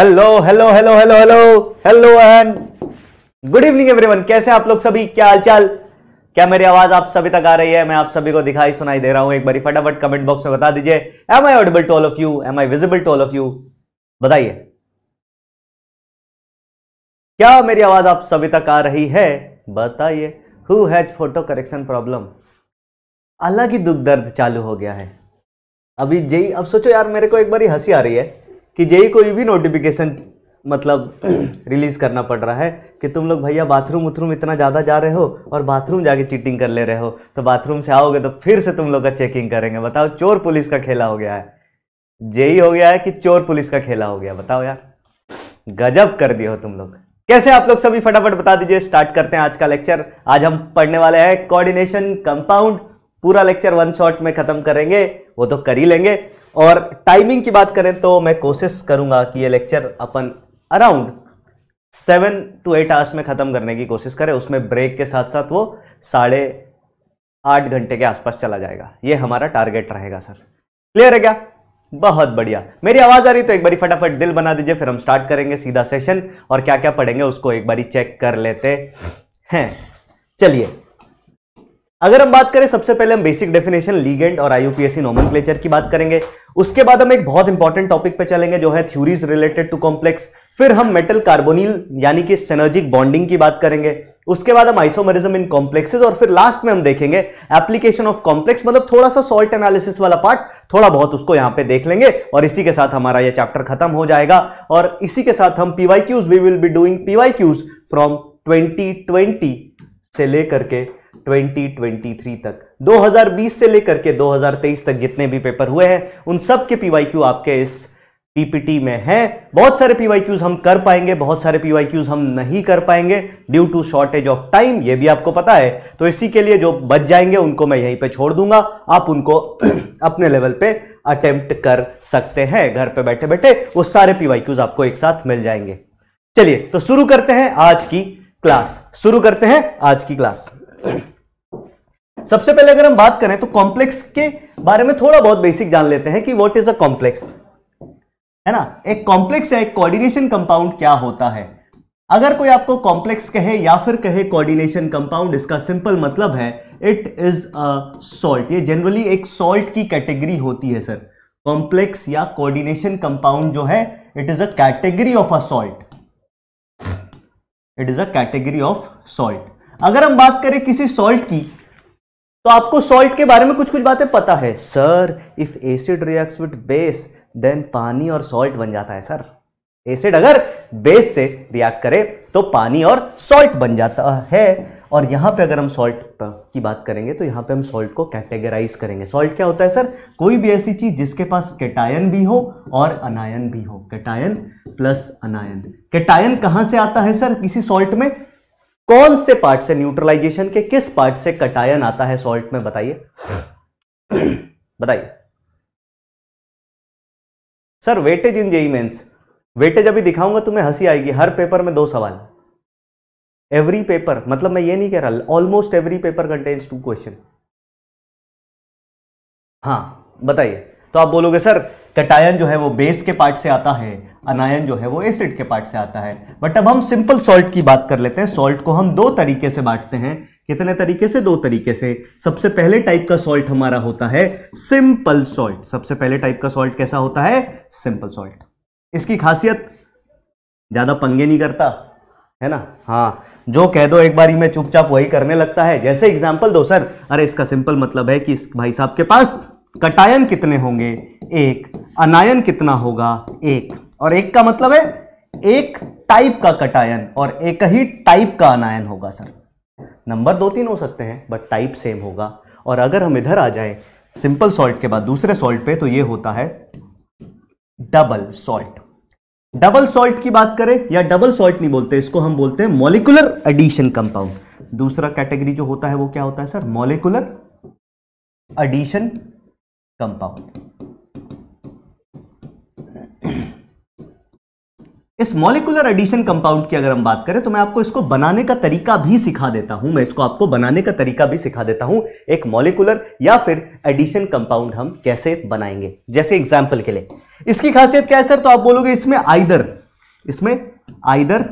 Hello hello hello hello hello hello and good evening everyone कैसे आप लोग सभी क्या हालचाल क्या मेरी आवाज आप सभी तक आ रही है मैं आप सभी को दिखाई सुनाई दे रहा हूं एक बार फटाफट कमेंट बॉक्स में बता दीजिए am I audible to all of you am I visible to all of you बताइए क्या मेरी आवाज आप सभी तक आ रही है बताइए who has photo correction problem अलग ही दुख दर्द चालू हो गया है अभी जय अब सोचो यार मेरे को एक बार हंसी आ रही है कि जेई कोई भी नोटिफिकेशन मतलब रिलीज़ करना पड़ रहा है कि तुम लोग भैया बाथरूम उथरूम इतना ज़्यादा जा रहे हो और बाथरूम जाके चीटिंग कर ले रहे हो तो बाथरूम से आओगे तो फिर से तुम लोग का चेकिंग करेंगे बताओ चोर पुलिस का खेला हो गया है जेई हो गया है कि चोर पुलिस का खेला हो गया बताओ यार गजब कर दिए हो तुम लोग कैसे आप लोग सभी फटाफट बता दीजिए स्टार्ट करते हैं आज का लेक्चर आज हम पढ़ने वाले हैं कोऑर्डिनेशन कंपाउंड पूरा लेक्चर वन शॉट में खत्म करेंगे वो तो कर ही लेंगे और टाइमिंग की बात करें तो मैं कोशिश करूँगा कि ये लेक्चर अपन around seven to eight hours में ख़त्म करने की कोशिश करें उसमें ब्रेक के साथ साथ वो साढ़े आठ घंटे के आसपास चला जाएगा ये हमारा टारगेट रहेगा सर क्लियर है क्या बहुत बढ़िया मेरी आवाज आ रही तो एक बारी फटाफट दिल बना दीजिए फिर हम स्टार्ट करेंगे सीधा सेशन और क्या क्या पढ़ेंगे उसको एक बारी चेक कर लेते हैं चलिए अगर हम बात करें सबसे पहले हम बेसिक डेफिनेशन लीगेंड और आईयूपीएससी नॉमनक्लेचर की बात करेंगे उसके बाद हम एक बहुत इंपॉर्टेंट टॉपिक पे चलेंगे जो है थ्योरीज रिलेटेड टू कॉम्प्लेक्स फिर हम मेटल कार्बोनिल यानी कि सेनर्जिक बॉन्डिंग की बात करेंगे उसके बाद हम आइसोमरिज्म इन कॉम्प्लेक्सेज और फिर लास्ट में हम देखेंगे एप्लीकेशन ऑफ कॉम्प्लेक्स मतलब थोड़ा सा सॉल्ट एनालिसिस वाला पार्ट थोड़ा बहुत उसको यहां पे देख लेंगे और इसी के साथ हमारा यह चैप्टर खत्म हो जाएगा और इसी के साथ हम PYQs we will be doing PYQs from twenty से लेकर के 2023 तक 2020 से लेकर के 2023 तक जितने भी पेपर हुए हैं उन सब के पीवाईक्यू आपके इस पीपीटी में है बहुत सारे पीवाईक्यूज हम कर पाएंगे बहुत सारे पीवाईक्यूज हम नहीं कर पाएंगे due to shortage of time ये भी आपको पता है तो इसी के लिए जो बच जाएंगे उनको मैं यहीं पे छोड़ दूंगा आप उनको अपने लेवल पे अटेम्प्ट कर सकते हैं घर पे बैठे बैठे वो सारे पीवाईक्यूज आपको एक साथ मिल जाएंगे चलिए तो शुरू करते हैं आज की क्लास शुरू करते हैं आज की क्लास सबसे पहले अगर हम बात करें तो कॉम्प्लेक्स के बारे में थोड़ा बहुत बेसिक जान लेते हैं कि वॉट इज अ कॉम्प्लेक्स है ना एक कॉम्प्लेक्स या एक कोऑर्डिनेशन कंपाउंड क्या होता है अगर कोई आपको कॉम्प्लेक्स कहे या फिर कहे कोऑर्डिनेशन कंपाउंड इसका सिंपल मतलब है इट इज अ सॉल्ट ये जनरली एक सॉल्ट की कैटेगरी होती है सर कॉम्प्लेक्स या कोऑर्डिनेशन कंपाउंड जो है it is a category of a salt it is a category of salt अगर हम बात करें किसी सॉल्ट की तो आपको सॉल्ट के बारे में कुछ कुछ बातें पता है sir if acid reacts with base then पानी और सॉल्ट बन जाता है सर एसिड अगर बेस से रिएक्ट करे तो पानी और सॉल्ट बन जाता है और यहां पे अगर हम सॉल्ट की बात करेंगे तो यहां पे हम सॉल्ट को कैटेगराइज करेंगे सॉल्ट क्या होता है सर कोई भी ऐसी चीज जिसके पास केटायन भी हो और अनायन भी हो केटायन प्लस अनायन केटायन कहां से आता है सर किसी सॉल्ट में कौन से पार्ट से न्यूट्रलाइजेशन के किस पार्ट से कटायन आता है सॉल्ट में बताइए बताइए sir weightage in JEE Mains weightage अभी दिखाऊंगा तुम्हें हंसी आएगी हर पेपर में दो सवाल एवरी पेपर मतलब मैं ये नहीं कह रहा almost every paper contains two question हाँ बताइए तो आप बोलोगे सर कटायन जो है वो बेस के पार्ट से आता है अनायन जो है वो एसिड के पार्ट से आता है बट अब हम सिंपल सॉल्ट की बात कर लेते हैं सॉल्ट को हम दो तरीके से बांटते हैं कितने तरीके से दो तरीके से सबसे पहले टाइप का सॉल्ट हमारा होता है सिंपल सॉल्ट सबसे पहले टाइप का सॉल्ट कैसा होता है सिंपल सॉल्ट इसकी खासियत ज़्यादा पंगे नहीं करता है ना हाँ जो कह दो एक बार ही में चुपचाप वही करने लगता है जैसे एग्जाम्पल दो सर अरे इसका सिंपल मतलब है कि इस भाई साहब के पास कटायन कितने होंगे एक अनायन कितना होगा एक और एक का मतलब है एक टाइप का कटायन और एक ही टाइप का अनायन होगा सर नंबर दो तीन हो सकते हैं बट टाइप सेम होगा और अगर हम इधर आ जाए सिंपल सॉल्ट के बाद दूसरे सॉल्ट पे तो ये होता है डबल सॉल्ट डबल सॉल्ट की बात करें या डबल सॉल्ट नहीं बोलते इसको हम बोलते हैं मोलिकुलर एडिशन कंपाउंड दूसरा कैटेगरी जो होता है वो क्या होता है सर मोलिकुलर एडिशन कंपाउंड इस मॉलिकुलर एडिशन कंपाउंड की अगर हम बात करें तो मैं आपको इसको बनाने का तरीका भी सिखा देता हूं मैं इसको आपको बनाने का तरीका भी सिखा देता हूं एक मॉलिकुलर या फिर एडिशन कंपाउंड हम कैसे बनाएंगे जैसे एग्जाम्पल के लिए इसकी खासियत क्या है सर तो आप बोलोगे इसमें आइदर इसमें either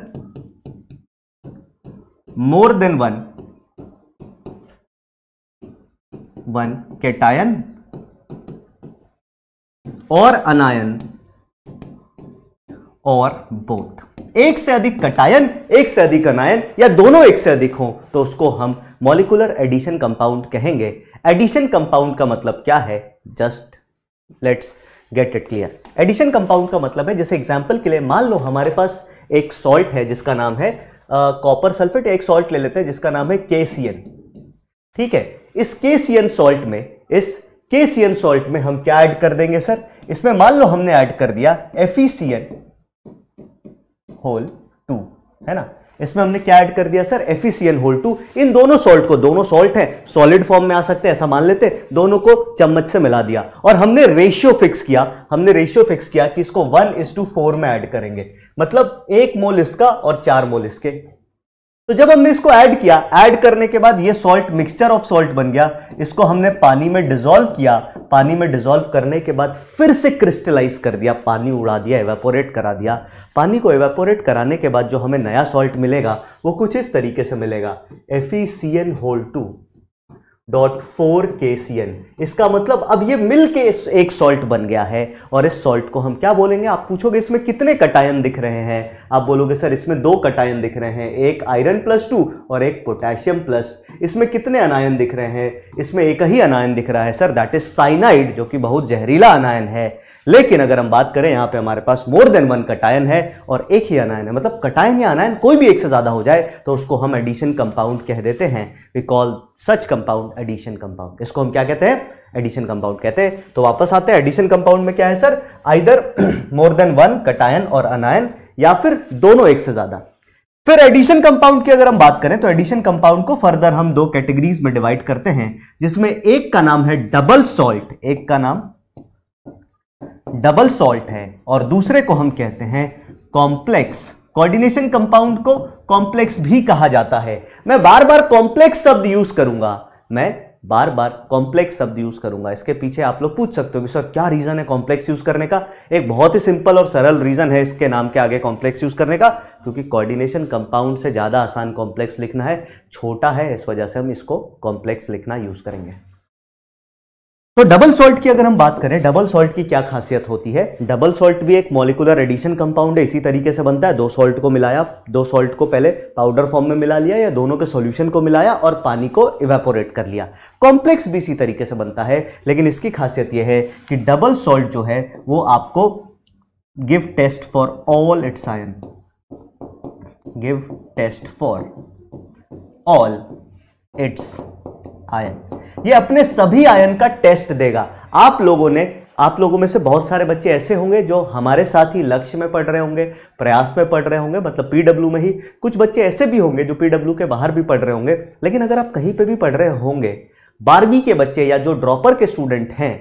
more than one one cation और अनायन और बोथ एक से अधिक कटायन एक से अधिक अनायन या दोनों एक से अधिक हो तो उसको हम मॉलिकुलर एडिशन कंपाउंड कहेंगे एडिशन कंपाउंड का मतलब क्या है just let's get it clear addition compound का मतलब है जैसे एग्जाम्पल के लिए मान लो हमारे पास एक सॉल्ट है जिसका नाम है कॉपर सल्फेट एक सॉल्ट ले लेते हैं जिसका नाम है केसियन ठीक है इस केसियन सॉल्ट में इस केसीएन सॉल्ट में हम क्या ऐड कर देंगे सर इसमें मान लो हमने ऐड कर दिया एफीसीएन होल टू है ना इसमें हमने क्या ऐड कर दिया सर एफिसियल होल टू इन दोनों सॉल्ट को दोनों सॉल्ट है सॉलिड फॉर्म में आ सकते हैं ऐसा मान लेते दोनों को चम्मच से मिला दिया और हमने रेशियो फिक्स किया हमने रेशियो फिक्स किया कि इसको वन इज टू फोर में ऐड करेंगे मतलब एक मोल इसका और चार मोल इसके तो जब हमने इसको ऐड किया ऐड करने के बाद ये सॉल्ट मिक्सचर ऑफ सॉल्ट बन गया इसको हमने पानी में डिजोल्व किया पानी में डिजोल्व करने के बाद फिर से क्रिस्टलाइज कर दिया पानी उड़ा दिया एवेपोरेट करा दिया पानी को एवेपोरेट कराने के बाद जो हमें नया सॉल्ट मिलेगा वो कुछ इस तरीके से मिलेगा F E C N whole two dot four K C N इसका मतलब अब ये मिल के एक सॉल्ट बन गया है और इस सॉल्ट को हम क्या बोलेंगे आप पूछोगे इसमें कितने कटायन दिख रहे हैं आप बोलोगे सर इसमें दो कटायन दिख रहे हैं एक आयरन प्लस टू और एक पोटेशियम प्लस इसमें कितने अनायन दिख रहे हैं इसमें एक ही अनायन दिख रहा है सर दैट इज साइनाइड जो कि बहुत जहरीला अनायन है लेकिन अगर हम बात करें यहाँ पे हमारे पास मोर देन वन कटायन है और एक ही अनायन है मतलब कटायन या अनायन कोई भी एक से ज़्यादा हो जाए तो उसको हम एडिशन कंपाउंड कह देते हैं we call such compound addition compound इसको हम क्या कहते हैं एडिशन कंपाउंड कहते हैं तो वापस आते हैं एडिशन कंपाउंड में क्या है sir either more than one cation और अनायन या फिर दोनों एक से ज़्यादा फिर एडिशन कंपाउंड की अगर हम बात करें तो एडिशन कंपाउंड को फर्दर हम दो कैटेगरीज में डिवाइड करते हैं जिसमें एक का नाम है डबल सॉल्ट एक का नाम डबल सॉल्ट है और दूसरे को हम कहते हैं कॉम्प्लेक्स कोऑर्डिनेशन कंपाउंड को कॉम्प्लेक्स भी कहा जाता है मैं बार बार कॉम्प्लेक्स शब्द यूज करूंगा मैं बार बार कॉम्प्लेक्स शब्द यूज करूंगा इसके पीछे आप लोग पूछ सकते हो कि सर क्या रीजन है कॉम्प्लेक्स यूज करने का एक बहुत ही सिंपल और सरल रीजन है इसके नाम के आगे कॉम्प्लेक्स यूज करने का क्योंकि कोऑर्डिनेशन कंपाउंड से ज्यादा आसान कॉम्प्लेक्स लिखना है छोटा है इस वजह से हम इसको कॉम्प्लेक्स लिखना यूज करेंगे तो डबल सॉल्ट की अगर हम बात करें डबल सॉल्ट की क्या खासियत होती है डबल सॉल्ट भी एक मॉलिकुलर एडिशन कंपाउंड है इसी तरीके से बनता है दो सॉल्ट को मिलाया दो सॉल्ट को पहले पाउडर फॉर्म में मिला लिया या दोनों के सॉल्यूशन को मिलाया और पानी को इवेपोरेट कर लिया कॉम्प्लेक्स भी इसी तरीके से बनता है लेकिन इसकी खासियत यह है कि डबल सॉल्ट जो है वो आपको give test for all its ion give test for all its ion ये अपने सभी आयन का टेस्ट देगा आप लोगों ने आप लोगों में से बहुत सारे बच्चे ऐसे होंगे जो हमारे साथ ही लक्ष्य में पढ़ रहे होंगे प्रयास में पढ़ रहे होंगे मतलब पीडब्ल्यू में ही कुछ बच्चे ऐसे भी होंगे जो पीडब्ल्यू के बाहर भी पढ़ रहे होंगे लेकिन अगर आप कहीं पे भी पढ़ रहे होंगे बारहवीं के बच्चे या जो ड्रॉपर के स्टूडेंट हैं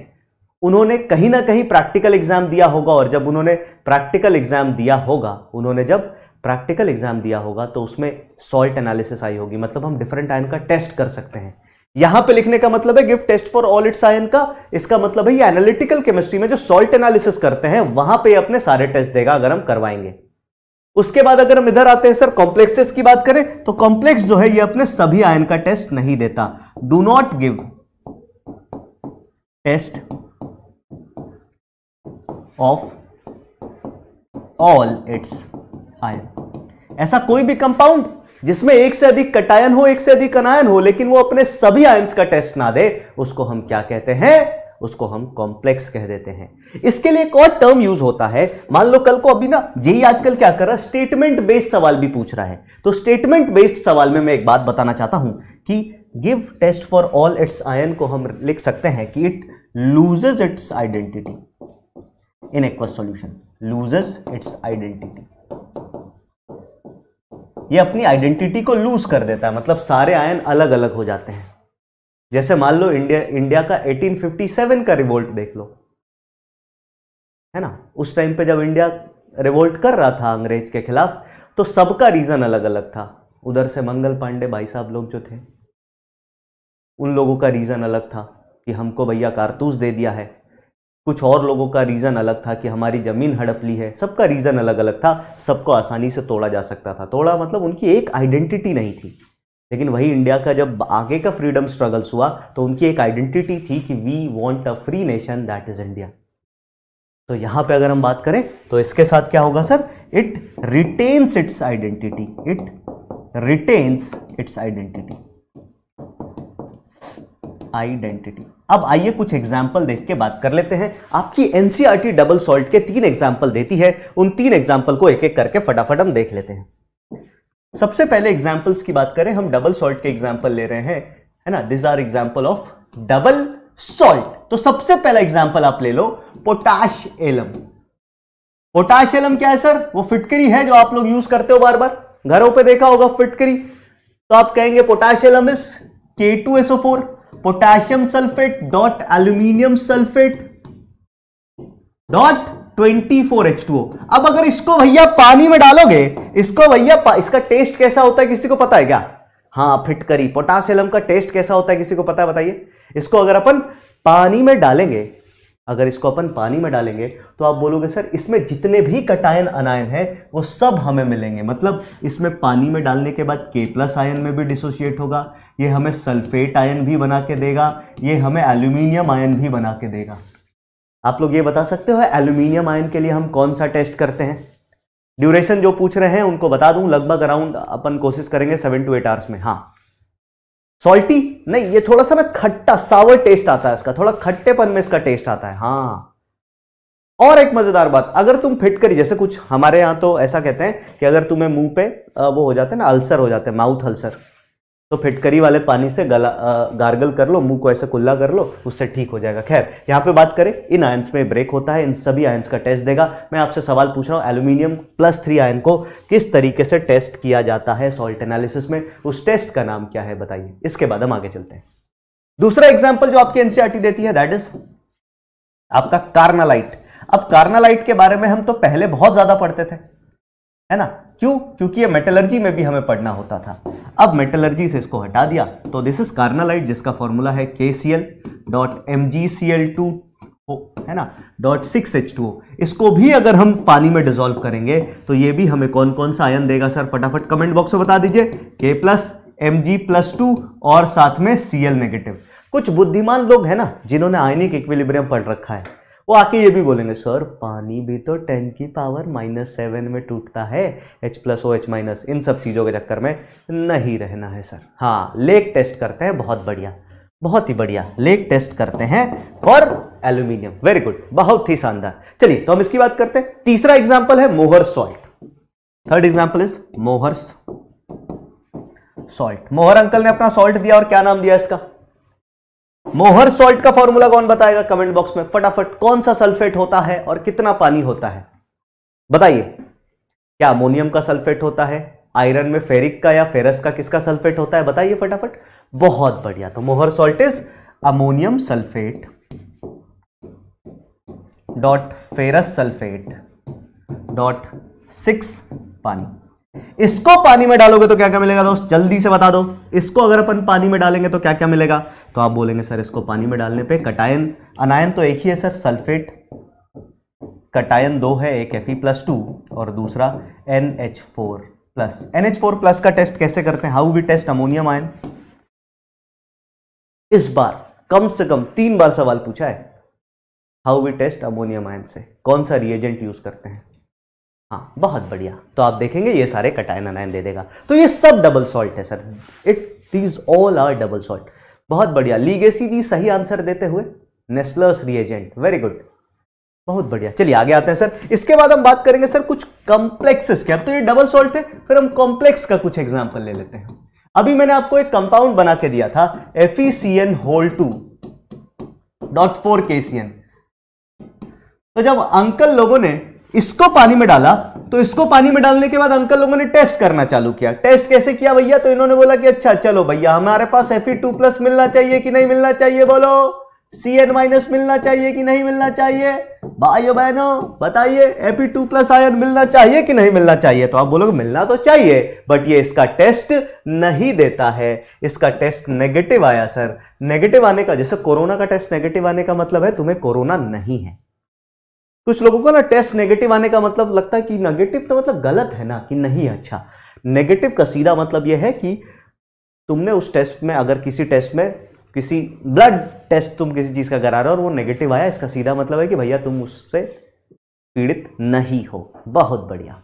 उन्होंने कहीं ना कहीं प्रैक्टिकल एग्जाम दिया होगा और जब उन्होंने प्रैक्टिकल एग्जाम दिया होगा उन्होंने जब प्रैक्टिकल एग्जाम दिया होगा तो उसमें सॉल्ट एनालिसिस आई होगी मतलब हम डिफरेंट आयन का टेस्ट कर सकते हैं यहां पे लिखने का मतलब है give test for all its ion का इसका मतलब है ये एनालिटिकल केमिस्ट्री में जो सॉल्ट एनालिसिस करते हैं वहां पे अपने सारे टेस्ट देगा अगर हम करवाएंगे उसके बाद अगर हम इधर आते हैं सर कॉम्प्लेक्सेस की बात करें तो कॉम्प्लेक्स जो है ये अपने सभी आयन का टेस्ट नहीं देता do not give test of all its ion ऐसा कोई भी कंपाउंड जिसमें एक से अधिक कटायन हो एक से अधिक अनायन हो लेकिन वो अपने सभी आयंस का टेस्ट ना दे उसको हम क्या कहते हैं उसको हम कॉम्प्लेक्स कह देते हैं इसके लिए एक और टर्म यूज होता है मान लो कल को अभी ना जेई आजकल क्या कर रहा है स्टेटमेंट बेस्ड सवाल भी पूछ रहा है तो स्टेटमेंट बेस्ड सवाल में मैं एक बात बताना चाहता हूं कि give test for all its ion को हम लिख सकते हैं कि it loses its identity in aqueous solution loses its identity ये अपनी आइडेंटिटी को लूज कर देता है मतलब सारे आयन अलग अलग हो जाते हैं जैसे मान लो इंडिया इंडिया का 1857 का रिवोल्ट देख लो है ना उस टाइम पे जब इंडिया रिवोल्ट कर रहा था अंग्रेज के खिलाफ तो सबका रीज़न अलग अलग था उधर से मंगल पांडे भाई साहब लोग जो थे उन लोगों का रीज़न अलग था कि हमको भैया कारतूस दे दिया है कुछ और लोगों का रीज़न अलग था कि हमारी ज़मीन हड़प ली है सबका रीज़न अलग अलग था सबको आसानी से तोड़ा जा सकता था तोड़ा मतलब उनकी एक आइडेंटिटी नहीं थी लेकिन वही इंडिया का जब आगे का फ्रीडम स्ट्रगल्स हुआ तो उनकी एक आइडेंटिटी थी कि we want a free nation that is India तो यहां पे अगर हम बात करें तो इसके साथ क्या होगा sir it retains its identity it retains its identity identity अब आइए कुछ एग्जाम्पल देख के बात कर लेते हैं आपकी एनसीआर डबल सॉल्ट के तीन एग्जाम्पल देती है उन तीन एग्जाम्पल को एक एक करके फटाफट हम देख लेते हैं सबसे पहले एग्जाम्पल्स की बात करें हम डबल सॉल्ट के एग्जाम्पल ले रहे हैं है ना this are example of double salt तो सबसे पहला एग्जाम्पल आप ले लो पोटाश एलम पोटाश एलम क्या है सर वो फिटकरी है जो आप लोग यूज करते हो बार बार घरों पे देखा होगा फिटकरी तो आप कहेंगे potash alum is K two SO four potassium sulphate dot aluminium sulphate dot 24H2O अब अगर इसको भैया पानी में डालोगे इसको भैया इसका टेस्ट कैसा होता है किसी को पता है क्या हाँ फिटकरी पोटासियम का टेस्ट कैसा होता है किसी को पता है बताइए इसको अगर अपन पानी में डालेंगे अगर इसको अपन पानी में डालेंगे तो आप बोलोगे सर इसमें जितने भी कटायन अनायन है वो सब हमें मिलेंगे मतलब इसमें पानी में डालने के बाद के प्लस आयन में भी डिसोशिएट होगा ये हमें सल्फेट आयन भी बना के देगा ये हमें एल्यूमिनियम आयन भी बना के देगा आप लोग ये बता सकते हो एल्यूमिनियम आयन के लिए हम कौन सा टेस्ट करते हैं ड्यूरेशन जो पूछ रहे हैं उनको बता दूं लगभग अराउंड अपन कोशिश करेंगे सेवन टू एट आवर्स में हाँ सॉल्टी नहीं ये थोड़ा सा ना खट्टा सावर टेस्ट आता है इसका थोड़ा खट्टेपन में इसका टेस्ट आता है हाँ और एक मजेदार बात अगर तुम फिट करी जैसे कुछ हमारे यहां तो ऐसा कहते हैं कि अगर तुम्हें मुंह पे वो हो जाते हैं ना अल्सर हो जाते हैं माउथ अल्सर तो फिटकरी वाले पानी से गला गार्गल कर लो मुंह को ऐसे खुला कर लो उससे ठीक हो जाएगा खैर यहाँ पे बात करें इन आयंस में ब्रेक होता है इन सभी आयंस का टेस्ट देगा मैं आपसे सवाल पूछ रहा हूँ एल्यूमिनियम प्लस थ्री आयन को किस तरीके से टेस्ट किया जाता है सॉल्ट एनालिसिस में उस टेस्ट का नाम क्या है बताइए इसके बाद हम आगे चलते हैं दूसरा एग्जाम्पल जो आपकी एनसीआरटी e देती है दैट इज आपका कार्नालाइट अब कार्नालाइट के बारे में हम तो पहले बहुत ज्यादा पढ़ते थे है ना क्यों क्योंकि ये मेटलर्जी में भी हमें पढ़ना होता था अब मेटलर्जी से इसको हटा दिया तो दिस इज कार्नालाइट जिसका फॉर्मूला है K C L dot M G C L two O है ना डॉट सिक्स एच टू इसको भी अगर हम पानी में डिजोल्व करेंगे तो ये भी हमें कौन कौन सा आयन देगा सर फटाफट कमेंट बॉक्स में बता दीजिए K plus M G plus two और साथ में सी एल नेगेटिव कुछ बुद्धिमान लोग हैं ना जिन्होंने आयनिक इक्विलिब्रियम पढ़ रखा है वो आके ये भी बोलेंगे सर पानी भी तो टेन की पावर माइनस सेवन में टूटता है H plus O H minus इन सब चीज़ों के चक्कर में नहीं रहना है सर हाँ लेक टेस्ट करते हैं बहुत बढ़िया बहुत ही बढ़िया लेक टेस्ट करते हैं फॉर एल्यूमिनियम वेरी गुड बहुत ही शानदार चलिए तो हम इसकी बात करते हैं तीसरा एग्जाम्पल है Mohr salt third example is Mohr salt Mohr uncle ने अपना सॉल्ट दिया और क्या नाम दिया इसका मोहर सॉल्ट का फॉर्मूला कौन बताएगा कमेंट बॉक्स में फटाफट कौन सा सल्फेट होता है और कितना पानी होता है बताइए क्या अमोनियम का सल्फेट होता है आयरन में फेरिक का या फेरस का किसका सल्फेट होता है बताइए फटाफट बहुत बढ़िया तो Mohr salt is ammonium sulphate dot ferrous sulphate dot six पानी इसको पानी में डालोगे तो क्या क्या मिलेगा दोस्त जल्दी से बता दो इसको अगर अपन पानी में डालेंगे तो क्या क्या मिलेगा तो आप बोलेंगे सर इसको पानी में डालने पे कटायन अनायन तो एक ही है सर सल्फेट कटायन दो है एक एफ प्लस टू और दूसरा N H four plus N H four plus का टेस्ट कैसे करते हैं how we test ammonium ion इस बार कम से कम तीन बार सवाल पूछा है how we test ammonium ion से कौन सा रिएजेंट यूज करते हैं हाँ बहुत बढ़िया तो आप देखेंगे ये सारे कटायन अनायन दे देगा तो ये सब डबल सॉल्ट है sir it these all are double salt बहुत बढ़िया लीगेसी जी सही आंसर देते हुए नेस्लर्स रिएजेंट वेरी गुड बहुत बढ़िया चलिए आगे आते हैं सर इसके बाद हम बात करेंगे सर कुछ कॉम्प्लेक्सेस के अब तो ये डबल सॉल्ट है फिर हम कॉम्प्लेक्स का कुछ एग्जाम्पल ले लेते हैं अभी मैंने आपको एक कंपाउंड बना के दिया था F E C N whole two dot four K C N तो जब अंकल लोगों ने इसको पानी में डाला तो इसको पानी में डालने के बाद अंकल लोगों ने टेस्ट करना चालू किया टेस्ट कैसे किया भैया तो इन्होंने बोला कि अच्छा चलो भैया हमारे पास एफ टू प्लस मिलना चाहिए कि नहीं मिलना चाहिए बोलो सी एन माइनस मिलना चाहिए कि नहीं मिलना चाहिए भाई बहनों बताइए एफ टू प्लस आयन मिलना चाहिए कि नहीं मिलना चाहिए तो आप बोलोगे मिलना तो चाहिए बट ये इसका टेस्ट नहीं देता है इसका टेस्ट नेगेटिव आया सर नेगेटिव आने का जैसे कोरोना का टेस्ट नेगेटिव आने का मतलब है तुम्हें कोरोना नहीं है कुछ लोगों को ना टेस्ट नेगेटिव आने का मतलब लगता है कि नेगेटिव तो मतलब गलत है ना कि नहीं अच्छा नेगेटिव का सीधा मतलब यह है कि तुमने उस टेस्ट में अगर किसी टेस्ट में किसी ब्लड टेस्ट तुम किसी चीज़ का करा रहे हो और वो नेगेटिव आया इसका सीधा मतलब है कि भैया तुम उससे पीड़ित नहीं हो बहुत बढ़िया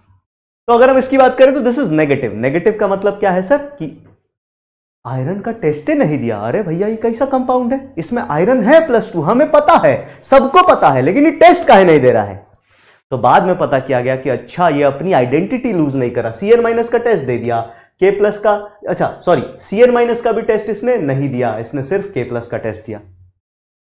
तो अगर हम इसकी बात करें तो दिस इज नेगेटिव नेगेटिव का मतलब क्या है सर कि आयरन का टेस्ट ही नहीं दिया अरे भैया ये कैसा कंपाउंड है इसमें आयरन है प्लस टू हमें पता है सबको पता है लेकिन ये टेस्ट काहे नहीं दे रहा है तो बाद में पता किया गया कि अच्छा ये अपनी आइडेंटिटी लूज नहीं करा सी एन माइनस का टेस्ट दे दिया के प्लस का अच्छा सॉरी सी एन माइनस का भी टेस्ट इसने नहीं दिया इसने सिर्फ के प्लस का टेस्ट दिया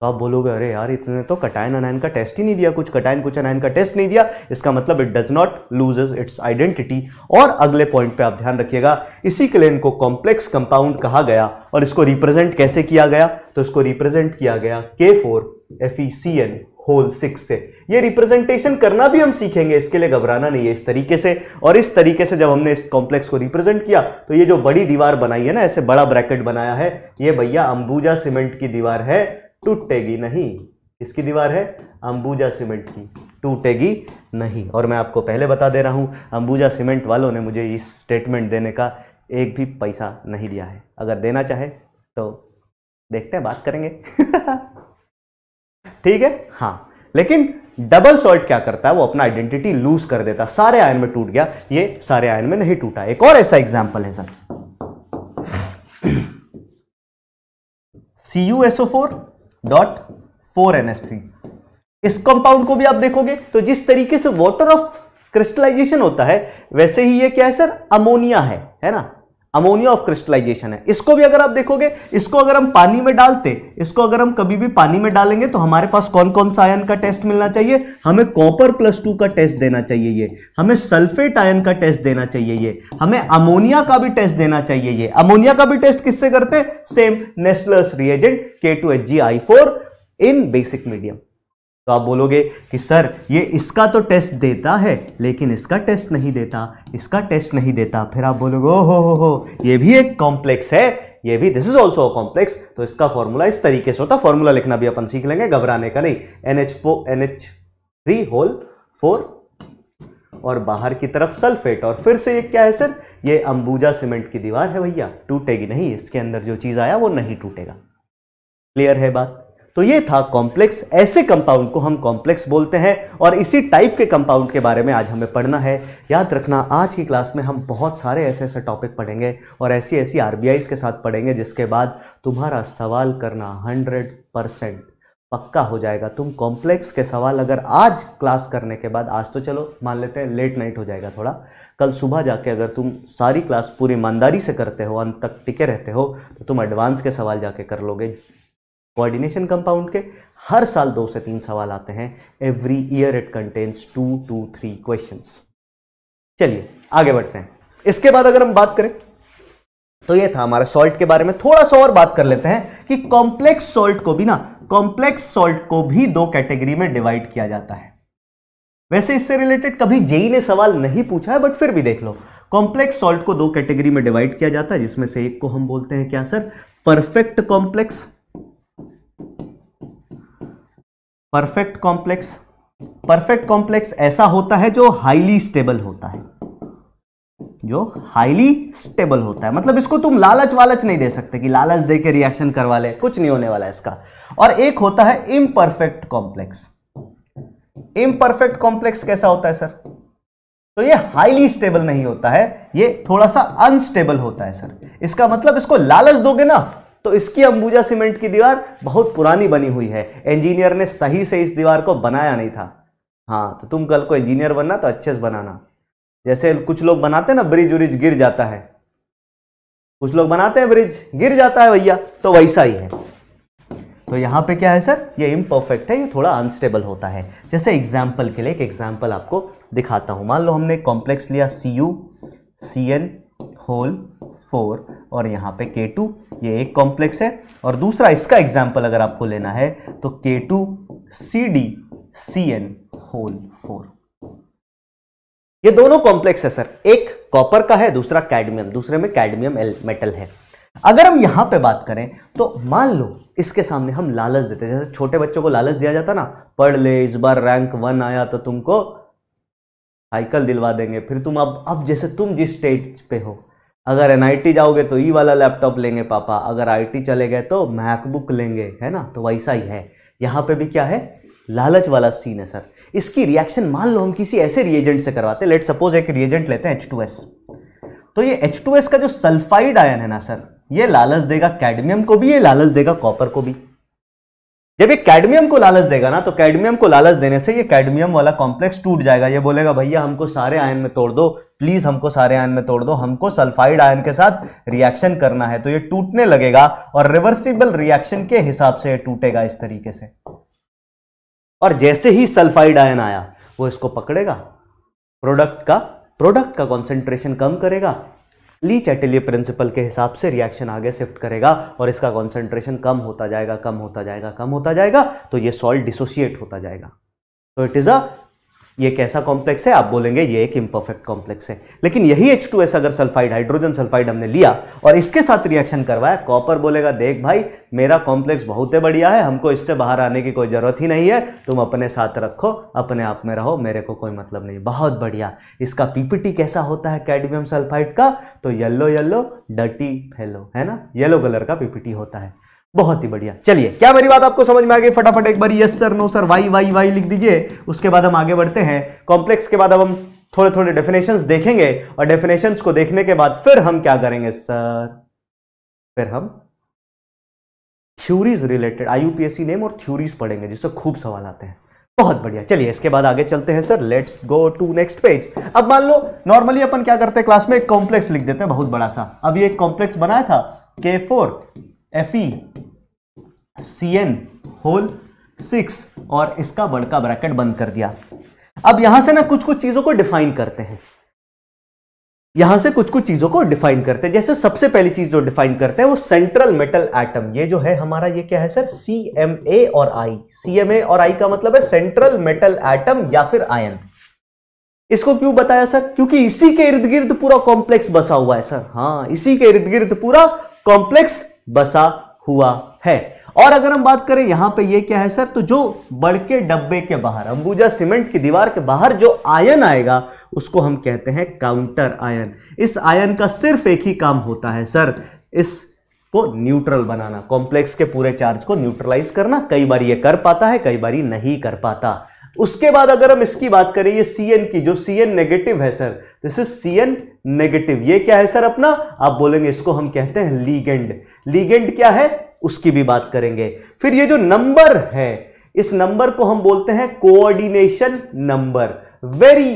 तो आप बोलोगे अरे यार इतने तो कटाइन अनायन का टेस्ट ही नहीं दिया कुछ कटाइन कुछ अनायन का टेस्ट नहीं दिया इसका मतलब it does not loses its identity और अगले पॉइंट पे आप ध्यान रखिएगा इसी क्लेन को कॉम्प्लेक्स कंपाउंड कहा गया और इसको रिप्रेजेंट कैसे किया गया तो इसको रिप्रेजेंट किया गया K four F E C N whole six से ये रिप्रेजेंटेशन करना भी हम सीखेंगे इसके लिए घबराना नहीं है इस तरीके से और इस तरीके से जब हमने इस कॉम्प्लेक्स को रिप्रेजेंट किया तो ये जो बड़ी दीवार बनाई है ना ऐसे बड़ा ब्रैकेट बनाया है ये भैया अंबुजा सीमेंट की दीवार है टूटेगी नहीं इसकी दीवार है अंबुजा सीमेंट की टूटेगी नहीं और मैं आपको पहले बता दे रहा हूँ अंबुजा सीमेंट वालों ने मुझे इस स्टेटमेंट देने का एक भी पैसा नहीं दिया है अगर देना चाहे तो देखते हैं बात करेंगे ठीक है हाँ लेकिन डबल सॉल्ट क्या करता है वो अपना आइडेंटिटी लूज कर देता सारे आयन में टूट गया ये सारे आयन में नहीं टूटा एक और ऐसा एग्जाम्पल है sir C U SO four dot four N S three इस कंपाउंड को भी आप देखोगे तो जिस तरीके से वॉटर ऑफ क्रिस्टलाइजेशन होता है वैसे ही ये क्या है सर अमोनिया है है ना अमोनिया ऑफ क्रिस्टलाइजेशन है इसको भी अगर आप देखोगे इसको अगर हम पानी में डालते इसको अगर हम कभी भी पानी में डालेंगे तो हमारे पास कौन कौन सा आयन का टेस्ट मिलना चाहिए हमें कॉपर प्लस टू का टेस्ट देना चाहिए ये हमें सल्फेट आयन का टेस्ट देना चाहिए ये हमें अमोनिया का भी टेस्ट देना चाहिए ये अमोनिया का भी टेस्ट किससे करते हैं same Nessler's reagent K two in basic medium तो आप बोलोगे कि सर ये इसका तो टेस्ट देता है लेकिन इसका टेस्ट नहीं देता इसका टेस्ट नहीं देता फिर आप बोलोगे ओ हो हो ये भी एक कॉम्प्लेक्स है ये भी दिस इज ऑल्सो कॉम्प्लेक्स तो इसका फॉर्मूला इस तरीके से होता है फॉर्मूला लिखना भी अपन सीख लेंगे घबराने का नहीं N H four N H three whole four और बाहर की तरफ सल्फेट और फिर से ये क्या है सर ये अंबुजा सीमेंट की दीवार है भैया टूटेगी नहीं इसके अंदर जो चीज़ आया वो नहीं टूटेगा क्लियर है बात तो ये था कॉम्प्लेक्स ऐसे कंपाउंड को हम कॉम्प्लेक्स बोलते हैं और इसी टाइप के कंपाउंड के बारे में आज हमें पढ़ना है याद रखना आज की क्लास में हम बहुत सारे ऐसे ऐसे टॉपिक पढ़ेंगे और ऐसी ऐसी आर के साथ पढ़ेंगे जिसके बाद तुम्हारा सवाल करना हंड्रेड परसेंट पक्का हो जाएगा तुम कॉम्प्लेक्स के सवाल अगर आज क्लास करने के बाद आज तो चलो मान लेते हैं लेट नाइट हो जाएगा थोड़ा कल सुबह जाके अगर तुम सारी क्लास पूरी ईमानदारी से करते हो अंत तक टिके रहते हो तो तुम एडवांस के सवाल जाके कर लोगे कोऑर्डिनेशन कंपाउंड के हर साल दो से तीन सवाल आते हैं every year it contains two two three question चलिए आगे बढ़ते हैं इसके बाद अगर हम बात करें तो ये था हमारे सॉल्ट के बारे में थोड़ा सा और बात कर लेते हैं कि कॉम्प्लेक्स सॉल्ट को भी ना कॉम्प्लेक्स सॉल्ट को भी दो कैटेगरी में डिवाइड किया जाता है वैसे इससे रिलेटेड कभी जेई e ने सवाल नहीं पूछा है बट फिर भी देख लो कॉम्प्लेक्स सॉल्ट को दो कैटेगरी में डिवाइड किया जाता है जिसमें से एक को हम बोलते हैं क्या sir perfect complex perfect complex perfect complex ऐसा होता है जो हाईली स्टेबल होता है जो हाईली स्टेबल होता है मतलब इसको तुम लालच वालच नहीं दे सकते कि लालच दे के रिएक्शन करवा ले कुछ नहीं होने वाला है इसका और एक होता है इम्परफेक्ट कॉम्प्लेक्स इम्परफेक्ट कॉम्प्लेक्स कैसा होता है सर तो ये हाईली स्टेबल नहीं होता है ये थोड़ा सा अनस्टेबल होता है सर इसका मतलब इसको लालच दोगे ना तो इसकी अंबुजा सीमेंट की दीवार बहुत पुरानी बनी हुई है इंजीनियर ने सही से इस दीवार को बनाया नहीं था हाँ तो तुम कल को इंजीनियर बनना तो अच्छे से बनाना जैसे कुछ लोग बनाते हैं ना ब्रिज व्रिज गिर जाता है कुछ लोग बनाते हैं ब्रिज गिर जाता है भैया तो वैसा ही है तो यहाँ पे क्या है सर ये इम्परफेक्ट है ये थोड़ा अनस्टेबल होता है जैसे एग्जाम्पल के लिए एक एग्जाम्पल आपको दिखाता हूँ मान लो हमने कॉम्प्लेक्स लिया C U C N whole four और यहाँ पे के टू ये एक कॉम्प्लेक्स है और दूसरा इसका एग्जाम्पल अगर आपको लेना है तो K two C D C N whole four ये दोनों कॉम्प्लेक्स है सर एक कॉपर का है दूसरा कैडमियम दूसरे में कैडमियम मेटल है अगर हम यहां पे बात करें तो मान लो इसके सामने हम लालच देते हैं जैसे छोटे बच्चों को लालच दिया जाता ना पढ़ ले इस बार रैंक वन आया तो तुमको साइकिल दिलवा देंगे फिर तुम अब अब जैसे तुम जिस स्टेज पे हो अगर एन जाओगे तो ई वाला लैपटॉप लेंगे पापा अगर आई चले गए तो मैकबुक लेंगे है ना तो वैसा ही है यहाँ पे भी क्या है लालच वाला सीन है सर इसकी रिएक्शन मान लो हम किसी ऐसे रिएजेंट से करवाते हैं लेट सपोज एक रिएजेंट लेते हैं H2S तो ये H2S का जो सल्फाइड आयन है ना सर ये लालच देगा कैडमियम को भी ये लालच देगा कॉपर को भी जब ये कैडमियम को लालच देगा ना तो कैडमियम को लालच देने से ये कैडमियम वाला कॉम्प्लेक्स टूट जाएगा ये बोलेगा भैया हमको सारे आयन में तोड़ दो प्लीज हमको सारे आयन में तोड़ दो हमको सल्फाइड आयन के साथ रिएक्शन करना है तो ये टूटने लगेगा और रिवर्सिबल रिएक्शन के हिसाब से यह टूटेगा इस तरीके से और जैसे ही सल्फाइड आयन आया वो इसको पकड़ेगा प्रोडक्ट का प्रोडक्ट का कॉन्सेंट्रेशन कम करेगा ली चैटेलियर प्रिंसिपल के हिसाब से रिएक्शन आगे शिफ्ट करेगा और इसका कॉन्सेंट्रेशन कम होता जाएगा कम होता जाएगा कम होता जाएगा तो ये सॉल्ट डिसोसिएट होता जाएगा तो इट इज़ अ ये कैसा कॉम्प्लेक्स है आप बोलेंगे ये एक इम्परफेक्ट कॉम्प्लेक्स है लेकिन यही एच टू एस अगर सल्फाइड हाइड्रोजन सल्फाइड हमने लिया और इसके साथ रिएक्शन करवाया कॉपर बोलेगा देख भाई मेरा कॉम्प्लेक्स बहुत ही बढ़िया है हमको इससे बाहर आने की कोई ज़रूरत ही नहीं है तुम अपने साथ रखो अपने आप में रहो मेरे को कोई मतलब नहीं बहुत बढ़िया इसका पीपीटी कैसा होता है कैडमियम सल्फाइड का तो येल्लो येल्लो डटी फेलो है ना येलो कलर का पीपीटी होता है बहुत ही बढ़िया चलिए क्या मेरी बात आपको समझ में आ गई फटाफट एक बार yes sir no sir why why why लिख दीजिए उसके बाद हम आगे बढ़ते हैं कॉम्प्लेक्स के बाद अब हम थोड़े थोड़े डेफिनेशंस देखेंगे और डेफिनेशंस को देखने के बाद फिर हम क्या करेंगे सर फिर हम थ्यूरीज रिलेटेड आईयूपीएससी नेम और थ्यूरीज पढ़ेंगे जिससे खूब सवाल आते हैं बहुत बढ़िया चलिए इसके बाद आगे चलते हैं sir let's go to next page अब मान लो नॉर्मली अपन क्या करते हैं क्लास में एक कॉम्प्लेक्स लिख देते हैं बहुत बड़ा सा अब ये एक कॉम्प्लेक्स बनाया था K four F E C N whole six और इसका बड़का ब्रैकेट बंद कर दिया अब यहां से ना कुछ कुछ चीजों को डिफाइन करते हैं यहां से कुछ कुछ चीजों को डिफाइन करते हैं जैसे सबसे पहली चीज जो डिफाइन करते हैं वो सेंट्रल मेटल एटम ये जो है हमारा ये क्या है सर सी एम ए और आई सी एम ए और आई का मतलब है सेंट्रल मेटल एटम या फिर आयन इसको क्यों बताया सर क्योंकि इसी के इर्द गिर्द पूरा कॉम्प्लेक्स बसा हुआ है सर हाँ इसी के इर्द गिर्द पूरा कॉम्प्लेक्स बसा हुआ है और अगर हम बात करें यहां पे ये क्या है सर तो जो बड़के डब्बे के बाहर अंबुजा सीमेंट की दीवार के बाहर जो आयन आएगा उसको हम कहते हैं काउंटर आयन इस आयन का सिर्फ एक ही काम होता है सर इस को न्यूट्रल बनाना कॉम्प्लेक्स के पूरे चार्ज को न्यूट्रलाइज करना कई बार ये कर पाता है कई बार नहीं कर पाता उसके बाद अगर हम इसकी बात करें ये Cn की जो Cn नेगेटिव है sir this is Cn negative ये क्या है सर अपना आप बोलेंगे इसको हम कहते हैं लीगेंड लीगेंड क्या है उसकी भी बात करेंगे फिर ये जो नंबर है इस नंबर को हम बोलते हैं coordination number very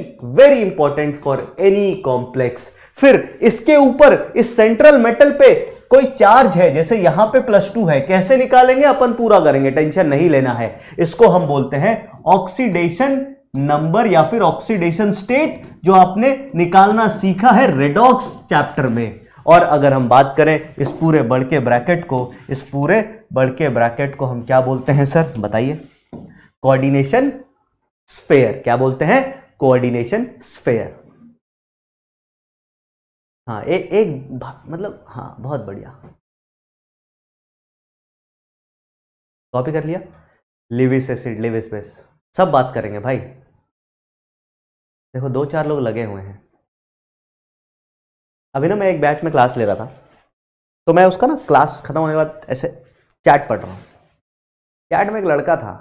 very important for any complex फिर इसके ऊपर इस सेंट्रल मेटल पे कोई चार्ज है जैसे यहां पे प्लस टू है कैसे निकालेंगे अपन पूरा करेंगे टेंशन नहीं लेना है इसको हम बोलते हैं ऑक्सीडेशन नंबर या फिर ऑक्सीडेशन स्टेट जो आपने निकालना सीखा है रेडॉक्स चैप्टर में और अगर हम बात करें इस पूरे बड़ के ब्रैकेट को इस पूरे बड़ के ब्रैकेट को हम क्या बोलते हैं सर बताइए कोऑर्डिनेशन स्फेयर क्या बोलते हैं कोऑर्डिनेशन स्फेयर हाँ ए, एक मतलब हाँ बहुत बढ़िया कॉपी कर लिया लिविस एसिड लिविस बेस सब बात करेंगे भाई देखो दो चार लोग लगे हुए हैं अभी ना मैं एक बैच में क्लास ले रहा था तो मैं उसका ना क्लास खत्म होने के बाद ऐसे चैट पढ़ रहा हूँ चैट में एक लड़का था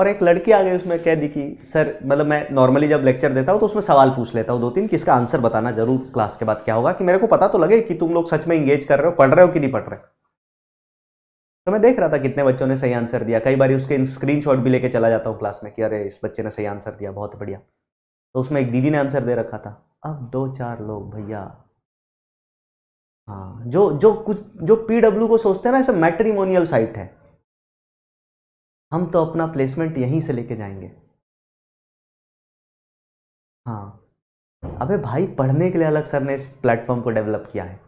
और एक लड़की आ गई उसमें कह दी कि सर मतलब मैं नॉर्मली जब लेक्चर देता हूँ तो उसमें सवाल पूछ लेता हूँ दो तीन किसका आंसर बताना जरूर क्लास के बाद क्या होगा कि मेरे को पता तो लगे कि तुम लोग सच में इंगेज कर रहे हो पढ़ रहे हो कि नहीं पढ़ रहे तो मैं देख रहा था कितने बच्चों ने सही आंसर दिया कई बार उसके स्क्रीन भी लेके चला जाता हूँ क्लास में कि अरे इस बच्चे ने सही आंसर दिया बहुत बढ़िया तो उसमें एक दीदी ने आंसर दे रखा था अब दो चार लोग भैया हाँ जो जो कुछ जो पी को सोचते हैं ना ऐसा मैट्रीमोनियल साइट है हम तो अपना प्लेसमेंट यहीं से लेके जाएंगे हाँ अबे भाई पढ़ने के लिए अलग सर ने इस प्लेटफॉर्म को डेवलप किया है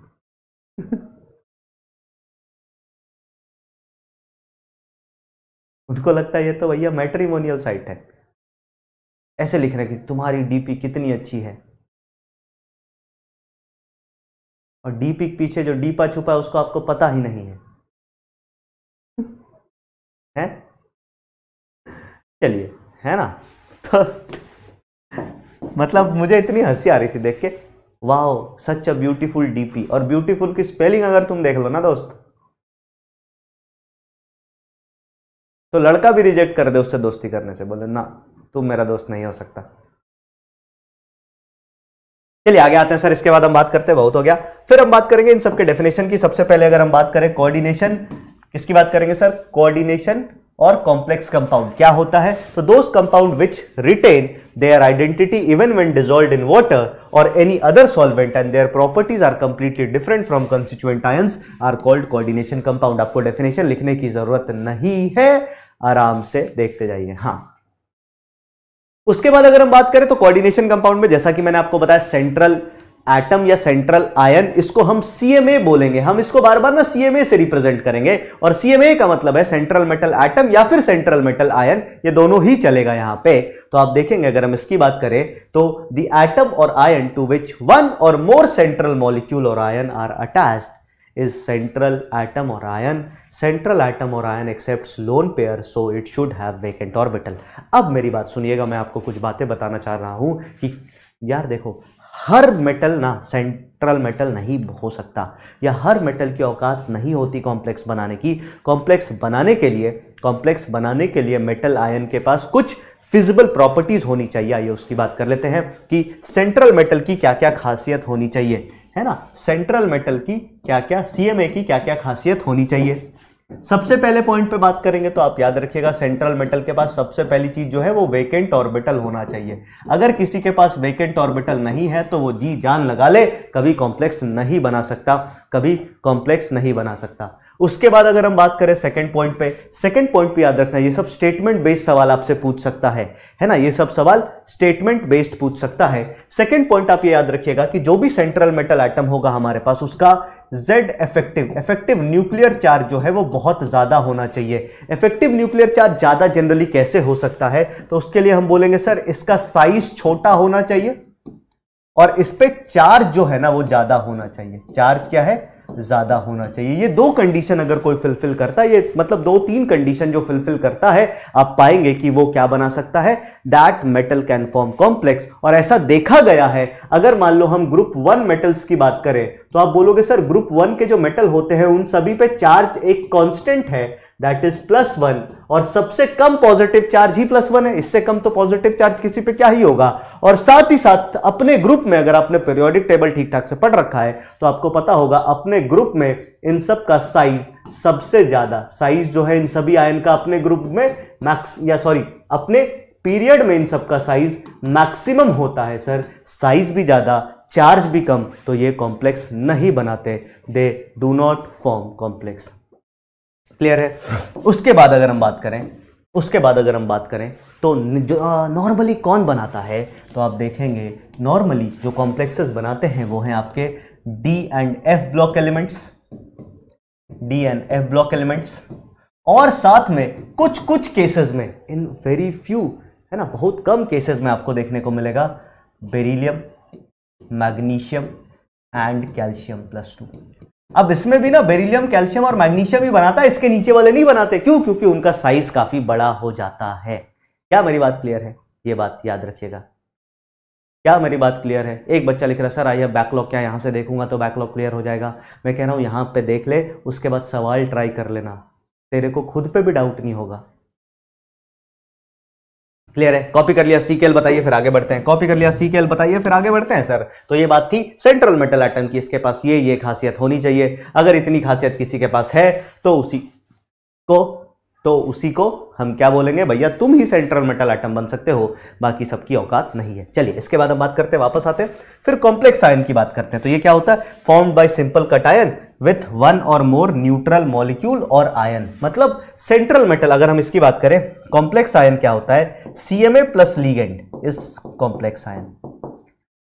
उनको लगता है ये तो भैया मैट्रीमोनियल साइट है ऐसे लिख रहे कि तुम्हारी डीपी कितनी अच्छी है और डीपी के पीछे जो डीपा छुपा है उसको आपको पता ही नहीं है है? चलिए है ना तो मतलब मुझे इतनी हंसी आ रही थी देख के वाह सच अ ब्यूटीफुल डीपी और ब्यूटीफुल की स्पेलिंग अगर तुम देख लो ना दोस्त तो लड़का भी रिजेक्ट कर दे उससे दोस्ती करने से बोले ना तुम मेरा दोस्त नहीं हो सकता चलिए आगे आते हैं सर इसके बाद हम बात करते हैं बहुत हो गया फिर हम बात करेंगे इन सबके डेफिनेशन की सबसे पहले अगर हम बात करें कोऑर्डिनेशन किसकी बात करेंगे सर कोऑर्डिनेशन और कॉम्प्लेक्स कंपाउंड क्या होता है तो those compound which retain their identity even when dissolve in water और any other solvent and their properties are completely different from constituent ions are called coordination compound आपको definition लिखने की जरूरत नहीं है आराम से देखते जाइए हाँ उसके बाद अगर हम बात करें तो कोऑर्डिनेशन कंपाउंड में जैसा कि मैंने आपको बताया सेंट्रल एटम या सेंट्रल आयन इसको हम सीएमए बोलेंगे हम इसको बार बार ना सीएमए से रिप्रेजेंट करेंगे और सीएमए का मतलब है सेंट्रल मेटल एटम या फिर सेंट्रल मेटल आयन ये दोनों ही चलेगा यहां पे तो आप देखेंगे अगर हम इसकी बात करें तो द एटम और आयन टू विच वन और मोर सेंट्रल मॉलिक्यूल और ion are attach is central atom और आयन सेंट्रल एटम और ion accept lone pair so it should have vacant orbital अब मेरी बात सुनिएगा मैं आपको कुछ बातें बताना चाह रहा हूं कि यार देखो हर मेटल ना सेंट्रल मेटल नहीं हो सकता या हर मेटल की औकात नहीं होती कॉम्प्लेक्स बनाने की कॉम्प्लेक्स बनाने के लिए कॉम्प्लेक्स बनाने के लिए मेटल आयन के पास कुछ फिजिबल प्रॉपर्टीज़ होनी चाहिए आइए उसकी बात कर लेते हैं कि सेंट्रल मेटल की क्या क्या खासियत होनी चाहिए है ना सेंट्रल मेटल की क्या क्या सी की क्या क्या खासियत होनी चाहिए सबसे पहले पॉइंट पे बात करेंगे तो आप याद रखिएगा सेंट्रल मेटल के पास सबसे पहली चीज जो है वो वेकेंट ऑर्बिटल होना चाहिए अगर किसी के पास वेकेंट ऑर्बिटल नहीं है तो वो जी जान लगा ले कभी कॉम्प्लेक्स नहीं बना सकता कभी कॉम्प्लेक्स नहीं बना सकता उसके बाद अगर हम बात करें सेकंड पॉइंट पे सेकंड पॉइंट पे याद रखना ये सब स्टेटमेंट बेस्ड सवाल आपसे पूछ सकता है है ना ये सब सवाल स्टेटमेंट बेस्ड पूछ सकता है सेकंड पॉइंट आप ये याद रखिएगा कि जो भी सेंट्रल मेटल आइटम होगा हमारे पास उसका Z effective effective nuclear charge जो है वो बहुत ज़्यादा होना चाहिए इफेक्टिव न्यूक्लियर चार्ज ज़्यादा जनरली कैसे हो सकता है तो उसके लिए हम बोलेंगे सर इसका साइज छोटा होना चाहिए और इस पर चार्ज जो है ना वो ज़्यादा होना चाहिए चार्ज क्या है ज़्यादा होना चाहिए ये दो कंडीशन अगर कोई फुलफिल करता है ये मतलब दो तीन कंडीशन जो फुलफिल करता है आप पाएंगे कि वो क्या बना सकता है that metal can form complex और ऐसा देखा गया है अगर मान लो हम ग्रुप वन मेटल्स की बात करें तो आप बोलोगे सर ग्रुप वन के जो मेटल होते हैं उन सभी पे चार्ज एक कांस्टेंट है दैट इज प्लस वन और सबसे कम पॉजिटिव चार्ज ही प्लस वन है इससे कम तो पॉजिटिव चार्ज किसी पे क्या ही होगा और साथ ही साथ अपने ग्रुप में अगर आपने पीरियोडिक टेबल ठीक ठाक से पढ़ रखा है तो आपको पता होगा अपने ग्रुप में इन सब का साइज सबसे ज्यादा साइज जो है इन सभी आयन का अपने ग्रुप में मैक्स या सॉरी अपने पीरियड में इन सब का साइज मैक्सिमम होता है सर साइज भी ज्यादा चार्ज भी कम तो ये कॉम्प्लेक्स नहीं बनाते they do not form complex clear है उसके बाद अगर हम बात करें उसके बाद अगर हम बात करें तो नॉर्मली कौन बनाता है तो आप देखेंगे नॉर्मली जो कॉम्प्लेक्सेस बनाते हैं वो हैं आपके D and F block elements D and F block elements और साथ में कुछ कुछ केसेस में इन वेरी फ्यू है ना बहुत कम केसेस में आपको देखने को मिलेगा beryllium magnesium and calcium plus two अब इसमें भी ना बेरिलियम कैल्शियम और मैग्नीशियम ही बनाता है इसके नीचे वाले नहीं बनाते क्यों क्योंकि उनका साइज काफी बड़ा हो जाता है क्या मेरी बात क्लियर है ये बात याद रखिएगा क्या मेरी बात क्लियर है एक बच्चा लिख रहा सर आइए बैकलॉग क्या यहां से देखूंगा तो बैकलॉग क्लियर हो जाएगा मैं कह रहा हूं यहां पे देख ले उसके बाद सवाल ट्राई कर लेना तेरे को खुद पे भी डाउट नहीं होगा क्लियर है कॉपी कर लिया सी के एल बताइए फिर आगे बढ़ते हैं कॉपी कर लिया सी के एल बताइए फिर आगे बढ़ते हैं सर तो ये बात थी सेंट्रल मेटल आइटम की इसके पास ये ये खासियत होनी चाहिए अगर इतनी खासियत किसी के पास है तो उसी को तो उसी को हम क्या बोलेंगे भैया तुम ही सेंट्रल मेटल आइटम बन सकते हो बाकी सबकी औकात नहीं है चलिए इसके बाद हम बात करते हैं वापस आते हैं फिर कॉम्प्लेक्स आयन की बात करते हैं तो ये क्या होता है form by simple cation with one और मोर न्यूट्रल मॉलिक्यूल और आयन मतलब सेंट्रल मेटल अगर हम इसकी बात करें कॉम्प्लेक्स आयन क्या होता है C M A plus ligand इस complex ion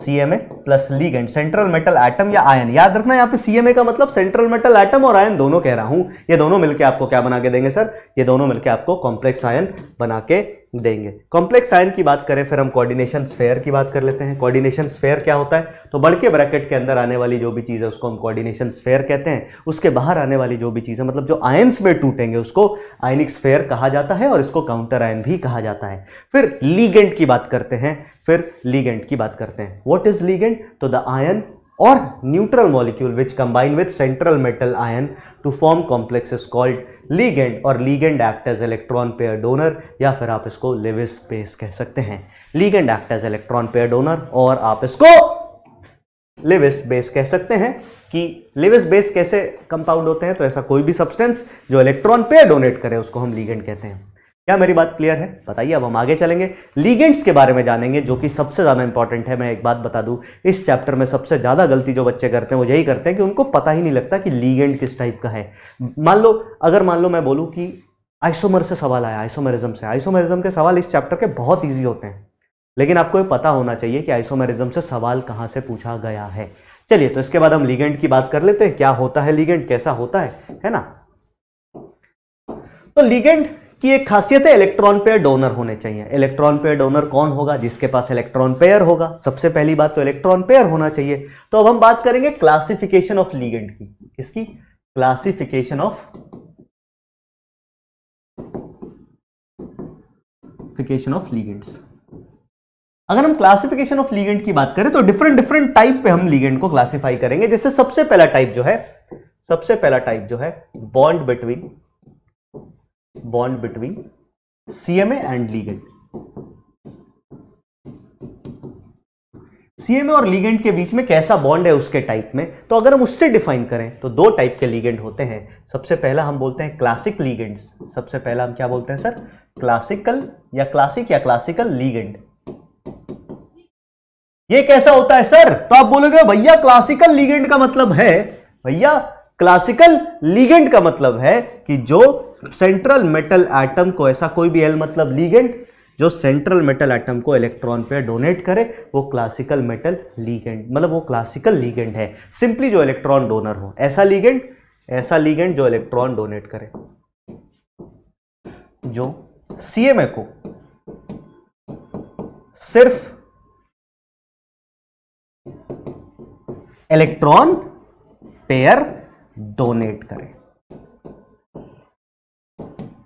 C M A plus ligand central metal atom या आयन याद रखना यहाँ पे सी एम ए का मतलब सेंट्रल मेटल एटम और आयन दोनों कह रहा हूं ये दोनों मिलके आपको क्या बना के देंगे सर ये दोनों मिलके आपको कॉम्प्लेक्स आयन बना के देंगे कॉम्प्लेक्स आयन की बात करें फिर हम कोऑर्डिनेशन स्फेयर की बात कर लेते हैं कोऑर्डिनेशन स्फेयर क्या होता है तो बढ़ के ब्रैकेट के अंदर आने वाली जो भी चीज़ है उसको हम कोऑर्डिनेशन स्फेयर कहते हैं उसके बाहर आने वाली जो भी चीज़ है मतलब जो आयन्स में टूटेंगे उसको आयनिक स्फेयर कहा जाता है और इसको काउंटर आयन भी कहा जाता है फिर लीगेंट की बात करते हैं फिर लीगेंट की बात करते हैं वॉट इज लीगेंट तो द आयन और neutral molecule which combine with central metal ion to form complexes called ligand और ligand act as electron pair donor या फिर आप इसको लेविस बेस कह सकते हैं ligand act as electron pair donor और आप इसको लेविस बेस कह सकते हैं कि लेविस बेस कैसे कंपाउंड होते हैं तो ऐसा कोई भी सब्सटेंस जो इलेक्ट्रॉन पेयर डोनेट करे उसको हम लीगेंड कहते हैं क्या मेरी बात क्लियर है बताइए अब हम आगे चलेंगे लीगेंट्स के बारे में जानेंगे जो कि सबसे ज़्यादा इंपॉर्टेंट है मैं एक बात बता दूं इस चैप्टर में सबसे ज़्यादा गलती जो बच्चे करते हैं वो यही करते हैं कि उनको पता ही नहीं लगता कि लीगेंट किस टाइप का है मान लो अगर मान लो मैं बोलूँ कि आइसोमर से सवाल आया आइसोमेरिज्म से आइसोमेरिज्म के सवाल इस चैप्टर के बहुत ईजी होते हैं लेकिन आपको ये पता होना चाहिए कि आइसोमेरिज्म से सवाल कहाँ से पूछा गया है चलिए तो इसके बाद हम लीगेंट की बात कर लेते हैं क्या होता है लीगेंट कैसा होता है है ना तो लीगेंट कि एक खासियत है इलेक्ट्रॉन पेयर डोनर होने चाहिए इलेक्ट्रॉन पेयर डोनर कौन होगा जिसके पास इलेक्ट्रॉन पेयर होगा सबसे पहली बात तो इलेक्ट्रॉन पेयर होना चाहिए तो अब हम बात करेंगे क्लासिफिकेशन ऑफ लीगेंड की किसकी classification of classification of ligands अगर हम क्लासिफिकेशन ऑफ लीगेंड की बात करें तो डिफरेंट डिफरेंट टाइप पे हम लीगेंड को क्लासिफाई करेंगे जैसे सबसे पहला टाइप जो है सबसे पहला टाइप जो है bond between bond between CMA and ligand. CMA और लीगेंड के बीच में कैसा बॉन्ड है उसके टाइप में तो अगर हम उससे डिफाइन करें तो दो टाइप के लीगेंड होते हैं सबसे पहला हम बोलते हैं क्लासिक लीगेंड्स सबसे पहला हम क्या बोलते हैं सर क्लासिकल या क्लासिक या क्लासिकल लीगेंड ये कैसा होता है सर तो आप बोलोगे भैया क्लासिकल लीगेंड का मतलब है भैया क्लासिकल लीगेंट का मतलब है कि जो सेंट्रल मेटल एटम को ऐसा कोई भी एल मतलब लीगेंट जो सेंट्रल मेटल एटम को इलेक्ट्रॉन पे डोनेट करे वो क्लासिकल मेटल लीगेंट मतलब वो क्लासिकल लीगेंट है सिंपली जो इलेक्ट्रॉन डोनर हो ऐसा लीगेंट ऐसा लीगेंट जो इलेक्ट्रॉन डोनेट करे जो सीएमए को सिर्फ इलेक्ट्रॉन पेयर डोनेट करें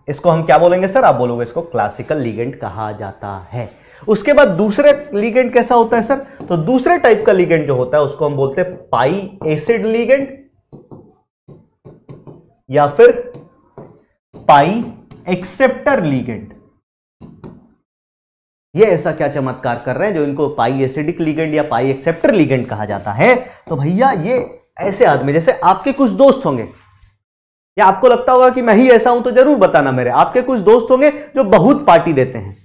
इसको हम क्या बोलेंगे सर आप बोलोगे इसको क्लासिकल लीगेंट कहा जाता है उसके बाद दूसरे लीगेंट कैसा होता है सर तो दूसरे टाइप का लीगेंट जो होता है उसको हम बोलते हैं पाई एसिड लीगेंट या फिर पाई एक्सेप्टर लीगेंट ये ऐसा क्या चमत्कार कर रहे हैं जो इनको पाई एसिडिक लीगेंट या पाई एक्सेप्टर लीगेंट कहा जाता है तो भैया ये ऐसे आदमी जैसे आपके कुछ दोस्त होंगे या आपको लगता होगा कि मैं ही ऐसा हूं तो जरूर बताना मेरे आपके कुछ दोस्त होंगे जो बहुत पार्टी देते हैं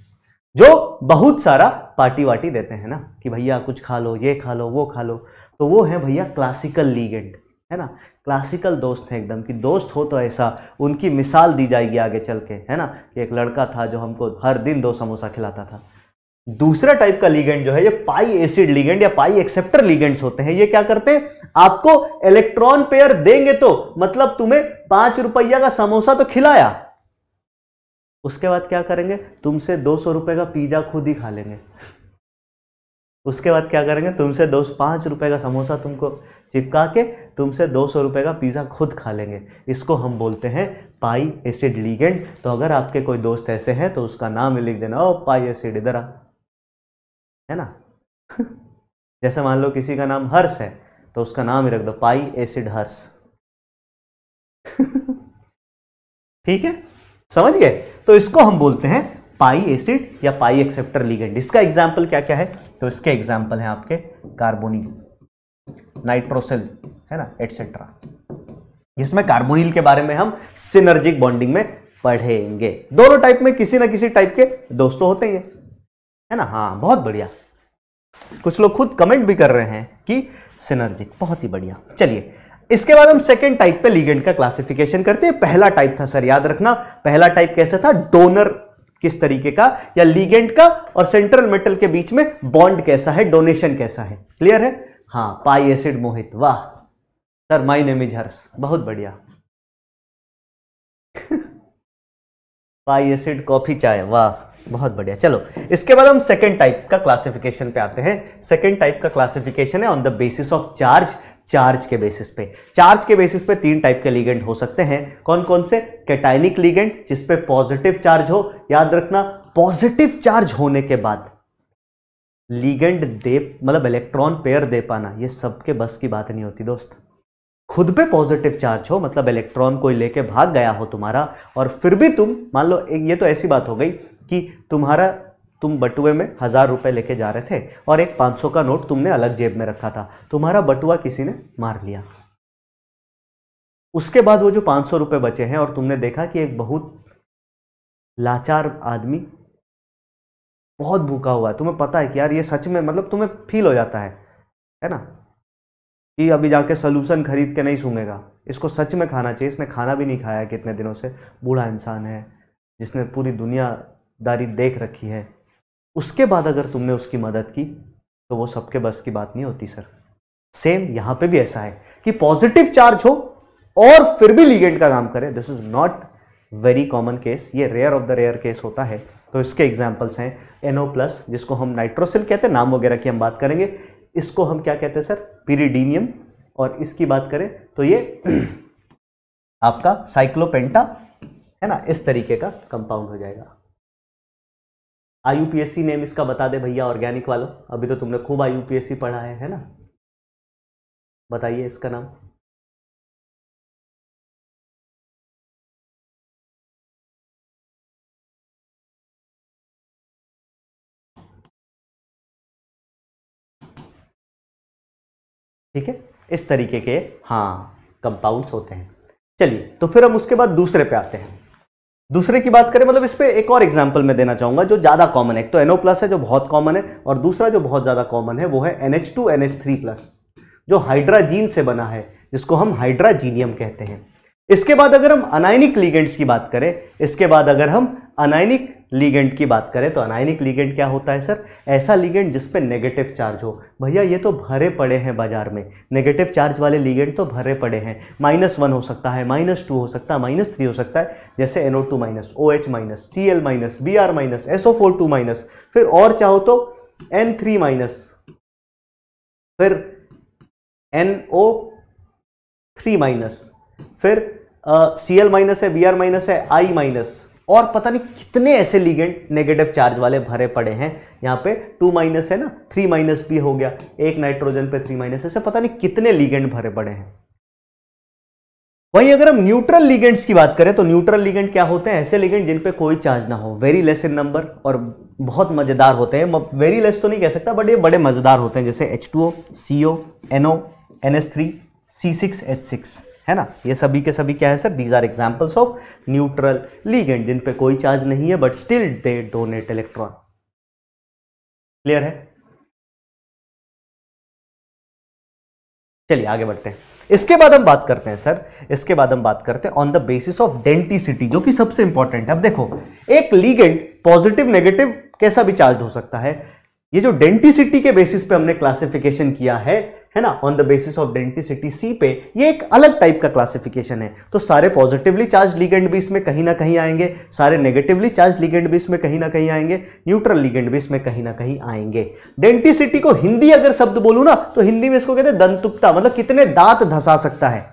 जो बहुत सारा पार्टी वार्टी देते हैं ना कि भैया कुछ खा लो ये खा लो वो खा लो तो वो है भैया क्लासिकल लीगेंड है ना क्लासिकल दोस्त हैं एकदम कि दोस्त हो तो ऐसा उनकी मिसाल दी जाएगी आगे चल के है ना कि एक लड़का था जो हमको हर दिन दो समोसा खिलाता था दूसरा टाइप का लीगेंड जो है ये पाई एसिड लीगेंड या पाई एक्सेप्टर लीगेंड्स होते हैं ये क्या करते हैं आपको इलेक्ट्रॉन पेयर देंगे तो मतलब तुम्हें पांच रुपया का समोसा तो खिलाया उसके बाद क्या करेंगे तुमसे दो सौ रुपए का पिज्जा खुद ही खा लेंगे उसके बाद क्या करेंगे तुमसे दो पांच रुपए का समोसा तुमको चिपका के तुमसे दो सौ रुपए का पिज़्ज़ा खुद खा लेंगे इसको हम बोलते हैं पाई एसिड लीगेंड तो अगर आपके कोई दोस्त ऐसे हैं तो उसका नाम लिख देना ओ पाई एसिड इधर आ है ना जैसे मान लो किसी का नाम हर्ष है तो उसका नाम ही रख दो पाई एसिड हर्ष ठीक है समझ गए तो इसको हम बोलते हैं पाई एसिड या पाई एक्सेप्टर लिगेंड इसका एग्जाम्पल क्या क्या है तो इसके एग्जाम्पल हैं आपके कार्बोनिल नाइट्रोसेल है ना एटसेट्रा जिसमें कार्बोनिल के बारे में हम सिनर्जिक बॉन्डिंग में पढ़ेंगे दोनों टाइप में किसी ना किसी टाइप के दोस्तों तो होते हैं है ना हाँ बहुत बढ़िया कुछ लोग खुद कमेंट भी कर रहे हैं कि सिनर्जिक बहुत ही बढ़िया चलिए इसके बाद हम सेकेंड टाइप पे लीगेंड का क्लासिफिकेशन करते हैं पहला टाइप था सर याद रखना पहला टाइप कैसा था डोनर किस तरीके का या लीगेंड का और सेंट्रल मेटल के बीच में बॉन्ड कैसा है डोनेशन कैसा है क्लियर है हाँ पाई एसिड मोहित वाह sir my name is Harsh बहुत बढ़िया पाई एसिड कॉफी चाय वाह बहुत बढ़िया चलो इसके बाद हम सेकेंड टाइप का क्लासिफिकेशन पे आते हैं सेकेंड टाइप का क्लासिफिकेशन है on the basis of charge charge के बेसिस पे चार्ज के बेसिस पे तीन टाइप के लीगेंट हो सकते हैं कौन कौन से कैटाइनिक लिगेंड जिसपे पॉजिटिव चार्ज हो याद रखना पॉजिटिव चार्ज होने के बाद लीगेंट दे मतलब इलेक्ट्रॉन पेयर दे पाना ये सबके बस की बात नहीं होती दोस्त खुद पे पॉजिटिव चार्ज हो मतलब इलेक्ट्रॉन कोई लेके भाग गया हो तुम्हारा और फिर भी तुम मान लो ये तो ऐसी बात हो गई कि तुम्हारा तुम बटुए में हज़ार रुपये लेके जा रहे थे और एक पाँच सौ का नोट तुमने अलग जेब में रखा था तुम्हारा बटुआ किसी ने मार लिया उसके बाद वो जो पाँच सौ रुपये बचे हैं और तुमने देखा कि एक बहुत लाचार आदमी बहुत भूखा हुआ है तुम्हें पता है कि यार ये सच में मतलब तुम्हें फील हो जाता है है ना कि अभी जाके सलूशन खरीद के नहीं सूंघेगा इसको सच में खाना चाहिए इसने खाना भी नहीं खाया कितने दिनों से बूढ़ा इंसान है जिसने पूरी दुनिया दारी देख रखी है उसके बाद अगर तुमने उसकी मदद की तो वो सबके बस की बात नहीं होती सर सेम यहां पे भी ऐसा है कि पॉजिटिव चार्ज हो और फिर भी लीगेंट का काम करे this is not very common case ये rare of the rare case होता है तो इसके एग्जाम्पल्स हैं एनओ प्लस जिसको हम नाइट्रोसिल कहते हैं नाम वगैरह की हम बात करेंगे इसको हम क्या कहते हैं सर पीरिडीनियम और इसकी बात करें तो ये आपका साइक्लोपेंटा है ना इस तरीके का कंपाउंड हो जाएगा आई नेम इसका बता दे भैया ऑर्गेनिक वालों अभी तो तुमने खूब आई पढ़ा है है ना बताइए इसका नाम ठीक है इस तरीके के हाँ कंपाउंड्स होते हैं चलिए तो फिर हम उसके बाद दूसरे पे आते हैं दूसरे की बात करें मतलब इस पर एक और एग्जाम्पल मैं देना चाहूंगा जो ज़्यादा कॉमन है एक तो एनओ प्लस है जो बहुत कॉमन है और दूसरा जो बहुत ज़्यादा कॉमन है वो है N H two N H three plus जो हाइड्राजीन से बना है जिसको हम हाइड्राजीनियम कहते हैं इसके बाद अगर हम अनाइनिक लीगेंट्स की बात करें इसके बाद अगर हम अनाइनिक लीगेंट की बात करें तो अनाइनिक लीगेंट क्या होता है सर ऐसा लीगेंट जिस पे नेगेटिव चार्ज हो भैया ये तो भरे पड़े हैं बाजार में नेगेटिव चार्ज वाले लीगेंट तो भरे पड़े हैं माइनस वन हो सकता है माइनस टू हो सकता है माइनस थ्री हो सकता है जैसे NO two minus O H minus C L minus B R minus S O four two minus फिर और चाहो तो एन थ्री माइनस फिर एन ओ थ्री माइनस फिर सी एल माइनस है बी आर माइनस है आई माइनस और पता नहीं कितने ऐसे लिगेंड नेगेटिव चार्ज वाले भरे पड़े हैं यहाँ पे टू माइनस है ना थ्री माइनस भी हो गया एक नाइट्रोजन पे थ्री माइनस ऐसे पता नहीं कितने लिगेंड भरे पड़े हैं वहीं अगर हम न्यूट्रल लिगेंड्स की बात करें तो न्यूट्रल लिगेंड क्या होते हैं ऐसे लिगेंड जिन पे कोई चार्ज ना हो वेरी लेस इन नंबर और बहुत मज़ेदार होते हैं वेरी लेस तो नहीं कह सकता बट ये बड़े मज़ेदार होते हैं जैसे H two O C O N O N S three C six H six है ना ये सभी के सभी क्या है sir these are examples of neutral ligand जिन पे कोई चार्ज नहीं है but still they donate electron clear है चलिए आगे बढ़ते हैं इसके बाद हम बात करते हैं सर इसके बाद हम बात करते हैं on the basis of denticity जो कि सबसे इंपॉर्टेंट है अब देखो एक लीगेंड पॉजिटिव नेगेटिव कैसा भी चार्ज हो सकता है ये जो डेंटिसिटी के बेसिस पे हमने क्लासिफिकेशन किया है है ना on the basis of denticity सी पे ये एक अलग टाइप का क्लासिफिकेशन है तो सारे पॉजिटिवली चार्ज लीगेंड भी इसमें कहीं ना कहीं आएंगे सारे नेगेटिवली चार्ज लीगेंड भी इसमें कहीं ना कहीं आएंगे न्यूट्रल लीगेंड भी इसमें कहीं ना कहीं आएंगे डेंटिसिटी को हिंदी अगर शब्द बोलू ना तो हिंदी में इसको कहते हैं दंतुकता मतलब कितने दांत धंसा सकता है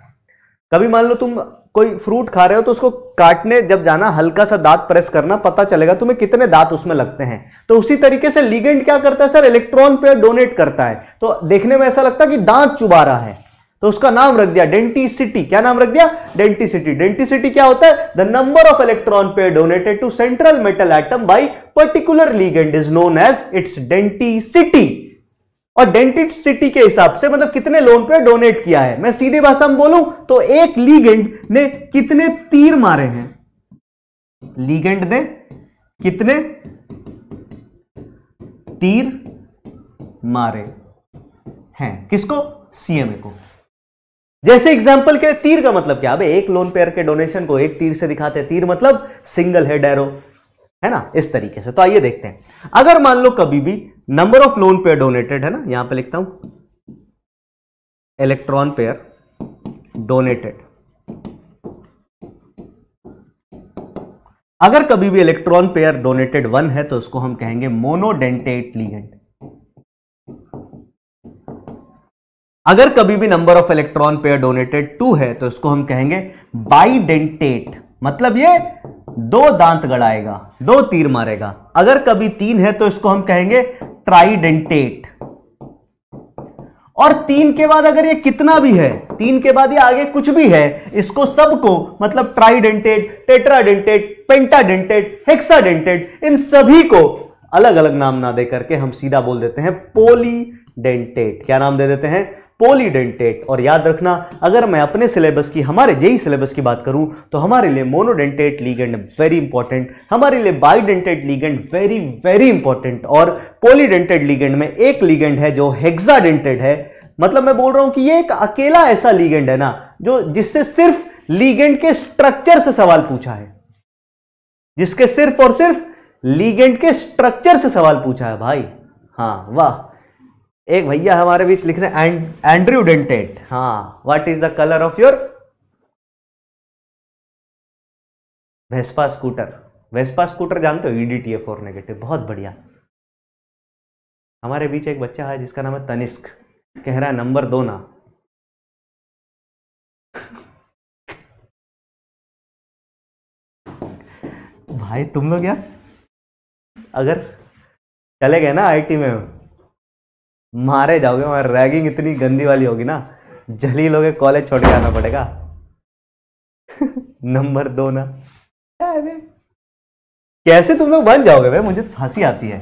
कभी मान लो तुम कोई फ्रूट खा रहे हो तो उसको काटने जब जाना हल्का सा दांत प्रेस करना पता चलेगा तुम्हें कितने दांत उसमें लगते हैं तो उसी तरीके से लीगेंड क्या करता है सर इलेक्ट्रॉन पे डोनेट करता है तो देखने में ऐसा लगता है कि दांत चुबा रहा है तो उसका नाम रख दिया डेंटिसिटी क्या नाम रख दिया डेंटिसिटी डेंटिसिटी क्या होता है the number of electron pair donated to central metal atom by particular ligand is known as its denticity और डेंटिट सिटी के हिसाब से मतलब कितने लोन पे डोनेट किया है मैं सीधे भाषा में बोलूं तो एक लीगेंड ने कितने तीर मारे हैं लीगेंड ने कितने तीर मारे हैं किसको सीएमए को जैसे एग्जाम्पल के तीर का मतलब क्या अबे एक लोन पेयर के डोनेशन को एक तीर से दिखाते हैं तीर मतलब सिंगल हेड एरो है ना इस तरीके से तो आइए देखते हैं अगर मान लो कभी भी number of lone pair donated है ना यहां पे लिखता हूं इलेक्ट्रॉन पेयर डोनेटेड अगर कभी भी इलेक्ट्रॉन पेयर डोनेटेड वन है तो उसको हम कहेंगे मोनोडेंटेट लिगेंड अगर कभी भी number of electron pair donated to है तो इसको हम कहेंगे बाईडेंटेट मतलब ये दो दांत गड़ाएगा दो तीर मारेगा अगर कभी तीन है तो इसको हम कहेंगे ट्राइडेंटेट और तीन के बाद अगर ये कितना भी है तीन के बाद ये आगे कुछ भी है इसको सबको मतलब ट्राइडेंटेट टेट्राडेंटेट पेंटाडेंटेट हेक्साडेंटेट इन सभी को अलग अलग नाम ना देकर के हम सीधा बोल देते हैं पोलीडेंटेट क्या नाम दे देते हैं पोलीडेंटेट और याद रखना अगर मैं अपने सिलेबस की हमारे जेई सिलेबस की बात करूं तो हमारे लिए मोनोडेंटेट लीगेंड वेरी इंपॉर्टेंट हमारे लिए bidentate ligand very very important और पोलीडेंटेड लीगेंड में एक लीगेंड है जो हेक्साडेंटेड है मतलब मैं बोल रहा हूं कि ये एक अकेला ऐसा लीगेंड है ना जो जिससे सिर्फ लीगेंड के स्ट्रक्चर से सवाल पूछा है जिसके सिर्फ और सिर्फ लीगेंड के स्ट्रक्चर से सवाल पूछा है भाई हाँ वाह एक भैया हमारे बीच लिख रहे हैं एंड्रू एंड्रयू डेंटेट हाँ what is the colour of your Vespa scooter Vespa scooter जानते हो ईडीटीए फोर नेगेटिव बहुत बढ़िया हमारे बीच एक बच्चा है जिसका नाम है तनिष्क कह रहा है नंबर दो ना भाई तुम लोग यार अगर चले गए ना आईटी में मारे जाओगे वहाँ रैगिंग इतनी गंदी वाली होगी ना जली लोगे कॉलेज छोड़ के आना पड़ेगा नंबर दो ना कैसे तुम लोग बन जाओगे भाई मुझे तो हंसी आती है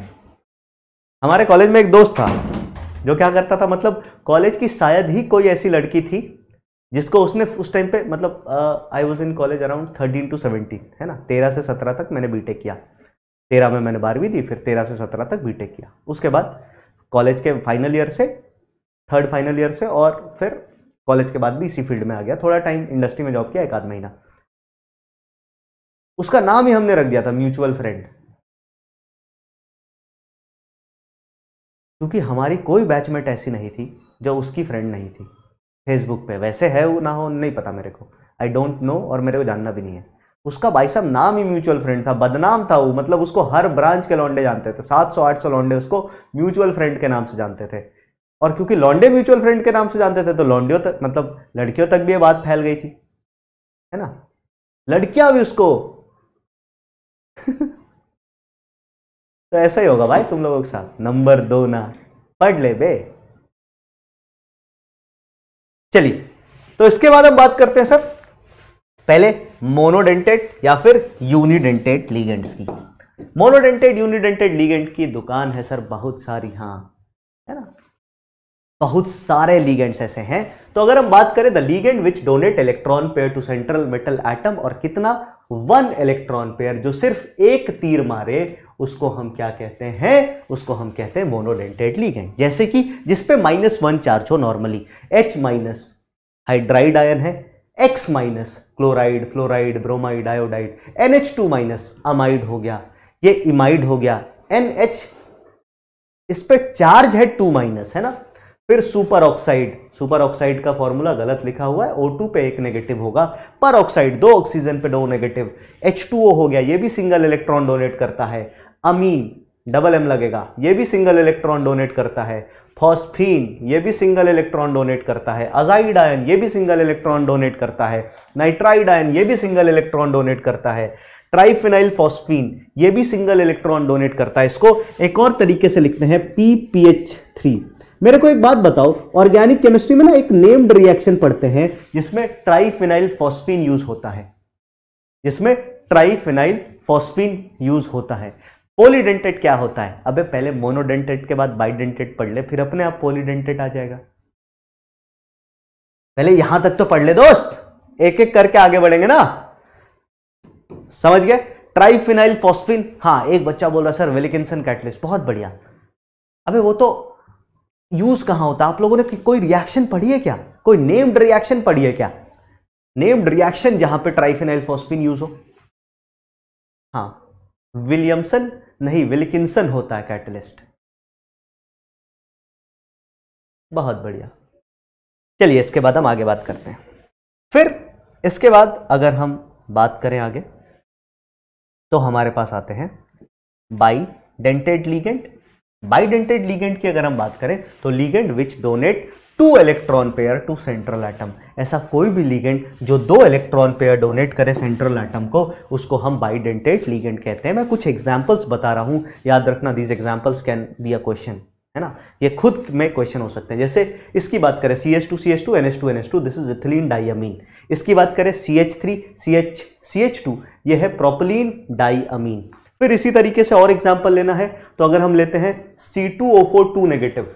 हमारे कॉलेज में एक दोस्त था जो क्या करता था मतलब कॉलेज की शायद ही कोई ऐसी लड़की थी जिसको उसने उस टाइम पे मतलब I was in college around thirteen to seventeen है ना तेरह से सत्रह तक मैंने बीटेक किया तेरह में मैंने बारहवीं दी फिर तेरह से सत्रह तक बीटेक किया उसके बाद कॉलेज के फाइनल ईयर से थर्ड फाइनल ईयर से और फिर कॉलेज के बाद भी इसी फील्ड में आ गया थोड़ा टाइम इंडस्ट्री में जॉब किया एक आध महीना उसका नाम ही हमने रख दिया था म्यूचुअल फ्रेंड क्योंकि हमारी कोई बैचमेट ऐसी नहीं थी जो उसकी फ्रेंड नहीं थी फेसबुक पे वैसे है वो ना हो नहीं पता मेरे को आई डोंट नो और मेरे को जानना भी नहीं है उसका भाई साहब नाम ही म्यूचुअल फ्रेंड था बदनाम था वो मतलब उसको हर ब्रांच के लौंडे जानते थे सात सौ आठ सौ लौंडे उसको म्यूचुअल फ्रेंड के नाम से जानते थे और क्योंकि लौंडे म्यूचुअल फ्रेंड के नाम से जानते थे तो लौंडियों तक मतलब लड़कियों तक भी ये बात फैल गई थी है ना लड़कियां भी उसको तो ऐसा ही होगा भाई तुम लोगों के साथ नंबर दो ना पढ़ ले बे चलिए तो इसके बाद हम बात करते हैं सर पहले मोनोडेंटेड या फिर यूनिडेंटेड लीगेंट्स की मोनोडेंटेड यूनिडेंटेड लीगेंट की दुकान है सर बहुत सारी हाँ है ना बहुत सारे लीगेंट्स ऐसे हैं तो अगर हम बात करें the ligand which donate electron pair to central metal atom और कितना वन इलेक्ट्रॉन पेयर जो सिर्फ एक तीर मारे उसको हम क्या कहते हैं उसको हम कहते हैं मोनोडेंटेड लीगेंट जैसे कि जिसपे माइनस वन चार्ज हो normally H minus hydride ion है X minus chloride fluoride bromide iodide N H two minus amide हो गया ये इमाइड हो गया एन एच इस पर चार्ज है टू माइनस है ना फिर सुपर ऑक्साइड सुपर ऑक्साइड का फॉर्मूला गलत लिखा हुआ है O2 पे एक नेगेटिव होगा पर ऑक्साइड दो ऑक्सीजन पे दो नेगेटिव H2O हो गया ये भी सिंगल इलेक्ट्रॉन डोनेट करता है अमीन डबल एम लगेगा ये भी सिंगल इलेक्ट्रॉन डोनेट करता है फॉस्फीन ये भी सिंगल इलेक्ट्रॉन डोनेट करता है अजाइड आयन ये भी सिंगल इलेक्ट्रॉन डोनेट करता है नाइट्राइड आयन ये भी सिंगल इलेक्ट्रॉन डोनेट करता है ट्राइफिनाइल फॉस्फीन ये भी सिंगल इलेक्ट्रॉन डोनेट करता है इसको एक और तरीके से लिखते हैं पी पी एच थ्री मेरे को एक बात बताओ ऑर्गेनिक केमिस्ट्री में ना एक नेम्ड रिएक्शन पढ़ते हैं जिसमें ट्राइफिनाइल फॉस्फीन यूज होता है जिसमें ट्राइफिनाइल फॉस्फीन यूज होता है पोलीडेंटेड क्या होता है अबे पहले मोनोडेंटेड के बाद बाइडेंटेड पढ़ ले फिर अपने आप पोलीडेंटेड आ जाएगा पहले यहां तक तो पढ़ ले दोस्त एक एक करके आगे बढ़ेंगे ना समझ गए ट्राइफिनाइल फॉस्फिन हाँ एक बच्चा बोल रहा सर वेलिकिनसन कैटलिस्ट बहुत बढ़िया अबे वो तो यूज कहां होता आप लोगों ने कोई रिएक्शन पढ़ी है क्या कोई नेम्ड रिएक्शन पढ़ी है क्या नेम्ड रिएक्शन जहां पे ट्राइफिनाइल फॉस्फिन यूज हो हाँ विलियमसन नहीं विलकिनसन होता है कैटलिस्ट बहुत बढ़िया चलिए इसके बाद हम आगे बात करते हैं फिर इसके बाद अगर हम बात करें आगे तो हमारे पास आते हैं bidentate ligand bidentate ligand की अगर हम बात करें तो ligand which donate two electron pair to central atom ऐसा कोई भी लीगेंड जो दो इलेक्ट्रॉन पेयर डोनेट करे सेंट्रल एटम को उसको हम बाइडेंटेट लीगेंड कहते हैं मैं कुछ एग्जाम्पल्स बता रहा हूँ याद रखना these examples can be a question है ना ये खुद में क्वेश्चन हो सकते हैं जैसे इसकी बात करें C H two C H two N H two N H two this is ethylene diamine इसकी बात करें C H three C H C H two ये है प्रोपलीन डाइअमीन फिर इसी तरीके से और एग्जाम्पल लेना है तो अगर हम लेते हैं C two O four two negative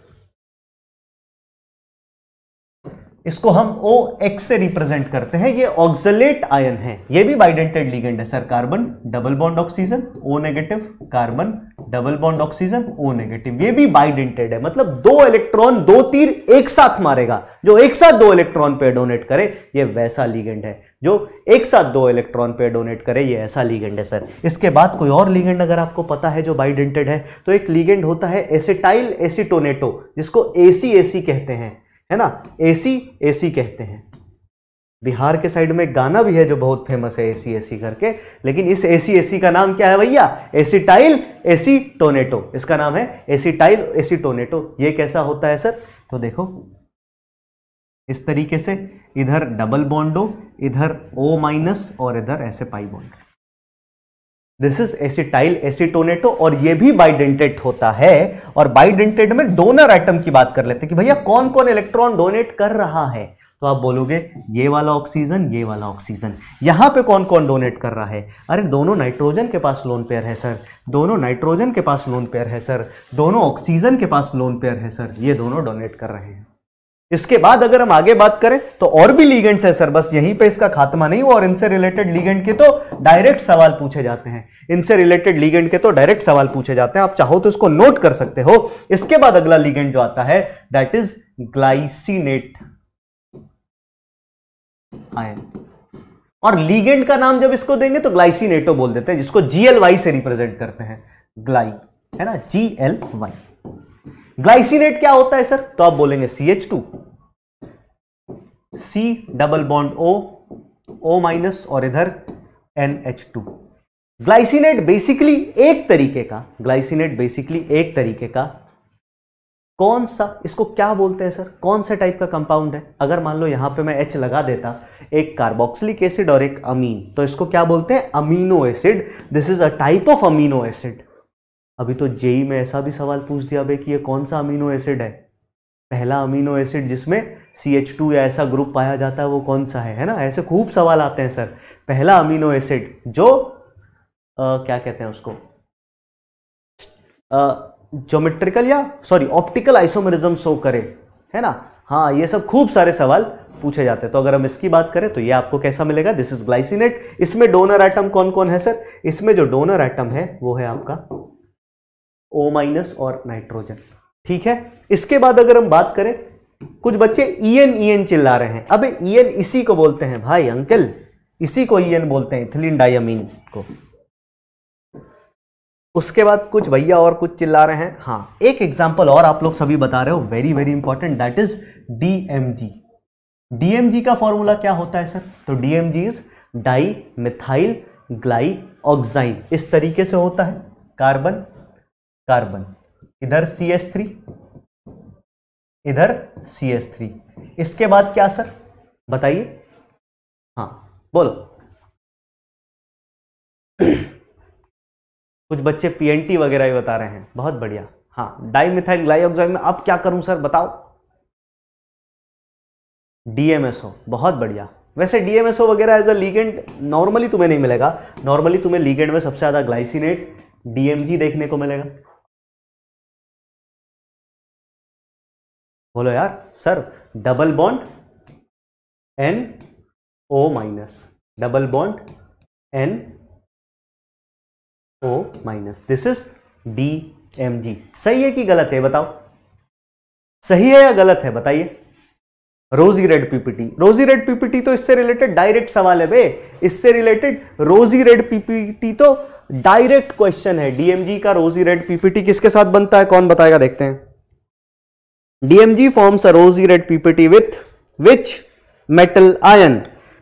इसको हम ओ एक्स से रिप्रेजेंट करते हैं ये ऑक्सलेट आयन है ये भी बाइडेंटेड लिगेंड है sir carbon double bond oxygen O negative carbon double bond oxygen O negative ये भी बाइडेंटेड है मतलब दो इलेक्ट्रॉन दो तीर एक साथ मारेगा जो एक साथ दो इलेक्ट्रॉन पे डोनेट करे ये वैसा लीगेंड है जो एक साथ दो इलेक्ट्रॉन पे डोनेट करे ये ऐसा लीगेंड है सर इसके बाद कोई और लीगेंड अगर आपको पता है जो बाइडेंटेड है तो एक लीगेंड होता है एसिटाइल एसिटोनेटो जिसको एसी एसी कहते हैं है ना एसी एसी कहते हैं बिहार के साइड में गाना भी है जो बहुत फेमस है एसी एसी करके लेकिन इस एसी एसी का नाम क्या है भैया एसी टाइल एसी टोनेटो इसका नाम है एसी टाइल एसी टोनेटो ये कैसा होता है सर तो देखो इस तरीके से इधर डबल बॉन्डो इधर ओ माइनस और इधर ऐसे pi bond this is acetyl acetonato और ये भी बाइडेंटेट होता है और बाइडेंटेट में डोनर आइटम की बात कर लेते हैं कि भैया कौन कौन इलेक्ट्रॉन डोनेट कर रहा है तो आप बोलोगे ये वाला ऑक्सीजन ये वाला ऑक्सीजन यहाँ पे कौन कौन डोनेट कर रहा है अरे दोनों नाइट्रोजन के पास लोन पेयर है सर दोनों नाइट्रोजन के पास लोन पेयर है सर दोनों ऑक्सीजन के पास लोन पेयर है सर ये दोनों डोनेट कर रहे हैं इसके बाद अगर हम आगे बात करें तो और भी लीगेंड्स है सर बस यहीं पे इसका खात्मा नहीं हुआ और इनसे रिलेटेड लीगेंट के तो डायरेक्ट सवाल पूछे जाते हैं इनसे रिलेटेड लीगेंट के तो डायरेक्ट सवाल पूछे जाते हैं आप चाहो तो इसको नोट कर सकते हो इसके बाद अगला लीगेंट जो आता है दैट इज ग्लाइसिनेट आयन और लीगेंट का नाम जब इसको देंगे तो ग्लाइसिनेटो बोल देते हैं जिसको जीएलवाई से रिप्रेजेंट करते हैं ग्लाई है ना जीएलवाई ग्लाइसिनेट क्या होता है सर तो आप बोलेंगे C H two C double bond O O minus और इधर N H two glycinate basically एक तरीके का ग्लाइसिनेट बेसिकली एक तरीके का कौन सा इसको क्या बोलते हैं सर कौन से टाइप का कंपाउंड है अगर मान लो यहां पे मैं एच लगा देता एक कार्बोक्सिलिक एसिड और एक अमीन तो इसको क्या बोलते हैं amino acid this is a type of amino acid अभी तो जेई e में ऐसा भी सवाल पूछ दिया भाई कि ये कौन सा अमीनो एसिड है पहला अमीनो एसिड जिसमें सी एच टू या ऐसा ग्रुप पाया जाता है वो कौन सा है है ना ऐसे खूब सवाल आते हैं सर पहला अमीनो एसिड जो आ, क्या कहते हैं उसको जोमेट्रिकल या सॉरी ऑप्टिकल आइसोमेरिज्म शो करे है ना हाँ ये सब खूब सारे सवाल पूछे जाते हैं तो अगर हम इसकी बात करें तो ये आपको कैसा मिलेगा दिस इज ग्लाइसिनेट इसमें डोनर आइटम कौन कौन है सर इसमें जो डोनर आइटम है वो है आपका ओ माइनस और नाइट्रोजन ठीक है इसके बाद अगर हम बात करें कुछ बच्चे ई एन ई एन चिल्ला रहे हैं अबे ई एन इसी को बोलते हैं भाई अंकल इसी को ई एन बोलते हैं इथिलीन डायमीन को उसके बाद कुछ भैया और कुछ चिल्ला रहे हैं हाँ एक एग्जाम्पल और आप लोग सभी बता रहे हो very very important that is DMG DMG का फॉर्मूला क्या होता है सर तो डीएमजी इज डाई मिथाइल ग्लाई ऑक्साइन इस तरीके से होता है कार्बन कार्बन इधर सी एस थ्री इधर सी एस थ्री इसके बाद क्या सर बताइए हाँ बोलो कुछ बच्चे पीएनटी वगैरह भी बता रहे हैं बहुत बढ़िया हाँ ग्लाई ग्लाइऑक्साइड में अब क्या करूं सर बताओ डीएमएसओ बहुत बढ़िया वैसे डीएमएसओ वगैरह एज अ लीगेंड नॉर्मली तुम्हें नहीं मिलेगा नॉर्मली तुम्हें लीगेंड में सबसे ज़्यादा ग्लाइसिनेट डीएमजी देखने को मिलेगा बोलो यार sir double bond N O minus double bond N O minus this is D M G सही है कि गलत है बताओ सही है या गलत है बताइए rosy red PPT rosy red PPT तो इससे रिलेटेड डायरेक्ट सवाल है बे इससे रिलेटेड रोजी रेड पीपीटी तो डायरेक्ट क्वेश्चन है डीएमजी का रोजी रेड पीपीटी किसके साथ बनता है कौन बताएगा देखते हैं DMG forms a rosy red PPT with which metal ion?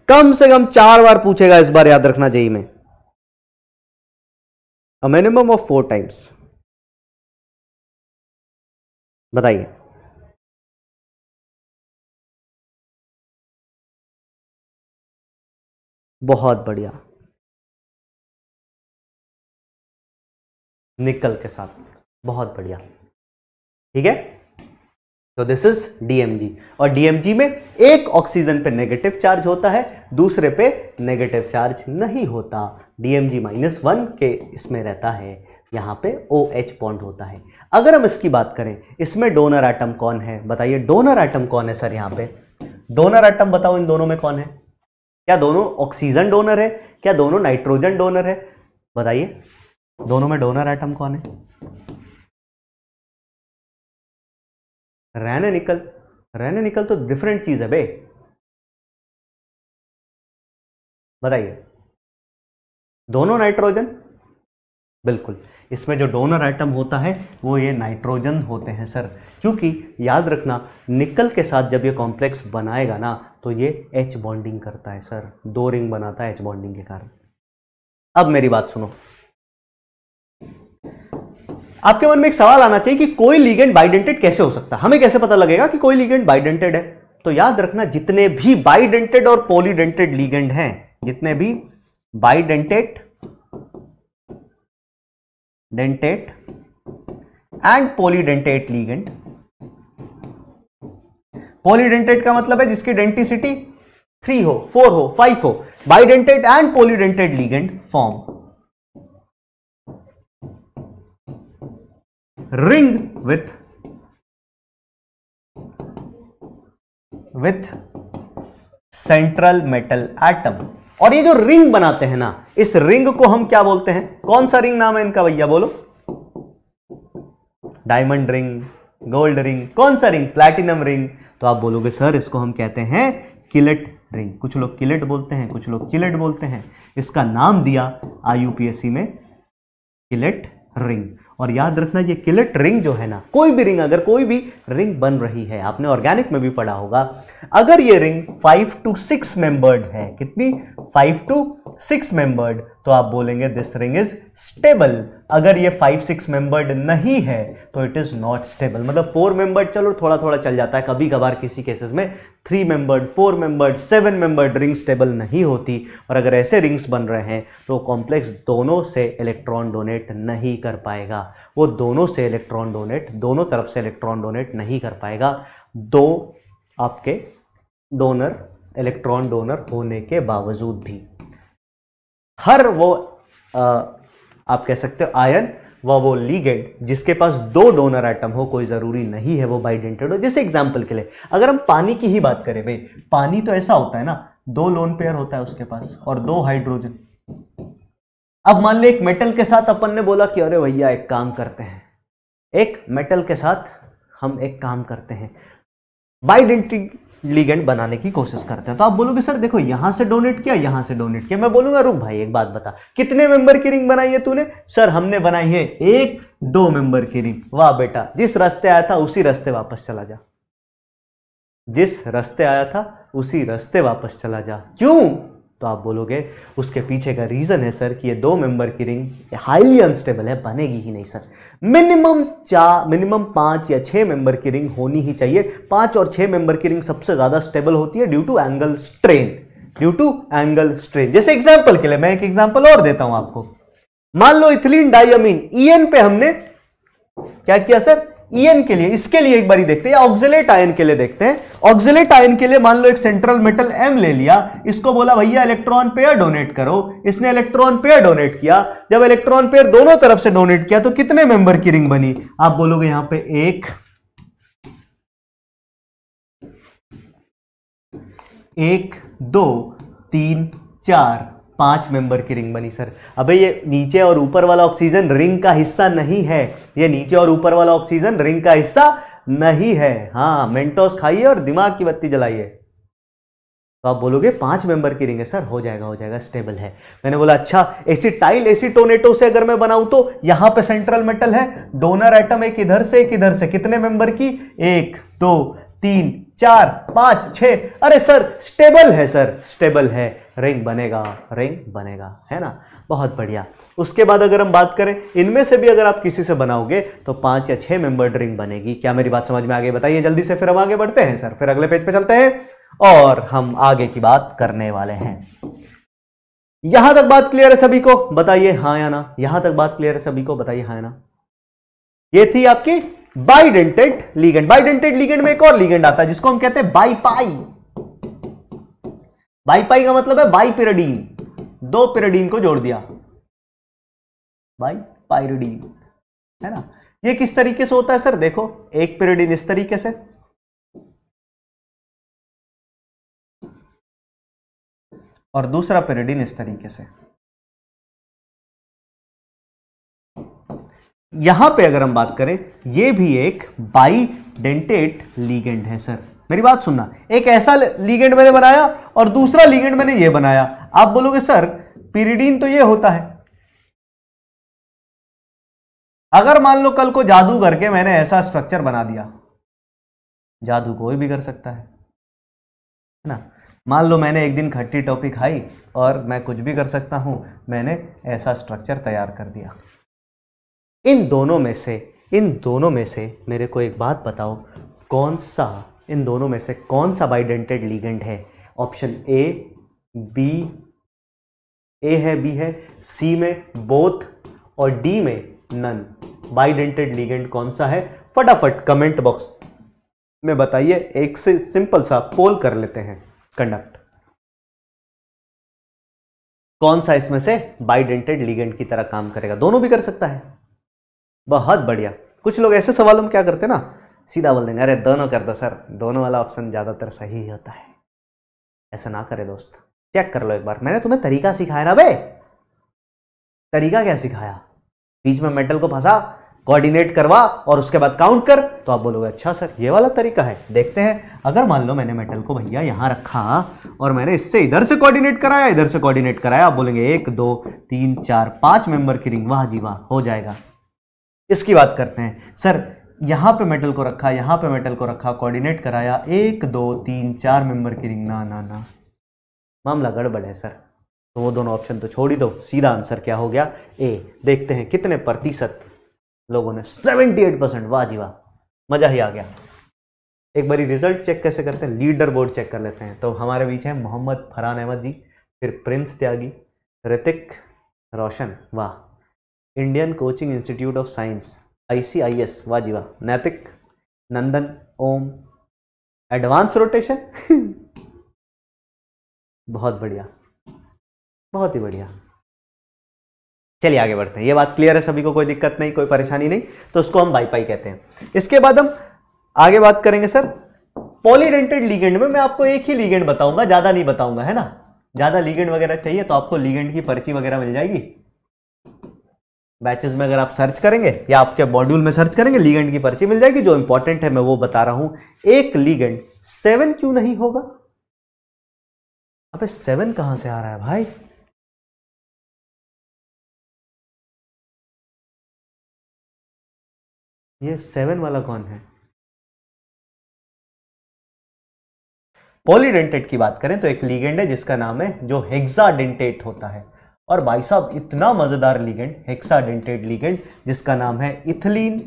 कम से कम चार बार पूछेगा इस बार याद रखना चाहिए में a minimum of four times बताइए बहुत बढ़िया निकल के साथ बहुत बढ़िया ठीक है तो दिस इज डीएमजी और डीएमजी में एक ऑक्सीजन पे नेगेटिव चार्ज होता है दूसरे पे नेगेटिव चार्ज नहीं होता डीएमजी माइनस वन के इसमें रहता है यहां पे ओ एच बॉन्ड होता है अगर हम इसकी बात करें इसमें डोनर आइटम कौन है बताइए डोनर आइटम कौन है सर यहां पे डोनर आइटम बताओ इन दोनों में कौन है क्या दोनों ऑक्सीजन डोनर है क्या दोनों नाइट्रोजन डोनर है बताइए दोनों में डोनर आइटम कौन है रहने निकल रहने निकल तो डिफरेंट चीज़ है बे बताइए दोनों नाइट्रोजन बिल्कुल इसमें जो डोनर आइटम होता है वो ये नाइट्रोजन होते हैं सर क्योंकि याद रखना निकल के साथ जब ये कॉम्प्लेक्स बनाएगा ना तो ये एच बॉन्डिंग करता है सर दो रिंग बनाता है एच बॉन्डिंग के कारण अब मेरी बात सुनो आपके मन में एक सवाल आना चाहिए कि कोई लीगेंट बाइडेंटेड कैसे हो सकता है हमें कैसे पता लगेगा कि कोई लीगेंट बाइडेंटेड है तो याद रखना जितने भी बाइडेंटेड और पोलिडेंटेड लीगेंड हैं जितने भी bidentate dentate and polydentate ligand polydentate का मतलब है जिसकी डेंटिसिटी थ्री हो फोर हो फाइव हो bidentate and polydentate ligand form ring with with central metal atom और ये जो रिंग बनाते हैं ना इस रिंग को हम क्या बोलते हैं कौन सा रिंग नाम है इनका भैया बोलो डायमंड रिंग गोल्ड रिंग कौन सा रिंग प्लैटिनम रिंग तो आप बोलोगे सर इसको हम कहते हैं किलेट रिंग कुछ लोग किलेट बोलते हैं कुछ लोग किलेट बोलते हैं इसका नाम दिया आई में किलेट रिंग और याद रखना ये किलेट रिंग जो है ना कोई भी रिंग अगर कोई भी रिंग बन रही है आपने ऑर्गेनिक में भी पढ़ा होगा अगर ये ring five to six membered है कितनी फाइव टू सिक्स मेंबर्ड तो आप बोलेंगे दिस रिंग इज स्टेबल अगर ये फाइव सिक्स मेंबर्ड नहीं है तो इट इज़ नॉट स्टेबल मतलब फोर मेंबर्ड चलो थोड़ा थोड़ा चल जाता है कभी कभार किसी केसेस में three membered four membered seven membered ring stable नहीं होती और अगर ऐसे रिंग्स बन रहे हैं तो कॉम्प्लेक्स दोनों से इलेक्ट्रॉन डोनेट नहीं कर पाएगा वो दोनों से इलेक्ट्रॉन डोनेट दोनों तरफ से इलेक्ट्रॉन डोनेट नहीं कर पाएगा दो आपके डोनर इलेक्ट्रॉन डोनर होने के बावजूद भी हर वो आ, आप कह सकते हो आयन व वो लीगेंड जिसके पास दो डोनर आइटम हो कोई ज़रूरी नहीं है वो बाइडेंटेड हो जैसे एग्जाम्पल के लिए अगर हम पानी की ही बात करें भाई पानी तो ऐसा होता है ना दो लोन पेयर होता है उसके पास और दो हाइड्रोजन अब मान लो एक मेटल के साथ अपन ने बोला कि अरे भैया एक काम करते हैं एक मेटल के साथ हम एक काम करते हैं बाइडेंटिटी लीगेंड बनाने की कोशिश करते हैं तो आप बोलोगे सर देखो यहां से डोनेट किया यहां से डोनेट किया मैं बोलूंगा रुक भाई एक बात बता कितने मेंबर की रिंग बनाई है तूने सर हमने बनाई है एक दो मेंबर की रिंग वाह बेटा जिस रास्ते आया था उसी रास्ते वापस चला जा जिस रास्ते आया था उसी रास्ते वापस चला जा क्यों तो आप बोलोगे उसके पीछे का रीज़न है सर कि ये दो मेंबर की रिंग हाईली अनस्टेबल है बनेगी ही नहीं सर मिनिमम चार मिनिमम पांच या छह मेंबर की रिंग होनी ही चाहिए पांच और छह मेंबर की रिंग सबसे ज़्यादा स्टेबल होती है due to angle strain due to angle strain जैसे एग्जाम्पल के लिए मैं एक एग्जाम्पल और देता हूं आपको मान लो इथिलीन डायमीन ई पे हमने क्या किया सर ईएन के लिए इसके लिए एक बारी देखते हैं या ऑक्जिलेट आयन के लिए देखते हैं ऑक्जिलेट आयन के लिए मान लो एक सेंट्रल मेटल एम ले लिया इसको बोला भैया इलेक्ट्रॉन पेयर डोनेट करो इसने इलेक्ट्रॉन पेयर डोनेट किया जब इलेक्ट्रॉन पेयर दोनों तरफ से डोनेट किया तो कितने मेंबर की रिंग बनी आप बोलोगे यहां पर एक एक दो तीन चार पांच मेंबर की रिंग बनी सर अबे ये नीचे और ऊपर वाला ऑक्सीजन रिंग का हिस्सा नहीं है ये नीचे और ऊपर वाला ऑक्सीजन रिंग का हिस्सा नहीं है हाँ मेंटोस खाइए और दिमाग की बत्ती जलाइए तो आप बोलोगे पांच मेंबर की रिंग है सर हो जाएगा हो जाएगा स्टेबल है मैंने बोला अच्छा टाइल एसिटाइल टोनेटो से अगर मैं बनाऊं तो यहां पे सेंट्रल मेटल है डोनर आइटम एक इधर से एक इधर से कितने मेंबर की एक दो तीन चार पांच छ अरे सर स्टेबल है सर स्टेबल है रिंग बनेगा रिंग बनेगा है ना बहुत बढ़िया उसके बाद अगर हम बात करें इनमें से भी अगर आप किसी से बनाओगे तो पांच या छह मेंबर रिंग बनेगी क्या मेरी बात समझ में आगे बताइए जल्दी से फिर हम आगे बढ़ते हैं सर फिर अगले पेज पे चलते हैं और हम आगे की बात करने वाले हैं यहां तक बात क्लियर है सभी को बताइए हाँ या ना यहां तक बात क्लियर है सभी को बताइए हाँ या ना ये थी आपकी बाइडेंटेड लीगेंड बाइडेंटेड लीगेंड में एक और लीगेंड आता है जिसको हम कहते हैं बाईपाई बाईपाई का मतलब है बाईपिराडीन दो पिरोडीन को जोड़ दिया बाईपाइराडीन है ना ये किस तरीके से होता है सर देखो एक पिरोडीन इस तरीके से और दूसरा पिरोडीन इस तरीके से यहां पे अगर हम बात करें ये भी एक बाई डेंटेट लीगेंड है सर मेरी बात सुनना एक ऐसा लीगेंड मैंने बनाया और दूसरा लीगेंड मैंने ये बनाया आप बोलोगे सर पीरिडीन तो ये होता है अगर मान लो कल को जादू करके मैंने ऐसा स्ट्रक्चर बना दिया जादू कोई भी कर सकता है ना मान लो मैंने एक दिन खट्टी टॉपिक खाई और मैं कुछ भी कर सकता हूं मैंने ऐसा स्ट्रक्चर तैयार कर दिया इन दोनों में से इन दोनों में से मेरे को एक बात बताओ कौन सा इन दोनों में से कौन सा बाइडेंटेड लीगेंड है ऑप्शन ए बी ए है बी है सी में बोथ और डी में नन बाइडेंटेड लीगेंड कौन सा है फटाफट कमेंट बॉक्स में बताइए एक से सिंपल सा पोल कर लेते हैं कंडक्ट कौन सा इसमें से बाइडेंटेड लीगेंड की तरह काम करेगा दोनों भी कर सकता है बहुत बढ़िया कुछ लोग ऐसे सवालों में क्या करते ना सीधा बोल देंगे अरे दोनों कर दो सर दोनों वाला ऑप्शन ज़्यादातर सही होता है ऐसा ना करे दोस्त चेक कर लो एक बार मैंने तुम्हें तरीका सिखाया ना बे तरीका क्या सिखाया बीच में मेटल को फंसा कोऑर्डिनेट करवा और उसके बाद काउंट कर तो आप बोलोगे अच्छा सर ये वाला तरीका है देखते हैं अगर मान लो मैंने मेटल को भैया यहाँ रखा और मैंने इससे इधर से कोऑर्डिनेट कराया इधर से कोऑर्डिनेट कराया आप बोलेंगे एक दो तीन चार पाँच मेंबर की रिंग वाह जी वाह हो जाएगा इसकी बात करते हैं सर यहाँ पे मेटल को रखा यहाँ पे मेटल को रखा कोऑर्डिनेट कराया एक दो तीन चार मेंबर की रिंग ना ना ना मामला गड़बड़ है सर तो वो दोनों ऑप्शन तो छोड़ ही दो सीधा आंसर क्या हो गया ए देखते हैं कितने प्रतिशत लोगों ने 78 परसेंट वाह जी वाह मज़ा ही आ गया एक बारी रिजल्ट चेक कैसे करते हैं लीडर बोर्ड चेक कर लेते हैं तो हमारे बीच हैं मोहम्मद फरहान अहमद जी फिर प्रिंस त्यागी ऋतिक रोशन वाह Indian coaching institute of science ICIS वाह वाह नैतिक नंदन ओम एडवांस रोटेशन बहुत बढ़िया बहुत ही बढ़िया चलिए आगे बढ़ते हैं ये बात क्लियर है सभी को कोई दिक्कत नहीं कोई परेशानी नहीं तो उसको हम बाईपाई कहते हैं इसके बाद हम आगे बात करेंगे सर पॉलीडेंटेड लीगेंड में मैं आपको एक ही लीगेंड बताऊंगा ज़्यादा नहीं बताऊंगा है ना ज़्यादा लीगेंड वगैरह चाहिए तो आपको लीगेंड की पर्ची वगैरह मिल जाएगी बैचेस में अगर आप सर्च करेंगे या आपके मॉड्यूल में सर्च करेंगे लीगेंड की पर्ची मिल जाएगी जो इंपॉर्टेंट है मैं वो बता रहा हूं एक लीगेंड सेवन क्यों नहीं होगा अबे सेवन कहां से आ रहा है भाई ये सेवन वाला कौन है पॉलीडेंटेट की बात करें तो एक लीगेंड है जिसका नाम है जो हेक्साडेंटेट होता है और भाई साहब इतना मज़ेदार लिगेंड हेक्साडेंटेड लिगेंड जिसका नाम है ethylene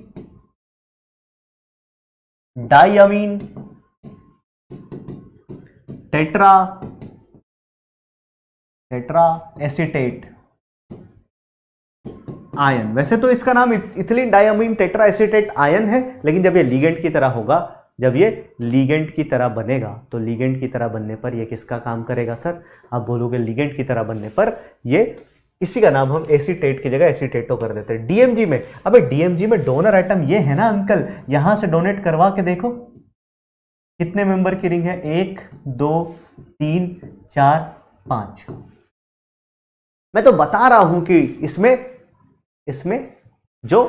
diamine tetra tetra acetate ion वैसे तो इसका नाम ethylene diamine tetra acetate ion है लेकिन जब ये लिगेंड की तरह होगा जब ये लीगेंट की तरह बनेगा तो लीगेंट की तरह बनने पर ये किसका काम करेगा सर आप बोलोगे लीगेंट की तरह बनने पर ये इसी का नाम हम एसीटेट की जगह एसीटेटो कर देते हैं डीएमजी में अबे डीएमजी में डोनर आइटम ये है ना अंकल यहां से डोनेट करवा के देखो कितने मेंबर की रिंग है एक दो तीन चार पांच मैं तो बता रहा हूं कि इसमें इसमें जो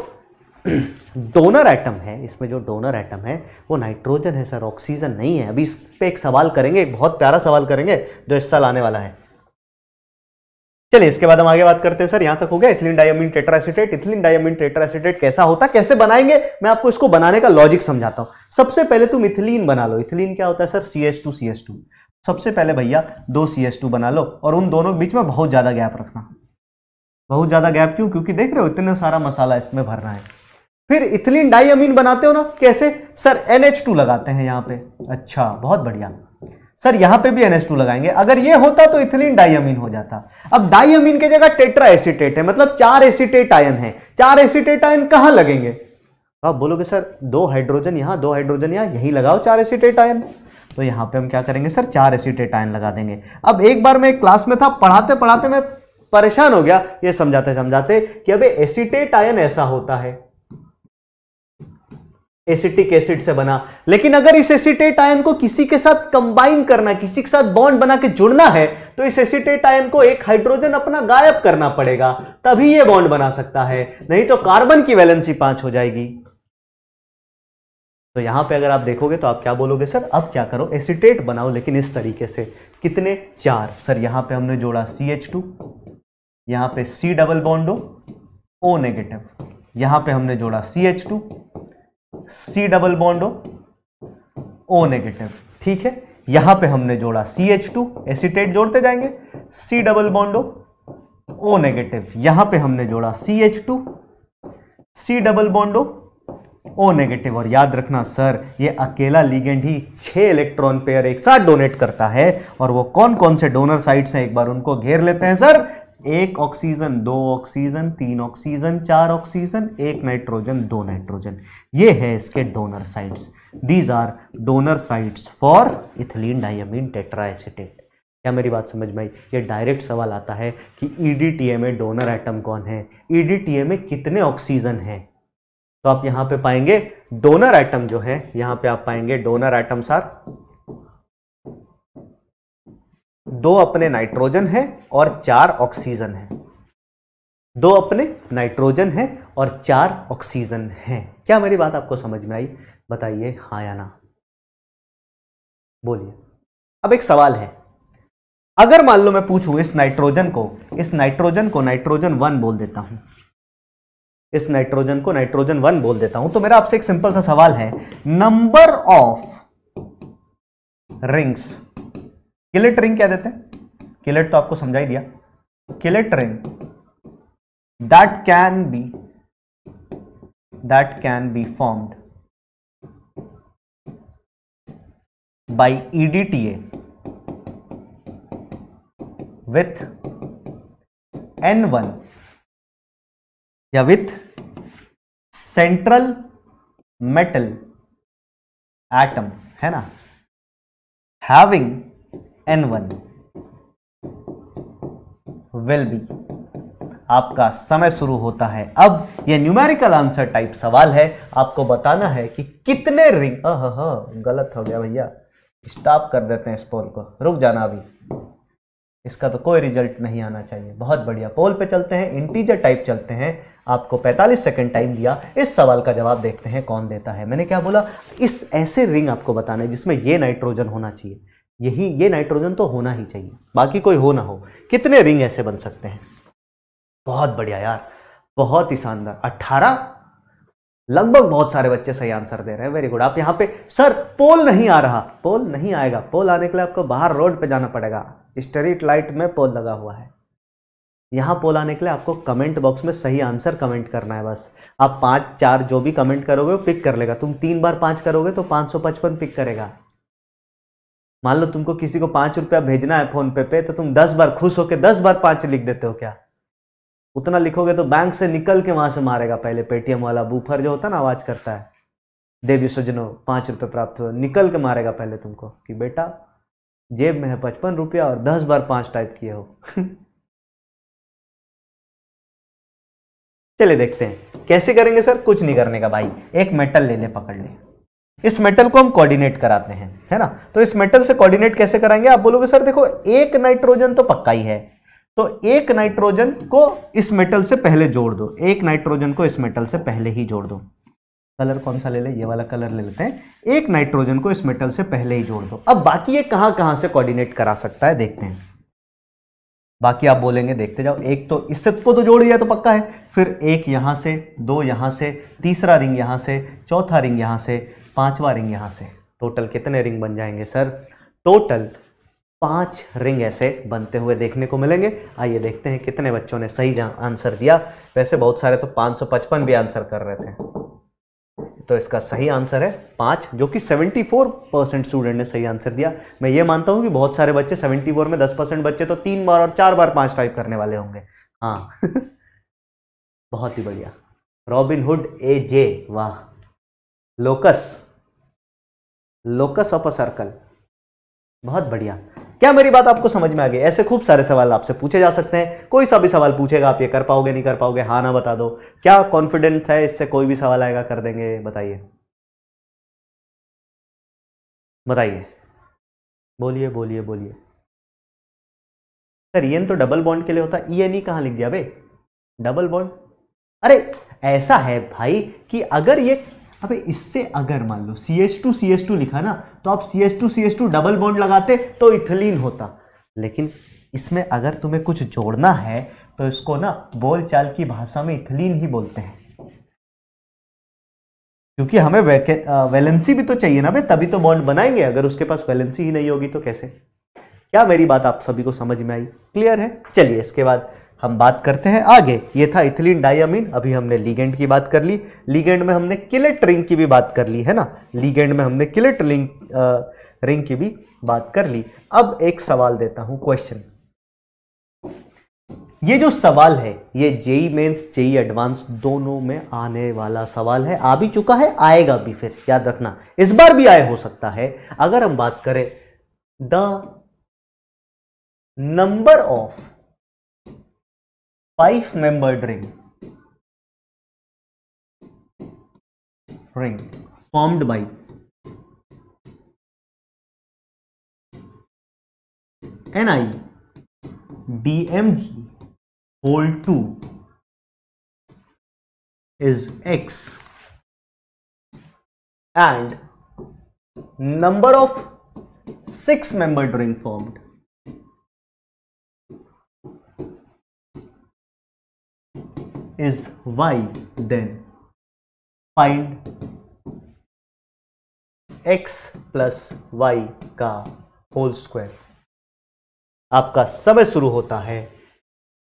डोनर एटम है इसमें जो डोनर एटम है वो नाइट्रोजन है सर ऑक्सीजन नहीं है अभी इस पर एक सवाल करेंगे एक बहुत प्यारा सवाल करेंगे जो इस साल आने वाला है चलिए इसके बाद हम आगे बात करते हैं सर यहां तक हो गया ethylene diamine tetraacetate ethylene diamine tetraacetate कैसा होता कैसे बनाएंगे मैं आपको इसको बनाने का लॉजिक समझाता हूं सबसे पहले तुम इथिलीन बना लो इथिलीन क्या होता है sir C S two C S two सबसे पहले भैया दो सी एस टू बना लो और उन दोनों के बीच में बहुत ज्यादा गैप रखना बहुत ज्यादा गैप क्यों क्योंकि देख रहे हो इतना सारा मसाला इसमें भरना है फिर इथिलीन डाइअमीन बनाते हो ना कैसे सर टू लगाते हैं यहाँ पे अच्छा बहुत बढ़िया सर यहाँ पे भी टू लगाएंगे अगर ये होता तो इथिलीन डाइअमीन हो जाता अब डाइअमीन की जगह टेट्रा एसिटेट है मतलब चार एसिटेट आयन है चार एसिटेट आयन कहाँ लगेंगे आप बोलोगे सर दो हाइड्रोजन यहाँ दो हाइड्रोजन यहाँ यहीं लगाओ चार एसिटेट आयन तो यहाँ पर हम क्या करेंगे सर चार एसिटेट आयन लगा देंगे अब एक बार मैं क्लास में था पढ़ाते पढ़ाते मैं परेशान हो गया ये समझाते समझाते कि अब एसिटेट आयन ऐसा होता है एसिटिक एसिड से बना लेकिन अगर इस एसिटेट आयन को किसी के साथ कंबाइन करना किसी के साथ बॉन्ड बना के जुड़ना है तो इस एसिटेट आयन को एक हाइड्रोजन अपना गायब करना पड़ेगा तभी ये बॉन्ड बना सकता है नहीं तो कार्बन की वैलेंसी पांच हो जाएगी तो यहां पे अगर आप देखोगे तो आप क्या बोलोगे सर अब क्या करो एसिटेट बनाओ लेकिन इस तरीके से कितने चार सर यहां पे हमने जोड़ा सी एच टू यहां पर सी डबल बॉन्डो ओ नेगेटिव यहां पे हमने जोड़ा C H two C double bond हो ओ नेगेटिव ठीक है यहां पे हमने जोड़ा सी एच टू एसिटेट जोड़ते जाएंगे सी डबल बॉन्ड हो ओ नेगेटिव यहां पे हमने जोड़ा C H two C double bond हो ओ नेगेटिव और याद रखना सर ये अकेला लीगेंड ही छह इलेक्ट्रॉन पेयर एक साथ डोनेट करता है और वो कौन कौन से डोनर साइट्स हैं एक बार उनको घेर लेते हैं सर एक ऑक्सीजन दो ऑक्सीजन तीन ऑक्सीजन चार ऑक्सीजन एक नाइट्रोजन दो नाइट्रोजन ये है इसके donor sites these are donor sites for ethylene diamine tetraacetate क्या मेरी बात समझ में आई ये डायरेक्ट सवाल आता है कि ई में डोनर आइटम कौन है ई e में कितने ऑक्सीजन है तो आप यहां पे पाएंगे डोनर आइटम जो है यहां पे आप पाएंगे डोनर आइटम्स आर दो अपने नाइट्रोजन है और चार ऑक्सीजन है दो अपने नाइट्रोजन है और चार ऑक्सीजन है क्या मेरी बात आपको समझ में आई बताइए हाँ या ना बोलिए अब एक सवाल है अगर मान लो मैं पूछूं इस नाइट्रोजन को इस नाइट्रोजन को नाइट्रोजन वन बोल देता हूं इस नाइट्रोजन को नाइट्रोजन वन बोल देता हूं तो मेरा आपसे एक सिंपल सा सवाल है number of rings chelate ring क्या देते हैं किलेट तो आपको समझा ही दिया chelate ring that can be that can be formed by EDTA with N one या विथ सेंट्रल मेटल एटम है ना having N one will be आपका समय शुरू होता है अब यह न्यूमेरिकल आंसर टाइप सवाल है आपको बताना है कि कितने रिंग अह गलत हो गया भैया स्टॉप कर देते हैं इस पोल को रुक जाना अभी इसका तो कोई रिजल्ट नहीं आना चाहिए बहुत बढ़िया पोल पे चलते हैं इंटीजर टाइप चलते हैं आपको 45 सेकंड टाइम दिया इस सवाल का जवाब देखते हैं कौन देता है मैंने क्या बोला इस ऐसे रिंग आपको बताना है जिसमें ये नाइट्रोजन होना चाहिए यही ये नाइट्रोजन तो होना ही चाहिए बाकी कोई हो ना हो कितने रिंग ऐसे बन सकते हैं बहुत बढ़िया यार बहुत ही शानदार अट्ठारह लगभग बहुत सारे बच्चे सही आंसर दे रहे हैं वेरी गुड आप यहाँ पे सर पोल नहीं आ रहा पोल नहीं आएगा पोल आने के लिए आपको बाहर रोड पे जाना पड़ेगा स्ट्रीट लाइट में पोल लगा हुआ है यहाँ पोल आने के लिए आपको कमेंट बॉक्स में सही आंसर कमेंट करना है बस आप पाँच चार जो भी कमेंट करोगे वो पिक कर लेगा तुम तीन बार पाँच करोगे तो पाँच सौ पचपन पिक करेगा मान लो तुमको किसी को पांच रुपया भेजना है फोन पे पे तो तुम दस बार खुश होकर दस बार पांच लिख देते हो क्या उतना लिखोगे तो बैंक से निकल के वहां से मारेगा पहले पेटीएम वाला बूफर जो होता है ना आवाज़ करता है देवी सजनो पांच रुपये प्राप्त हो निकल के मारेगा पहले तुमको कि बेटा जेब में है पचपन रुपया और दस बार पांच टाइप किए हो चले देखते हैं कैसे करेंगे सर कुछ नहीं करने का भाई एक मेटल ले ले पकड़ ले इस मेटल को हम कोऑर्डिनेट कराते हैं है ना तो इस मेटल से कोऑर्डिनेट कैसे कराएंगे आप बोलोगे सर देखो एक नाइट्रोजन तो पक्का ही है तो एक नाइट्रोजन को इस मेटल से पहले जोड़ दो एक नाइट्रोजन को इस मेटल से पहले ही जोड़ दो कलर कौन सा ले ले ये वाला कलर ले लेते हैं एक नाइट्रोजन को इस मेटल से पहले ही जोड़ दो अब बाकी ये कहां कहां से कोऑर्डिनेट करा सकता है देखते हैं बाकी आप बोलेंगे देखते जाओ एक तो इससे को तो जोड़ दिया तो पक्का है फिर एक यहां से दो यहां से तीसरा रिंग यहां से चौथा रिंग यहां से पांचवा रिंग यहां से टोटल कितने रिंग बन जाएंगे सर टोटल पांच रिंग ऐसे बनते हुए देखने को मिलेंगे आइए देखते हैं कितने बच्चों ने सही आंसर दिया वैसे बहुत सारे तो 555 भी आंसर कर रहे थे तो इसका सही आंसर है पांच जो कि 74 परसेंट स्टूडेंट ने सही आंसर दिया मैं ये मानता हूं कि बहुत सारे बच्चे 74 में 10 परसेंट बच्चे तो तीन बार और चार बार पांच टाइप करने वाले होंगे हाँ बहुत ही बढ़िया रॉबिनहुड ए जे वाह locus locus of a circle बहुत बढ़िया क्या मेरी बात आपको समझ में आ गई ऐसे खूब सारे सवाल आपसे पूछे जा सकते हैं कोई सा भी सवाल पूछेगा आप ये कर पाओगे नहीं कर पाओगे हाँ ना बता दो क्या कॉन्फिडेंस है इससे कोई भी सवाल आएगा कर देंगे बताइए बताइए बोलिए बोलिए बोलिए सर ये तो डबल बॉन्ड के लिए होता ई एन ई लिख दिया बे डबल बॉन्ड अरे ऐसा है भाई कि अगर ये अब इससे अगर मान लो C H two C H two लिखा ना तो आप C H two C H two double bond लगाते तो इथिलीन होता लेकिन इसमें अगर तुम्हें कुछ जोड़ना है तो इसको ना बोलचाल की भाषा में इथिलीन ही बोलते हैं क्योंकि हमें वैलेंसी भी तो चाहिए ना भाई तभी तो बॉन्ड बनाएंगे अगर उसके पास वैलेंसी ही नहीं होगी तो कैसे क्या मेरी बात आप सभी को समझ में आई क्लियर है चलिए इसके बाद हम बात करते हैं आगे ये था इथिलीन डायमिन अभी हमने लीगेंड की बात कर ली लीगेंड में हमने किलेट रिंग की भी बात कर ली है ना लीगेंड में हमने किलेट रिंग रिंग की भी बात कर ली अब एक सवाल देता हूं क्वेश्चन ये जो सवाल है ये जेई मेंस जेई एडवांस दोनों में आने वाला सवाल है आ भी चुका है आएगा भी फिर याद रखना इस बार भी आए हो सकता है अगर हम बात करें the number of five membered ring ring formed by Ni DMG whole 2 is x and number of six membered ring formed is y, then find x plus Y का होल स्क्वायर आपका समय शुरू होता है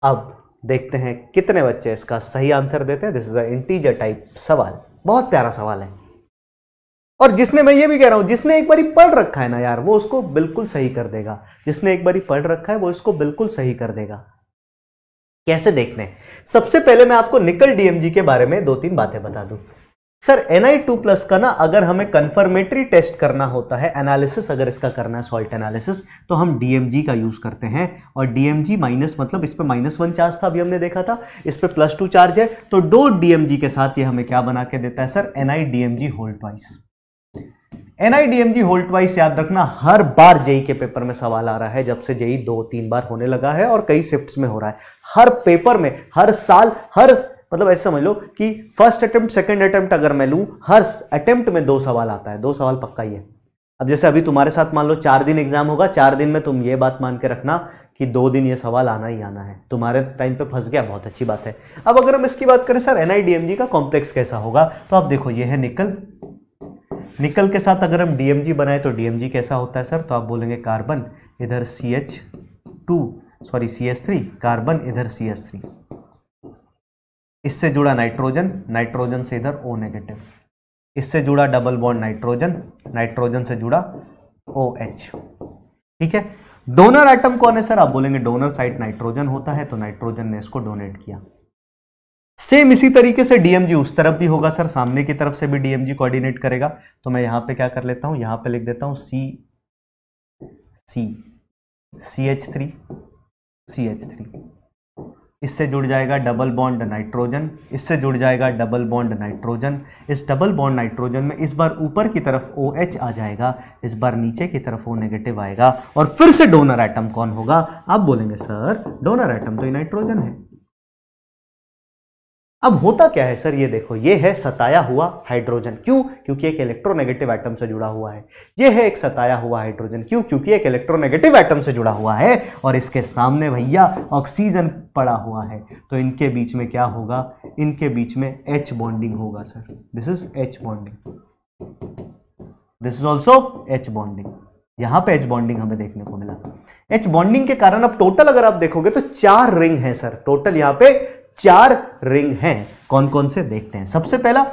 अब देखते हैं कितने बच्चे इसका सही आंसर देते हैं this is a integer type सवाल बहुत प्यारा सवाल है और जिसने मैं ये भी कह रहा हूं जिसने एक बारी पढ़ रखा है ना यार वो उसको बिल्कुल सही कर देगा जिसने एक बारी पढ़ रखा है वो इसको बिल्कुल सही कर देगा कैसे देखने हैं सबसे पहले मैं आपको निकल डीएमजी के बारे में दो तीन बातें बता दूं sir N I two plus का ना अगर हमें कंफर्मेटरी टेस्ट करना होता है एनालिसिस अगर इसका करना है सॉल्ट एनालिसिस तो हम डीएमजी का यूज़ करते हैं और डीएमजी माइनस मतलब इस पर माइनस वन चार्ज था अभी हमने देखा था इस पर प्लस टू चार्ज है तो डो डीएमजी के साथ ये हमें क्या बना के देता है sir N I DMG hold twice NIDMG hold twice याद रखना हर बार जेई के पेपर में सवाल आ रहा है जब से जेई दो तीन बार होने लगा है और कई शिफ्ट्स में हो रहा है हर पेपर में हर साल हर मतलब ऐसे समझ लो कि फर्स्ट अटेम्प्ट सेकंड अटेम्प्ट अगर मैं लूँ हर अटेम्प्ट में दो सवाल आता है दो सवाल पक्का ही है अब जैसे अभी तुम्हारे साथ मान लो चार दिन एग्जाम होगा चार दिन में तुम ये बात मान के रखना कि दो दिन ये सवाल आना ही आना है तुम्हारे टाइम पे फंस गया बहुत अच्छी बात है अब अगर हम इसकी बात करें सर एनआईडीएमजी का कॉम्प्लेक्स कैसा होगा तो आप देखो ये है निकल निकल के साथ अगर हम डीएमजी बनाए तो डीएमजी कैसा होता है सर तो आप बोलेंगे कार्बन इधर C H two sorry C S three carbon इधर सी एस थ्री इससे जुड़ा नाइट्रोजन नाइट्रोजन से इधर ओ नेगेटिव इससे जुड़ा डबल बॉन्ड नाइट्रोजन नाइट्रोजन से जुड़ा ओ एच ठीक है डोनर आइटम कौन है सर आप बोलेंगे डोनर साइट नाइट्रोजन होता है तो नाइट्रोजन ने इसको डोनेट किया सेम इसी तरीके से डीएमजी उस तरफ भी होगा सर सामने की तरफ से भी डीएमजी कोऑर्डिनेट करेगा तो मैं यहां पे क्या कर लेता हूं यहां पे लिख देता हूं C C C H three C H three इससे जुड़ जाएगा डबल बॉन्ड नाइट्रोजन इससे जुड़ जाएगा डबल बॉन्ड नाइट्रोजन इस डबल बॉन्ड नाइट्रोजन में इस बार ऊपर की तरफ ओ OH आ जाएगा इस बार नीचे की तरफ ओ नेगेटिव आएगा और फिर से डोनर आइटम कौन होगा आप बोलेंगे सर डोनर आइटम तो ये नाइट्रोजन है अब होता क्या है सर ये देखो ये है सताया हुआ हाइड्रोजन क्यों क्योंकि एक इलेक्ट्रोनेगेटिव आइटम से जुड़ा हुआ है ये है एक सताया हुआ हाइड्रोजन क्यों क्योंकि एक इलेक्ट्रोनेगेटिव आइटम से जुड़ा हुआ है और इसके सामने भैया ऑक्सीजन पड़ा हुआ है तो इनके बीच में क्या होगा इनके बीच में एच बॉन्डिंग होगा sir this is H bonding this is also H bonding यहां पर एच बॉन्डिंग हमें देखने को मिला एच बॉन्डिंग के कारण अब टोटल अगर आप देखोगे तो चार रिंग है सर टोटल यहां पे चार रिंग हैं कौन कौन से देखते हैं सबसे पहला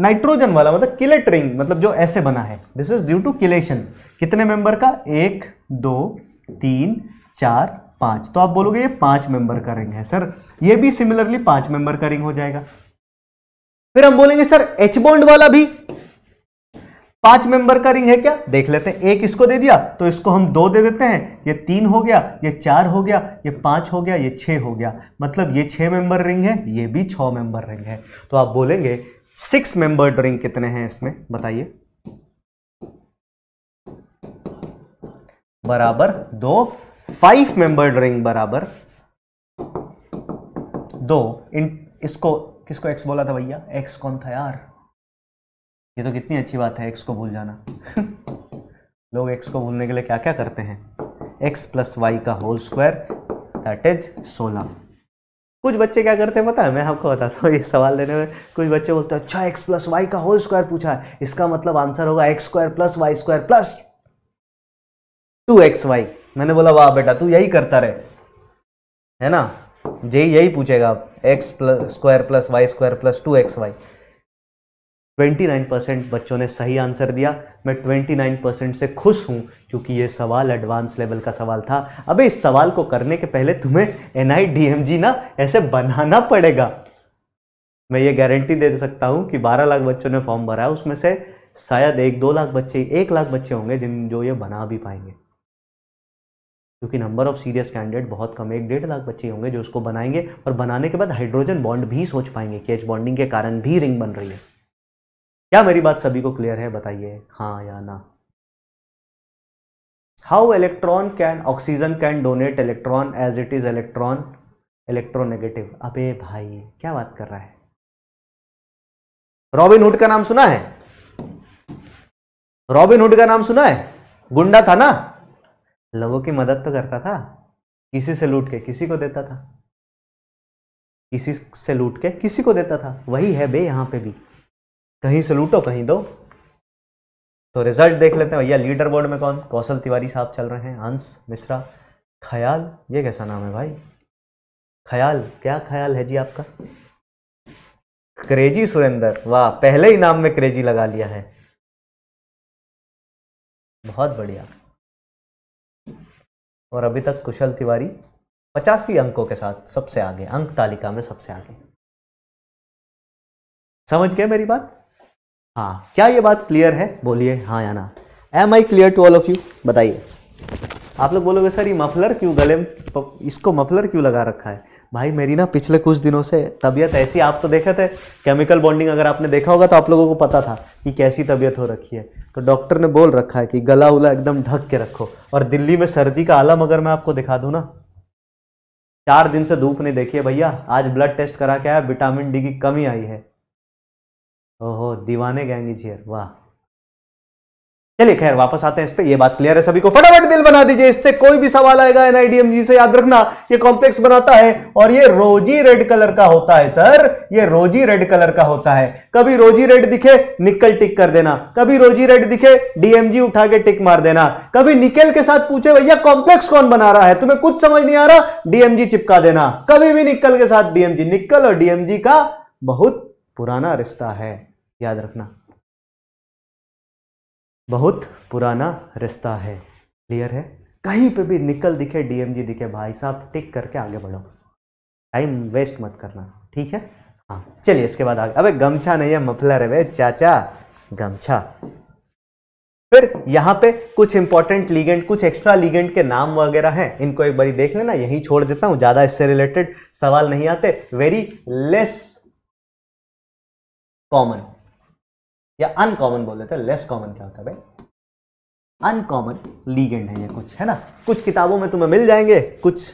नाइट्रोजन वाला मतलब किलेट रिंग मतलब जो ऐसे बना है this is due to chelation कितने मेंबर का एक दो तीन चार पांच तो आप बोलोगे ये पांच मेंबर का रिंग है सर ये भी सिमिलरली पांच मेंबर का रिंग हो जाएगा फिर हम बोलेंगे सर एच बॉन्ड वाला भी पांच मेंबर का रिंग है क्या देख लेते हैं एक इसको दे दिया तो इसको हम दो दे देते हैं ये तीन हो गया ये चार हो गया ये पांच हो गया ये छह हो गया मतलब ये छह मेंबर रिंग है ये भी छः मेंबर रिंग है तो आप बोलेंगे सिक्स मेंबर रिंग कितने हैं इसमें बताइए बराबर दो फाइव मेंबर रिंग बराबर दो इन इसको किसको एक्स बोला था भैया एक्स कौन था यार ये तो कितनी अच्छी बात है एक्स को भूल जाना लोग एक्स को भूलने के लिए क्या क्या करते हैं एक्स प्लस वाई का होल स्क्वायर दैट इज सोलह कुछ बच्चे क्या करते हैं पता है मैं आपको बताता हूँ ये सवाल देने में कुछ बच्चे बोलते हैं अच्छा एक्स प्लस वाई का होल स्क्वायर पूछा है इसका मतलब आंसर होगा X square plus Y square plus two X Y मैंने बोला वाह बेटा तू यही करता रहे है ना जे यही पूछेगा X plus square plus Y square plus two X Y 29 percent बच्चों ने सही आंसर दिया मैं 29 परसेंट से खुश हूं क्योंकि ये सवाल एडवांस लेवल का सवाल था अबे इस सवाल को करने के पहले तुम्हें एन आई ना ऐसे बनाना पड़ेगा मैं ये गारंटी दे सकता हूं कि 12 लाख बच्चों ने फॉर्म भरा है उसमें से शायद एक दो लाख बच्चे एक लाख बच्चे होंगे जिन जो ये बना भी पाएंगे क्योंकि नंबर ऑफ सीरियस कैंडिडेट बहुत कम एक डेढ़ लाख बच्चे होंगे जो उसको बनाएंगे और बनाने के बाद हाइड्रोजन बॉन्ड भी सोच पाएंगे एच बॉन्डिंग के कारण भी रिंग बन रही है क्या मेरी बात सभी को क्लियर है बताइए हाँ या ना how electron can oxygen can donate electron as it is electron electronegative अबे भाई क्या बात कर रहा है रॉबिन हुड का नाम सुना है रॉबिन हुड का नाम सुना है गुंडा था ना लोगों की मदद तो करता था किसी से लूट के किसी को देता था किसी से लूट के किसी को देता था वही है बे यहां पे भी कहीं से लूटो कहीं दो तो रिजल्ट देख लेते हैं भैया लीडर बोर्ड में कौन कौशल तिवारी साहब चल रहे हैं हंस मिश्रा ख्याल ये कैसा नाम है भाई ख्याल क्या ख्याल है जी आपका क्रेजी सुरेंद्र वाह पहले ही नाम में क्रेजी लगा लिया है बहुत बढ़िया और अभी तक कुशल तिवारी पचासी अंकों के साथ सबसे आगे अंक तालिका में सबसे आगे समझ गए मेरी बात हाँ क्या ये बात क्लियर है बोलिए हाँ या ना am I clear to all of you बताइए आप लोग बोलोगे सर ये मफलर क्यों गले में इसको मफलर क्यों लगा रखा है भाई मेरी ना पिछले कुछ दिनों से तबीयत ऐसी आप तो देखे थे केमिकल बॉन्डिंग अगर आपने देखा होगा तो आप लोगों को पता था कि कैसी तबीयत हो रखी है तो डॉक्टर ने बोल रखा है कि गला उला एकदम ढक के रखो और दिल्ली में सर्दी का आलम अगर मैं आपको दिखा दूँ ना चार दिन से धूप नहीं देखी है भैया आज ब्लड टेस्ट करा के आया विटामिन डी की कमी आई है ओहो दीवाने गैंग हियर वाह चलिए खैर वापस आते हैं इस पे ये बात क्लियर है सभी को फटाफट दिल बना दीजिए इससे कोई भी सवाल आएगा एनआईडीएमजी से याद रखना ये कॉम्प्लेक्स बनाता है और ये रोजी रेड कलर का होता है सर ये रोजी रेड कलर का होता है कभी रोजी रेड दिखे निकल टिक कर देना कभी रोजी रेड दिखे डीएमजी उठा के टिक मार देना कभी निकल के साथ पूछे भैया कॉम्प्लेक्स कौन बना रहा है तुम्हें कुछ समझ नहीं आ रहा डीएमजी चिपका देना कभी भी निकल के साथ डीएमजी निकल और डीएमजी का बहुत पुराना रिश्ता है याद रखना बहुत पुराना रिश्ता है क्लियर है कहीं पे भी निकल दिखे डीएमजी दिखे भाई साहब टिक करके आगे बढ़ो टाइम वेस्ट मत करना ठीक है हाँ चलिए इसके बाद आगे अबे गमछा नहीं है मफलर है वे चाचा गमछा फिर यहाँ पे कुछ इंपॉर्टेंट लीगेंट कुछ एक्स्ट्रा लीगेंट के नाम वगैरह हैं इनको एक बारी देख लेना यही छोड़ देता हूँ ज़्यादा इससे रिलेटेड सवाल नहीं आते वेरी लेस कॉमन या अनकॉमन बोल देते हैं लेस कॉमन क्या होता है भाई अनकॉमन लीगेंड है ये कुछ है ना कुछ किताबों में तुम्हें मिल जाएंगे कुछ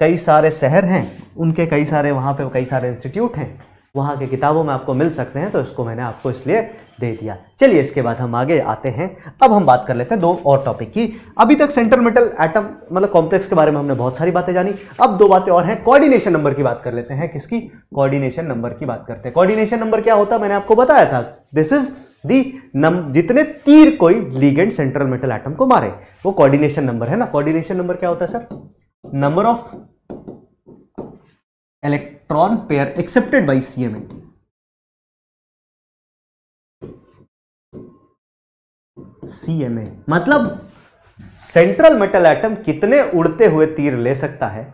कई सारे शहर हैं उनके कई सारे वहाँ पे कई सारे इंस्टीट्यूट हैं वहाँ के किताबों में आपको मिल सकते हैं तो इसको मैंने आपको इसलिए दे दिया चलिए इसके बाद हम आगे आते हैं अब हम बात कर लेते हैं दो और टॉपिक की अभी तक सेंटर मेटल एटम मतलब कॉम्प्लेक्स के बारे में हमने बहुत सारी बातें जानी अब दो बातें और हैं कोऑर्डिनेशन नंबर की बात कर लेते हैं किसकी कोऑर्डिनेशन नंबर की बात करते हैं कोऑर्डिनेशन नंबर क्या होता है मैंने आपको बताया था दिस इज दी नम जितने तीर कोई लीगेंड सेंट्रल मेटल एटम को मारे वो कोऑर्डिनेशन नंबर है ना कोऑर्डिनेशन नंबर क्या होता है sir number of electron pair accepted by CMNT. CMA मतलब सेंट्रल मेटल एटम कितने उड़ते हुए तीर ले सकता है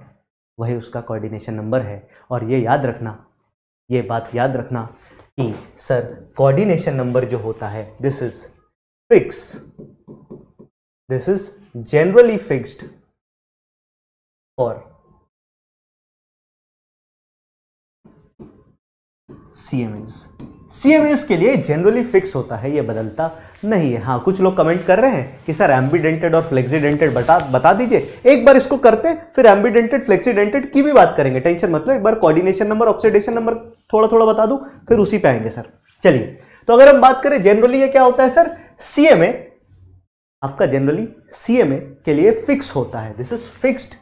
वही उसका कोऑर्डिनेशन नंबर है और ये याद रखना ये बात याद रखना कि सर कोऑर्डिनेशन नंबर जो होता है this is fix this is generally fixed for CMS CMS के लिए जनरली फिक्स होता है ये बदलता नहीं है हाँ कुछ लोग कमेंट कर रहे हैं कि सर एम्बीडेंटेड और फ्लेक्सीडेंटेड बता बता दीजिए एक बार इसको करते फिर एम्बीडेंटेड फ्लेक्सीडेंटेड की भी बात करेंगे टेंशन मतलब एक बार कोऑर्डिनेशन नंबर ऑक्सीडेशन नंबर थोड़ा थोड़ा बता दूँ फिर उसी पर आएंगे सर चलिए तो अगर हम बात करें जनरली ये क्या होता है सर सी आपका जनरली सी के लिए फिक्स होता है this is fixed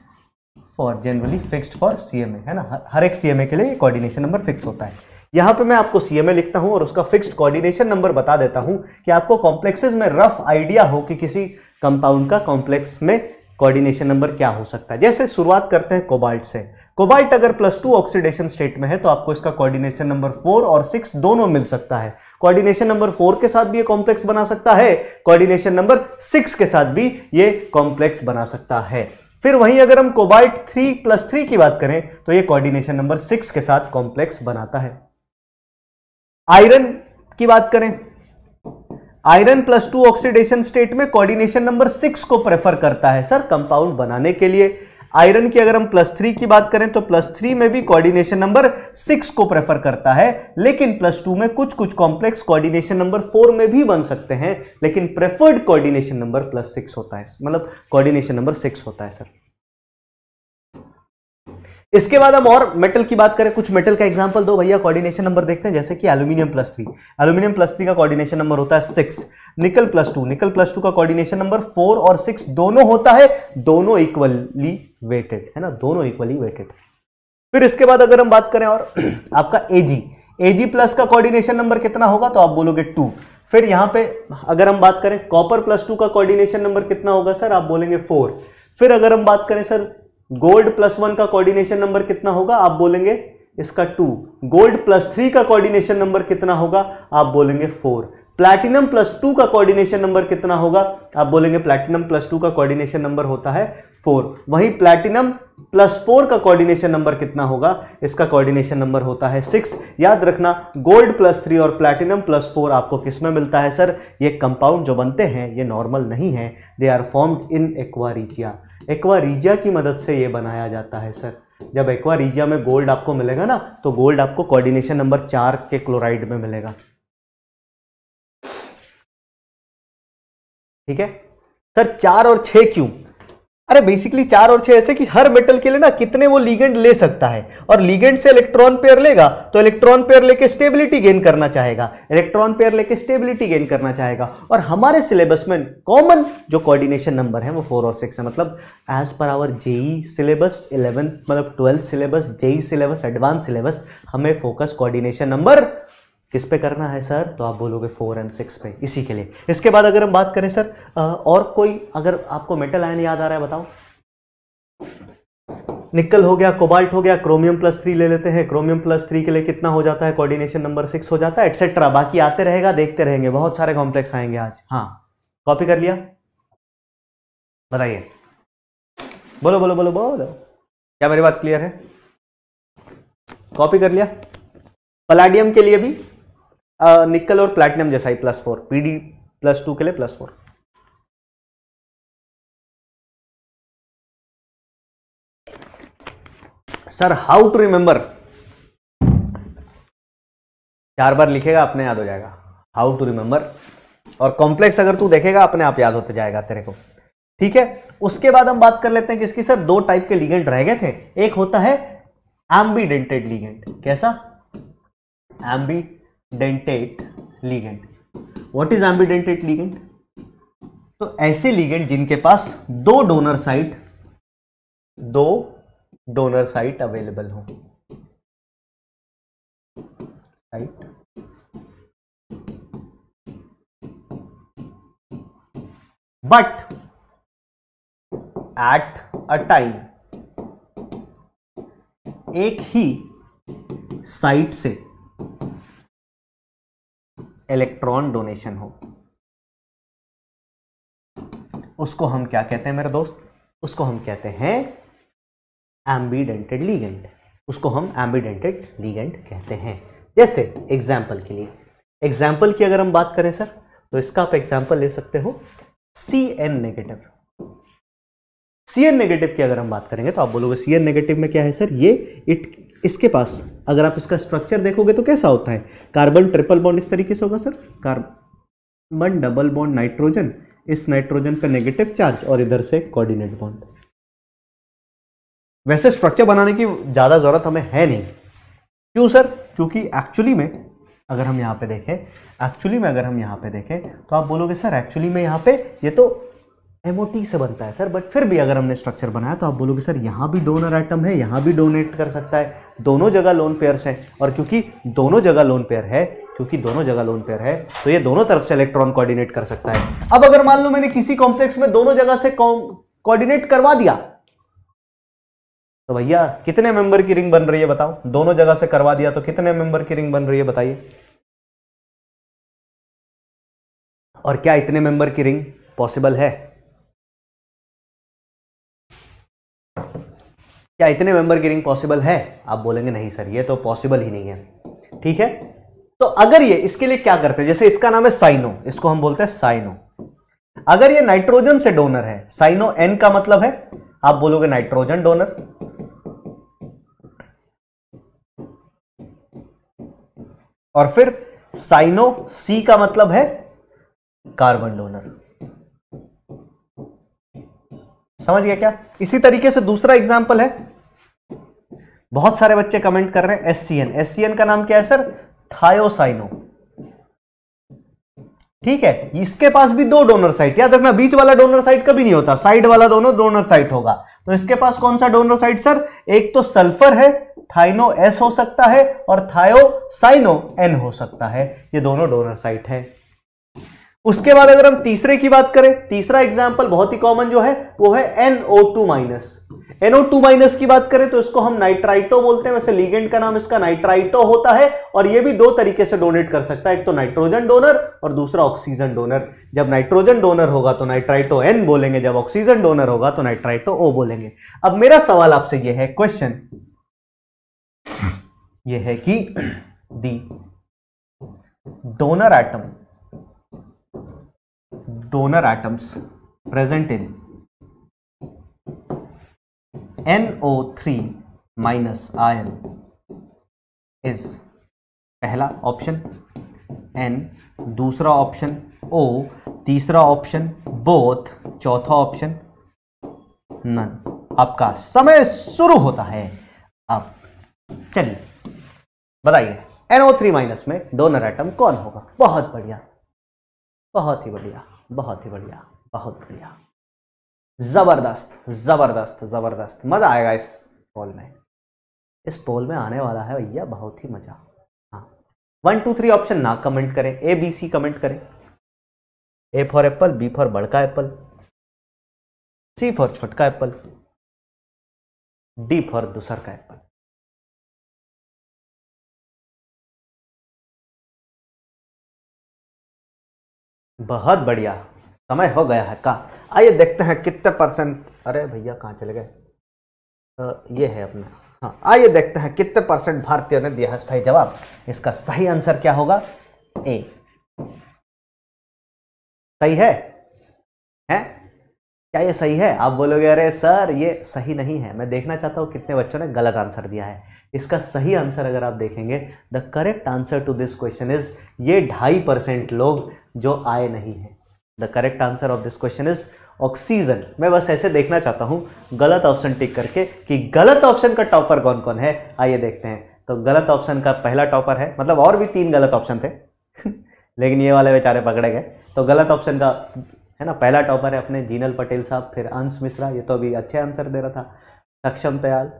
for generally fixed for C है ना हर एक सी के लिए कॉर्डिनेशन नंबर फिक्स होता है यहां पे मैं आपको सीएमए लिखता हूं और उसका फिक्स्ड कोऑर्डिनेशन नंबर बता देता हूं कि आपको कॉम्प्लेक्सेस में रफ आइडिया हो कि किसी कंपाउंड का कॉम्प्लेक्स में कोऑर्डिनेशन नंबर क्या हो सकता है जैसे शुरुआत करते हैं कोबाल्ट से कोबाल्ट अगर प्लस टू ऑक्सीडेशन स्टेट में है तो आपको इसका कोऑर्डिनेशन नंबर फोर और सिक्स दोनों मिल सकता है कोऑर्डिनेशन नंबर फोर के साथ भी ये कॉम्प्लेक्स बना सकता है कोऑर्डिनेशन नंबर सिक्स के साथ भी ये कॉम्प्लेक्स बना सकता है फिर वहीं अगर हम कोबाल्ट थ्री प्लस थ्री की बात करें तो ये कोऑर्डिनेशन नंबर सिक्स के साथ कॉम्प्लेक्स बनाता है आयरन की बात करें iron plus two oxidation state में कोऑर्डिनेशन नंबर सिक्स को प्रेफर करता है सर कंपाउंड बनाने के लिए आयरन की अगर हम प्लस थ्री की बात करें तो प्लस थ्री में भी कोऑर्डिनेशन नंबर सिक्स को प्रेफर करता है लेकिन प्लस टू में कुछ कुछ कॉम्प्लेक्स कोऑर्डिनेशन नंबर फोर में भी बन सकते हैं लेकिन preferred coordination number plus six होता है मतलब कोऑर्डिनेशन नंबर सिक्स होता है सर इसके बाद हम और मेटल की बात करें कुछ मेटल का एग्जांपल दो भैया कोऑर्डिनेशन नंबर देखते हैं जैसे कि aluminium plus three aluminium plus three का कोऑर्डिनेशन नंबर होता है six nickel plus two nickel plus two का कोऑर्डिनेशन नंबर फोर और सिक्स दोनों होता है दोनों इक्वली वेटेड है ना दोनों इक्वली वेटेड फिर इसके बाद अगर हम बात करें और आपका एजी एजी प्लस का कॉर्डिनेशन नंबर कितना होगा तो आप बोलोगे टू फिर यहां पर अगर हम बात करें कॉपर प्लस टू का कॉर्डिनेशन नंबर कितना होगा सर आप बोलेंगे फोर फिर अगर हम बात करें सर गोल्ड प्लस वन का कोऑर्डिनेशन नंबर कितना होगा आप बोलेंगे इसका टू गोल्ड प्लस थ्री का कोऑर्डिनेशन नंबर कितना होगा आप बोलेंगे फोर प्लैटिनम प्लस टू का कोऑर्डिनेशन नंबर कितना होगा आप बोलेंगे प्लैटिनम प्लस टू का कोऑर्डिनेशन नंबर होता है फोर वहीं प्लैटिनम प्लस फोर का कोऑर्डिनेशन नंबर कितना होगा इसका कोऑर्डिनेशन नंबर होता है सिक्स याद रखना गोल्ड प्लस थ्री और प्लैटिनम प्लस फोर आपको किस में मिलता है सर ये कंपाउंड जो बनते हैं ये नॉर्मल नहीं है they are formed in aqua regia aqua regia की मदद से ये बनाया जाता है सर जब एक्वारीजिया में गोल्ड आपको मिलेगा ना तो गोल्ड आपको कोऑर्डिनेशन नंबर चार के क्लोराइड में मिलेगा ठीक है सर चार और छ क्यों अरे बेसिकली चार और छह ऐसे कि हर मेटल के लिए ना कितने वो लीगेंड ले सकता है और लीगेंड से इलेक्ट्रॉन पेयर लेगा तो इलेक्ट्रॉन पेयर लेके स्टेबिलिटी गेन करना चाहेगा इलेक्ट्रॉन पेयर लेके स्टेबिलिटी गेन करना चाहेगा और हमारे सिलेबस में कॉमन जो कोऑर्डिनेशन नंबर है वो फोर और सिक्स है मतलब as per our JEE syllabus eleventh मतलब twelfth syllabus JEE syllabus advance syllabus हमें फोकस कॉर्डिनेशन नंबर किस पे करना है सर तो आप बोलोगे फोर एंड सिक्स पे इसी के लिए इसके बाद अगर हम बात करें सर और कोई अगर आपको मेटल आयन याद आ रहा है बताओ निकल हो गया कोबाल्ट हो गया क्रोमियम प्लस थ्री ले लेते हैं क्रोमियम प्लस थ्री के लिए कितना हो जाता है कोऑर्डिनेशन नंबर सिक्स हो जाता है एटसेट्रा बाकी आते रहेगा देखते रहेंगे बहुत सारे कॉम्प्लेक्स आएंगे आज हाँ कॉपी कर लिया बताइए बोलो बोलो बोलो बोलो क्या मेरी बात क्लियर है कॉपी कर लिया पलाडियम के लिए भी निकल और प्लैटिनम जैसा ही plus four P D plus two के लिए plus four sir how to remember चार बार लिखेगा अपने याद हो जाएगा हाउ टू रिमेंबर और कॉम्प्लेक्स अगर तू देखेगा अपने आप याद होते जाएगा तेरे को ठीक है उसके बाद हम बात कर लेते हैं किसकी सर दो टाइप के लीगेंट रह गए थे एक होता है एम्बीडेंटेड लीगेंट कैसा ambidentate ligand what is ambidentate ligand तो ऐसे लीगेंट जिनके पास दो डोनर साइट दो डोनर साइट अवेलेबल हो site but at a time एक ही साइट से इलेक्ट्रॉन डोनेशन हो उसको हम क्या कहते हैं मेरे दोस्त उसको हम कहते हैं एम्बीडेंटेड लीगेंट उसको हम एम्बीडेंटेड लीगेंट कहते हैं जैसे एग्जाम्पल के लिए एग्जाम्पल की अगर हम बात करें सर तो इसका आप एग्जाम्पल ले सकते हो C N negative C N negative की अगर हम बात करेंगे तो आप बोलोगे सी एन नेगेटिव में क्या है सर ये इट इसके पास अगर आप इसका स्ट्रक्चर देखोगे तो कैसा होता है कार्बन ट्रिपल बॉन्ड इस तरीके से होगा sir carbon double bond nitrogen इस नाइट्रोजन का नेगेटिव चार्ज और इधर से कोऑर्डिनेट बॉन्ड वैसे स्ट्रक्चर बनाने की ज़्यादा ज़रूरत हमें है नहीं क्यों सर क्योंकि एक्चुअली में अगर हम यहाँ पे देखें एक्चुअली में अगर हम यहाँ पे देखें तो आप बोलोगे सर एक्चुअली में यहाँ पे ये तो एम से बनता है सर बट फिर भी अगर हमने स्ट्रक्चर बनाया तो आप बोलोगे सर यहाँ भी डोनर आइटम है यहाँ भी डोनेट कर सकता है दोनों जगह लोन पेयर्स हैं और क्योंकि दोनों जगह लोन पेयर है क्योंकि दोनों जगह लोन पेयर है तो ये दोनों तरफ से इलेक्ट्रॉन कोऑर्डिनेट कर सकता है अब अगर मान लो मैंने किसी कॉम्प्लेक्स में दोनों जगह से कॉर्डिनेट करवा दिया तो भैया कितने मेंबर की रिंग बन रही है बताओ दोनों जगह से करवा दिया तो कितने मेंबर की रिंग बन रही है बताइए और क्या इतने मेंबर की रिंग पॉसिबल है क्या इतने मेंबर की रिंग पॉसिबल है आप बोलेंगे नहीं सर ये तो पॉसिबल ही नहीं है ठीक है तो अगर ये इसके लिए क्या करते हैं जैसे इसका नाम है साइनो इसको हम बोलते हैं साइनो अगर ये नाइट्रोजन से डोनर है साइनो एन का मतलब है आप बोलोगे नाइट्रोजन डोनर और फिर साइनो सी का मतलब है कार्बन डोनर समझ गया क्या इसी तरीके से दूसरा एग्जाम्पल है बहुत सारे बच्चे कमेंट कर रहे हैं एस सी का नाम क्या है सर थायोसाइनो ठीक है इसके पास भी दो डोनर साइट याद रखना बीच वाला डोनर साइट कभी नहीं होता साइड वाला दोनों डोनर साइट होगा तो इसके पास कौन सा डोनर साइट सर एक तो सल्फर है थाइनो एस हो सकता है और थायोसाइनो एन हो सकता है ये दोनों डोनर साइट है उसके बाद अगर हम तीसरे की बात करें तीसरा एग्जाम्पल बहुत ही कॉमन जो है वो है NO two minus NO two minus की बात करें तो इसको हम नाइट्राइटो बोलते हैं वैसे लीगेंड का नाम इसका नाइट्राइटो होता है और ये भी दो तरीके से डोनेट कर सकता है एक तो नाइट्रोजन डोनर और दूसरा ऑक्सीजन डोनर जब नाइट्रोजन डोनर होगा तो नाइट्राइटो एन बोलेंगे जब ऑक्सीजन डोनर होगा तो नाइट्राइटो ओ बोलेंगे अब मेरा सवाल आपसे यह है क्वेश्चन यह है कि the donor item present in present in NO3 minus ion is पहला ऑप्शन N दूसरा ऑप्शन O तीसरा ऑप्शन बोथ चौथा ऑप्शन नन आपका समय शुरू होता है अब चलिए बताइए NO3 माइनस में डोनर एटम कौन होगा बहुत बढ़िया बहुत ही बढ़िया बहुत ही बढ़िया बहुत बढ़िया ज़बरदस्त ज़बरदस्त ज़बरदस्त मज़ा आएगा इस पोल में इस पोल में आने वाला है भैया बहुत ही मज़ा हाँ वन टू थ्री ऑप्शन ना कमेंट करें ए बी सी कमेंट करें A for apple B for बड़का एप्पल सी फॉर छोटका एप्पल डी फॉर दूसर का एप्पल बहुत बढ़िया समय हो गया है का आइए देखते हैं कितने परसेंट अरे भैया कहाँ चले गए तो ये है अपना हाँ आइए देखते हैं कितने परसेंट भारतीयों ने दिया है सही जवाब इसका सही आंसर क्या होगा ए सही है हैं क्या ये सही है आप बोलोगे अरे सर ये सही नहीं है मैं देखना चाहता हूँ कितने बच्चों ने गलत आंसर दिया है इसका सही आंसर अगर आप देखेंगे the correct answer to this question is ये ढाई परसेंट लोग जो आए नहीं हैं the correct answer of this question is oxygen मैं बस ऐसे देखना चाहता हूँ गलत ऑप्शन टिक करके कि गलत ऑप्शन का टॉपर कौन कौन है आइए देखते हैं तो गलत ऑप्शन का पहला टॉपर है मतलब और भी तीन गलत ऑप्शन थे लेकिन ये वाले बेचारे पकड़े गए तो गलत ऑप्शन का है ना पहला टॉपर है अपने जीनल पटेल साहब फिर अंश मिश्रा ये तो अभी अच्छे आंसर दे रहा था सक्षम तयाल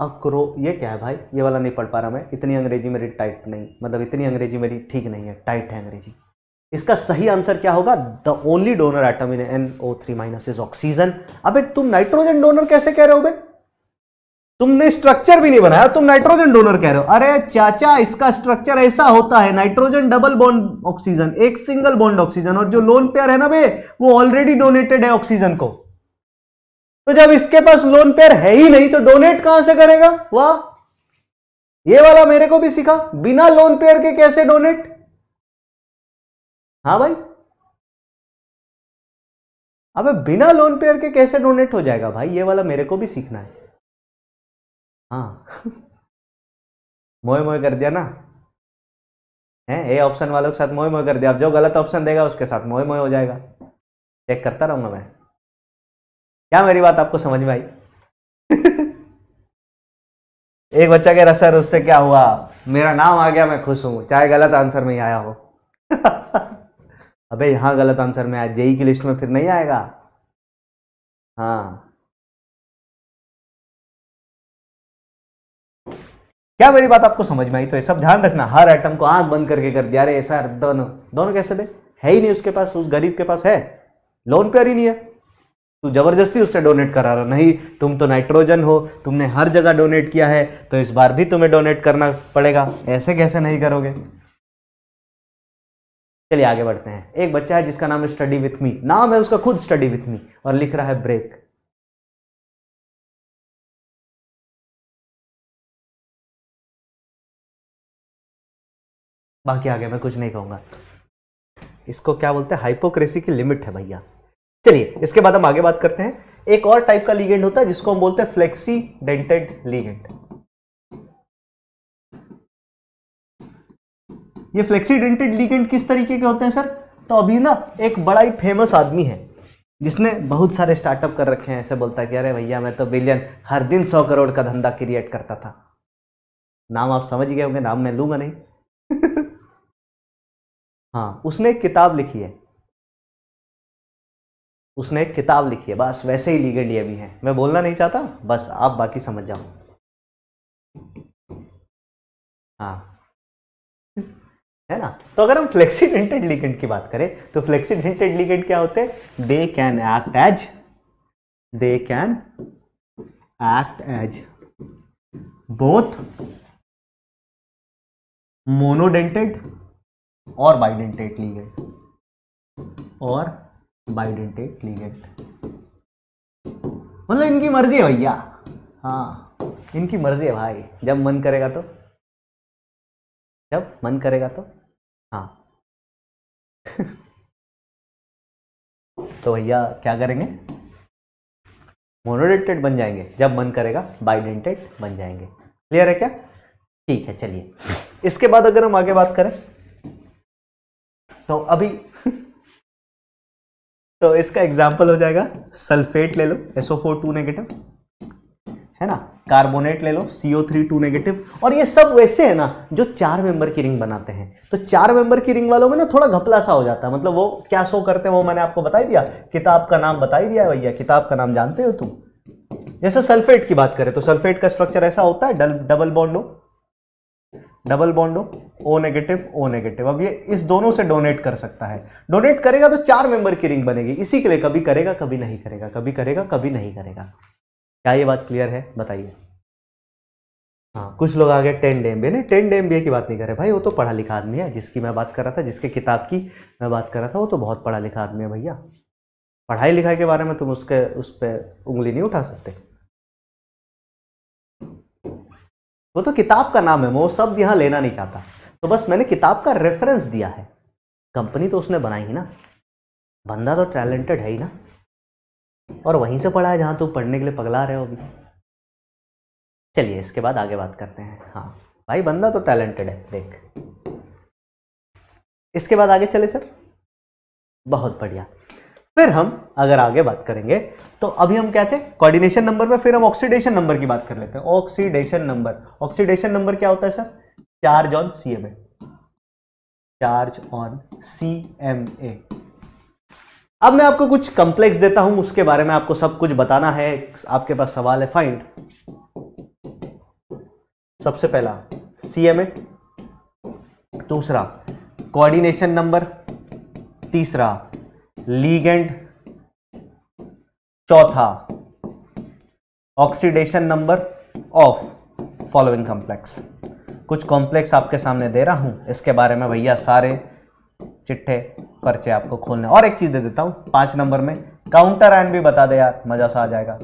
अक्रो ये क्या है भाई ये वाला नहीं पढ़ पा रहा मैं इतनी अंग्रेजी मेरी टाइट नहीं मतलब इतनी अंग्रेजी मेरी ठीक नहीं है टाइट है अंग्रेजी इसका सही आंसर क्या होगा the only donor atom in N O three minus is oxygen अब तुम नाइट्रोजन डोनर कैसे कह रहे हो भाई तुमने स्ट्रक्चर भी नहीं बनाया तुम नाइट्रोजन डोनर कह रहे हो अरे चाचा इसका स्ट्रक्चर ऐसा होता है नाइट्रोजन डबल बॉन्ड ऑक्सीजन एक सिंगल बॉन्ड ऑक्सीजन और जो लोन पेयर है ना भे वो ऑलरेडी डोनेटेड है ऑक्सीजन को तो जब इसके पास लोन पेयर है ही नहीं तो डोनेट कहां से करेगा वाह ये वाला मेरे को भी सीखा बिना लोन पेयर के कैसे डोनेट हाँ भाई अबे बिना लोन पेयर के कैसे डोनेट हो जाएगा भाई ये वाला मेरे को भी सीखना है हाँ मोए मोए कर दिया ना है ए ऑप्शन वालों के साथ मोए मोए कर दिया अब जो गलत ऑप्शन देगा उसके साथ मोए मोए हो जाएगा चेक करता रहूंगा मैं क्या मेरी बात आपको समझ में आई एक बच्चा कह रहा सर उससे क्या हुआ मेरा नाम आ गया मैं खुश हूं चाहे गलत आंसर में ही आया हो अबे यहां गलत आंसर में आया जेई e की लिस्ट में फिर नहीं आएगा हाँ क्या मेरी बात आपको समझ में आई तो ये सब ध्यान रखना हर आइटम को आंख बंद करके कर दिया अरे ऐसा दोनों दोनों कैसे बे है ही नहीं उसके पास उस गरीब के पास है लोन पे ही नहीं है तू जबरदस्ती उससे डोनेट करा रहा नहीं तुम तो नाइट्रोजन हो तुमने हर जगह डोनेट किया है तो इस बार भी तुम्हें डोनेट करना पड़ेगा ऐसे कैसे नहीं करोगे चलिए आगे बढ़ते हैं एक बच्चा है जिसका नाम है स्टडी विथ मी नाम है उसका खुद स्टडी विथ मी और लिख रहा है ब्रेक बाकी आगे मैं कुछ नहीं कहूंगा इसको क्या बोलते हैं हाइपोक्रेसी की लिमिट है भैया चलिए इसके बाद हम आगे बात करते हैं एक और टाइप का लीगेंड होता है जिसको हम बोलते हैं फ्लेक्सी डेंटेड लीगेंड ये फ्लेक्सी डेंटेड लीगेंड किस तरीके के होते हैं सर तो अभी ना एक बड़ा ही फेमस आदमी है जिसने बहुत सारे स्टार्टअप कर रखे हैं ऐसे बोलता है कि अरे भैया मैं तो बिलियन हर दिन सौ करोड़ का धंधा क्रिएट करता था नाम आप समझ गए होंगे नाम मैं लूंगा नहीं हाँ उसने एक किताब लिखी है उसने एक किताब लिखी है बस वैसे ही लीगल ये भी है मैं बोलना नहीं चाहता बस आप बाकी समझ जाओ हाँ है ना तो अगर हम फ्लेक्सीडेंटेड लिगेंड की बात करें तो फ्लेक्सीडेंटेड लिगेंड क्या होते हैं they can act as they can act as both monodentate और बाइडेंटेट लीगेट और बाइडेंटेट लीगेट मतलब इनकी मर्जी है भैया हाँ इनकी मर्जी है भाई जब मन करेगा तो जब मन करेगा तो हाँ तो भैया क्या करेंगे मोनोडेंटेड बन जाएंगे जब मन करेगा बाइडेंटेड बन जाएंगे क्लियर है क्या ठीक है चलिए इसके बाद अगर हम आगे बात करें तो अभी तो इसका एग्जाम्पल हो जाएगा सल्फेट ले लो एसओ फोर टू नेगेटिव है ना कार्बोनेट ले लो सीओ थ्री टू नेगेटिव और ये सब वैसे है ना जो चार मेंबर की रिंग बनाते हैं तो चार मेंबर की रिंग वालों में ना थोड़ा घपला सा हो जाता है मतलब वो क्या शो करते हैं वो मैंने आपको बताई दिया किताब का नाम बताई दिया है भैया किताब का नाम जानते हो तुम जैसे सल्फेट की बात करें तो सल्फेट का स्ट्रक्चर ऐसा होता है डबल बॉन्ड हो डबल बॉन्डो ओ नेगेटिव ओ नेगेटिव अब ये इस दोनों से डोनेट कर सकता है डोनेट करेगा तो चार मेंबर की रिंग बनेगी इसी के लिए कभी करेगा कभी नहीं करेगा कभी करेगा कभी नहीं करेगा क्या ये बात क्लियर है बताइए हाँ कुछ लोग आ गए ten day M B ten day M B की बात नहीं कर रहे भाई वो तो पढ़ा लिखा आदमी है जिसकी मैं बात कर रहा था जिसके किताब की मैं बात कर रहा था वो तो बहुत पढ़ा लिखा आदमी है भैया पढ़ाई लिखाई के बारे में तुम उसके उस पर उंगली नहीं उठा सकते वो तो किताब का नाम है मैं वो शब्द यहाँ लेना नहीं चाहता तो बस मैंने किताब का रेफरेंस दिया है कंपनी तो उसने बनाई ही ना बंदा तो टैलेंटेड है ही ना और वहीं से पढ़ा है जहाँ तुम पढ़ने के लिए पगला रहे हो अभी चलिए इसके बाद आगे बात करते हैं हाँ भाई बंदा तो टैलेंटेड है देख इसके बाद आगे चले सर बहुत बढ़िया फिर हम अगर आगे बात करेंगे तो अभी हम कहते हैं कोऑर्डिनेशन नंबर में फिर हम ऑक्सीडेशन नंबर की बात कर लेते हैं ऑक्सीडेशन नंबर ऑक्सीडेशन नंबर क्या होता है sir charge on C M A charge on C M A अब मैं आपको कुछ कंप्लेक्स देता हूं उसके बारे में आपको सब कुछ बताना है आपके पास सवाल है फाइंड सबसे पहला सी एम ए दूसरा कोऑर्डिनेशन नंबर तीसरा लीगेंड चौथा oxidation number of following complex कुछ कॉम्प्लेक्स आपके सामने दे रहा हूं इसके बारे में भैया सारे चिट्ठे पर्चे आपको खोलने और एक चीज़ दे देता हूं पांच नंबर में काउंटर एंड भी बता दे यार मज़ा सा आ जाएगा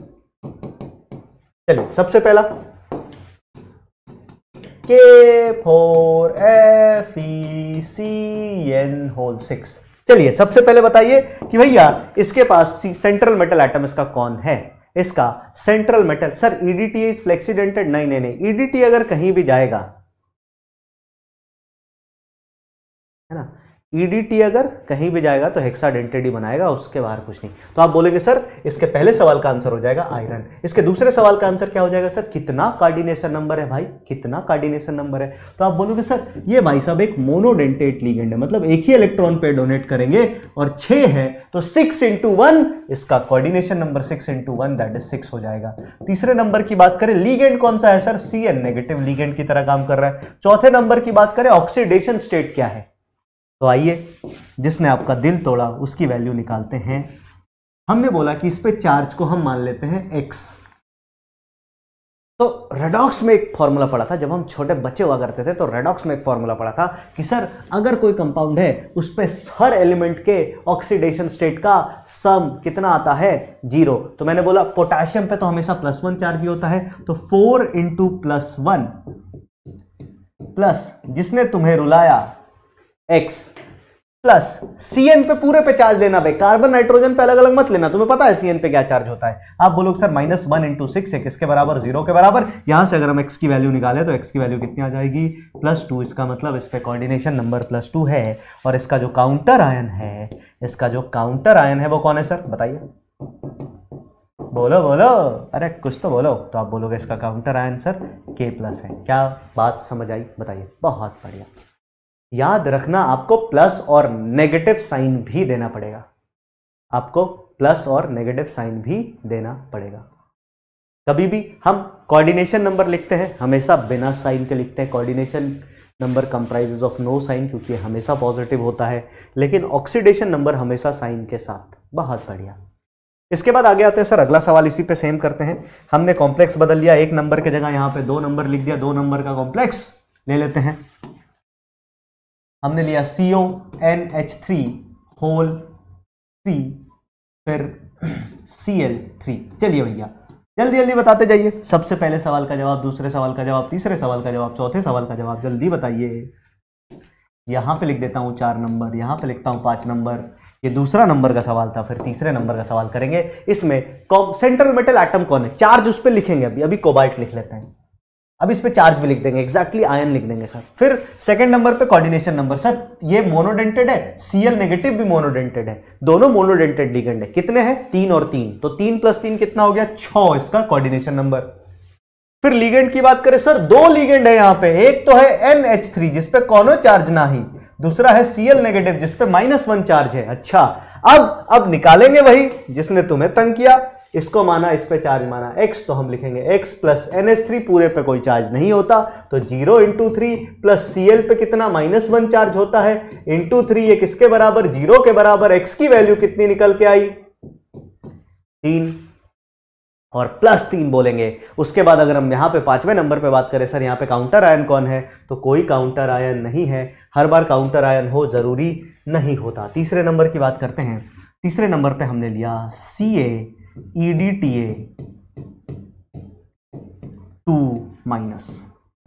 चलिए सबसे पहला K four F C N whole six चलिए सबसे पहले बताइए कि भैया इसके पास सेंट्रल मेटल आइटम इसका कौन है इसका central metal sir EDT is flexidentate नहीं नहीं नहीं ईडीटी e अगर कहीं भी जाएगा ईडीटी e अगर कहीं भी जाएगा तो हेक्सा डेंटेडी बनाएगा उसके बाहर कुछ नहीं तो आप बोलेंगे सर इसके पहले सवाल का आंसर हो जाएगा आयरन इसके दूसरे सवाल का आंसर क्या हो जाएगा सर कितना कार्डिनेशन नंबर है भाई कितना कार्डिनेशन नंबर है तो आप बोलोगे सर ये भाई साहब एक मोनोडेंटेट लीगेंड है मतलब एक ही इलेक्ट्रॉन पे डोनेट करेंगे और छः है तो सिक्स इंटू वन इसका coordination number six into one that is six हो जाएगा तीसरे नंबर की बात करें लीगेंड कौन सा है sir C N negative ligand की तरह काम कर रहा है चौथे नंबर की बात करें ऑक्सीडेशन स्टेट क्या है तो आइए जिसने आपका दिल तोड़ा उसकी वैल्यू निकालते हैं हमने बोला कि इस पर चार्ज को हम मान लेते हैं एक्स तो रेडॉक्स में एक फॉर्मूला पड़ा था जब हम छोटे बच्चे हुआ करते थे तो रेडॉक्स में एक फॉर्मूला पड़ा था कि सर अगर कोई कंपाउंड है उस पर हर एलिमेंट के ऑक्सीडेशन स्टेट का सम कितना आता है जीरो तो मैंने बोला पोटेशियम पे तो हमेशा प्लस वन चार्ज ही होता है तो four into plus one plus जिसने तुम्हें रुलाया एक्स प्लस एन पे पूरे पे चार्ज लेना भाई कार्बन नाइट्रोजन पे अलग अलग मत लेना तुम्हें पता है सीएन पे क्या चार्ज होता है आप बोलोगे sir minus one into six है के बराबर जीरो के बराबर यहां से अगर हम एक्स की वैल्यू निकाले तो एक्स की वैल्यू कितनी आ जाएगी प्लस टू इसका मतलब इस पर कॉर्डिनेशन नंबर प्लस टू है और इसका जो काउंटर आयन है इसका जो काउंटर आयन है वो कौन है सर बताइए बोलो बोलो अरे कुछ तो बोलो तो आप बोलोगे इसका counter ion sir K plus है क्या बात समझ आई बताइए बहुत बढ़िया याद रखना आपको प्लस और नेगेटिव साइन भी देना पड़ेगा आपको प्लस और नेगेटिव साइन भी देना पड़ेगा कभी भी हम कोऑर्डिनेशन नंबर लिखते हैं हमेशा बिना साइन के लिखते हैं coordination number comprises of no sign क्योंकि हमेशा पॉजिटिव होता है लेकिन ऑक्सीडेशन नंबर हमेशा साइन के साथ बहुत बढ़िया इसके बाद आगे आते हैं सर अगला सवाल इसी पे सेम करते हैं हमने कॉम्प्लेक्स बदल लिया एक नंबर की जगह यहाँ पे दो नंबर लिख दिया दो नंबर का कॉम्प्लेक्स ले लेते हैं हमने लिया C O N H three whole three फिर सी एल थ्री चलिए भैया जल्दी जल्दी बताते जाइए सबसे पहले सवाल का जवाब दूसरे सवाल का जवाब तीसरे सवाल का जवाब चौथे सवाल का जवाब जल्दी बताइए यहाँ पे लिख देता हूँ चार नंबर यहाँ पे लिखता हूँ पाँच नंबर ये दूसरा नंबर का सवाल था फिर तीसरे नंबर का सवाल करेंगे इसमें सेंट्रल मेटल एटम कौन है चार्ज उस पर लिखेंगे अभी अभी कोबाल्ट लिख लेते हैं अब इस पे चार्ज भी लिख देंगे एक्जैक्टली आयन लिख देंगे सर फिर सेकंड नंबर पे कोऑर्डिनेशन नंबर सर ये मोनोडेंटेड है सीएल नेगेटिव भी मोनोडेंटेड है दोनों मोनोडेंटेड लिगेंड है कितने हैं तीन और तीन तो तीन प्लस तीन कितना हो गया छ इसका कोऑर्डिनेशन नंबर फिर लीगेंड की बात करें सर दो लीगेंड है यहां पर एक तो है एन एच थ्री जिसपे कौनो चार्ज ना ही दूसरा है सीएल नेगेटिव जिसपे माइनस वन चार्ज है अच्छा अब अब निकालेंगे वही जिसने तुम्हें तंग किया इसको माना इस पे चार्ज माना x तो हम लिखेंगे x plus N S three पूरे पे कोई चार्ज नहीं होता तो zero into three plus C L पे कितना माइनस वन चार्ज होता है इंटू थ्री ये किसके बराबर जीरो के बराबर x की वैल्यू कितनी निकल के आई तीन और प्लस तीन बोलेंगे उसके बाद अगर हम यहाँ पे पांचवें नंबर पे बात करें सर यहाँ पे काउंटर आयन कौन है तो कोई काउंटर आयन नहीं है हर बार काउंटर आयन हो ज़रूरी नहीं होता तीसरे नंबर की बात करते हैं तीसरे नंबर पे हमने लिया C A EDTA two minus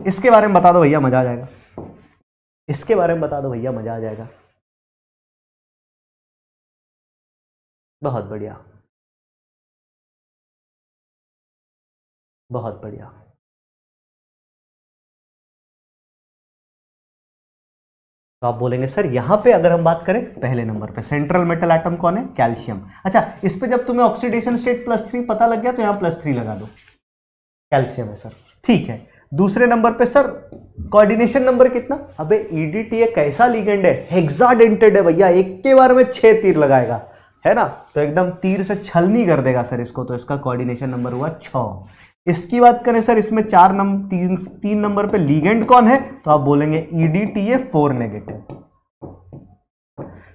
इसके बारे में बता दो भैया मजा आ जाएगा इसके बारे में बता दो भैया मजा आ जाएगा बहुत बढ़िया बहुत बढ़िया तो आप बोलेंगे सर यहाँ पे अगर हम बात करें पहले नंबर पे सेंट्रल मेटल एटम कौन है कैल्शियम अच्छा इस पे जब तुम्हें ऑक्सीडेशन स्टेट प्लस थ्री पता लग गया तो यहाँ प्लस थ्री लगा दो कैल्शियम है सर ठीक है दूसरे नंबर पे सर कोऑर्डिनेशन नंबर कितना अबे ईडीटी e एक कैसा लिगेंड है हेक्साडेंटेड है भैया एक के बार में छह तीर लगाएगा है ना तो एकदम तीर से छलनी कर देगा सर इसको तो इसका कोऑर्डिनेशन नंबर हुआ छ इसकी बात करें सर इसमें चार नंबर तीन तीन नंबर पे लीगेंड कौन है तो आप बोलेंगे ईडीटीए e फोर नेगेटिव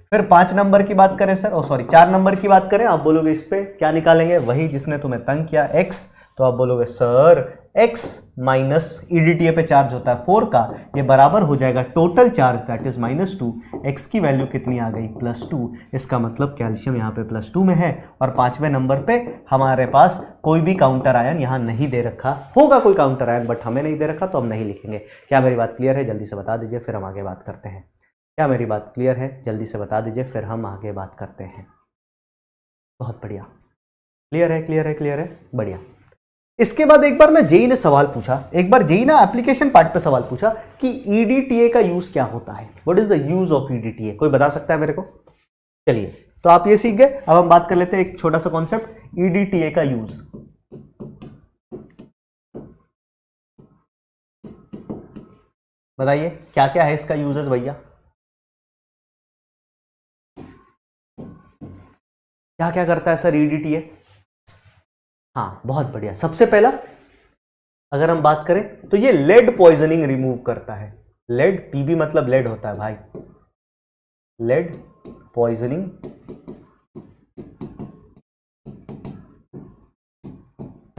फिर पांच नंबर की बात करें सर और सॉरी चार नंबर की बात करें आप बोलोगे इस पर क्या निकालेंगे वही जिसने तुम्हें तंग किया एक्स तो आप बोलोगे sir x minus E e पे चार्ज होता है फोर का ये बराबर हो जाएगा total charge that is minus two x की वैल्यू कितनी आ गई प्लस टू इसका मतलब कैल्शियम यहाँ पे प्लस टू में है और पाँचवें नंबर पे हमारे पास कोई भी काउंटर आयन यहाँ नहीं दे रखा होगा कोई काउंटर आयन बट हमें नहीं दे रखा तो हम नहीं लिखेंगे क्या मेरी बात क्लियर है जल्दी से बता दीजिए फिर हम आगे बात करते हैं क्या मेरी बात क्लियर है जल्दी से बता दीजिए फिर हम आगे बात करते हैं बहुत बढ़िया क्लियर है क्लियर है क्लियर है बढ़िया इसके बाद एक बार ना जेई ने सवाल पूछा एक बार जेई ना एप्लीकेशन पार्ट पे सवाल पूछा कि ईडीटीए e का यूज क्या होता है what is the use of EDTA कोई बता सकता है मेरे को चलिए तो आप ये सीख गए अब हम बात कर लेते हैं एक छोटा सा कॉन्सेप्ट ईडीटीए e का यूज बताइए क्या क्या है इसका यूजर्स भैया क्या क्या करता है सर ईडीटीए e हाँ बहुत बढ़िया सबसे पहला अगर हम बात करें तो ये लेड पॉइजनिंग रिमूव करता है लेड पीबी मतलब लेड होता है भाई लेड पॉइजनिंग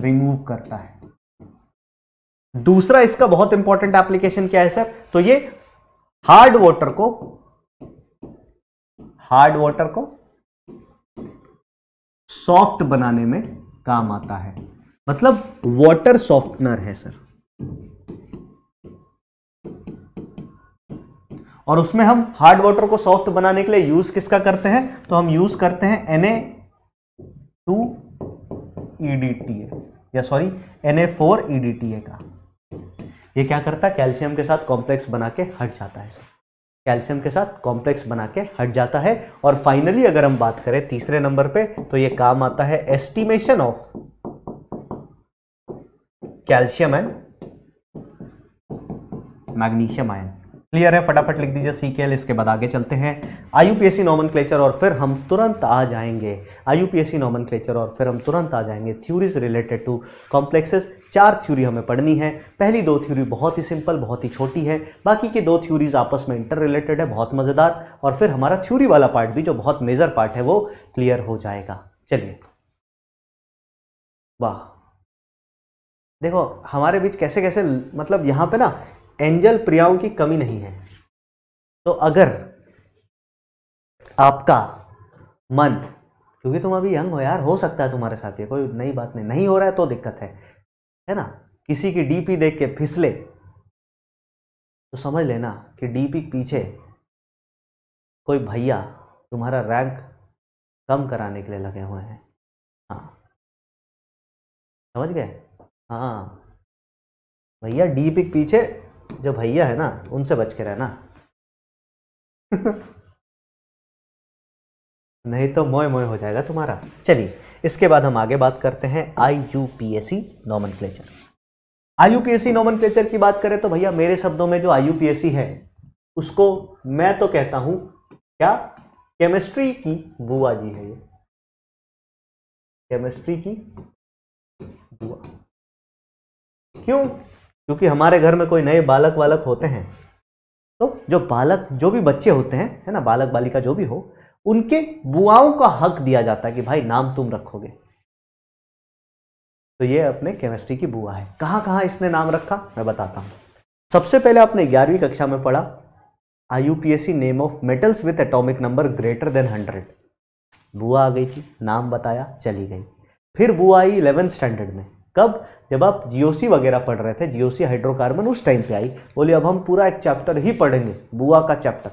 रिमूव करता है दूसरा इसका बहुत इंपॉर्टेंट एप्लीकेशन क्या है सर तो ये हार्ड वाटर को हार्ड वाटर को सॉफ्ट बनाने में काम आता है मतलब वाटर सॉफ्टनर है सर और उसमें हम हार्ड वाटर को सॉफ्ट बनाने के लिए यूज किसका करते हैं तो हम यूज करते हैं एन ए टू ईडीटीए या sorry N A four EDTA का ये क्या करता है कैल्शियम के साथ कॉम्प्लेक्स बना के हट जाता है सर कैल्शियम के साथ कॉम्प्लेक्स बना के हट जाता है और फाइनली अगर हम बात करें तीसरे नंबर पे तो ये काम आता है estimation of calcium and magnesium ion clear है फटाफट लिख दीजिए सी के इसके बाद आगे चलते हैं आई यू पी और फिर हम तुरंत आ जाएंगे आई यू पी और फिर हम तुरंत आ जाएंगे थ्यूरीज रिलेटेड टू कॉम्प्लेक्सेस चार थ्योरी हमें पढ़नी है पहली दो थ्योरी बहुत ही सिंपल बहुत ही छोटी है बाकी की दो थ्योरीज आपस में इंटर रिलेटेड है बहुत मज़ेदार और फिर हमारा थ्योरी वाला पार्ट भी जो बहुत मेजर पार्ट है वो क्लियर हो जाएगा चलिए वाह देखो हमारे बीच कैसे कैसे मतलब यहाँ पे ना एंजल प्रियाओं की कमी नहीं है तो अगर आपका मन क्योंकि तुम अभी यंग हो यार हो सकता है तुम्हारे साथ ये कोई नई बात नहीं नहीं हो रहा है तो दिक्कत है है ना किसी की डीपी देख के फिसले तो समझ लेना कि डीपी पीछे कोई भैया तुम्हारा रैंक कम कराने के लिए लगे हुए हैं हाँ समझ गए हाँ भैया डीपी पीछे जो भैया है ना उनसे बच के रहना नहीं तो मोय मोय हो जाएगा तुम्हारा चलिए इसके बाद हम आगे बात करते हैं I U P S C nomenclature I U P S C nomenclature की बात करें तो भैया मेरे शब्दों में जो I U P S C है उसको मैं तो कहता हूं क्या केमिस्ट्री की बुआ जी है ये केमिस्ट्री की बुआ क्यों क्योंकि हमारे घर में कोई नए बालक वालक होते हैं तो जो बालक जो भी बच्चे होते हैं है ना बालक बालिका जो भी हो उनके बुआओं का हक दिया जाता है कि भाई नाम तुम रखोगे तो ये अपने केमिस्ट्री की बुआ है कहाँ कहाँ इसने नाम रखा मैं बताता हूँ सबसे पहले आपने ग्यारहवीं कक्षा में पढ़ा I name of metals with atomic number greater than hundred बुआ आ गई थी नाम बताया चली गई फिर बुआ आई इलेवेंथ स्टैंडर्ड में कब जब आप जीओसी वगैरह पढ़ रहे थे जीओसी हाइड्रोकार्बन उस टाइम पे आई बोली अब हम पूरा एक चैप्टर ही पढ़ेंगे बुआ का चैप्टर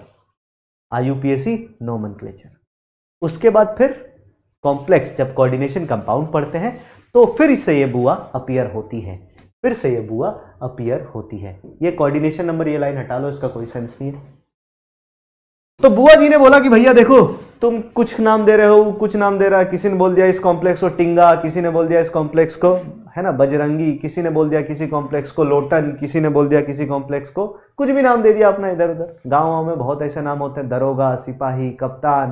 आई नो पी उसके बाद फिर कॉम्प्लेक्स जब कोऑर्डिनेशन कंपाउंड पढ़ते हैं तो फिर इससे ये बुआ अपियर होती है फिर से ये बुआ अपियर होती है ये कोऑर्डिनेशन नंबर ये लाइन हटा लो इसका कोई सेंस नहीं है तो बुआ जी ने बोला कि भैया देखो तुम कुछ नाम दे रहे हो कुछ नाम दे रहा है किसी ने बोल दिया इस कॉम्प्लेक्स को टिंगा किसी ने बोल दिया इस कॉम्प्लेक्स को है ना बजरंगी किसी ने बोल दिया किसी कॉम्प्लेक्स को लोटन किसी ने बोल दिया किसी कॉम्प्लेक्स को कुछ भी नाम दे दिया अपना इधर उधर गाँव में बहुत ऐसे नाम होते हैं दरोगा सिपाही कप्तान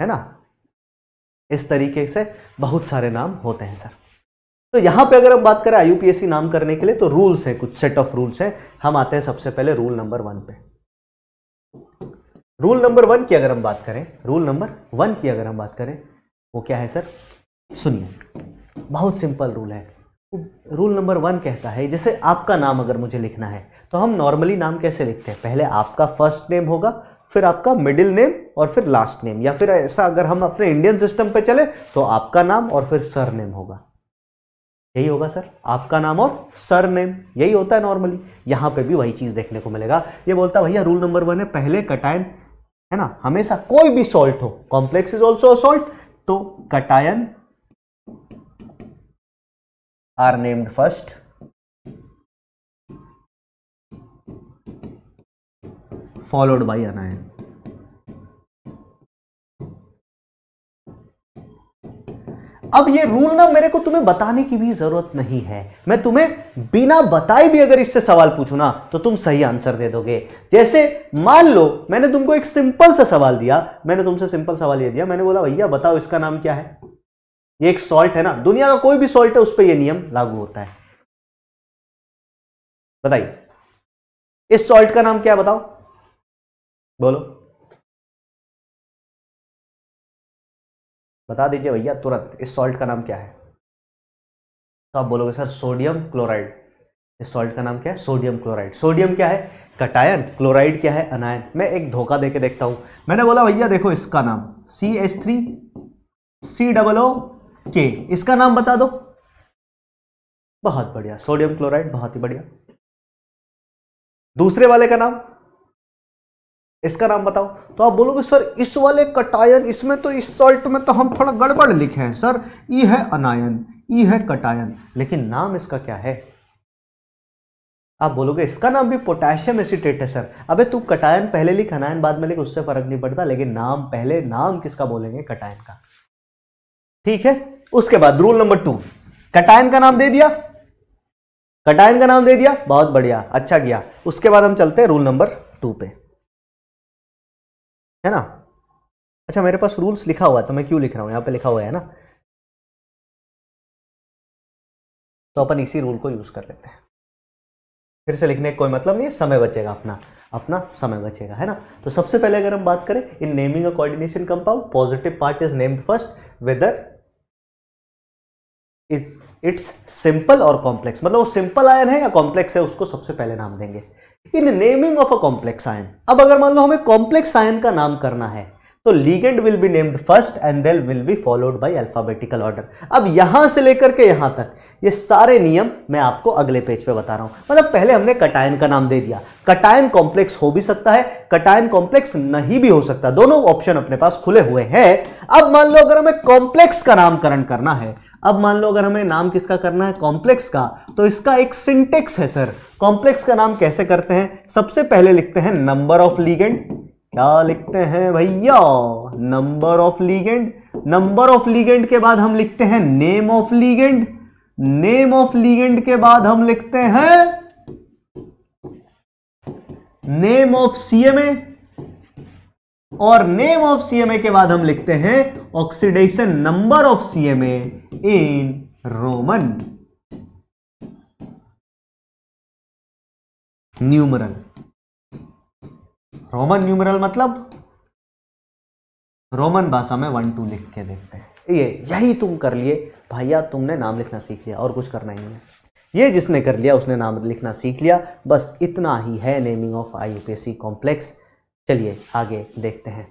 है ना इस तरीके से बहुत सारे नाम होते हैं सर तो यहाँ पे अगर हम बात करें आई नाम करने के लिए तो रूल्स है कुछ सेट ऑफ रूल्स है हम आते हैं सबसे पहले रूल नंबर वन पे रूल नंबर वन की अगर हम बात करें रूल नंबर वन की अगर हम बात करें वो क्या है सर सुनिए बहुत सिंपल रूल है रूल नंबर वन कहता है जैसे आपका नाम अगर मुझे लिखना है तो हम नॉर्मली नाम कैसे लिखते हैं पहले आपका फर्स्ट नेम होगा फिर आपका मिडिल नेम और फिर लास्ट नेम या फिर ऐसा अगर हम अपने इंडियन सिस्टम पे चले तो आपका नाम और फिर सर नेम होगा यही होगा सर आपका नाम और सर नेम यही होता है नॉर्मली यहां पे भी वही चीज़ देखने को मिलेगा ये बोलता भैया रूल नंबर वन है पहले कटाइन है ना हमेशा कोई भी सॉल्ट हो कॉम्प्लेक्स इज ऑल्सो सॉल्ट तो cation are named first followed by anion अब ये रूल ना मेरे को तुम्हें बताने की भी जरूरत नहीं है मैं तुम्हें बिना बताए भी अगर इससे सवाल पूछू ना तो तुम सही आंसर दे दोगे जैसे मान लो मैंने तुमको एक सिंपल सा सवाल दिया मैंने तुमसे सिंपल सवाल ये दिया मैंने बोला भैया बताओ इसका नाम क्या है ये एक सॉल्ट है ना दुनिया का कोई भी सॉल्ट है उस पर यह नियम लागू होता है बताइए इस सॉल्ट का नाम क्या बताओ बोलो बता दीजिए भैया तुरंत इस सॉल्ट का नाम क्या है तो आप बोलोगे सर सोडियम क्लोराइड इस सॉल्ट का नाम क्या है सोडियम क्लोराइड सोडियम क्या है कटायन क्लोराइड क्या है अनायन मैं एक धोखा दे के देखता हूं मैंने बोला भैया देखो इसका नाम C H three C double O K इसका नाम बता दो बहुत बढ़िया सोडियम क्लोराइड बहुत ही बढ़िया दूसरे वाले का नाम इसका नाम बताओ तो आप बोलोगे सर इस वाले कटायन इसमें तो इस सॉल्ट में तो हम थोड़ा गड़बड़ लिखे हैं सर ये है अनायन ये है कटायन लेकिन नाम इसका क्या है आप बोलोगे इसका नाम भी पोटेशियम एसिटेट है सर अबे तू कटायन पहले लिख अनायन बाद में लिख उससे फर्क नहीं पड़ता लेकिन नाम पहले नाम किसका बोलेंगे कटायन का ठीक है उसके बाद रूल नंबर टू कटायन का नाम दे दिया कटायन का नाम दे दिया बहुत बढ़िया अच्छा गया उसके बाद हम चलते हैं रूल नंबर टू पे है ना अच्छा मेरे पास रूल्स लिखा हुआ है तो मैं क्यों लिख रहा हूं यहां पे लिखा हुआ है ना तो अपन इसी रूल को यूज़ कर लेते हैं फिर से लिखने का कोई मतलब नहीं है समय बचेगा अपना अपना समय बचेगा है ना तो सबसे पहले अगर हम बात करें in naming a coordination compound positive part is named first whether is it's simple और कॉम्प्लेक्स मतलब वो सिंपल आयन है या कॉम्प्लेक्स है उसको सबसे पहले नाम देंगे in naming of a complex ion अब अगर मान लो हमें कॉम्प्लेक्स आयन का नाम करना है तो ligand will be named first and then will be followed by alphabetical order अब यहां से लेकर के यहां तक ये सारे नियम मैं आपको अगले पेज पे बता रहा हूं मतलब पहले हमने कटायन का नाम दे दिया कटायन कॉम्प्लेक्स हो भी सकता है कटायन कॉम्प्लेक्स नहीं भी हो सकता दोनों ऑप्शन अपने पास खुले हुए हैं अब मान लो अगर हमें कॉम्प्लेक्स का नामकरण करना है अब मान लो अगर हमें नाम किसका करना है कॉम्प्लेक्स का तो इसका एक सिंटेक्स है सर कॉम्प्लेक्स का नाम कैसे करते हैं सबसे पहले लिखते हैं नंबर ऑफ लीगेंड क्या लिखते हैं भैया number of ligand number of ligand के बाद हम लिखते हैं name of ligand name of ligand के बाद हम लिखते हैं नेम ऑफ सीएमए और नेम ऑफ सीएमए के बाद हम लिखते हैं oxidation number of CMA in roman numeral roman numeral मतलब रोमन भाषा में वन टू लिख के देखते हैं ये यही तुम कर लिए भैया तुमने नाम लिखना सीख लिया और कुछ करना ही है ये जिसने कर लिया उसने नाम लिखना सीख लिया बस इतना ही है नेमिंग ऑफ आईयूपीएससी कॉम्प्लेक्स चलिए आगे देखते हैं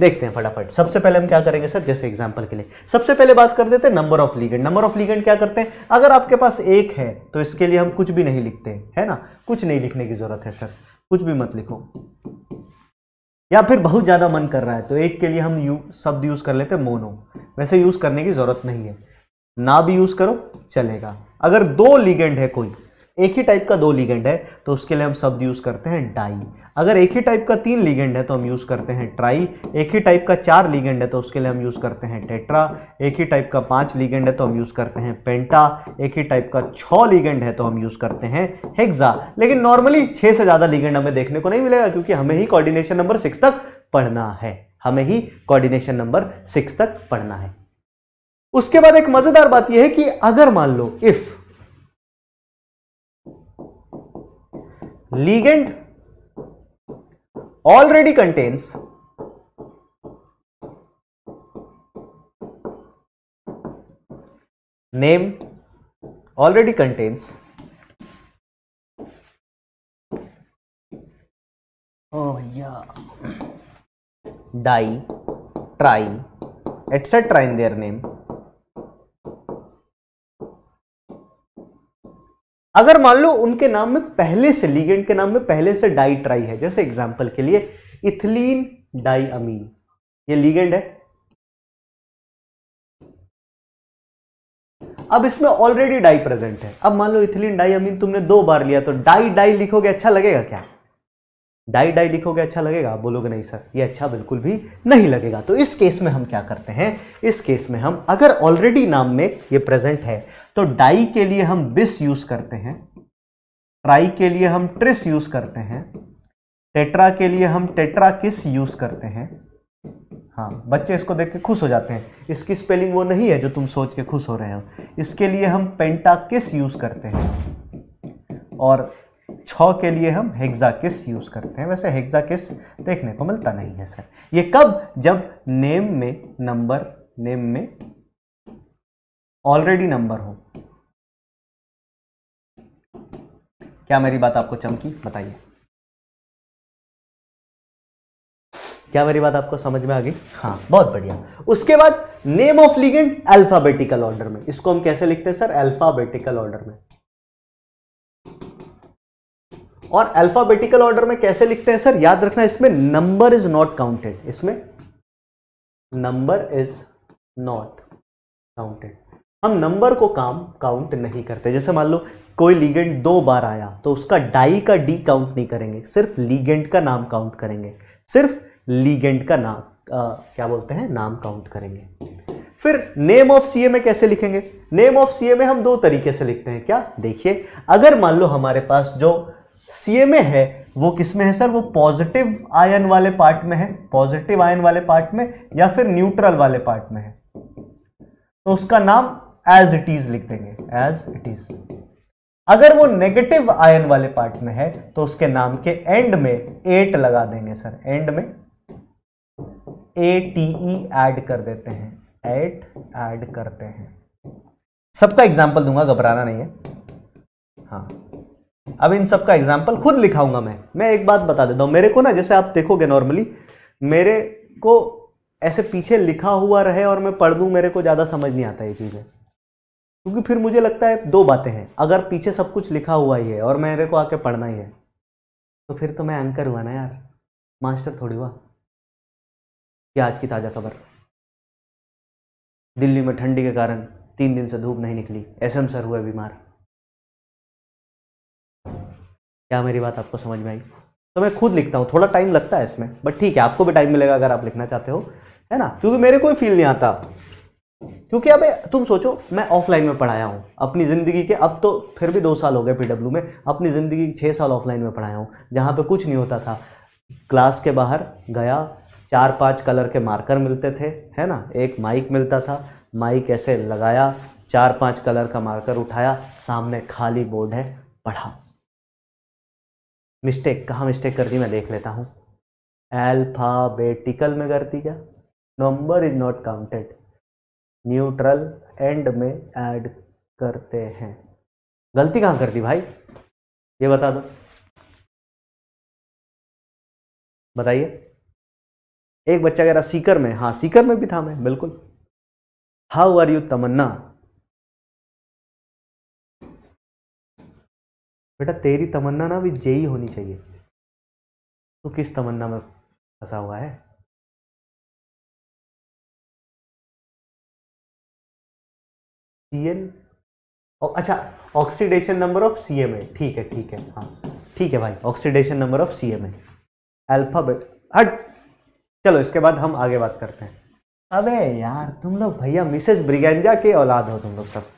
देखते हैं फटाफट सबसे पहले हम क्या करेंगे सर जैसे एग्जांपल के लिए सबसे पहले बात कर देते हैं number of ligand number of ligand क्या करते हैं अगर आपके पास एक है तो इसके लिए हम कुछ भी नहीं लिखते है ना कुछ नहीं लिखने की जरूरत है सर कुछ भी मत लिखो या फिर बहुत ज़्यादा मन कर रहा है तो एक के लिए हम यू शब्द यूज़ कर लेते हैं मोनो वैसे यूज़ करने की ज़रूरत नहीं है ना भी यूज़ करो चलेगा अगर दो लीगेंड है कोई एक ही टाइप का दो लीगेंड है तो उसके लिए हम शब्द यूज़ करते हैं डाई अगर एक ही टाइप का तीन लीगेंड है तो हम यूज़ करते हैं ट्राई एक ही टाइप का चार लीगेंड है तो उसके लिए हम यूज़ करते हैं टेट्रा एक ही टाइप का पांच लीगेंड है तो हम यूज़ करते हैं पेंटा एक ही टाइप का छः लीगेंड है तो हम यूज़ करते हैं हेक्सा लेकिन नॉर्मली छः से ज़्यादा लीगेंड हमें देखने को नहीं मिलेगा क्योंकि हमें ही कॉर्डिनेशन नंबर सिक्स तक पढ़ना है हमें ही कॉर्डिनेशन नंबर सिक्स तक पढ़ना है उसके बाद एक मजेदार बात यह है कि अगर मान लो if ligand already contains name already contains oh yeah die try etc in their name अगर मान लो उनके नाम में पहले से लीगेंड के नाम में पहले से डाई ट्राई है जैसे एग्जाम्पल के लिए इथिलीन डाई अमीन ये लीगेंड है अब इसमें ऑलरेडी डाई प्रेजेंट है अब मान लो इथिलीन डाई अमीन तुमने दो बार लिया तो डाई डाई लिखोगे अच्छा लगेगा क्या डाई डाई लिखोगे अच्छा लगेगा बोलोगे नहीं सर ये अच्छा बिल्कुल भी नहीं लगेगा तो इस केस में हम क्या करते हैं इस केस में हम अगर ऑलरेडी नाम में ये प्रेजेंट है तो डाई के लिए हम बिस यूज करते हैं ट्राई के लिए हम ट्रिस यूज करते हैं टेट्रा के लिए हम टेट्रा किस यूज करते हैं हाँ बच्चे इसको देख के खुश हो जाते हैं इसकी स्पेलिंग वो नहीं है जो तुम सोच के खुश हो रहे हो इसके लिए हम पेंटा किस यूज करते हैं और छ के लिए हम हेग्जा किस यूज़ करते हैं वैसे हेग्जा किस देखने को मिलता नहीं है सर ये कब जब नेम में नंबर नेम में ऑलरेडी नंबर हो क्या मेरी बात आपको चमकी बताइए क्या मेरी बात आपको समझ में आ गई हाँ बहुत बढ़िया उसके बाद name of ligand alphabetical order में इसको हम कैसे लिखते हैं सर अल्फाबेटिकल ऑर्डर में और अल्फाबेटिकल ऑर्डर में कैसे लिखते हैं सर याद रखना इसमें नंबर इज नॉट काउंटेड इसमें नंबर इज नॉट काउंटेड हम नंबर को काम काउंट नहीं करते जैसे मान लो कोई लीगेंट दो बार आया तो उसका डाई का डी काउंट नहीं करेंगे सिर्फ लीगेंट का नाम काउंट करेंगे सिर्फ लीगेंट का नाम आ, क्या बोलते हैं नाम काउंट करेंगे फिर नेम ऑफ सीए में कैसे लिखेंगे नेम ऑफ सीए में हम दो तरीके से लिखते हैं क्या देखिए अगर मान लो हमारे पास जो सी ए है वो किस में है सर वो पॉजिटिव आयन वाले पार्ट में है पॉजिटिव आयन वाले पार्ट में या फिर न्यूट्रल वाले पार्ट में है तो उसका नाम एज इट इज लिख देंगे एज इट इज अगर वो नेगेटिव आयन वाले पार्ट में है तो उसके नाम के एंड में एट लगा देंगे सर एंड में ए टी ई एड कर देते हैं एट एड करते हैं सबका एग्जाम्पल दूंगा घबराना नहीं है हाँ अब इन सब का एग्जाम्पल खुद लिखाऊंगा मैं मैं एक बात बता देता हूँ मेरे को ना जैसे आप देखोगे नॉर्मली मेरे को ऐसे पीछे लिखा हुआ रहे और मैं पढ़ दूँ मेरे को ज़्यादा समझ नहीं आता ये चीज़ें क्योंकि फिर मुझे लगता है दो बातें हैं अगर पीछे सब कुछ लिखा हुआ ही है और मेरे को आके पढ़ना ही है तो फिर तो मैं एंकर हुआ ना यार मास्टर थोड़ी हुआ कि आज की ताज़ा खबर दिल्ली में ठंडी के कारण तीन दिन से धूप नहीं निकली एस एम सर हुए बीमार क्या मेरी बात आपको समझ में आई तो मैं खुद लिखता हूँ थोड़ा टाइम लगता है इसमें बट ठीक है आपको भी टाइम मिलेगा अगर आप लिखना चाहते हो है ना क्योंकि मेरे कोई फील नहीं आता क्योंकि अब तुम सोचो मैं ऑफलाइन में पढ़ाया हूँ अपनी ज़िंदगी के अब तो फिर भी दो साल हो गए पीडब्ल्यू में अपनी ज़िंदगी छः साल ऑफलाइन में पढ़ाया हूँ जहाँ पर कुछ नहीं होता था क्लास के बाहर गया चार पांच कलर के मार्कर मिलते थे है ना एक माइक मिलता था माइक ऐसे लगाया चार पांच कलर का मार्कर उठाया सामने खाली बोर्ड है पढ़ा मिस्टेक कहाँ मिस्टेक कर दी मैं देख लेता हूँ एल्फाबेटिकल में कर दी क्या number is not counted neutral end में ऐड करते हैं गलती कहाँ कर दी भाई ये बता दो बताइए एक बच्चा कह रहा सीकर में हाँ सीकर में भी था मैं बिल्कुल हाउ आर यू तमन्ना बेटा तेरी तमन्ना ना भी जेई होनी चाहिए तो किस तमन्ना में फंसा हुआ है सी एन अच्छा oxidation number of C M A ठीक है ठीक है हाँ ठीक है भाई oxidation number of C M A alphabet हट चलो इसके बाद हम आगे बात करते हैं अबे यार तुम लोग भैया मिसेज ब्रिगेंजा के औलाद हो तुम लोग सब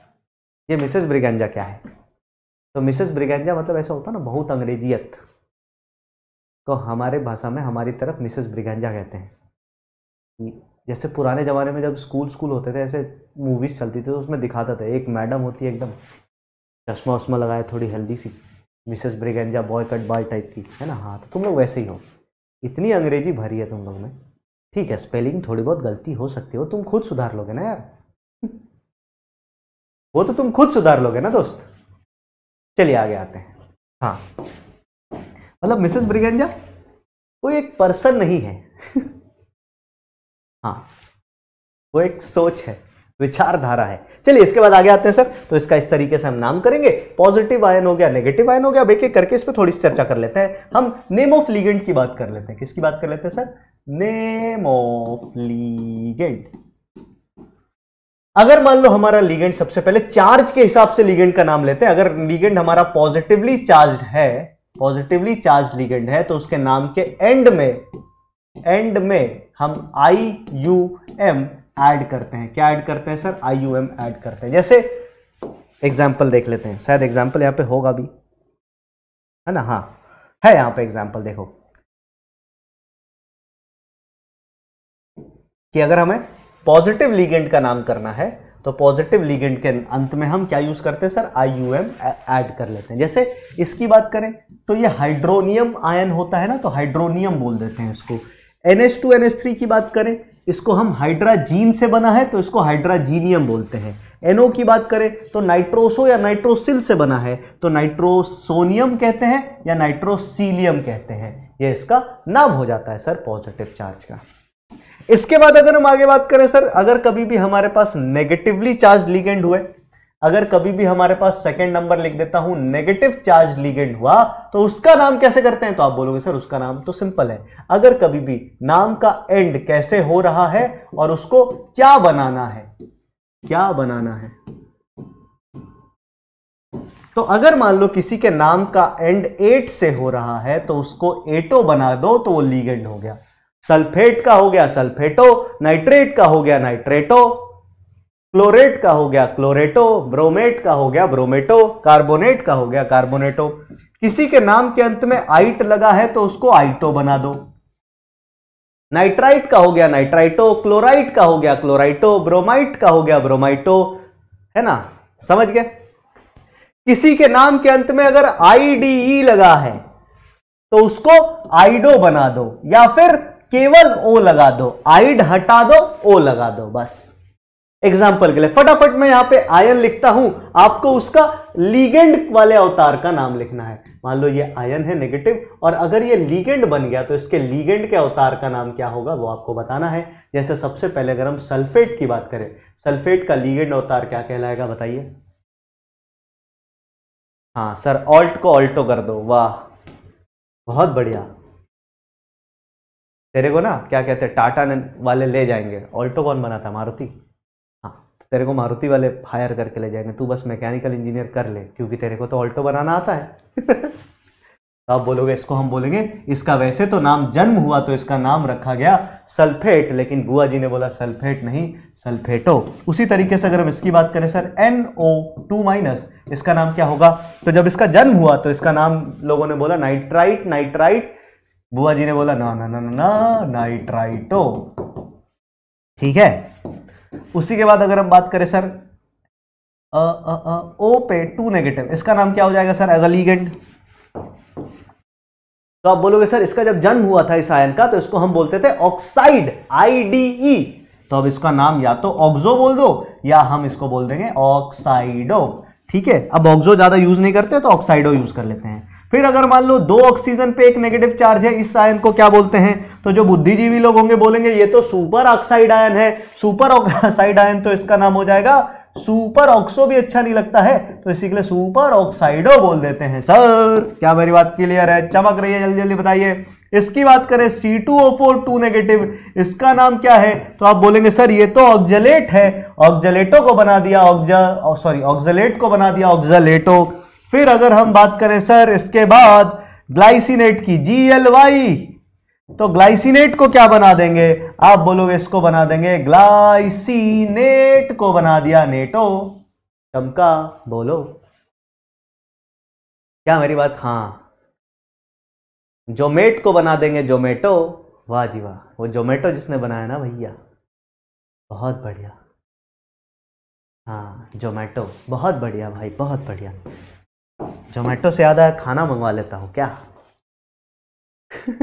ये मिसेज ब्रिगेंजा क्या है तो मिसेस ब्रिगेंजा मतलब ऐसा होता ना बहुत अंग्रेजियत तो हमारे भाषा में हमारी तरफ मिसेस ब्रिगेंजा कहते हैं जैसे पुराने ज़माने में जब स्कूल स्कूल होते थे ऐसे मूवीज़ चलती थी तो उसमें दिखाता था एक मैडम होती है एकदम चश्मा उश्मा लगाए थोड़ी हेल्दी सी Mrs Braganza boy cut boy type की है ना हाँ तो तुम लोग वैसे ही हो इतनी अंग्रेजी भरी है तुम लोग में ठीक है स्पेलिंग थोड़ी बहुत गलती हो सकती हो तुम खुद सुधार लोगे ना यार वो तो तुम खुद सुधार लोगे ना दोस्त चलिए आगे आते हैं हाँ मतलब मिसेस ब्रिगेंजा कोई एक पर्सन नहीं है हाँ वो एक सोच है विचारधारा है चलिए इसके बाद आगे आते हैं सर तो इसका इस तरीके से हम नाम करेंगे पॉजिटिव आयन हो गया नेगेटिव आयन हो गया एक एक करके इस पर थोड़ी सी चर्चा कर लेते हैं हम नेम ऑफ लीगेंट की बात कर लेते हैं किसकी बात कर लेते हैं सर नेम ऑफ लीगेंट अगर मान लो हमारा लीगेंड सबसे पहले चार्ज के हिसाब से लीगेंड का नाम लेते हैं अगर लीगेंड हमारा पॉजिटिवली चार्ज है पॉजिटिवली चार्ज लीगेंड है तो उसके नाम के एंड में एंड में हम आई यू एम एड करते हैं क्या ऐड करते हैं sir I U M add करते हैं जैसे एग्जाम्पल देख लेते हैं शायद एग्जाम्पल यहां पे होगा भी है ना हाँ है यहां पे एग्जाम्पल देखो कि अगर हमें पॉजिटिव लीगेंट का नाम करना है तो पॉजिटिव लीगेंट के अंत में हम क्या यूज़ करते हैं sir I U M add कर लेते हैं जैसे इसकी बात करें तो ये हाइड्रोनियम आयन होता है ना तो हाइड्रोनियम बोल देते हैं इसको N H two N H three की बात करें इसको हम हाइड्राजीन से बना है तो इसको हाइड्राजीनियम बोलते हैं एनओ की बात करें तो नाइट्रोसो या नाइट्रोसिल से बना है तो नाइट्रोसोनियम कहते हैं या नाइट्रोसीलियम कहते हैं ये इसका नाम हो जाता है सर पॉजिटिव चार्ज का इसके बाद अगर हम आगे बात करें सर अगर कभी भी हमारे पास नेगेटिवली चार्ज लीगेंड हुए अगर कभी भी हमारे पास सेकेंड नंबर लिख देता हूं नेगेटिव चार्ज लीगेंड हुआ तो उसका नाम कैसे करते हैं तो आप बोलोगे सर उसका नाम तो सिंपल है अगर कभी भी नाम का एंड कैसे हो रहा है और उसको क्या बनाना है क्या बनाना है तो अगर मान लो किसी के नाम का एंड एट से हो रहा है तो उसको एटो बना दो तो वो लीगेंड हो गया सल्फेट का हो गया सल्फेटो नाइट्रेट का हो गया नाइट्रेटो क्लोरेट का हो गया क्लोरेटो ब्रोमेट का हो गया ब्रोमेटो कार्बोनेट का हो गया कार्बोनेटो किसी के नाम के अंत में आइट लगा है तो उसको आइटो बना दो नाइट्राइट का हो गया नाइट्राइटो क्लोराइट का हो गया क्लोराइटो ब्रोमाइट का हो गया ब्रोमाइटो है ना समझ गए किसी के नाम के अंत में अगर आईडीई e लगा है तो उसको आइडो बना दो या फिर केवल ओ लगा दो आइड हटा दो ओ लगा दो बस एग्जाम्पल के लिए फटाफट मैं यहां पे आयन लिखता हूं आपको उसका लीगेंड वाले अवतार का नाम लिखना है मान लो ये आयन है नेगेटिव और अगर ये लीगेंड बन गया तो इसके लीगेंड के अवतार का नाम क्या होगा वो आपको बताना है जैसे सबसे पहले अगर हम सल्फेट की बात करें सल्फेट का लीगेंड अवतार क्या कहलाएगा बताइए हाँ सर ऑल्ट को ऑल्टो कर दो वाह बहुत बढ़िया तेरे को ना क्या कहते हैं टाटा वाले ले जाएंगे ऑल्टो कौन बना था मारुति हाँ तो तेरे को मारुति वाले हायर करके ले जाएंगे तू बस मैकेनिकल इंजीनियर कर ले क्योंकि तेरे को तो ऑल्टो बनाना आता है तो आप बोलोगे इसको हम बोलेंगे इसका वैसे तो नाम जन्म हुआ तो इसका नाम रखा गया सल्फेट लेकिन बुआ जी ने बोला सल्फेट नहीं सल्फेटो उसी तरीके से अगर हम इसकी बात करें sir N O two minus इसका नाम क्या होगा तो जब इसका जन्म हुआ तो इसका नाम लोगों ने बोला नाइट्राइट नाइट्राइट बुआ जी ने बोला ना ना ना ना ना नाइट्राइटो ठीक है उसी के बाद अगर हम बात करें सर ओ पे टू नेगेटिव इसका नाम क्या हो जाएगा सर एज अ लीगेंड तो आप बोलोगे सर इसका जब जन्म हुआ था इस आयन का तो इसको हम बोलते थे ऑक्साइड आईडीई e. तो अब इसका नाम या तो ऑक्सो बोल दो या हम इसको बोल देंगे ऑक्साइडो ठीक है अब ऑक्सो ज्यादा यूज नहीं करते तो ऑक्साइडो यूज कर लेते हैं फिर अगर मान लो दो ऑक्सीजन पे एक नेगेटिव चार्ज है इस आयन को क्या बोलते हैं तो जो बुद्धिजीवी लोग होंगे बोलेंगे ये तो सुपर ऑक्साइड आयन है सुपर ऑक्साइड आयन तो इसका नाम हो जाएगा सुपर ऑक्सो भी अच्छा नहीं लगता है तो इसी के लिए सुपर ऑक्साइडो बोल देते हैं सर क्या मेरी बात क्लियर है चमक रही है जल्दी जल्दी बताइए इसकी बात करें C two O four two negative इसका नाम क्या है तो आप बोलेंगे सर ये तो ऑक्जलेट है ऑक्जलेटो को बना दिया ऑक्जा सॉरी ऑक्जलेट को बना दिया ऑक्जलेटो फिर अगर हम बात करें सर इसके बाद ग्लाइसिनेट की जी एल वाई तो ग्लाइसिनेट को क्या बना देंगे आप बोलोगे इसको बना देंगे ग्लाइसिनेट को बना दिया नेटो चमका बोलो क्या मेरी बात हाँ जोमेट को बना देंगे जोमेटो वाह जी वाह वो जोमेटो जिसने बनाया ना भैया बहुत बढ़िया हाँ जोमेटो बहुत बढ़िया भाई बहुत बढ़िया जोमेटो से ज्यादा खाना मंगवा लेता हूँ क्या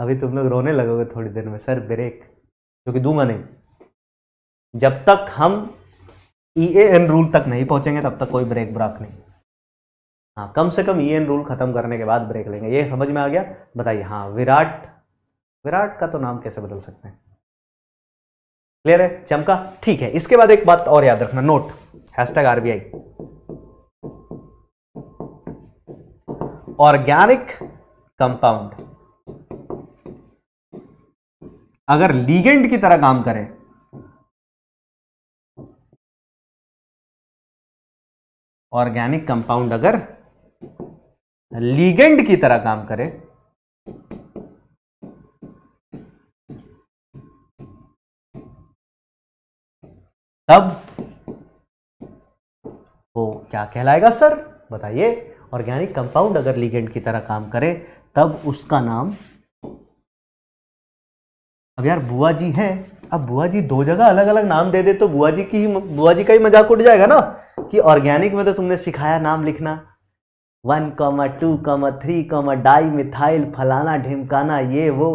अभी तुम लोग रोने लगोगे थोड़ी देर में सर ब्रेक क्योंकि दूंगा नहीं जब तक हम ई ए एन रूल तक नहीं पहुंचेंगे तब तक कोई ब्रेक ब्राक नहीं हाँ कम से कम ई एन रूल ख़त्म करने के बाद ब्रेक लेंगे ये समझ में आ गया बताइए हाँ विराट विराट का तो नाम कैसे बदल सकते हैं क्लियर है चमका ठीक है इसके बाद एक बात और याद रखना note hashtag RBI organic compound अगर लीगेंड की तरह काम करे ऑर्गेनिक कंपाउंड अगर लीगेंड की तरह काम करे तब वो क्या कहलाएगा सर बताइए ऑर्गेनिक कंपाउंड अगर लिगेंड की तरह काम करे तब उसका नाम अब यार बुआ जी है अब बुआ जी दो जगह अलग अलग नाम दे दे तो बुआ जी की बुआ जी का ही मजाक उठ जाएगा ना कि ऑर्गेनिक में तो तुमने सिखाया नाम लिखना one comma two comma three comma dimethyl फलाना ढिमकाना ये वो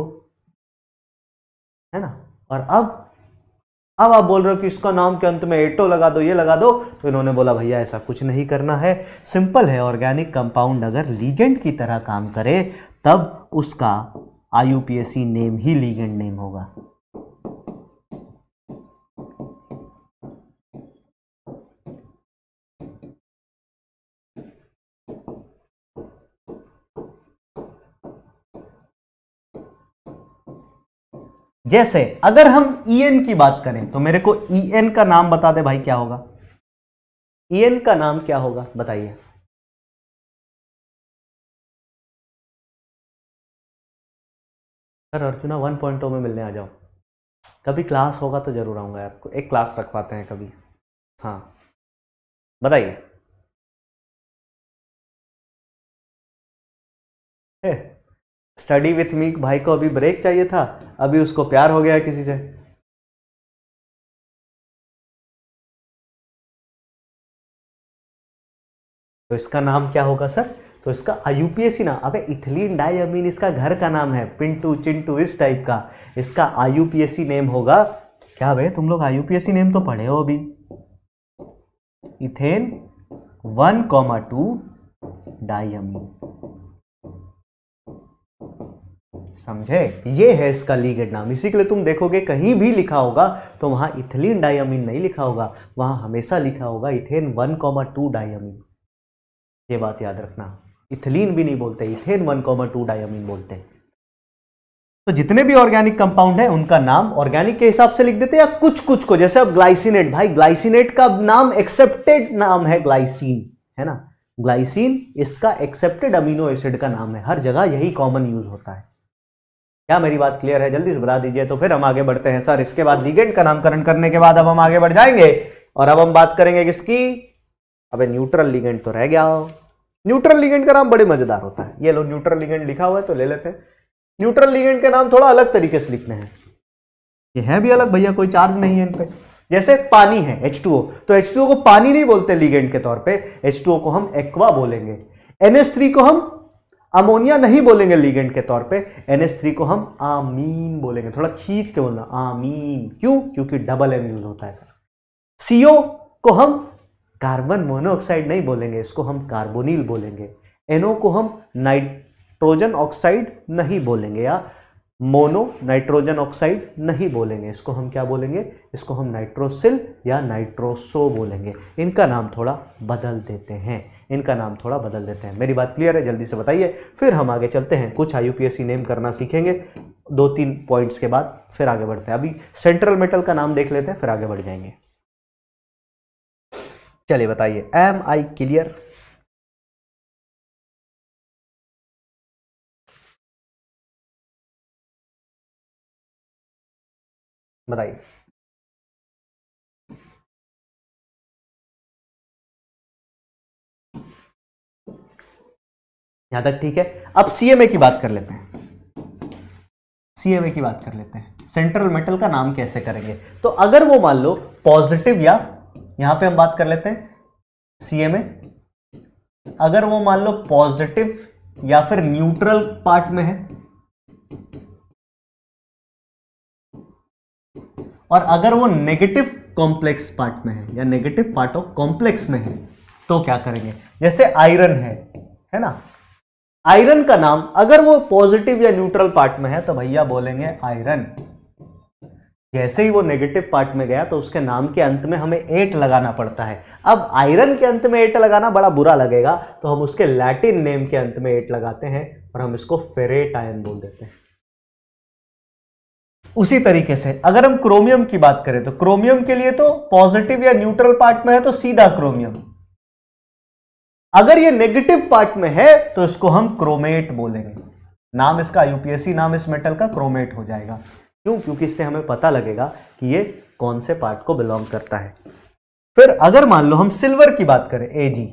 है ना और अब अब आप बोल रहे हो कि इसका नाम के अंत में एटो लगा दो ये लगा दो तो इन्होंने बोला भैया ऐसा कुछ नहीं करना है सिंपल है ऑर्गेनिक कंपाउंड अगर लीगेंट की तरह काम करे तब उसका आई नेम ही लीगेंट नेम होगा जैसे अगर हम ई e एन की बात करें तो मेरे को ई e एन का नाम बता दे भाई क्या होगा ई e एन का नाम क्या होगा बताइए sir Archana one point oh में मिलने आ जाओ कभी क्लास होगा तो जरूर आऊंगा आपको एक क्लास रखवाते हैं कभी हाँ बताइए स्टडी विथ मी भाई को अभी ब्रेक चाहिए था अभी उसको प्यार हो गया किसी से तो इसका नाम क्या होगा सर तो इसका आईयूपीएसी ना अबे इथिलीन डाइअमीन इसका घर का नाम है पिंटू चिंटू इस टाइप का इसका आईयूपीएसी नेम होगा क्या भाई तुम लोग आईयूपीएसी नेम तो पढ़े हो अभी ethane one comma two diamine समझे ये है इसका लीगेड नाम इसी के लिए तुम देखोगे कहीं भी लिखा होगा तो वहां इथिलीन डायमिन नहीं लिखा होगा वहां हमेशा लिखा होगा ethane one comma two diamine ये बात याद रखना इथिलीन भी नहीं बोलते ethane one comma two diamine बोलते हैं तो जितने भी ऑर्गेनिक कंपाउंड है उनका नाम ऑर्गेनिक के हिसाब से लिख देते या कुछ कुछ को जैसे अब ग्लाइसिनेट भाई ग्लाइसिनेट का नाम एक्सेप्टेड नाम है ग्लाइसिन है ना ग्लाइसिन इसका एक्सेप्टेड अमीनो एसिड का नाम है हर जगह यही कॉमन यूज होता है क्या मेरी बात क्लियर है जल्दी से बता दीजिए तो फिर हम आगे बढ़ते हैं सर इसके बाद लिगेंड का नामकरण करने के बाद अब हम आगे बढ़ जाएंगे और अब हम बात करेंगे किसकी अबे न्यूट्रल लिगेंड तो रह गया न्यूट्रल लिगेंड का नाम बड़े मजेदार होता है ये लो न्यूट्रल लिगेंड लिखा हुआ है तो ले लेते हैं न्यूट्रल लिगेंड के नाम थोड़ा अलग तरीके से लिखने हैं ये है भी अलग भैया कोई चार्ज नहीं है इन पे जैसे पानी है H2O तो H2O को पानी नहीं बोलते लिगेंड के तौर पे H2O को हम एक्वा बोलेंगे NH3 को हम अमोनिया नहीं बोलेंगे लीगेंड के तौर पे थ्री को हम आमीन बोलेंगे थोड़ा खींच के बोलना आमीन क्यों क्योंकि डबल एम यूज होता है सर सीओ को हम कार्बन मोनोऑक्साइड नहीं बोलेंगे इसको हम कार्बोनिल बोलेंगे एनओ को हम नाइट्रोजन ऑक्साइड नहीं बोलेंगे या मोनो नाइट्रोजन ऑक्साइड नहीं बोलेंगे इसको हम क्या बोलेंगे इसको हम नाइट्रोसिल या नाइट्रोसो बोलेंगे इनका नाम थोड़ा बदल देते हैं इनका नाम थोड़ा बदल देते हैं मेरी बात क्लियर है जल्दी से बताइए फिर हम आगे चलते हैं कुछ आई नेम करना सीखेंगे दो तीन पॉइंट्स के बाद फिर आगे बढ़ते हैं अभी सेंट्रल मेटल का नाम देख लेते हैं फिर आगे बढ़ जाएंगे चलिए बताइए एम आई क्लियर बताइए यहां तक ठीक है अब सीएमए की बात कर लेते हैं सीएमए की बात कर लेते हैं सेंट्रल मेटल का नाम कैसे करेंगे तो अगर वो मान लो पॉजिटिव या यहां पे हम बात कर लेते हैं सीएमए अगर वो मान लो पॉजिटिव या फिर न्यूट्रल पार्ट में है और अगर वो नेगेटिव कॉम्प्लेक्स पार्ट में है या नेगेटिव पार्ट ऑफ कॉम्प्लेक्स में है तो क्या करेंगे जैसे आयरन है है ना आयरन का नाम अगर वो पॉजिटिव या न्यूट्रल पार्ट में है तो भैया बोलेंगे आयरन जैसे ही वो नेगेटिव पार्ट में गया तो उसके नाम के अंत में हमें एट लगाना पड़ता है अब आयरन के अंत में एट लगाना बड़ा बुरा लगेगा तो हम उसके लैटिन नेम के अंत में एट लगाते हैं और हम इसको फेरेट आयन बोल देते हैं उसी तरीके से अगर हम क्रोमियम की बात करें तो क्रोमियम के लिए तो पॉजिटिव या न्यूट्रल पार्ट में है तो सीधा क्रोमियम अगर ये नेगेटिव पार्ट में है तो इसको हम क्रोमेट बोलेंगे नाम इसका यूपीएससी नाम इस मेटल का क्रोमेट हो जाएगा क्यों क्योंकि इससे हमें पता लगेगा कि ये कौन से पार्ट को बिलोंग करता है फिर अगर मान लो हम सिल्वर की बात करें एजी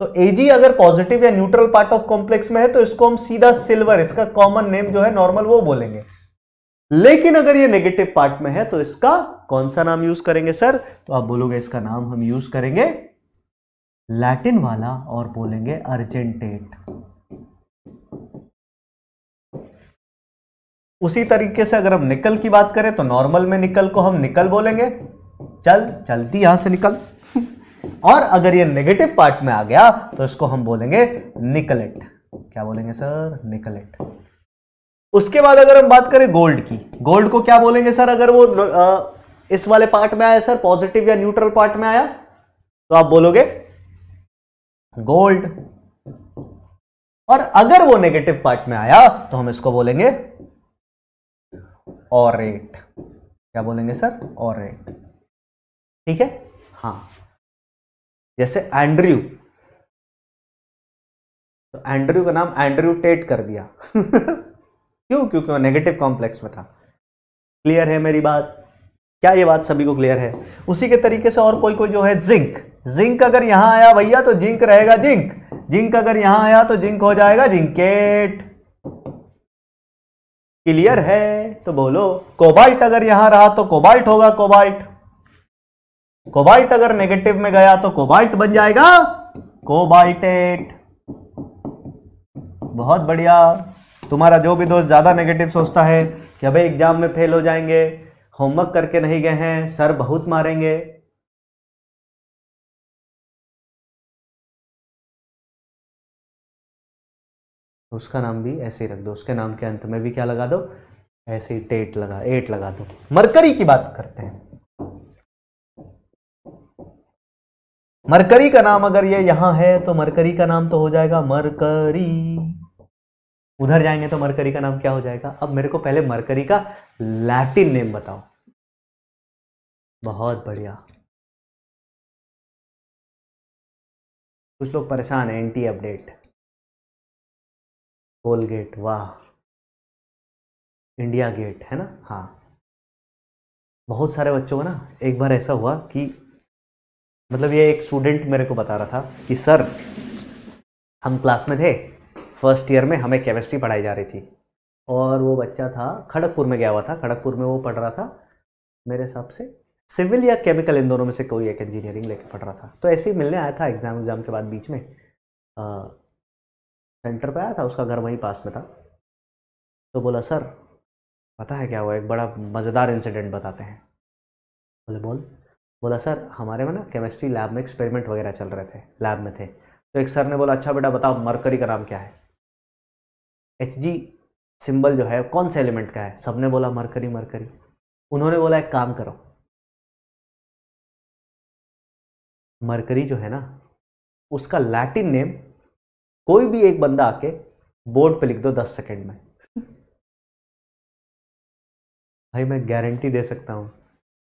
तो एजी अगर पॉजिटिव या न्यूट्रल पार्ट ऑफ कॉम्प्लेक्स में है तो इसको हम सीधा सिल्वर इसका कॉमन नेम जो है नॉर्मल वो बोलेंगे लेकिन अगर ये नेगेटिव पार्ट में है तो इसका कौन सा नाम यूज करेंगे सर तो आप बोलोगे इसका नाम हम यूज करेंगे लैटिन वाला और बोलेंगे अर्जेंटेट उसी तरीके से अगर हम निकल की बात करें तो नॉर्मल में निकल को हम निकल बोलेंगे चल चलती यहां से निकल और अगर ये नेगेटिव पार्ट में आ गया तो इसको हम बोलेंगे निकलेट क्या बोलेंगे सर निकलेट उसके बाद अगर हम बात करें गोल्ड की गोल्ड को क्या बोलेंगे सर अगर वो आ, इस वाले पार्ट में आया सर पॉजिटिव या न्यूट्रल पार्ट में आया तो आप बोलोगे गोल्ड और अगर वो नेगेटिव पार्ट में आया तो हम इसको बोलेंगे ऑरेट क्या बोलेंगे सर ऑरेट ठीक है हाँ जैसे एंड्रयू तो एंड्रयू का नाम एंड्रयू टेट कर दिया क्यों क्योंकि वो नेगेटिव कॉम्प्लेक्स में था क्लियर है मेरी बात क्या ये बात सभी को क्लियर है उसी के तरीके से और कोई कोई जो है जिंक जिंक अगर यहां आया भैया तो जिंक रहेगा जिंक जिंक अगर यहां आया तो जिंक हो जाएगा जिंकेट क्लियर है तो बोलो कोबाल्ट अगर यहां रहा तो कोबाल्ट होगा कोबाल्ट कोबाल्ट अगर नेगेटिव में गया तो कोबाल्ट बन जाएगा कोबाल्टेट बहुत बढ़िया तुम्हारा जो भी दोस्त ज्यादा नेगेटिव सोचता है कि अभी एग्जाम में फेल हो जाएंगे होमवर्क करके नहीं गए हैं सर बहुत मारेंगे उसका नाम भी ऐसे ही रख दो उसके नाम के अंत में भी क्या लगा दो ऐसे ही टेट लगा एट लगा दो मरकरी की बात करते हैं मरकरी का नाम अगर ये यहां है तो मरकरी का नाम तो हो जाएगा मरकरी उधर जाएंगे तो मरकरी का नाम क्या हो जाएगा अब मेरे को पहले मरकरी का लैटिन नेम बताओ बहुत बढ़िया कुछ लोग परेशान है एंटी अपडेट कोल गेट वाह इंडिया गेट है ना हाँ बहुत सारे बच्चों को ना एक बार ऐसा हुआ कि मतलब ये एक स्टूडेंट मेरे को बता रहा था कि सर हम क्लास में थे फर्स्ट ईयर में हमें केमिस्ट्री पढ़ाई जा रही थी और वो बच्चा था खड़गपुर में गया हुआ था खड़गपुर में वो पढ़ रहा था मेरे हिसाब से सिविल या केमिकल इन दोनों में से कोई एक इंजीनियरिंग लेके पढ़ रहा था तो ऐसे ही मिलने आया था एग्ज़ाम एग्ज़ाम के बाद बीच में आ, सेंटर पे आया था उसका घर वहीं पास में था तो बोला सर पता है क्या हुआ एक बड़ा मज़ेदार इंसिडेंट बताते हैं बोले बोल बोला सर हमारे में ना केमिस्ट्री लैब में एक्सपेरिमेंट वगैरह चल रहे थे लैब में थे तो एक सर ने बोला अच्छा बेटा बताओ मरकरी का नाम क्या है एच जी सिंबल जो है कौन से एलिमेंट का है सबने बोला मरकरी मरकरी उन्होंने बोला एक काम करो मरकरी जो है ना उसका लैटिन नेम कोई भी एक बंदा आके बोर्ड पे लिख दो दस सेकंड में भाई मैं गारंटी दे सकता हूँ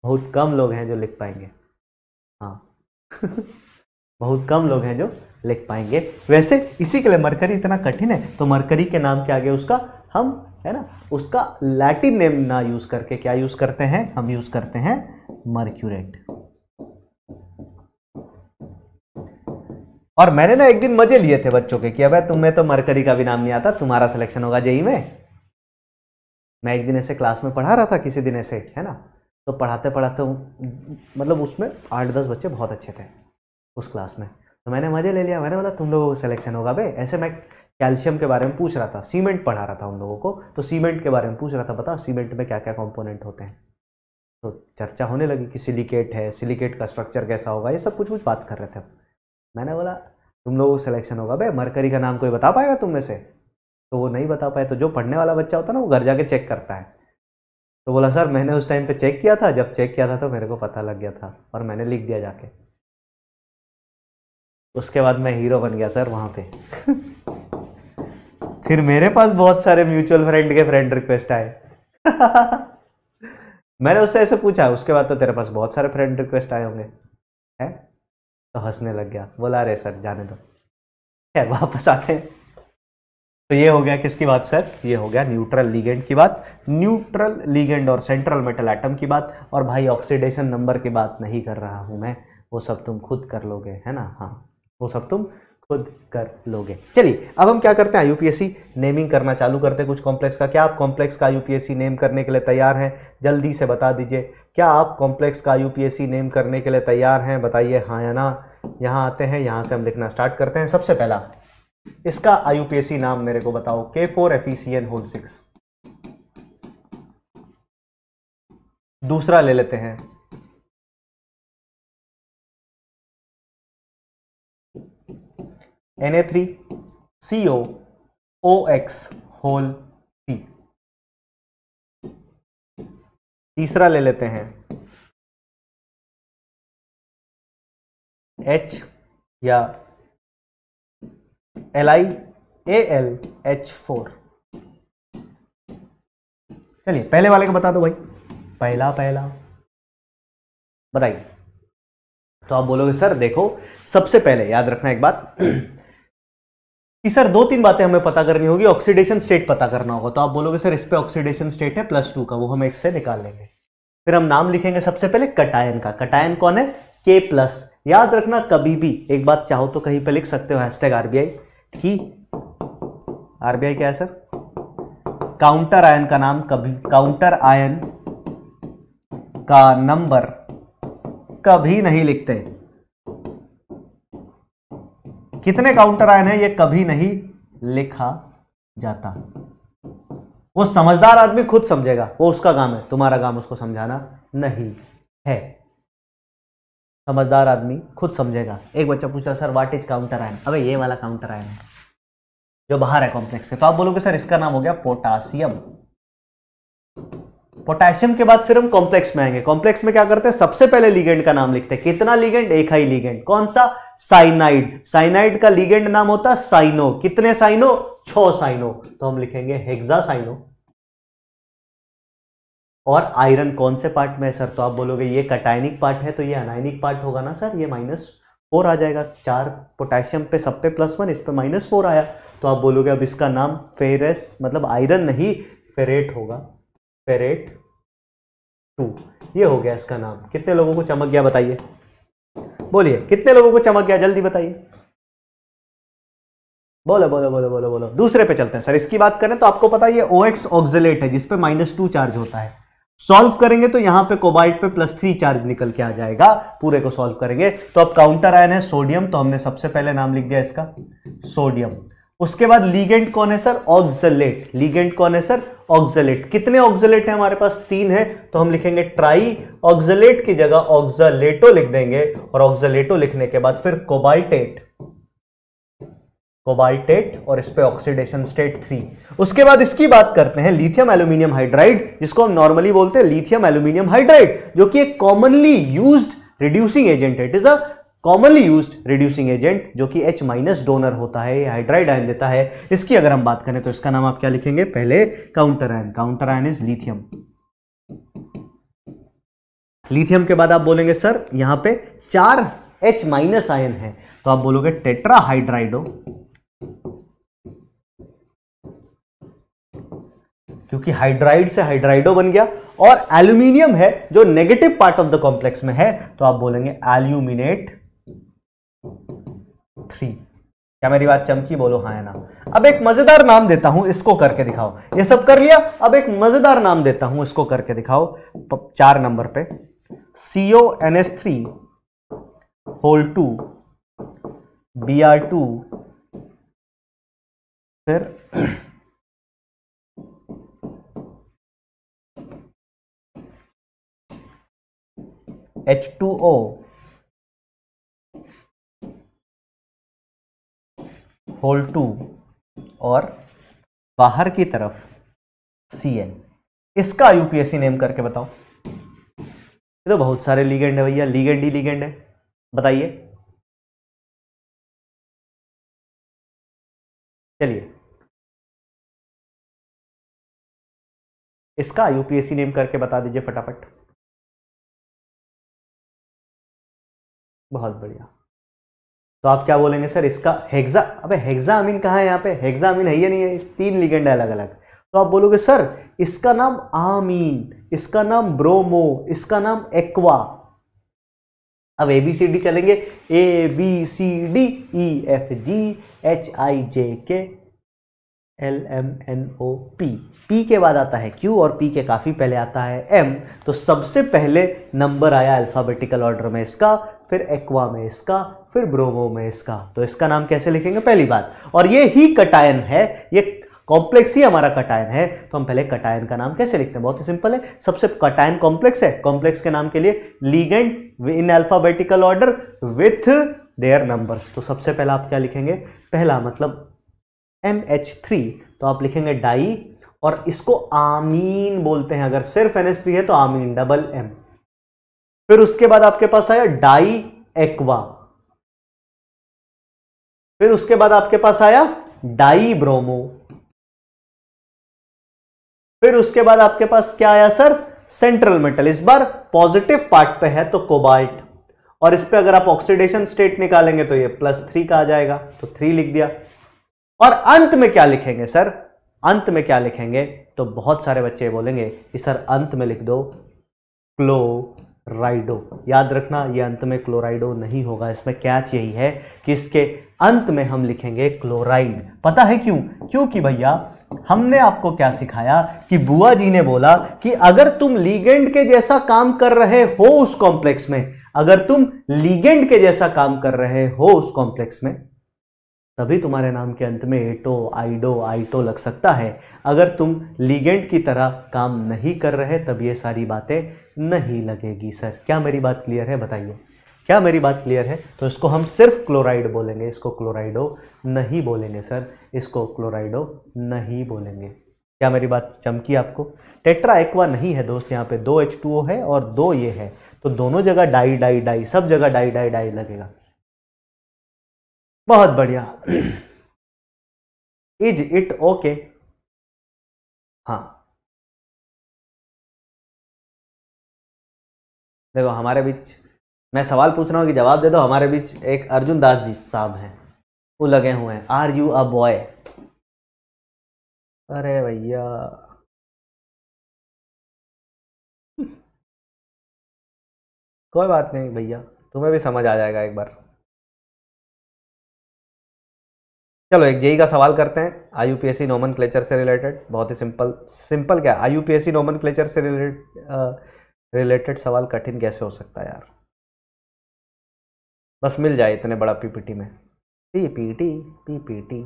बहुत कम लोग हैं जो लिख पाएंगे हाँ बहुत कम लोग हैं जो लिख पाएंगे वैसे इसी के लिए मरकरी इतना कठिन है तो मरकरी के नाम के आगे उसका हम है ना उसका लैटिन नेम ना यूज़ करके क्या यूज़ करते हैं हम यूज़ करते हैं मर्क्यूरेट और मैंने ना एक दिन मजे लिए थे बच्चों के कि अब तुम्हें तो मरकरी का भी नाम नहीं आता तुम्हारा सिलेक्शन होगा जेई में मैं एक दिन ऐसे क्लास में पढ़ा रहा था किसी दिन ऐसे है ना तो पढ़ाते पढ़ाते मतलब उसमें आठ दस बच्चे बहुत अच्छे थे उस क्लास में तो मैंने मज़े ले लिया मैंने बोला तुम लोगों को सिलेक्शन होगा भाई ऐसे मैं कैल्शियम के बारे में पूछ रहा था सीमेंट पढ़ा रहा था उन लोगों को तो सीमेंट के बारे में पूछ रहा था बताओ सीमेंट में क्या क्या कंपोनेंट होते हैं तो चर्चा होने लगी कि सिलिकेट है सिलिकेट का स्ट्रक्चर कैसा होगा ये सब कुछ कुछ बात कर रहे थे मैंने बोला तुम लोगों को सिलेक्शन होगा भाई मरकरी का नाम कोई बता पाएगा तुम में से तो वो नहीं बता पाए तो जो पढ़ने वाला बच्चा होता ना वो घर जाके चेक करता है तो बोला सर मैंने उस टाइम पे चेक किया था जब चेक किया था तो मेरे को पता लग गया था और मैंने लिख दिया जाके उसके बाद मैं हीरो बन गया सर वहाँ पे फिर मेरे पास बहुत सारे म्यूचुअल फ्रेंड के फ्रेंड रिक्वेस्ट आए मैंने उससे ऐसे पूछा उसके बाद तो तेरे पास बहुत सारे फ्रेंड रिक्वेस्ट आए होंगे है तो हंसने लग गया बोला अरे सर जाने दो खैर वापस आते हैं तो ये हो गया किसकी बात सर ये हो गया न्यूट्रल लीगेंड की बात न्यूट्रल लीगेंड और सेंट्रल मेटल एटम की बात और भाई ऑक्सीडेशन नंबर की बात नहीं कर रहा हूँ मैं वो सब तुम खुद कर लोगे है ना हाँ वो सब तुम खुद कर लोगे चलिए अब हम क्या करते हैं यूपीएससी नेमिंग करना चालू करते हैं कुछ कॉम्प्लेक्स का क्या आप कॉम्प्लेक्स का यूपीएससी नेम करने के लिए तैयार हैं जल्दी से बता दीजिए क्या आप कॉम्प्लेक्स का यूपीएससी नेम करने के लिए तैयार हैं बताइए हाँ या ना यहाँ आते हैं यहाँ से हम लिखना स्टार्ट करते हैं सबसे पहला इसका आई नाम मेरे को बताओ K four F E C N whole six दूसरा ले लेते हैं N A three C O O X whole P तीसरा ले लेते हैं एच या L I A L H four चलिए पहले वाले का बता दो भाई पहला पहला बताइए तो आप बोलोगे सर देखो सबसे पहले याद रखना एक बात कि सर दो तीन बातें हमें पता करनी होगी ऑक्सीडेशन स्टेट पता करना होगा तो आप बोलोगे सर इस पर ऑक्सीडेशन स्टेट है प्लस टू का वो हम एक से निकाल लेंगे फिर हम नाम लिखेंगे सबसे पहले कटायन का कटायन कौन है के प्लस याद रखना कभी भी एक बात चाहो तो कहीं पे लिख सकते हो हैशटैग आरबीआई कि आरबीआई क्या है सर काउंटर आयन का नाम कभी काउंटर आयन का नंबर कभी नहीं लिखते कितने काउंटर आयन है ये कभी नहीं लिखा जाता वो समझदार आदमी खुद समझेगा वो उसका काम है तुम्हारा काम उसको समझाना नहीं है समझदार आदमी खुद समझेगा एक बच्चा पूछ रहा sir what is counter ion अबे ये वाला काउंटर आयन है जो बाहर है कॉम्प्लेक्स के तो आप बोलोगे सर इसका नाम हो गया पोटासियम पोटेशियम के बाद फिर हम कॉम्प्लेक्स में आएंगे कॉम्प्लेक्स में क्या करते हैं सबसे पहले लीगेंड का नाम लिखते हैं कितना लीगेंड एक ही लीगेंड कौन सा साइनाइड साइनाइड का लीगेंड नाम होता है साइनो कितने साइनो छह साइनो तो हम लिखेंगे हेक्सा साइनो और आयरन कौन से पार्ट में है सर तो आप बोलोगे ये कटाइनिक पार्ट है तो ये अनाइनिक पार्ट होगा ना सर ये माइनस फोर आ जाएगा चार पोटेशियम पे सब पे प्लस वन इस पे माइनस फोर आया तो आप बोलोगे अब इसका नाम फेरेस मतलब आयरन नहीं फेरेट होगा पेरेट टू ये हो गया इसका नाम कितने लोगों को चमक गया बताइए बोलिए कितने लोगों को चमक गया जल्दी बताइए बोलो बोलो बोलो बोलो बोलो दूसरे पे चलते हैं सर इसकी बात करें तो आपको पता है ये ओ एक्स ऑक्जिलेट है जिसपे माइनस टू चार्ज होता है सॉल्व करेंगे तो यहां पे कोबाइट पे प्लस थ्री चार्ज निकल के आ जाएगा पूरे को सॉल्व करेंगे तो अब काउंटर आयन है सोडियम तो हमने सबसे पहले नाम लिख दिया इसका सोडियम उसके बाद लीगेंट कौन है सर ऑक्सलेट लीगेंट कौन है सर ऑक्सलेट कितने ऑक्सलेट हैं हमारे पास तीन है तो हम लिखेंगे ट्राई ऑक्सलेट की जगह ऑक्सलेटो लिख देंगे और ऑक्सलेटो लिखने के बाद फिर कोबाइटेट कोबाइटेट और इस पे ऑक्सीडेशन स्टेट थ्री उसके बाद इसकी बात करते हैं लिथियम एल्यूमिनियम हाइड्राइड जिसको हम नॉर्मली बोलते हैं लिथियम एल्यूमिनियम हाइड्राइड जो कि एक कॉमनली यूज रिड्यूसिंग एजेंट है it is a commonly use reducing agent जो कि H माइनस डोनर होता है या हाइड्राइड आयन देता है इसकी अगर हम बात करें तो इसका नाम आप क्या लिखेंगे पहले counter ion counter ion is lithium lithium के बाद आप बोलेंगे सर यहां पे चार एच माइनस आयन है तो आप बोलोगे टेट्रा हाइड्राइडो क्योंकि हाइड्राइड से हाइड्राइडो बन गया और एल्यूमिनियम है जो negative part of the complex में है तो आप बोलेंगे एल्यूमिनेट थ्री क्या मेरी बात चमकी बोलो हाँ है ना अब एक मजेदार नाम देता हूं इसको करके दिखाओ ये सब कर लिया अब एक मजेदार नाम देता हूं इसको करके दिखाओ चार नंबर पे CO N S three whole two B R two फिर H two O whole two और बाहर की तरफ सी एन इसका यूपीएससी नेम करके बताओ ये तो बहुत सारे लीगेंड है भैया लीगेंड ही लीगेंड है बताइए चलिए इसका यूपीएससी नेम करके बता दीजिए फटाफट बहुत बढ़िया तो आप क्या बोलेंगे सर इसका हेक्सा अबे हेक्सा अमीन कहाँ है यहाँ पे हेक्सा अमीन है या नहीं है इस तीन लिगेंड है अलग अलग तो आप बोलोगे सर इसका नाम आमीन इसका नाम ब्रोमो इसका नाम एक्वा अब ए बी सी डी चलेंगे A B C D E F G H I J K L M N O P P के बाद आता है क्यू और पी के काफ़ी पहले आता है एम तो सबसे पहले नंबर आया अल्फ़ाबेटिकल ऑर्डर में इसका फिर एक्वा में इसका फिर ब्रोमो में इसका तो इसका नाम कैसे लिखेंगे पहली बात और ये ही कटायन है ये कॉम्प्लेक्स ही हमारा कटायन है तो हम पहले कटायन का नाम कैसे लिखते हैं बहुत ही सिंपल है सबसे कटायन कॉम्प्लेक्स है कॉम्प्लेक्स के नाम के लिए ligand in alphabetical order with their numbers तो सबसे पहला आप क्या लिखेंगे पहला मतलब एन एच थ्री तो आप लिखेंगे डाई और इसको आमीन बोलते हैं अगर सिर्फ एन एच थ्री है तो आमीन डबल एम फिर उसके बाद आपके पास आया डाई एक्वा फिर उसके बाद आपके पास आया डाई ब्रोमो फिर उसके बाद आपके पास क्या आया सर सेंट्रल मेटल इस बार पॉजिटिव पार्ट पे है तो कोबाल्ट और इस पे अगर आप ऑक्सीडेशन स्टेट निकालेंगे तो ये प्लस थ्री का आ जाएगा तो थ्री लिख दिया और अंत में क्या लिखेंगे सर अंत में क्या लिखेंगे तो बहुत सारे बच्चे बोलेंगे कि सर अंत में लिख दो क्लो राइडो याद रखना ये अंत में क्लोराइडो नहीं होगा इसमें कैच यही है कि इसके अंत में हम लिखेंगे क्लोराइड पता है क्यों क्योंकि भैया हमने आपको क्या सिखाया कि बुआ जी ने बोला कि अगर तुम लीगेंड के जैसा काम कर रहे हो उस कॉम्प्लेक्स में अगर तुम लीगेंड के जैसा काम कर रहे हो उस कॉम्प्लेक्स में तभी तुम्हारे नाम के अंत में एटो आइडो आइटो लग सकता है अगर तुम लीगेंट की तरह काम नहीं कर रहे तब ये सारी बातें नहीं लगेगी सर क्या मेरी बात क्लियर है बताइए क्या मेरी बात क्लियर है तो इसको हम सिर्फ क्लोराइड बोलेंगे इसको क्लोराइडो नहीं बोलेंगे सर इसको क्लोराइडो नहीं बोलेंगे क्या मेरी बात चमकी आपको टेट्रा एक्वा नहीं है दोस्त यहाँ पे दो एच है और दो ये है तो दोनों जगह डाई डाई डाई सब जगह डाई डाई डाई लगेगा बहुत बढ़िया इज इट ओके हाँ देखो हमारे बीच मैं सवाल पूछ रहा हूँ कि जवाब दे दो हमारे बीच एक अर्जुन दास जी साहब हैं वो लगे हुए हैं आर यू अ बॉय अरे भैया कोई बात नहीं भैया तुम्हें भी समझ आ जाएगा एक बार चलो एक जेई का सवाल करते हैं I U P S C क्लेचर से रिलेटेड बहुत ही सिंपल सिंपल क्या I U P S C nomenclature से रिलेटेड रिलेटेड सवाल कठिन कैसे हो सकता है यार बस मिल जाए इतने बड़ा पीपीटी में पीपीटी पीपीटी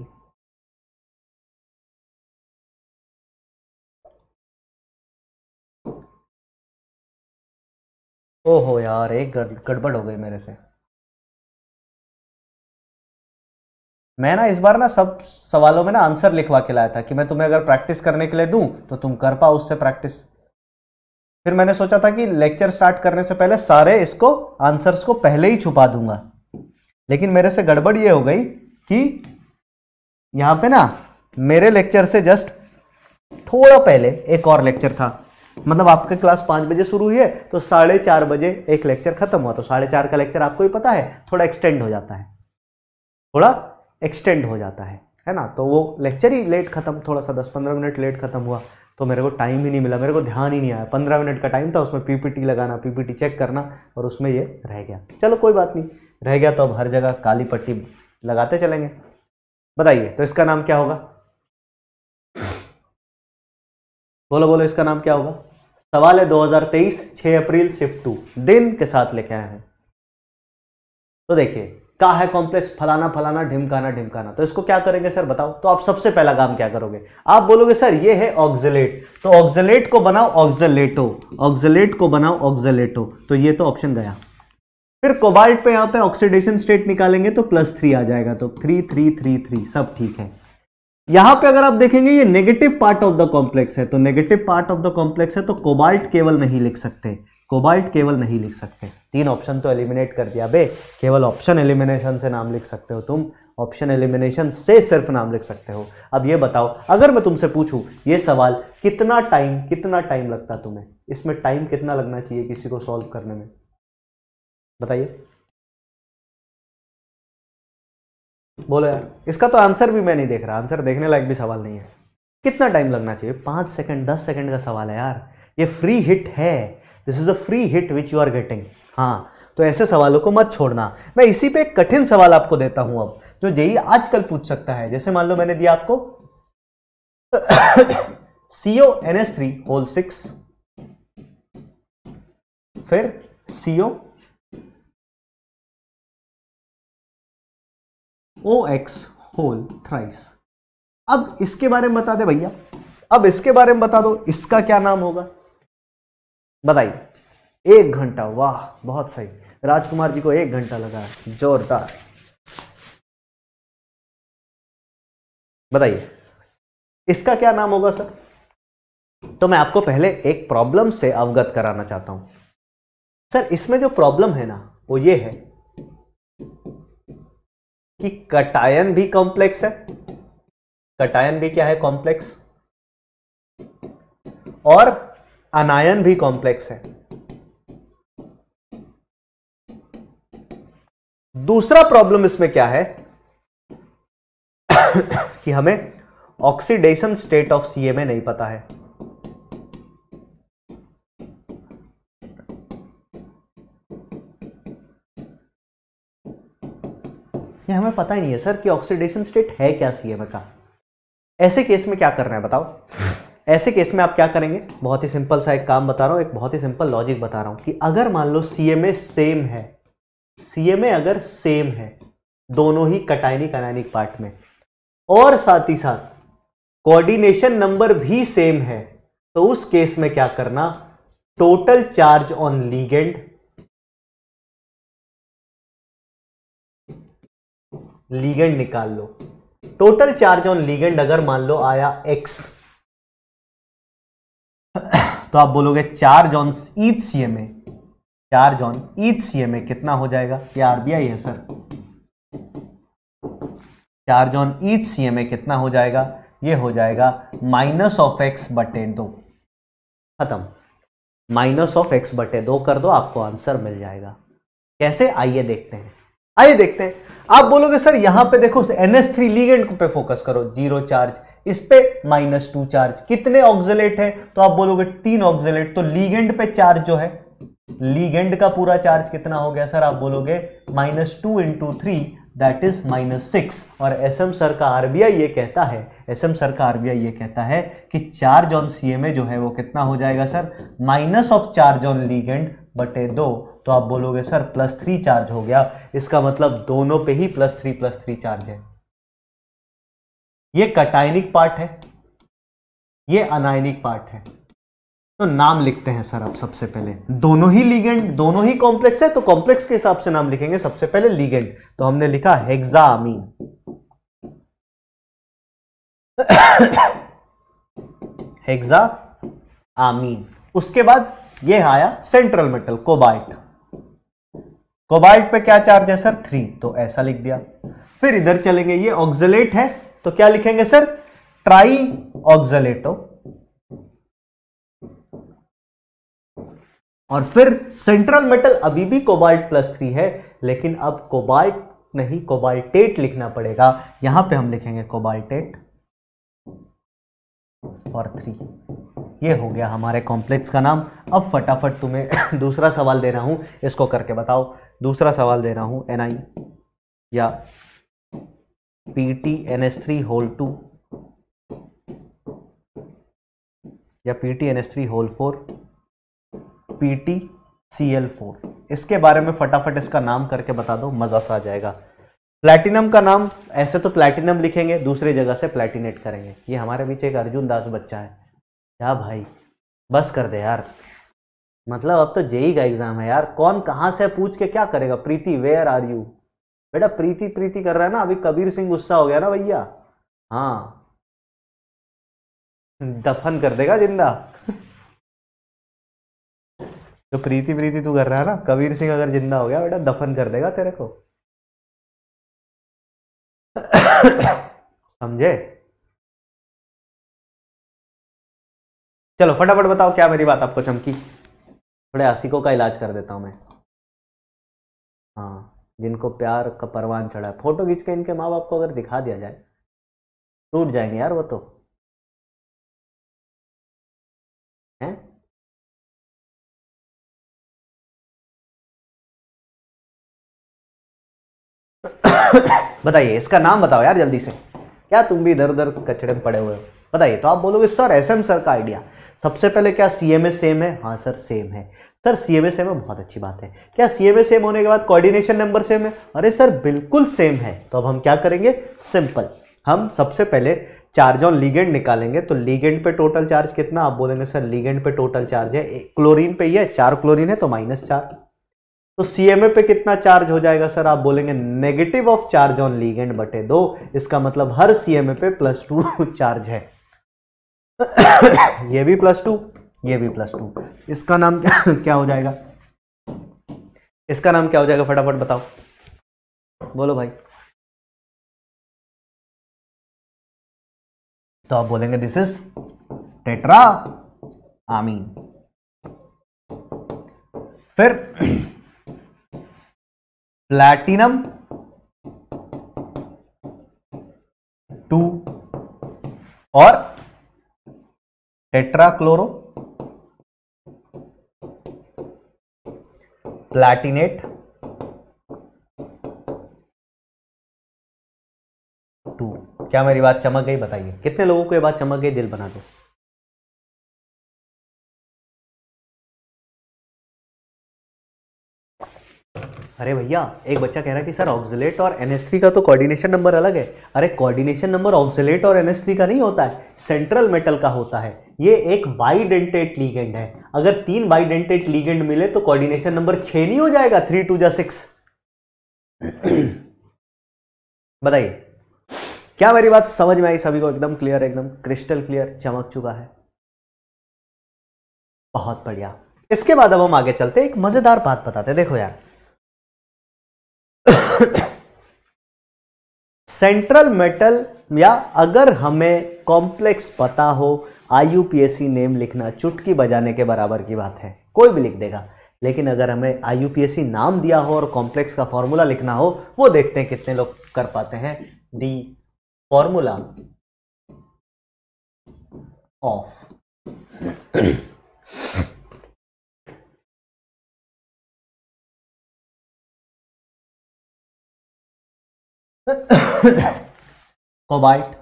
ओहो यार एक गड़बड़ हो गई मेरे से मैं ना इस बार ना सब सवालों में ना आंसर लिखवा के लाया था कि मैं तुम्हें अगर प्रैक्टिस करने के लिए दूं तो तुम कर पाओ उससे प्रैक्टिस फिर मैंने सोचा था कि लेक्चर स्टार्ट करने से पहले सारे इसको आंसर्स को पहले ही छुपा दूंगा लेकिन मेरे से गड़बड़ ये हो गई कि यहाँ पे ना मेरे लेक्चर से जस्ट थोड़ा पहले एक और लेक्चर था मतलब आपके क्लास पाँच बजे शुरू हुई है तो साढ़े चार बजे एक लेक्चर खत्म हुआ तो साढ़े चार का लेक्चर आपको ही पता है थोड़ा एक्सटेंड हो जाता है थोड़ा एक्सटेंड हो जाता है है ना तो वो लेक्चर ही लेट ख़त्म थोड़ा सा दस पंद्रह मिनट लेट ख़त्म हुआ तो मेरे को टाइम ही नहीं मिला मेरे को ध्यान ही नहीं आया पंद्रह मिनट का टाइम था उसमें पीपीटी लगाना पीपीटी चेक करना और उसमें ये रह गया चलो कोई बात नहीं रह गया तो अब हर जगह काली पट्टी लगाते चलेंगे बताइए तो इसका नाम क्या होगा बोलो बोलो इसका नाम क्या होगा सवाल है 2023 6 अप्रैल शिफ्ट टू दिन के साथ लेके आए हैं तो देखिए का है कॉम्प्लेक्स फलाना फलाना ढिमकाना ढिमकाना तो इसको क्या करेंगे सर बताओ तो आप सबसे पहला काम क्या करोगे आप बोलोगे सर ये है ऑक्जलेट तो ऑक्जलेट को बनाओ ऑक्जलेटो ऑक्जलेट को बनाओ ऑक्जलेटो तो ये तो ऑप्शन गया फिर कोबाल्ट पे यहाँ पे ऑक्सीडेशन स्टेट निकालेंगे तो प्लस थ्री आ जाएगा तो थ्री थ्री थ्री थ्री सब ठीक है यहां पे अगर आप देखेंगे ये negative part of the complex है तो negative part of the complex है तो कोबाल्ट केवल नहीं लिख सकते कोबाल्ट केवल नहीं लिख सकते तीन ऑप्शन तो एलिमिनेट कर दिया बे केवल ऑप्शन एलिमिनेशन से नाम लिख सकते हो तुम ऑप्शन एलिमिनेशन से सिर्फ नाम लिख सकते हो अब ये बताओ अगर मैं तुमसे पूछूं ये सवाल कितना टाइम कितना टाइम लगता तुम्हें इसमें टाइम कितना लगना चाहिए किसी को सॉल्व करने में बताइए बोलो यार इसका तो आंसर भी मैं नहीं देख रहा आंसर देखने लायक भी सवाल नहीं है कितना टाइम लगना चाहिए पांच सेकंड दस सेकंड का सवाल है यार ये फ्री हिट है this is a free hit which you are getting हाँ तो ऐसे सवालों को मत छोड़ना मैं इसी पे एक कठिन सवाल आपको देता हूं अब जो जेई आजकल पूछ सकता है जैसे मान लो मैंने दिया आपको CO N S three whole six फिर CO O X whole thrice अब इसके बारे में बता दे भैया अब इसके बारे में बता दो इसका क्या नाम होगा बताइए एक घंटा वाह बहुत सही राजकुमार जी को एक घंटा लगा जोरदार बताइए इसका क्या नाम होगा सर तो मैं आपको पहले एक प्रॉब्लम से अवगत कराना चाहता हूं सर इसमें जो प्रॉब्लम है ना वो ये है कि कटायन भी कॉम्प्लेक्स है कटायन भी क्या है कॉम्प्लेक्स और अनायन भी कॉम्प्लेक्स है दूसरा प्रॉब्लम इसमें क्या है कि हमें ऑक्सीडेशन स्टेट ऑफ सीएमए नहीं पता है ये हमें पता ही नहीं है सर कि ऑक्सीडेशन स्टेट है क्या सीएमए का ऐसे केस में क्या करना है बताओ ऐसे केस में आप क्या करेंगे बहुत ही सिंपल सा एक काम बता रहा हूँ एक बहुत ही सिंपल लॉजिक बता रहा हूँ कि अगर मान लो सी सेम है सी अगर सेम है दोनों ही कटाइनिक अनायनिक पार्ट में और साथ ही साथ कोऑर्डिनेशन नंबर भी सेम है तो उस केस में क्या करना total charge on ligand ligand निकाल लो टोटल चार्ज ऑन लीगेंड अगर मान लो आया एक्स तो आप बोलोगे charge on each C M A charge on each C M A कितना हो जाएगा ये आरबीआई है sir charge on each C M A कितना हो जाएगा ये हो जाएगा माइनस ऑफ एक्स बटे दो खत्म माइनस ऑफ एक्स बटे दो कर दो आपको आंसर मिल जाएगा कैसे आइए देखते हैं आइए देखते हैं आप बोलोगे सर यहां पे देखो एन एस थ्री लीगेंड पे फोकस करो जीरो चार्ज इस पे माइनस टू चार्ज कितने ऑक्जलेट है तो आप बोलोगे तीन ऑक्जलेट तो लीगेंड पे चार्ज जो है लीगेंड का पूरा चार्ज कितना हो गया सर आप बोलोगे minus two into three that is minus six और एस एम सर का आरबीआई ये कहता है एस एम सर का आरबीआई ये कहता है कि charge on C M A जो है वो कितना हो जाएगा sir minus of charge on ligand बटे दो तो आप बोलोगे सर प्लस थ्री चार्ज हो गया इसका मतलब दोनों पे ही plus three plus three charge है ये कटायनिक पार्ट है ये अनायनिक पार्ट है तो नाम लिखते हैं सर अब सबसे पहले दोनों ही लीगेंड दोनों ही कॉम्प्लेक्स है तो कॉम्प्लेक्स के हिसाब से नाम लिखेंगे सबसे पहले लीगेंड तो हमने लिखा हेक्सामीन हेक्सा आमीन उसके बाद ये आया सेंट्रल मेटल कोबाल्ट कोबाल्ट पे क्या चार्ज है सर थ्री तो ऐसा लिख दिया फिर इधर चलेंगे ये ऑक्सलेट है तो क्या लिखेंगे सर ट्राई ऑक्जलेटो और फिर सेंट्रल मेटल अभी भी कोबाल्ट प्लस थ्री है लेकिन अब कोबाल्ट नहीं कोबाल्टेट लिखना पड़ेगा यहां पे हम लिखेंगे कोबाल्टेट और थ्री ये हो गया हमारे कॉम्प्लेक्स का नाम अब फटाफट तुम्हें दूसरा सवाल दे रहा हूं इसको करके बताओ दूसरा सवाल दे रहा हूं एनआई या P T N S three whole two या P T N S three whole four P T C L four इसके बारे में फटाफट इसका नाम करके बता दो मज़ा सा आ जाएगा प्लैटिनम का नाम ऐसे तो प्लैटिनम लिखेंगे दूसरी जगह से प्लैटिनेट करेंगे ये हमारे बीच एक अर्जुन दास बच्चा है या भाई बस कर दे यार मतलब अब तो जेई का एग्ज़ाम है यार कौन कहाँ से पूछ के क्या करेगा प्रीति वेयर आर यू बेटा प्रीति प्रीति कर रहा है ना अभी कबीर सिंह गुस्सा हो गया ना भैया हाँ दफन कर देगा जिंदा तो प्रीति प्रीति तू कर रहा है ना कबीर सिंह अगर जिंदा हो गया बेटा दफन कर देगा तेरे को समझे चलो फटाफट बताओ क्या मेरी बात आपको चमकी थोड़े आसिकों का इलाज कर देता हूं मैं हाँ जिनको प्यार का परवान चढ़ा है फोटो खींच के इनके माँ बाप को अगर दिखा दिया जाए टूट जाएंगे यार वो तो हैं बताइए इसका नाम बताओ यार जल्दी से क्या तुम भी इधर उधर कचड़े में पड़े हुए हो बताइए तो आप बोलोगे सर एसएम सर का आइडिया सबसे पहले क्या सीएमए सेम है हाँ सर सेम है sir C M S same है बहुत अच्छी बात है क्या सी एम एस सेम होने के बाद कोऑर्डिनेशन नंबर सेम है अरे सर बिल्कुल सेम है तो अब हम क्या करेंगे सिंपल हम सबसे पहले चार्ज ऑन लीगेंड निकालेंगे तो लीगेंड पे टोटल चार्ज कितना आप बोलेंगे सर लीगेंड पे टोटल चार्ज है क्लोरीन पे ही है चार क्लोरीन है तो माइनस चार तो सी एम ए पे कितना चार्ज हो जाएगा सर आप बोलेंगे negative of charge on ligand बटे दो इसका मतलब हर सी एम ए पे प्लस टू चार्ज है ये भी प्लस टू ये भी प्लस टू इसका नाम क्या हो जाएगा इसका नाम क्या हो जाएगा फटाफट बताओ बोलो भाई तो आप बोलेंगे दिस इज टेट्रा आमीन फिर प्लैटिनम टू और टेट्रा क्लोरो प्लैटिनेट टू क्या मेरी बात चमक गई बताइए कितने लोगों को ये बात चमक गई दिल बना दो अरे भैया एक बच्चा कह रहा है कि सर ऑक्जिलेट और एन का तो कोऑर्डिनेशन नंबर अलग है अरे कोऑर्डिनेशन नंबर ऑक्सिलेट और एन का नहीं होता है सेंट्रल मेटल का होता है ये एक बाईडेंटेड लीगेंड है अगर तीन बाईडेंटेड लीगेंड मिले तो कोऑर्डिनेशन नंबर छ नहीं हो जाएगा थ्री टू जा सिक्स बताइए क्या मेरी बात समझ में आई सभी को एकदम क्लियर एकदम क्रिस्टल क्लियर चमक चुका है बहुत बढ़िया इसके बाद अब हम आगे चलते एक मजेदार बात बताते देखो यार सेंट्रल मेटल या अगर हमें कॉम्प्लेक्स पता हो आई नेम लिखना चुटकी बजाने के बराबर की बात है कोई भी लिख देगा लेकिन अगर हमें आई नाम दिया हो और कॉम्प्लेक्स का फॉर्मूला लिखना हो वो देखते हैं कितने लोग कर पाते हैं दी फॉर्मूला ऑफ कोबाइट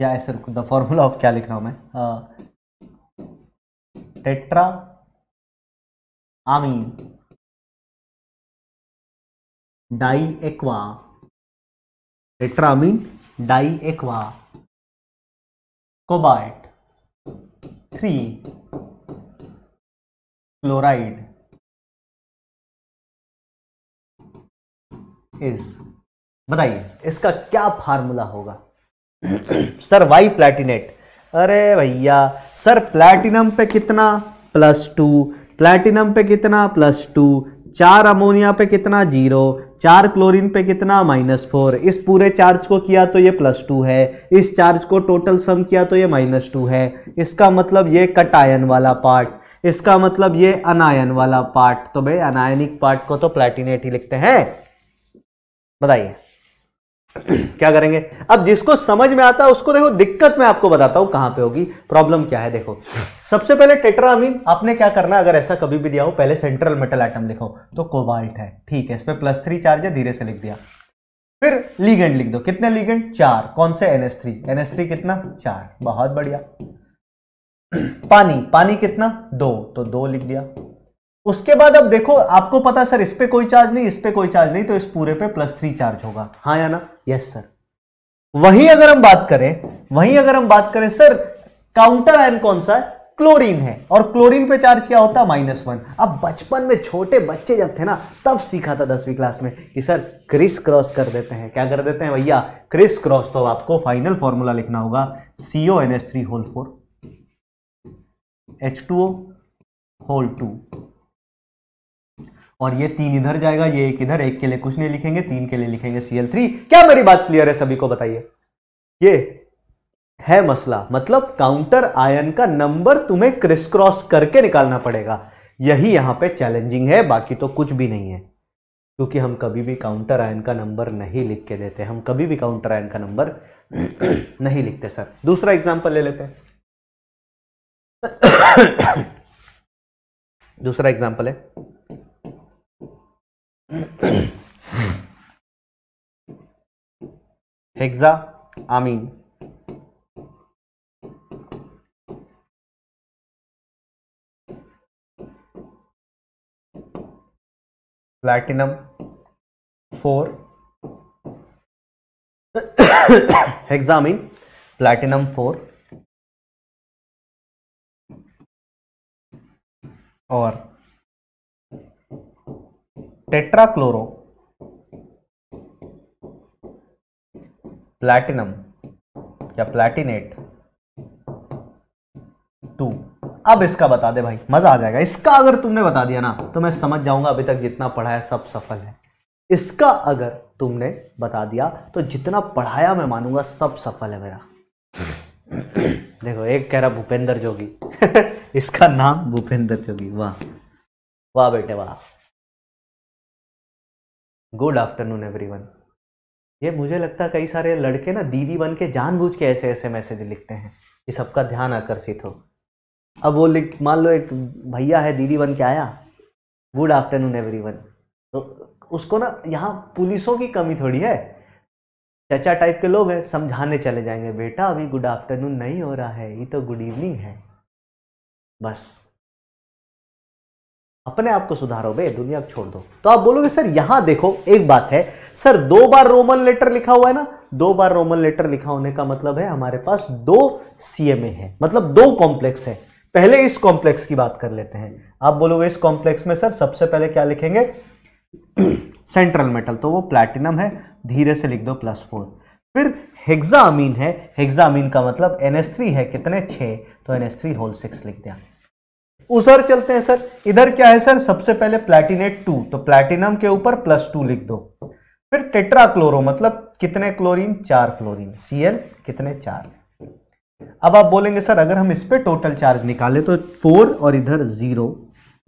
या ऐसे द फॉर्मूला ऑफ क्या लिख रहा हूं मैं tetra ammine di aqua tetra ammine di aqua cobalt three chloride is बताइए इसका क्या फार्मूला होगा सर वाई प्लेटिनेट अरे भैया सर प्लेटिनम पे कितना प्लस टू प्लेटिनम पे कितना प्लस टू चार अमोनिया पे कितना जीरो चार क्लोरीन पे कितना माइनस फोर इस पूरे चार्ज को किया तो ये प्लस टू है इस चार्ज को टोटल सम किया तो ये माइनस टू है इसका मतलब ये कटायन वाला पार्ट इसका मतलब ये अनायन वाला पार्ट तो भाई अनायनिक पार्ट को तो प्लेटिनेट ही लिखते हैं बताइए क्या करेंगे अब जिसको समझ में आता है उसको देखो दिक्कत मैं आपको बताता हूं कहां पे होगी प्रॉब्लम क्या है देखो सबसे पहले टेट्रामीन आपने क्या करना अगर ऐसा कभी भी दिया हो पहले सेंट्रल मेटल आइटम लिखो तो कोबाल्ट है ठीक है इसमें प्लस थ्री चार्ज है धीरे से लिख दिया फिर लीगेंड लिख दो कितने लीगेंड चार कौन से एनएस थ्री एनएस थ्री कितना चार बहुत बढ़िया पानी पानी कितना दो तो दो लिख दिया उसके बाद अब देखो आपको पता सर इस पर कोई चार्ज नहीं इस पर कोई चार्ज नहीं तो इस पूरे पे प्लस थ्री चार्ज होगा हाँ या ना यस सर वही अगर हम बात करें वही अगर हम बात करें सर काउंटर आयन कौन सा है क्लोरीन है और क्लोरीन पे चार्ज क्या होता है माइनस वन अब बचपन में छोटे बच्चे जब थे ना तब सीखा था दसवीं क्लास में कि सर क्रिस क्रॉस कर देते हैं क्या कर देते हैं भैया क्रिस क्रॉस तो आपको फाइनल फॉर्मूला लिखना होगा CO N S three whole four H two O whole two और ये तीन इधर जाएगा ये एक इधर एक के लिए कुछ नहीं लिखेंगे तीन के लिए लिखेंगे सीएल थ्री क्या मेरी बात क्लियर है सभी को बताइए ये है मसला मतलब काउंटर आयन का नंबर तुम्हें क्रिस क्रॉस करके निकालना पड़ेगा यही यहां पे चैलेंजिंग है बाकी तो कुछ भी नहीं है क्योंकि हम कभी भी काउंटर आयन का नंबर नहीं लिख के देते हम कभी भी काउंटर आयन का नंबर नहीं लिखते सर दूसरा एग्जाम्पल ले लेते हैं दूसरा एग्जाम्पल है hexa ammine platinum four hexammine platinum four और टेट्राक्लोरो प्लैटिनम या प्लैटिनेट टू अब इसका बता दे भाई मजा आ जाएगा इसका अगर तुमने बता दिया ना तो मैं समझ जाऊंगा अभी तक जितना पढ़ा है सब सफल है इसका अगर तुमने बता दिया तो जितना पढ़ाया मैं मानूंगा सब सफल है मेरा देखो एक कह रहा भूपेंद्र जोगी इसका नाम भूपेंद्र जोगी वाह वाह बेटे वाह गुड आफ्टरनून एवरी वन ये मुझे लगता है कई सारे लड़के ना दीदी बन के जानबूझ के ऐसे ऐसे मैसेज लिखते हैं कि सबका ध्यान आकर्षित हो अब वो लिख मान लो एक भैया है दीदी बन के आया गुड आफ्टरनून एवरी वन तो उसको ना यहाँ पुलिसों की कमी थोड़ी है चचा टाइप के लोग हैं समझाने चले जाएंगे बेटा अभी गुड आफ्टरनून नहीं हो रहा है ये तो गुड इवनिंग है बस अपने आप को सुधारो बे दुनिया को छोड़ दो तो आप बोलोगे सर यहां देखो एक बात है सर दो बार रोमन लेटर लिखा हुआ है ना दो बार रोमन लेटर लिखा होने का मतलब है हमारे पास दो सीएमए है मतलब दो कॉम्प्लेक्स है पहले इस कॉम्प्लेक्स की बात कर लेते हैं आप बोलोगे इस कॉम्प्लेक्स में सर सबसे पहले क्या लिखेंगे सेंट्रल मेटल तो वो प्लैटिनम है धीरे से लिख दो प्लस फोर फिर हेक्सामीन है हेक्सामीन का मतलब एन है कितने छः तो एन होल सिक्स लिख दिया उधर चलते हैं सर इधर क्या है सर सबसे पहले प्लेटिनेट टू तो प्लेटिनम के ऊपर प्लस टू लिख दो फिर टेट्राक्लोरो मतलब कितने क्लोरीन चार क्लोरीन सीएल कितने चार अब आप बोलेंगे सर अगर हम इस पर टोटल चार्ज निकाले तो फोर और इधर जीरो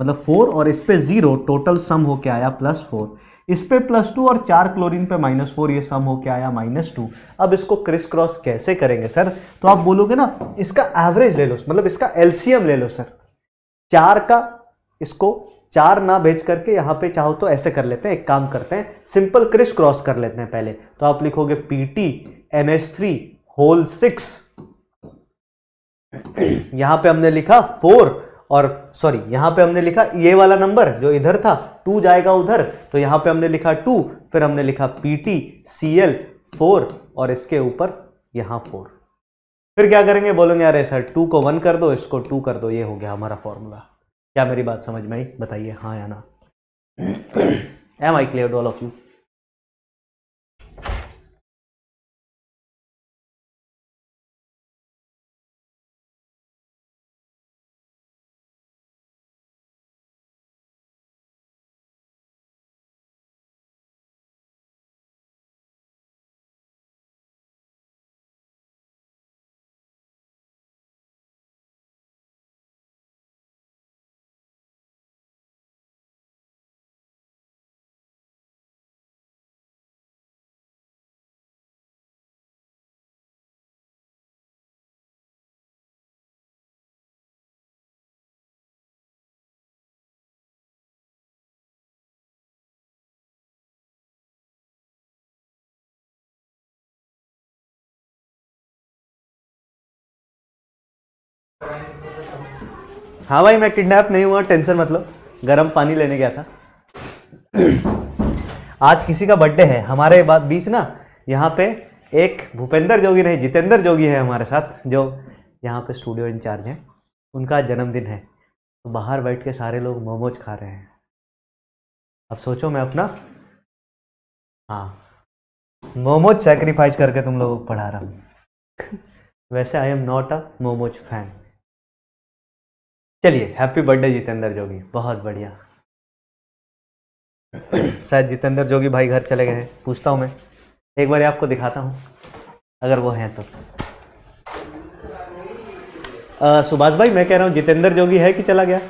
मतलब फोर और इस पर जीरो टोटल सम होके आया प्लस फोर इस पे प्लस टू और चार क्लोरीन पे माइनस फोर ये सम होके आया माइनस टू अब इसको क्रिस क्रॉस कैसे करेंगे सर तो आप बोलोगे ना इसका एवरेज ले लो मतलब इसका एल्सियम ले लो सर चार का इसको चार ना भेज करके यहां पे चाहो तो ऐसे कर लेते हैं एक काम करते हैं सिंपल क्रिस क्रॉस कर लेते हैं पहले तो आप लिखोगे PT N S three whole six यहां पे हमने लिखा फोर और सॉरी यहां पे हमने लिखा ये वाला नंबर जो इधर था टू जाएगा उधर तो यहां पे हमने लिखा टू फिर हमने लिखा पीटी सी एल फोर और इसके ऊपर यहां फोर फिर क्या करेंगे बोलेंगे अरे सर टू को वन कर दो इसको टू कर दो ये हो गया हमारा फॉर्मूला क्या मेरी बात समझ में आई बताइए हाँ या ना am I clear all of you हाँ भाई मैं किडनैप नहीं हुआ टेंशन मतलब गर्म पानी लेने गया था आज किसी का बर्थडे है हमारे बाद बीच ना यहाँ पे एक भूपेंद्र जोगी नहीं जितेंद्र जोगी है हमारे साथ जो यहाँ पे स्टूडियो इंचार्ज हैं उनका जन्मदिन है तो बाहर बैठ के सारे लोग मोमोज खा रहे हैं अब सोचो मैं अपना हाँ मोमोज सेक्रीफाइस करके तुम लोगों को पढ़ा रहा हूँ वैसे I am not a momos fan चलिए हैप्पी बर्थडे जितेंद्र जोगी बहुत बढ़िया शायद जितेंद्र जोगी भाई घर चले गए हैं पूछता हूँ मैं एक बार आपको दिखाता हूँ अगर वो हैं तो सुभाष भाई मैं कह रहा हूँ जितेंद्र जोगी है कि चला गया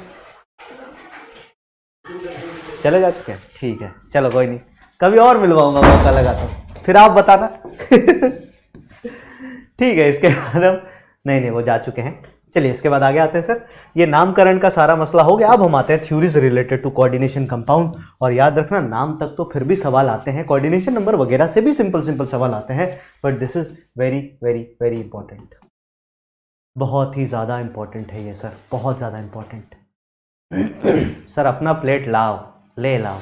चले जा चुके हैं ठीक है चलो कोई नहीं कभी और मिलवाऊंगा मौका लगा तो फिर आप बताना ठीक है इसके बाद हम नहीं नहीं वो जा चुके हैं चलिए इसके बाद आगे आते हैं सर ये नामकरण का सारा मसला हो गया अब हम आते हैं theories related to coordination compound और याद रखना नाम तक तो फिर भी सवाल आते हैं कोऑर्डिनेशन नंबर वगैरह से भी सिंपल सिंपल सवाल आते हैं but this is very very very important बहुत ही ज़्यादा इंपॉर्टेंट है ये सर बहुत ज़्यादा इंपॉर्टेंट सर अपना प्लेट लाओ ले लाओ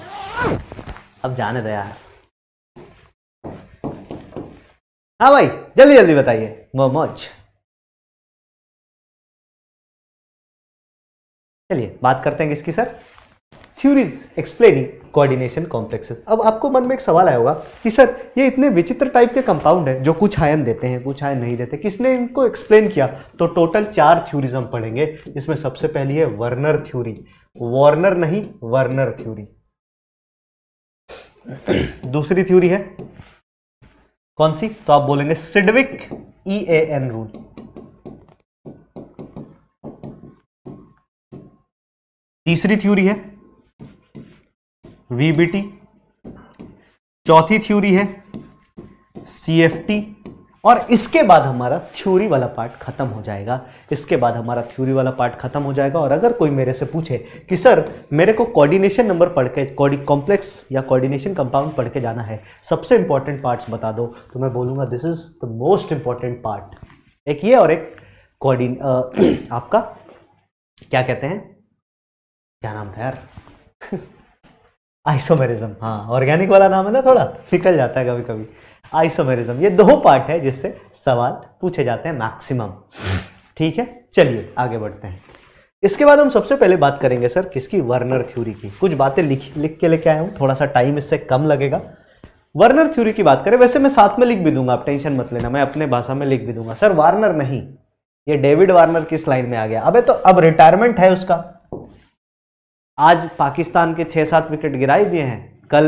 अब जाने दया है हाँ भाई जल्दी जल्दी बताइए मोमोज चलिए बात करते हैं किसकी sir theories explaining coordination complexes अब आपको मन में एक सवाल आया होगा कि सर ये इतने विचित्र टाइप के कंपाउंड हैं जो कुछ आयन देते हैं कुछ आयन नहीं देते किसने इनको एक्सप्लेन किया तो टोटल चार थ्यूरिज्म हम पढ़ेंगे इसमें सबसे पहली है वर्नर थ्यूरी वार्नर नहीं वर्नर थ्यूरी दूसरी थ्यूरी है कौन सी तो आप बोलेंगे Sidgwick E A N rule तीसरी थ्योरी है वीबीटी चौथी थ्योरी है सीएफटी और इसके बाद हमारा थ्योरी वाला पार्ट खत्म हो जाएगा इसके बाद हमारा थ्योरी वाला पार्ट खत्म हो जाएगा और अगर कोई मेरे से पूछे कि सर मेरे को कोऑर्डिनेशन नंबर पढ़ के कॉम्प्लेक्स या कोऑर्डिनेशन कंपाउंड पढ़ के जाना है सबसे इंपॉर्टेंट पार्ट्स बता दो तो मैं बोलूंगा this is the most important part एक ये और एक कॉर्डिन आपका क्या कहते हैं क्या नाम था यार आइसोमेरिज्म हाँ ऑर्गेनिक वाला नाम है ना थोड़ा निकल जाता है कभी कभी आइसोमेरिज्म ये दो पार्ट है जिससे सवाल पूछे जाते हैं मैक्सिमम ठीक है चलिए आगे बढ़ते हैं इसके बाद हम सबसे पहले बात करेंगे सर किसकी वर्नर थ्योरी की कुछ बातें लिख लिख के लेके आया हूँ थोड़ा सा टाइम इससे कम लगेगा वर्नर थ्योरी की बात करें वैसे मैं साथ में लिख भी दूंगा आप टेंशन मत लेना मैं अपने भाषा में लिख भी दूंगा सर वार्नर नहीं ये डेविड वार्नर किस लाइन में आ गया अबे तो अब रिटायरमेंट है उसका आज पाकिस्तान के छः सात विकेट गिरा ही दिए हैं कल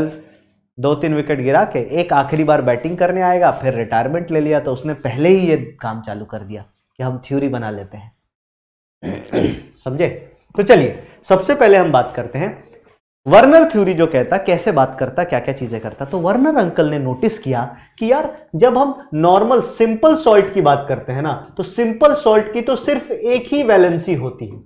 दो तीन विकेट गिरा के एक आखिरी बार बैटिंग करने आएगा फिर रिटायरमेंट ले लिया तो उसने पहले ही ये काम चालू कर दिया कि हम थ्योरी बना लेते हैं समझे तो चलिए सबसे पहले हम बात करते हैं वर्नर थ्योरी जो कहता कैसे बात करता क्या क्या चीजें करता तो वर्नर अंकल ने नोटिस किया कि यार जब हम नॉर्मल सिंपल सॉल्ट की बात करते हैं ना तो सिंपल सॉल्ट की तो सिर्फ एक ही वैलेंसी होती है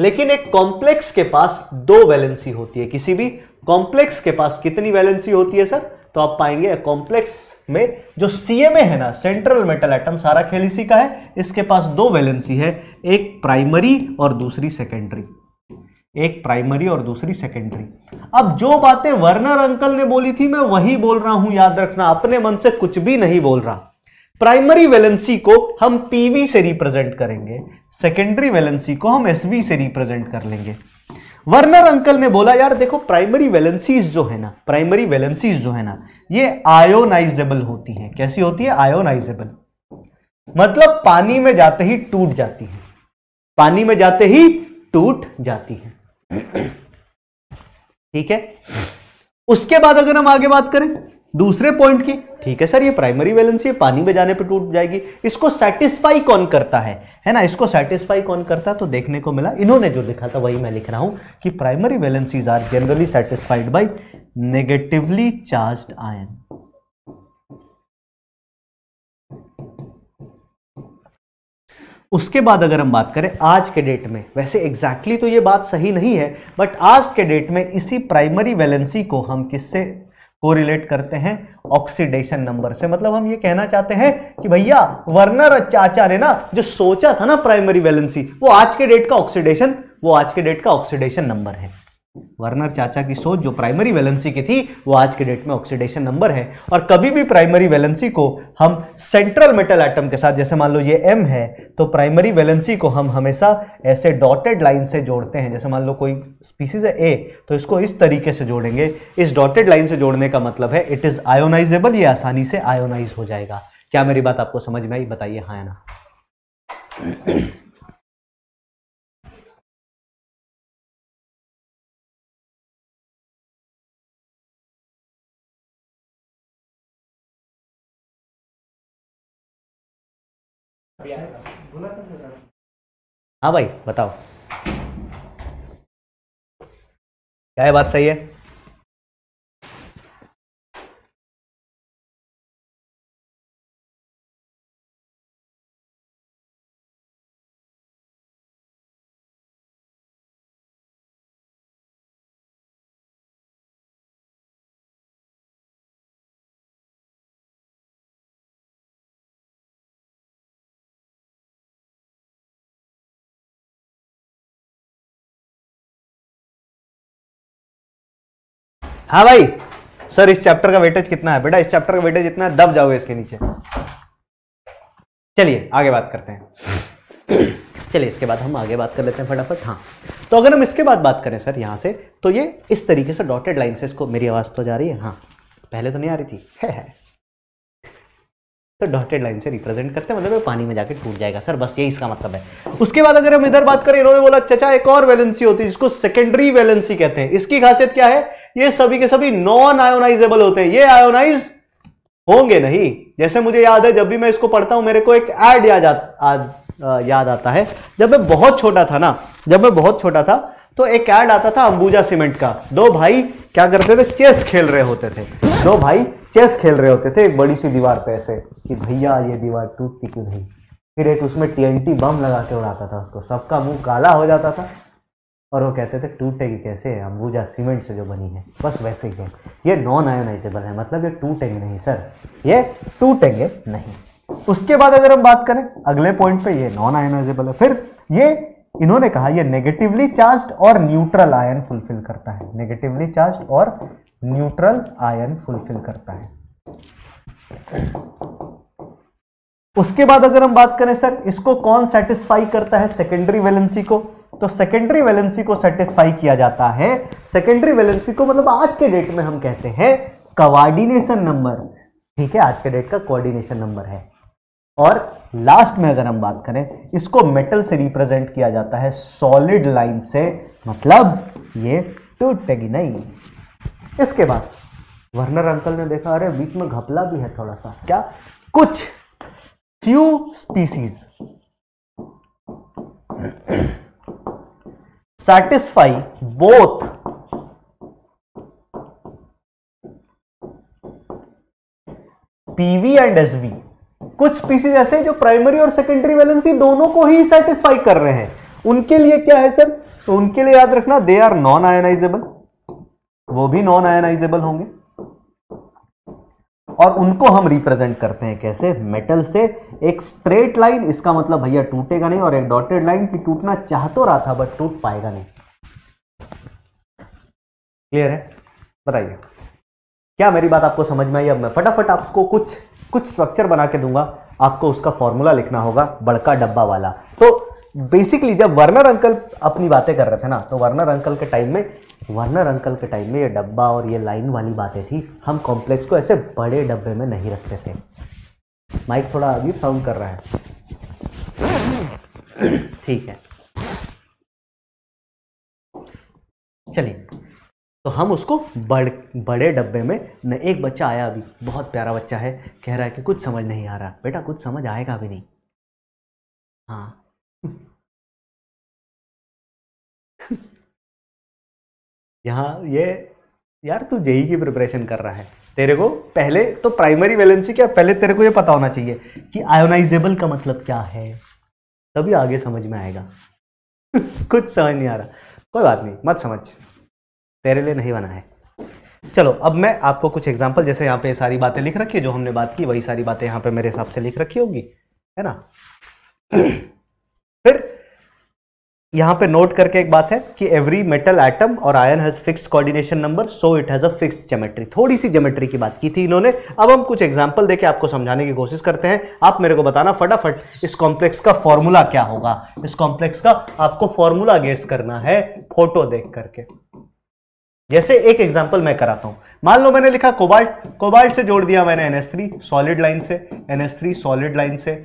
लेकिन एक कॉम्प्लेक्स के पास दो वैलेंसी होती है किसी भी कॉम्प्लेक्स के पास कितनी वैलेंसी होती है सर तो आप पाएंगे कॉम्प्लेक्स में जो सीएमए है ना सेंट्रल मेटल एटम सारा खेल इसी का है इसके पास दो वैलेंसी है एक प्राइमरी और दूसरी सेकेंडरी एक प्राइमरी और दूसरी सेकेंडरी अब जो बातें वर्नर अंकल ने बोली थी मैं वही बोल रहा हूं याद रखना अपने मन से कुछ भी नहीं बोल रहा प्राइमरी वैलेंसी को हम पीवी से रिप्रेजेंट करेंगे सेकेंडरी वैलेंसी को हम एसवी से रिप्रेजेंट कर लेंगे वर्नर अंकल ने बोला यार देखो प्राइमरी वैलेंसीज जो है ना प्राइमरी वैलेंसीज जो है ना ये आयोनाइजेबल होती हैं कैसी होती है आयोनाइजेबल मतलब पानी में जाते ही टूट जाती है पानी में जाते ही टूट जाती है ठीक है उसके बाद अगर हम आगे बात करें दूसरे पॉइंट की ठीक है सर ये प्राइमरी वैलेंसी पानी में जाने पे टूट जाएगी इसको सेटिस्फाई कौन करता है है ना इसको सेटिस्फाई कौन करता है तो देखने को मिला इन्होंने जो लिखा था वही मैं लिख रहा हूं कि primary valencies are generally satisfied by negatively charged ion उसके बाद अगर हम बात करें आज के डेट में वैसे एग्जैक्टली exactly तो ये बात सही नहीं है बट आज के डेट में इसी प्राइमरी वैलेंसी को हम किससे कोरिलेट करते हैं ऑक्सीडेशन नंबर से मतलब हम ये कहना चाहते हैं कि भैया वर्नर और चाचा ने ना जो सोचा था ना प्राइमरी वैलेंसी वो आज के डेट का ऑक्सीडेशन वो आज के डेट का ऑक्सीडेशन नंबर है वर्नर चाचा की सोच जो प्राइमरी वैलेंसी की थी वो आज के डेट में ऑक्सीडेशन नंबर है और कभी भी प्राइमरी वैलेंसी को हम सेंट्रल मेटल एटम के साथ जैसे मान लो ये एम है तो प्राइमरी वैलेंसी को हम हमेशा ऐसे डॉटेड लाइन से जोड़ते हैं जैसे मान लो कोई स्पीसीज है ए तो इसको इस तरीके से जोड़ेंगे इस डॉटेड लाइन से जोड़ने का मतलब है इट इज़ आयोनाइजेबल ये आसानी से आयोनाइज हो जाएगा क्या मेरी बात आपको समझ में आई बताइए हाँ ना हाँ भाई बताओ क्या है बात सही है हाँ भाई सर इस चैप्टर का वेटेज कितना है बेटा इस चैप्टर का वेटेज इतना है दब जाओगे इसके नीचे चलिए आगे बात करते हैं चलिए इसके बाद हम आगे बात कर लेते हैं फटाफट हाँ तो अगर हम इसके बाद बात करें सर यहाँ से तो ये इस तरीके से डॉटेड लाइन से इसको मेरी आवाज़ तो जा रही है हाँ पहले तो नहीं आ रही थी है, है। तो डॉटेड लाइन से रिप्रेजेंट करते हैं मतलब वो पानी में जाके टूट जाएगा सर बस यही इसका मतलब है उसके बाद अगर हम इधर बात करें इन्होंने बोला चचा एक और वैलेंसी होती है जिसको सेकेंडरी वैलेंसी कहते हैं इसकी खासियत क्या है ये सभी के सभी नॉन आयोनाइजेबल होते हैं ये आयोनाइज होंगे नहीं जैसे मुझे याद है जब भी मैं इसको पढ़ता हूं मेरे को एक एड याद याद आता है जब मैं बहुत छोटा था ना जब मैं बहुत छोटा था तो एक एड आता था अंबुजा सीमेंट का दो भाई क्या करते थे चेस खेल रहे होते थे दो भाई चेस खेल रहे होते थे एक बड़ी सी दीवार पे ऐसे कि भैया ये दीवार टूटती क्यों नहीं फिर एक उसमें टीएनटी बम लगा के उड़ाता था उसको सबका मुंह काला हो जाता था और वो कहते थे टूटेगी कैसे अंबूजा सीमेंट से जो बनी है बस वैसे ही है ये नॉन आयोनाइजेबल है मतलब ये टूटेंगे नहीं सर ये टूटेंगे नहीं उसके बाद अगर हम बात करें अगले पॉइंट पे ये नॉन आयोनाइजेबल है फिर ये इन्होंने कहा ये नेगेटिवली चार्ज और न्यूट्रल आयन फुलफिल करता है नेगेटिवली चार्ज और न्यूट्रल आयन फुलफिल करता है उसके बाद अगर हम बात करें सर इसको कौन सेटिस्फाई करता है सेकेंडरी वैलेंसी को तो सेकेंडरी वैलेंसी को सेटिस्फाई किया जाता है सेकेंडरी वैलेंसी को मतलब आज के डेट में हम कहते हैं कवार्डिनेशन नंबर ठीक है आज के डेट का कोऑर्डिनेशन नंबर है और लास्ट में अगर हम बात करें इसको मेटल से रिप्रेजेंट किया जाता है सॉलिड लाइन से मतलब ये टूटेगी नहीं इसके बाद वर्नर अंकल ने देखा अरे बीच में घपला भी है थोड़ा सा क्या कुछ few species satisfy both PV and SV कुछ स्पीसीज ऐसे हैं जो प्राइमरी और सेकेंडरी वैलेंसी दोनों को ही सेटिस्फाई कर रहे हैं उनके लिए क्या है सर तो उनके लिए याद रखना दे आर नॉन आयनाइजेबल वो भी नॉन आयनाइजेबल होंगे और उनको हम रिप्रेजेंट करते हैं कैसे मेटल से एक स्ट्रेट लाइन इसका मतलब भैया टूटेगा नहीं और एक डॉटेड लाइन की टूटना चाह तो रहा था बट टूट पाएगा नहीं क्लियर है बताइए क्या मेरी बात आपको समझ में आई अब मैं फटाफट आपको कुछ कुछ स्ट्रक्चर बना के दूंगा आपको उसका फॉर्मूला लिखना होगा बड़का डब्बा वाला तो बेसिकली जब वर्नर अंकल अपनी बातें कर रहे थे ना तो वर्नर अंकल के टाइम में वर्नर अंकल के टाइम में ये डब्बा और ये लाइन वाली बातें थी हम कॉम्प्लेक्स को ऐसे बड़े डब्बे में नहीं रखते थे माइक थोड़ा अभी साउंड कर रहा है ठीक है चलिए तो हम उसको बड़ बड़े डब्बे में न एक बच्चा आया अभी बहुत प्यारा बच्चा है कह रहा है कि कुछ समझ नहीं आ रहा बेटा कुछ समझ आएगा भी नहीं हाँ यहाँ ये यार तू जेई की प्रिपरेशन कर रहा है तेरे को पहले तो प्राइमरी वैलेंसी क्या पहले तेरे को ये पता होना चाहिए कि आयोनाइजेबल का मतलब क्या है तभी आगे समझ में आएगा कुछ समझ नहीं आ रहा कोई बात नहीं मत समझ तेरे लिए नहीं बना है चलो अब मैं आपको कुछ एग्जाम्पल जैसे यहाँ पे सारी बातें लिख रखी है जो हमने बात की वही सारी बातें यहाँ पे मेरे हिसाब से लिख रखी होगी है ना यहां पे नोट करके एक बात है कि एवरी मेटल एटम और ion has fixed coordination number so it has a fixed geometry थोड़ी सी ज्योमेट्री की बात की थी इन्होंने अब हम कुछ एग्जांपल देके आपको समझाने की कोशिश करते हैं आप मेरे को बताना फटाफट इस कॉम्प्लेक्स का फॉर्मूला क्या होगा इस कॉम्प्लेक्स का आपको फॉर्मूला गेस करना है फोटो देख करके जैसे एक एग्जाम्पल मैं कराता हूं मान लो मैंने लिखा कोबाल्ट कोबाल्ट से जोड़ दिया मैंने थ्री सॉलिड लाइन से थ्री सॉलिड लाइन से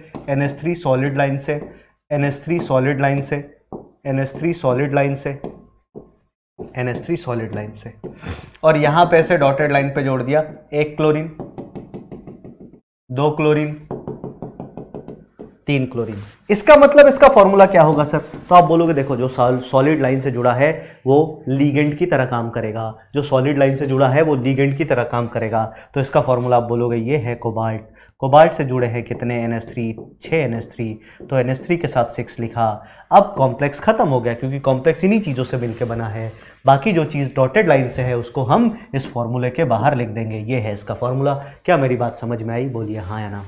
थ्री सॉलिड लाइन से थ्री सॉलिड लाइन से N S three solid line से N S three solid line से और यहां पे ऐसे डॉटेड लाइन पे जोड़ दिया एक क्लोरीन दो क्लोरीन तीन क्लोरीन इसका मतलब इसका फॉर्मूला क्या होगा सर तो आप बोलोगे देखो जो सॉलिड लाइन से जुड़ा है वो लीगेंट की तरह काम करेगा जो सॉलिड लाइन से जुड़ा है वो लीगेंट की तरह काम करेगा तो इसका फॉर्मूला आप बोलोगे ये है कोबाल्ट कोबाल्ट से जुड़े हैं कितने एन एस थ्री छः एन एस थ्री तो एन एस थ्री के साथ सिक्स लिखा अब कॉम्प्लेक्स ख़त्म हो गया क्योंकि कॉम्प्लेक्स इन्हीं चीज़ों से मिलकर बना है बाकी जो चीज़ डॉटेड लाइन से है उसको हम इस फॉर्मूले के बाहर लिख देंगे ये है इसका फॉर्मूला क्या मेरी बात समझ में आई बोलिए हाँ या ना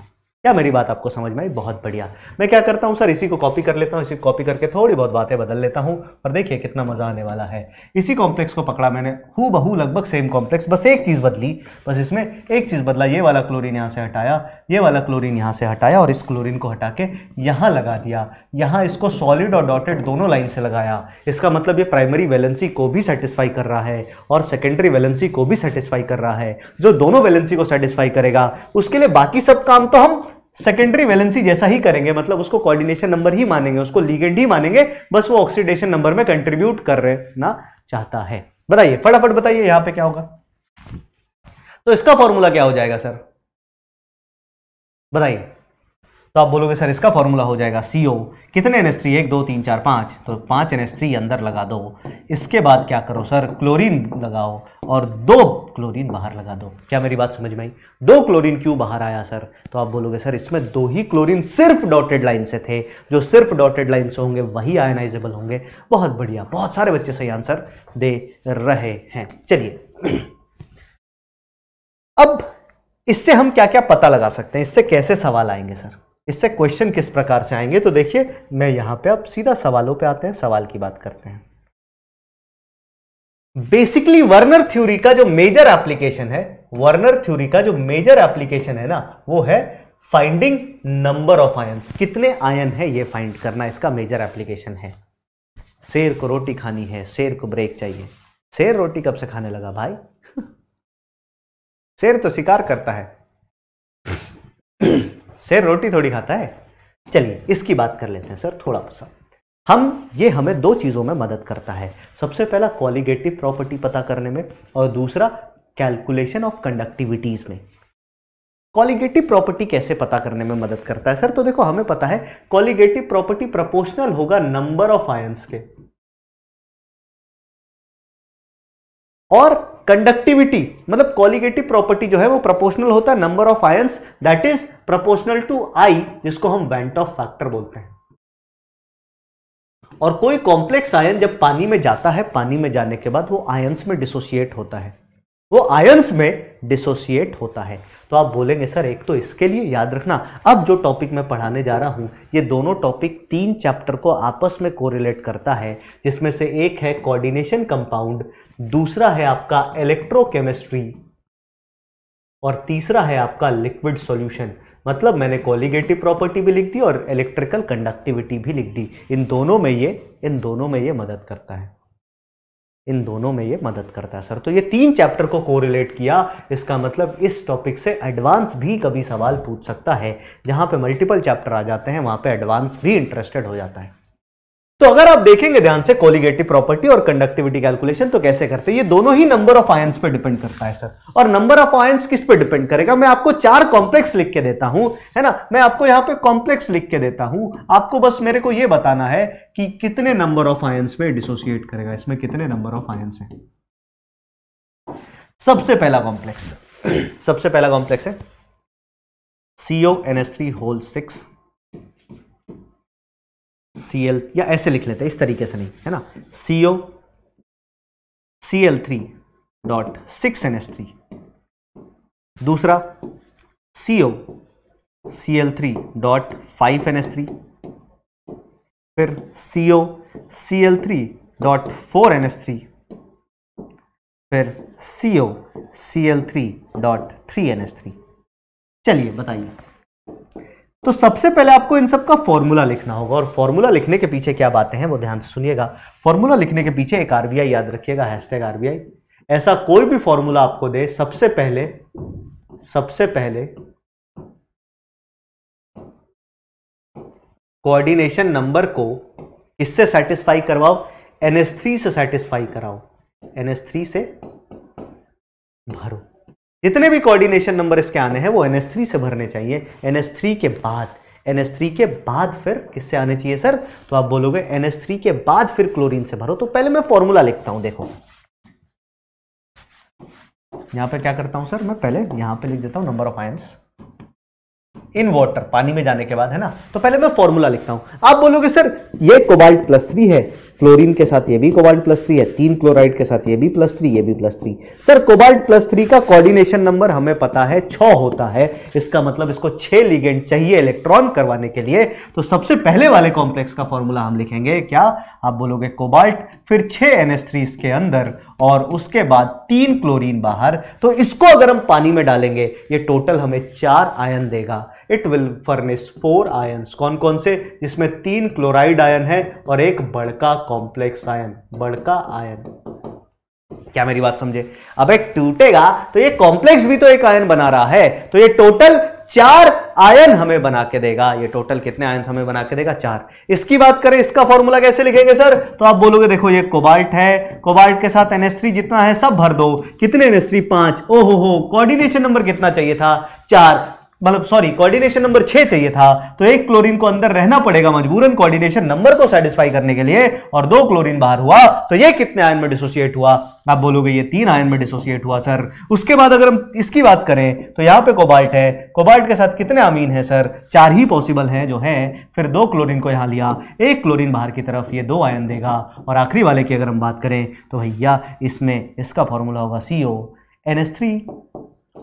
क्या मेरी बात आपको समझ में आई बहुत बढ़िया मैं क्या करता हूँ सर इसी को कॉपी कर लेता हूँ इसी को कॉपी करके थोड़ी बहुत बातें बदल लेता हूँ पर देखिए कितना मज़ा आने वाला है इसी कॉम्प्लेक्स को पकड़ा मैंने हु बहू लगभग सेम कॉम्प्लेक्स बस एक चीज़ बदली बस इसमें एक चीज़ बदला ये वाला क्लोरीन यहाँ से हटाया ये वाला क्लोरीन यहाँ से हटाया और इस क्लोरीन को हटा के यहाँ लगा दिया यहाँ इसको सॉलिड और डॉटेड दोनों लाइन से लगाया इसका मतलब ये प्राइमरी वैलेंसी को भी सेटिस्फाई कर रहा है और सेकेंडरी वैलेंसी को भी सेटिस्फाई कर रहा है जो दोनों वैलेंसी को सेटिस्फाई करेगा उसके लिए बाकी सब काम तो हम सेकेंडरी वैलेंसी जैसा ही करेंगे मतलब उसको कोऑर्डिनेशन नंबर ही मानेंगे उसको लीगेंड ही मानेंगे बस वो ऑक्सीडेशन नंबर में कंट्रीब्यूट करना चाहता है बताइए फटाफट बताइए यहां पे क्या होगा तो इसका फॉर्मूला क्या हो जाएगा सर बताइए तो आप बोलोगे सर इसका फॉर्मूला हो जाएगा सी ओ कितने एन एस थ्री एक दो तीन चार पाँच तो पाँच एन एस थ्री अंदर लगा दो इसके बाद क्या करो सर क्लोरीन लगाओ और दो क्लोरीन बाहर लगा दो क्या मेरी बात समझ में आई दो क्लोरीन क्यों बाहर आया सर तो आप बोलोगे सर इसमें दो ही क्लोरीन सिर्फ डॉटेड लाइन से थे जो सिर्फ डॉटेड लाइन से होंगे वही आयनाइजेबल होंगे बहुत बढ़िया बहुत सारे बच्चे सही आंसर दे रहे हैं चलिए अब इससे हम क्या क्या पता लगा सकते हैं इससे कैसे सवाल आएंगे सर इससे क्वेश्चन किस प्रकार से आएंगे तो देखिए मैं यहां पे अब सीधा सवालों पे आते हैं सवाल की बात करते हैं बेसिकली वर्नर थ्योरी का जो मेजर एप्लीकेशन है वर्नर थ्योरी का जो मेजर एप्लीकेशन है ना वो है फाइंडिंग नंबर ऑफ आयन कितने आयन है ये फाइंड करना इसका मेजर एप्लीकेशन है शेर को रोटी खानी है शेर को ब्रेक चाहिए शेर रोटी कब से खाने लगा भाई शेर तो शिकार करता है शेर रोटी थोड़ी खाता है चलिए इसकी बात कर लेते हैं सर थोड़ा सा हम ये हमें दो चीज़ों में मदद करता है सबसे पहला क्वालिगेटिव प्रॉपर्टी पता करने में और दूसरा कैलकुलेशन ऑफ कंडक्टिविटीज़ में क्वालिगेटिव प्रॉपर्टी कैसे पता करने में मदद करता है सर तो देखो हमें पता है क्वालिगेटिव प्रॉपर्टी प्रपोर्शनल होगा नंबर ऑफ आयंस के और कंडक्टिविटी मतलब कॉलिगेटिव प्रॉपर्टी जो है वो प्रोपोर्शनल होता है number of ions that is proportional to I जिसको हम वेंट ऑफ फैक्टर बोलते हैं और कोई कॉम्प्लेक्स आयन जब पानी में जाता है पानी में जाने के बाद वो आयंस में डिसोसिएट होता है वो आयंस में डिसोसिएट होता है तो आप बोलेंगे सर एक तो इसके लिए याद रखना अब जो टॉपिक मैं पढ़ाने जा रहा हूं ये दोनों टॉपिक तीन चैप्टर को आपस में कोरिलेट करता है जिसमें से एक है कोऑर्डिनेशन कंपाउंड दूसरा है आपका इलेक्ट्रोकेमिस्ट्री और तीसरा है आपका लिक्विड सॉल्यूशन मतलब मैंने कॉलिगेटिव प्रॉपर्टी भी लिख दी और इलेक्ट्रिकल कंडक्टिविटी भी लिख दी इन दोनों में ये इन दोनों में ये मदद करता है इन दोनों में ये मदद करता है सर तो ये तीन चैप्टर को कोरिलेट किया इसका मतलब इस टॉपिक से एडवांस भी कभी सवाल पूछ सकता है जहाँ पे मल्टीपल चैप्टर आ जाते हैं वहाँ पे एडवांस भी इंटरेस्टेड हो जाता है तो अगर आप देखेंगे ध्यान से कोलिगेटिव प्रॉपर्टी और कंडक्टिविटी कैलकुलेशन तो कैसे करते हैं ये दोनों ही नंबर ऑफ आयंस पे डिपेंड करता है सर और नंबर ऑफ आयंस किस पे डिपेंड करेगा मैं आपको चार कॉम्प्लेक्स लिख के देता हूं है ना मैं आपको यहां पे कॉम्प्लेक्स लिख के देता हूं आपको बस मेरे को यह बताना है कि कितने नंबर ऑफ आयंस में डिसोसिएट करेगा इसमें कितने नंबर ऑफ आयंस है सबसे पहला कॉम्प्लेक्स सबसे पहला कॉम्प्लेक्स है CO N S three whole six C L या ऐसे लिख लेते हैं इस तरीके से नहीं है ना C O C L three dot six N S three दूसरा C O C L three dot five N S three फिर C O C L three dot four N S three फिर C O C L three dot three N S three चलिए बताइए तो सबसे पहले आपको इन सब का फॉर्मूला लिखना होगा और फॉर्मूला लिखने के पीछे क्या बातें हैं वो ध्यान से सुनिएगा फॉर्मूला लिखने के पीछे एक आरबीआई याद रखिएगा हैशटैग आरबीआई ऐसा कोई भी फॉर्मूला आपको दे सबसे पहले सबसे पहले कोऑर्डिनेशन नंबर को किससे सेटिस्फाई करवाओ एनएस थ्री से सेटिस्फाई कराओ एनएस थ्री से भरो जितने भी कोऑर्डिनेशन नंबर इसके आने हैं वो एन से भरने चाहिए एन के बाद एन के बाद फिर किससे आने चाहिए सर तो आप बोलोगे एन के बाद फिर क्लोरीन से भरो तो पहले मैं फॉर्मूला लिखता हूं देखो यहां पे क्या करता हूं सर मैं पहले यहां पे लिख देता हूं number of ions in water पानी में जाने के बाद है ना तो पहले मैं फॉर्मूला लिखता हूं आप बोलोगे सर ये कोबाल्ट प्लस थ्री है क्लोरीन के साथ ये भी कोबाल्ट प्लस थ्री है तीन क्लोराइड के साथ ये भी प्लस थ्री ये भी plus three sir cobalt plus three का कॉर्डिनेशन नंबर हमें पता है छ होता है इसका मतलब इसको छह लिगेंड चाहिए इलेक्ट्रॉन करवाने के लिए तो सबसे पहले वाले कॉम्प्लेक्स का फॉर्मूला हम लिखेंगे क्या आप बोलोगे कोबाल्ट फिर छह एन इसके अंदर और उसके बाद तीन क्लोरीन बाहर तो इसको अगर हम पानी में डालेंगे ये टोटल हमें चार आयन देगा it will furnish four ions कौन कौन से जिसमें तीन क्लोराइड आयन है और एक बड़का कॉम्प्लेक्स आयन बड़का आयन क्या मेरी बात समझे अब एक टूटेगा तो ये कॉम्प्लेक्स भी तो एक आयन बना रहा है तो ये टोटल चार आयन हमें बना के देगा ये टोटल कितने आयन हमें बना के देगा चार इसकी बात करें इसका फॉर्मूला कैसे लिखेंगे सर तो आप बोलोगे देखो ये कोबाल्ट है कोबाल्ट के साथ एनएस3 जितना है सब भर दो कितने थ्री पांच ओ हो हो कोऑर्डिनेशन नंबर कितना चाहिए था चार मतलब सॉरी कोऑर्डिनेशन नंबर छह चाहिए था तो एक क्लोरीन को अंदर रहना पड़ेगा मजबूरन कोऑर्डिनेशन नंबर को सेटिस्फाई करने के लिए और दो क्लोरीन बाहर हुआ तो ये कितने आयन में डिसोसिएट हुआ आप बोलोगे ये तीन आयन में डिसोसिएट हुआ सर उसके बाद अगर हम इसकी बात करें तो यहां पे कोबाल्ट है कोबाल्ट के साथ कितने अमीन है सर चार ही पॉसिबल हैं जो है फिर दो क्लोरिन को यहां लिया एक क्लोरिन बाहर की तरफ ये दो आयन देगा और आखिरी वाले की अगर हम बात करें तो भैया इसमें इसका फॉर्मूला होगा C O N S three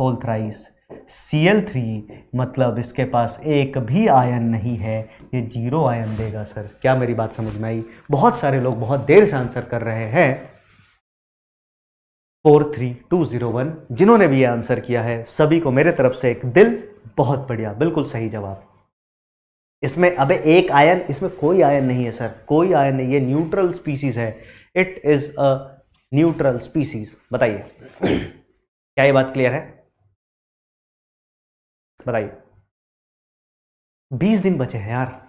whole thrice three मतलब इसके पास एक भी आयन नहीं है ये जीरो आयन देगा सर क्या मेरी बात समझ में आई बहुत सारे लोग बहुत देर से आंसर कर रहे हैं four three two zero one जिन्होंने भी ये आंसर किया है सभी को मेरे तरफ से एक दिल बहुत बढ़िया बिल्कुल सही जवाब इसमें अबे एक आयन इसमें कोई आयन नहीं है सर कोई आयन नहीं ये न्यूट्रल स्पीसीज है it is a neutral species बताइए क्या ये बात क्लियर है बताइए बीस दिन बचे हैं यार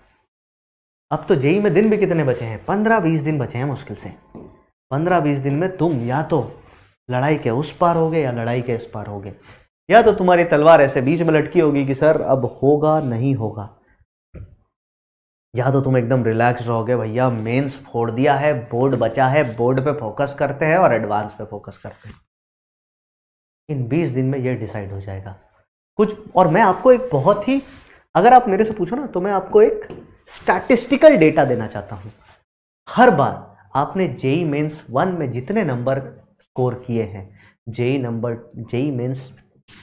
अब तो जेई में दिन भी कितने बचे हैं पंद्रह बीस दिन बचे हैं मुश्किल से पंद्रह बीस दिन में तुम या तो लड़ाई के उस पार होगे या लड़ाई के इस पार होगे या तो तुम्हारी तलवार ऐसे बीच में लटकी होगी कि सर अब होगा नहीं होगा या तो तुम एकदम रिलैक्स रहोगे भैया मेंस फोड़ दिया है बोर्ड बचा है बोर्ड पे फोकस करते हैं और एडवांस पे फोकस करते हैं इन 20 दिन में ये डिसाइड हो जाएगा कुछ और मैं आपको एक बहुत ही अगर आप मेरे से पूछो ना तो मैं आपको एक स्टैटिस्टिकल डेटा देना चाहता हूँ हर बार आपने जेई मेंस वन में जितने नंबर स्कोर किए हैं JEE number JEE mains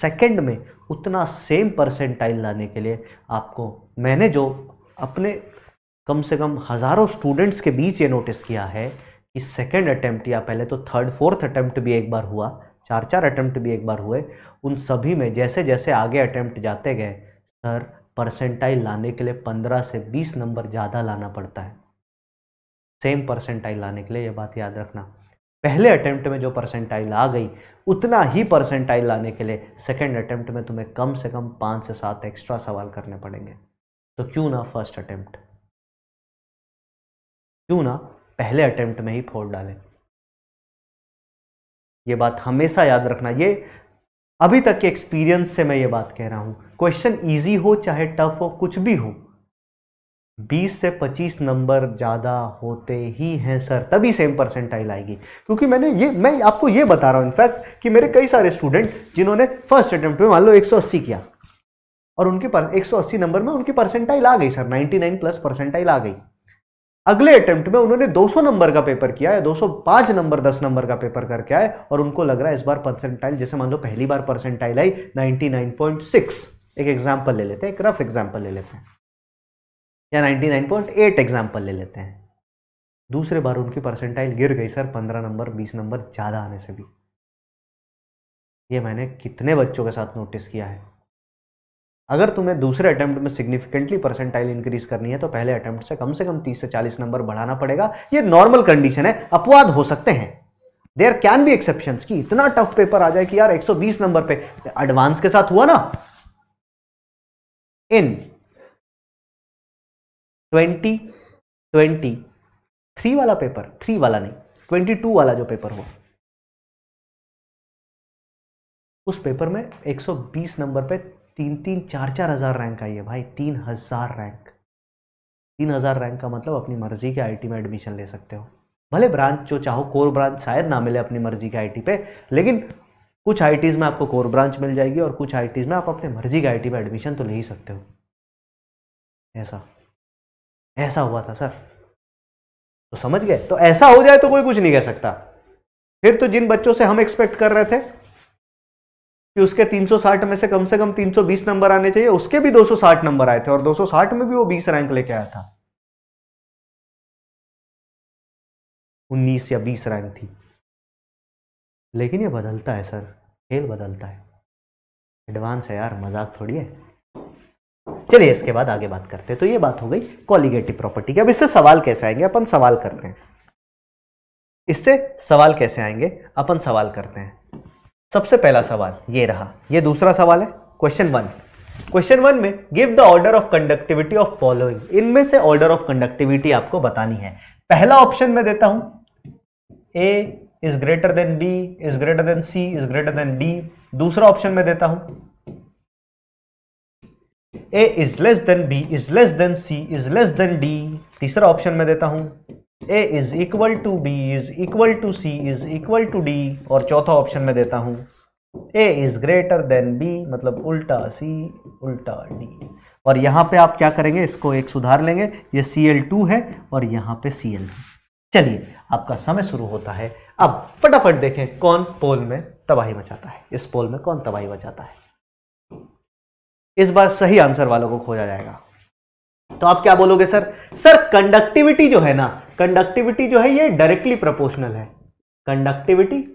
second में उतना सेम परसेंटाइल लाने के लिए आपको मैंने जो अपने कम से कम हज़ारों स्टूडेंट्स के बीच ये नोटिस किया है कि सेकेंड अटैम्प्ट या पहले तो थर्ड फोर्थ अटैम्प्ट भी एक बार हुआ चार चार अटैम्प्ट भी एक बार हुए उन सभी में जैसे जैसे आगे अटैम्प्ट जाते गए सर परसेंटाइल लाने के लिए पंद्रह से बीस नंबर ज़्यादा लाना पड़ता है सेम परसेंटाइल लाने के लिए यह बात याद रखना पहले अटैम्प्ट में जो परसेंटाइल आ गई उतना ही परसेंटाइल लाने के लिए सेकेंड अटैम्प्ट में तुम्हें कम से कम पाँच से सात एक्स्ट्रा सवाल करने पड़ेंगे तो क्यों ना फर्स्ट अटैम्प्ट क्यों ना पहले अटैम्प्ट में ही फोड़ डालें ये बात हमेशा याद रखना ये अभी तक के एक्सपीरियंस से मैं ये बात कह रहा हूँ क्वेश्चन इजी हो चाहे टफ हो कुछ भी हो 20 से 25 नंबर ज़्यादा होते ही हैं सर तभी सेम परसेंटाइल आएगी क्योंकि मैंने ये मैं आपको ये बता रहा हूँ इनफैक्ट कि मेरे कई सारे स्टूडेंट जिन्होंने फर्स्ट अटैम्प्ट में मान लो 180 किया और उनके पर 180 नंबर में उनकी परसेंटाइल आ गई सर 99 प्लस परसेंटाइल आ गई अगले अटेम्प्ट में उन्होंने 200 नंबर का पेपर किया है 205 नंबर 10 नंबर का पेपर करके आए और उनको लग रहा है इस बार परसेंटाइल जैसे मान लो पहली बार परसेंटाइल आई 99.6 एक एग्जांपल ले लेते हैं एक रफ एग्जांपल ले लेते हैं या 99.8 एग्जांपल ले लेते हैं दूसरे बार उनकी परसेंटाइल गिर गई सर पंद्रह नंबर बीस नंबर ज़्यादा आने से भी ये मैंने कितने बच्चों के साथ नोटिस किया है अगर तुम्हें दूसरे अटैम्प्ट में सिग्निफिकेंटली परसेंटाइल इंक्रीज करनी है तो पहले अटैम्प्ट से कम से कम 30 से 40 नंबर बढ़ाना पड़ेगा ये नॉर्मल कंडीशन है अपवाद हो सकते हैं देयर कैन बी एक्सेप्शन की इतना टफ पेपर आ जाए कि यार 120 नंबर पे एडवांस के साथ हुआ ना इन 20 20 थ्री वाला पेपर थ्री वाला नहीं टू वाला जो पेपर हुआ उस पेपर में 120 नंबर पे तीन तीन चार चार हज़ार रैंक आई है भाई तीन हज़ार रैंक तीन हज़ार रैंक का मतलब अपनी मर्ज़ी के आईटी में एडमिशन ले सकते हो भले ब्रांच जो चाहो कोर ब्रांच शायद ना मिले अपनी मर्ज़ी के आईटी पे लेकिन कुछ आईटीज़ में आपको कोर ब्रांच मिल जाएगी और कुछ आई में आप अपने मर्ज़ी के आई में एडमिशन तो ले ही सकते हो ऐसा ऐसा हुआ था सर तो समझ गए तो ऐसा हो जाए तो कोई कुछ नहीं कह सकता फिर तो जिन बच्चों से हम एक्सपेक्ट कर रहे थे कि उसके 360 में से कम से कम 320 नंबर आने चाहिए उसके भी 260 नंबर आए थे और 260 में भी वो 20 रैंक लेके आया था 19 या 20 रैंक थी लेकिन ये बदलता है सर खेल बदलता है एडवांस है यार मजाक थोड़ी है चलिए इसके बाद आगे बात करते हैं तो ये बात हो गई क्वालिगेटिव प्रॉपर्टी की अब इससे सवाल कैसे आएंगे अपन सवाल करते हैं इससे सवाल कैसे आएंगे अपन सवाल करते हैं सबसे पहला सवाल ये रहा ये दूसरा सवाल है क्वेश्चन वन क्वेश्चन वन में give the order of conductivity of following इनमें से ऑर्डर ऑफ कंडक्टिविटी आपको बतानी है पहला ऑप्शन में देता हूं A is greater than B is greater than C is greater than D दूसरा ऑप्शन में देता हूं A is less than B is less than C is less than D तीसरा ऑप्शन में देता हूं A is equal to B is equal to C is equal to D और चौथा ऑप्शन में देता हूँ A is greater than B मतलब उल्टा सी उल्टा डी और यहाँ पे आप क्या करेंगे इसको एक सुधार लेंगे ये सी एल टू है और यहाँ पे सी एल है चलिए आपका समय शुरू होता है अब फटाफट देखें कौन पोल में तबाही मचाता है इस पोल में कौन तबाही मचाता है इस बार सही आंसर वालों को खोजा जाएगा तो आप क्या बोलोगे सर सर कंडक्टिविटी जो है ना कंडक्टिविटी जो है ये डायरेक्टली प्रोपोर्शनल है कंडक्टिविटी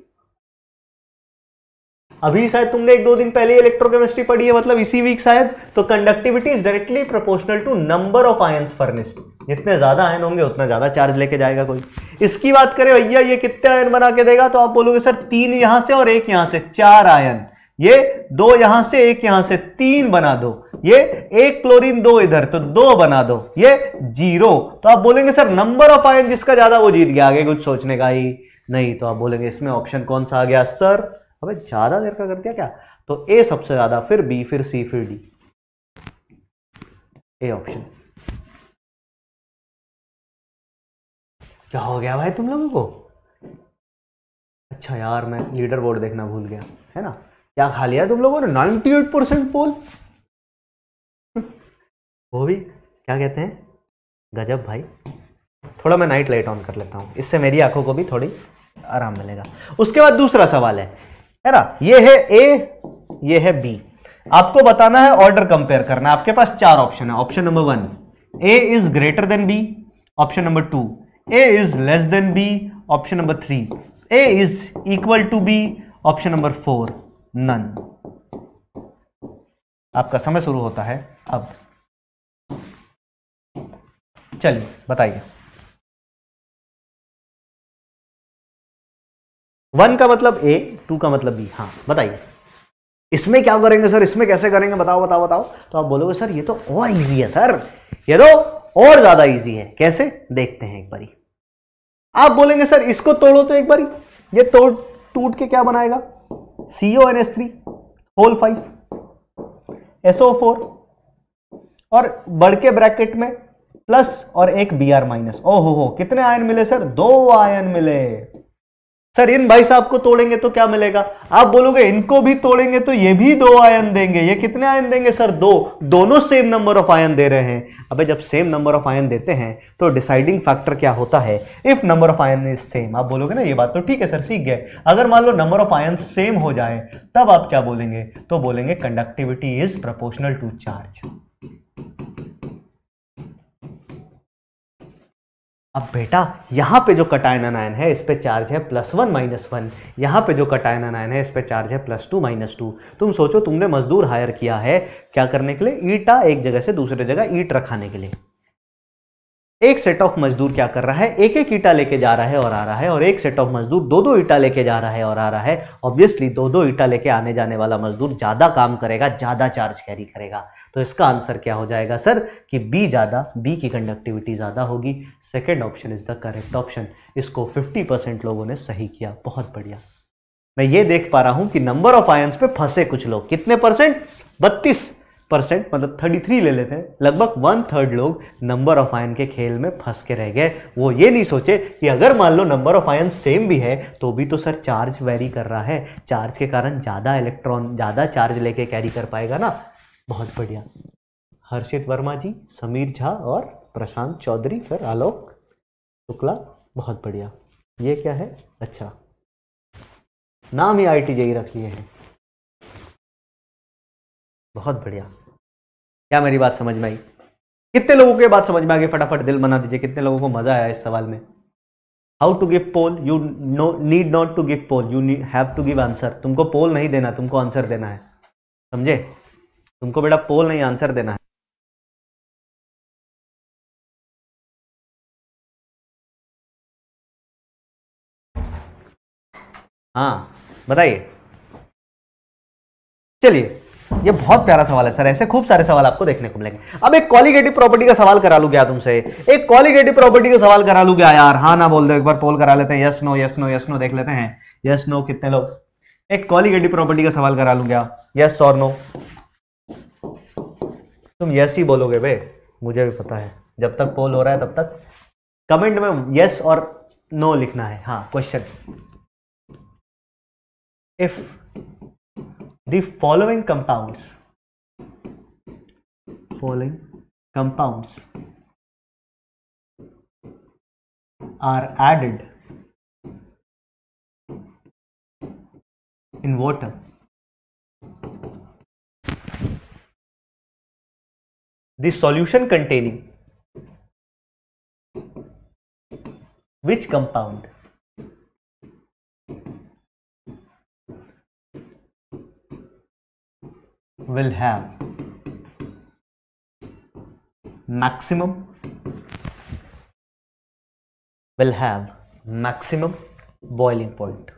अभी शायद तुमने एक दो दिन पहले इलेक्ट्रोकेमिस्ट्री पढ़ी है मतलब इसी वीक शायद तो conductivity is directly proportional to number of ions furnished जितने ज्यादा आयन होंगे उतना ज्यादा चार्ज लेके जाएगा कोई इसकी बात करें भैया ये कितने आयन बना के देगा तो आप बोलोगे सर तीन यहां से और एक यहां से चार आयन ये दो यहां से एक यहां से तीन बना दो ये एक क्लोरीन दो इधर तो दो बना दो ये जीरो तो आप बोलेंगे सर नंबर ऑफ आयन जिसका ज्यादा वो जीत गया आगे कुछ सोचने का ही नहीं तो आप बोलेंगे इसमें ऑप्शन कौन सा आ गया सर अबे ज्यादा देर का कर दिया क्या तो ए सबसे ज्यादा फिर बी फिर सी फिर डी ए ऑप्शन क्या हो गया भाई तुम लोगों को अच्छा यार मैं लीडर बोर्ड देखना भूल गया है ना क्या खा लिया तुम लोगों ने नाइन्टी एट परसेंट पोल वो भी क्या कहते हैं गजब भाई थोड़ा मैं नाइट लाइट ऑन कर लेता हूँ इससे मेरी आंखों को भी थोड़ी आराम मिलेगा उसके बाद दूसरा सवाल है है ना ये है ए ये है बी आपको बताना है ऑर्डर कंपेयर करना आपके पास चार ऑप्शन है option number one A is greater than B option number two A is less than B option number three A is equal to B option number four none आपका समय शुरू होता है अब चलिए बताइए वन का मतलब ए टू का मतलब बी हाँ बताइए इसमें क्या करेंगे सर इसमें कैसे करेंगे बताओ बताओ बताओ तो आप बोलोगे सर ये तो और इजी है सर ये तो और ज्यादा इजी है कैसे देखते हैं एक बारी आप बोलेंगे सर इसको तोड़ो तो एक बारी ये तोड़ टूट के क्या बनाएगा C O N S three whole five S O four और बढ़ के ब्रैकेट में प्लस और एक बी आर माइनस ओ हो हो कितने आयन मिले सर दो आयन मिले सर इन भाई साहब को तोड़ेंगे तो क्या मिलेगा आप बोलोगे इनको भी तोड़ेंगे तो ये भी दो आयन देंगे ये कितने आयन देंगे सर दो दोनों सेम नंबर ऑफ आयन दे रहे हैं अबे जब सेम नंबर ऑफ आयन देते हैं तो डिसाइडिंग फैक्टर क्या होता है if number of ion is same आप बोलोगे ना ये बात तो ठीक है सर सीख गए अगर मान लो नंबर ऑफ आयन सेम हो जाए तब आप क्या बोलेंगे तो बोलेंगे conductivity is proportional to charge अब बेटा यहाँ पे जो कटायन आयन है इस पे चार्ज है प्लस वन माइनस वन यहाँ पे जो कटायन आयन है इस पे चार्ज है प्लस टू माइनस टू तुम सोचो तुमने मजदूर हायर किया है क्या करने के लिए ईटा एक जगह से दूसरे जगह ईट रखाने के लिए एक सेट ऑफ मजदूर क्या कर रहा है एक एक ईटा लेके जा रहा है और आ रहा है और एक सेट ऑफ मजदूर दो दो ईटा लेके जा रहा है और आ रहा है ऑब्वियसली दो दो ईटा लेके आने जाने वाला मजदूर ज़्यादा काम करेगा ज़्यादा चार्ज कैरी करेगा तो इसका आंसर क्या हो जाएगा सर कि बी ज़्यादा बी की कंडक्टिविटी ज़्यादा होगी second option is the correct option इसको 50 परसेंट लोगों ने सही किया बहुत बढ़िया मैं ये देख पा रहा हूँ कि नंबर ऑफ आयंस पे फंसे कुछ लोग कितने परसेंट बत्तीस परसेंट मतलब थर्टी थ्री ले लेते हैं लगभग वन थर्ड लोग नंबर ऑफ आयन के खेल में फंस के रह गए वो ये नहीं सोचे कि अगर मान लो नंबर ऑफ आयन सेम भी है तो भी तो सर चार्ज वेरी कर रहा है चार्ज के कारण ज़्यादा इलेक्ट्रॉन ज़्यादा चार्ज लेके कैरी कर पाएगा ना बहुत बढ़िया हर्षित वर्मा जी समीर झा और प्रशांत चौधरी फिर आलोक शुक्ला बहुत बढ़िया ये क्या है अच्छा नाम ही आई टी जी रख लिए हैं बहुत बढ़िया क्या मेरी बात समझ में आई कितने लोगों के बात समझ में आ गई फटाफट दिल बना दीजिए कितने लोगों को मजा आया इस सवाल में how to give poll you know need not to give poll you have to give answer तुमको पोल नहीं देना तुमको आंसर देना है समझे तुमको बेटा पोल नहीं आंसर देना है हाँ बताइए चलिए ये बहुत प्यारा सवाल है सर ऐसे खूब सारे सवाल आपको देखने को मिलेंगे अब एक कॉलिगेटिव प्रॉपर्टी का सवाल करा लू गया तुमसे एक कॉलिगेटिव प्रॉपर्टी का सवाल करा लू गया यार हाँ ना बोल दो एक बार पोल करा लेते हैं yes no yes no yes no देख लेते हैं यस नो कितने लोग एक कॉलिगेटिव प्रॉपर्टी का सवाल करा लू गया यस और नो तुम यस ही बोलोगे बे मुझे भी पता है जब तक पोल हो रहा है तब तक कमेंट में यस और नो लिखना है हाँ question if the following compounds following compounds are added in water the solution containing which compound will have maximum will have maximum boiling point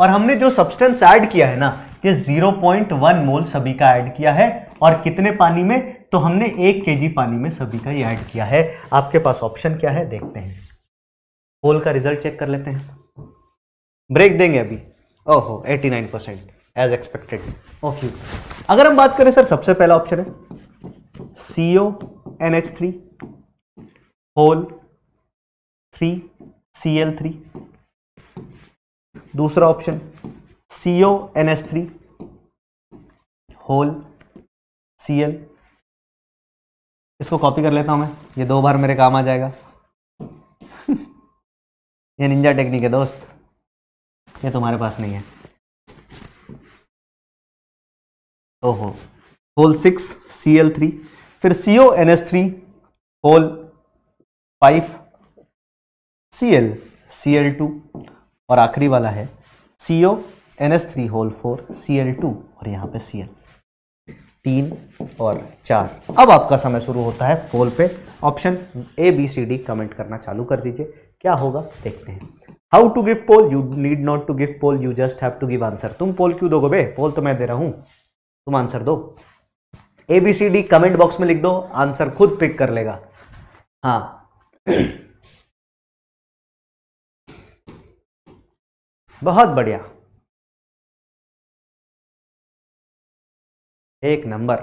और हमने जो सब्सटेंस ऐड किया है ना ये 0.1 मोल सभी का ऐड किया है और कितने पानी में तो हमने एक के पानी में सभी का ये ऐड किया है आपके पास ऑप्शन क्या है देखते हैं पोल का रिजल्ट चेक कर लेते हैं ब्रेक देंगे अभी ओहो 89 परसेंट एज एक्सपेक्टेड ओके अगर हम बात करें सर सबसे पहला ऑप्शन है C O N H three whole three C L three दूसरा option C O N S three whole C L इसको कॉपी कर लेता हूं मैं ये दो बार मेरे काम आ जाएगा ये निंजा टेक्निक है दोस्त ये तुम्हारे पास नहीं है ओहो whole six C L three फिर C O N S three whole five C L C L two और आखिरी वाला है C O N S three whole four C L two और यहाँ पे सी एल तीन और चार अब आपका समय शुरू होता है पोल पे option A B C D comment करना चालू कर दीजिए क्या होगा देखते हैं how to give poll you need not to give poll you just have to give answer तुम पोल क्यों दोगे बे पोल तो मैं दे रहा हूँ तुम आंसर दो A B C D comment box में लिख दो आंसर खुद पिक कर लेगा हाँ बहुत बढ़िया एक नंबर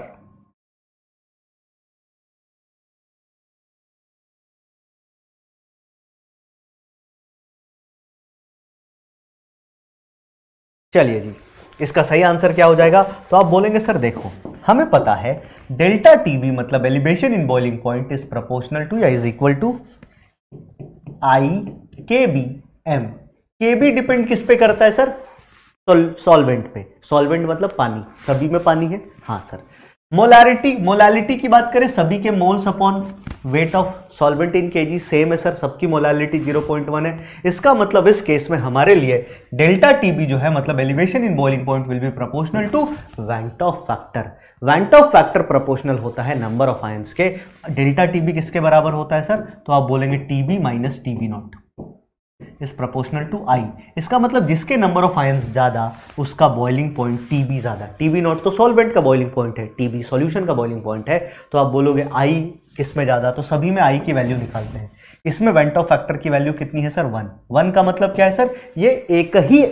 चलिए जी इसका सही आंसर क्या हो जाएगा तो आप बोलेंगे सर देखो हमें पता है डेल्टा टीवी मतलब elevation in boiling point is proportional to या is equal to I K B M K B depend किस पे करता है सर सॉल्वेंट में सॉल्वेंट मतलब पानी सभी में पानी है हाँ सर मोलारिटी मोलालिटी की बात करें सभी के moles upon weight of solvent in KG same है सर सबकी मोलालिटी 0.1 है इसका मतलब इस केस में हमारे लिए डेल्टा टीबी जो है मतलब elevation in boiling point will be proportional to of factor of factor proportional होता है नंबर ऑफ आयंस के डेल्टा टीबी किसके बराबर होता है सर तो आप बोलेंगे TB minus TB not is proportional to I इसका मतलब जिसके नंबर ऑफ आयंस ज़्यादा उसका बॉइलिंग पॉइंट टी बी ज़्यादा टी बी नॉट तो सॉल्वेंट का बॉइलिंग पॉइंट है टी बी सोल्यूशन का बॉइलिंग पॉइंट है तो आप बोलोगे आई किस में ज़्यादा तो सभी में आई की वैल्यू निकालते हैं इसमें वेंट ऑफ फैक्टर की वैल्यू कितनी है सर वन वन का मतलब क्या है सर ये एक ही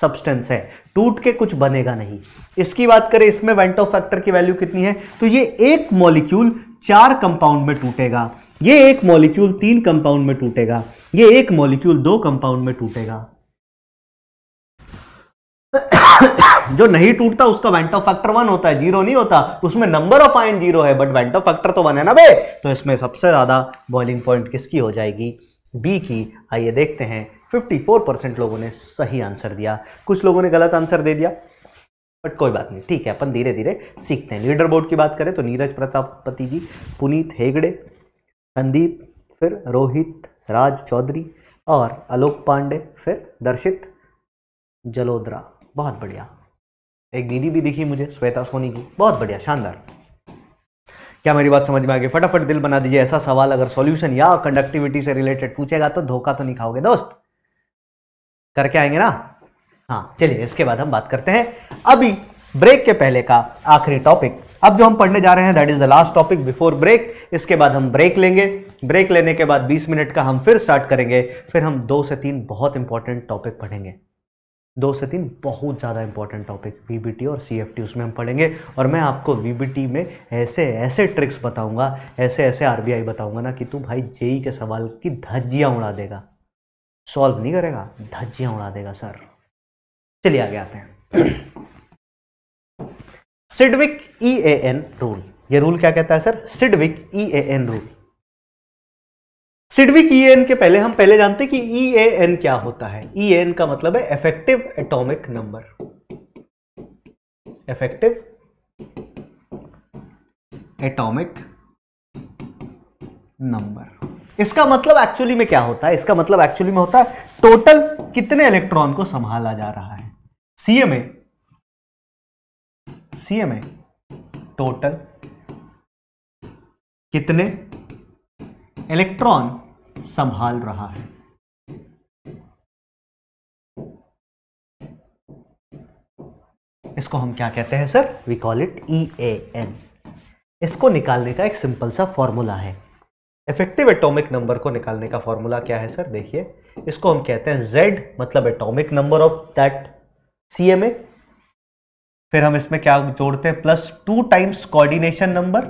सब्सटेंस है टूट के कुछ बनेगा नहीं इसकी बात करें इसमें वेंट ऑफ फैक्टर की वैल्यू कितनी है तो ये एक मॉलिक्यूल चार कंपाउंड में टूटेगा ये एक मॉलिक्यूल तीन कंपाउंड में टूटेगा ये एक मॉलिक्यूल दो कंपाउंड में टूटेगा जो नहीं टूटता उसका वेंटो फैक्टर वन होता है जीरो नहीं होता उसमें नंबर ऑफ आयन जीरो है बट वेंटो फैक्टर तो वन है ना बे तो इसमें सबसे ज्यादा बॉइलिंग पॉइंट किसकी हो जाएगी बी की आइए देखते हैं 54 परसेंट लोगों ने सही आंसर दिया कुछ लोगों ने गलत आंसर दे दिया बट कोई बात नहीं ठीक है अपन धीरे धीरे सीखते हैं लीडर बोर्ड की बात करें तो नीरज प्रतापति जी पुनीत हेगड़े संदीप फिर रोहित राज चौधरी और आलोक पांडे फिर दर्शित जलोद्रा बहुत बढ़िया एक दीदी भी दिखी मुझे श्वेता सोनी की बहुत बढ़िया शानदार क्या मेरी बात समझ में आ गई फटाफट दिल बना दीजिए ऐसा सवाल अगर सॉल्यूशन या कंडक्टिविटी से रिलेटेड पूछेगा तो धोखा तो नहीं खाओगे दोस्त करके आएंगे ना हाँ चलिए इसके बाद हम बात करते हैं अभी ब्रेक के पहले का आखिरी टॉपिक अब जो हम पढ़ने जा रहे हैं that is the last topic before break इसके बाद हम ब्रेक लेंगे ब्रेक लेने के बाद 20 मिनट का हम फिर स्टार्ट करेंगे फिर हम दो से तीन बहुत इंपॉर्टेंट टॉपिक पढ़ेंगे दो से तीन बहुत ज़्यादा इंपॉर्टेंट टॉपिक वीबीटी और सी उसमें हम पढ़ेंगे और मैं आपको वी में ऐसे ऐसे ट्रिक्स बताऊंगा ऐसे ऐसे आर बताऊंगा ना कि तू भाई जेई e के सवाल की धज्जियाँ उड़ा देगा सॉल्व नहीं करेगा धज्जियाँ उड़ा देगा सर चलिए आगे आते हैं Sidgwick E A N rule ये रूल क्या कहता है sir Sidgwick E A N rule Sidgwick E N के पहले हम पहले जानते हैं कि ई ए एन क्या होता है ई e एन का मतलब है effective atomic number effective atomic number इसका मतलब एक्चुअली में क्या होता है इसका मतलब एक्चुअली में होता है टोटल कितने इलेक्ट्रॉन को संभाला जा रहा है सीए में सी है टोटल कितने इलेक्ट्रॉन संभाल रहा है इसको हम क्या कहते हैं sir we call it E A N इसको निकालने का एक सिंपल सा फॉर्मूला है इफेक्टिव एटॉमिक नंबर को निकालने का फॉर्मूला क्या है सर देखिए इसको हम कहते हैं Z मतलब atomic number of that C M A फिर हम इसमें क्या जोड़ते हैं plus two times coordination number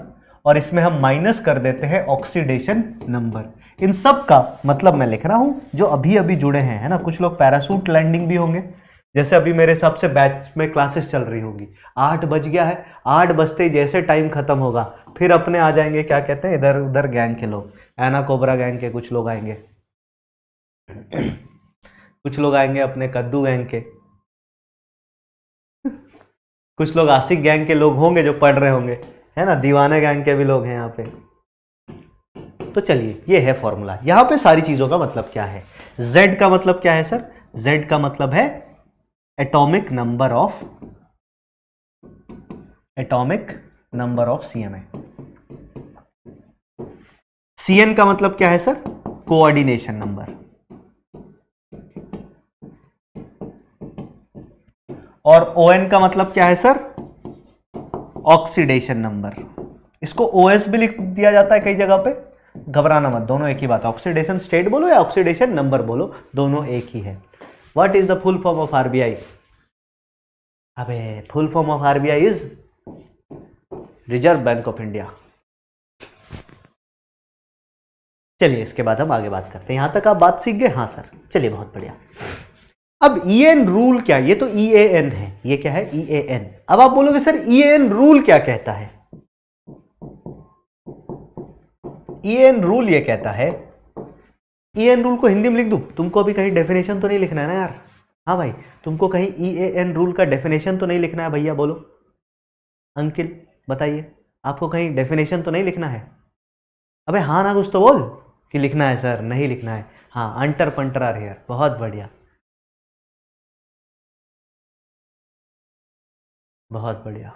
और इसमें हम माइनस कर देते हैं ऑक्सीडेशन नंबर इन सब का मतलब मैं लिख रहा हूं जो अभी अभी जुड़े हैं है ना कुछ लोग पैरासूट लैंडिंग भी होंगे जैसे अभी मेरे हिसाब से बैच में क्लासेस चल रही होगी आठ बज गया है आठ बजते ही जैसे टाइम खत्म होगा फिर अपने आ जाएंगे क्या कहते हैं इधर उधर गैंग के लोग एना कोबरा गैंग के कुछ लोग आएंगे कुछ लोग आएंगे अपने कद्दू गैंग के कुछ लोग आशिक गैंग के लोग होंगे जो पढ़ रहे होंगे है ना दीवाने गैंग के भी लोग हैं यहाँ पे तो चलिए ये है फॉर्मूला यहाँ पे सारी चीज़ों का मतलब क्या है Z का मतलब क्या है सर Z का मतलब है atomic number of atomic number of C M A C N का मतलब क्या है सर कोऑर्डिनेशन नंबर और ओ एन का मतलब क्या है सर ऑक्सीडेशन नंबर इसको ओ एस भी लिख दिया जाता है कई जगह पे घबराना मत दोनों एक ही बात है ऑक्सीडेशन स्टेट बोलो या ऑक्सीडेशन नंबर बोलो दोनों एक ही है what is the full form of RBI अबे full form of RBI is Reserve Bank of India चलिए इसके बाद हम आगे बात करते हैं यहां तक आप बात सीख गए हाँ सर चलिए बहुत बढ़िया अब ई एन रूल क्या ये तो ई ए एन है ये क्या है ई ए एन अब आप बोलोगे सर ई एन रूल क्या कहता है ई एन रूल ये कहता है ई एन रूल को हिंदी में लिख दू तुमको अभी कहीं डेफिनेशन तो नहीं लिखना है ना यार हाँ भाई तुमको कहीं ई ए एन रूल का डेफिनेशन तो नहीं लिखना है भैया बोलो अंकिल बताइए आपको कहीं डेफिनेशन तो नहीं लिखना है अबे हाँ ना कुछ तो बोल कि लिखना है सर नहीं लिखना है हाँ अंटर पंटर आर हेयर बहुत बढ़िया बहुत बढ़िया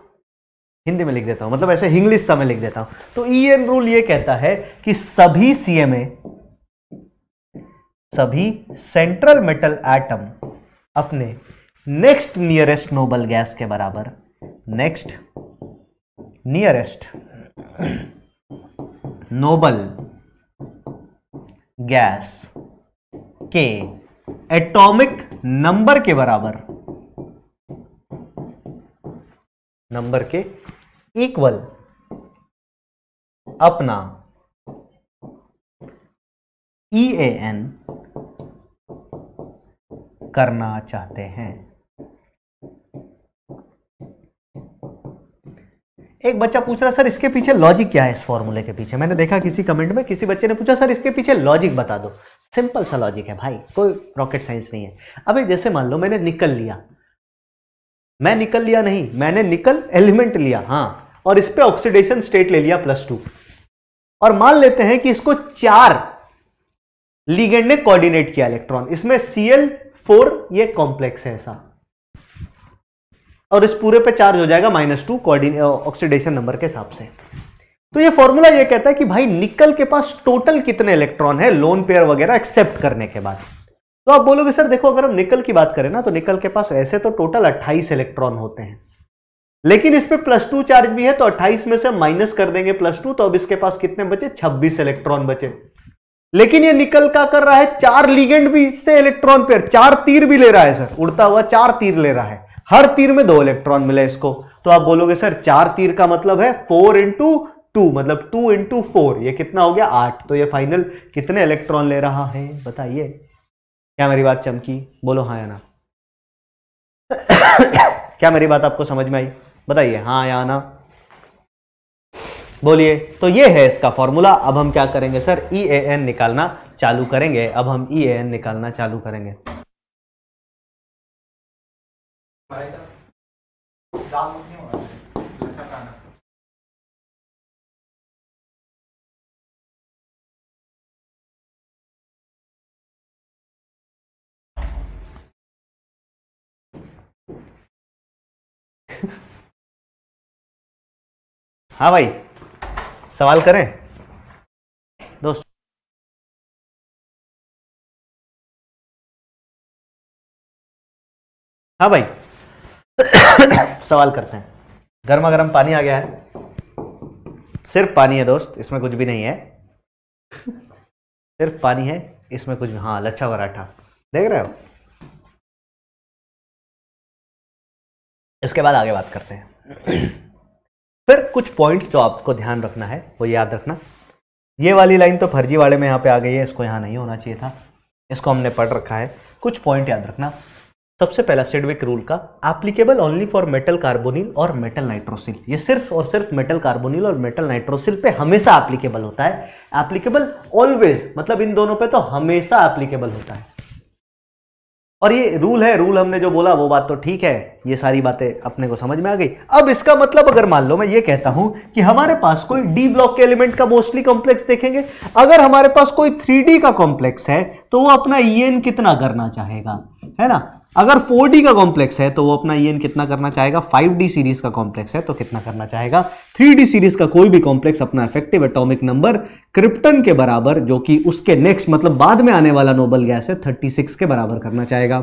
हिंदी में लिख देता हूं मतलब ऐसे इंग्लिश समय लिख देता हूं तो ई एन रूल ये कहता है कि सभी सीएमए सभी सेंट्रल मेटल एटम अपने नेक्स्ट नियरेस्ट नोबल गैस के बराबर नेक्स्ट नियरेस्ट नोबल गैस के एटॉमिक नंबर के बराबर नंबर के इक्वल अपना ई ए एन करना चाहते हैं एक बच्चा पूछ रहा सर इसके पीछे लॉजिक क्या है इस फॉर्मूले के पीछे मैंने देखा किसी कमेंट में किसी बच्चे ने पूछा सर इसके पीछे लॉजिक बता दो सिंपल सा लॉजिक है भाई कोई रॉकेट साइंस नहीं है अभी जैसे मान लो मैंने निकल लिया मैं निकल लिया नहीं मैंने निकल एलिमेंट लिया हाँ और इस पर ऑक्सीडेशन स्टेट ले लिया प्लस टू और मान लेते हैं कि इसको चार लीगेंड ने कोऑर्डिनेट किया इलेक्ट्रॉन इसमें सीएल फोर ये कॉम्प्लेक्स है ऐसा और इस पूरे पे चार्ज हो जाएगा माइनस टू ऑक्सीडेशन नंबर के हिसाब से तो ये फॉर्मूला ये कहता है कि भाई निकल के पास टोटल कितने इलेक्ट्रॉन है लोन पेयर वगैरह एक्सेप्ट करने के बाद तो आप बोलोगे सर देखो अगर हम निकल की बात करें ना तो निकल के पास ऐसे तो टोटल 28 इलेक्ट्रॉन होते हैं लेकिन इस पर प्लस टू चार्ज भी है तो 28 में से माइनस कर देंगे प्लस टू तो अब इसके पास कितने बचे 26 इलेक्ट्रॉन बचे लेकिन ये निकल का कर रहा है चार लिगेंड भी इससे इलेक्ट्रॉन पेयर चार तीर भी ले रहा है सर उड़ता हुआ चार तीर ले रहा है हर तीर में दो इलेक्ट्रॉन मिले इसको तो आप बोलोगे सर चार तीर का मतलब है फोर इंटू टू मतलब टू इंटू फोर ये कितना हो गया आठ तो ये फाइनल कितने इलेक्ट्रॉन ले रहा है बताइए क्या मेरी बात चमकी बोलो हाँ या ना क्या मेरी बात आपको समझ में आई बताइए हाँ या ना बोलिए तो ये है इसका फॉर्मूला अब हम क्या करेंगे सर ई ए एन निकालना चालू करेंगे अब हम ई ए एन निकालना चालू करेंगे हाँ भाई सवाल करें दोस्त हाँ भाई सवाल करते हैं गर्मा गर्म पानी आ गया है सिर्फ पानी है दोस्त इसमें कुछ भी नहीं है सिर्फ पानी है इसमें कुछ हाँ लच्छा पराठा देख रहे हो इसके बाद आगे बात करते हैं फिर कुछ पॉइंट्स जो आपको ध्यान रखना है वो याद रखना ये वाली लाइन तो फर्जीवाड़े में यहाँ पे आ गई है इसको यहाँ नहीं होना चाहिए था इसको हमने पढ़ रखा है कुछ पॉइंट याद रखना सबसे पहला सिडविक रूल का applicable only for metal carbonyl और मेटल नाइट्रोसिल ये सिर्फ और सिर्फ मेटल कार्बोनिल और मेटल नाइट्रोसिल पे हमेशा एप्लीकेबल होता है एप्लीकेबल ऑलवेज मतलब इन दोनों पे तो हमेशा एप्लीकेबल होता है और ये रूल है रूल हमने जो बोला वो बात तो ठीक है ये सारी बातें अपने को समझ में आ गई अब इसका मतलब अगर मान लो मैं ये कहता हूं कि हमारे पास कोई डी ब्लॉक के एलिमेंट का मोस्टली कॉम्प्लेक्स देखेंगे अगर हमारे पास कोई थ्री का कॉम्प्लेक्स है तो वो अपना ई e कितना करना चाहेगा है ना अगर 4D का कॉम्प्लेक्स है तो वो अपना ई कितना करना चाहेगा 5D सीरीज का कॉम्प्लेक्स है तो कितना करना चाहेगा 3D सीरीज का कोई भी कॉम्प्लेक्स अपना इफेक्टिव एटॉमिक नंबर क्रिप्टन के बराबर जो कि उसके नेक्स्ट मतलब बाद में आने वाला नोबल गैस है 36 के बराबर करना चाहेगा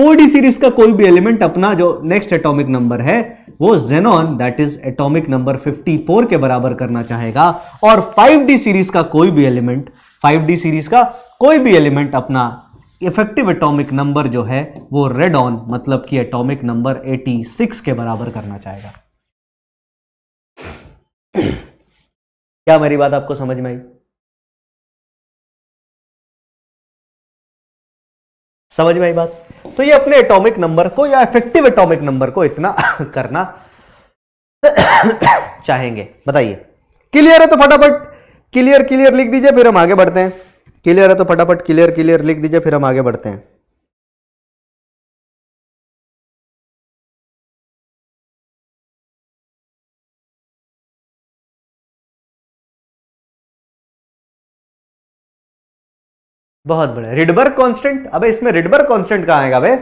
4D सीरीज का कोई भी एलिमेंट अपना जो नेक्स्ट एटोमिक नंबर है वो xenon that is atomic number fifty के बराबर करना चाहेगा और फाइव सीरीज का कोई भी एलिमेंट फाइव सीरीज का कोई भी एलिमेंट अपना इफेक्टिव एटॉमिक नंबर जो है वो रेड ऑन मतलब कि एटॉमिक नंबर 86 के बराबर करना चाहेगा क्या मेरी बात आपको समझ में आई समझ में आई बात तो ये अपने एटॉमिक नंबर को या इफेक्टिव एटॉमिक नंबर को इतना करना चाहेंगे बताइए क्लियर है तो फटाफट क्लियर क्लियर लिख दीजिए फिर हम आगे बढ़ते हैं क्लियर है तो फटाफट क्लियर क्लियर लिख दीजिए फिर हम आगे बढ़ते हैं बहुत बढ़िया रिडबर्ग कांस्टेंट अबे इसमें रिडबर्ग कांस्टेंट कहाँ आएगा भाई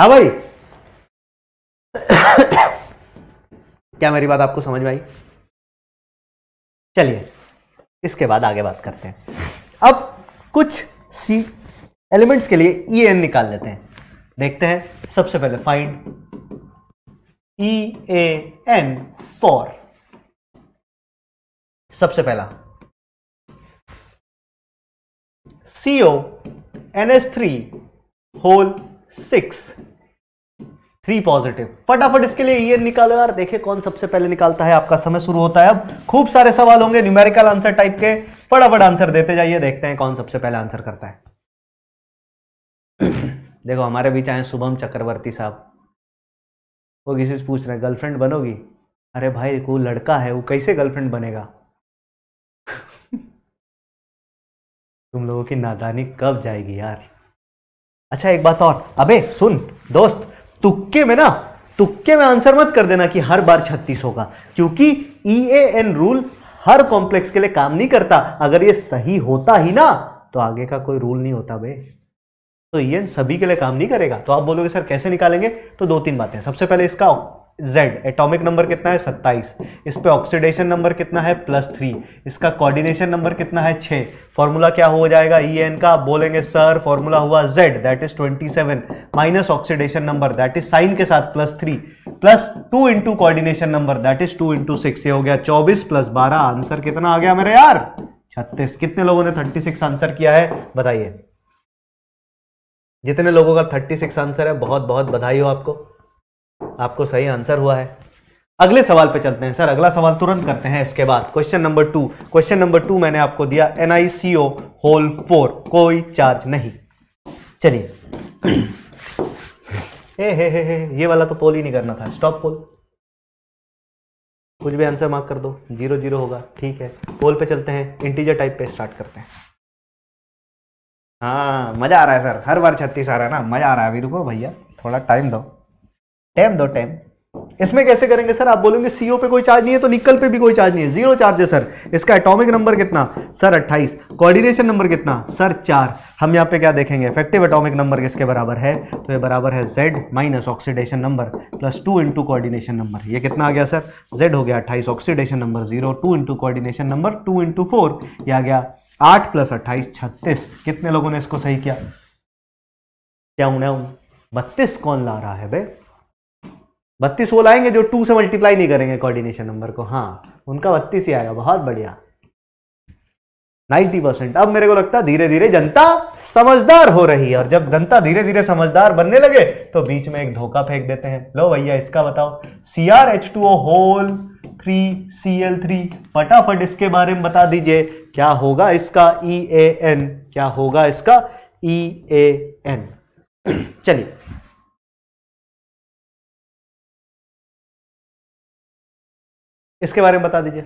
हाँ भाई क्या मेरी बात आपको समझ में आई चलिए इसके बाद आगे बात करते हैं अब कुछ सी एलिमेंट्स के लिए ई e एन निकाल लेते हैं देखते हैं सबसे पहले find E A N for सबसे पहला C O N S three whole six three positive फटाफट इसके लिए ईयर निकालो यार देखे कौन सबसे पहले निकालता है आपका समय शुरू होता है अब खूब सारे सवाल होंगे न्यूमेरिकल आंसर टाइप के फटाफट आंसर देते जाइए देखते हैं कौन सबसे पहले आंसर करता है देखो हमारे बीच आए शुभम चक्रवर्ती साहब वो किसी से पूछ रहे हैं गर्लफ्रेंड बनोगी अरे भाई वो लड़का है वो कैसे गर्लफ्रेंड बनेगा तुम लोगों की नादानी कब जाएगी यार अच्छा एक बात और अबे सुन दोस्त तुक्के में ना तुक्के में आंसर मत कर देना कि हर बार छत्तीस होगा क्योंकि ई ए एन रूल हर कॉम्प्लेक्स के लिए काम नहीं करता अगर ये सही होता ही ना तो आगे का कोई रूल नहीं होता बे तो ये e सभी के लिए काम नहीं करेगा तो आप बोलोगे सर कैसे निकालेंगे तो दो तीन बातें सबसे पहले इसका जेड एटॉमिक नंबर कितना है सत्ताईस इस पर ऑक्सीडेशन नंबर कितना है प्लस थ्री इसका कोऑर्डिनेशन नंबर कितना है छः फॉर्मूला क्या हो जाएगा ई एन का आप बोलेंगे सर फॉर्मूला हुआ Z that is twenty seven minus oxidation number that is sign के साथ plus three plus two into coordination number that is two into six ये हो गया चौबीस प्लस बारह आंसर कितना आ गया मेरे यार छत्तीस कितने लोगों ने थर्टी सिक्स आंसर किया है बताइए जितने लोगों का थर्टी सिक्स आंसर है बहुत बहुत बधाई हो आपको आपको सही आंसर हुआ है अगले सवाल पे चलते हैं सर अगला सवाल तुरंत करते हैं इसके बाद question number two question number two मैंने आपको दिया एनआईसीओ होल फोर कोई चार्ज नहीं चलिए हे हे हे हे ये वाला तो पोल ही नहीं करना था स्टॉप पोल कुछ भी आंसर मार्क कर दो जीरो जीरो होगा ठीक है पोल पे चलते हैं इंटीजर टाइप पे स्टार्ट करते हैं हाँ मज़ा आ रहा है सर हर बार छत्तीस आ रहा है ना मज़ा आ रहा है अभी रुको भैया थोड़ा टाइम दो टेम दो टेम इसमें कैसे करेंगे सर आप बोलेंगे सीओ पे कोई चार्ज नहीं है तो निकल पे भी कोई चार्ज नहीं है जीरो चार्ज है सर इसका एटॉमिक नंबर कितना सर 28 कोऑर्डिनेशन नंबर कितना सर चार हम यहाँ पे क्या देखेंगे इफेक्टिव एटॉमिक नंबर किसके बराबर है तो ये बराबर है Z minus oxidation number plus two into coordination number ये कितना आ गया सर जेड हो गया अट्ठाईस oxidation number zero two into coordination number two into four ये आ गया आठ प्लस अट्ठाईस छत्तीस कितने लोगों ने इसको सही किया क्या उन्हें बत्तीस कौन ला रहा है भाई बत्तीस वो लाएंगे जो टू से मल्टीप्लाई नहीं करेंगे कोऑर्डिनेशन नंबर को हाँ उनका बत्तीस ही आएगा बहुत बढ़िया नाइन्टी परसेंट अब मेरे को लगता है धीरे धीरे जनता समझदार हो रही है और जब जनता धीरे धीरे समझदार बनने लगे तो बीच में एक धोखा फेंक देते हैं लो भैया इसका बताओ C R H two O whole three C L three फटाफट इसके बारे में बता दीजिए क्या होगा इसका ई ए एन क्या होगा इसका ई ए एन चलिए इसके बारे में बता दीजिए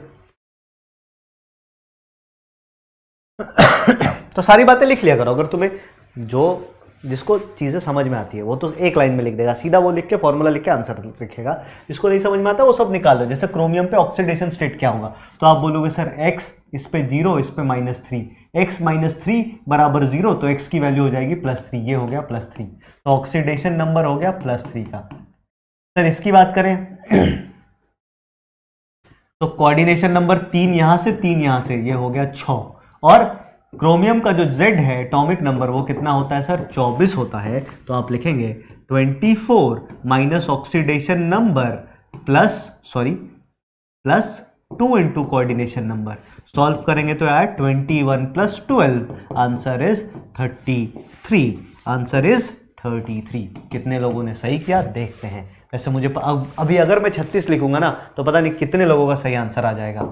तो सारी बातें लिख लिया करो अगर तुम्हें जो जिसको चीज़ें समझ में आती है वो तो एक लाइन में लिख देगा सीधा वो लिख के फॉर्मूला लिख के आंसर लिखेगा जिसको नहीं समझ में आता वो सब निकाल दो जैसे क्रोमियम पे ऑक्सीडेशन स्टेट क्या होगा तो आप बोलोगे सर एक्स इस पे जीरो इस पे minus three X minus three बराबर जीरो तो एक्स की वैल्यू हो जाएगी प्लस थ्री ये हो गया प्लस थ्री तो ऑक्सीडेशन नंबर हो गया प्लस थ्री का सर इसकी बात करें तो कोऑर्डिनेशन नंबर तीन यहां से तीन यहां से ये यह हो गया छ और क्रोमियम का जो जेड है एटॉमिक नंबर वो कितना होता है सर चौबीस होता है तो आप लिखेंगे twenty four minus oxidation number plus sorry plus two into coordination number solve करेंगे तो यार twenty one plus twelve answer is thirty three answer is thirty three कितने लोगों ने सही किया देखते हैं वैसे मुझे अब अभी अगर मैं छत्तीस लिखूंगा ना तो पता नहीं कितने लोगों का सही आंसर आ जाएगा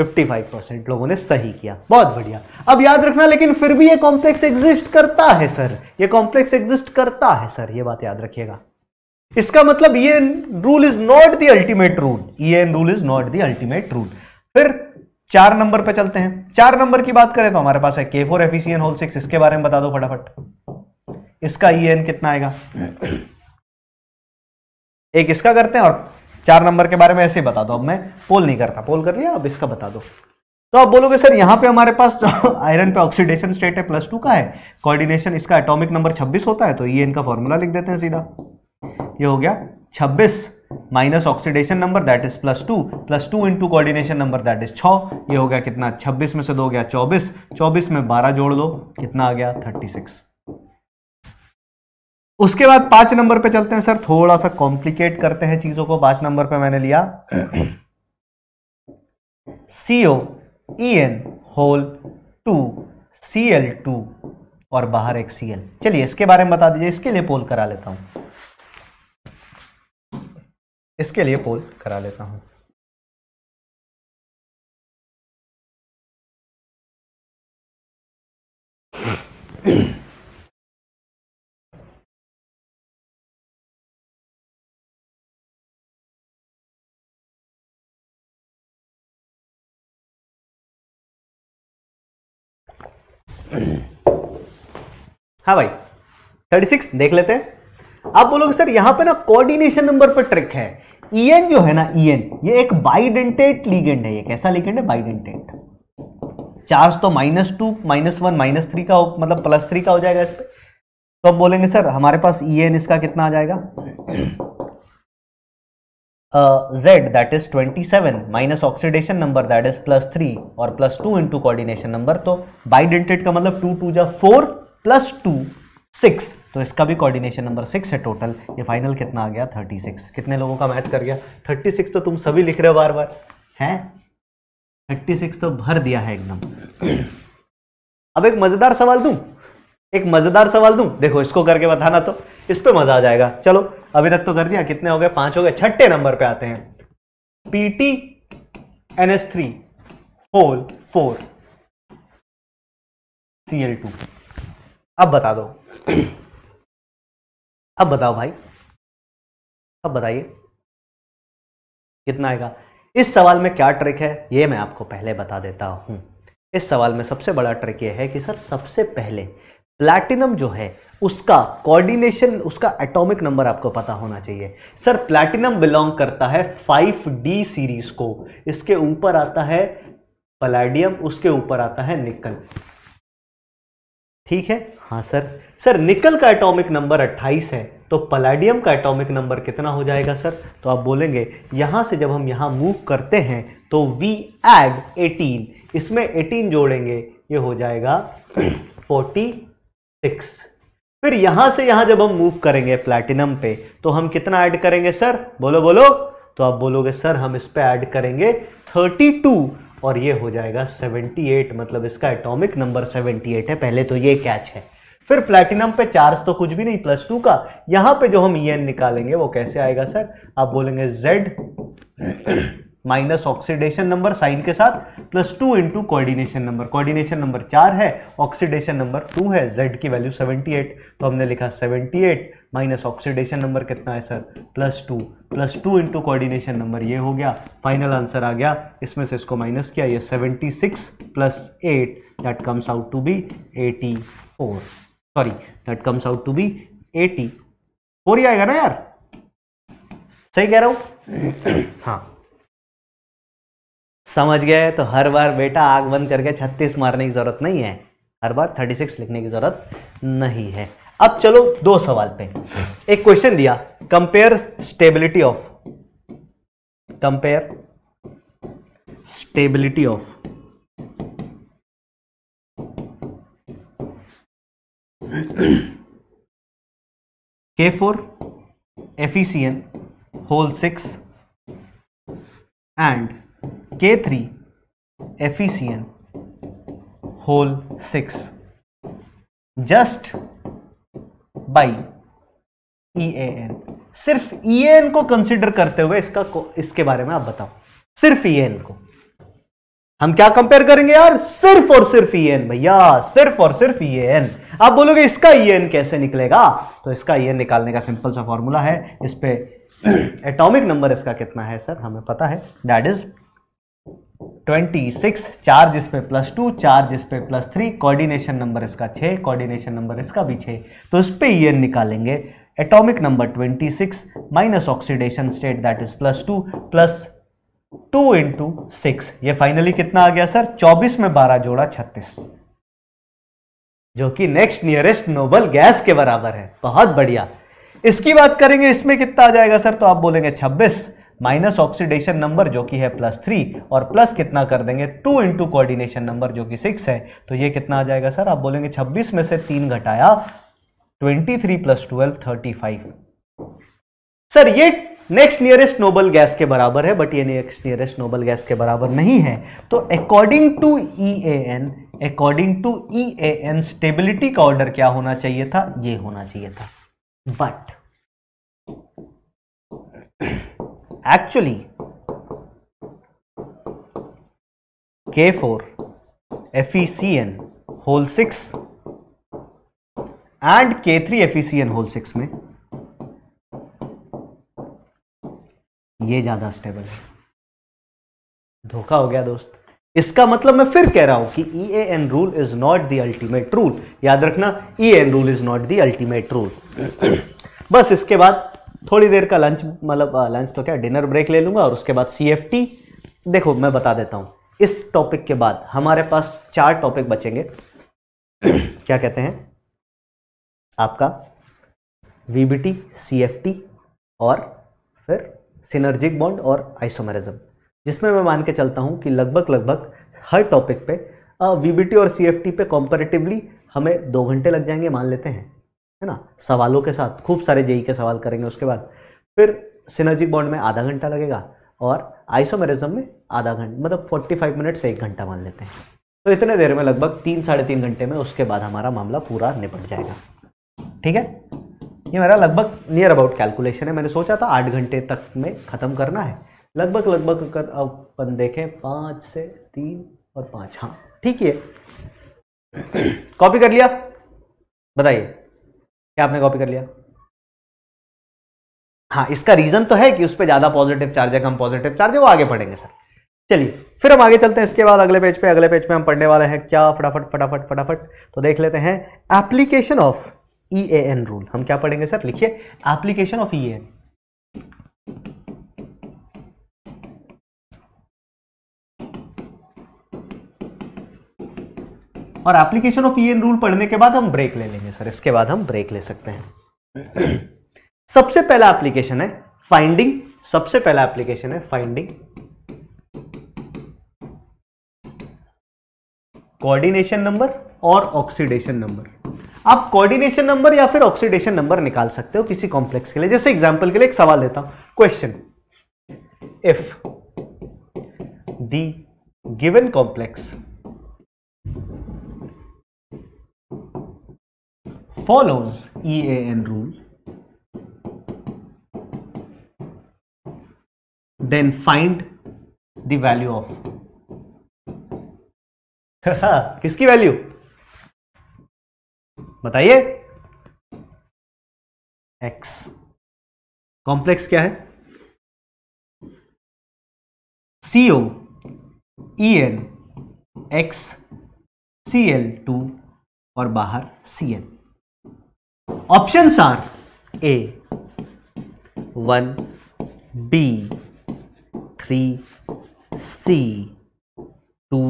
55 लोगों ने सही किया बहुत बढ़िया अब याद रखना लेकिन फिर भी ये कॉम्प्लेक्स एग्जिस्ट करता है सर ये कॉम्प्लेक्स एग्जिस्ट करता है सर ये बात याद रखिएगा इसका मतलब ये rule is not the ultimate rule ये rule is not the ultimate rule फिर चार नंबर पे चलते हैं चार नंबर की बात करें तो हमारे पास है के फोर एफिसियन होल सिक्स इसके बारे में बता दो फटाफट इसका ई e एन कितना आएगा एक इसका करते हैं और चार नंबर के बारे में ऐसे ही बता दो अब मैं पोल नहीं करता पोल कर लिया अब इसका बता दो तो आप बोलोगे सर यहां पे हमारे पास जो तो आयरन पे ऑक्सीडेशन स्टेट है प्लस टू का है कोऑर्डिनेशन इसका एटॉमिक नंबर 26 होता है तो ये इनका फॉर्मूला लिख देते हैं सीधा ये हो गया 26 minus oxidation number that is plus two plus two into coordination number that is छः ये हो गया कितना 26 में से दो गया 24 24 में 12 जोड़ दो कितना आ गया सिक्स उसके बाद पांच नंबर पे चलते हैं सर थोड़ा सा कॉम्प्लिकेट करते हैं चीजों को पांच नंबर पे मैंने लिया C O E N whole two C L two और बाहर एक सी एल चलिए इसके बारे में बता दीजिए इसके लिए पोल करा लेता हूं इसके लिए पोल करा लेता हूं हाँ भाई थर्टी सिक्स देख लेते हैं आप बोलोगे सर यहां पे ना कोऑर्डिनेशन नंबर पर ट्रिक है ईएन e जो है ना ईएन e ये एक बाइडेंटेट लिगेंड है ये कैसा लिगेंड है बाइडेंटेट चार्ज तो minus two minus one minus three का मतलब प्लस थ्री का हो जाएगा इस पर तो अब बोलेंगे सर हमारे पास ई e एन इसका कितना आ जाएगा Z that is twenty seven minus oxidation number that is plus three और plus two into coordination number तो बाइडेंटेट का मतलब टू टू जा फोर प्लस टू सिक्स तो इसका भी कोऑर्डिनेशन नंबर सिक्स है टोटल ये फाइनल कितना आ गया थर्टी सिक्स कितने लोगों का मैच कर गया थर्टी सिक्स तो तुम सभी लिख रहे हो बार बार हैं थर्टी सिक्स तो भर दिया है एकदम अब एक मज़ेदार सवाल दूं एक मज़ेदार सवाल दूं देखो इसको करके बताना तो इस पर मज़ा आ जाएगा चलो अभी तक तो कर दिया कितने हो गए पांच हो गए छठे नंबर पे आते हैं P T N S three whole four C L two अब बता दो अब बताओ भाई अब बताइए कितना आएगा इस सवाल में क्या ट्रिक है ये मैं आपको पहले बता देता हूं इस सवाल में सबसे बड़ा ट्रिक ये है कि सर सबसे पहले प्लैटिनम जो है उसका कोऑर्डिनेशन उसका एटॉमिक नंबर आपको पता होना चाहिए सर प्लैटिनम बिलोंग करता है 5D सीरीज को इसके ऊपर आता है पलाडियम उसके ऊपर आता है निकल ठीक है हाँ सर सर निकल का एटॉमिक नंबर 28 है तो पलाडियम का एटॉमिक नंबर कितना हो जाएगा सर तो आप बोलेंगे यहाँ से जब हम यहाँ मूव करते हैं तो वी एड 18 इसमें 18 जोड़ेंगे ये हो जाएगा 46 फिर यहाँ से यहाँ जब हम मूव करेंगे प्लैटिनम पे तो हम कितना ऐड करेंगे सर बोलो बोलो तो आप बोलोगे सर हम इस पर ऐड करेंगे थर्टी और ये हो जाएगा 78 मतलब इसका एटॉमिक नंबर 78 है पहले तो ये कैच है फिर प्लेटिनम पे चार्ज तो कुछ भी नहीं प्लस टू का यहां पे जो हम ई निकालेंगे वो कैसे आएगा सर आप बोलेंगे Z minus oxidation number sign के साथ plus two into coordination number coordination number चार है ऑक्सीडेशन नंबर टू है जेड की वैल्यू 78 तो हमने लिखा 78 माइनस ऑक्सीडेशन नंबर कितना है sir plus two plus two into coordination number ये हो गया फाइनल आंसर आ गया इसमें से इसको माइनस किया ये 76 six plus eight that comes out to be 84 sorry that comes out to be eighty हो ही आएगा ना यार सही कह रहा हूं हाँ समझ गए तो हर बार बेटा आग बंद करके छत्तीस मारने की जरूरत नहीं है हर बार थर्टी सिक्स लिखने की जरूरत नहीं है अब चलो दो सवाल पे एक क्वेश्चन दिया compare stability of compare stability of K four e whole whole six and K three 6 whole six just by E N सिर्फ ई e एन को कंसिडर करते हुए इसका इसके बारे में आप बताओ सिर्फ ई e एन को हम क्या कंपेयर करेंगे यार सिर्फ और सिर्फ ई e एन भैया सिर्फ और सिर्फ ई e एन आप बोलोगे इसका ई e एन कैसे निकलेगा तो इसका ई एन निकालने का सिंपल सा फॉर्मूला है इस पे एटॉमिक नंबर इसका कितना है सर हमें पता है दैट इज 26 सिक्स चार जिसपे प्लस टू चार जिसपे प्लस थ्री कोऑर्डिनेशन नंबर इसका छः कोऑर्डिनेशन नंबर इसका भी छः तो इस पे ई एन निकालेंगे atomic number 26 minus oxidation state that is plus two plus two into six ये फाइनली कितना आ गया सर चौबीस में बारह जोड़ा छत्तीस जो कि नेक्स्ट नियरेस्ट नोबल गैस के बराबर है बहुत बढ़िया इसकी बात करेंगे इसमें कितना आ जाएगा सर तो आप बोलेंगे छब्बीस माइनस ऑक्सीडेशन नंबर जो कि है प्लस थ्री और प्लस कितना कर देंगे टू इंटू कोऑर्डिनेशन नंबर जो कि सिक्स है तो ये कितना आ जाएगा सर आप बोलेंगे छब्बीस में से तीन घटाया twenty three plus twelve thirty five sir ये नेक्स्ट नियरेस्ट नोबल गैस के बराबर है बट ये नेक्स्ट नियरेस्ट नोबल गैस के बराबर नहीं है तो according to E A N according to E A N stability का ऑर्डर क्या होना चाहिए था ये होना चाहिए था but actually K four F E C N whole six and K three F E C N whole six में ये ज़्यादा स्टेबल है धोखा हो गया दोस्त इसका मतलब मैं फिर कह रहा हूं कि E A N rule is not the ultimate rule याद रखना E N rule is not the ultimate rule बस इसके बाद थोड़ी देर का लंच मतलब लंच तो क्या डिनर ब्रेक ले लूंगा और उसके बाद सी एफ टी देखो मैं बता देता हूं इस टॉपिक के बाद हमारे पास चार टॉपिक बचेंगे क्या कहते हैं आपका V B T C F T और फिर सिनर्जिक बॉन्ड और आइसोमेरिज्म जिसमें मैं मान के चलता हूँ कि लगभग लगभग हर टॉपिक पे वीबीटी और सीएफटी पे कॉम्पेरेटिवली हमें दो घंटे लग जाएंगे मान लेते हैं है ना सवालों के साथ खूब सारे जेई e के सवाल करेंगे उसके बाद फिर सिनर्जिक बॉन्ड में आधा घंटा लगेगा और आइसोमेरिज्म में आधा घंटा मतलब 45 मिनट से एक घंटा मान लेते हैं तो इतने देर में लगभग तीन साढ़े तीन घंटे में उसके बाद हमारा मामला पूरा निपट जाएगा ठीक है ये मेरा लगभग नियर अबाउट कैलकुलेशन है मैंने सोचा था आठ घंटे तक में ख़त्म करना है लगभग लगभग कर अपन देखें पाँच से तीन और पाँच हाँ ठीक है कॉपी कर लिया बताइए क्या आपने कॉपी कर लिया हाँ इसका रीज़न तो है कि उस पर ज़्यादा पॉजिटिव चार्ज है कम पॉजिटिव चार्ज है वो आगे पढ़ेंगे सर चलिए फिर हम आगे चलते हैं इसके बाद अगले पेज पे अगले पेज पे हम पढ़ने वाले हैं क्या फटाफट फटाफट फटाफट तो देख लेते हैं application of E A N rule हम क्या पढ़ेंगे सर लिखिए एप्लीकेशन ऑफ ई एन और application of E N rule पढ़ने के बाद हम ब्रेक ले लेंगे सर इसके बाद हम ब्रेक ले सकते हैं सबसे पहला एप्लीकेशन है फाइंडिंग सबसे पहला एप्लीकेशन है फाइंडिंग कोऑर्डिनेशन नंबर और ऑक्सीडेशन नंबर आप कोऑर्डिनेशन नंबर या फिर ऑक्सीडेशन नंबर निकाल सकते हो किसी कॉम्प्लेक्स के लिए जैसे एग्जाम्पल के लिए एक सवाल देता हूं question if the given complex A N rule then find the value of किसकी वैल्यू बताइए एक्स कॉम्प्लेक्स क्या है C O E X C L two और बाहर C L option are A one B three C two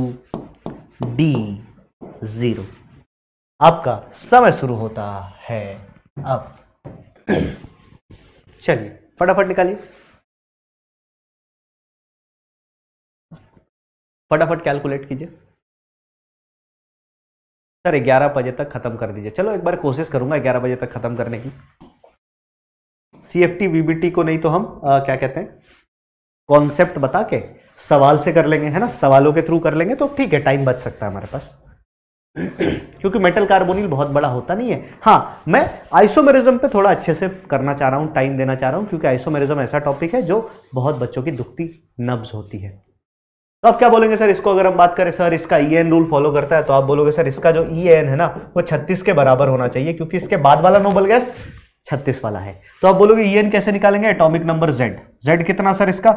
D zero आपका समय शुरू होता है अब चलिए फटाफट निकालिए फटाफट कैलकुलेट कीजिए सर ग्यारह बजे तक खत्म कर दीजिए चलो एक बार कोशिश करूंगा ग्यारह बजे तक खत्म करने की सी एफ टी वीबीटी को नहीं तो हम आ, क्या कहते हैं कॉन्सेप्ट बता के सवाल से कर लेंगे है ना सवालों के थ्रू कर लेंगे तो ठीक है टाइम बच सकता है हमारे पास क्योंकि मेटल कार्बोनिल बहुत बड़ा होता नहीं है हाँ मैं आइसोमेरिज्म पे थोड़ा अच्छे से करना चाह रहा हूँ टाइम देना चाह रहा हूँ क्योंकि आइसोमेरिज्म ऐसा टॉपिक है जो बहुत बच्चों की दुखती नब्ज होती है तो आप क्या बोलेंगे सर इसको अगर हम बात करें सर इसका ई एन रूल फॉलो करता है तो आप बोलोगे सर इसका जो ई e एन है ना वो छत्तीस के बराबर होना चाहिए क्योंकि इसके बाद वाला नोबल गैस छत्तीस वाला है तो आप बोलोगे ई e एन कैसे निकालेंगे एटॉमिक नंबर जेड जेड कितना सर इसका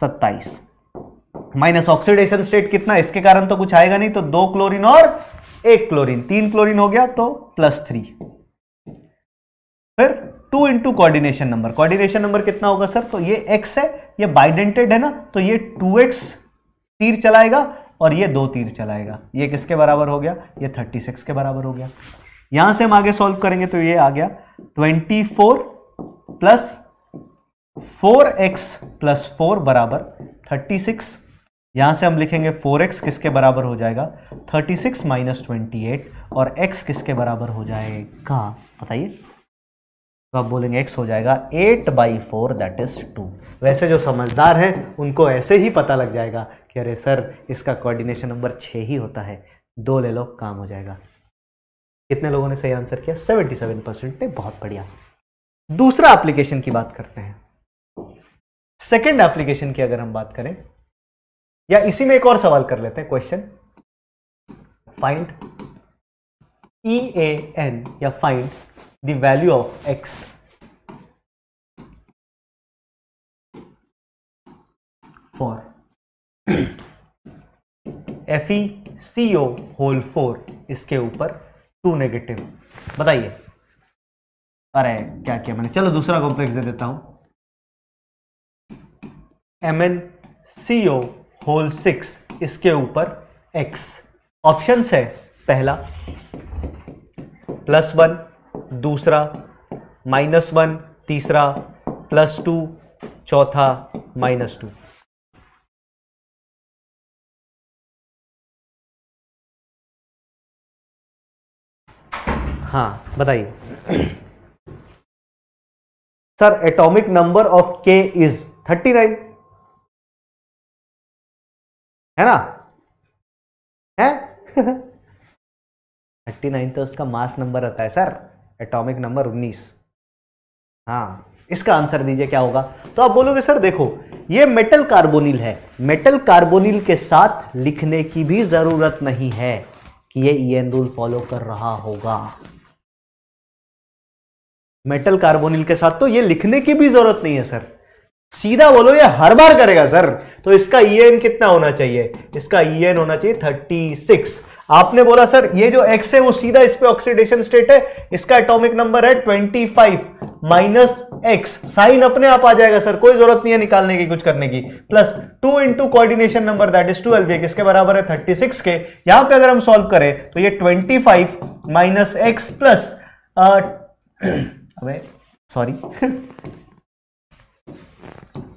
सत्ताईस माइनस ऑक्सीडेशन स्टेट कितना इसके कारण तो कुछ आएगा नहीं तो दो क्लोरीन और एक क्लोरीन तीन क्लोरीन हो गया तो प्लस थ्री फिर two into coordination number coordination number कितना होगा सर तो ये एक्स है ये बाइडेंटेड है ना तो ये टू एक्स तीर चलाएगा और ये दो तीर चलाएगा ये किसके बराबर हो गया ये थर्टी सिक्स के बराबर हो गया यहां से हम आगे सॉल्व करेंगे तो ये आ गया twenty four plus four X plus four बराबर थर्टी सिक्स यहां से हम लिखेंगे 4x किसके बराबर हो जाएगा 36 सिक्स माइनस ट्वेंटी और x किसके बराबर हो जाएगा बताइए तो आप बोलेंगे x हो जाएगा 8 by four that is two वैसे जो समझदार हैं उनको ऐसे ही पता लग जाएगा कि अरे सर इसका कोऑर्डिनेशन नंबर 6 ही होता है दो ले लो काम हो जाएगा कितने लोगों ने सही आंसर किया 77 परसेंट ने बहुत बढ़िया दूसरा एप्लीकेशन की बात करते हैं सेकेंड एप्लीकेशन की अगर हम बात करें या इसी में एक और सवाल कर लेते हैं question find E A N या find the value of X for F E C O whole four इसके ऊपर टू नेगेटिव बताइए अरे क्या किया मैंने चलो दूसरा कॉम्प्लेक्स दे देता हूं M N C O whole six इसके ऊपर एक्स ऑप्शंस है पहला प्लस वन दूसरा माइनस वन तीसरा प्लस टू चौथा माइनस टू हाँ बताइए sir atomic number of K is thirty nine है ना है थर्टी नाइन तो उसका मास नंबर रहता है सर एटॉमिक नंबर उन्नीस हाँ इसका आंसर दीजिए क्या होगा तो आप बोलोगे सर देखो ये मेटल कार्बोनिल है मेटल कार्बोनिल के साथ लिखने की भी जरूरत नहीं है कि ये ईएन रूल फॉलो कर रहा होगा मेटल कार्बोनिल के साथ तो ये लिखने की भी जरूरत नहीं है सर सीधा बोलो ये हर बार करेगा सर तो इसका ई e एन कितना होना चाहिए इसका ई e एन होना चाहिए थर्टी सिक्स आपने बोला सर ये जो x है वो सीधा इस पे ऑक्सीडेशन स्टेट है इसका एटॉमिक नंबर है 25 फाइव माइनस एक्स साइन अपने आप आ जाएगा सर कोई जरूरत नहीं है निकालने की कुछ करने की plus two into coordination number that is two ये किसके बराबर है 36 के यहां पे अगर हम सॉल्व करें तो ये 25 five minus X plus sorry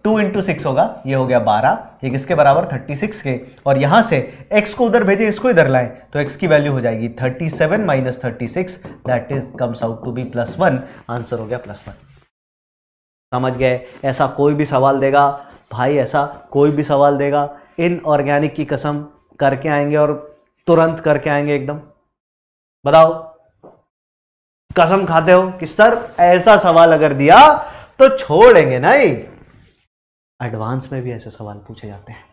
two into six होगा ये हो गया बारह ये किसके बराबर थर्टी सिक्स के और यहाँ से एक्स को उधर भेजे इसको इधर लाएं तो एक्स की वैल्यू हो जाएगी thirty seven minus thirty six that is comes out to be plus one answer हो गया प्लस वन समझ गए ऐसा कोई भी सवाल देगा भाई ऐसा कोई भी सवाल देगा इन ऑर्गेनिक की कसम करके आएंगे और तुरंत करके आएंगे एकदम बताओ कसम खाते हो कि सर ऐसा सवाल अगर दिया तो छोड़ेंगे नहीं एडवांस में भी ऐसे सवाल पूछे जाते हैं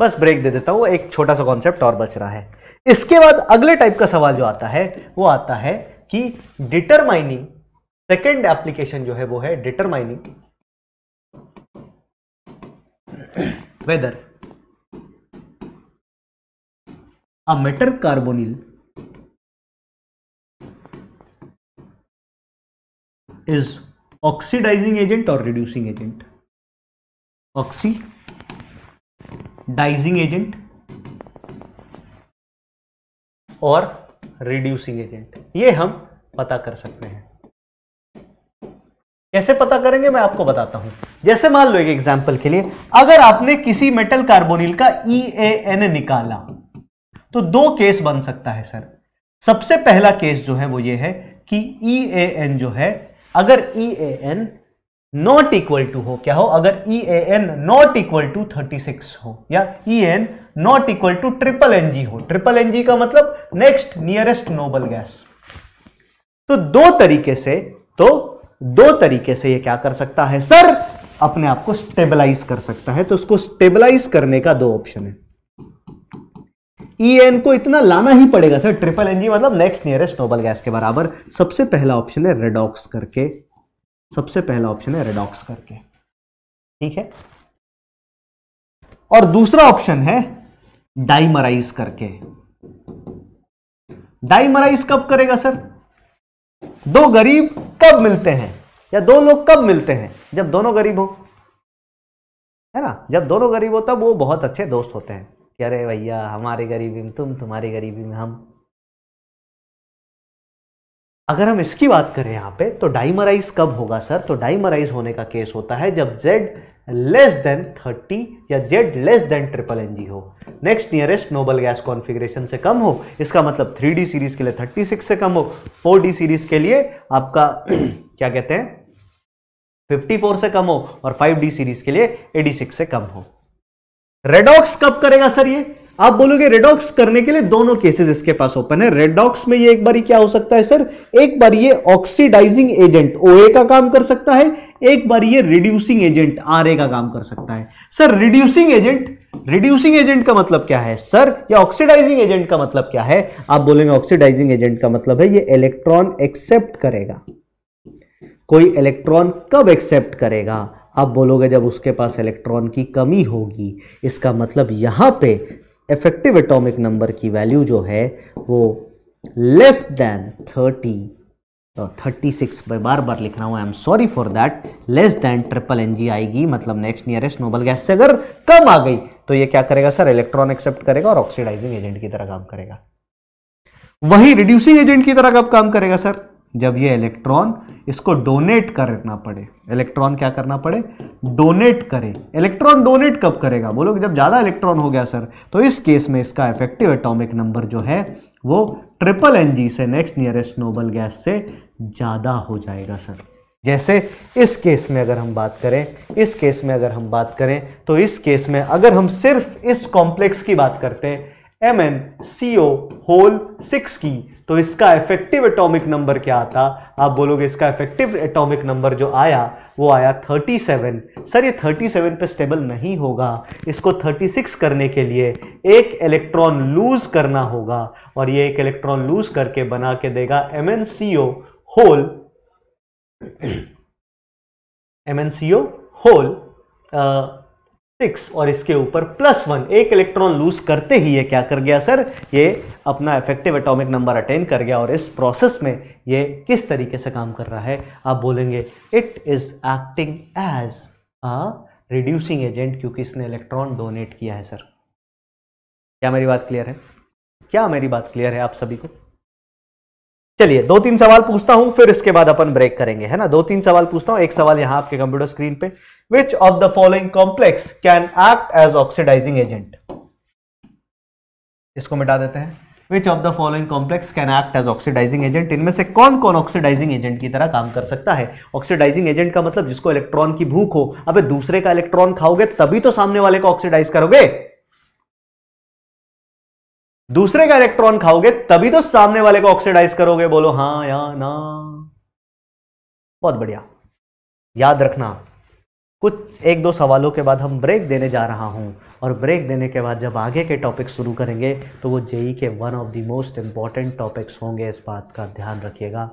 बस ब्रेक दे देता हूँ एक छोटा सा कॉन्सेप्ट और बच रहा है इसके बाद अगले टाइप का सवाल जो आता है वो आता है कि डिटरमाइनिंग सेकेंड एप्लीकेशन जो है वो है determining whether a metal carbonyl is oxidising agent और reducing agent oxidising agent और रिड्यूसिंग एजेंट ये हम पता कर सकते हैं कैसे पता करेंगे मैं आपको बताता हूं जैसे मान लो एक एग्जांपल के लिए अगर आपने किसी मेटल कार्बोनिल का ई ए एन निकाला तो दो केस बन सकता है सर सबसे पहला केस जो है वो ये है कि ई ए एन जो है अगर E A N not equal to हो क्या हो अगर E A N not equal to thirty six हो या E N not equal to triple N G हो ट्रिपल एन जी का मतलब नेक्स्ट नियरेस्ट नोबल गैस तो दो तरीके से तो दो तरीके से ये क्या कर सकता है सर अपने आप को स्टेबलाइज कर सकता है तो उसको स्टेबलाइज करने का दो ऑप्शन है ई e एन को इतना लाना ही पड़ेगा सर ट्रिपल एनजी मतलब नेक्स्ट नियरेस्ट नोबल गैस के बराबर सबसे पहला ऑप्शन है रेडॉक्स करके सबसे पहला ऑप्शन है रेडॉक्स करके ठीक है और दूसरा ऑप्शन है डाइमराइज करके डाइमराइज कब करेगा सर दो गरीब कब मिलते हैं या दो लोग कब मिलते हैं जब दोनों गरीब हो है ना जब दोनों गरीब हो तब वो बहुत अच्छे दोस्त होते हैं कि अरे भैया हमारी गरीबी में तुम तुम्हारी गरीबी में हम अगर हम इसकी बात करें यहां पे तो डाइमराइज कब होगा सर तो डाइमराइज होने का केस होता है जब जेड लेस देन 30 या Z less than triple NG हो next nearest noble gas configuration से कम हो इसका मतलब 3D सीरीज के लिए 36 से कम हो 4D सीरीज के लिए आपका क्या कहते हैं 54 से कम हो और 5D सीरीज के लिए 86 से कम हो रेडॉक्स कब करेगा सर ये आप बोलोगे रेडॉक्स करने के लिए दोनों केसेस इसके पास ओपन है रेडॉक्स में ये एक बारी क्या हो सकता है सर एक बार ये ऑक्सीडाइजिंग एजेंट ओए का काम कर सकता है एक बार ये रिड्यूसिंग एजेंट आर का काम कर सकता है sir reducing agent reducing agent का मतलब क्या है सर या ऑक्सीडाइजिंग एजेंट का मतलब क्या है आप बोलेंगे ऑक्सीडाइजिंग एजेंट का मतलब है ये इलेक्ट्रॉन एक्सेप्ट करेगा कोई इलेक्ट्रॉन कब एक्सेप्ट करेगा आप बोलोगे जब उसके पास इलेक्ट्रॉन की कमी होगी इसका मतलब यहां पे इफेक्टिव एटॉमिक नंबर की वैल्यू जो है वो less than thirty thirty six मैं बार बार लिख रहा हूँ I am sorry for that less than triple N आएगी मतलब नेक्स्ट नियरेस्ट नोबल गैस से अगर कम आ गई तो ये क्या करेगा सर इलेक्ट्रॉन एक्सेप्ट करेगा और ऑक्सीडाइजिंग एजेंट की तरह काम करेगा वही रिड्यूसिंग एजेंट की तरह कब काम करेगा सर जब ये इलेक्ट्रॉन इसको डोनेट करना पड़े इलेक्ट्रॉन क्या करना पड़े डोनेट करे इलेक्ट्रॉन डोनेट कब करेगा बोलोगे जब ज़्यादा इलेक्ट्रॉन हो गया सर तो इस केस में इसका इफेक्टिव एटॉमिक नंबर जो है वो ट्रिपल एन से नेक्स्ट नियरेस्ट नोबल गैस से ज़्यादा हो जाएगा सर जैसे इस केस में अगर हम बात करें इस केस में अगर हम बात करें तो इस केस में अगर हम सिर्फ इस कॉम्प्लेक्स की बात करते हैं M N C O whole six की तो इसका इफेक्टिव एटॉमिक नंबर क्या आता आप बोलोगे इसका इफेक्टिव एटॉमिक नंबर जो आया वो आया 37 सर ये 37 पे स्टेबल नहीं होगा इसको 36 करने के लिए एक इलेक्ट्रॉन लूज करना होगा और ये एक इलेक्ट्रॉन लूज करके बना के देगा M N C O whole M N C O whole six और इसके ऊपर प्लस वन एक इलेक्ट्रॉन लूज करते ही ये क्या कर गया सर ये अपना इफेक्टिव एटॉमिक नंबर अटेन कर गया और इस प्रोसेस में ये किस तरीके से काम कर रहा है आप बोलेंगे it is acting as a reducing agent क्योंकि इसने इलेक्ट्रॉन डोनेट किया है सर क्या मेरी बात क्लियर है क्या मेरी बात क्लियर है आप सभी को चलिए दो तीन सवाल पूछता हूं फिर इसके बाद अपन ब्रेक करेंगे है ना दो तीन सवाल पूछता हूं एक सवाल यहां आपके कंप्यूटर स्क्रीन पे Which of the following complex can act as oxidizing agent? इसको मिटा देते हैं which of the following complex can act as oxidising agent इनमें से कौन कौन ऑक्सीडाइजिंग एजेंट की तरह काम कर सकता है ऑक्सीडाइजिंग एजेंट का मतलब जिसको इलेक्ट्रॉन की भूख हो अबे दूसरे का इलेक्ट्रॉन खाओगे तभी तो सामने वाले को ऑक्सीडाइज करोगे दूसरे का इलेक्ट्रॉन खाओगे तभी तो सामने वाले को ऑक्सीडाइज करोगे बोलो हाँ या ना बहुत बढ़िया याद रखना कुछ एक दो सवालों के बाद हम ब्रेक देने जा रहा हूँ और ब्रेक देने के बाद जब आगे के टॉपिक शुरू करेंगे तो वो जेई e के one of the most important topics होंगे इस बात का ध्यान रखिएगा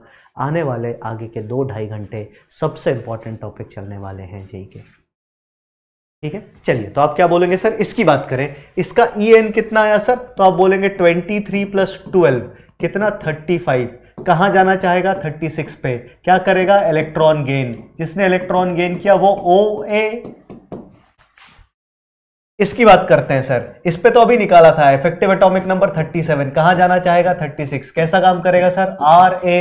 आने वाले आगे के दो ढाई घंटे सबसे इम्पॉर्टेंट टॉपिक चलने वाले हैं जेई e के ठीक है चलिए तो आप क्या बोलेंगे सर इसकी बात करें इसका ई e एन कितना आया सर तो आप बोलेंगे ट्वेंटी थ्री प्लस ट्वेल्व कितना थर्टी फाइव कहाँ जाना चाहेगा 36 पे क्या करेगा इलेक्ट्रॉन गेन जिसने इलेक्ट्रॉन गेन किया वो ओ ए इसकी बात करते हैं सर इस पे तो अभी निकाला था इफेक्टिव एटॉमिक नंबर 37 कहां जाना चाहेगा 36 कैसा काम करेगा सर आर ए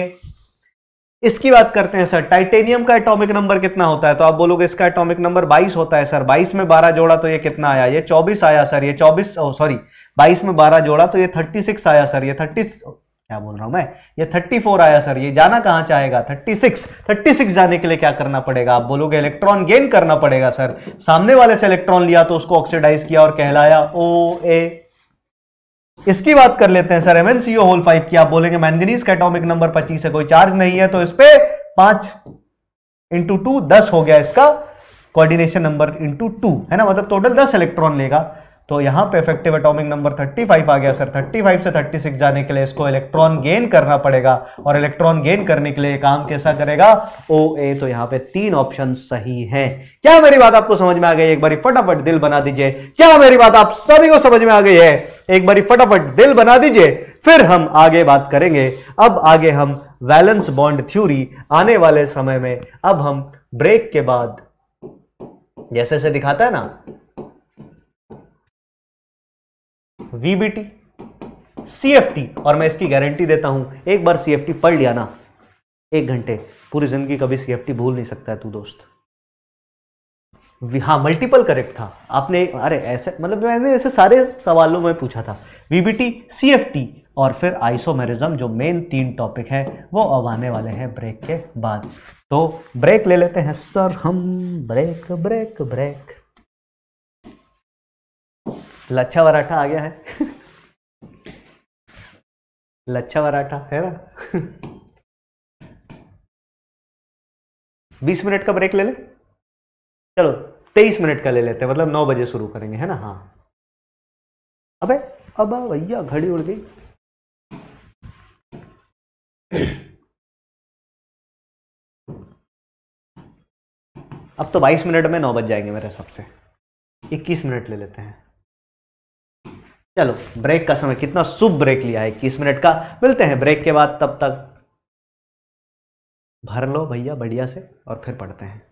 इसकी बात करते हैं सर टाइटेनियम का एटॉमिक नंबर कितना होता है तो आप बोलोगे इसका एटॉमिक नंबर 22 होता है सर 22 में 12 जोड़ा तो ये कितना आया ये 24 आया सर ये 24 सॉरी 22 में 12 जोड़ा तो ये 36 आया सर ये क्या बोल रहा हूं मैं ये 34 आया सर ये जाना कहां चाहेगा 36 36 जाने के लिए क्या करना पड़ेगा आप बोलोगे इलेक्ट्रॉन गेन करना पड़ेगा सर सामने वाले से इलेक्ट्रॉन लिया तो उसको ऑक्सीडाइज किया और कहलाया ओ ए इसकी बात कर लेते हैं sir M NCO whole five की आप बोलेंगे मैंगनीज का नंबर पच्चीस है कोई चार्ज नहीं है तो इस पे पांच इंटू टू दस हो गया इसका कोऑर्डिनेशन नंबर इंटू टू है ना मतलब टोटल दस इलेक्ट्रॉन लेगा तो यहां पे इफेक्टिव एटॉमिक नंबर 35 आ गया सर 35 से 36 जाने के लिए इसको इलेक्ट्रॉन गेन करना पड़ेगा और इलेक्ट्रॉन गेन करने के लिए काम कैसा करेगा ओ ए तो यहां पे तीन ऑप्शन सही है क्या मेरी बात आपको समझ में आ गई एक बार फटाफट दिल बना दीजिए क्या मेरी बात आप सभी को समझ में आ गई है एक बार फटाफट दिल बना दीजिए फिर हम आगे बात करेंगे अब आगे हम वैलेंस बॉन्ड थ्यूरी आने वाले समय में अब हम ब्रेक के बाद जैसे से दिखाता है ना वीबीटी सीएफटी और मैं इसकी गारंटी देता हूं एक बार सीएफटी पढ़ लिया ना एक घंटे पूरी जिंदगी कभी सीएफटी भूल नहीं सकता है तू दोस्त हाँ मल्टीपल करेक्ट था आपने अरे ऐसे मतलब मैंने ऐसे सारे सवालों में पूछा था वीबीटी सीएफटी और फिर आइसोमेरिज्म जो मेन तीन टॉपिक हैं वो अब आने वाले हैं ब्रेक के बाद तो ब्रेक ले लेते हैं सर हम ब्रेक ब्रेक ब्रेक लच्छा वराठा आ गया है लच्छा वराठा है ना बीस मिनट का ब्रेक ले ले चलो तेईस मिनट का ले लेते हैं मतलब नौ बजे शुरू करेंगे है ना हाँ अबे अब भैया घड़ी उड़ गई अब तो बाईस मिनट में नौ बज जाएंगे मेरे हिसाब से इक्कीस मिनट ले लेते हैं चलो ब्रेक का समय कितना शुभ ब्रेक लिया है इक्कीस मिनट का मिलते हैं ब्रेक के बाद तब तक भर लो भैया बढ़िया से और फिर पढ़ते हैं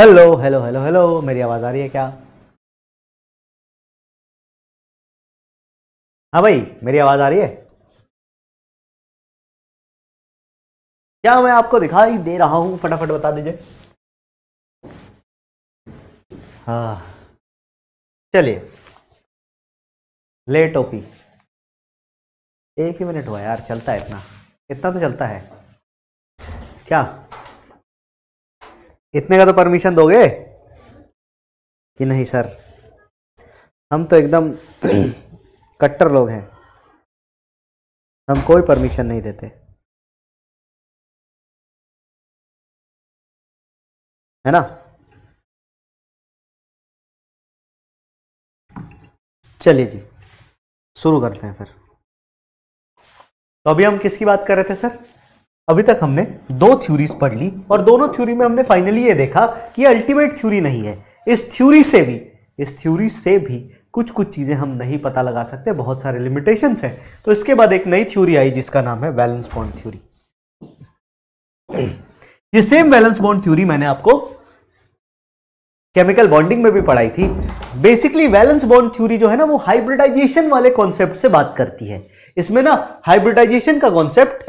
हेलो हेलो हेलो हेलो मेरी आवाज़ आ रही है क्या हाँ भाई मेरी आवाज़ आ रही है क्या मैं आपको दिखाई दे रहा हूँ फटाफट बता दीजिए हाँ चलिए ले टोपी एक ही मिनट हुआ यार चलता है इतना इतना तो चलता है क्या इतने का तो परमिशन दोगे कि नहीं सर हम तो एकदम कट्टर लोग हैं हम कोई परमिशन नहीं देते है ना चलिए जी शुरू करते हैं फिर तो अभी हम किसकी बात कर रहे थे सर अभी तक हमने दो थ्योरीज पढ़ ली और दोनों थ्योरी में हमने फाइनली ये देखा कि ये अल्टीमेट थ्योरी नहीं है इस थ्योरी से भी इस थ्योरी से भी कुछ कुछ चीज़ें हम नहीं पता लगा सकते बहुत सारे लिमिटेशंस हैं तो इसके बाद एक नई थ्योरी आई जिसका नाम है बैलेंस बॉन्ड थ्योरी ये सेम बैलेंस बॉन्ड थ्योरी मैंने आपको केमिकल बॉन्डिंग में भी पढ़ाई थी बेसिकली वैलेंस बॉन्ड थ्योरी जो है ना वो हाइब्रिडाइजेशन वाले कॉन्सेप्ट से बात करती है इसमें ना हाइब्रिडाइजेशन का कॉन्सेप्ट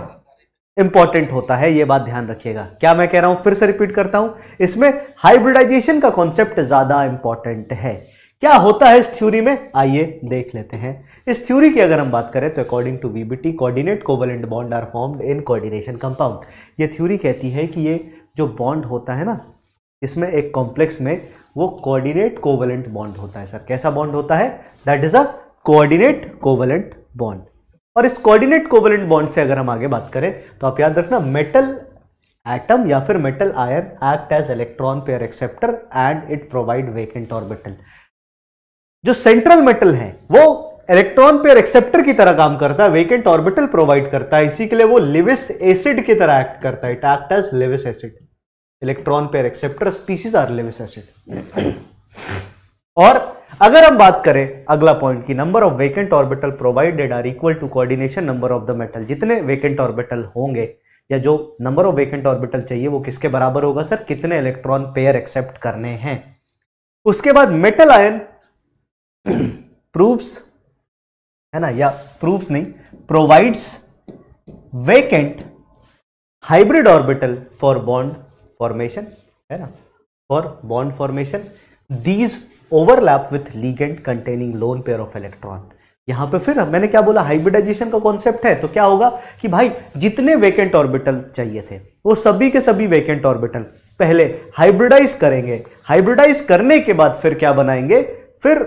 इंपॉर्टेंट होता है ये बात ध्यान रखिएगा क्या मैं कह रहा हूं फिर से रिपीट करता हूं इसमें हाइब्रिडाइजेशन का कॉन्सेप्ट ज्यादा इंपॉर्टेंट है क्या होता है इस थ्योरी में आइए देख लेते हैं इस थ्योरी की अगर हम बात करें तो according to VBT coordinate covalent bond are formed in coordination compound ये थ्योरी कहती है कि ये जो बॉन्ड होता है ना इसमें एक कॉम्प्लेक्स में वो कोऑर्डिनेट कोवलेंट बॉन्ड होता है सर कैसा बॉन्ड होता है that is a coordinate covalent bond और इस कोऑर्डिनेट कोवलेंट बॉन्ड से अगर हम आगे बात करें तो आप याद रखना मेटल एटम या फिर metal ion act as electron pair acceptor and it provide vacant orbital जो सेंट्रल मेटल है वो इलेक्ट्रॉन पेयर एक्सेप्टर की तरह काम करता है वेकेंट ऑर्बिटल प्रोवाइड करता है इसी के लिए वो लिविस एसिड की तरह एक्ट करता है it act as Lewis acid electron pair acceptor species are Lewis acid और अगर हम बात करें अगला पॉइंट की number of vacant orbital provided are equal to coordination number of the metal जितने वेकेंट ऑर्बिटल होंगे या जो नंबर ऑफ वेकेंट ऑर्बिटल चाहिए वो किसके बराबर होगा सर कितने इलेक्ट्रॉन पेयर एक्सेप्ट करने हैं उसके बाद मेटल आयन प्रूफ्स है ना या प्रूफ्स नहीं provides vacant hybrid orbital for bond formation है ना for bond formation these overlap with ligand containing lone pair of electron यहां पे फिर मैंने क्या बोला हाइब्रिडाइजेशन का कॉन्सेप्ट है तो क्या होगा कि भाई जितने वेकेंट ऑर्बिटल चाहिए थे वो सभी के सभी वेकेंट ऑर्बिटल पहले हाइब्रिडाइज करेंगे हाइब्रिडाइज करने के बाद फिर क्या बनाएंगे फिर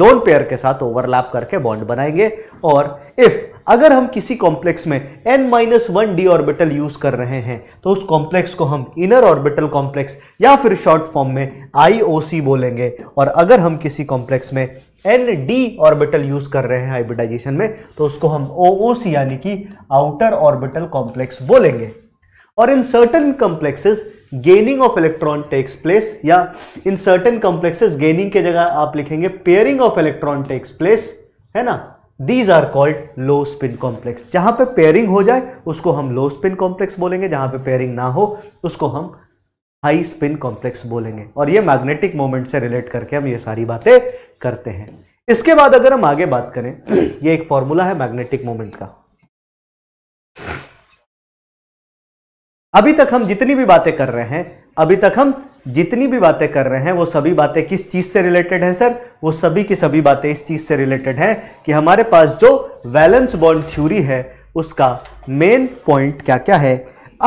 लोन पेयर के साथ ओवरलैप करके बॉन्ड बनाएंगे और इफ अगर हम किसी कॉम्प्लेक्स में N minus one D orbital use कर रहे हैं तो उस कॉम्प्लेक्स को हम इनर ऑर्बिटल कॉम्प्लेक्स या फिर शॉर्ट फॉर्म में आई बोलेंगे और अगर हम किसी कॉम्प्लेक्स में एन डी ऑर्बिटल यूज कर रहे हैं हाइब्रिडाइजेशन में तो उसको हम ओ यानी कि आउटर ऑर्बिटल कॉम्प्लेक्स बोलेंगे और in certain complexes gaining of electron takes place या इन सर्टन कॉम्प्लेक्सेस गेनिंग के जगह आप लिखेंगे pairing of electron takes place है ना these are called low spin complex जहां पे पेयरिंग हो जाए उसको हम लो स्पिन कॉम्प्लेक्स बोलेंगे जहां पे पेयरिंग ना हो उसको हम हाई स्पिन कॉम्प्लेक्स बोलेंगे और ये मैग्नेटिक मोमेंट से रिलेट करके हम ये सारी बातें करते हैं इसके बाद अगर हम आगे बात करें ये एक फॉर्मूला है मैग्नेटिक मोमेंट का अभी तक हम जितनी भी बातें कर रहे हैं अभी तक हम जितनी भी बातें कर रहे हैं वो सभी बातें किस चीज़ से रिलेटेड हैं सर वो सभी की सभी बातें इस चीज़ से रिलेटेड हैं कि हमारे पास जो वैलेंस बॉन्ड थ्योरी है उसका मेन पॉइंट क्या क्या है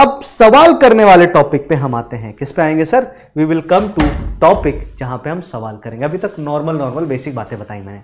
अब सवाल करने वाले टॉपिक पे हम आते हैं किस पे आएंगे sir we will come to topic जहां पे हम सवाल करेंगे अभी तक नॉर्मल नॉर्मल बेसिक बातें बताई मैंने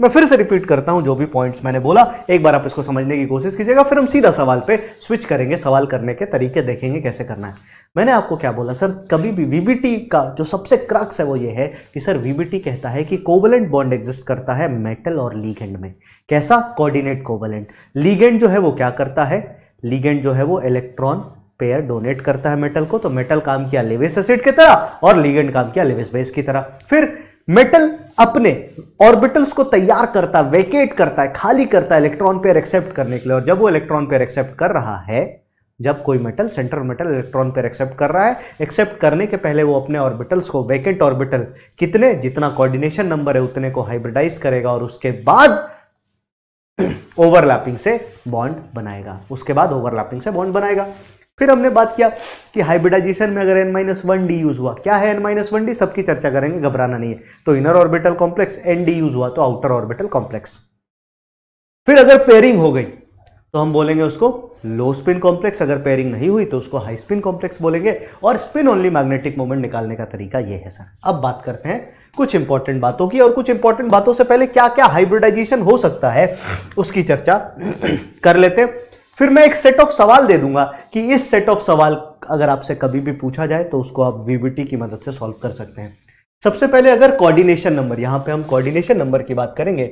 मैं फिर से रिपीट करता हूं जो भी पॉइंट्स मैंने बोला एक बार आप इसको समझने की कोशिश कीजिएगा फिर हम सीधा सवाल पे स्विच करेंगे सवाल करने के तरीके देखेंगे कैसे करना है मैंने आपको क्या बोला सर कभी भी वीबीटी का जो सबसे क्रक्स है वो ये है कि सर वीबीटी कहता है कि कोवलेंट बॉन्ड एग्जिस्ट करता है मेटल और लीगेंड में कैसा कोऑर्डिनेट कोवलेंट लीगेंड जो है वो क्या करता है लीगेंड जो है वो इलेक्ट्रॉन पेयर डोनेट करता है मेटल को तो मेटल काम किया लेवेस एसिड की तरह और लीगेंड काम किया लेवेस बेस की तरह फिर मेटल अपने ऑर्बिटल्स को तैयार करता है वेकेट करता है खाली करता है इलेक्ट्रॉन पेयर एक्सेप्ट करने के लिए और जब वो इलेक्ट्रॉन पेयर एक्सेप्ट कर रहा है जब कोई metal centre metal electron pair accept कर रहा है एक्सेप्ट करने के पहले वो अपने ऑर्बिटल्स को वेकेंट ऑर्बिटल कितने जितना कोऑर्डिनेशन नंबर है उतने को हाइब्रिडाइज करेगा और उसके बाद ओवरलैपिंग से बॉन्ड बनाएगा उसके बाद ओवरलैपिंग से बॉन्ड बनाएगा फिर हमने बात किया कि हाइब्रिडाइजेशन में अगर N minus one D use हुआ क्या है एन माइनस वन डी सबकी चर्चा करेंगे घबराना नहीं है तो inner orbital complex N D use हुआ तो आउटर ऑर्बिटल कॉम्प्लेक्स फिर अगर पेयरिंग हो गई तो हम बोलेंगे उसको लो स्पिन कॉम्प्लेक्स अगर पेयरिंग नहीं हुई तो उसको हाई स्पिन कॉम्प्लेक्स बोलेंगे और स्पिन ओनली मैग्नेटिक मोमेंट निकालने का तरीका यह है सर अब बात करते हैं कुछ इंपॉर्टेंट बातों की और कुछ इंपॉर्टेंट बातों से पहले क्या क्या हाइब्रिडाइजेशन हो सकता है उसकी चर्चा कर लेते हैं फिर मैं एक सेट ऑफ सवाल दे दूंगा कि इस सेट ऑफ सवाल अगर आपसे कभी भी पूछा जाए तो उसको आप वीबीटी की मदद से सॉल्व कर सकते हैं सबसे पहले अगर कोऑर्डिनेशन नंबर यहां पे हम कोऑर्डिनेशन नंबर की बात करेंगे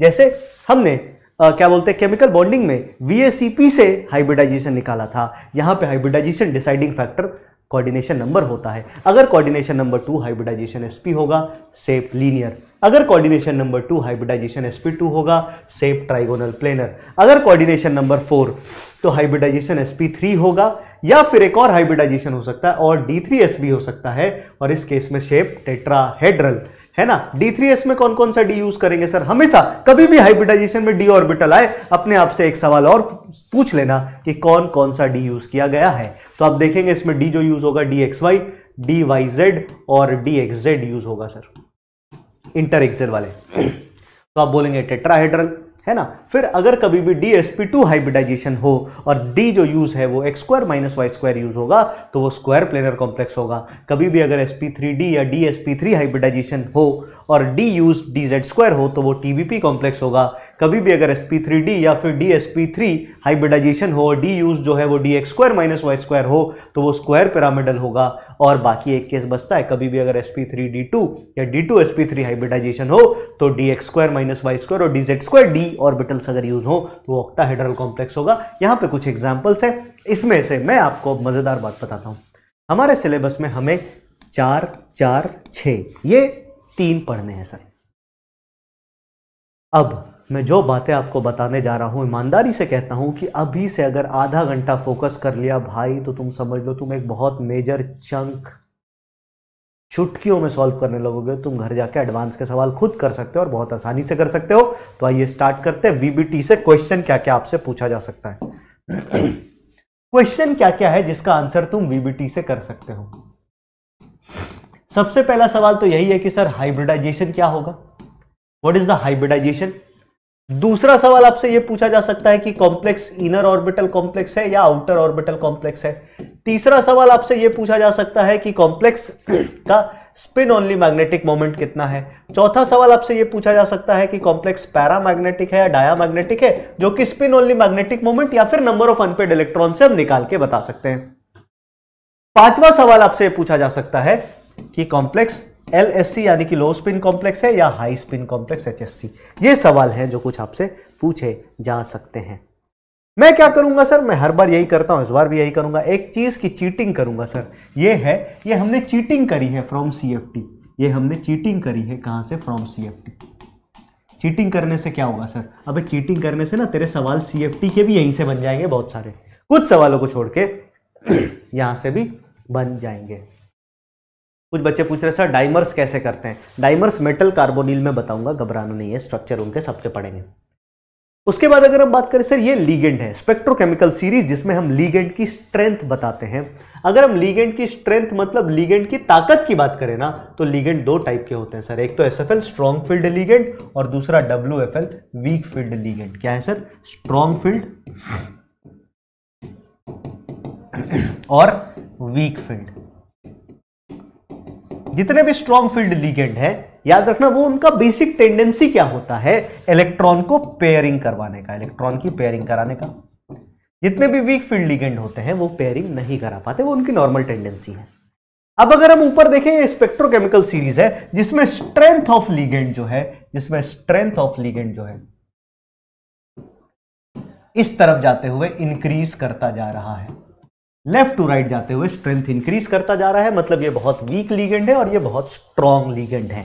जैसे हमने आ, क्या बोलते हैं केमिकल बॉन्डिंग में वी से हाइब्रिडाइजेशन निकाला था यहाँ पे hybridization deciding factor coordination number होता है अगर coordination number two hybridization S p होगा सेप लीनियर अगर coordination number two hybridization S p two होगा सेप ट्राइगोनल प्लेनर अगर कोऑर्डिनेशन नंबर फोर तो हाइब्रिडाइजेशन एस पी थ्री होगा या फिर एक और हाइब्रिडाइजेशन हो सकता है और डी थ्री एस हो सकता है और इस केस में शेप टेट्राहेड्रल है ना D3S में कौन कौन सा D यूज करेंगे सर हमेशा कभी भी हाइब्रिडाइजेशन में D ऑर्बिटल आए अपने आप से एक सवाल और पूछ लेना कि कौन कौन सा D यूज किया गया है तो आप देखेंगे इसमें D जो यूज होगा DXY, DYZ और DXZ यूज होगा सर इंटर एक्सर वाले तो आप बोलेंगे टेट्राहेड्रल है ना फिर अगर कभी भी d S p two hybridization हो और डी जो यूज़ है वो x square minus Y square use होगा तो वो स्क्वायर प्लेनर कॉम्प्लेक्स होगा कभी भी अगर एस पी थ्री डी या d S P three hybridization हो और d use d Z square हो तो वो टी बी पी कॉम्प्लेक्स होगा कभी भी अगर एस पी थ्री डी या फिर d S P three hybridization हो और डी यूज जो है वो d x square minus Y square हो तो वो स्क्वायर पिरामिडल होगा और बाकी एक केस बचता है कभी भी अगर s P three D two या d two S P three hybridization हो तो d x square minus Y square और d Z square d orbitals अगर यूज हो तो ऑक्टाहेड्रल कॉम्प्लेक्स होगा यहाँ पे कुछ एग्जाम्पल्स हैं इसमें से मैं आपको मज़ेदार बात बताता हूँ हमारे सिलेबस में हमें चार चार छ ये तीन पढ़ने हैं सर अब मैं जो बातें आपको बताने जा रहा हूँ ईमानदारी से कहता हूँ कि अभी से अगर आधा घंटा फोकस कर लिया भाई तो तुम समझ लो तुम एक बहुत मेजर चंक चुटकियों में सॉल्व करने लगोगे तुम घर जाके एडवांस के सवाल खुद कर सकते हो और बहुत आसानी से कर सकते हो तो आइए स्टार्ट करते हैं वीबीटी से क्वेश्चन क्या क्या आपसे पूछा जा सकता है क्वेश्चन क्या क्या है जिसका आंसर तुम वीबीटी से कर सकते हो सबसे पहला सवाल तो यही है कि सर हाइब्रिडाइजेशन क्या होगा वट इज द हाइब्रिडाइजेशन दूसरा सवाल आपसे यह पूछा जा सकता है कि कॉम्प्लेक्स इनर ऑर्बिटल कॉम्प्लेक्स है या आउटर ऑर्बिटल कॉम्प्लेक्स है तीसरा सवाल आपसे यह पूछा जा सकता है कि कॉम्प्लेक्स का स्पिन ओनली मैग्नेटिक मोमेंट कितना है चौथा सवाल आपसे यह पूछा जा सकता है कि कॉम्प्लेक्स पैरा मैग्नेटिक है या डाया मैग्नेटिक है जो कि स्पिन ओनली मैग्नेटिक मोमेंट या फिर नंबर ऑफ अनपेड इलेक्ट्रॉन से हम निकाल के बता सकते हैं पांचवा सवाल आपसे पूछा जा सकता है कि कॉम्प्लेक्स एल यानी कि लो स्पिन कॉम्प्लेक्स है या हाई स्पिन कॉम्प्लेक्स एच ये सवाल है जो कुछ आपसे पूछे जा सकते हैं मैं क्या करूंगा सर मैं हर बार यही करता हूं इस बार भी यही करूंगा एक चीज़ की चीटिंग करूंगा सर ये है ये हमने चीटिंग करी है फ्रॉम सी ये हमने चीटिंग करी है कहां से फ्रॉम सी चीटिंग करने से क्या होगा सर अब चीटिंग करने से ना तेरे सवाल सी के भी यहीं से बन जाएंगे बहुत सारे कुछ सवालों को छोड़ के यहां से भी बन जाएंगे कुछ बच्चे पूछ रहे सर डाइमर्स कैसे करते हैं डाइमर्स मेटल कार्बोनिल में बताऊंगा घबराना नहीं है स्ट्रक्चर उनके सबके पढ़ेंगे उसके बाद अगर हम बात करें सर ये लीगेंड है स्पेक्ट्रोकेमिकल सीरीज जिसमें हम लीगेंड की स्ट्रेंथ बताते हैं अगर हम लीगेंड की स्ट्रेंथ मतलब लीगेंड की ताकत की बात करें ना तो लीगेंड दो टाइप के होते हैं सर एक तो S F L strong field ligand और दूसरा W F L weak field ligand क्या है सर स्ट्रॉन्ग फील्ड और वीक फील्ड जितने भी स्ट्रॉन्ग फील्ड लीगेंड है याद रखना वो उनका बेसिक टेंडेंसी क्या होता है इलेक्ट्रॉन को पेयरिंग करवाने का इलेक्ट्रॉन की पेयरिंग कराने का जितने भी वीक फील्ड लीगेंड होते हैं वो पेयरिंग नहीं करा पाते वो उनकी नॉर्मल टेंडेंसी है अब अगर हम ऊपर देखें ये स्पेक्ट्रोकेमिकल सीरीज है जिसमें स्ट्रेंथ ऑफ लीगेंड जो है जिसमें स्ट्रेंथ ऑफ लीगेंड जो है इस तरफ जाते हुए इंक्रीज करता जा रहा है लेफ्ट टू राइट जाते हुए स्ट्रेंथ इंक्रीज करता जा रहा है मतलब ये बहुत वीक लीगेंड है और ये बहुत स्ट्रॉन्ग लीगेंड है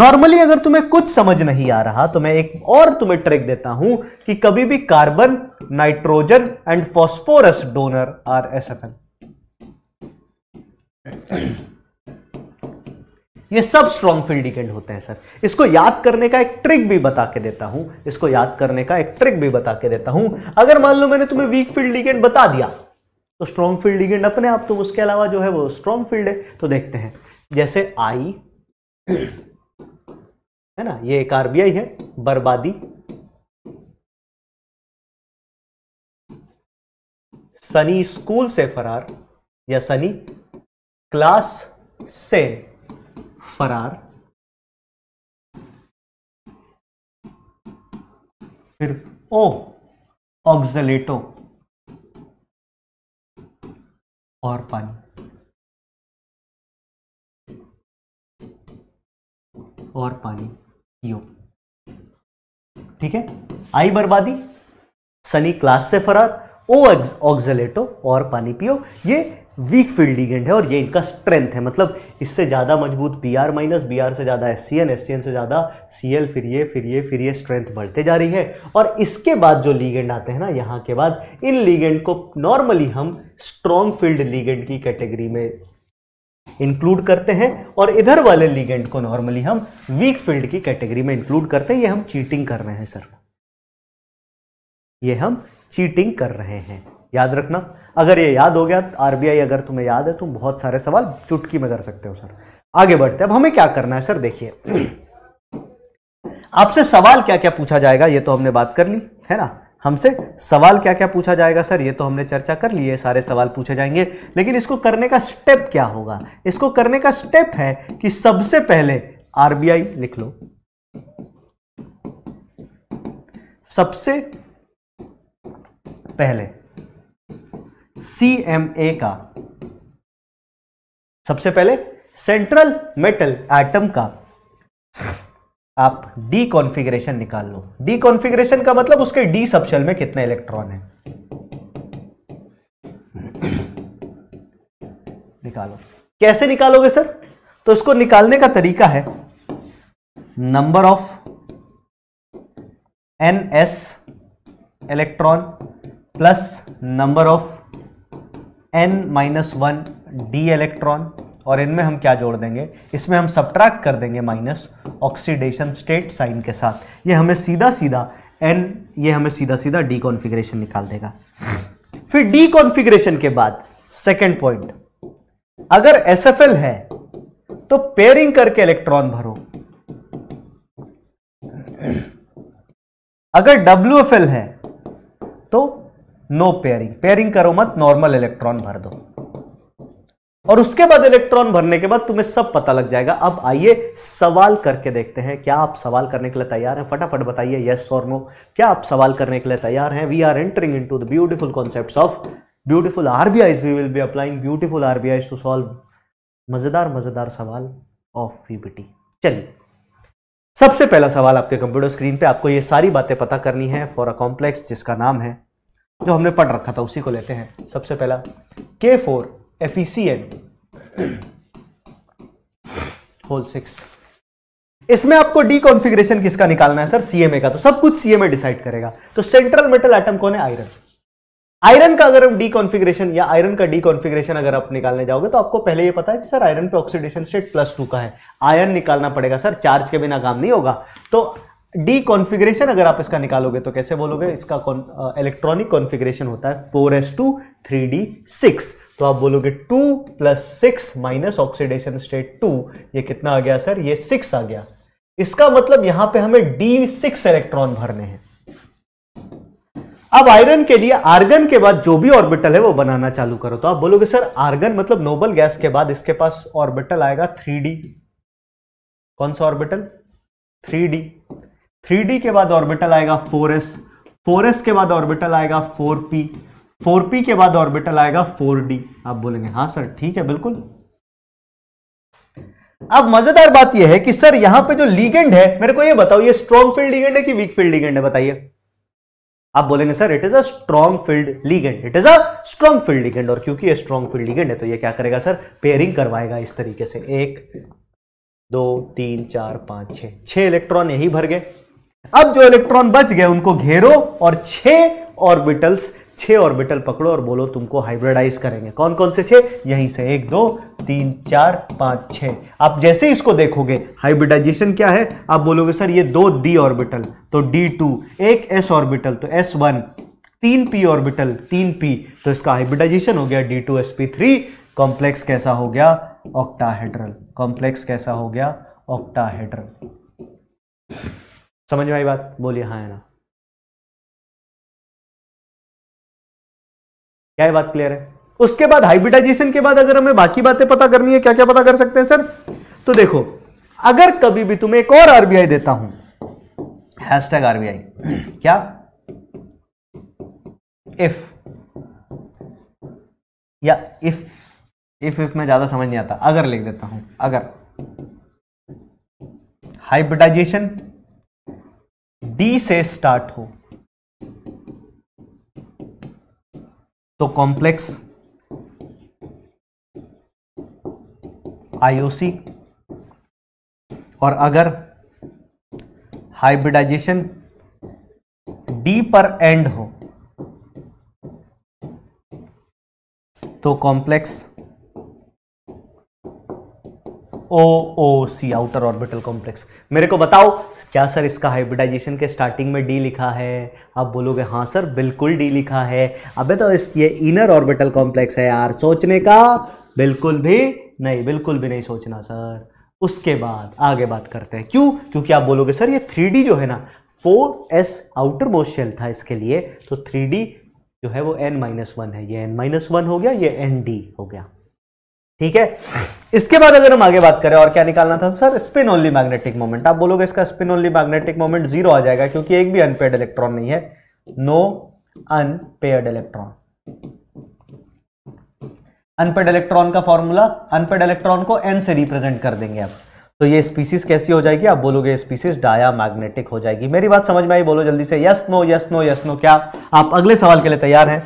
नॉर्मली अगर तुम्हें कुछ समझ नहीं आ रहा तो मैं एक और तुम्हें ट्रिक देता हूं कि कभी भी carbon nitrogen and phosphorus donor are S F N ये सब स्ट्रॉन्ग फील्ड लीगेंड होते हैं सर इसको याद करने का एक ट्रिक भी बता के देता हूं इसको याद करने का एक ट्रिक भी बता के देता हूं अगर मान लो मैंने तुम्हें वीक फील्ड लीगेंड बता दिया तो स्ट्रॉन्ग फील्ड लिगेंड अपने आप तो उसके अलावा जो है वो स्ट्रॉन्ग फील्ड है तो देखते हैं जैसे आई है ना ये एक आरबीआई है बर्बादी सनी स्कूल से फरार या सनी क्लास से फरार फिर ओ ऑक्सलेटो और पानी और पानी पियो ठीक है आई बर्बादी सनी क्लास से फरार ओ ऑक्सलेटो और पानी पियो ये वीक फील्ड लिगेंड है और ये इनका स्ट्रेंथ है मतलब इससे ज़्यादा मजबूत B R minus B R से ज़्यादा S C N S C N से ज़्यादा सी एल फिर ये फिर ये फिर ये स्ट्रेंथ बढ़ते जा रही है और इसके बाद जो लीगेंड आते हैं ना यहाँ के बाद इन लीगेंड को नॉर्मली हम स्ट्रॉन्ग फील्ड लीगेंड की कैटेगरी में इंक्लूड करते हैं और इधर वाले लीगेंड को नॉर्मली हम वीक फील्ड की कैटेगरी में इंक्लूड करते हैं ये हम चीटिंग कर रहे हैं सर ये हम चीटिंग कर रहे हैं याद रखना अगर ये याद हो गया आरबीआई अगर तुम्हें याद है तुम तो बहुत सारे सवाल चुटकी में कर सकते हो सर आगे बढ़ते अब हमें क्या करना है सर देखिए आपसे सवाल क्या क्या पूछा जाएगा ये तो हमने बात कर ली है ना हमसे सवाल क्या क्या पूछा जाएगा सर ये तो हमने चर्चा कर ली है सारे सवाल पूछे जाएंगे लेकिन इसको करने का स्टेप क्या होगा इसको करने का स्टेप है कि सबसे पहले आरबीआई लिख लो सबसे पहले सी एम ए का सबसे पहले सेंट्रल मेटल एटम का आप डी कॉन्फिग्रेशन निकाल लो डी कॉन्फिग्रेशन का मतलब उसके डी सबशेल में कितने इलेक्ट्रॉन है निकालो कैसे निकालोगे सर तो इसको निकालने का तरीका है number of N S electron plus number of N minus one D electron और इनमें हम क्या जोड़ देंगे इसमें हम सब्ट्रैक्ट कर देंगे माइनस ऑक्सीडेशन स्टेट साइन के साथ ये हमें सीधा सीधा एन ये हमें सीधा सीधा डी कॉन्फिग्रेशन निकाल देगा फिर डी कॉन्फिग्रेशन के बाद सेकेंड पॉइंट अगर एस है तो पेयरिंग करके इलेक्ट्रॉन भरो अगर डब्ल्यू है तो नो पेयरिंग पेयरिंग करो मत नॉर्मल इलेक्ट्रॉन भर दो और उसके बाद इलेक्ट्रॉन भरने के बाद तुम्हें सब पता लग जाएगा अब आइए सवाल करके देखते हैं क्या आप सवाल करने के लिए तैयार हैं फटाफट बताइए यस और नो क्या आप सवाल करने के लिए तैयार हैं we are entering into the beautiful concept of beautiful RBI we will be applying beautiful RBI to solve मजेदार मजेदार सवाल ऑफ पीपीटी चलिए सबसे पहला सवाल आपके कंप्यूटर स्क्रीन पे आपको ये सारी बातें पता करनी है फॉर अ कॉम्प्लेक्स जिसका नाम है जो हमने पढ़ रखा था उसी को लेते हैं सबसे पहला K four F whole six इसमें आपको डी कॉन्फिग्रेशन किसका निकालना है सर सीएमए का तो सब कुछ सीएमए डिसाइड करेगा तो सेंट्रल मेटल आइटम कौन है आयरन आयरन का अगर हम डी कॉन्फिग्रेशन या आयरन का डी कॉन्फिग्रेशन अगर आप निकालने जाओगे तो आपको पहले ये पता है कि सर आयरन पे ऑक्सीडेशन स्टेट प्लस टू का है आयरन निकालना पड़ेगा सर चार्ज के बिना काम नहीं होगा तो डी कॉन्फिग्रेशन अगर आप इसका निकालोगे तो कैसे बोलोगे इसका इलेक्ट्रॉनिक कॉन्फिग्रेशन होता है four S two three D six तो आप बोलोगे two plus six minus oxidation state two ये कितना आ गया सर ये सिक्स आ गया इसका मतलब यहां पे हमें डी सिक्स इलेक्ट्रॉन भरने हैं अब आयरन के लिए आर्गन के बाद जो भी ऑर्बिटल है वो बनाना चालू करो तो आप बोलोगे सर आर्गन मतलब नोबल गैस के बाद इसके पास ऑर्बिटल आएगा थ्री डी कौन सा ऑर्बिटल थ्री डी थ्री के बाद ऑर्बिटल आएगा फोर एस फोर एस के बाद ऑर्बिटल आएगा फोर पी फोर पी के बाद ऑर्बिटल आएगा फोर डी आप बोलेंगे हाँ सर ठीक है बिल्कुल अब मजेदार बात यह है कि सर यहां पे जो लीगेंड है मेरे को यह बताओ ये स्ट्रॉन्ग फील्ड लीगेंड है कि वीक फील्ड लीगेंड है बताइए आप बोलेंगे sir it is a strong field ligand it is a strong field ligand और क्योंकि ये स्ट्रॉन्ग फील्ड लीगेंड है तो ये क्या करेगा सर पेयरिंग करवाएगा इस तरीके से एक दो तीन चार पांच छह छह इलेक्ट्रॉन यही भर गए अब जो इलेक्ट्रॉन बच गए उनको घेरो और छह ऑर्बिटल्स छह ऑर्बिटल पकड़ो और बोलो तुमको हाइब्रिडाइज करेंगे कौन कौन से छह यहीं से एक दो तीन चार पांच छह आप जैसे इसको देखोगे हाइब्रिडाइजेशन क्या है आप बोलोगे सर ये दो डी ऑर्बिटल तो डी टू एक एस ऑर्बिटल तो एस वन तीन पी ऑर्बिटल तीन पी तो इसका हाइब्रिडाइजेशन हो गया D two S P three complex कैसा हो गया ऑक्टाहेड्रल कॉम्प्लेक्स कैसा हो गया ऑक्टाहेड्रल समझ में आई बात बोलिए हाँ ना क्या बात क्लियर है उसके बाद हाइब्रिडाइजेशन के बाद अगर हमें बाकी बातें पता करनी है क्या क्या पता कर सकते हैं सर तो देखो अगर कभी भी तुम्हें एक और आरबीआई देता हूं हैशटैग आरबीआई क्या इफ या इफ इफ इफ में ज्यादा समझ नहीं आता अगर लिख देता हूं अगर हाइब्रिडाइजेशन डी से स्टार्ट हो तो कॉम्प्लेक्स आईओसी और अगर हाइब्रिडाइजेशन डी पर एंड हो तो complex O O C outer orbital complex मेरे को बताओ क्या सर इसका हाइब्रिडाइजेशन के स्टार्टिंग में डी लिखा है आप बोलोगे हाँ सर बिल्कुल डी लिखा है अबे तो इस ये इनर ऑर्बिटल कॉम्प्लेक्स है यार सोचने का बिल्कुल भी नहीं बिल्कुल भी नहीं सोचना सर उसके बाद आगे बात करते हैं क्यों क्योंकि आप बोलोगे सर ये थ्री जो है ना four s outermost shell था इसके लिए तो थ्री जो है वो एन माइनस वन है ये एन माइनस वन हो गया ये एन डी हो गया ठीक है इसके बाद अगर हम आगे बात करें और क्या निकालना था sir spin only magnetic moment आप बोलोगे इसका spin only magnetic moment zero आ जाएगा क्योंकि एक भी अनपेड इलेक्ट्रॉन नहीं है no unpaired electron unpaired electron का फॉर्मूला अनपेड इलेक्ट्रॉन को एन से रिप्रेजेंट कर देंगे आप तो ये स्पीसीज कैसी हो जाएगी आप बोलोगे स्पीसीज डाया मैग्नेटिक हो जाएगी मेरी बात समझ में आई बोलो जल्दी से yes no yes no yes no क्या आप अगले सवाल के लिए तैयार हैं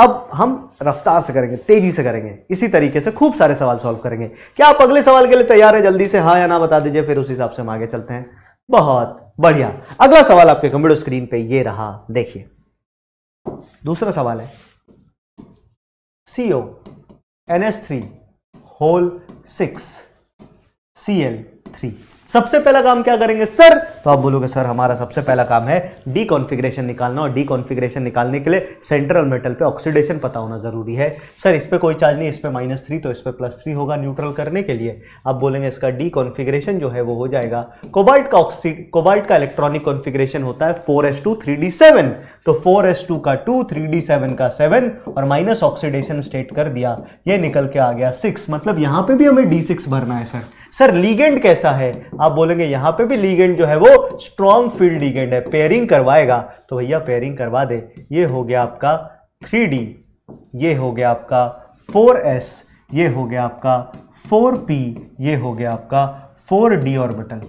अब हम रफ्तार से करेंगे तेजी से करेंगे इसी तरीके से खूब सारे सवाल सॉल्व करेंगे क्या आप अगले सवाल के लिए तैयार है जल्दी से हाँ या ना बता दीजिए फिर उस हिसाब से हम आगे चलते हैं बहुत बढ़िया अगला सवाल आपके कंप्यूटर स्क्रीन पे ये रहा देखिए दूसरा सवाल है CO N S three whole six C L three सबसे पहला काम क्या करेंगे सर तो आप बोलोगे सर हमारा सबसे पहला काम है डी कॉन्फिग्रेशन निकालना और डी कॉन्फिग्रेशन निकालने के लिए सेंट्रल मेटल पे ऑक्सीडेशन पता होना जरूरी है सर इस पर कोई चार्ज नहीं इस पर माइनस थ्री तो इस पर प्लस थ्री होगा न्यूट्रल करने के लिए आप बोलेंगे इसका डी कॉन्फिग्रेशन जो है वो हो जाएगा कोबाल्ट का ऑक्सी कोबाल्ट का इलेक्ट्रॉनिक कॉन्फिग्रेशन होता है four S two three d seven तो फोर एस टू का टू थ्री डी सेवन का सेवन और माइनस ऑक्सीडेशन स्टेट कर दिया ये निकल के आ गया सिक्स मतलब यहां पे भी हमें डी सिक्स भरना है सर सर लीगेंड कैसा है आप बोलेंगे यहां पे भी लीगेंड जो है वो स्ट्रॉन्ग फील्ड लीगेंड है पेयरिंग करवाएगा तो भैया पेयरिंग करवा दे ये हो गया आपका थ्री डी ये हो गया आपका फोर एस ये हो गया आपका फोर पी ये हो गया आपका फोर डी ऑर्बिटल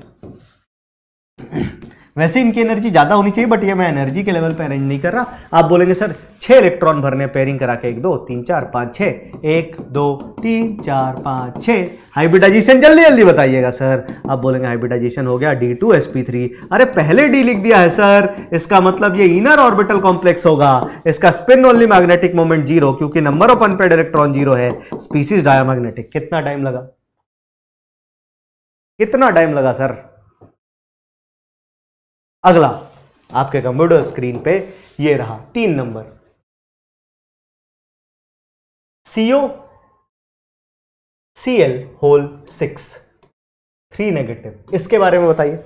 वैसे इनकी एनर्जी ज़्यादा होनी चाहिए बट ये मैं एनर्जी के लेवल पर अरेंज नहीं कर रहा आप बोलेंगे सर छह इलेक्ट्रॉन भरने पेयरिंग करा के एक दो तीन चार पाँच छः एक दो तीन चार पाँच छः हाइब्रिडाइजेशन जल्दी जल्दी बताइएगा सर आप बोलेंगे हाइब्रिडाइजेशन हो गया D two S P three अरे पहले डी लिख दिया है सर इसका मतलब ये इनर ऑर्बिटल कॉम्प्लेक्स होगा इसका spin only magnetic moment zero क्योंकि number of unpaired electron zero है स्पीसीज डायमैग्नेटिक कितना टाइम लगा कितना टाइम लगा सर अगला आपके कंप्यूटर स्क्रीन पे ये रहा तीन number CO C L whole six three negative इसके बारे में बताइए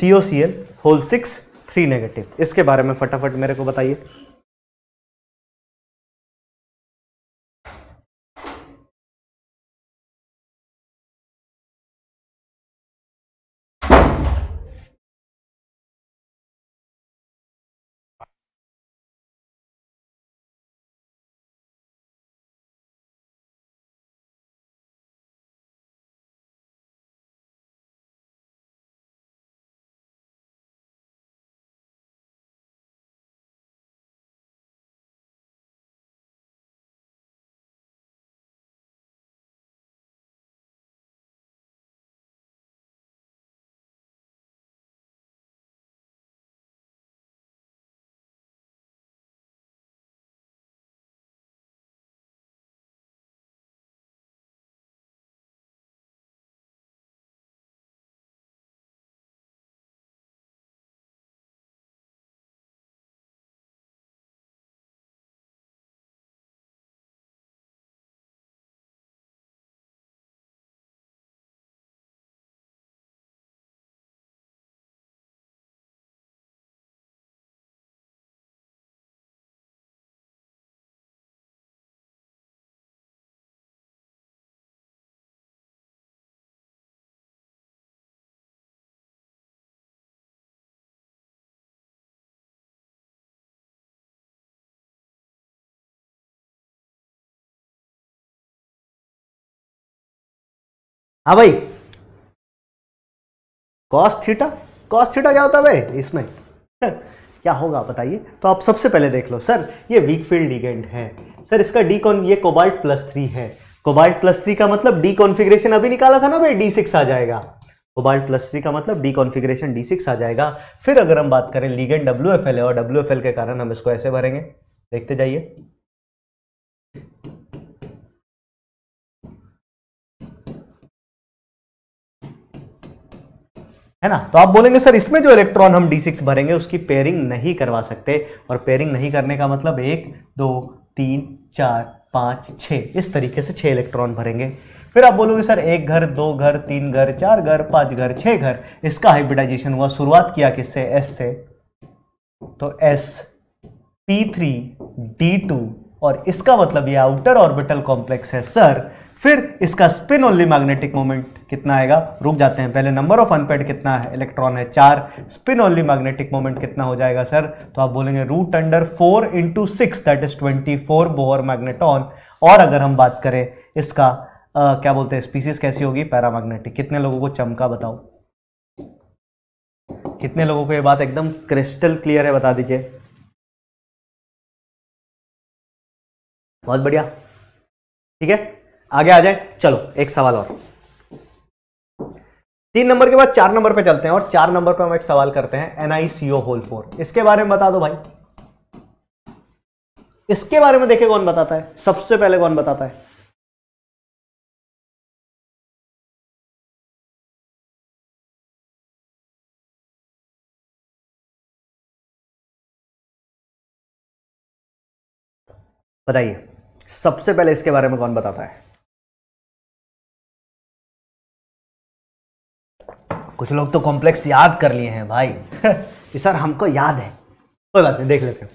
CO C L whole six three negative इसके बारे में फटाफट मेरे को बताइए हाँ भाई कॉस थीटा कॉस थीटा क्या होता है भाई इसमें क्या होगा बताइए तो आप सबसे पहले देख लो सर ये वीक फील्ड लिगेंड है सर इसका डी कॉन ये कोबाल्ट प्लस थ्री है कोबाल्ट प्लस थ्री का मतलब डी कॉन्फिग्रेशन अभी निकाला था ना भाई डी सिक्स आ जाएगा कोबाल्ट प्लस थ्री का मतलब डी कॉन्फिग्रेशन डी सिक्स आ जाएगा फिर अगर हम बात करें लीगेंड डब्ल्यू एफ एल है और डब्ल्यू एफ एल के कारण हम इसको ऐसे भरेंगे देखते जाइए है ना तो आप बोलेंगे सर इसमें जो इलेक्ट्रॉन हम सिक्स भरेंगे उसकी पेयरिंग नहीं करवा सकते और पेयरिंग नहीं करने का मतलब एक दो तीन चार पाँच छः इस तरीके से छः इलेक्ट्रॉन भरेंगे फिर आप बोलोगे सर एक घर दो घर तीन घर चार घर पाँच घर छः घर इसका हाइब्रिडाइजेशन हुआ शुरुआत किया किससे एस से तो s P three D two और इसका मतलब ये आउटर ऑर्बिटल कॉम्प्लेक्स है सर फिर इसका स्पिन ओनली मैग्नेटिक मोमेंट कितना आएगा रुक जाते हैं पहले नंबर ऑफ अनपेड कितना है इलेक्ट्रॉन है चार स्पिन ओनली मैग्नेटिक मोमेंट कितना हो जाएगा सर तो आप बोलेंगे root under four into six that is twenty four Bohr magneton और अगर हम बात करें इसका आ, क्या बोलते हैं स्पीसीज कैसी होगी पैरा मैग्नेटिक कितने लोगों को चमका बताओ कितने लोगों को यह बात एकदम क्रिस्टल क्लियर है बता दीजिए बहुत बढ़िया ठीक है आगे आ जाए चलो एक सवाल और तीन नंबर के बाद चार नंबर पे चलते हैं और चार नंबर पे हम एक सवाल करते हैं एनआईसीओ होल फोर इसके बारे में बता दो भाई इसके बारे में देखे कौन बताता है सबसे पहले कौन बताता है बताइए सबसे पहले इसके बारे में कौन बताता है कुछ लोग तो कॉम्प्लेक्स याद कर लिए हैं भाई कि सर हमको याद है कोई बात नहीं देख लेते हैं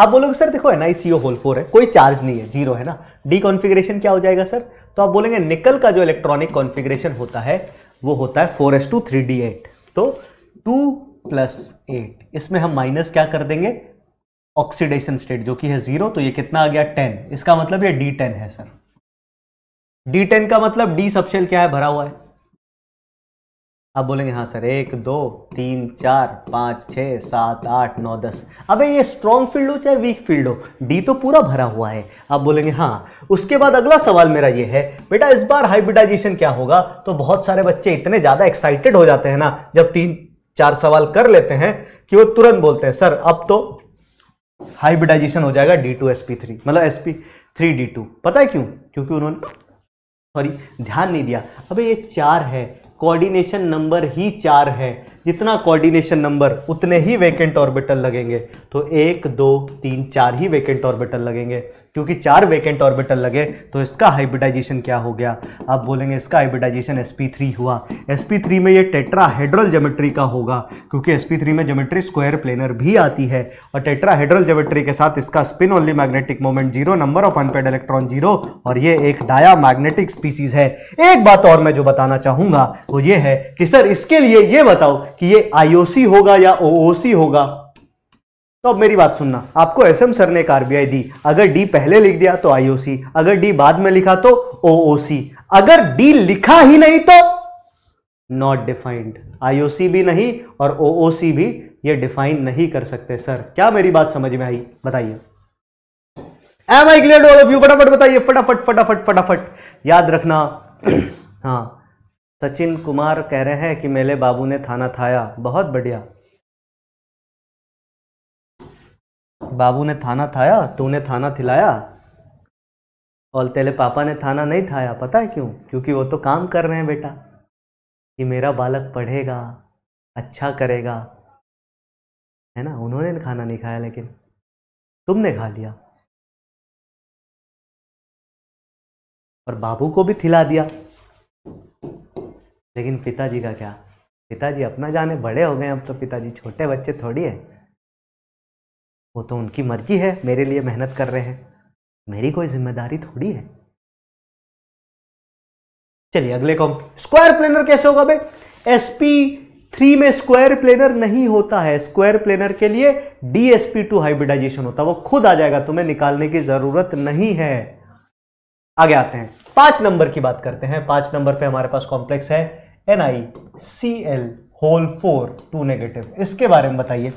आप बोलोगे सर देखो N I C O whole four है कोई चार्ज नहीं है जीरो है ना डी कॉन्फिग्रेशन क्या हो जाएगा सर तो आप बोलेंगे निकल का जो इलेक्ट्रॉनिक कॉन्फिग्रेशन होता है वो होता है four S two three D eight तो टू प्लस एट इसमें हम माइनस क्या कर देंगे ऑक्सीडेशन स्टेट जो कि है जीरो तो ये कितना आ गया टेन इसका मतलब ये डी टेन है सर डी टेन का मतलब डी सबशेल क्या है भरा हुआ है आप बोलेंगे हाँ सर एक दो तीन चार पाँच छः सात आठ नौ दस अबे ये स्ट्रॉन्ग फील्ड हो चाहे वीक फील्ड हो डी तो पूरा भरा हुआ है आप बोलेंगे हाँ उसके बाद अगला सवाल मेरा ये है बेटा इस बार हाइब्रिडाइजेशन क्या होगा तो बहुत सारे बच्चे इतने ज़्यादा एक्साइटेड हो जाते हैं ना जब तीन चार सवाल कर लेते हैं कि वो तुरंत बोलते हैं सर अब तो हाइब्रिडाइजेशन हो जाएगा d two S P three मतलब s P three D two पता है क्यों क्योंकि उन्होंने सॉरी ध्यान नहीं दिया अबे ये चार है कोऑर्डिनेशन नंबर ही चार है जितना कोऑर्डिनेशन नंबर उतने ही वेकेंट ऑर्बिटल लगेंगे तो एक दो तीन चार ही वेकेंट ऑर्बिटल लगेंगे क्योंकि चार वेकेंट ऑर्बिटल लगे तो इसका हाइब्रिडाइजेशन क्या हो गया आप बोलेंगे इसका हाइब्रिडाइजेशन sp3 हुआ sp3 में ये टेट्राहेड्रल ज्योमेट्री का होगा क्योंकि sp3 में ज्योमेट्री स्क्वायर प्लेनर भी आती है और टेट्राहेड्रल ज्योमेट्री के साथ इसका spin only magnetic moment zero number of unpaired electron zero और ये एक डाया मैग्नेटिक स्पीसीज है एक बात और मैं जो बताना चाहूंगा वो ये है कि सर इसके लिए ये बताओ कि ये आईओसी होगा या ओओसी होगा तो अब मेरी बात सुनना आपको एस एम सर ने एक आरबीआई दी अगर डी पहले लिख दिया तो आईओसी अगर डी बाद में लिखा तो ओओसी अगर डी लिखा ही नहीं तो नॉट डिफाइंड आईओसी भी नहीं और ओओसी भी ये डिफाइन नहीं कर सकते सर क्या मेरी बात समझ में आई बताइए am I clear all of you फटाफट बताइए फटाफट फटाफट फटाफट याद रखना हाँ सचिन कुमार कह रहे हैं कि मेले बाबू ने थाना थाया बहुत बढ़िया बाबू ने थाना थाया तूने थाना थिलाया और तेरे पापा ने थाना नहीं थाया पता है क्यों क्योंकि वो तो काम कर रहे हैं बेटा कि मेरा बालक पढ़ेगा अच्छा करेगा है ना उन्होंने खाना नहीं खाया लेकिन तुमने खा लिया और बाबू को भी खिला दिया लेकिन पिताजी का क्या पिताजी अपना जाने बड़े हो गए अब तो पिताजी छोटे बच्चे थोड़ी है वो तो उनकी मर्जी है मेरे लिए मेहनत कर रहे हैं मेरी कोई जिम्मेदारी थोड़ी है चलिए अगले कॉम स्क्वायर प्लेनर कैसे होगा भाई एसपी थ्री में स्क्वायर प्लेनर नहीं होता है स्क्वायर प्लेनर के लिए डीएसपी टू हाइब्रिडाइजेशन होता है वो खुद आ जाएगा तुम्हें निकालने की जरूरत नहीं है आगे आते हैं पांच नंबर की बात करते हैं पांच नंबर पे हमारे पास कॉम्प्लेक्स है N I C L whole four two negative इसके बारे में बताइए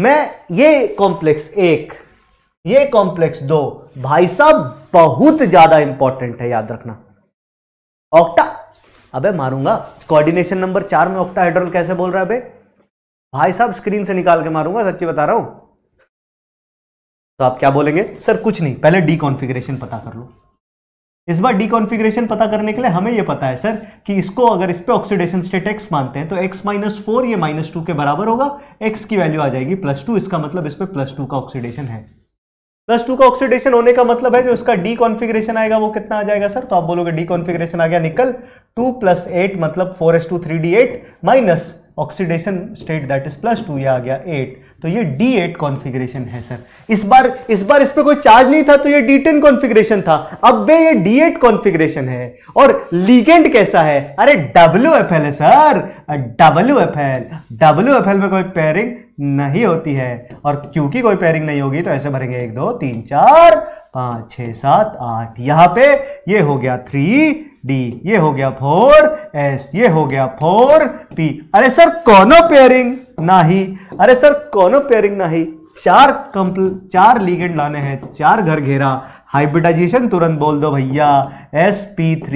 मैं ये कॉम्प्लेक्स एक ये कॉम्प्लेक्स दो भाई साहब बहुत ज्यादा इंपॉर्टेंट है याद रखना ऑक्टा अबे मारूंगा कोऑर्डिनेशन नंबर चार में ऑक्टाहेड्रल कैसे बोल रहा है बे भाई साहब स्क्रीन से निकाल के मारूंगा सच्ची बता रहा हूं तो आप क्या बोलेंगे सर कुछ नहीं पहले डी कॉन्फिग्रेशन पता कर लो इस बार कॉन्फिग्रेशन पता करने के लिए हमें ये पता है सर कि इसको अगर इस पर ऑक्सीडेशन स्टेट एक्स मानते हैं तो एक्स माइनस फोर ये माइनस टू के बराबर होगा एक्स की वैल्यू आ जाएगी प्लस टू इसका मतलब इस पर प्लस टू का ऑक्सीडेशन है प्लस टू का ऑक्सीडेशन होने का मतलब है जो इसका डी कॉन्फिग्रेशन आएगा वो कितना आ जाएगा सर तो आप बोलोगे डी कॉन्फिग्रेशन आ गया निकल टू प्लस एट मतलब four S two three D eight minus oxidation state that is plus two ये आ गया एट तो ये D8 कॉन्फ़िगरेशन है सर इस बार इस बार इस पर कोई चार्ज नहीं था तो ये D10 कॉन्फ़िगरेशन था अब वे ये D8 कॉन्फ़िगरेशन है और लीगेंड कैसा है अरे डब्ल्यू एफ एल है sir W F L W F L में कोई पेयरिंग नहीं होती है और क्योंकि कोई पेयरिंग नहीं होगी तो ऐसे भरेंगे एक दो तीन चार पाँच छः सात आठ यहाँ पे ये हो गया थ्री डी ये हो गया फोर एस ये हो गया फोर पी अरे सर कौनो पेयरिंग नहीं अरे सर कौन पेयरिंग नहीं चार कंपल चार लीगेंड लाने हैं चार घर घेरा हाइब्रिडाइजेशन तुरंत बोल दो भैया sp3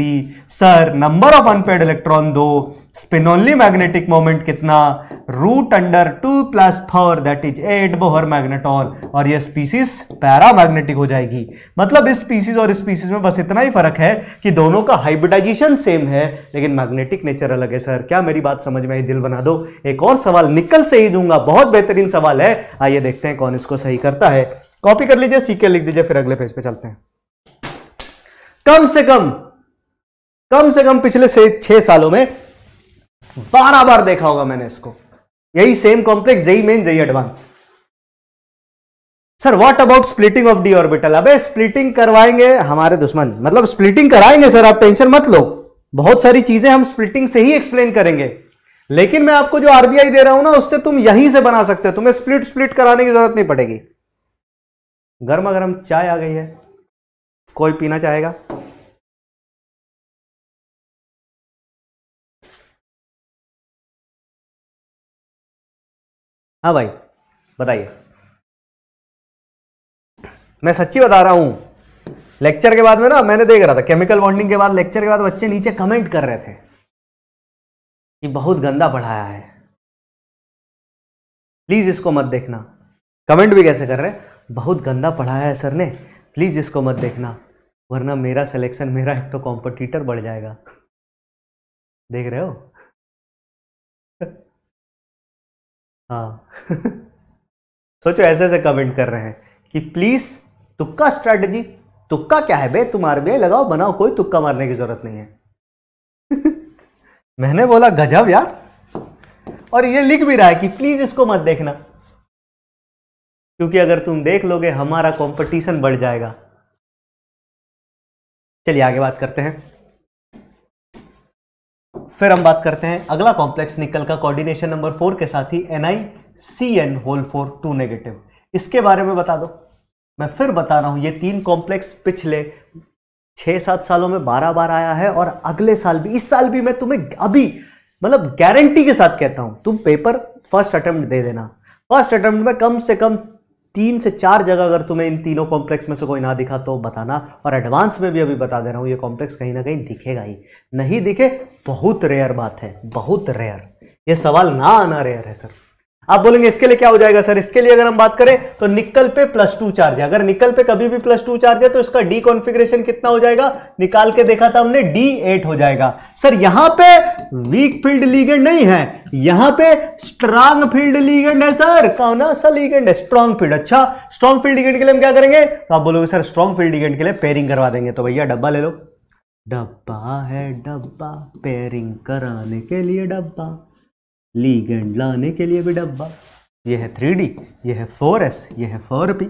sir number of unpaired electron दो स्पिन ओनली मैग्नेटिक मोमेंट कितना root under two plus four that is eight Bohr magneton और ये स्पीसीज पैरा मैग्नेटिक हो जाएगी मतलब इस स्पीसीज और इस स्पीसीज में बस इतना ही फर्क है कि दोनों का हाइब्रिडाइजेशन सेम है लेकिन मैग्नेटिक नेचर अलग है सर क्या मेरी बात समझ में आई दिल बना दो एक और सवाल निकल से ही दूंगा बहुत बेहतरीन सवाल है आइए देखते हैं कौन इसको सही करता है कॉपी कर लीजिए सीके लिख दीजिए फिर अगले पेज पे चलते हैं कम से कम कम से कम पिछले से छह सालों में बारह बार देखा होगा मैंने इसको यही same complex JEE main JEE advance sir what about splitting of d orbital अबे स्प्लिटिंग करवाएंगे हमारे दुश्मन मतलब स्प्लिटिंग कराएंगे सर आप टेंशन मत लो बहुत सारी चीजें हम स्प्लिटिंग से ही एक्सप्लेन करेंगे लेकिन मैं आपको जो आरबीआई दे रहा हूं ना उससे तुम यहीं से बना सकते हो तुम्हें स्प्लिट स्प्लिट कराने की जरूरत नहीं पड़ेगी गर्मा गर्म चाय आ गई है कोई पीना चाहेगा हाँ भाई बताइए मैं सच्ची बता रहा हूं लेक्चर के बाद में ना मैंने देख रहा था केमिकल बॉन्डिंग के बाद लेक्चर के बाद बच्चे नीचे कमेंट कर रहे थे कि बहुत गंदा पढ़ाया है प्लीज़ इसको मत देखना कमेंट भी कैसे कर रहे हैं बहुत गंदा पढ़ाया है सर ने प्लीज़ इसको मत देखना वरना मेरा सिलेक्शन मेरा एक तो कॉम्पिटिटर बढ़ जाएगा देख रहे हो हाँ सोचो ऐसे ऐसे कमेंट कर रहे हैं कि प्लीज़ तुक्का स्ट्रैटेजी तुक्का क्या है बे तुम आरबीआई लगाओ बनाओ कोई तुक्का मारने की ज़रूरत नहीं है मैंने बोला गजब यार और ये लिख भी रहा है कि प्लीज़ इसको मत देखना क्योंकि अगर तुम देख लोगे हमारा कंपटीशन बढ़ जाएगा चलिए आगे बात करते हैं फिर हम बात करते हैं अगला कॉम्प्लेक्स निकल का कोऑर्डिनेशन नंबर फोर के साथ ही N I C N whole four two negative इसके बारे में बता दो मैं फिर बता रहा हूं ये तीन कॉम्प्लेक्स पिछले छह सात सालों में बारह बार आया है और अगले साल भी इस साल भी मैं तुम्हें अभी मतलब गारंटी के साथ कहता हूं तुम पेपर फर्स्ट अटेम्प्ट दे देना फर्स्ट अटेम्प्ट में कम से कम तीन से चार जगह अगर तुम्हें इन तीनों कॉम्प्लेक्स में से कोई ना दिखा तो बताना और एडवांस में भी अभी बता दे रहा हूँ ये कॉम्प्लेक्स कहीं ना कहीं दिखेगा ही नहीं दिखे बहुत रेयर बात है बहुत रेयर ये सवाल ना आना रेयर है सर आप बोलेंगे इसके लिए क्या हो जाएगा सर इसके लिए अगर हम बात करें तो निकल पे प्लस टू चार्ज है अगर निकल पे कभी भी प्लस टू चार्ज है तो इसका डी कॉन्फिग्रेशन कितना हो जाएगा निकाल के देखा था हमने डी एट हो जाएगा सर यहां पे वीक फील्ड लीगेंड नहीं है यहां पे स्ट्रांग फील्ड लीगेंड है सर कौन सा लीगेंड है स्ट्रांग फील्ड अच्छा स्ट्रांग फील्ड लीगेंड के लिए हम क्या करेंगे तो आप बोलोगे सर स्ट्रांग फील्ड लीगेंड के लिए पेयरिंग करवा देंगे तो भैया डब्बा ले लो डब्बा है डब्बा पेयरिंग कराने के लिए डब्बा लीगेंड लाने के लिए भी डब्बा यह है थ्री डी यह है फोर एस यह है फोर पी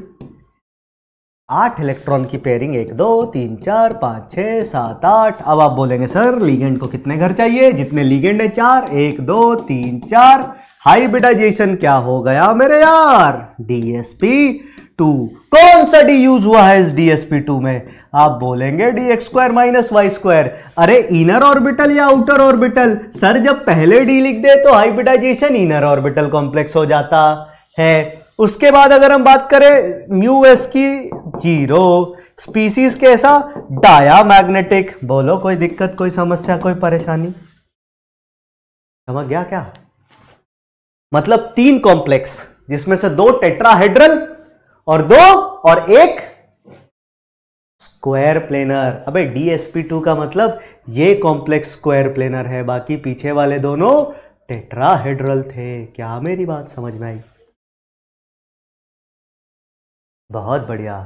आठ इलेक्ट्रॉन की पेयरिंग एक दो तीन चार पाँच छः सात आठ अब आप बोलेंगे सर लीगेंड को कितने घर चाहिए जितने लीगेंड है चार एक दो तीन चार हाइब्रिडाइजेशन क्या हो गया मेरे यार डीएसपी टू कौन सा डी यूज हुआ है इस डीएसपी टू में आप बोलेंगे d x square minus Y square अरे इनर ऑर्बिटल या आउटर ऑर्बिटल सर जब पहले डी लिख दे तो हाइब्रिडाइजेशन इनर ऑर्बिटल कॉम्प्लेक्स हो जाता है उसके बाद अगर हम बात करें म्यू एस की जीरो स्पीसीज कैसा डाया मैग्नेटिक बोलो कोई दिक्कत कोई समस्या कोई परेशानी समझ गया क्या मतलब तीन कॉम्प्लेक्स जिसमें से दो टेट्राहेड्रल और दो और एक स्क्वायर प्लेनर अबे टू का मतलब ये कॉम्प्लेक्स स्क्वायर प्लेनर है बाकी पीछे वाले दोनों टेट्राहेड्रल थे क्या मेरी बात समझ में आई बहुत बढ़िया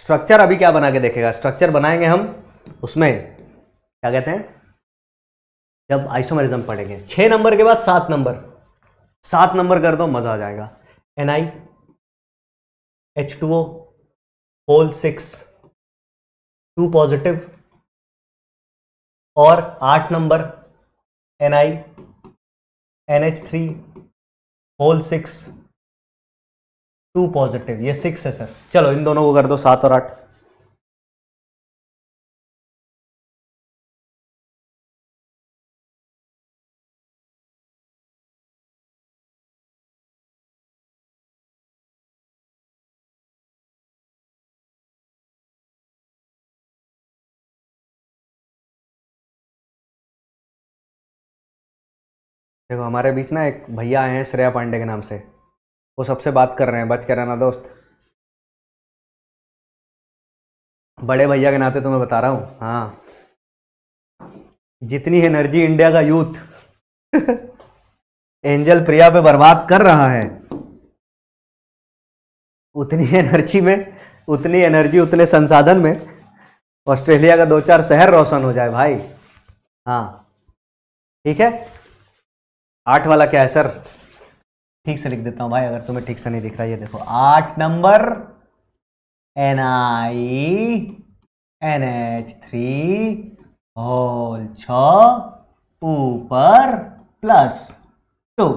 स्ट्रक्चर अभी क्या बना के देखेगा स्ट्रक्चर बनाएंगे हम उसमें क्या कहते हैं जब आइसोमेरिज्म पढ़ेंगे छह नंबर के बाद सात नंबर सात नंबर कर दो मज़ा आ जाएगा N I H two O whole six two positive और आठ number N I N H three whole six two positive ये सिक्स है सर चलो इन दोनों को कर दो सात और आठ देखो हमारे बीच ना एक भैया आए हैं श्रेया पांडे के नाम से वो सबसे बात कर रहे हैं बच के रहना दोस्त बड़े भैया के नाते तुम्हें तो बता रहा हूँ हाँ जितनी एनर्जी इंडिया का यूथ एंजल प्रिया पे बर्बाद कर रहा है उतनी एनर्जी में उतनी एनर्जी उतने संसाधन में ऑस्ट्रेलिया का दो चार शहर रोशन हो जाए भाई हाँ ठीक है आठ वाला क्या है सर ठीक से लिख देता हूं भाई अगर तुम्हें ठीक से नहीं दिख रहा ये देखो आठ number N I N H three whole छ ऊपर प्लस टू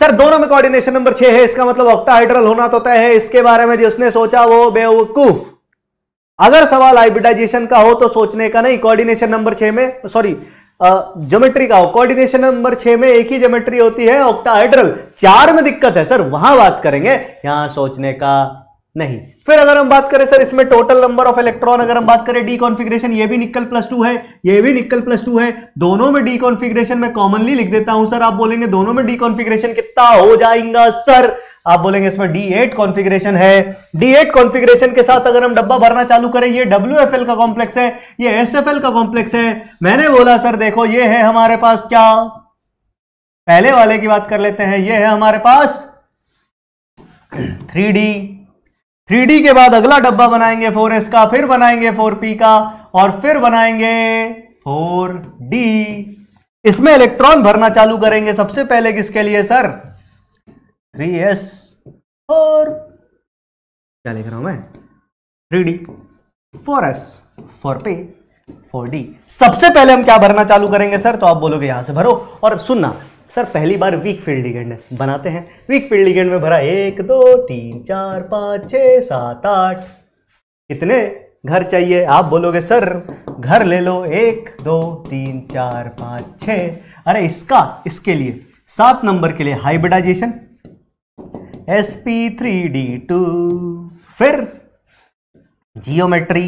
सर दोनों में कोऑर्डिनेशन नंबर छह है इसका मतलब ऑक्टाहाइड्रल होना तो तय है इसके बारे में जिसने सोचा वो बेवकूफ अगर सवाल आइबिटाइजेशन का हो तो सोचने का नहीं कोऑर्डिनेशन नंबर छह में सॉरी ज्योमेट्री का कोऑर्डिनेशन नंबर छह में एक ही ज्योमेट्री होती है ऑक्टाहाइड्रल चार में दिक्कत है सर वहां बात करेंगे यहां सोचने का नहीं फिर अगर हम बात करें सर इसमें टोटल नंबर ऑफ इलेक्ट्रॉन अगर हम बात करें डी कॉन्फिग्रेशन ये भी निकल प्लस टू है ये भी निकल प्लस टू है दोनों में डी कॉन्फिग्रेशन में कॉमनली लिख देता हूं सर आप बोलेंगे दोनों में डी कॉन्फिग्रेशन कितना हो जाएगा सर आप बोलेंगे इसमें D8 कॉन्फ़िगरेशन है D8 कॉन्फ़िगरेशन के साथ अगर हम डब्बा भरना चालू करें ये WFL का कॉम्प्लेक्स है ये SFL का कॉम्प्लेक्स है मैंने बोला सर देखो ये है हमारे पास क्या पहले वाले की बात कर लेते हैं ये है हमारे पास 3D 3D के बाद अगला डब्बा बनाएंगे 4S का फिर बनाएंगे 4P का और फिर बनाएंगे 4D इसमें इलेक्ट्रॉन भरना चालू करेंगे सबसे पहले किसके लिए सर थ्री एस और क्या लिख रहा हूं मैं three d four s four p four d सबसे पहले हम क्या भरना चालू करेंगे सर तो आप बोलोगे यहां से भरो और सुनना सर पहली बार वीक फील्ड लिगेंड बनाते हैं वीक फील्ड लिगेंड में भरा एक दो तीन चार पाँच छ सात आठ कितने घर चाहिए आप बोलोगे सर घर ले लो एक दो तीन चार पाँच छ अरे इसका इसके लिए सात नंबर के लिए hybridization S P three D two फिर जियोमेट्री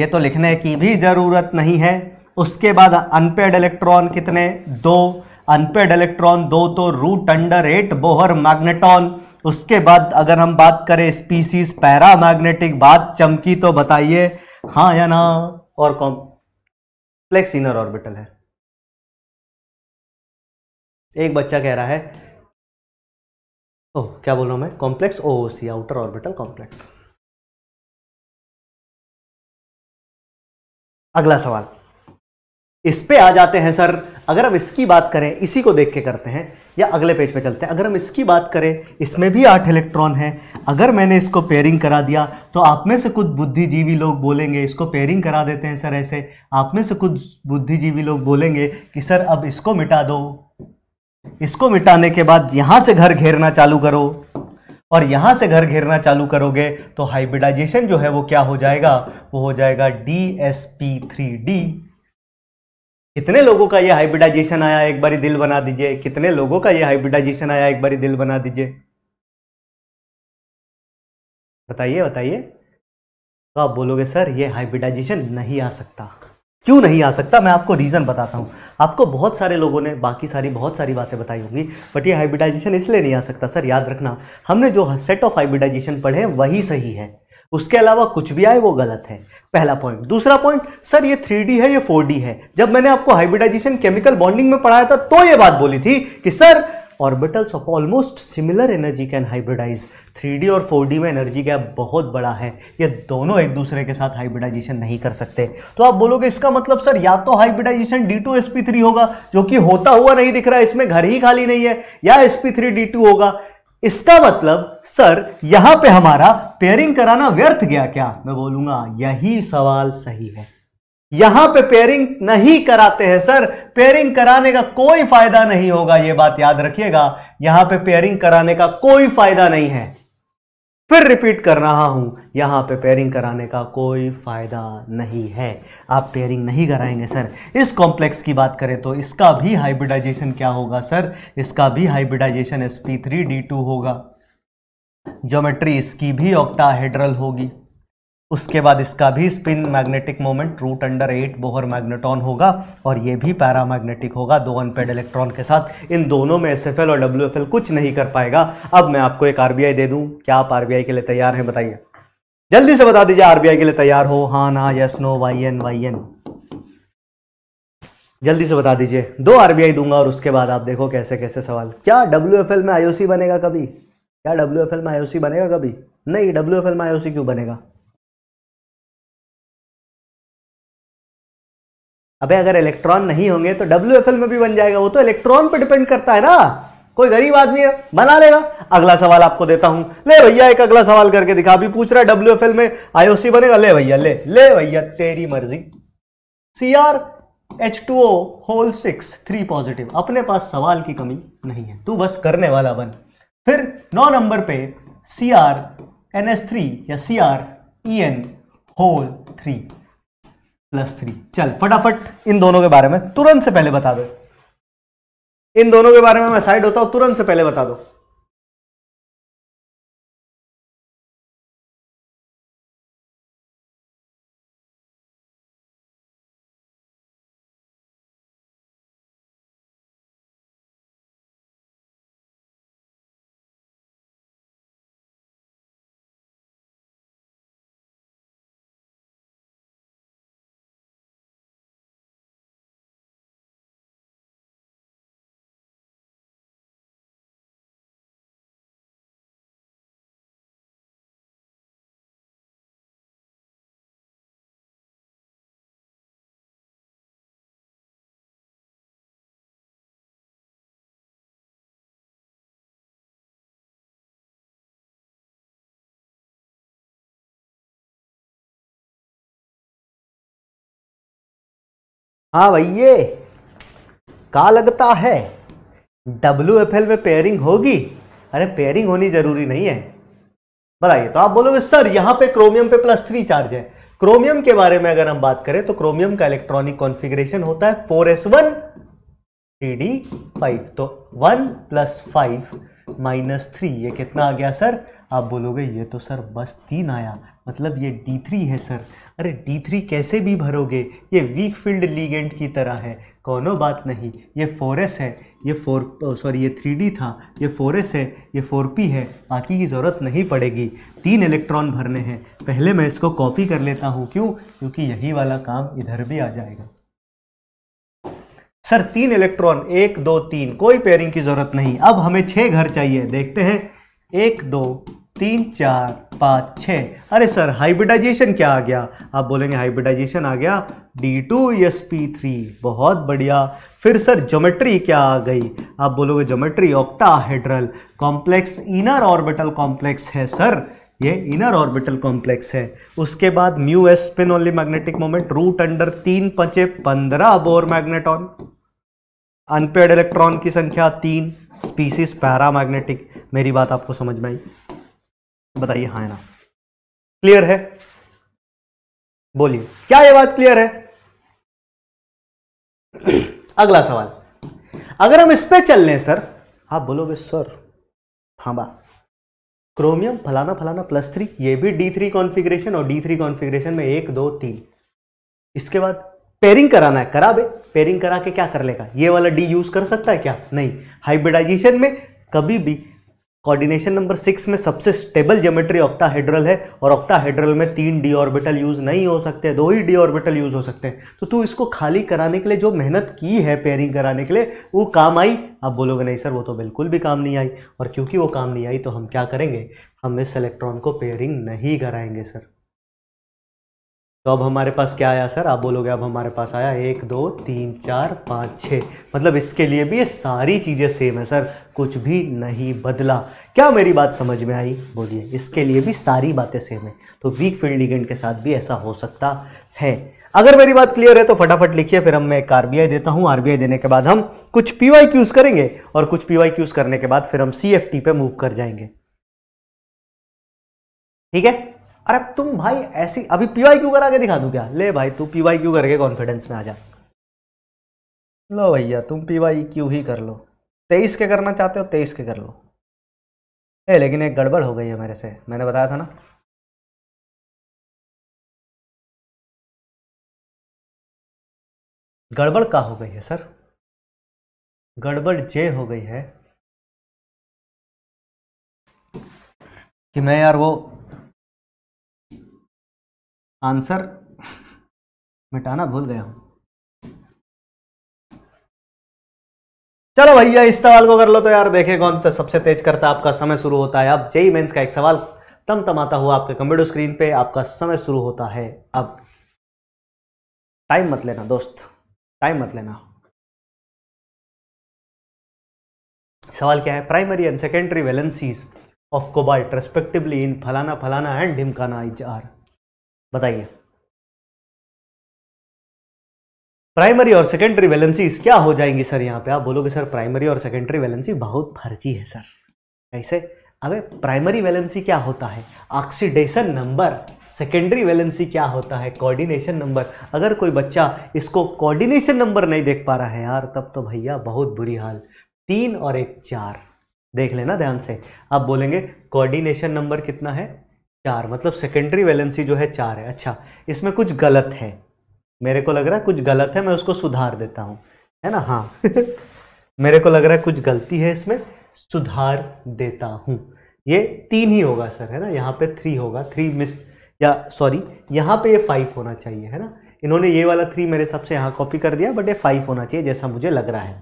ये तो लिखने की भी ज़रूरत नहीं है उसके बाद अनपेड इलेक्ट्रॉन कितने दो अनपेड इलेक्ट्रॉन दो तो root under eight Bohr magneton उसके बाद अगर हम बात करें स्पीसीज पैरा मैग्नेटिक बात चमकी तो बताइए हाँ या ना और कॉम्प्लेक्स इनर ऑर्बिटल है एक बच्चा कह रहा है ओ क्या बोल रहा हूँ मैं complex O C outer orbital complex अगला सवाल इस पे आ जाते हैं सर अगर हम इसकी बात करें इसी को देख के करते हैं या अगले पेज पे चलते हैं अगर हम इसकी बात करें इसमें भी आठ इलेक्ट्रॉन है अगर मैंने इसको पेयरिंग करा दिया तो आप में से कुछ बुद्धिजीवी लोग बोलेंगे इसको पेयरिंग करा देते हैं सर ऐसे आप में से कुछ बुद्धिजीवी लोग बोलेंगे कि सर अब इसको मिटा दो इसको मिटाने के बाद यहां से घर घेरना चालू करो और यहां से घर घेरना चालू करोगे तो हाइब्रिडाइजेशन जो है वो क्या हो जाएगा वो हो जाएगा D S P three D कितने लोगों का ये हाइब्रिडाइजेशन आया एक बारी दिल बना दीजिए कितने लोगों का ये हाइब्रिडाइजेशन आया एक बारी दिल बना दीजिए बताइए बताइए तो आप बोलोगे सर ये हाइब्रिडाइजेशन नहीं आ सकता क्यों नहीं आ सकता मैं आपको रीज़न बताता हूँ आपको बहुत सारे लोगों ने बाकी सारी बहुत सारी बातें बताई होंगी बट ये हाइब्रिडाइजेशन इसलिए नहीं आ सकता सर याद रखना हमने जो सेट ऑफ हाइब्रिडाइजेशन पढ़े वही सही है उसके अलावा कुछ भी आए वो गलत है पहला पॉइंट दूसरा पॉइंट सर ये थ्री है ये फोर है जब मैंने आपको हाइब्रिडाइजेशन केमिकल बॉन्डिंग में पढ़ाया था तो ये बात बोली थी कि sir orbitals of almost similar energy can hybridize 3D और 4D में एनर्जी गैप बहुत बड़ा है ये दोनों एक दूसरे के साथ हाइब्रिडाइजेशन नहीं कर सकते तो आप बोलोगे इसका मतलब सर या तो हाइब्रिडाइजेशन डी D2SP3 होगा जो कि होता हुआ नहीं दिख रहा है इसमें घर ही खाली नहीं है या एस SP3D2 होगा इसका मतलब सर यहां पे हमारा पेयरिंग कराना व्यर्थ गया क्या मैं बोलूंगा यही सवाल सही है यहां पे पेयरिंग नहीं कराते हैं सर पेयरिंग कराने का कोई फायदा नहीं होगा यह बात याद रखिएगा यहां पे पेयरिंग कराने का कोई फायदा नहीं है फिर रिपीट कर रहा हूं यहां पे पेयरिंग कराने का कोई फायदा नहीं है आप पेयरिंग नहीं कराएंगे सर इस कॉम्प्लेक्स की बात करें तो इसका भी हाइब्रिडाइजेशन क्या होगा सर इसका भी hybridization S P three D two होगा ज्योमेट्री इसकी भी ऑक्टाहेड्रल होगी उसके बाद इसका भी spin magnetic moment root under eight Bohr magneton होगा और ये भी पैरामैग्नेटिक होगा दो अनपेड इलेक्ट्रॉन के साथ इन दोनों में एस और डब्ल्यू कुछ नहीं कर पाएगा अब मैं आपको एक आरबीआई दे दूं क्या आप आरबीआई के लिए तैयार हैं बताइए जल्दी से बता दीजिए आरबीआई के लिए तैयार हो हा ना yes no Y N Y N जल्दी से बता दीजिए दो आरबीआई दूंगा और उसके बाद आप देखो कैसे कैसे सवाल क्या डब्ल्यू में आईओसी बनेगा कभी क्या डब्ल्यू में आईओसी बनेगा कभी नहीं डब्ल्यू में आईओसी क्यों बनेगा अबे अगर इलेक्ट्रॉन नहीं होंगे तो डब्ल्यू में भी बन जाएगा वो तो इलेक्ट्रॉन पर डिपेंड करता है ना कोई गरीब आदमी है बना लेगा अगला सवाल आपको देता हूं ले भैया एक अगला सवाल करके दिखा अभी पूछ रहा है डब्ल्यू में आईओसी बनेगा ले भैया ले ले भैया तेरी मर्जी C R H two O whole six three positive अपने पास सवाल की कमी नहीं है तू बस करने वाला बन फिर नौ नंबर पे C R N S three या C R E N whole three plus three चल फटाफट इन दोनों के बारे में तुरंत से पहले बता दो इन दोनों के बारे में मैं साइड होता हूं तुरंत से पहले बता दो हाँ भैये का लगता है डब्ल्यू एफ एल में पेयरिंग होगी अरे पेयरिंग होनी जरूरी नहीं है बताइए तो आप बोलोगे सर यहाँ पे क्रोमियम पे प्लस थ्री चार्ज है क्रोमियम के बारे में अगर हम बात करें तो क्रोमियम का इलेक्ट्रॉनिक कॉन्फ़िगरेशन होता है four S one three D five तो one plus five minus three ये कितना आ गया सर आप बोलोगे ये तो सर बस तीन आया मतलब ये D3 है सर अरे D3 कैसे भी भरोगे ये वीक फील्ड लीगेंट की तरह है कोनो बात नहीं ये फोरेस है ये फोर सॉरी ये थ्री था ये फोरेस है ये फोर है बाकी की ज़रूरत नहीं पड़ेगी तीन इलेक्ट्रॉन भरने हैं पहले मैं इसको कॉपी कर लेता हूँ क्यों क्योंकि यही वाला काम इधर भी आ जाएगा सर तीन इलेक्ट्रॉन एक दो तीन कोई पेयरिंग की ज़रूरत नहीं अब हमें छः घर चाहिए देखते हैं एक दो तीन चार पाँच छः अरे सर हाइब्रिडाइजेशन क्या आ गया आप बोलेंगे हाइब्रिडाइजेशन आ गया D two S P three बहुत बढ़िया फिर सर ज्योमेट्री क्या आ गई आप बोलोगे geometry octahedral complex inner orbital complex है सर ये इनर ऑर्बिटल कॉम्प्लेक्स है उसके बाद mu S spin only magnetic moment root under तीन पचे पंद्रह बोर मैग्नेटॉन अनपेड इलेक्ट्रॉन की संख्या तीन स्पीसीज मैग्नेटिक मेरी बात आपको समझ में आई बताइए हाँ ना क्लियर है बोलिए क्या यह बात क्लियर है अगला सवाल अगर हम इस पे चल लें सर आप बोलोगे सर बा क्रोमियम फलाना फलाना प्लस थ्री ये भी डी थ्री कॉन्फिग्रेशन और डी थ्री कॉन्फिग्रेशन में एक दो तीन इसके बाद पेरिंग कराना है करा बे पेरिंग करा के क्या कर लेगा ये वाला डी यूज कर सकता है क्या नहीं हाइब्रिडाइजेशन में कभी भी कोऑर्डिनेशन नंबर सिक्स में सबसे स्टेबल ज्योमेट्री ऑक्टाहेड्रल है और ऑक्टाहेड्रल में तीन डी ऑर्बिटल यूज़ नहीं हो सकते दो ही डी ऑर्बिटल यूज़ हो सकते हैं तो तू इसको खाली कराने के लिए जो मेहनत की है पेयरिंग कराने के लिए वो काम आई आप बोलोगे नहीं सर वो तो बिल्कुल भी काम नहीं आई और क्योंकि वो काम नहीं आई तो हम क्या करेंगे हम इस इलेक्ट्रॉन को पेयरिंग नहीं कराएंगे सर तो अब हमारे पास क्या आया सर आप बोलोगे अब हमारे पास आया एक दो तीन चार पाँच छः मतलब इसके लिए भी ये सारी चीज़ें सेम है सर कुछ भी नहीं बदला क्या मेरी बात समझ में आई बोलिए इसके लिए भी सारी बातें सेम है तो वीक फील्ड इगेंट के साथ भी ऐसा हो सकता है अगर मेरी बात क्लियर है तो फटाफट लिखिए फिर हम मैं एक आर देता हूँ आर देने के बाद हम कुछ पी करेंगे और कुछ पी वाई करने के बाद फिर हम सी पे मूव कर जाएंगे ठीक है अरे तुम भाई ऐसी अभी पीवाई क्यू करा के दिखा दू क्या ले भाई तू पीवाई क्यू करके कॉन्फिडेंस में आ जा लो भैया तुम पीवाई क्यू ही कर लो तेईस के करना चाहते हो तेईस के कर लो ए लेकिन एक गड़बड़ हो गई है मेरे से मैंने बताया था ना गड़बड़ का हो गई है सर गड़बड़ जे हो गई है कि मैं यार वो आंसर मिटाना भूल गया हूं चलो भैया इस सवाल को कर लो तो यार देखे कौन तो सबसे तेज करता आपका समय शुरू होता है अब जेई मेंस का एक सवाल तम तमाता हुआ आपके कंप्यूटर स्क्रीन पे आपका समय शुरू होता है अब टाइम मत लेना दोस्त टाइम मत लेना सवाल क्या है primary and secondary valencies of cobalt respectively in फलाना फलाना एंड ढिमकाना इच आर बताइए प्राइमरी और सेकेंडरी वैलेंसीज क्या हो जाएंगी सर यहाँ पे आप बोलोगे सर प्राइमरी और सेकेंडरी वैलेंसी बहुत फर्जी है सर कैसे अबे प्राइमरी वैलेंसी क्या होता है ऑक्सीडेशन नंबर सेकेंडरी वैलेंसी क्या होता है कोऑर्डिनेशन नंबर अगर कोई बच्चा इसको कोऑर्डिनेशन नंबर नहीं देख पा रहा है यार तब तो भैया बहुत बुरी हाल तीन और एक चार देख लेना ध्यान से आप बोलेंगे कोऑर्डिनेशन नंबर कितना है चार मतलब सेकेंडरी वैलेंसी जो है चार है अच्छा इसमें कुछ गलत है मेरे को लग रहा है कुछ गलत है मैं उसको सुधार देता हूँ है ना हाँ मेरे को लग रहा है कुछ गलती है इसमें सुधार देता हूँ ये तीन ही होगा सर है ना यहाँ पे थ्री होगा थ्री मिस या सॉरी यहाँ पे ये फाइव होना चाहिए है ना इन्होंने ये वाला थ्री मेरे हिसाब से यहाँ कॉपी कर दिया बट ये फाइव होना चाहिए जैसा मुझे लग रहा है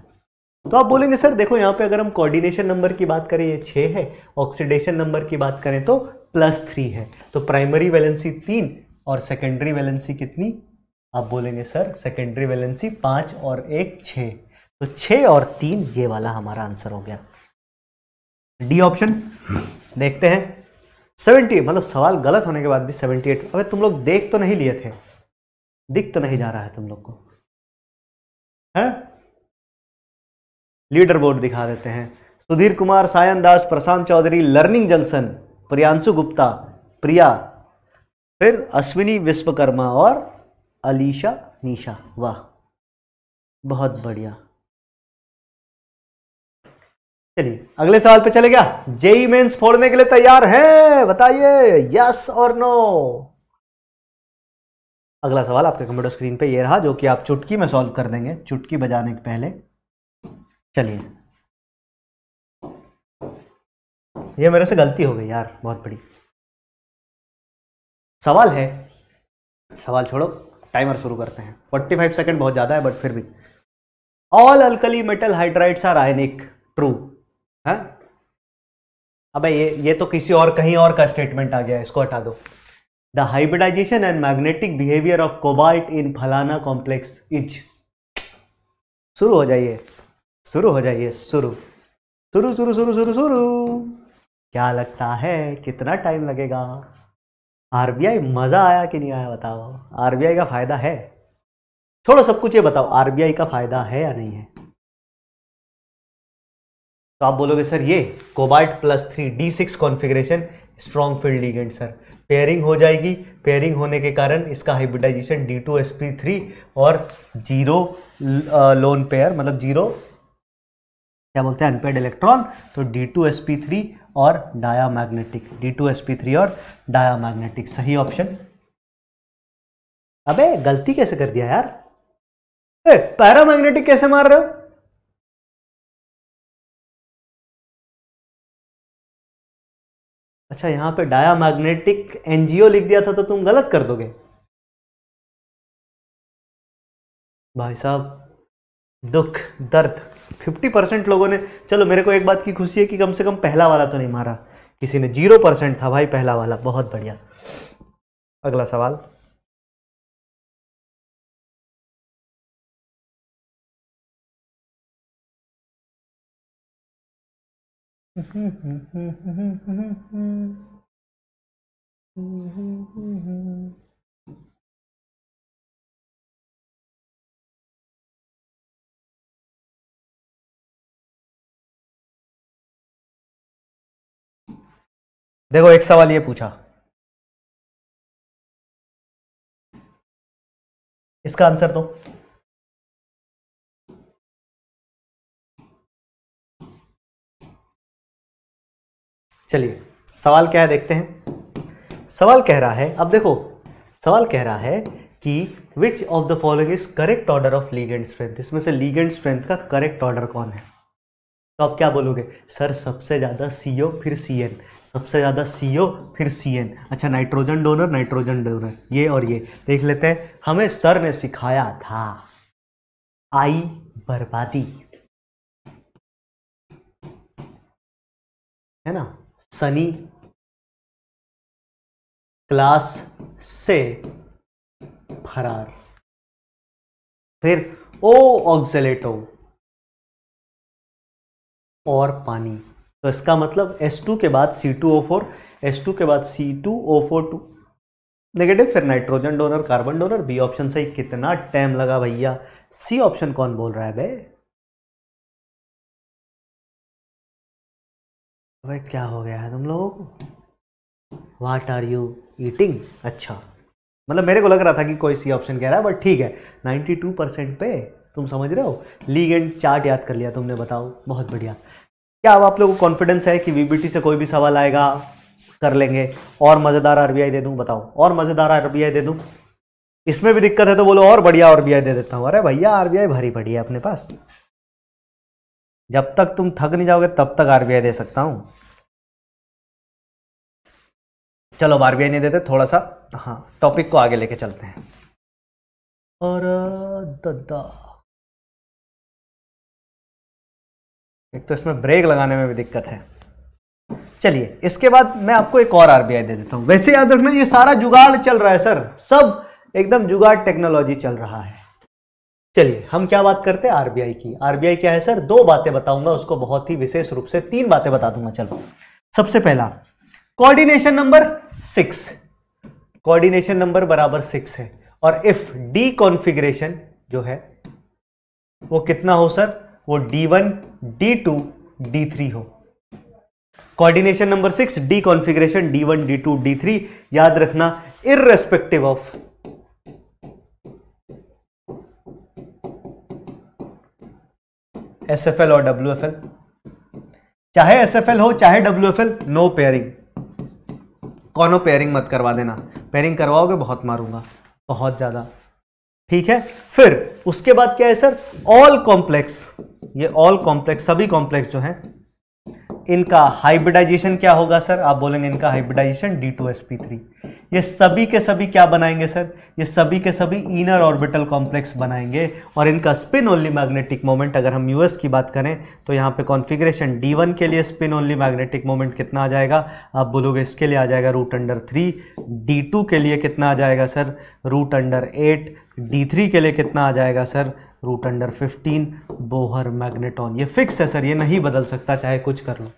तो आप बोलेंगे सर देखो यहाँ पे अगर हम कोऑर्डिनेशन नंबर की बात करें ये छः है ऑक्सीडेशन नंबर की बात करें तो प्लस थ्री है तो प्राइमरी वैलेंसी तीन और सेकेंडरी वैलेंसी कितनी आप बोलेंगे सर सेकेंडरी वैलेंसी पाँच और एक छः तो छः और तीन ये वाला हमारा आंसर हो गया डी ऑप्शन देखते हैं सेवेंटी मतलब सवाल गलत होने के बाद भी सेवेंटी एट अगर तुम लोग देख तो नहीं लिए थे दिख तो नहीं जा रहा है तुम लोग को है लीडर बोर्ड दिखा देते हैं सुधीर कुमार सायन दास प्रशांत चौधरी लर्निंग जंक्शन प्रियांशु गुप्ता प्रिया फिर अश्विनी विश्वकर्मा और अलीशा निशा वाह बहुत बढ़िया चलिए अगले सवाल पे चले गया जेई मेंस फोड़ने के लिए तैयार हैं बताइए यस और नो अगला सवाल आपके कंप्यूटर स्क्रीन पे ये रहा जो कि आप चुटकी में सॉल्व कर देंगे चुटकी बजाने के पहले चलिए ये मेरे से गलती हो गई यार बहुत बड़ी सवाल है सवाल छोड़ो टाइमर शुरू करते हैं 45 सेकेंड बहुत ज़्यादा है बट फिर भी all alkali metal hydrides are ionic true है अबे ये ये तो किसी और कहीं और का स्टेटमेंट आ गया इसको हटा दो the hybridization and magnetic behaviour of cobalt in फलाना कॉम्प्लेक्स इज शुरू हो जाइए शुरू हो जाइए शुरू शुरू शुरू शुरू शुरू शुरू क्या लगता है कितना टाइम लगेगा आरबीआई मज़ा आया कि नहीं आया बताओ आरबीआई का फ़ायदा है छोड़ो सब कुछ ये बताओ आरबीआई का फ़ायदा है या नहीं है तो आप बोलोगे सर ये cobalt plus three D six configuration strong field ligand sir pairing हो जाएगी पेयरिंग होने के कारण इसका hybridization D two S P three और जीरो लोन पेयर मतलब जीरो क्या बोलते हैं अनपेड इलेक्ट्रॉन तो D two S P three और डायामैग्नेटिक D2sp3 और डायामैग्नेटिक सही ऑप्शन अबे गलती कैसे कर दिया यार पैरामैग्नेटिक कैसे मार रहे हो अच्छा यहां पे डायामैग्नेटिक एनजीओ लिख दिया था तो तुम गलत कर दोगे भाई साहब दुख दर्द 50 परसेंट लोगों ने चलो मेरे को एक बात की खुशी है कि कम से कम पहला वाला तो नहीं मारा किसी ने जीरो परसेंट था भाई पहला वाला बहुत बढ़िया अगला सवाल हम्म देखो एक सवाल ये पूछा इसका आंसर दो चलिए सवाल क्या है देखते हैं सवाल कह रहा है अब देखो सवाल कह रहा है कि which of the following is correct order of ligand strength इसमें से लीगेंड स्ट्रेंथ का करेक्ट ऑर्डर कौन है तो आप क्या बोलोगे सर सबसे ज़्यादा सीओ फिर सीएन सबसे ज़्यादा सी ओ फिर सी एन अच्छा नाइट्रोजन डोनर नाइट्रोजन डोनर ये और ये देख लेते हैं हमें सर ने सिखाया था आई बर्बादी है ना सनी क्लास से फरार फिर ओ ऑक्सेलेटो और पानी तो इसका मतलब एस टू के बाद C two O four S two के बाद C two O four two negative फिर nitrogen donor carbon donor B option सही कितना टाइम लगा भैया सी ऑप्शन कौन बोल रहा है भे भाई क्या हो गया है तुम लोग वाट आर यू ईटिंग अच्छा मतलब मेरे को लग रहा था कि कोई सी ऑप्शन कह रहा है बट ठीक है 92 परसेंट पे तुम समझ रहे हो लीग एंड चार्ट याद कर लिया तुमने बताओ बहुत बढ़िया क्या अब आप लोगों को कॉन्फिडेंस है कि वीबीटी से कोई भी सवाल आएगा कर लेंगे और मज़ेदार आरबीआई दे दूं बताओ और मज़ेदार आरबीआई दे दूं इसमें भी दिक्कत है तो बोलो और बढ़िया आरबीआई दे देता हूं अरे भैया आरबीआई भारी पड़ी है अपने पास जब तक तुम थक नहीं जाओगे तब तक आरबीआई दे सकता हूं चलो आरबीआई नहीं देते थोड़ा सा हाँ टॉपिक को आगे लेके चलते हैं और दद्दा एक तो इसमें ब्रेक लगाने में भी दिक्कत है चलिए इसके बाद मैं आपको एक और आरबीआई दे देता हूँ वैसे याद रखना ये सारा जुगाड़ चल रहा है सर सब एकदम जुगाड़ टेक्नोलॉजी चल रहा है चलिए हम क्या बात करते हैं आरबीआई की आरबीआई क्या है सर दो बातें बताऊंगा उसको बहुत ही विशेष रूप से तीन बातें बता दूंगा चलो सबसे पहला coordination number six coordination number बराबर सिक्स है और इफ डी कॉन्फिग्रेशन जो है वो कितना हो सर वो D one D two D three हो coordination number six D configuration D one D two D three याद रखना irrespective of S F L और डब्ल्यू एफ एल चाहे एस एफ एल हो चाहे W F L no pairing कौनो pairing मत करवा देना पेयरिंग करवाओगे बहुत मारूंगा बहुत ज़्यादा ठीक है फिर उसके बाद क्या है सर ऑल कॉम्प्लेक्स ये ऑल कॉम्प्लेक्स सभी कॉम्प्लेक्स जो हैं इनका हाइब्रिडाइजेशन क्या होगा सर आप बोलेंगे इनका हाइब्रिडाइजेशन D2sp3 ये सभी के सभी क्या बनाएंगे सर ये सभी के सभी इनर ऑर्बिटल कॉम्प्लेक्स बनाएंगे और इनका स्पिन ओनली मैग्नेटिक मोमेंट अगर हम यूएस की बात करें तो यहाँ पे डी D1 के लिए स्पिन ओनली मैग्नेटिक मोमेंट कितना आ जाएगा आप बोलोगे इसके लिए आ जाएगा रूट अंडर थ्री डी के लिए कितना आ जाएगा sir root under eight D three के लिए कितना आ जाएगा sir root under fifteen Bohr magneton ये फिक्स है सर ये नहीं बदल सकता चाहे कुछ कर लो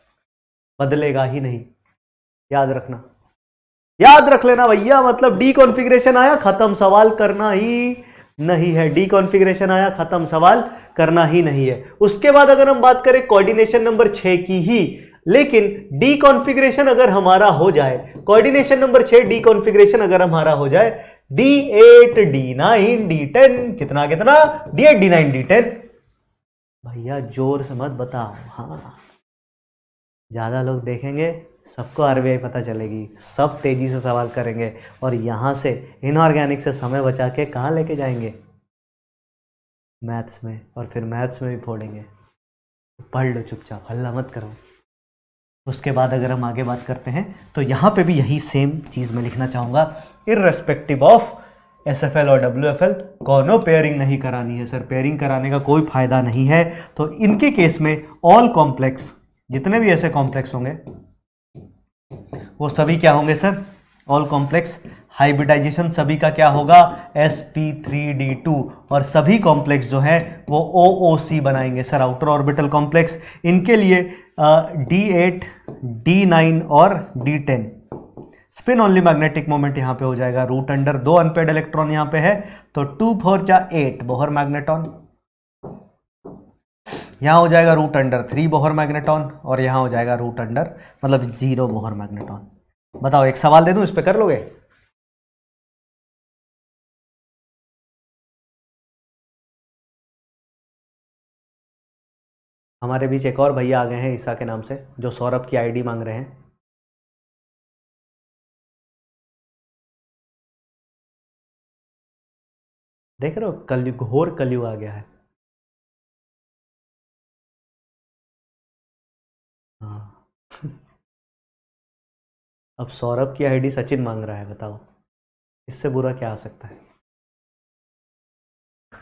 बदलेगा ही नहीं याद रखना याद रख लेना भैया मतलब डी कॉन्फिग्रेशन आया खत्म सवाल करना ही नहीं है डी कॉन्फिग्रेशन आया खत्म सवाल करना ही नहीं है उसके बाद अगर हम बात करें कोऑर्डिनेशन नंबर छ की ही लेकिन डी कॉन्फिग्रेशन अगर हमारा हो जाए कोऑर्डिनेशन नंबर छ डी कॉन्फिग्रेशन अगर हमारा हो जाए D eight D nine D ten कितना कितना D eight D nine D ten भैया जोर से मत बताओ हाँ ज़्यादा लोग देखेंगे सबको आरबीआई पता चलेगी सब तेज़ी से सवाल करेंगे और यहां से इनऑर्गेनिक से समय बचा के कहाँ लेके जाएंगे मैथ्स में और फिर मैथ्स में भी फोड़ेंगे पढ़ लो चुपचाप हल्ला मत करो उसके बाद अगर हम आगे बात करते हैं तो यहाँ पे भी यही सेम चीज़ मैं लिखना चाहूँगा irrespective of S F L और डब्ल्यू एफ एल कौनो पेयरिंग नहीं करानी है सर पेयरिंग कराने का कोई फ़ायदा नहीं है तो इनके केस में ऑल कॉम्प्लेक्स जितने भी ऐसे कॉम्प्लेक्स होंगे वो सभी क्या होंगे सर ऑल कॉम्प्लेक्स हाइब्रिडाइजेशन सभी का क्या होगा S P three D two और सभी कॉम्प्लेक्स जो हैं वो ओ ओ सी बनाएंगे सर आउटर ऑर्बिटल कॉम्प्लेक्स इनके लिए डी एट डी नाइन और D ten spin only magnetic moment यहां पे हो जाएगा रूट अंडर दो अनपेड इलेक्ट्रॉन यहां पे है तो टू फोर या एट बोहर मैग्नेटॉन यहां हो जाएगा root under three Bohr magneton और यहां हो जाएगा रूट अंडर मतलब जीरो बोहर मैग्नेटॉन बताओ एक सवाल दे दू इस पर कर लोगे हमारे बीच एक और भैया आ गए हैं ईसा के नाम से जो सौरभ की आईडी मांग रहे हैं देख रहे हो कलयुग घोर कलयुग आ गया है हाँ अब सौरभ की आईडी सचिन मांग रहा है बताओ इससे बुरा क्या आ सकता है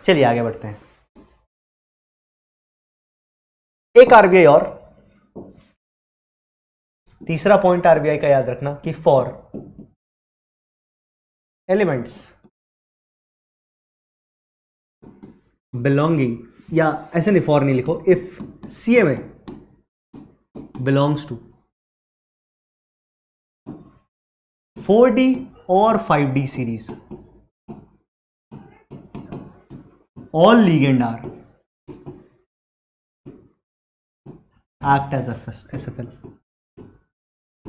चलिए आगे बढ़ते हैं एक आरबीआई और तीसरा पॉइंट आरबीआई का याद रखना कि फॉर एलिमेंट्स बिलोंगिंग या ऐसे नहीं फॉर नहीं लिखो if C M A belongs to four D और five D series all ligand are act as S F L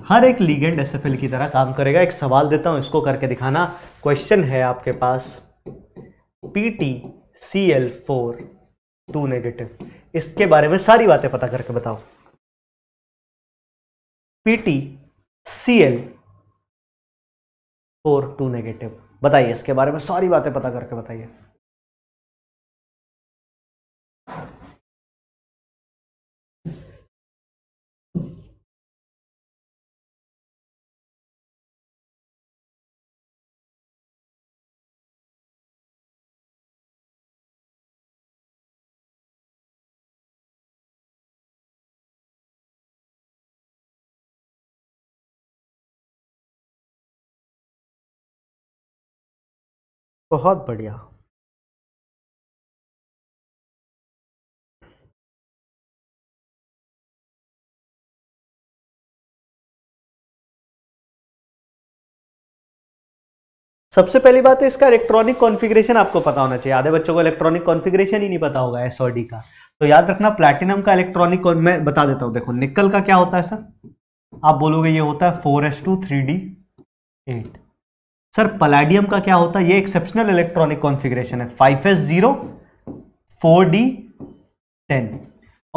हर एक लीगेंड एस एफ एल की तरह काम करेगा एक सवाल देता हूं इसको करके दिखाना क्वेश्चन है आपके पास P T C L four two negative इसके बारे में सारी बातें पता करके बताओ P T C L four two negative बताइए इसके बारे में सारी बातें पता करके बताइए बहुत बढ़िया सबसे पहली बात है तो इसका इलेक्ट्रॉनिक कॉन्फ़िगरेशन आपको पता होना चाहिए आधे बच्चों को इलेक्ट्रॉनिक कॉन्फ़िगरेशन ही नहीं पता होगा एस का तो याद रखना प्लैटिनम का इलेक्ट्रॉनिक मैं बता देता हूं देखो निकल का क्या होता है सर आप बोलोगे ये होता है four S two three D eight sir palladium का क्या होता है ये exceptional electronic configuration five S zero four फोर डी टेन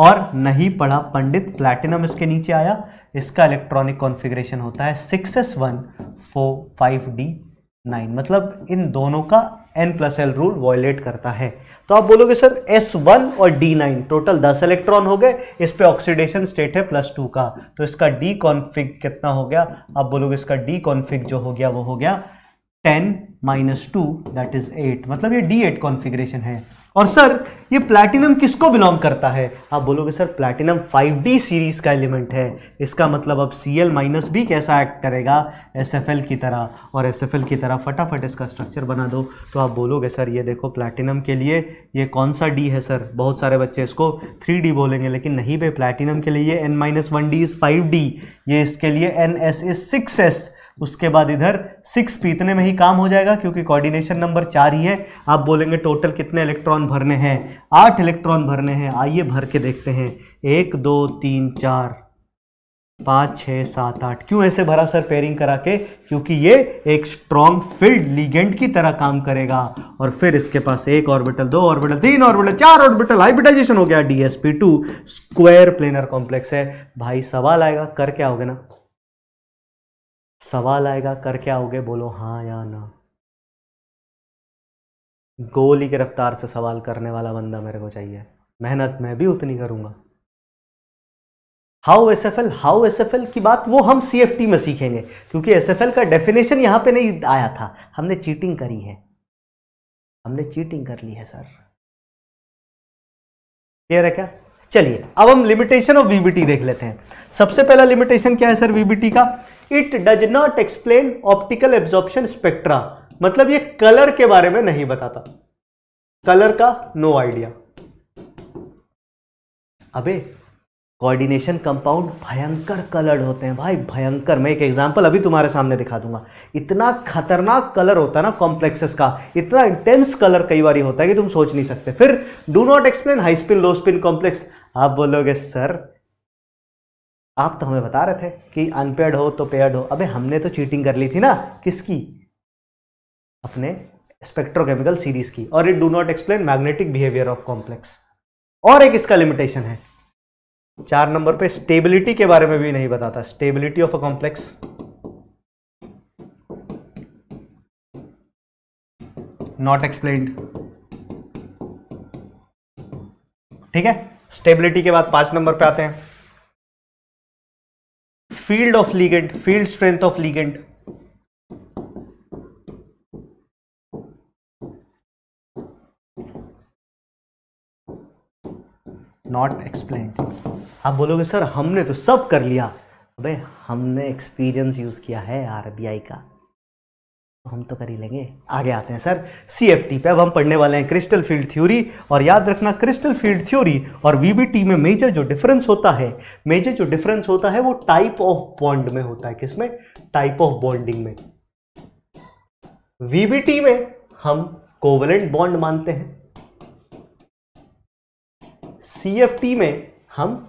और नहीं पढ़ा पंडित प्लैटिनम इसके नीचे आया इसका इलेक्ट्रॉनिक कॉन्फ़िगरेशन होता है six S one four five D nine मतलब इन दोनों का N plus L rule violate करता है तो आप बोलोगे सर एस वन और डी नाइन टोटल दस इलेक्ट्रॉन हो गए इस पे ऑक्सीडेशन स्टेट है प्लस टू का तो इसका डी कॉन्फिग कितना हो गया आप बोलोगे इसका डी कॉन्फिग जो हो गया वो हो गया ten minus two that is eight मतलब ये डी एट कॉन्फिग्रेशन है और सर ये प्लैटिनम किसको बिलोंग करता है आप बोलोगे सर प्लैटिनम 5D सीरीज का एलिमेंट है इसका मतलब अब सी एल माइनस भी कैसा एक्ट करेगा एस एफ एल की तरह और एस एफ एल की तरह फटाफट इसका स्ट्रक्चर बना दो तो आप बोलोगे सर ये देखो प्लैटिनम के लिए ये कौन सा डी है सर बहुत सारे बच्चे इसको थ्री डी बोलेंगे लेकिन नहीं भाई प्लैटिनम के लिए N minus one D is five D ये इसके लिए N S is six S उसके बाद इधर सिक्स पी इतने में ही काम हो जाएगा क्योंकि कोऑर्डिनेशन नंबर चार ही है आप बोलेंगे टोटल कितने इलेक्ट्रॉन भरने हैं आठ इलेक्ट्रॉन भरने हैं आइए भर के देखते हैं एक दो तीन चार पाँच छः सात आठ क्यों ऐसे भरा सर पेयरिंग करा के क्योंकि ये एक स्ट्रॉन्ग फील्ड लीगेंट की तरह काम करेगा और फिर इसके पास एक ऑर्बिटल दो ऑर्बिटल तीन ऑर्बिटल चार ऑर्बिटल हाइब्रिडाइजेशन हो गया DSP two square planar complex है भाई सवाल आएगा कर क्या होगा ना सवाल आएगा कर क्या होगे बोलो हाँ या ना गोली की रफ्तार से सवाल करने वाला बंदा मेरे को चाहिए मेहनत मैं भी उतनी करूंगा how S F L how S F L की बात वो हम सी एफ टी में सीखेंगे क्योंकि एस एफ एल का डेफिनेशन यहां पे नहीं आया था हमने चीटिंग करी है हमने चीटिंग कर ली है सर क्लियर है क्या चलिए अब हम लिमिटेशन ऑफ वीबीटी देख लेते हैं सबसे पहला लिमिटेशन क्या है सर वीबीटी का it does not explain optical absorption spectra मतलब ये कलर के बारे में नहीं बताता कलर का नो no आइडिया अबे कोऑर्डिनेशन कंपाउंड भयंकर कलर्ड होते हैं भाई भयंकर मैं एक एग्जांपल अभी तुम्हारे सामने दिखा दूंगा इतना खतरनाक कलर होता है ना कॉम्प्लेक्सेस का इतना इंटेंस कलर कई बार होता है कि तुम सोच नहीं सकते फिर do not explain high spin low spin complex आप बोलोगे सर आप तो हमें बता रहे थे कि अनपेड हो तो पेड हो अबे हमने तो चीटिंग कर ली थी ना किसकी अपने स्पेक्ट्रोकेमिकल सीरीज की और it do not explain magnetic behaviour of complex और एक इसका लिमिटेशन है चार नंबर पे स्टेबिलिटी के बारे में भी नहीं बताता stability of a complex not explain ठीक है स्टेबिलिटी के बाद पांच नंबर पे आते हैं field of ligand field strength of ligand not explain आप बोलोगे सर हमने तो सब कर लिया अबे हमने एक्सपीरियंस यूज किया है आरबीआई का हम तो कर ही लेंगे आगे आते हैं सर सी एफ टी पे अब हम पढ़ने वाले हैं क्रिस्टल फील्ड थ्योरी और याद रखना क्रिस्टल फील्ड थ्योरी और वीबीटी में मेजर जो डिफरेंस होता है मेजर जो डिफरेंस होता है वो टाइप ऑफ बॉन्ड में होता है किसमें टाइप ऑफ बॉन्डिंग में वीबीटी में हम कोवलेंट बॉन्ड मानते हैं सीएफटी में हम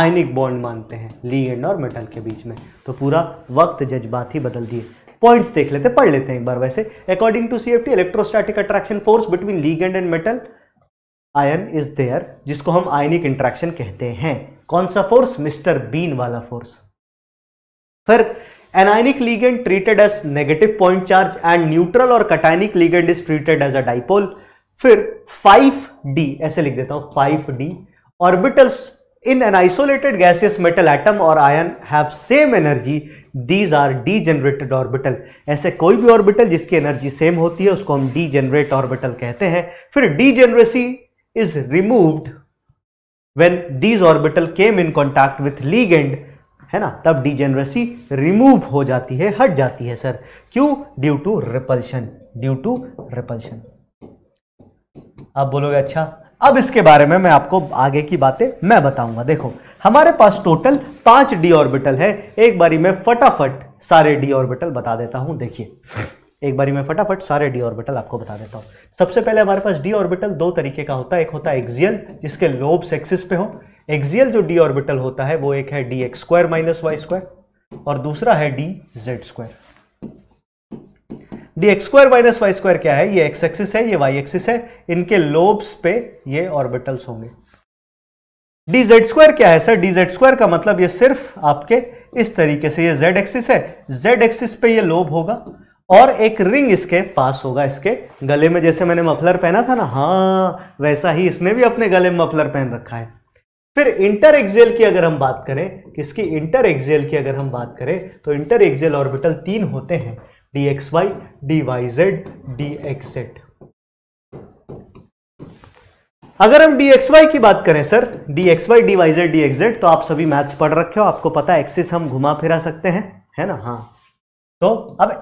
आयनिक बॉन्ड मानते हैं लीगेंड और मेटल के बीच में तो पूरा वक्त जज्बात ही बदल दिए पॉइंट्स देख लेते पढ़ लेते हैं एक बार वैसे according to C F T electrostatic attraction force between ligand and metal ion is there जिसको हम आयनिक इंट्रैक्शन कहते हैं कौन सा फोर्स मिस्टर बीन वाला फोर्स फिर anionic ligand treated as negative point charge and neutral और cationic ligand is treated as a dipole फिर 5d ऐसे लिख देता हूं 5d orbitals in an isolated gaseous metal atom और ion have same energy these are degenerated orbital ऐसे कोई भी ऑर्बिटल जिसकी एनर्जी सेम होती है उसको हम डी जनरेट ऑर्बिटल कहते हैं फिर degeneracy is remove when these orbital came in contact with ligand है ना तब डी जेनरेसी रिमूव हो जाती है हट जाती है सर क्यों due to repulsion due to repulsion आप बोलोगे अच्छा अब इसके बारे में मैं आपको आगे की बातें मैं बताऊंगा देखो हमारे पास टोटल पांच डी ऑर्बिटल है एक बारी में फटाफट सारे डी ऑर्बिटल बता देता हूं देखिए एक बारी मैं फटाफट सारे डी ऑर्बिटल आपको बता देता हूँ सबसे पहले हमारे पास डी ऑर्बिटल दो तरीके का होता है एक होता है एक्सियल जिसके लोब्स एक्सिस पे हो एक्सियल जो डी ऑर्बिटल होता है वो एक है D x square minus Y square और दूसरा है D Z square D x square minus Y square क्या है ये एक्स एक्सिस है ये वाई एक्सिस है इनके लोब्स पे ये ऑर्बिटल्स होंगे डी जेड स्क्वायर क्या है सर डी जेड स्क्वायर का मतलब ये सिर्फ आपके इस तरीके से ये जेड एक्सिस है जेड एक्सिस पे ये लोब होगा और एक रिंग इसके पास होगा इसके गले में जैसे मैंने मफलर पहना था ना हाँ वैसा ही इसने भी अपने गले में मफलर पहन रखा है फिर इंटर एक्जेल की अगर हम बात करें किसकी इंटर एक्जेल की अगर हम बात करें तो इंटर एक्जेल ऑर्बिटल तीन होते हैं D x Y D Y Z D x Z अगर हम डी एक्स वाई की बात करें sir D x Y D Y Z D x Z तो आप सभी मैथ्स पढ़ रखे हो आपको पता है एक्सिस हम घुमा फिरा सकते हैं है ना हाँ तो अब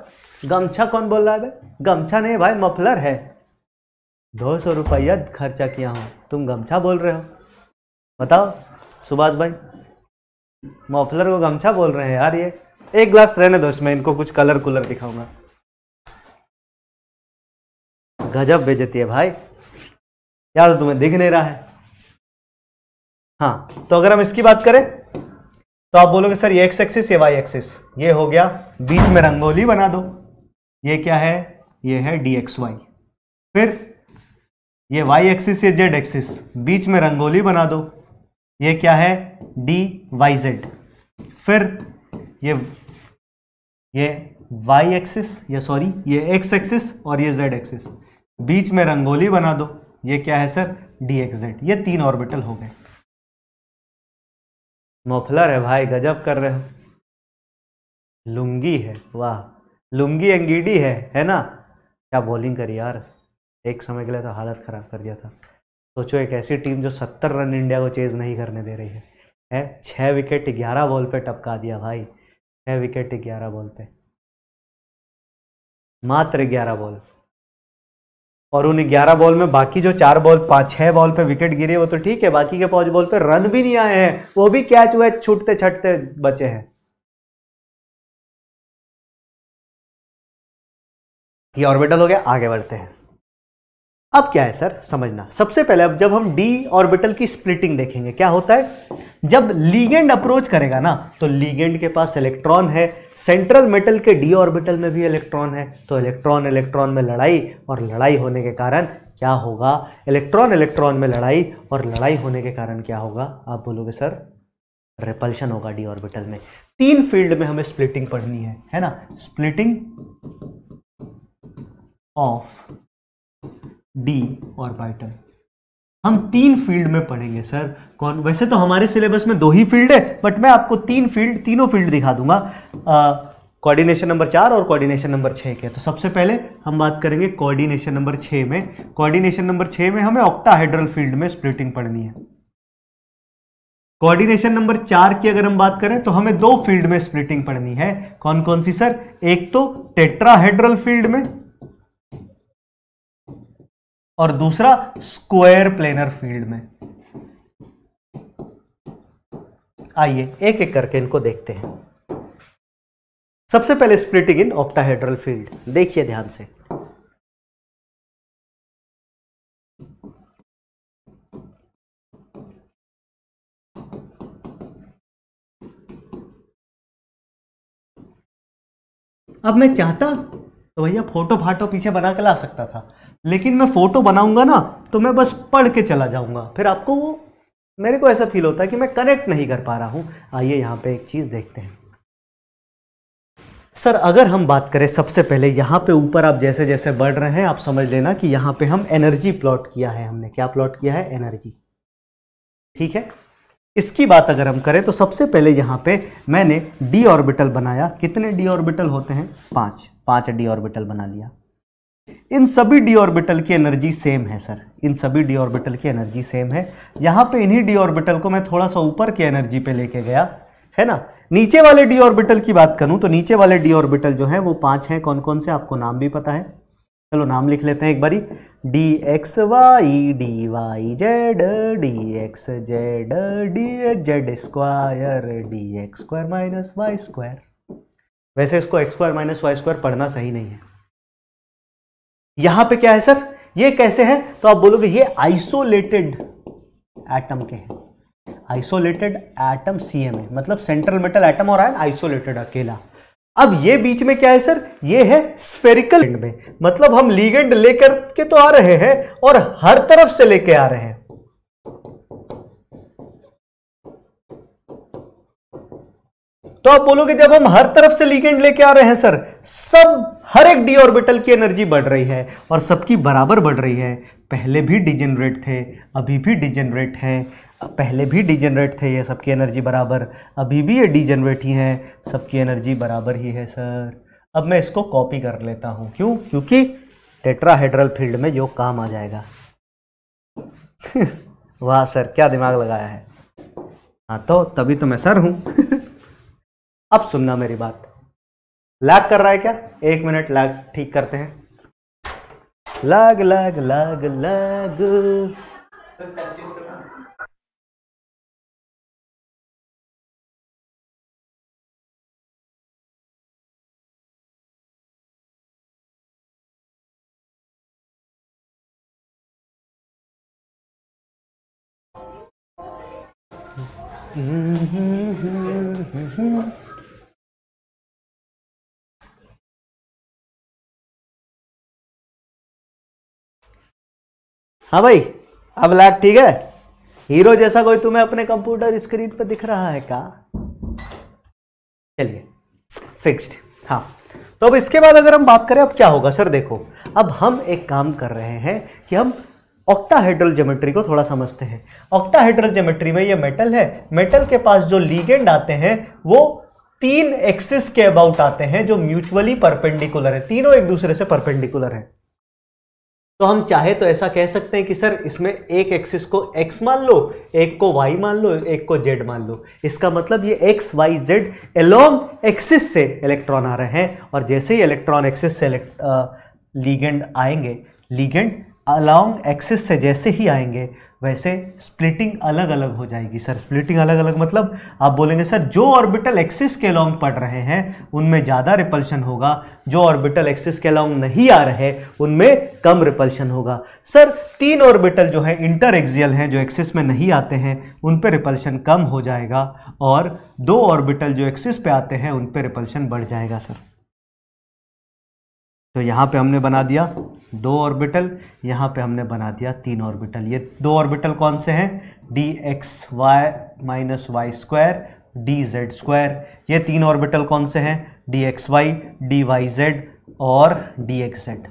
गमछा कौन बोल रहा है भाई गमछा नहीं भाई मफलर है दो सौ रुपया खर्चा किया हूँ तुम गमछा बोल रहे हो बताओ सुभाष भाई मफलर को गमछा बोल रहे हैं यार ये एक ग्लास रहने दो इसमें इनको कुछ कलर कुलर दिखाऊंगा गजब बेजती है भाई तो तुम्हें दिख नहीं रहा है हाँ तो अगर हम इसकी बात करें तो आप बोलोगे सर ये एक्स एक्सिस ये वाई एक्सिस ये हो गया बीच में रंगोली बना दो ये क्या है ये है डी एक्स वाई फिर ये वाई एक्सिस ये जेड एक्सिस बीच में रंगोली बना दो ये क्या है डी वाई जेड फिर ये ये वाई एक्सिस या सॉरी ये एक्स एक्सिस और ये जेड एक्सिस बीच में रंगोली बना दो ये क्या है सर डी एक्स जेड ये तीन ऑर्बिटल हो गए मोफलर है भाई गजब कर रहे हो लुंगी है वाह लुंगी एंगीडी है है ना क्या बॉलिंग करी यार एक समय के लिए तो हालत ख़राब कर दिया था सोचो एक ऐसी टीम जो सत्तर रन इंडिया को चेज़ नहीं करने दे रही है है छः विकेट ग्यारह बॉल पे टपका दिया भाई छः विकेट ग्यारह बॉल पे मात्र ग्यारह बॉल और उन ग्यारह बॉल में बाकी जो चार बॉल पांच छह बॉल पे विकेट गिरे वो तो ठीक है बाकी के पांच बॉल पे रन भी नहीं आए हैं वो भी कैच हुए छूटते छटते बचे हैं ये ऑर्बिटल हो गया आगे बढ़ते हैं अब क्या है सर समझना सबसे पहले अब जब हम डी ऑर्बिटल की स्प्लिटिंग देखेंगे क्या होता है जब लीगेंड अप्रोच करेगा ना तो लीगेंड के पास इलेक्ट्रॉन है सेंट्रल मेटल के डी ऑर्बिटल में भी इलेक्ट्रॉन है तो इलेक्ट्रॉन इलेक्ट्रॉन में लड़ाई और लड़ाई होने के कारण क्या होगा इलेक्ट्रॉन इलेक्ट्रॉन में लड़ाई और लड़ाई होने के कारण क्या होगा आप बोलोगे सर रिपल्शन होगा डी ऑर्बिटल में तीन फील्ड में हमें स्प्लिटिंग पढ़नी है है ना स्प्लिटिंग ऑफ डी और बाइटल हम तीन फील्ड में पढ़ेंगे सर कौन वैसे तो हमारे सिलेबस में दो ही फील्ड है बट मैं आपको तीन फील्ड तीनों फील्ड दिखा दूंगा कोऑर्डिनेशन नंबर चार और कोऑर्डिनेशन नंबर छः के तो सबसे पहले हम बात करेंगे कोऑर्डिनेशन नंबर छः में कोऑर्डिनेशन नंबर छः में हमें ऑक्टाहाइड्रल फील्ड में स्प्लिटिंग पढ़नी है कोऑर्डिनेशन नंबर चार की अगर हम बात करें तो हमें दो फील्ड में स्प्लिटिंग पढ़नी है कौन कौन सी सर एक तो टेट्राहेड्रल फील्ड में और दूसरा स्क्वायर प्लेनर फील्ड में आइए एक एक करके इनको देखते हैं सबसे पहले स्प्लिटिंग इन ऑक्टाहेड्रल फील्ड देखिए ध्यान से अब मैं चाहता तो भैया फोटो फाटो पीछे बना के ला सकता था लेकिन मैं फ़ोटो बनाऊंगा ना तो मैं बस पढ़ के चला जाऊंगा फिर आपको वो मेरे को ऐसा फील होता है कि मैं कनेक्ट नहीं कर पा रहा हूं आइए यहां पे एक चीज़ देखते हैं सर अगर हम बात करें सबसे पहले यहां पे ऊपर आप जैसे जैसे बढ़ रहे हैं आप समझ लेना कि यहां पे हम एनर्जी प्लॉट किया है हमने क्या प्लॉट किया है एनर्जी ठीक है इसकी बात अगर हम करें तो सबसे पहले यहां पे मैंने डी ऑर्बिटल बनाया कितने डी ऑर्बिटल होते हैं पांच पांच डी ऑर्बिटल बना लिया इन सभी डी ऑर्बिटल की एनर्जी सेम है सर इन सभी डी ऑर्बिटल की एनर्जी सेम है यहाँ पे इन्हीं डी ऑर्बिटल को मैं थोड़ा सा ऊपर की एनर्जी पे लेके गया है ना नीचे वाले डी ऑर्बिटल की बात करूँ तो नीचे वाले डी ऑर्बिटल जो हैं वो पांच हैं कौन कौन से आपको नाम भी पता है चलो नाम लिख लेते हैं एक बारी d x Y D Y Z D x z d h z square D x square minus Y square वैसे इसको x square minus Y square पढ़ना सही नहीं है यहां पे क्या है सर ये कैसे हैं तो आप बोलोगे ये आइसोलेटेड एटम के हैं आइसोलेटेड एटम सीएम मतलब सेंट्रल मेटल एटम और आयन आइसोलेटेड अकेला अब ये बीच में क्या है सर ये है स्फेरिकल में मतलब हम लीगेंड लेकर के तो आ रहे हैं और हर तरफ से लेके आ रहे हैं तो आप बोलोगे जब हम हर तरफ से लीगेंड लेके आ रहे हैं सर सब हर एक डी ऑर्बिटल की एनर्जी बढ़ रही है और सबकी बराबर बढ़ रही है पहले भी डिजेनरेट थे अभी भी डिजेनरेट हैं पहले भी डिजेनरेट थे ये सबकी एनर्जी बराबर अभी भी ये डिजेनरेट ही हैं सबकी एनर्जी बराबर ही है सर अब मैं इसको कॉपी कर लेता हूँ क्यों क्योंकि टेट्राहेड्रल फील्ड में जो काम आ जाएगा वाह सर क्या दिमाग लगाया है हाँ तो तभी तो मैं सर हूँ अब सुनना मेरी बात लैग कर रहा है क्या एक मिनट लैग ठीक करते हैं lag lag lag lag hmm hmm, hmm, hmm, hmm. हाँ भाई अब लैक ठीक है हीरो जैसा कोई तुम्हें अपने कंप्यूटर स्क्रीन पर दिख रहा है का चलिए फिक्स्ड हाँ तो अब इसके बाद अगर हम बात करें अब क्या होगा सर देखो अब हम एक काम कर रहे हैं कि हम ऑक्टाहेड्रल ज्योमेट्री को थोड़ा समझते हैं ऑक्टाहेड्रल ज्योमेट्री में ये मेटल है मेटल के पास जो लीगेंड आते हैं वो तीन एक्सिस के अबाउट आते हैं जो म्यूचुअली परपेंडिकुलर है तीनों एक दूसरे से परपेंडिकुलर है तो हम चाहे तो ऐसा कह सकते हैं कि सर इसमें एक एक्सिस को एक्स मान लो एक को वाई मान लो एक को जेड मान लो इसका मतलब ये x y z along axis से इलेक्ट्रॉन आ रहे हैं और जैसे ही इलेक्ट्रॉन एक्सिस से लीगेंड आएंगे लीगेंड अलॉन्ग एक्सेस से जैसे ही आएंगे वैसे स्प्लिटिंग अलग अलग हो जाएगी सर स्प्लिटिंग अलग अलग मतलब आप बोलेंगे सर जो ऑर्बिटल एक्सिस के लॉन्ग पड़ रहे हैं उनमें ज़्यादा रिपल्शन होगा जो ऑर्बिटल एक्सिस के लॉन्ग नहीं आ रहे उनमें कम रिपल्शन होगा सर तीन ऑर्बिटल जो है इंटर एक्सियल हैं जो एक्सिस में नहीं आते हैं उन पर रिपल्शन कम हो जाएगा और दो ऑर्बिटल जो एक्सिस पे आते हैं उन पर रिपल्शन बढ़ जाएगा सर तो यहाँ पे हमने बना दिया दो ऑर्बिटल यहाँ पे हमने बना दिया तीन ऑर्बिटल ये दो ऑर्बिटल कौन से हैं D x y minus Y square d Z square ये तीन ऑर्बिटल कौन से हैं D x Y D Y z और डी एक्स जेड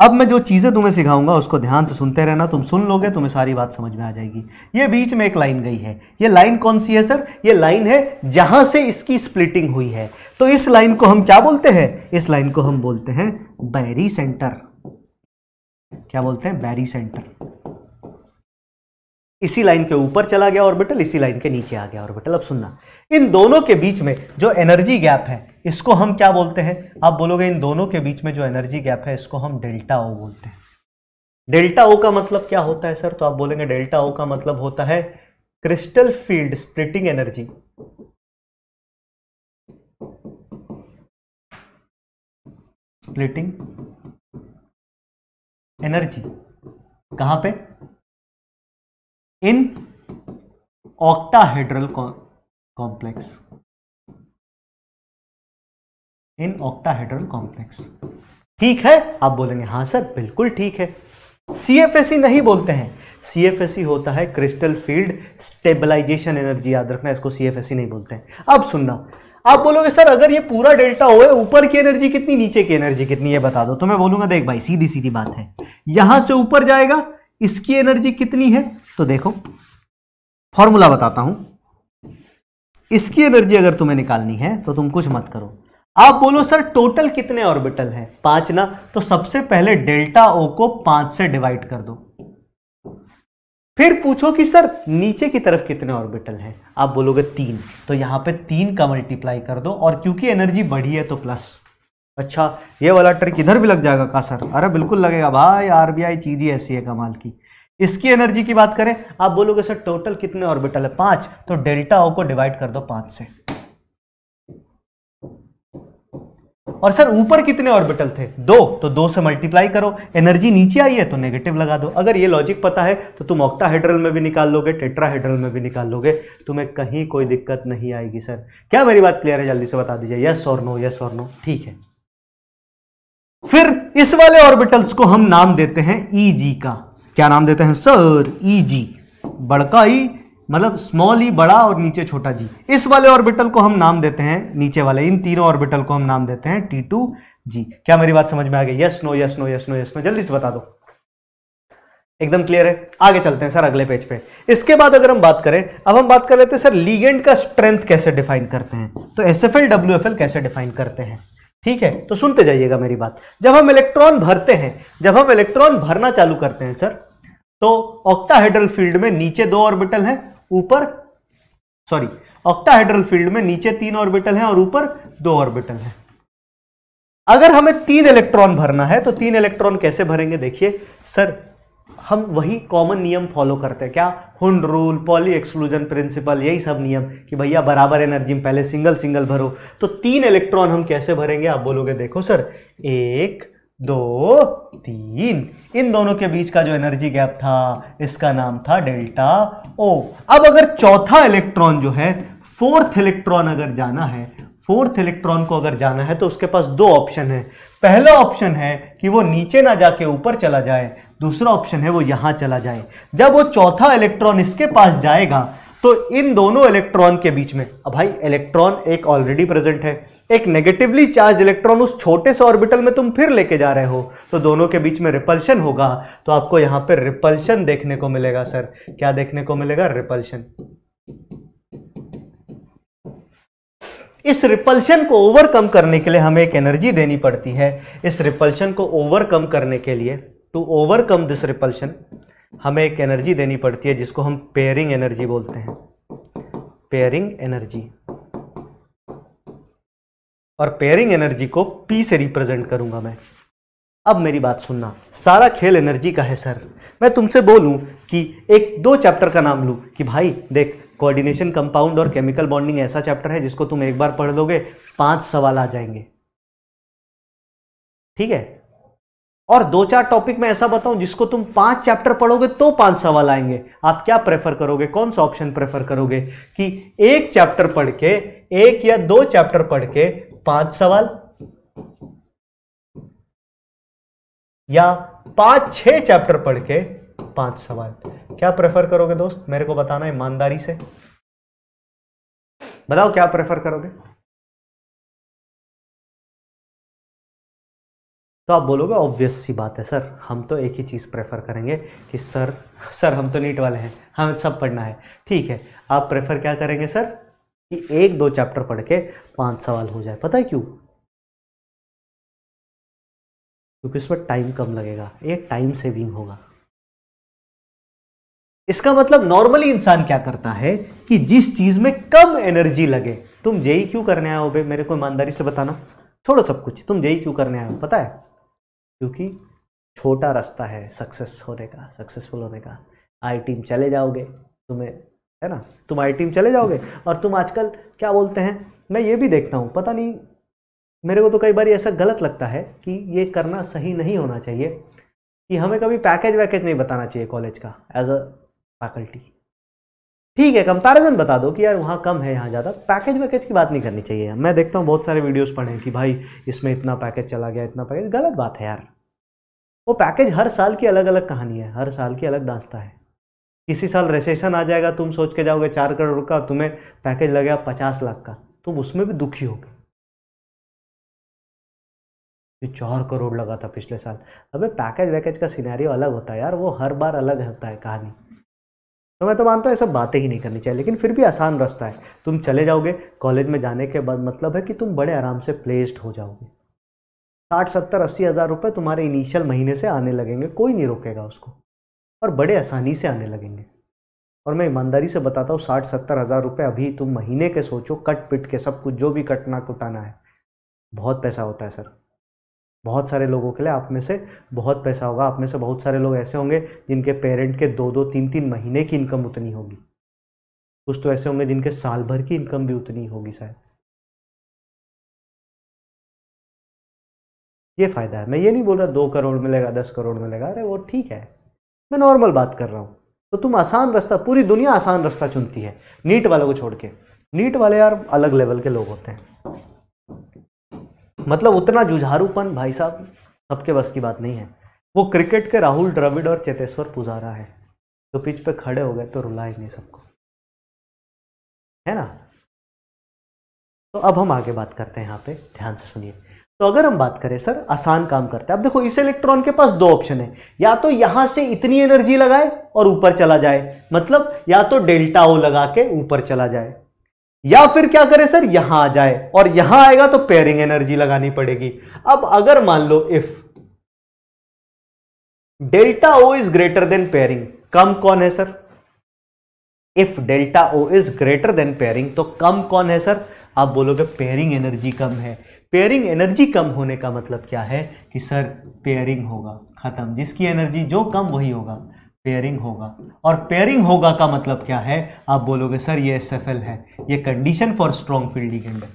अब मैं जो चीज़ें तुम्हें सिखाऊंगा उसको ध्यान से सुनते रहना तुम सुन लोगे तुम्हें सारी बात समझ में आ जाएगी ये बीच में एक लाइन गई है ये लाइन कौन सी है सर ये लाइन है जहां से इसकी स्प्लिटिंग हुई है तो इस लाइन को हम क्या बोलते हैं इस लाइन को हम बोलते हैं बैरी सेंटर क्या बोलते हैं बैरी सेंटर इसी लाइन के ऊपर चला गया ऑर्बिटल इसी लाइन के नीचे आ गया ऑर्बिटल अब सुनना इन दोनों के बीच में जो एनर्जी गैप है इसको हम क्या बोलते हैं आप बोलोगे इन दोनों के बीच में जो एनर्जी गैप है इसको हम डेल्टा ओ बोलते हैं डेल्टा ओ का मतलब क्या होता है सर तो आप बोलेंगे डेल्टा ओ का मतलब होता है crystal field splitting energy splitting energy कहां पे in octahedral complex in octahedral complex ठीक है आप बोलेंगे हाँ सर बिल्कुल ठीक है सी e नहीं बोलते हैं सी e होता है क्रिस्टल फील्ड स्टेबलाइजेशन एनर्जी याद रखना इसको सी e नहीं बोलते हैं अब सुनना आप बोलोगे सर अगर ये पूरा डेल्टा हो ऊपर की एनर्जी कितनी नीचे की एनर्जी कितनी ये बता दो तो मैं बोलूंगा देख भाई सीधी सीधी बात है यहां से ऊपर जाएगा इसकी एनर्जी कितनी है तो देखो फॉर्मूला बताता हूं इसकी एनर्जी अगर तुम्हें निकालनी है तो तुम कुछ मत करो आप बोलो सर टोटल कितने ऑर्बिटल हैं पांच ना तो सबसे पहले डेल्टा ओ को पांच से डिवाइड कर दो फिर पूछो कि सर नीचे की तरफ कितने ऑर्बिटल हैं आप बोलोगे तीन तो यहां पे तीन का मल्टीप्लाई कर दो और क्योंकि एनर्जी बढ़ी है तो प्लस अच्छा ये वाला ट्रिक इधर भी लग जाएगा का सर अरे बिल्कुल लगेगा भाई आरबीआई चीज ही ऐसी है कमाल की इसकी एनर्जी की बात करें आप बोलोगे सर टोटल कितने ऑर्बिटल है पांच तो डेल्टा ओ को डिवाइड कर दो पांच से और सर ऊपर कितने ऑर्बिटल थे दो तो दो से मल्टीप्लाई करो एनर्जी नीचे आई है तो नेगेटिव लगा दो अगर ये लॉजिक पता है तो तुम ऑक्टाहेड्रल में भी निकाल लोगे टेट्राहेड्रल में भी निकाल लोगे तुम्हें कहीं कोई दिक्कत नहीं आएगी सर क्या मेरी बात क्लियर है जल्दी से बता दीजिए यस और नो यस और नो ठीक है फिर इस वाले ऑर्बिटल्स को हम नाम देते हैं ई e का क्या नाम देते हैं सर ई e बड़का ई मतलब स्मॉल ई बड़ा और नीचे छोटा जी इस वाले ऑर्बिटल को हम नाम देते हैं नीचे वाले इन तीनों ऑर्बिटल को हम नाम देते हैं टी टू जी क्या मेरी बात समझ में आ गई yes no yes no yes no yes no जल्दी से बता दो एकदम क्लियर है आगे चलते हैं सर अगले पेज पे इसके बाद अगर हम बात करें अब हम बात कर लेते हैं सर लीगेंड का स्ट्रेंथ कैसे डिफाइन करते हैं तो S F L W F L कैसे डिफाइन करते हैं ठीक है तो सुनते जाइएगा मेरी बात जब हम इलेक्ट्रॉन भरते हैं जब हम इलेक्ट्रॉन भरना चालू करते हैं सर तो ऑक्टाहेड्रल फील्ड में नीचे दो ऑर्बिटल हैं ऊपर सॉरी ऑक्टाहेड्रल फील्ड में नीचे तीन ऑर्बिटल हैं और ऊपर दो ऑर्बिटल हैं अगर हमें तीन इलेक्ट्रॉन भरना है तो तीन इलेक्ट्रॉन कैसे भरेंगे देखिए सर हम वही कॉमन नियम फॉलो करते हैं क्या Hund rule Pauli exclusion principle यही सब नियम कि भैया बराबर एनर्जी में पहले सिंगल सिंगल भरो तो तीन इलेक्ट्रॉन हम कैसे भरेंगे आप बोलोगे देखो सर एक दो तीन इन दोनों के बीच का जो एनर्जी गैप था इसका नाम था डेल्टा ओ अब अगर चौथा इलेक्ट्रॉन जो है फोर्थ इलेक्ट्रॉन अगर जाना है फोर्थ इलेक्ट्रॉन को अगर जाना है तो उसके पास दो ऑप्शन है पहला ऑप्शन है कि वो नीचे ना जाके ऊपर चला जाए दूसरा ऑप्शन है वो यहाँ चला जाए जब वो चौथा इलेक्ट्रॉन इसके पास जाएगा तो इन दोनों इलेक्ट्रॉन के बीच में अब भाई इलेक्ट्रॉन एक ऑलरेडी प्रेजेंट है एक नेगेटिवली चार्ज इलेक्ट्रॉन उस छोटे से ऑर्बिटल में तुम फिर लेके जा रहे हो तो दोनों के बीच में रिपल्शन होगा तो आपको यहां पर रिपल्शन देखने को मिलेगा सर क्या देखने को मिलेगा रिपल्शन इस रिपल्शन को ओवरकम करने के लिए हमें एक एनर्जी देनी पड़ती है इस रिपल्शन को ओवरकम करने के लिए टू ओवरकम दिस रिपल्शन हमें एक एनर्जी देनी पड़ती है जिसको हम पेयरिंग एनर्जी बोलते हैं पेयरिंग एनर्जी और पेयरिंग एनर्जी को पी से रिप्रेजेंट करूंगा मैं अब मेरी बात सुनना सारा खेल एनर्जी का है सर मैं तुमसे बोलूं कि एक दो चैप्टर का नाम लूं कि भाई देख कोऑर्डिनेशन कंपाउंड और केमिकल बॉन्डिंग ऐसा चैप्टर है जिसको तुम एक बार पढ़ लोगे पांच सवाल आ जाएंगे ठीक है और दो चार टॉपिक में ऐसा बताऊं जिसको तुम पांच चैप्टर पढ़ोगे तो पांच सवाल आएंगे आप क्या प्रेफर करोगे कौन सा ऑप्शन प्रेफर करोगे कि एक चैप्टर पढ़ के एक या दो चैप्टर पढ़ के पांच सवाल या पांच छह चैप्टर पढ़ के पांच सवाल क्या प्रेफर करोगे दोस्त मेरे को बताना ईमानदारी से बताओ क्या प्रेफर करोगे तो आप बोलोगे ऑब्वियस सी बात है सर हम तो एक ही चीज़ प्रेफर करेंगे कि सर सर हम तो नीट वाले हैं हमें सब पढ़ना है ठीक है आप प्रेफर क्या करेंगे सर कि एक दो चैप्टर पढ़ के पांच सवाल हो जाए पता है क्यों क्योंकि उसमें टाइम कम लगेगा ये टाइम सेविंग होगा इसका मतलब नॉर्मली इंसान क्या करता है कि जिस चीज में कम एनर्जी लगे तुम जेई क्यों करने आए हो बे मेरे को ईमानदारी से बताना छोड़ो सब कुछ तुम जेई क्यों करने आए हो पता है क्योंकि छोटा रास्ता है सक्सेस होने का सक्सेसफुल होने का आई टीम चले जाओगे तुम्हें है ना तुम आई टीम चले जाओगे और तुम आजकल क्या बोलते हैं मैं ये भी देखता हूँ पता नहीं मेरे को तो कई बार ऐसा गलत लगता है कि ये करना सही नहीं होना चाहिए कि हमें कभी पैकेज वैकेज नहीं बताना चाहिए कॉलेज का एज अ फैकल्टी ठीक है कंपैरिजन बता दो कि यार वहाँ कम है यहाँ ज़्यादा पैकेज वैकेज की बात नहीं करनी चाहिए मैं देखता हूँ बहुत सारे वीडियोस पढ़े हैं कि भाई इसमें इतना पैकेज चला गया इतना पैकेज गलत बात है यार वो पैकेज हर साल की अलग अलग कहानी है हर साल की अलग दास्ता है किसी साल रेसेशन आ जाएगा तुम सोच के जाओगे चार करोड़ का तुम्हें पैकेज लगेगा पचास लाख का तुम तो उसमें भी दुखी हो गए चार करोड़ लगा था पिछले साल अबे पैकेज वैकेज का सिनेरियो अलग होता है यार वो हर बार अलग होता है कहानी तो मैं तो मानता हूँ ये सब बातें ही नहीं करनी चाहिए लेकिन फिर भी आसान रास्ता है तुम चले जाओगे कॉलेज में जाने के बाद मतलब है कि तुम बड़े आराम से प्लेस्ड हो जाओगे साठ सत्तर अस्सी हज़ार रुपये तुम्हारे इनिशियल महीने से आने लगेंगे कोई नहीं रोकेगा उसको और बड़े आसानी से आने लगेंगे और मैं ईमानदारी से बताता हूँ साठ सत्तर हज़ार रुपये अभी तुम महीने के सोचो कट पिट के सब कुछ जो भी कटना कुटाना है बहुत पैसा होता है सर बहुत सारे लोगों के लिए आप में से बहुत पैसा होगा आप में से बहुत सारे लोग ऐसे होंगे जिनके पेरेंट के दो दो तीन तीन महीने की इनकम उतनी होगी कुछ तो ऐसे होंगे जिनके साल भर की इनकम भी उतनी होगी शायद ये फ़ायदा है मैं ये नहीं बोल रहा दो करोड़ मिलेगा दस करोड़ मिलेगा अरे वो ठीक है मैं नॉर्मल बात कर रहा हूँ तो तुम आसान रास्ता पूरी दुनिया आसान रास्ता चुनती है नीट वालों को छोड़ के नीट वाले यार अलग लेवल के लोग होते हैं मतलब उतना जुझारूपन भाई साहब सबके बस की बात नहीं है वो क्रिकेट के राहुल द्रविड़ और चेतेश्वर पुजारा है जो तो पिच पे खड़े हो गए तो रुला नहीं सबको है ना तो अब हम आगे बात करते हैं यहाँ पे ध्यान से सुनिए तो अगर हम बात करें सर आसान काम करते हैं अब देखो इस इलेक्ट्रॉन के पास दो ऑप्शन है या तो यहां से इतनी एनर्जी लगाए और ऊपर चला जाए मतलब या तो डेल्टा ओ लगा के ऊपर चला जाए या फिर क्या करे सर यहां आ जाए और यहां आएगा तो पेयरिंग एनर्जी लगानी पड़ेगी अब अगर मान लो if delta o is greater than pairing कम कौन है sir if delta o is greater than pairing तो कम कौन है सर आप बोलोगे पेयरिंग एनर्जी कम है पेयरिंग एनर्जी कम होने का मतलब क्या है कि सर पेयरिंग होगा खत्म जिसकी एनर्जी जो कम वही होगा पेयरिंग होगा और पेयरिंग होगा का मतलब क्या है आप बोलोगे सर ये एस है ये condition for strong field ligand है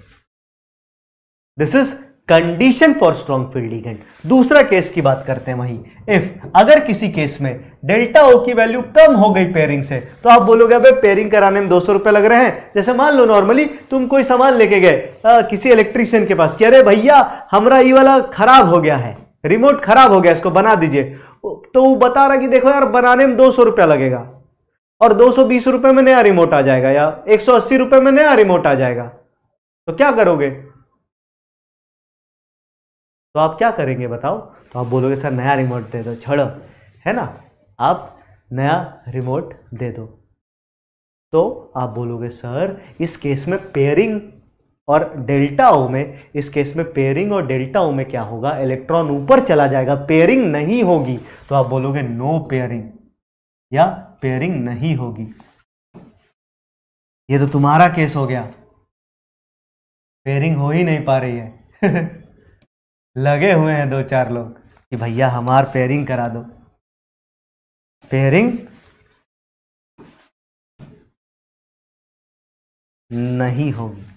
this is condition for strong field ligand दूसरा केस की बात करते हैं वही इफ अगर किसी केस में डेल्टा ओ की वैल्यू कम हो गई पेयरिंग से तो आप बोलोगे अबे पेयरिंग कराने में दो सौ रुपए लग रहे हैं जैसे मान लो नॉर्मली तुम कोई सामान लेके गए किसी इलेक्ट्रिशियन के पास कि अरे भैया हमारा ये वाला खराब हो गया है रिमोट खराब हो गया इसको बना दीजिए तो वो बता रहा कि देखो यार बनाने में दो सौ रुपया लगेगा और दो सौ बीस रुपये में नया रिमोट आ जाएगा या एक सौ अस्सी रुपये में नया रिमोट आ जाएगा तो क्या करोगे तो आप क्या करेंगे बताओ तो आप बोलोगे सर नया रिमोट दे दो छड़ो है ना आप नया रिमोट दे दो तो आप बोलोगे सर इस केस में पेयरिंग और डेल्टा ओ में इस केस में पेयरिंग और डेल्टा ओ में क्या होगा इलेक्ट्रॉन ऊपर चला जाएगा पेयरिंग नहीं होगी तो आप बोलोगे नो पेयरिंग या पेयरिंग नहीं होगी ये तो तुम्हारा केस हो गया पेयरिंग हो ही नहीं पा रही है लगे हुए हैं दो चार लोग कि भैया हमार पेयरिंग करा दो पेयरिंग नहीं होगी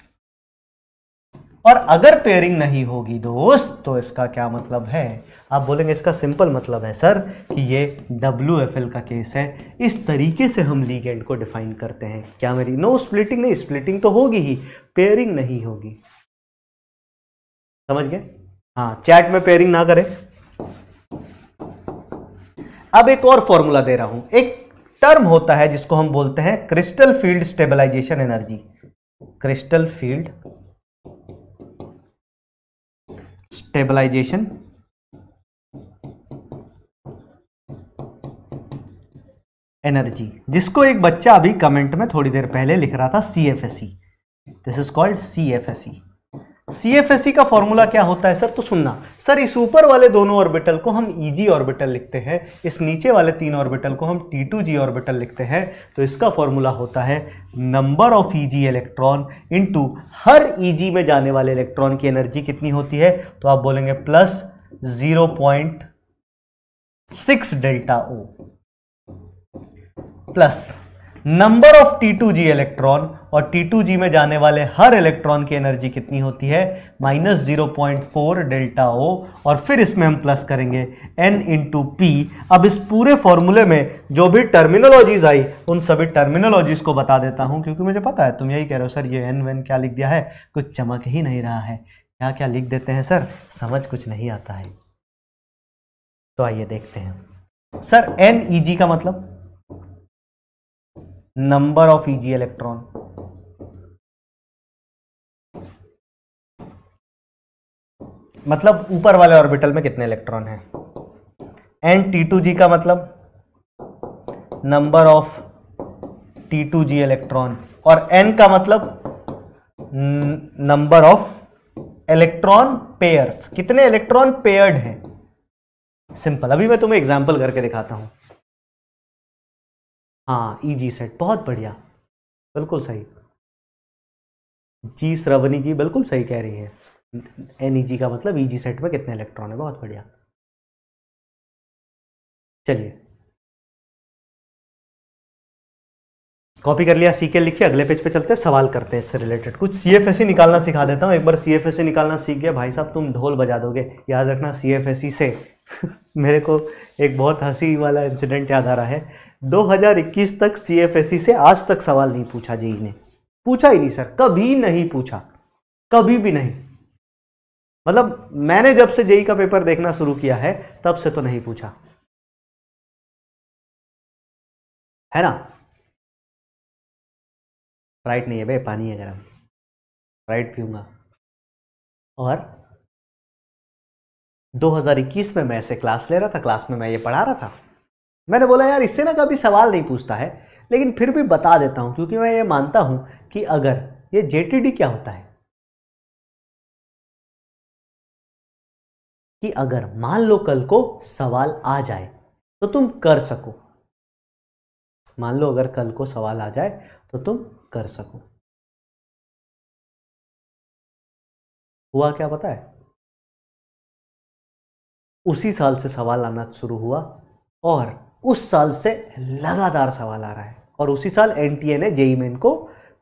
और अगर पेयरिंग नहीं होगी दोस्त तो इसका क्या मतलब है आप बोलेंगे इसका सिंपल मतलब है सर कि ये डब्ल्यू एफ एल का केस है इस तरीके से हम लीगेंड को डिफाइन करते हैं क्या मेरी नो स्प्लिटिंग नहीं स्प्लिटिंग तो होगी ही पेयरिंग नहीं होगी समझ गए हाँ चैट में पेयरिंग ना करें अब एक और फॉर्मूला दे रहा हूं एक टर्म होता है जिसको हम बोलते हैं crystal field stabilisation energy crystal field stabilisation energy जिसको एक बच्चा अभी कमेंट में थोड़ी देर पहले लिख रहा था C F S C this is called C F S C C e का फॉर्मूला क्या होता है सर तो सुनना सर इस ऊपर वाले दोनों ऑर्बिटल को हम ई जी ऑर्बिटल लिखते हैं इस नीचे वाले तीन ऑर्बिटल को हम टी टू जी ऑर्बिटल लिखते हैं तो इसका फॉर्मूला होता है number of e g electron into हर ई e में जाने वाले इलेक्ट्रॉन की एनर्जी कितनी होती है तो आप बोलेंगे plus zero point six delta O plus number of t two g electron और T2G में जाने वाले हर इलेक्ट्रॉन की एनर्जी कितनी होती है minus zero point four delta o और फिर इसमें हम प्लस करेंगे N टू पी अब इस पूरे फॉर्मूले में जो भी टर्मिनोलॉजीज आई उन सभी टर्मिनोलॉजीज को बता देता हूं क्योंकि मुझे पता है तुम यही कह रहे हो सर ये एन वेन क्या लिख दिया है कुछ चमक ही नहीं रहा है क्या क्या लिख देते हैं सर समझ कुछ नहीं आता है तो आइए देखते हैं सर एन ई जी का मतलब number of e g electron मतलब ऊपर वाले ऑर्बिटल में कितने इलेक्ट्रॉन हैं एन टी टू जी का मतलब number of t two g electron और एन का मतलब नंबर ऑफ इलेक्ट्रॉन पेयर्स कितने इलेक्ट्रॉन पेयर्ड हैं सिंपल अभी मैं तुम्हें एग्जाम्पल करके दिखाता हूं हाँ ई जी सेट बहुत बढ़िया बिल्कुल सही जी श्रवणी जी बिल्कुल सही कह रही है एन ई e का मतलब ई e सेट में कितने इलेक्ट्रॉन है बहुत बढ़िया चलिए कॉपी कर लिया सी के लिखिए अगले पेज पे चलते हैं सवाल करते हैं इससे रिलेटेड कुछ सी एफ एस निकालना सिखा देता हूँ एक बार सी एफ एस निकालना सीख गया भाई साहब तुम ढोल बजा दोगे याद रखना सी एफ एस से मेरे को एक बहुत हंसी वाला इंसिडेंट याद आ रहा है 2021 तक सी एफ एस से आज तक सवाल नहीं पूछा जी ने पूछा ही नहीं सर कभी नहीं पूछा कभी भी नहीं मतलब मैंने जब से जेई का पेपर देखना शुरू किया है तब से तो नहीं पूछा है ना राइट नहीं है भाई पानी है गर्म राइट पीऊंगा और 2021 में मैं ऐसे क्लास ले रहा था क्लास में मैं ये पढ़ा रहा था मैंने बोला यार इससे ना कभी सवाल नहीं पूछता है लेकिन फिर भी बता देता हूं क्योंकि मैं ये मानता हूं कि अगर ये जेटीडी क्या होता है कि अगर मान लो कल को सवाल आ जाए तो तुम कर सको मान लो अगर कल को सवाल आ जाए तो तुम कर सको हुआ क्या पता है उसी साल से सवाल आना शुरू हुआ और उस साल से लगातार सवाल आ रहा है और उसी साल एनटीए ने जेई मेन को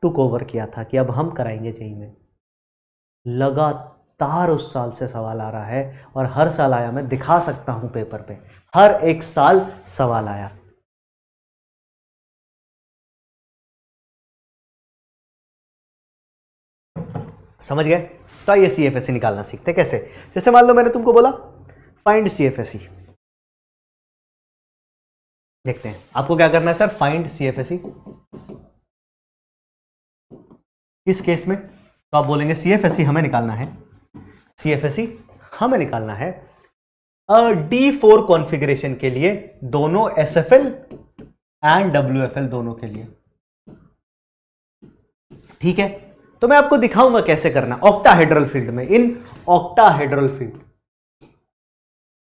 टुक ओवर किया था कि अब हम कराएंगे जेई मेन लगातार लगातार उस साल से सवाल आ रहा है और हर साल आया मैं दिखा सकता हूं पेपर पे हर एक साल सवाल आया समझ गए तो आइए सी एफ एस सी निकालना सीखते कैसे जैसे मान लो मैंने तुमको बोला find C F S C देखते हैं आपको क्या करना है sir find C F S C इस केस में तो आप बोलेंगे सी एफ एस सी हमें निकालना है सी एफ एस हमें निकालना है डी फोर कॉन्फिग्रेशन के लिए दोनों S F L and W F L दोनों के लिए ठीक है तो मैं आपको दिखाऊंगा कैसे करना ऑक्टाहेड्रल फील्ड में इन ऑक्टाहेड्रल फील्ड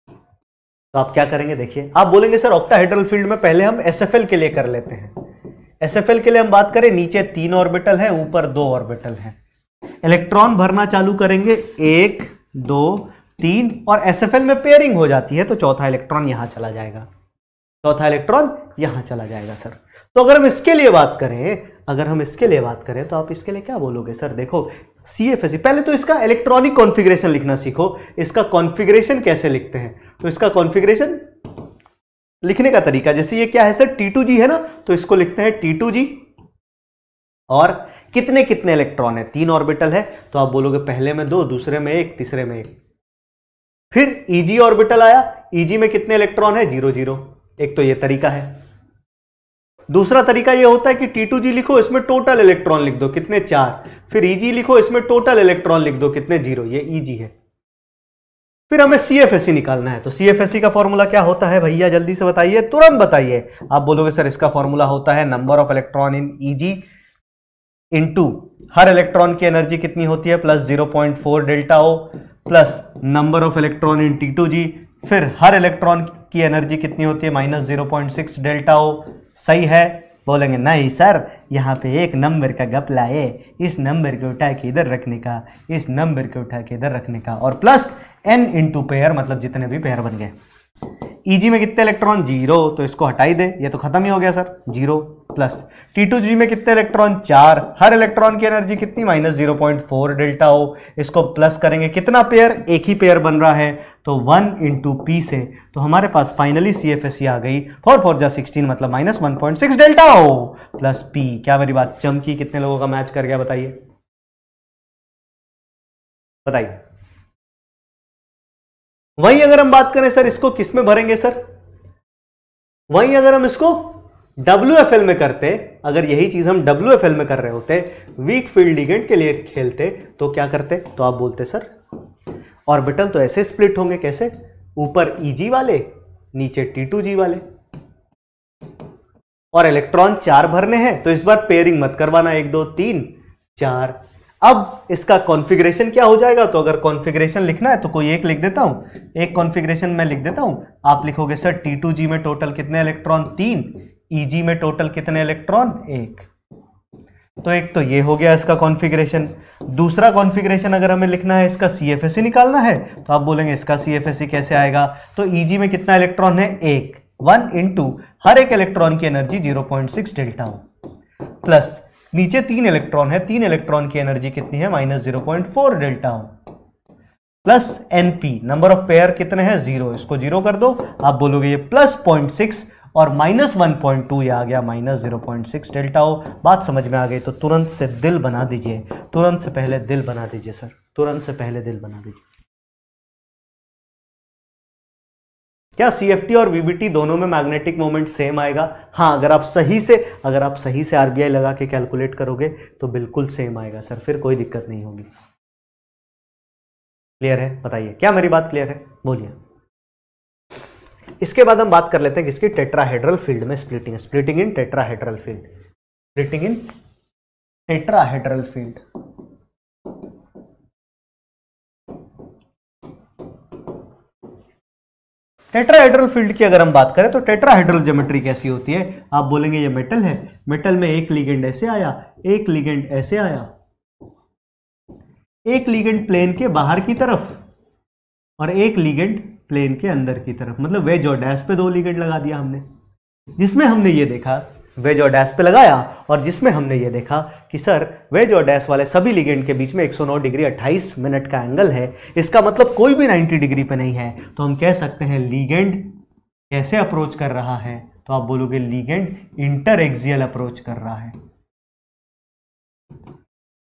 तो आप क्या करेंगे देखिए आप बोलेंगे सर ऑक्टाहेड्रल फील्ड में पहले हम एस एफ एल के लिए कर लेते हैं एस एफ एल के लिए हम बात करें नीचे तीन ऑर्बिटल है ऊपर दो ऑर्बिटल है इलेक्ट्रॉन भरना चालू करेंगे एक दो तीन और एस में पेयरिंग हो जाती है तो चौथा इलेक्ट्रॉन यहां चला जाएगा चौथा इलेक्ट्रॉन यहां चला जाएगा सर तो अगर हम इसके लिए बात करें अगर हम इसके लिए बात करें तो आप इसके लिए क्या बोलोगे सर देखो सी एफ एस पहले तो इसका इलेक्ट्रॉनिक कॉन्फ़िगरेशन लिखना सीखो इसका कॉन्फ़िगरेशन कैसे लिखते हैं तो इसका कॉन्फ़िगरेशन लिखने का तरीका जैसे ये क्या है सर टी टू जी है ना तो इसको लिखते हैं टी टू जी और कितने कितने इलेक्ट्रॉन है तीन ऑर्बिटल है तो आप बोलोगे पहले में दो दूसरे में एक तीसरे में एक फिर ईजी e ऑर्बिटल आया ईजी e में कितने इलेक्ट्रॉन है जीरो जीरो एक तो यह तरीका है दूसरा तरीका यह होता है कि टी टू जी लिखो इसमें टोटल इलेक्ट्रॉन लिख दो कितने चार फिर ईजी e लिखो इसमें टोटल इलेक्ट्रॉन लिख दो कितने जीरो ये ईजी है फिर हमें सी एफ एस निकालना है तो सी एफ एस का फॉर्मूला क्या होता है भैया जल्दी से बताइए तुरंत बताइए आप बोलोगे सर इसका फॉर्मूला होता है number of electron in eg into हर इलेक्ट्रॉन की एनर्जी कितनी होती है plus 0.4 delta O plus number of electron in T two G फिर हर इलेक्ट्रॉन की एनर्जी कितनी होती है minus zero point six delta O सही है बोलेंगे नहीं सर यहाँ पे एक नंबर का गप लाए इस नंबर को उठा के इधर रखने का इस नंबर को उठा के इधर रखने का और प्लस एन इंटू पेयर मतलब जितने भी पेयर बन गए ईजी e में कितने इलेक्ट्रॉन जीरो तो इसको हटाई दे ये तो खत्म ही हो गया sir zero plus t two g में कितने इलेक्ट्रॉन चार हर इलेक्ट्रॉन की एनर्जी कितनी minus zero point four delta o इसको प्लस करेंगे कितना पेयर एक ही पेयर बन रहा है तो वन इंटू पी से तो हमारे पास फाइनली सी एफ एस आ गई फोर फोर जा सिक्सटीन मतलब minus one point six delta हो प्लस पी क्या मेरी बात चमकी कितने लोगों का मैच कर गया बताइए बताइए वहीं अगर हम बात करें सर इसको किस में भरेंगे सर वहीं अगर हम इसको डब्ल्यू एफ एल में करते अगर यही चीज़ हम डब्ल्यू एफ एल में कर रहे होते वीक फील्ड इगेंट के लिए खेलते तो क्या करते तो आप बोलते सर ऑर्बिटल तो ऐसे स्प्लिट होंगे कैसे ऊपर ई e वाले नीचे टी वाले और इलेक्ट्रॉन चार भरने हैं तो इस बार पेयरिंग मत करवाना एक दो तीन चार अब इसका कॉन्फ़िगरेशन क्या हो जाएगा तो अगर कॉन्फ़िगरेशन लिखना है तो कोई एक लिख देता हूं एक कॉन्फ़िगरेशन मैं लिख देता हूं आप लिखोगे सर टी टू जी में टोटल कितने इलेक्ट्रॉन तीन ईजी में टोटल कितने इलेक्ट्रॉन एक तो एक तो ये हो गया इसका कॉन्फ़िगरेशन दूसरा कॉन्फ़िगरेशन अगर हमें लिखना है इसका सी e निकालना है तो आप बोलेंगे इसका सी e कैसे आएगा तो ई में कितना इलेक्ट्रॉन है एक वन टू हर एक इलेक्ट्रॉन की एनर्जी सिक्स डेल्टा हो प्लस नीचे तीन इलेक्ट्रॉन है तीन इलेक्ट्रॉन की एनर्जी कितनी है minus zero point four delta हो plus NP number of pair कितने हैं जीरो इसको जीरो कर दो आप बोलोगे ये प्लस पॉइंट सिक्स और माइनस वन पॉइंट टू या आ गया minus zero point six delta o बात समझ में आ गई तो तुरंत से दिल बना दीजिए तुरंत से पहले दिल बना दीजिए सर तुरंत से पहले दिल बना दीजिए क्या सी और वीबीटी दोनों में मैग्नेटिक मोमेंट सेम आएगा हाँ अगर आप सही से अगर आप सही से आरबीआई लगा के कैलकुलेट करोगे तो बिल्कुल सेम आएगा सर फिर कोई दिक्कत नहीं होगी क्लियर है बताइए क्या मेरी बात क्लियर है बोलिए इसके बाद हम बात कर लेते हैं किसकी टेट्राहेड्रल फील्ड में splitting splitting in tetrahedral field splitting in tetrahedral field tetrahedral field की अगर हम बात करें तो टेट्राहेड्रल ज्योमेट्री कैसी होती है आप बोलेंगे ये मेटल है मेटल में एक लिगेंड ऐसे आया एक लिगेंड ऐसे आया एक लिगेंड प्लेन के बाहर की तरफ और एक लिगेंड प्लेन के अंदर की तरफ मतलब वेज और डैश पे दो लिगेंड लगा दिया हमने जिसमें हमने ये देखा वेज और डैश पे लगाया और जिसमें हमने ये देखा कि सर वेज और डैश वाले सभी लिगेंड के बीच में 109 डिग्री 28 मिनट का एंगल है इसका मतलब कोई भी 90 डिग्री पे नहीं है तो हम कह सकते हैं लीगेंड कैसे अप्रोच कर रहा है तो आप बोलोगे लीगेंड इंटर एक्जियल अप्रोच कर रहा है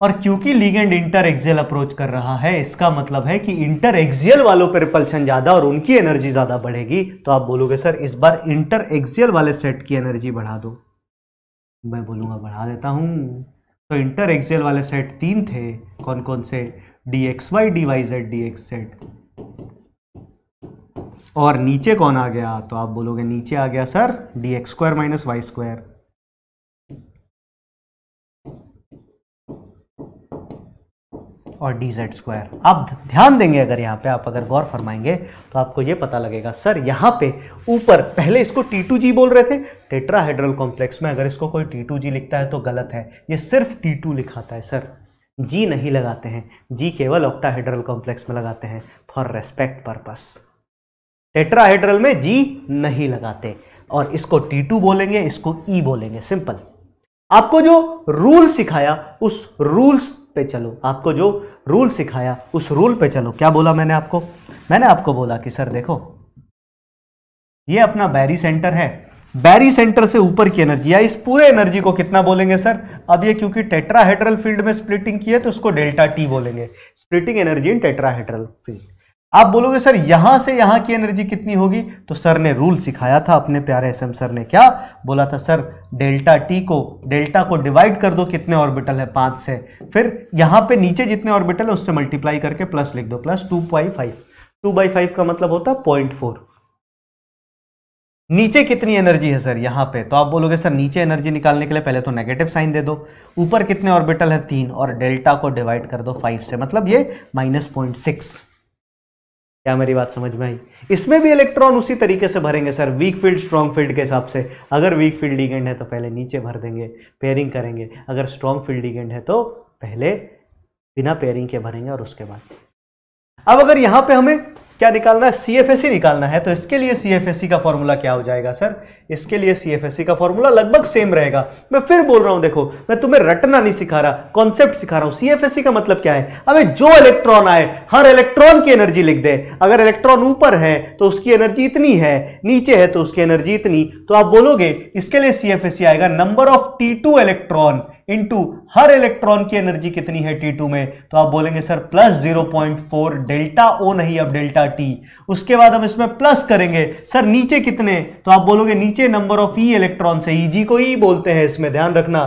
और क्योंकि लीगेंड इंटर एक्सियल अप्रोच कर रहा है इसका मतलब है कि इंटर एक्सियल वालों पर रिपल्शन ज़्यादा और उनकी एनर्जी ज़्यादा बढ़ेगी तो आप बोलोगे सर इस बार इंटर एक्सियल वाले सेट की एनर्जी बढ़ा दो मैं बोलूँगा बढ़ा देता हूँ तो इंटर एक्सियल वाले सेट तीन थे कौन कौन से d x Y D Y Z D x set और नीचे कौन आ गया तो आप बोलोगे नीचे आ गया sir D x square minus Y square और डी जेड स्क्वायर आप ध्यान देंगे अगर यहाँ पे आप अगर गौर फरमाएंगे तो आपको ये पता लगेगा सर यहाँ पे ऊपर पहले इसको टी टू जी बोल रहे थे टेट्राहेड्रल कॉम्प्लेक्स में अगर इसको कोई टी टू जी लिखता है तो गलत है ये सिर्फ टी टू लिखाता है सर जी नहीं लगाते हैं जी केवल ऑक्टाहेड्रल कॉम्प्लेक्स में लगाते हैं फॉर रेस्पेक्ट पर्पस टेट्राहेड्रल में जी नहीं लगाते और इसको टी टू बोलेंगे इसको ई e बोलेंगे सिंपल आपको जो रूल सिखाया उस रूल्स पे चलो आपको जो रूल सिखाया उस रूल पे चलो क्या बोला मैंने आपको मैंने आपको बोला कि सर देखो ये अपना बैरी सेंटर है बैरी सेंटर से ऊपर की एनर्जी या इस पूरे एनर्जी को कितना बोलेंगे सर अब ये क्योंकि टेट्राहेड्रल फील्ड में स्प्लिटिंग की है तो उसको डेल्टा टी बोलेंगे splitting energy in tetrahedral field आप बोलोगे सर यहां से यहां की एनर्जी कितनी होगी तो सर ने रूल सिखाया था अपने प्यारे एस एम सर ने क्या बोला था सर डेल्टा टी को डेल्टा को डिवाइड कर दो कितने ऑर्बिटल है पांच से फिर यहां पे नीचे जितने ऑर्बिटल है उससे मल्टीप्लाई करके प्लस लिख दो plus two by five two by five का मतलब होता है पॉइंट फोर नीचे कितनी एनर्जी है सर यहां पे तो आप बोलोगे सर नीचे एनर्जी निकालने के लिए पहले तो नेगेटिव साइन दे दो ऊपर कितने ऑर्बिटल है तीन और डेल्टा को डिवाइड कर दो फाइव से मतलब ये माइनस पॉइंट सिक्स क्या मेरी बात समझ में आई इसमें भी इलेक्ट्रॉन उसी तरीके से भरेंगे sir weak field strong field के हिसाब से अगर वीक फील्ड लिगेंड है तो पहले नीचे भर देंगे पेयरिंग करेंगे अगर स्ट्रॉन्ग फील्ड लिगेंड है तो पहले बिना पेयरिंग के भरेंगे और उसके बाद अब अगर यहां पे हमें क्या निकालना है सी e निकालना है तो इसके लिए सी e का फॉर्मूला क्या हो जाएगा सर इसके लिए सी e का फॉर्मूला लगभग सेम रहेगा मैं फिर बोल रहा हूं देखो मैं तुम्हें रटना नहीं सिखा रहा कॉन्सेप्ट सिखा रहा हूं सी का मतलब क्या है अबे जो इलेक्ट्रॉन आए हर इलेक्ट्रॉन की एनर्जी लिख दे अगर इलेक्ट्रॉन ऊपर है तो उसकी एनर्जी इतनी है नीचे है तो उसकी एनर्जी इतनी तो आप बोलोगे इसके लिए सी आएगा number of t electron into हर इलेक्ट्रॉन की एनर्जी कितनी है टी टू में तो आप बोलेंगे sir plus zero point four delta o नहीं अब डेल्टा टी उसके बाद हम इसमें प्लस करेंगे सर नीचे कितने तो आप बोलोगे नीचे नंबर ऑफ ई इलेक्ट्रॉन से ई e जी को ई e बोलते हैं इसमें ध्यान रखना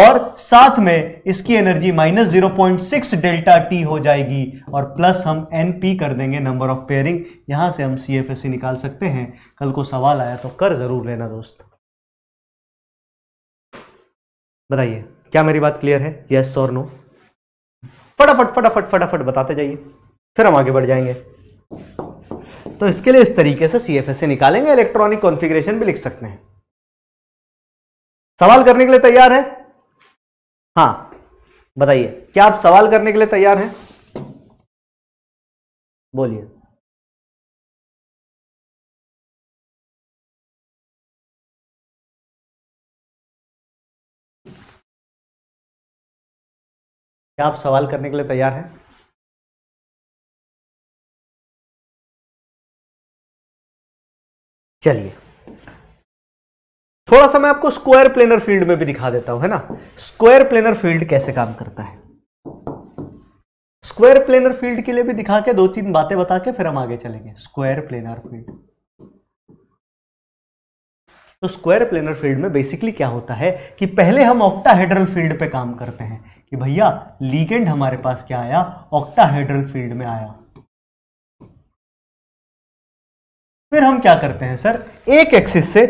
और साथ में इसकी energy minus zero point six delta t हो जाएगी और प्लस हम एन पी कर देंगे नंबर ऑफ पेयरिंग यहां से हम सी एफ एस सी निकाल सकते हैं कल को सवाल आया तो कर जरूर लेना दोस्त बताइए क्या मेरी बात क्लियर है यस और नो फटाफट फटाफट फटाफट बताते जाइए फिर हम आगे बढ़ जाएंगे तो इसके लिए इस तरीके से सी एफ एस ए निकालेंगे इलेक्ट्रॉनिक कॉन्फ़िगरेशन भी लिख सकते हैं सवाल करने के लिए तैयार है हाँ बताइए क्या आप सवाल करने के लिए तैयार हैं बोलिए क्या आप सवाल करने के लिए तैयार हैं चलिए थोड़ा सा मैं आपको स्क्वायर प्लेनर फील्ड में भी दिखा देता हूं है ना स्क्वायर प्लेनर फील्ड कैसे काम करता है स्क्वायर प्लेनर फील्ड के लिए भी दिखा के दो तीन बातें बता के फिर हम आगे चलेंगे स्क्वायर प्लेनर फील्ड तो स्क्वायर प्लेनर फील्ड में बेसिकली क्या होता है कि पहले हम ऑक्टाहेड्रल फील्ड पे काम करते हैं कि भैया लीगेंड हमारे पास क्या आया ऑक्टाहेड्रल फील्ड में आया फिर हम क्या करते हैं सर एक एक्सिस से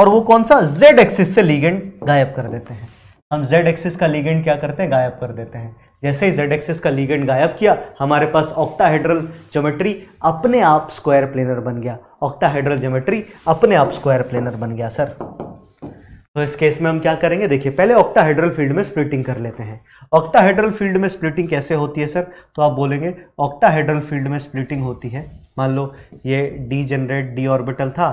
और वो कौन सा जेड एक्सिस से लीगेंड गायब कर देते हैं हम जेड एक्सिस का लीगेंड क्या करते हैं गायब कर देते हैं जैसे ही जेड एक्सिस का लीगेंड गायब किया हमारे पास ऑक्टाहेड्रल ज्योमेट्री अपने आप स्क्वायर प्लेनर बन गया ऑक्टाहेड्रल ज्योमेट्री अपने आप स्क्वायर प्लेनर बन गया सर तो इस केस में हम क्या करेंगे देखिए पहले ऑक्टाहेड्रल फील्ड में स्प्लिटिंग कर लेते हैं ऑक्टाहेड्रल फील्ड में स्प्लिटिंग कैसे होती है सर तो आप बोलेंगे ऑक्टाहेड्रल फील्ड में स्प्लिटिंग होती है मान लो ये डी जनरेट डी ऑर्बिटल था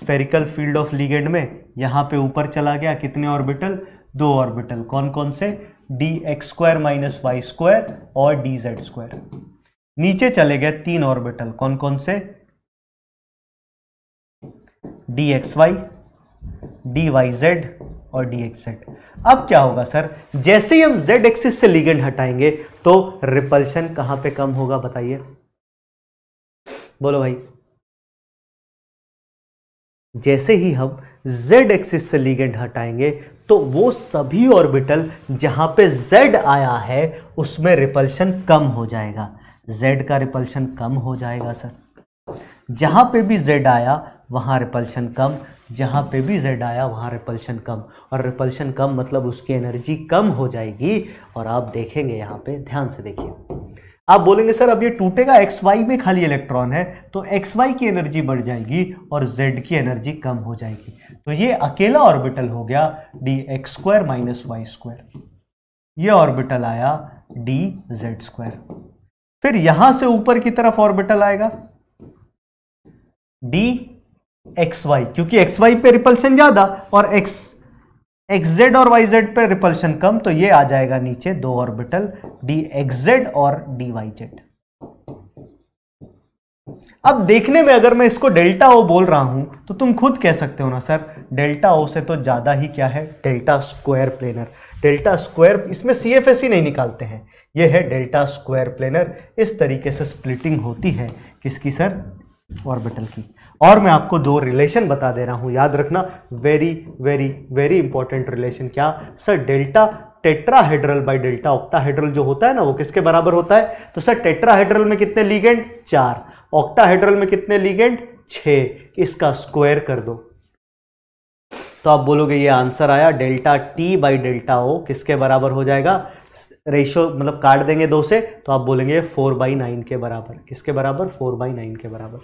स्पेरिकल फील्ड ऑफ लीगेंड में यहाँ पे ऊपर चला गया कितने ऑर्बिटल दो ऑर्बिटल कौन कौन से d x square minus Y square और डी जेड स्क्वायर नीचे चले गए तीन ऑर्बिटल कौन कौन से d x Y D Y z और डी एक्स जेड अब क्या होगा सर जैसे ही हम जेड एक्सिस से लिगेंड हटाएंगे तो रिपल्शन कहां पे कम होगा बताइए बोलो भाई जैसे ही हम z एक्सिस से लिगेंड हटाएंगे तो वो सभी ऑर्बिटल जहां पे z आया है उसमें रिपल्शन कम हो जाएगा z का रिपल्शन कम हो जाएगा सर जहां पे भी z आया वहां रिपल्शन कम जहाँ पे भी जेड आया वहाँ रिपल्शन कम और रिपल्शन कम मतलब उसकी एनर्जी कम हो जाएगी और आप देखेंगे यहाँ पे ध्यान से देखिए आप बोलेंगे सर अब ये टूटेगा एक्स वाई में खाली इलेक्ट्रॉन है तो एक्स वाई की एनर्जी बढ़ जाएगी और जेड की एनर्जी कम हो जाएगी तो ये अकेला ऑर्बिटल हो गया d x square minus Y square ये ऑर्बिटल आया डी जेड स्क्वायर फिर यहां से ऊपर की तरफ ऑर्बिटल आएगा डी एक्स वाई क्योंकि एक्स वाई पे रिपल्शन ज़्यादा और एक्स एक्स जेड और वाई जेड पे रिपल्शन कम तो ये आ जाएगा नीचे दो ऑर्बिटल डी एक्स जेड और डी वाई जेड अब देखने में अगर मैं इसको डेल्टा ओ बोल रहा हूं तो तुम खुद कह सकते हो ना सर डेल्टा ओ से तो ज़्यादा ही क्या है delta square planar delta square इसमें सी एफ एस ही नहीं निकालते हैं यह है डेल्टा स्क्वायर प्लेनर इस तरीके से स्प्लिटिंग होती है किसकी सर ऑर्बिटल की और मैं आपको दो रिलेशन बता दे रहा हूँ याद रखना very very very important relation क्या sir delta tetrahedral by delta octahedral जो होता है ना वो किसके बराबर होता है तो सर टेट्राहेड्रल में कितने लीगेंड चार ऑक्टाहेड्रल में कितने लीगेंड छ इसका स्क्वायर कर दो तो आप बोलोगे ये आंसर आया delta t by delta o किसके बराबर हो जाएगा रेशियो मतलब काट देंगे दो से तो आप बोलेंगे फोर बाई नाइन के बराबर किसके बराबर फोर बाई नाइन के बराबर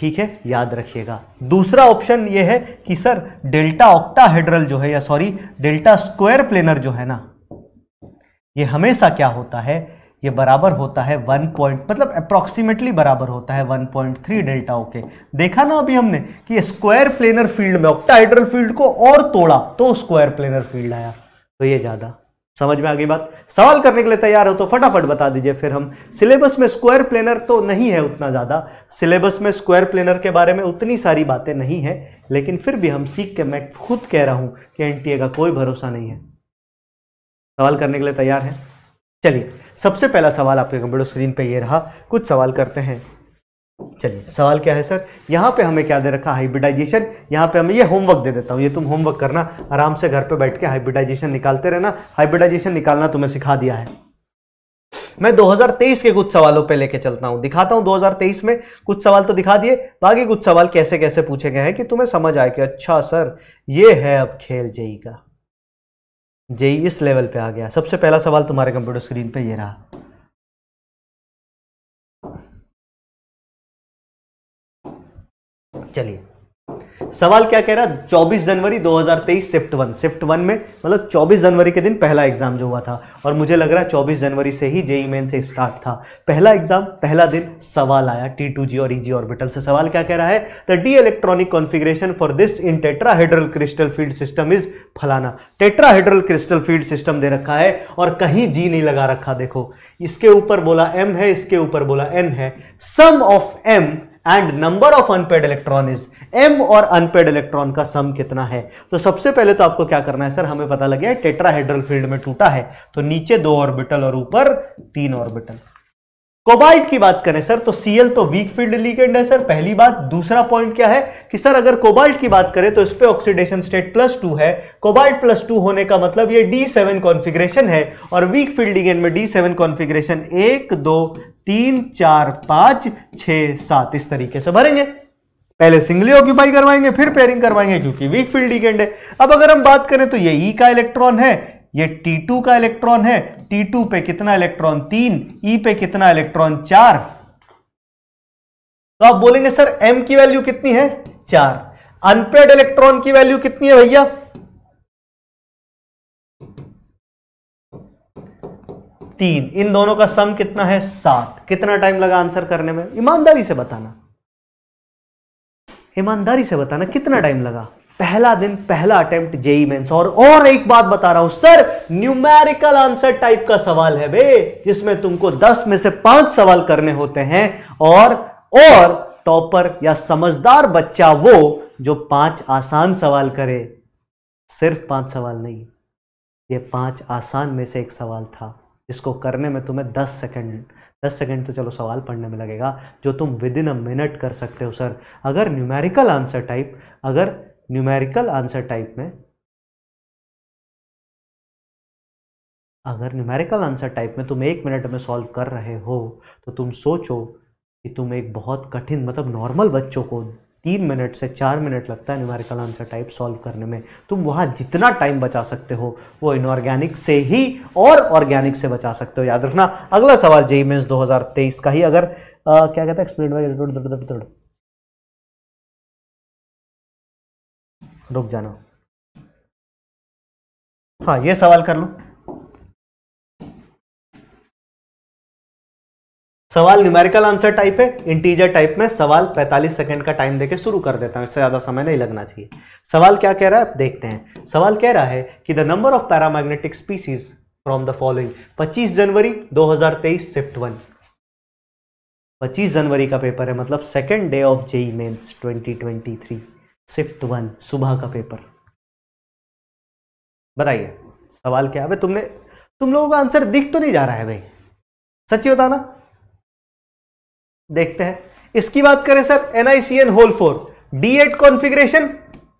ठीक है याद रखिएगा दूसरा ऑप्शन ये है कि सर डेल्टा ऑक्टाहेड्रल जो है या सॉरी डेल्टा स्क्वायर प्लेनर जो है ना ये हमेशा क्या होता है ये बराबर होता है वन पॉइंट मतलब अप्रोक्सीमेटली बराबर होता है one point three delta okay देखा ना अभी हमने कि स्क्वायर प्लेनर फील्ड में ऑक्टाहाइड्रल फील्ड को और तोड़ा तो स्क्वायर प्लेनर फील्ड आया तो ये ज़्यादा समझ में आ गई बात सवाल करने के लिए तैयार हो तो फटाफट बता दीजिए फिर हम सिलेबस में स्क्वायर प्लेनर तो नहीं है उतना ज़्यादा सिलेबस में स्क्वायर प्लेनर के बारे में उतनी सारी बातें नहीं है लेकिन फिर भी हम सीख के मैं खुद कह रहा हूँ कि एन का कोई भरोसा नहीं है सवाल करने के लिए तैयार है चलिए सबसे पहला सवाल आपके कंप्यूटर स्क्रीन पर यह रहा कुछ सवाल करते हैं चलिए सवाल क्या है सर यहाँ पे हमें क्या दे रखा हाइब्रिडाइजेशन यहाँ पे हमें ये होमवर्क दे देता हूँ ये तुम होमवर्क करना आराम से घर पे बैठ के हाइब्रिडाइजेशन निकालते रहना हाइब्रिडाइजेशन निकालना तुम्हें सिखा दिया है मैं 2023 के कुछ सवालों पे लेके चलता हूँ दिखाता हूँ 2023 में कुछ सवाल तो दिखा दिए बाकी कुछ सवाल कैसे कैसे पूछे गए हैं कि तुम्हें समझ आए कि अच्छा सर ये है अब खेल जेई का जेई इस लेवल पे आ गया सबसे पहला सवाल तुम्हारे कंप्यूटर स्क्रीन पे ये रहा चलिए सवाल क्या कह रहा है 24 जनवरी 2023 शिफ्ट वन शिफ्ट वन में मतलब 24 जनवरी के दिन पहला एग्जाम जो हुआ था और मुझे लग रहा है 24 जनवरी से ही जेई मेन से स्टार्ट था पहला एग्जाम पहला दिन सवाल आया टी टू जी और ई e जी ऑर्बिटल से सवाल क्या कह रहा है the d electronic configuration for this in tetrahedral crystal field system is फलाना टेट्राहेड्रल क्रिस्टल फील्ड सिस्टम दे रखा है और कहीं जी नहीं लगा रखा देखो इसके ऊपर बोला एम है इसके ऊपर बोला एन है sum of m and number of unpaired electron is m और अनपेड इलेक्ट्रॉन का सम कितना है तो सबसे पहले तो आपको क्या करना है सर हमें पता लगे टेट्राहेड्रल फील्ड में टूटा है तो नीचे दो ऑर्बिटल और ऊपर तीन ऑर्बिटल कोबाल्ट की बात करें सर तो सीएल तो वीक फील्ड लिगेंड है सर पहली बात दूसरा पॉइंट क्या है कि सर अगर कोबाल्ट की बात करें तो इस पर ऑक्सीडेशन स्टेट प्लस टू है कोबाल्ट प्लस टू होने का मतलब ये डी सेवन कॉन्फिग्रेशन है और वीक फील्ड लीगेंड में डी सेवन कॉन्फिग्रेशन एक दो तीन चार पांच छ सात इस तरीके से भरेंगे पहले सिंगली ऑक्यूपाई करवाएंगे फिर पेयरिंग करवाएंगे क्योंकि वीक फील्ड लीगेंड है अब अगर हम बात करें तो ये ई e का इलेक्ट्रॉन है ये T2 का इलेक्ट्रॉन है T2 पे कितना इलेक्ट्रॉन तीन E पे कितना इलेक्ट्रॉन चार तो आप बोलेंगे सर M की वैल्यू कितनी है चार अनपेड इलेक्ट्रॉन की वैल्यू कितनी है भैया तीन इन दोनों का सम कितना है सात कितना टाइम लगा आंसर करने में ईमानदारी से बताना ईमानदारी से बताना कितना टाइम लगा पहला दिन पहला अटेम्प्ट जेई मेंस और और एक बात बता रहा हूं सर न्यूमेरिकल आंसर टाइप का सवाल है बे जिसमें तुमको 10 में से पांच सवाल करने होते हैं और और टॉपर या समझदार बच्चा वो जो पांच आसान सवाल करे सिर्फ पांच सवाल नहीं ये पांच आसान में से एक सवाल था जिसको करने में तुम्हें दस सेकेंड दस सेकेंड तो चलो सवाल पढ़ने में लगेगा जो तुम विद इन अ मिनट कर सकते हो सर अगर न्यूमेरिकल आंसर टाइप अगर न्यूमेरिकल आंसर टाइप में अगर न्यूमेरिकल आंसर टाइप में तुम एक मिनट में सॉल्व कर रहे हो तो तुम सोचो कि तुम एक बहुत कठिन मतलब नॉर्मल बच्चों को तीन मिनट से चार मिनट लगता है न्यूमेरिकल आंसर टाइप सॉल्व करने में तुम वहाँ जितना टाइम बचा सकते हो वो इनऑर्गेनिक से ही और ऑर्गेनिक से बचा सकते हो याद रखना अगला सवाल जेई मेन्स दो का ही अगर आ, क्या कहता है एक्सप्लेन बाई रुक जाना हाँ ये सवाल कर लो सवाल न्यूमेरिकल आंसर टाइप है इंटीजर टाइप में सवाल 45 सेकंड का टाइम देके शुरू कर देता हूं इससे ज़्यादा समय नहीं लगना चाहिए सवाल क्या कह रहा है देखते हैं सवाल कह रहा है कि the number of paramagnetic species from the following 25 January 2023 shift one 25 जनवरी का पेपर है मतलब second day of JEE Mains twenty shift one सुबह का पेपर बताइए सवाल क्या है तुमने तुम लोगों का आंसर दिख तो नहीं जा रहा है भाई सच्ची बताना देखते हैं इसकी बात करें sir NiCN whole four d eight configuration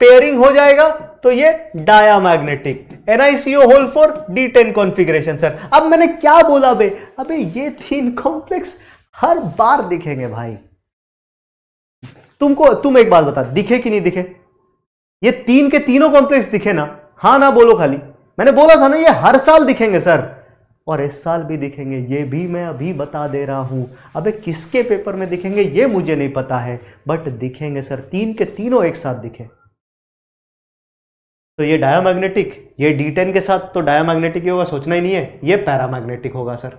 pairing हो जाएगा तो ये diamagnetic NiCO whole four D ten configuration sir अब मैंने क्या बोला बे अबे ये तीन कॉम्प्लेक्स हर बार दिखेंगे भाई तुमको तुम एक बात बता दिखे कि नहीं दिखे ये तीन के तीनों कॉम्प्लेक्स दिखे ना हाँ ना बोलो खाली मैंने बोला था ना ये हर साल दिखेंगे सर और इस साल भी दिखेंगे ये भी मैं अभी बता दे रहा हूं अबे किसके पेपर में दिखेंगे ये मुझे नहीं पता है बट दिखेंगे सर तीन के तीनों एक साथ दिखे तो ये डायमैग्नेटिक ये डी टेन के साथ तो डायमैग्नेटिक ही होगा सोचना ही नहीं है ये पैरामैग्नेटिक होगा सर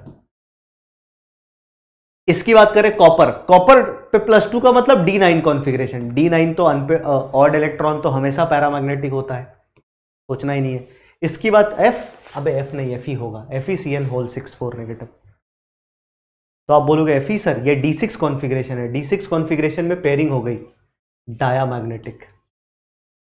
इसकी बात करें कॉपर कॉपर पे प्लस टू का मतलब d nine configuration d nine तो अनपे ऑड इलेक्ट्रॉन तो हमेशा पैरामैग्नेटिक होता है सोचना ही नहीं है इसकी बात एफ अबे एफ नहीं एफ ही होगा F E C N whole six four negative तो आप बोलोगे एफ ई सर ये डी सिक्स कॉन्फिग्रेशन है डी सिक्स कॉन्फिग्रेशन में पेयरिंग हो गई डाया मैग्नेटिक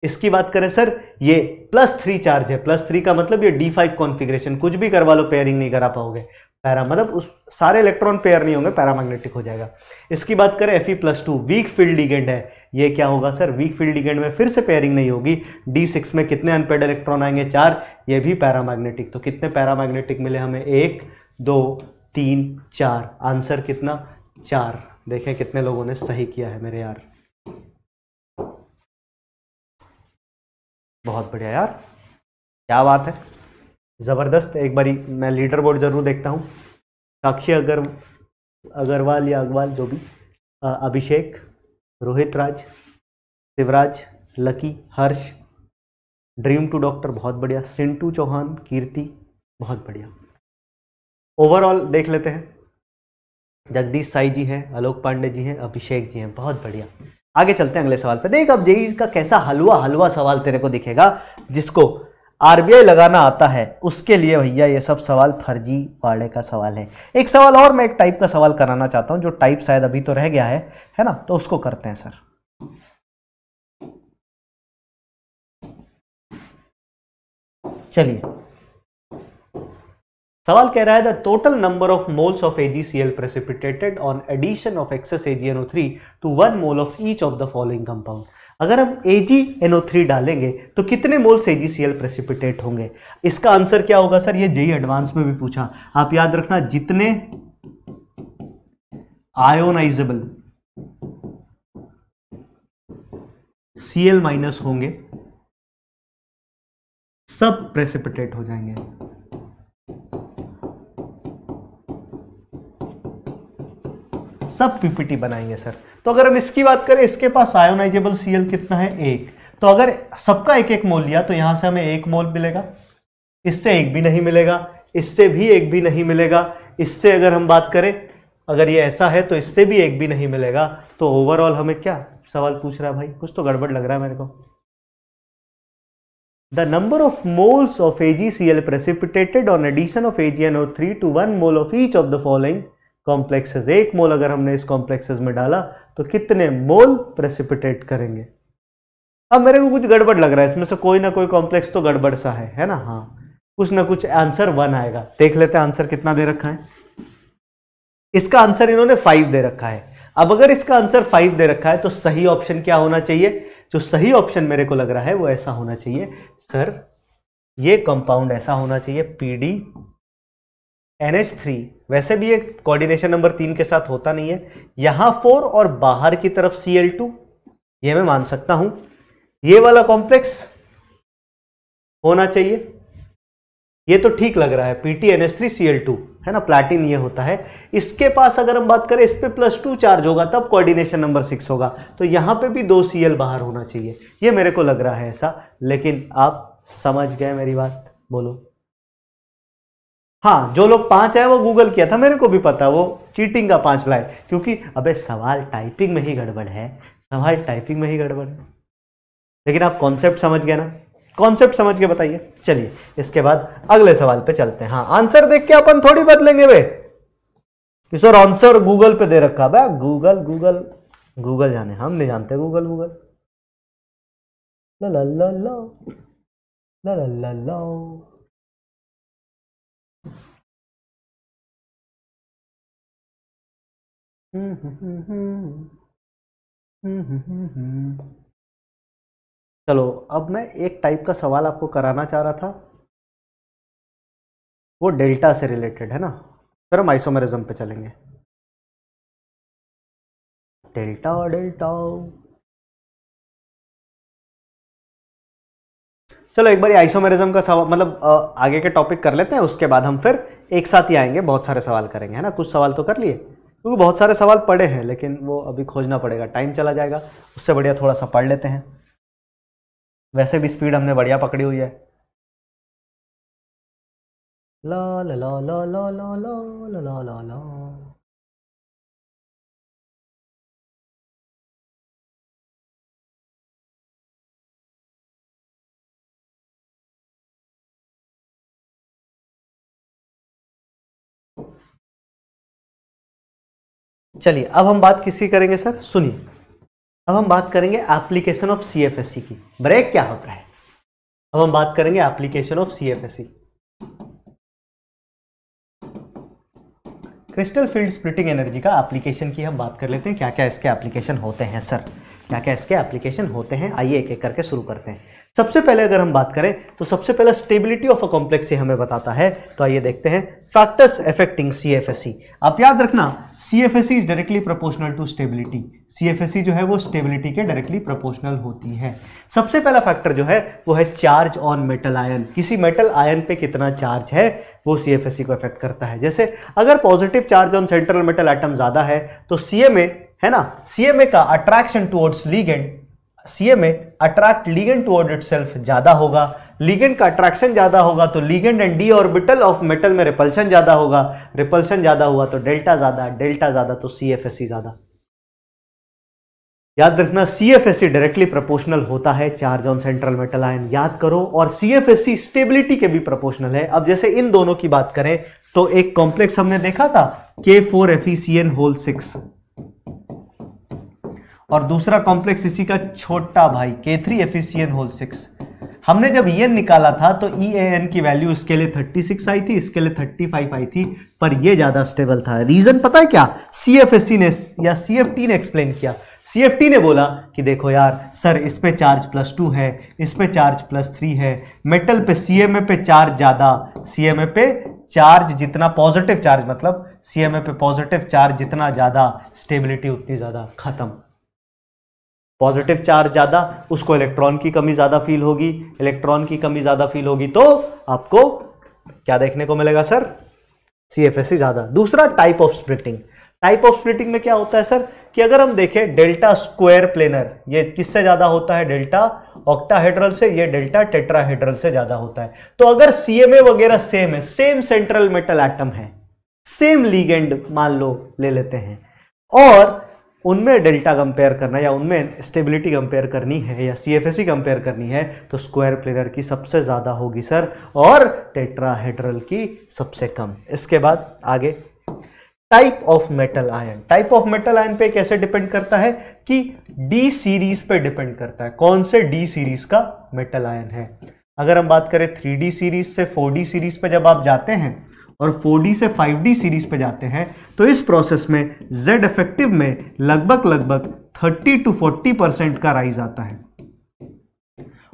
इसकी बात करें सर ये प्लस थ्री चार्ज है प्लस थ्री का मतलब ये डी फाइव कॉन्फिग्रेशन कुछ भी करवा लो पेयरिंग नहीं करा पाओगे पैरा मतलब उस सारे इलेक्ट्रॉन पेयर नहीं होंगे पैरामैग्नेटिक हो जाएगा इसकी बात करें F E plus two weak field ligand है ये क्या होगा सर वीक फील्ड लिगेंड में फिर से पेयरिंग नहीं होगी डी सिक्स में कितने अनपेड इलेक्ट्रॉन आएंगे चार ये भी पैरामैग्नेटिक तो कितने पैरामैग्नेटिक मिले हमें एक दो तीन चार आंसर कितना चार देखें कितने लोगों ने सही किया है मेरे यार बहुत बढ़िया यार क्या बात है ज़बरदस्त एक बारी मैं लीडर बोर्ड ज़रूर देखता हूँ साक्षी अगर अग्रवाल या अग्रवाल जो भी Abhishek Rohit Raj Shivraj Lucky Harsh dream to doctor बहुत बढ़िया सिंटू चौहान कीर्ति बहुत बढ़िया ओवरऑल देख लेते हैं जगदीश साई जी हैं आलोक पांडे जी हैं अभिषेक जी हैं बहुत बढ़िया आगे चलते हैं अगले सवाल पे देख अब जेई का कैसा हलवा हलवा सवाल तेरे को दिखेगा जिसको आर लगाना आता है उसके लिए भैया ये सब सवाल फर्जी वाड़े का सवाल है एक सवाल और मैं एक टाइप का सवाल कराना चाहता हूँ जो टाइप शायद अभी तो रह गया है है ना तो उसको करते हैं सर चलिए सवाल कह रहा है the total number of moles of AgCl precipitated on addition of excess AgNO three to one mole of each of the following compound अगर हम AgNO3 डालेंगे तो कितने मोल से AgCl प्रेसिपिटेट होंगे इसका आंसर क्या होगा सर ये जेई एडवांस e में भी पूछा आप याद रखना जितने आयोनाइजेबल Cl माइनस होंगे सब प्रेसिपिटेट हो जाएंगे सब पीपीटी बनाएंगे सर तो अगर हम इसकी बात करें इसके पास आयोनाइजेबल सीएल कितना है एक तो अगर सबका एक एक मोल लिया तो यहां से हमें एक मोल मिलेगा इससे एक भी नहीं मिलेगा इससे भी एक भी नहीं मिलेगा इससे अगर हम बात करें अगर ये ऐसा है तो इससे भी एक भी नहीं मिलेगा तो ओवरऑल हमें क्या सवाल पूछ रहा है भाई कुछ तो गड़बड़ लग रहा है मेरे को the number C L precipitated on addition of A G N O three to one mole of each of the following complexes एक मोल अगर हमने इस कॉम्प्लेक्सेज में डाला तो कितने मोल प्रेसिपिटेट करेंगे अब मेरे को कुछ गड़बड़ लग रहा है इसमें से कोई ना कोई कॉम्प्लेक्स तो गड़बड़ सा है है ना हाँ कुछ ना कुछ आंसर वन आएगा देख लेते हैं आंसर कितना दे रखा है इसका आंसर इन्होंने फाइव दे रखा है अब अगर इसका आंसर फाइव दे रखा है तो सही ऑप्शन क्या होना चाहिए जो सही ऑप्शन मेरे को लग रहा है वो ऐसा होना चाहिए सर ये कंपाउंड ऐसा होना चाहिए P D N H three वैसे भी एक कोऑर्डिनेशन नंबर तीन के साथ होता नहीं है यहाँ फोर और बाहर की तरफ सी एल टू ये मैं मान सकता हूँ ये वाला कॉम्प्लेक्स होना चाहिए ये तो ठीक लग रहा है P T N H three C L two है ना प्लैटिन ये होता है इसके पास अगर हम बात करें इस पर प्लस टू चार्ज होगा तब कोऑर्डिनेशन नंबर सिक्स होगा तो यहाँ पे भी दो सी एल बाहर होना चाहिए ये मेरे को लग रहा है ऐसा लेकिन आप समझ गए मेरी बात बोलो हाँ जो लोग पांच आए वो गूगल किया था मेरे को भी पता वो चीटिंग का पांच लाए क्योंकि अबे सवाल टाइपिंग में ही गड़बड़ है सवाल टाइपिंग में ही गड़बड़ है लेकिन आप कॉन्सेप्ट समझ गए ना कॉन्सेप्ट समझ के बताइए चलिए इसके बाद अगले सवाल पे चलते हैं हाँ आंसर देख के अपन थोड़ी बदलेंगे वे किशोर आंसर गूगल पे दे रखा है गूगल गूगल गूगल जाने हम नहीं जानते गूगल गूगल ला ला ला ला ला ला ला चलो अब मैं एक टाइप का सवाल आपको कराना चाह रहा था वो डेल्टा से रिलेटेड है ना फिर हम आइसोमेरिज्म पे चलेंगे डेल्टा डेल्टा चलो एक बार आइसोमेरिज्म का सवाल मतलब आगे के टॉपिक कर लेते हैं उसके बाद हम फिर एक साथ ही आएंगे बहुत सारे सवाल करेंगे है ना कुछ सवाल तो कर लिए क्योंकि बहुत सारे सवाल पड़े हैं लेकिन वो अभी खोजना पड़ेगा टाइम चला जाएगा उससे बढ़िया थोड़ा सा पढ़ लेते हैं वैसे भी स्पीड हमने बढ़िया पकड़ी हुई है ला ला ला ला ला ला ला ला ला ला चलिए अब हम बात किसकी करेंगे सर सुनिए अब हम बात करेंगे application of C F S C की ब्रेक क्या होता है अब हम बात करेंगे application of C F S C crystal field splitting energy का एप्लीकेशन की हम बात कर लेते हैं क्या क्या इसके एप्लीकेशन होते हैं सर क्या क्या इसके एप्लीकेशन होते हैं आइए एक एक करके शुरू करते हैं सबसे पहले अगर हम बात करें तो सबसे पहला स्टेबिलिटी ऑफ अ कॉम्प्लेक्स ये हमें बताता है तो आइए देखते हैं factors affecting C F S C आप याद रखना C is directly proportional to stability C जो है वो स्टेबिलिटी के डायरेक्टली प्रोपोर्शनल होती है सबसे पहला फैक्टर जो है वो है चार्ज ऑन मेटल आयन किसी मेटल आयन पे कितना चार्ज है वो सी को अफेक्ट करता है जैसे अगर positive charge on central metal atom ज़्यादा है तो सी है ना सी का attraction towards ligand C attract ligand toward it ज़्यादा होगा लीगेंड का अट्रैक्शन ज़्यादा होगा तो ligand and d orbital of metal में रिपल्शन ज़्यादा होगा रिपल्शन ज़्यादा हुआ तो डेल्टा ज़्यादा डेल्टा ज़्यादा तो सी एफ एस सी ज़्यादा याद रखना C F S C directly proportional होता है charge on central metal ion याद करो और C F S C stability के भी प्रोपोर्शनल है अब जैसे इन दोनों की बात करें तो एक कॉम्प्लेक्स हमने देखा था K four F E C N whole six और दूसरा कॉम्प्लेक्स इसी का छोटा भाई K three F E C N whole six हमने जब ई e एन निकाला था तो ई ए एन की वैल्यू इसके लिए 36 आई थी इसके लिए 35 आई थी पर ये ज़्यादा स्टेबल था रीज़न पता है क्या सी एफ एस सी ने या सी एफ टी ने एक्सप्लेन किया सी एफ टी ने बोला कि देखो यार सर इस पे चार्ज प्लस टू है इस पे चार्ज प्लस थ्री है मेटल पे सी एम ए पे चार्ज ज़्यादा सी एम ए पे चार्ज जितना पॉजिटिव चार्ज मतलब सी एम ए पे पॉजिटिव चार्ज जितना ज़्यादा स्टेबिलिटी उतनी ज़्यादा ख़त्म पॉजिटिव चार्ज ज़्यादा उसको इलेक्ट्रॉन की कमी ज़्यादा फील होगी इलेक्ट्रॉन की कमी ज़्यादा फील होगी तो आपको क्या देखने को मिलेगा सर सी एफ एस ज़्यादा दूसरा type of splitting type of splitting में क्या होता है सर कि अगर हम देखें डेल्टा स्क्वायर प्लेनर ये किससे ज़्यादा होता है डेल्टा ऑक्टाहेड्रल से ये डेल्टा टेट्राहेड्रल से ज़्यादा होता है तो अगर सीएमए वगैरह सेम है सेम सेंट्रल मेटल एटम है सेम लीगेंड मान लो ले लेते हैं और उनमें डेल्टा कंपेयर करना या उनमें स्टेबिलिटी कंपेयर करनी है या सी एफ एस कंपेयर करनी है तो स्क्वायर प्लेनर की सबसे ज़्यादा होगी सर और टेट्राहेड्रल की सबसे कम इसके बाद आगे type of metal ion type of metal ion पे कैसे डिपेंड करता है कि डी सीरीज पे डिपेंड करता है कौन से डी सीरीज का मेटल आयन है अगर हम बात करें थ्री डी सीरीज से फोर डी सीरीज पे जब आप जाते हैं और 4D से 5D सीरीज पे जाते हैं तो इस प्रोसेस में Z इफेक्टिव में लगभग लगभग 30 टू 40 परसेंट का राइज आता है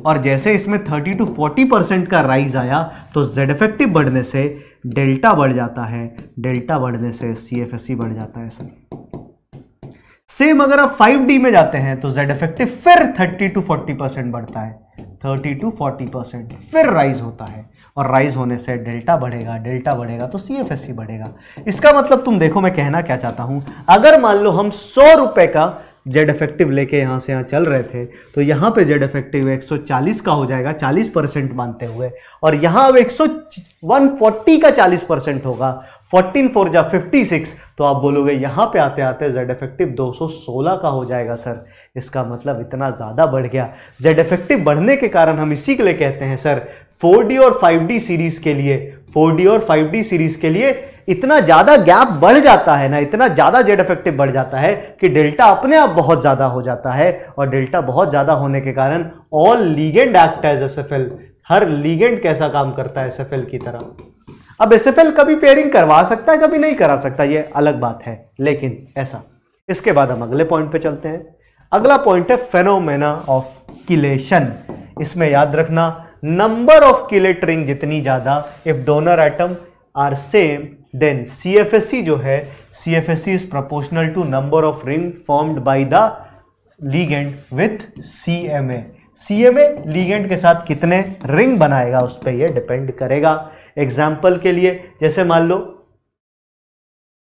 और जैसे इसमें 30 टू 40 परसेंट का राइज आया तो Z इफेक्टिव बढ़ने से डेल्टा बढ़ जाता है डेल्टा बढ़ने से सी e बढ़ जाता है सर सेम अगर आप 5D में जाते हैं तो Z इफेक्टिव फिर 30 टू 40 परसेंट बढ़ता है 30 टू 40 परसेंट फिर राइज होता है और राइज होने से डेल्टा बढ़ेगा डेल्टा बढ़ेगा तो सी एफ एस सी बढ़ेगा इसका मतलब तुम देखो मैं कहना क्या चाहता हूँ अगर मान लो हम सौ रुपये का जेड इफेक्टिव लेके यहाँ से यहाँ चल रहे थे तो यहाँ पे जेड इफेक्टिव 140 का हो जाएगा 40 परसेंट मानते हुए और यहाँ अब एक सौ का 40 परसेंट होगा 14 फोर जा फिफ्टी तो आप बोलोगे यहाँ पे आते आते जेड इफेक्टिव 216 का हो जाएगा सर इसका मतलब इतना ज़्यादा बढ़ गया जेड इफेक्टिव बढ़ने के कारण हम इसी के लिए कहते हैं सर फोर और फाइव सीरीज के लिए फोर और फाइव सीरीज के लिए इतना ज्यादा गैप बढ़ जाता है ना इतना ज्यादा जेड इफेक्टिव बढ़ जाता है कि डेल्टा अपने आप बहुत ज्यादा हो जाता है और डेल्टा बहुत ज्यादा होने के कारण all ligand act as S हर लीगेंड कैसा काम करता है एस की तरह अब एस कभी पेयरिंग करवा सकता है कभी नहीं करा सकता ये अलग बात है लेकिन ऐसा इसके बाद हम अगले पॉइंट पे चलते हैं अगला पॉइंट है फेनोमेना ऑफ किलेशन इसमें याद रखना नंबर ऑफ किलेट रिंग जितनी ज़्यादा are same then C F S C जो है number of ring formed by the ligand with C M A C M A ligand के साथ कितने रिंग बनाएगा उस पर यह डिपेंड करेगा एग्जाम्पल के लिए जैसे मान लो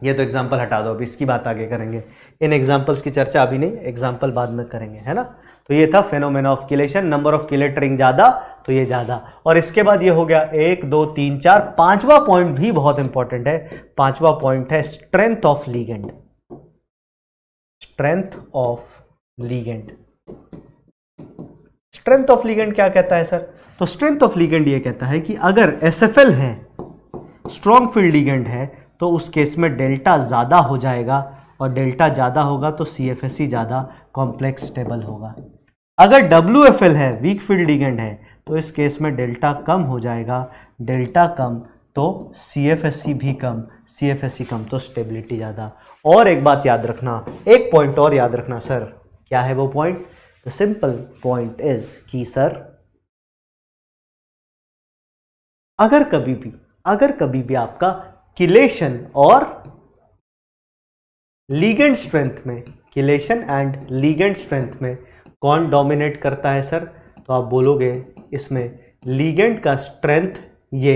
ये तो एग्जाम्पल हटा दो अभी इसकी बात आगे करेंगे इन एग्जाम्पल्स की चर्चा अभी नहीं एग्जाम्पल बाद में करेंगे है ना तो ये था phenomena of chelation number of chelate ring ज़्यादा तो ये ज़्यादा और इसके बाद ये हो गया एक दो तीन चार पांचवा पॉइंट भी बहुत इंपॉर्टेंट है पांचवा पॉइंट है strength of ligand strength of ligand strength of ligand क्या कहता है सर तो स्ट्रेंथ ऑफ लीगेंड ये कहता है कि अगर एस एफ एल है स्ट्रॉन्ग फील्ड लीगेंड है तो उस केस में डेल्टा ज़्यादा हो जाएगा और डेल्टा ज़्यादा होगा तो सी एफ एस सी ज़्यादा कॉम्प्लेक्स स्टेबल होगा अगर डब्ल्यू एफ एल है वीक फील्ड लीगेंड है तो इस केस में डेल्टा कम हो जाएगा डेल्टा कम तो सी भी कम सी कम तो स्टेबिलिटी ज़्यादा और एक बात याद रखना एक पॉइंट और याद रखना सर क्या है वो point the simple point is कि सर अगर कभी भी अगर कभी भी आपका किलेशन और लीगेंड स्ट्रेंथ में किलेशन एंड लीगेंड स्ट्रेंथ में कौन डोमिनेट करता है सर तो आप बोलोगे इसमें लीगेंड का स्ट्रेंथ ये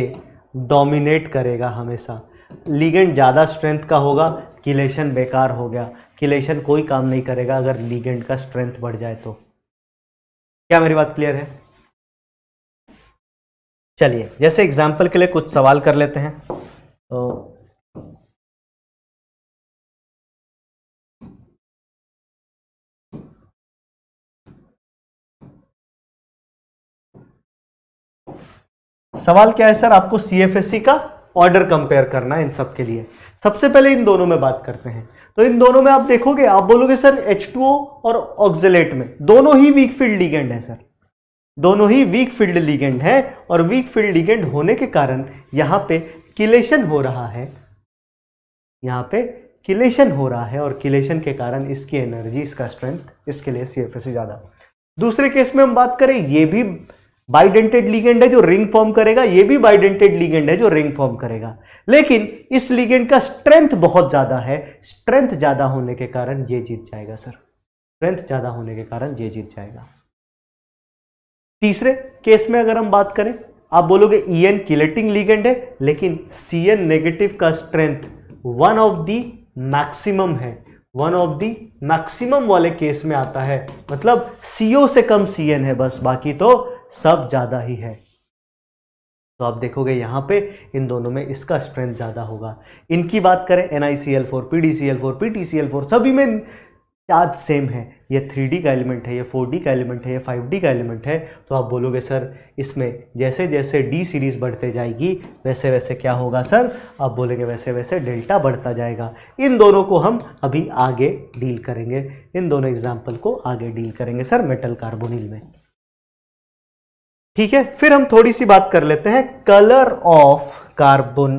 डोमिनेट करेगा हमेशा लीगेंड ज़्यादा स्ट्रेंथ का होगा किलेशन बेकार हो गया किलेशन कोई काम नहीं करेगा अगर लीगेंड का स्ट्रेंथ बढ़ जाए तो क्या मेरी बात क्लियर है चलिए जैसे एग्जाम्पल के लिए कुछ सवाल कर लेते हैं तो सवाल क्या है सर आपको सी का ऑर्डर कंपेयर करना है इन सब के लिए सबसे पहले इन दोनों में बात करते हैं तो इन दोनों में आप देखोगे आप बोलोगे सर H2O और ऑक्जिलेट में दोनों ही वीक फील्ड लीगेंड है सर दोनों ही वीक फील्ड लीगेंड है और वीक फील्ड लीगेंड होने के कारण यहां पे किलेशन हो रहा है यहाँ पे किलेशन हो रहा है और किलेशन के कारण इसकी एनर्जी इसका स्ट्रेंथ इसके लिए सी ज़्यादा दूसरे केस में हम बात करें ये भी बाइडेंटेड लीगेंड है जो रिंग फॉर्म करेगा ये भी बाइडेंटेड लीगेंड है जो रिंग फॉर्म करेगा लेकिन इस लीगेंड का स्ट्रेंथ बहुत ज़्यादा है स्ट्रेंथ ज़्यादा होने के कारण ये जीत जाएगा सर स्ट्रेंथ ज़्यादा होने के कारण ये जीत जाएगा तीसरे केस में अगर हम बात करें आप बोलोगे ई एन किलेटिंग लीगेंड है लेकिन सी एन नेगेटिव का strength one of the maximum है वन ऑफ दी मैक्सिमम वाले केस में आता है मतलब सीओ से कम सी एन है बस बाकी तो सब ज़्यादा ही है तो आप देखोगे यहाँ पे इन दोनों में इसका स्ट्रेंथ ज़्यादा होगा इनकी बात करें N I C L four P D C L four P T C L four सभी में चार्ज सेम है ये थ्री डी का एलिमेंट है ये फोर डी का एलिमेंट है ये फाइव डी का एलिमेंट है तो आप बोलोगे सर इसमें जैसे जैसे डी सीरीज़ बढ़ते जाएगी वैसे वैसे क्या होगा सर आप बोलेंगे वैसे वैसे डेल्टा बढ़ता जाएगा इन दोनों को हम अभी आगे डील करेंगे इन दोनों एग्जाम्पल को आगे डील करेंगे सर मेटल कार्बोनिल में ठीक है फिर हम थोड़ी सी बात कर लेते हैं colour of carbon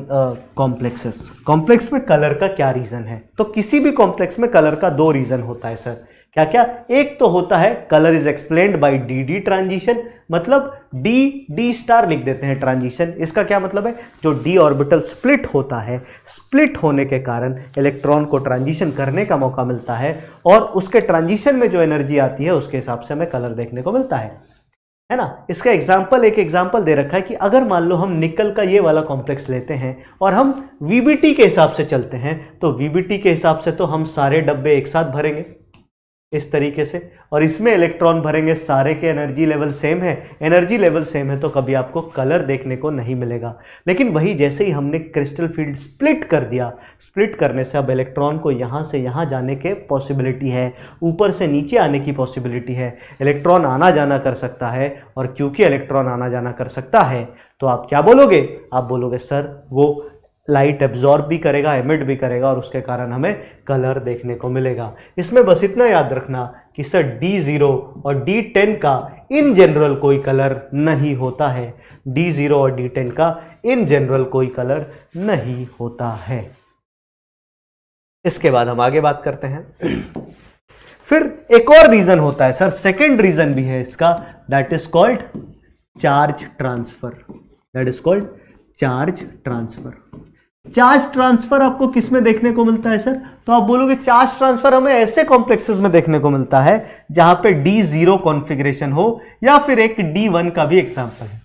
complexes complex में कलर का क्या रीजन है तो किसी भी कॉम्प्लेक्स में कलर का दो रीजन होता है सर क्या क्या एक तो होता है colour is explain by d D transition मतलब डी डी स्टार लिख देते हैं ट्रांजिशन इसका क्या मतलब है जो डी ऑर्बिटल स्प्लिट होता है स्प्लिट होने के कारण इलेक्ट्रॉन को ट्रांजिशन करने का मौका मिलता है और उसके ट्रांजिशन में जो एनर्जी आती है उसके हिसाब से हमें कलर देखने को मिलता है है ना इसका एग्जाम्पल एक एग्जाम्पल दे रखा है कि अगर मान लो हम निकल का ये वाला कॉम्प्लेक्स लेते हैं और हम वीबीटी के हिसाब से चलते हैं तो वीबीटी के हिसाब से तो हम सारे डब्बे एक साथ भरेंगे इस तरीके से और इसमें इलेक्ट्रॉन भरेंगे सारे के एनर्जी लेवल सेम है एनर्जी लेवल सेम है तो कभी आपको कलर देखने को नहीं मिलेगा लेकिन वही जैसे ही हमने क्रिस्टल फील्ड स्प्लिट कर दिया स्प्लिट करने से अब इलेक्ट्रॉन को यहाँ से यहाँ जाने के पॉसिबिलिटी है ऊपर से नीचे आने की पॉसिबिलिटी है इलेक्ट्रॉन आना जाना कर सकता है और क्योंकि इलेक्ट्रॉन आना जाना कर सकता है तो आप क्या बोलोगे आप बोलोगे सर वो लाइट एब्जॉर्ब भी करेगा एमिट भी करेगा और उसके कारण हमें कलर देखने को मिलेगा इसमें बस इतना याद रखना कि सर डी ज़ीरो और डी टेन का इन जनरल कोई कलर नहीं होता है डी ज़ीरो और डी टेन का इन जनरल कोई कलर नहीं होता है इसके बाद हम आगे बात करते हैं फिर एक और रीज़न होता है सर सेकेंड रीज़न भी है इसका that is called charge transfer that is called charge transfer charge transfer आपको किस में देखने को मिलता है सर तो आप बोलोगे चार्ज ट्रांसफर हमें ऐसे कॉम्प्लेक्सेस में देखने को मिलता है जहां पे डी जीरो कॉन्फिग्रेशन हो या फिर एक डी वन का भी एग्जाम्पल है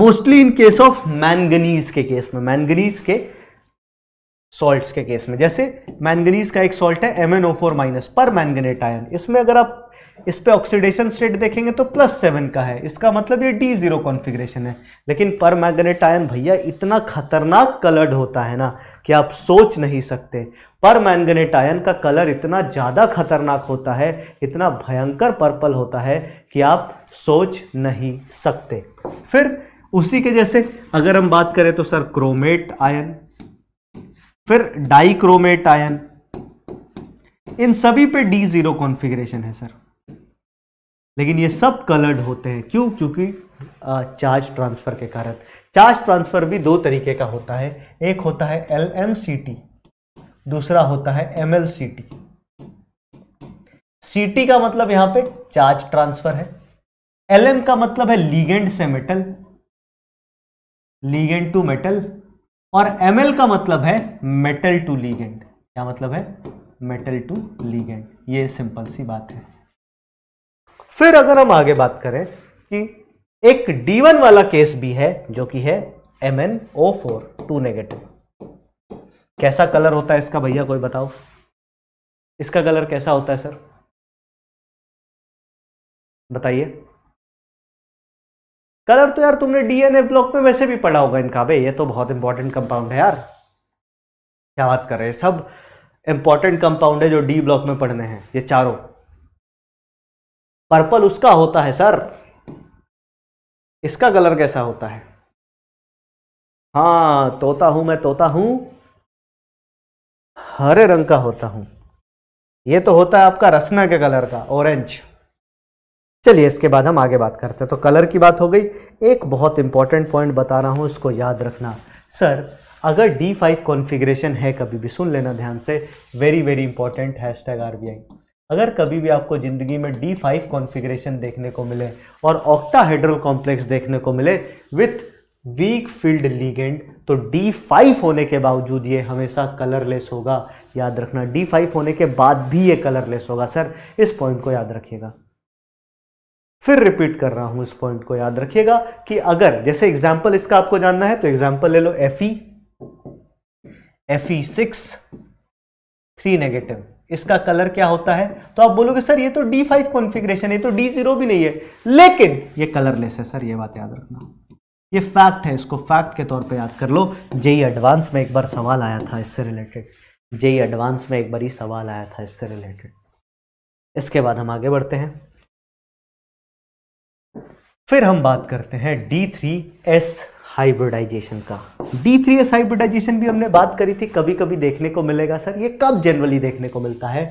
mostly in case of manganese के केस में मैंगनीज के सॉल्ट्स के केस में जैसे मैंगनीज का एक सॉल्ट है M N O four minus permanganate ion इसमें अगर आप इस पर ऑक्सीडेशन स्टेट देखेंगे तो प्लस सेवन का है इसका मतलब ये डी जीरो कॉन्फिग्रेशन है लेकिन पर मैग्नेट आयन भैया इतना खतरनाक कलर्ड होता है ना कि आप सोच नहीं सकते पर मैंगनेट आयन का कलर इतना ज़्यादा खतरनाक होता है इतना भयंकर पर्पल होता है कि आप सोच नहीं सकते फिर उसी के जैसे अगर हम बात करें तो सर क्रोमेट आयन फिर डाइक्रोमेट आयन इन सभी पे डी जीरो कॉन्फिग्रेशन है सर लेकिन ये सब कलर्ड होते हैं क्यों क्योंकि चार्ज ट्रांसफ़र के कारण चार्ज ट्रांसफ़र भी दो तरीके का होता है एक होता है एल एम सी टी दूसरा होता है एम एल का मतलब यहां पे चार्ज ट्रांसफ़र है एल एम का मतलब है लीगेंड से मेटल लीगेंड टू मेटल और एम एल का मतलब है मेटल टू लीगेंड क्या मतलब है मेटल टू लीगेंड ये सिंपल सी बात है फिर अगर हम आगे बात करें कि एक D1 वाला केस भी है जो कि है MnO4 टू नेगेटिव कैसा कलर होता है इसका भैया कोई बताओ इसका कलर कैसा होता है सर बताइए कलर तो यार तुमने डीएनए ब्लॉक में वैसे भी पढ़ा होगा इनका भाई ये तो बहुत इंपॉर्टेंट कंपाउंड है यार क्या बात कर रहे हैं सब इंपॉर्टेंट कंपाउंड है जो डी ब्लॉक में पढ़ने हैं ये चारों पर्पल उसका होता है सर इसका कलर कैसा होता है हाँ तोता हूं मैं तोता हूं हरे रंग का होता हूं ये तो होता है आपका रसना के कलर का ऑरेंज चलिए इसके बाद हम आगे बात करते हैं तो कलर की बात हो गई एक बहुत इंपॉर्टेंट पॉइंट बता रहा हूं इसको याद रखना सर अगर D5 कॉन्फ़िगरेशन है कभी भी सुन लेना ध्यान से very very important hashtag R अगर कभी भी आपको ज़िंदगी में डी फाइव कॉन्फिग्रेशन देखने को मिले और ऑक्टाहेड्रल कॉम्प्लेक्स देखने को मिले विथ वीक फील्ड लीगेंड तो D5 होने के बावजूद ये हमेशा कलरलेस होगा याद रखना D5 होने के बाद भी ये कलरलेस होगा सर इस पॉइंट को याद रखिएगा फिर रिपीट कर रहा हूं इस पॉइंट को याद रखिएगा कि अगर जैसे एग्जाम्पल इसका आपको जानना है तो एग्जाम्पल ले लो F E F E six three negative इसका कलर क्या होता है तो आप बोलोगे सर ये तो D5 फाइव कॉन्फिग्रेशन है तो D0 भी नहीं है लेकिन ये कलरलेस है सर ये बात याद रखना ये फैक्ट है इसको फैक्ट के तौर पे याद कर लो जेई एडवांस e में एक बार सवाल आया था इससे रिलेटेड जेई एडवांस में एक बार ही सवाल आया था इससे रिलेटेड इसके बाद हम आगे बढ़ते हैं फिर हम बात करते हैं डी थ्री एस हाइब्रिडाइजेशन का डी थ्री एस हाइब्रिडाइजेशन भी हमने बात करी थी कभी कभी देखने को मिलेगा सर ये कब जनरली देखने को मिलता है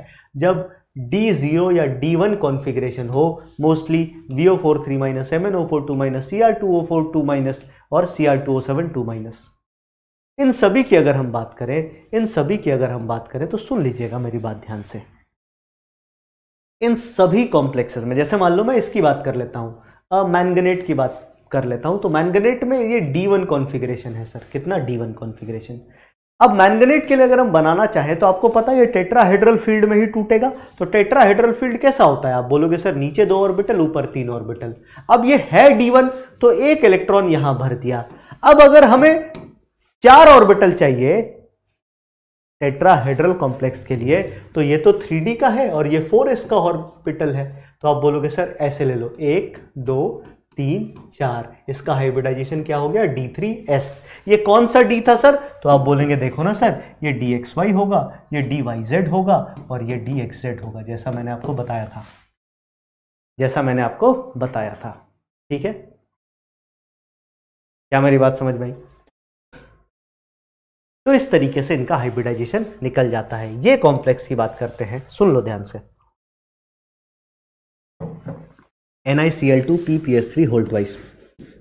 जब डी जीरो या डी वन कॉन्फिग्रेशन हो mostly V O four three minus M N O four two minus C R two O four two minus और C R two O seven two minus इन सभी की अगर हम बात करें इन सभी की अगर हम बात करें तो सुन लीजिएगा मेरी बात ध्यान से इन सभी कॉम्प्लेक्सेस में जैसे मान लो मैं इसकी बात कर लेता हूं मैंगनेट की बात कर लेता हूं तो मैंगनेट में ये डी वन कॉन्फिग्रेशन है सर कितना डी वन कॉन्फिग्रेशन अब मैंगनेट के लिए अगर हम बनाना चाहें तो आपको पता है ये टेट्राहेड्रल फील्ड में ही टूटेगा तो टेट्राहेड्रल फील्ड कैसा होता है आप बोलोगे सर नीचे दो ऑर्बिटल ऊपर तीन ऑर्बिटल अब ये है d1 तो एक इलेक्ट्रॉन यहां भर दिया अब अगर हमें चार ऑर्बिटल चाहिए टेट्राहेड्रल कॉम्प्लेक्स के लिए तो ये तो 3d का है और ये 4s का ऑर्बिटल है तो आप बोलोगे सर ऐसे ले लो एक दो तीन चार इसका हाइब्रिडाइजेशन क्या हो गया डी थ्री एस ये कौन सा डी था सर तो आप बोलेंगे देखो ना सर ये डी एक्स वाई होगा ये डी वाई जेड होगा और ये डी एक्स जेड होगा जैसा मैंने आपको बताया था जैसा मैंने आपको बताया था ठीक है क्या मेरी बात समझ भाई तो इस तरीके से इनका हाइब्रिडाइजेशन निकल जाता है ये कॉम्प्लेक्स की बात करते हैं सुन लो ध्यान से N I C L two P P S three whole twice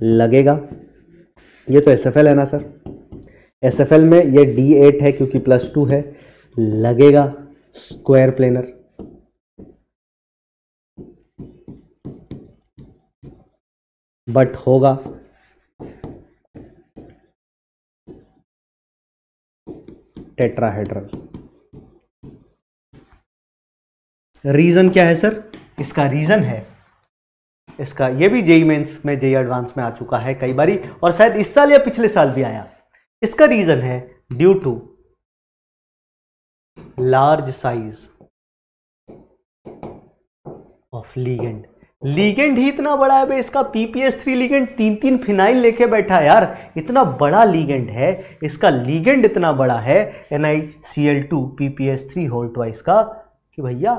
लगेगा ये तो एस एफ एल है ना सर एस एफ एल में ये डी एट है क्योंकि प्लस टू है लगेगा स्क्वायर प्लेनर बट होगा टेट्राहेड्रल रीजन क्या है सर इसका रीजन है इसका ये भी जेई मेन्स में जेई एडवांस में आ चुका है कई बारी और शायद इस साल या पिछले साल भी आया इसका रीज़न है due to large size of ligand ligand ही इतना बड़ा है भाई इसका पीपीएस थ्री लीगेंड तीन तीन फिनाइल लेके बैठा यार इतना बड़ा लीगेंड है इसका लीगेंड इतना बड़ा है N I C L two PPS three whole twice का कि भैया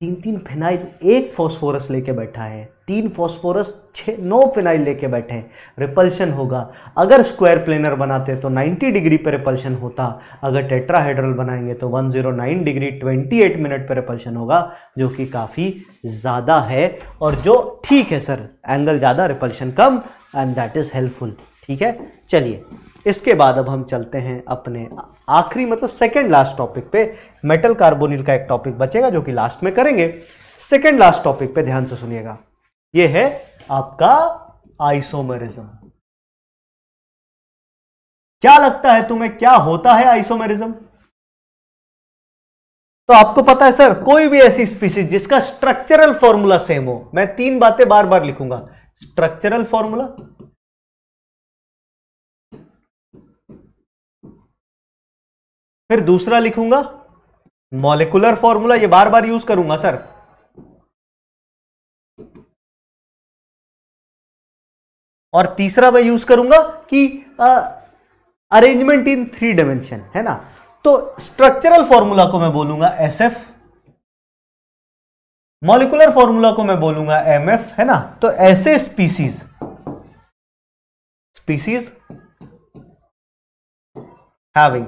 तीन तीन फिनाइल एक फॉस्फोरस लेके बैठा है तीन फॉस्फोरस छः नौ फिनाइल लेके बैठे हैं रिपल्शन होगा अगर स्क्वायर प्लेनर बनाते तो 90 डिग्री पर रिपल्शन होता अगर टेट्राहेड्रल बनाएंगे तो 109 डिग्री 28 मिनट पर रिपल्शन होगा जो कि काफ़ी ज़्यादा है और जो ठीक है सर एंगल ज़्यादा रिपल्शन कम एंड दैट इज़ हेल्पफुल ठीक है चलिए इसके बाद अब हम चलते हैं अपने आखिरी मतलब सेकेंड लास्ट टॉपिक पे मेटल कार्बोनिल का एक टॉपिक बचेगा जो कि लास्ट में करेंगे सेकेंड लास्ट टॉपिक पे ध्यान से सुनिएगा ये है आपका आइसोमेरिज्म क्या लगता है तुम्हें क्या होता है आइसोमेरिज्म तो आपको पता है सर कोई भी ऐसी स्पीसीज जिसका स्ट्रक्चरल फॉर्मूला सेम हो मैं तीन बातें बार बार लिखूंगा स्ट्रक्चरल फॉर्मूला फिर दूसरा लिखूंगा मॉलिकुलर फॉर्मूला ये बार बार यूज करूंगा सर और तीसरा मैं यूज करूंगा कि अरेंजमेंट इन थ्री डायमेंशन है ना तो स्ट्रक्चरल फॉर्मूला को मैं बोलूंगा एस एफ मॉलिकुलर फॉर्मूला को मैं बोलूंगा एम एफ है ना तो ऐसे species species having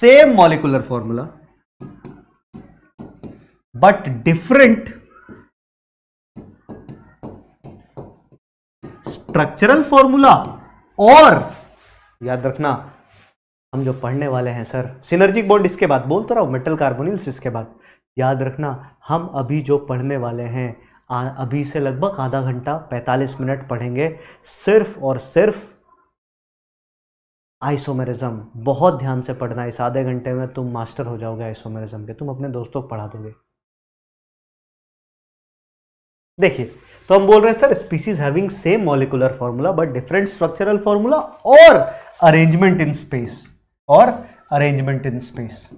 same molecular formula but different structural formula और याद रखना हम जो पढ़ने वाले हैं सर सिनर्जिक बॉन्ड इसके बाद बोल तो रहा हूं मेटल कार्बोनिल्स इसके बाद याद रखना हम अभी जो पढ़ने वाले हैं अभी से लगभग आधा घंटा 45 मिनट पढ़ेंगे सिर्फ और सिर्फ आइसोमेरिज्म बहुत ध्यान से पढ़ना इस आधे घंटे में तुम मास्टर हो जाओगे आइसोमेरिज्म के तुम अपने दोस्तों को पढ़ा दोगे देखिए तो हम बोल रहे हैं sir species having same molecular formula but different structural formula और अरेंजमेंट इन स्पेस और arrangement in space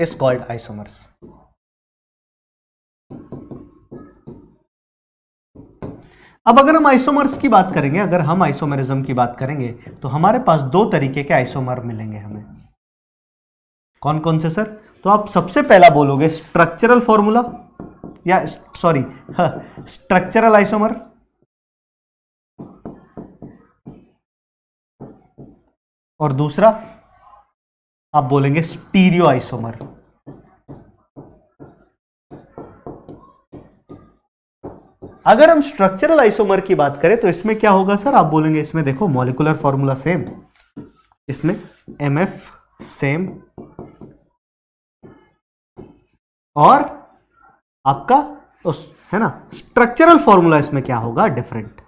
is called isomers अब अगर हम आइसोमर्स की बात करेंगे अगर हम आइसोमेरिज्म की बात करेंगे तो हमारे पास दो तरीके के आइसोमर मिलेंगे हमें कौन कौन से सर तो आप सबसे पहला बोलोगे स्ट्रक्चरल फॉर्मूला या सॉरी स्ट्रक्चरल आइसोमर और दूसरा आप बोलेंगे स्टीरियो आइसोमर अगर हम स्ट्रक्चरल आइसोमर की बात करें तो इसमें क्या होगा सर आप बोलेंगे इसमें देखो मॉलिकुलर फॉर्मूला सेम इसमें एम एफ सेम और आपका उस है ना स्ट्रक्चरल फॉर्मूला इसमें क्या होगा डिफरेंट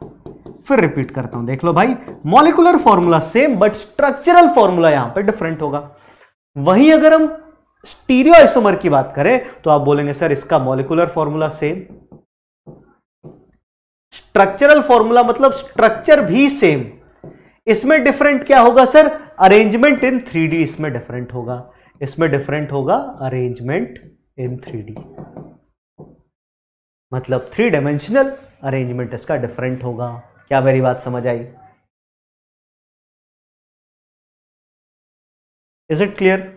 फिर रिपीट करता हूं देख लो भाई molecular formula same but structural formula यहां पे डिफरेंट होगा वहीं अगर हम स्टीरियो आइसोमर की बात करें तो आप बोलेंगे सर इसका molecular formula same structural formula मतलब स्ट्रक्चर भी सेम इसमें डिफरेंट क्या होगा सर अरेंजमेंट इन थ्री इसमें डिफरेंट होगा इसमें डिफरेंट होगा अरेंजमेंट इन थ्री मतलब थ्री डायमेंशनल अरेंजमेंट इसका डिफरेंट होगा क्या मेरी बात समझ आई is it clear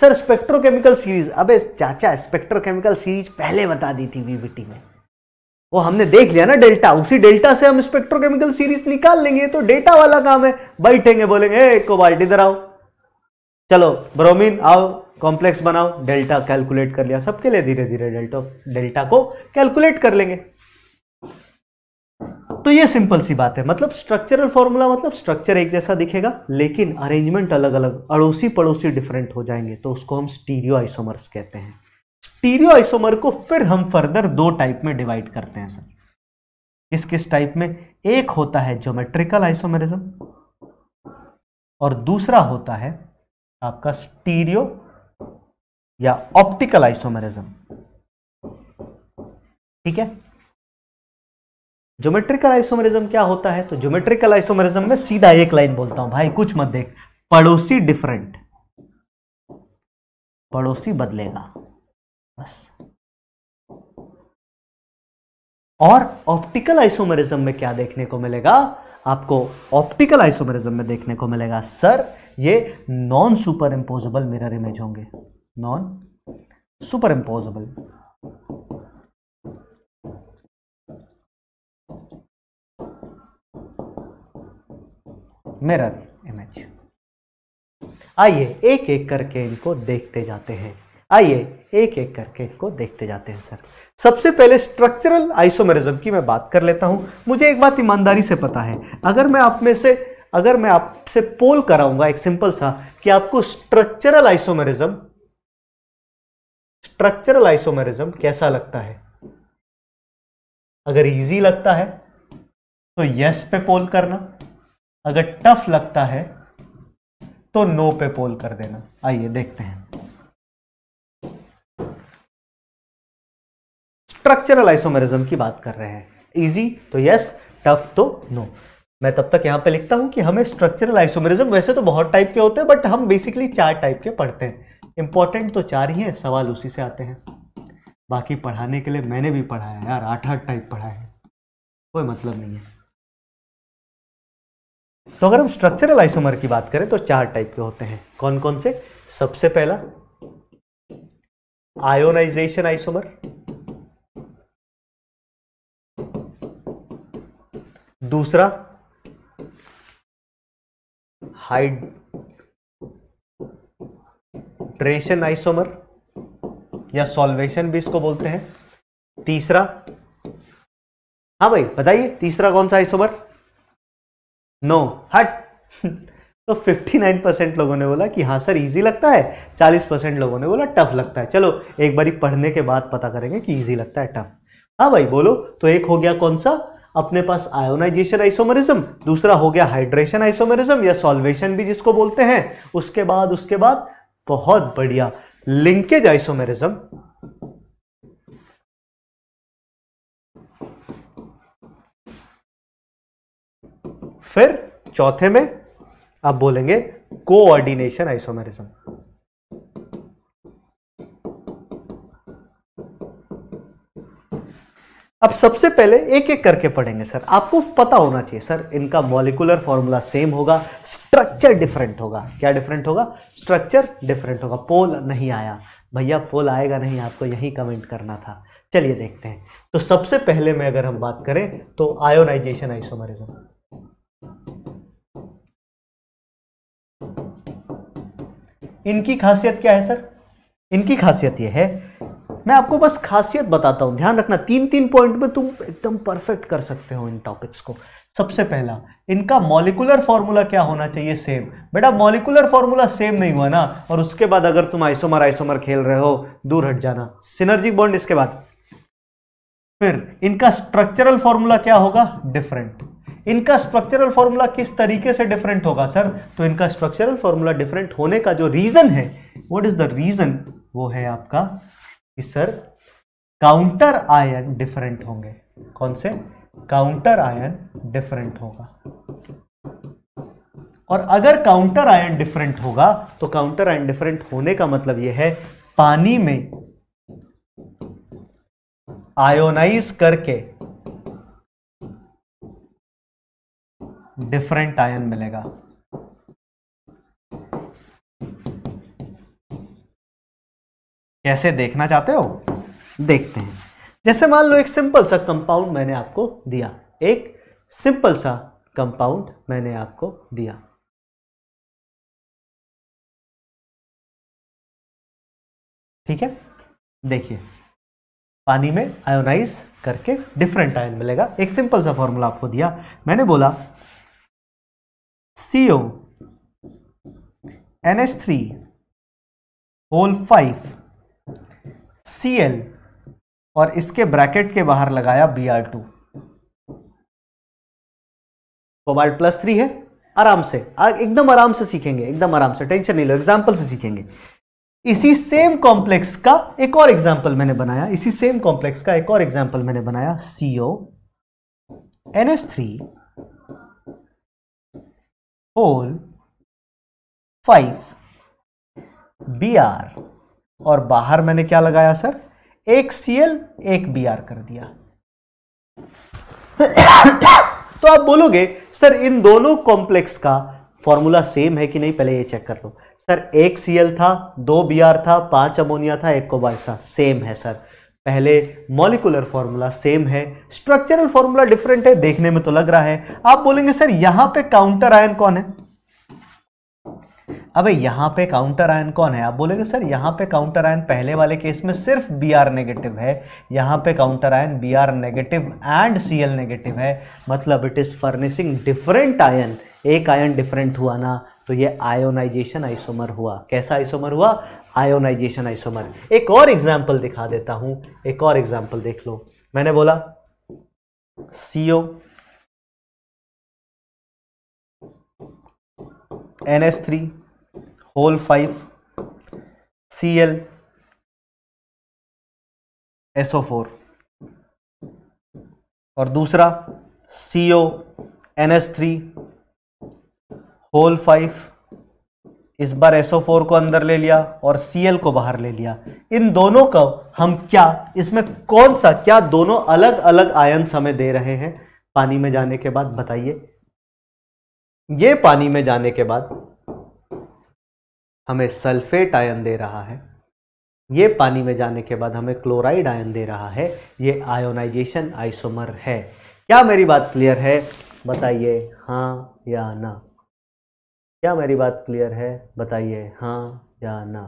sir spectrochemical series अबे चाचा स्पेक्ट्रोकेमिकल सीरीज पहले बता दी थी वीवीटी में वो हमने देख लिया ना डेल्टा उसी डेल्टा से हम स्पेक्ट्रोकेमिकल सीरीज निकाल लेंगे तो डेटा वाला काम है बैठेंगे बोलेंगे बाल्टी इधर आओ चलो ब्रोमीन आओ कॉम्प्लेक्स बनाओ डेल्टा कैलकुलेट कर लिया सबके लिए धीरे धीरे डेल्टा डेल्टा को कैलकुलेट कर लेंगे तो ये सिंपल सी बात है मतलब स्ट्रक्चरल फॉर्मूला मतलब स्ट्रक्चर एक जैसा दिखेगा लेकिन अरेंजमेंट अलग अलग अड़ोसी पड़ोसी डिफरेंट हो जाएंगे तो उसको हम स्टीरियो आइसोमर्स कहते हैं स्टीरियो आइसोमर को फिर हम फर्दर दो टाइप में डिवाइड करते हैं सर किस किस टाइप में एक होता है ज्योमेट्रिकल आइसोमेरिज्म और दूसरा होता है आपका स्टीरियो या ऑप्टिकल आइसोमेरिज्म ठीक है ज्योमेट्रिकल आइसोमेरिज्म क्या होता है तो ज्योमेट्रिकल आइसोमेरिज्म में सीधा एक लाइन बोलता हूं भाई कुछ मत देख पड़ोसी डिफरेंट पड़ोसी बदलेगा बस और ऑप्टिकल आइसोमेरिज्म में क्या देखने को मिलेगा आपको ऑप्टिकल आइसोमेरिज्म में देखने को मिलेगा सर ये non superimposable mirror image होंगे non superimposable mirror image आइए एक एक करके इनको देखते जाते हैं आइए एक एक करके इनको देखते जाते हैं सर सबसे पहले स्ट्रक्चरल आइसोमेरिज्म की मैं बात कर लेता हूँ मुझे एक बात ईमानदारी से पता है अगर मैं आप में से अगर मैं आपसे पोल कराऊंगा एक सिंपल सा कि आपको स्ट्रक्चरल आइसोमेरिज्म स्ट्रक्चरल आइसोमेरिज्म कैसा लगता है अगर इजी लगता है तो यस पे पोल करना अगर टफ लगता है तो नो पे पोल कर देना आइए देखते हैं स्ट्रक्चरल आइसोमेरिज्म की बात कर रहे हैं इजी तो यस टफ तो नो मैं तब तक यहां पे लिखता हूं कि हमें स्ट्रक्चरल आइसोमेरिज्म वैसे तो बहुत टाइप के होते हैं बट हम बेसिकली चार टाइप के पढ़ते हैं इंपॉर्टेंट तो चार ही है सवाल उसी से आते हैं बाकी पढ़ाने के लिए मैंने भी पढ़ाया है यार आठ आठ टाइप पढ़ा है कोई मतलब नहीं है तो अगर हम स्ट्रक्चरल आइसोमर की बात करें तो चार टाइप के होते हैं कौन कौन से सबसे पहला आयोनाइजेशन आइसोमर दूसरा हाइड्रेशन आइसोमर या सॉल्वेशन भी इसको बोलते हैं तीसरा हाँ भाई बताइए तीसरा कौन सा आइसोमर नो हट तो 59 परसेंट लोगों ने बोला कि हाँ सर इजी लगता है 40 परसेंट लोगों ने बोला टफ लगता है चलो एक बारी पढ़ने के बाद पता करेंगे कि इजी लगता है टफ हाँ भाई बोलो तो एक हो गया कौन सा अपने पास आयोनाइजेशन आइसोमेरिज्म दूसरा हो गया हाइड्रेशन आइसोमरिज्म या सॉल्वेशन भी जिसको बोलते हैं उसके बाद उसके बाद बहुत बढ़िया लिंकेज आइसोमेरिज्म फिर चौथे में आप बोलेंगे कोऑर्डिनेशन आइसोमेरिज्म अब सबसे पहले एक एक करके पढ़ेंगे सर आपको पता होना चाहिए सर इनका मॉलिकुलर फॉर्मूला सेम होगा स्ट्रक्चर डिफरेंट होगा क्या डिफरेंट होगा स्ट्रक्चर डिफरेंट होगा पोल नहीं आया भैया पोल आएगा नहीं आपको यही कमेंट करना था चलिए देखते हैं तो सबसे पहले में अगर हम बात करें तो आयोनाइजेशन आइसोमरिज्म इनकी खासियत क्या है सर इनकी खासियत यह है मैं आपको बस खासियत बताता हूँ ध्यान रखना तीन तीन पॉइंट में तुम एकदम परफेक्ट कर सकते हो इन टॉपिक्स को सबसे पहला इनका मॉलिकुलर फॉर्मूला क्या होना चाहिए सेम बेटा मॉलिकुलर फॉर्मूला सेम नहीं हुआ ना और उसके बाद अगर तुम आइसोमर आइसोमर खेल रहे हो दूर हट जाना सिनर्जिक बॉन्ड इसके बाद फिर इनका स्ट्रक्चरल फॉर्मूला क्या होगा डिफरेंट इनका स्ट्रक्चरल फॉर्मूला किस तरीके से डिफरेंट होगा सर तो इनका स्ट्रक्चरल फॉर्मूला डिफरेंट होने का जो रीजन है वट इज द रीजन वो है आपका कि सर काउंटर आयन डिफरेंट होंगे कौन से काउंटर आयन डिफरेंट होगा और अगर काउंटर आयन डिफरेंट होगा तो काउंटर आयन डिफरेंट होने का मतलब यह है पानी में आयोनाइज करके डिफरेंट आयन मिलेगा कैसे देखना चाहते हो देखते हैं जैसे मान लो एक सिंपल सा कंपाउंड मैंने आपको दिया एक सिंपल सा कंपाउंड मैंने आपको दिया ठीक है देखिए पानी में आयोनाइज करके डिफरेंट आयन मिलेगा एक सिंपल सा फॉर्मूला आपको दिया मैंने बोला CO N S three whole five C L और इसके ब्रैकेट के बाहर लगाया B R two cobalt plus three है आराम से एकदम आराम से सीखेंगे एकदम आराम से टेंशन नहीं लो एग्जाम्पल से सीखेंगे इसी सेम कॉम्प्लेक्स का एक और एग्जाम्पल मैंने बनाया इसी सेम कॉम्प्लेक्स का एक और एग्जाम्पल मैंने बनाया O N S three whole five B R और बाहर मैंने क्या लगाया सर एक सी एल एक बी आर कर दिया तो आप बोलोगे सर इन दोनों कॉम्प्लेक्स का फॉर्मूला सेम है कि नहीं पहले ये चेक कर लो सर एक सी एल था दो बी आर था पांच अमोनिया था एक कोबाल्ट था सेम है सर पहले मॉलिकुलर फॉर्मूला सेम है स्ट्रक्चरल फॉर्मूला डिफरेंट है देखने में तो लग रहा है आप बोलेंगे सर यहां पे काउंटर आयन कौन है अबे यहाँ पे काउंटर आयन कौन है आप बोलेंगे सर यहाँ पे काउंटर आयन पहले वाले केस में सिर्फ बी आर नेगेटिव है यहाँ पे counter ion B R negative and C L negative है मतलब it is furnishing different ion एक आयन डिफरेंट हुआ ना तो ये आयोनाइजेशन आइसोमर हुआ कैसा आइसोमर हुआ आयोनाइजेशन आइसोमर एक और एग्जाम्पल दिखा देता हूँ एक और एग्जाम्पल देख लो मैंने बोला C O N S three whole five C L SO four और दूसरा C O N S three whole five इस बार एसओ फोर को अंदर ले लिया और सी एल को बाहर ले लिया इन दोनों का हम क्या इसमें कौन सा क्या दोनों अलग अलग आयन समय दे रहे हैं पानी में जाने के बाद बताइए ये पानी में जाने के बाद हमें सल्फेट आयन दे रहा है ये पानी में जाने के बाद हमें क्लोराइड आयन दे रहा है ये आयोनाइजेशन आइसोमर है क्या मेरी बात क्लियर है बताइए हाँ या ना क्या मेरी बात क्लियर है बताइए हाँ या ना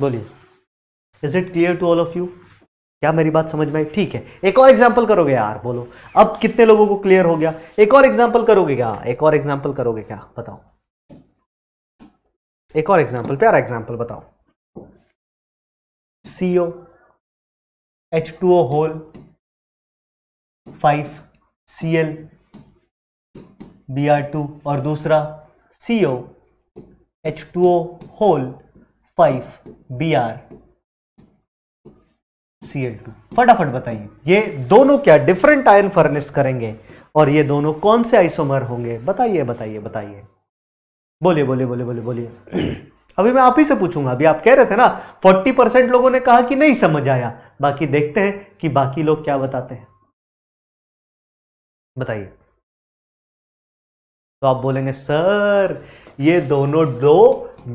बोलिए is it clear to all of you क्या मेरी बात समझ में आई ठीक है एक और एग्जाम्पल करोगे यार बोलो अब कितने लोगों को क्लियर हो गया एक और एग्जाम्पल करोगे क्या एक और एग्जाम्पल करोगे क्या बताओ एक और एग्जाम्पल प्यारा एग्जाम्पल बताओ CO H two O whole five C L B R two और दूसरा CO H two O whole five B R C L two फटाफट बताइए ये दोनों क्या डिफरेंट आयन फर्निस करेंगे और ये दोनों कौन से आइसोमर होंगे बताइए बताइए बताइए बोलिए बोलिए बोलिए बोलिए बोलिए अभी मैं आप ही से पूछूंगा अभी आप कह रहे थे ना 40 परसेंट लोगों ने कहा कि नहीं समझ आया बाकी देखते हैं कि बाकी लोग क्या बताते हैं बताइए तो आप बोलेंगे सर ये दोनों दो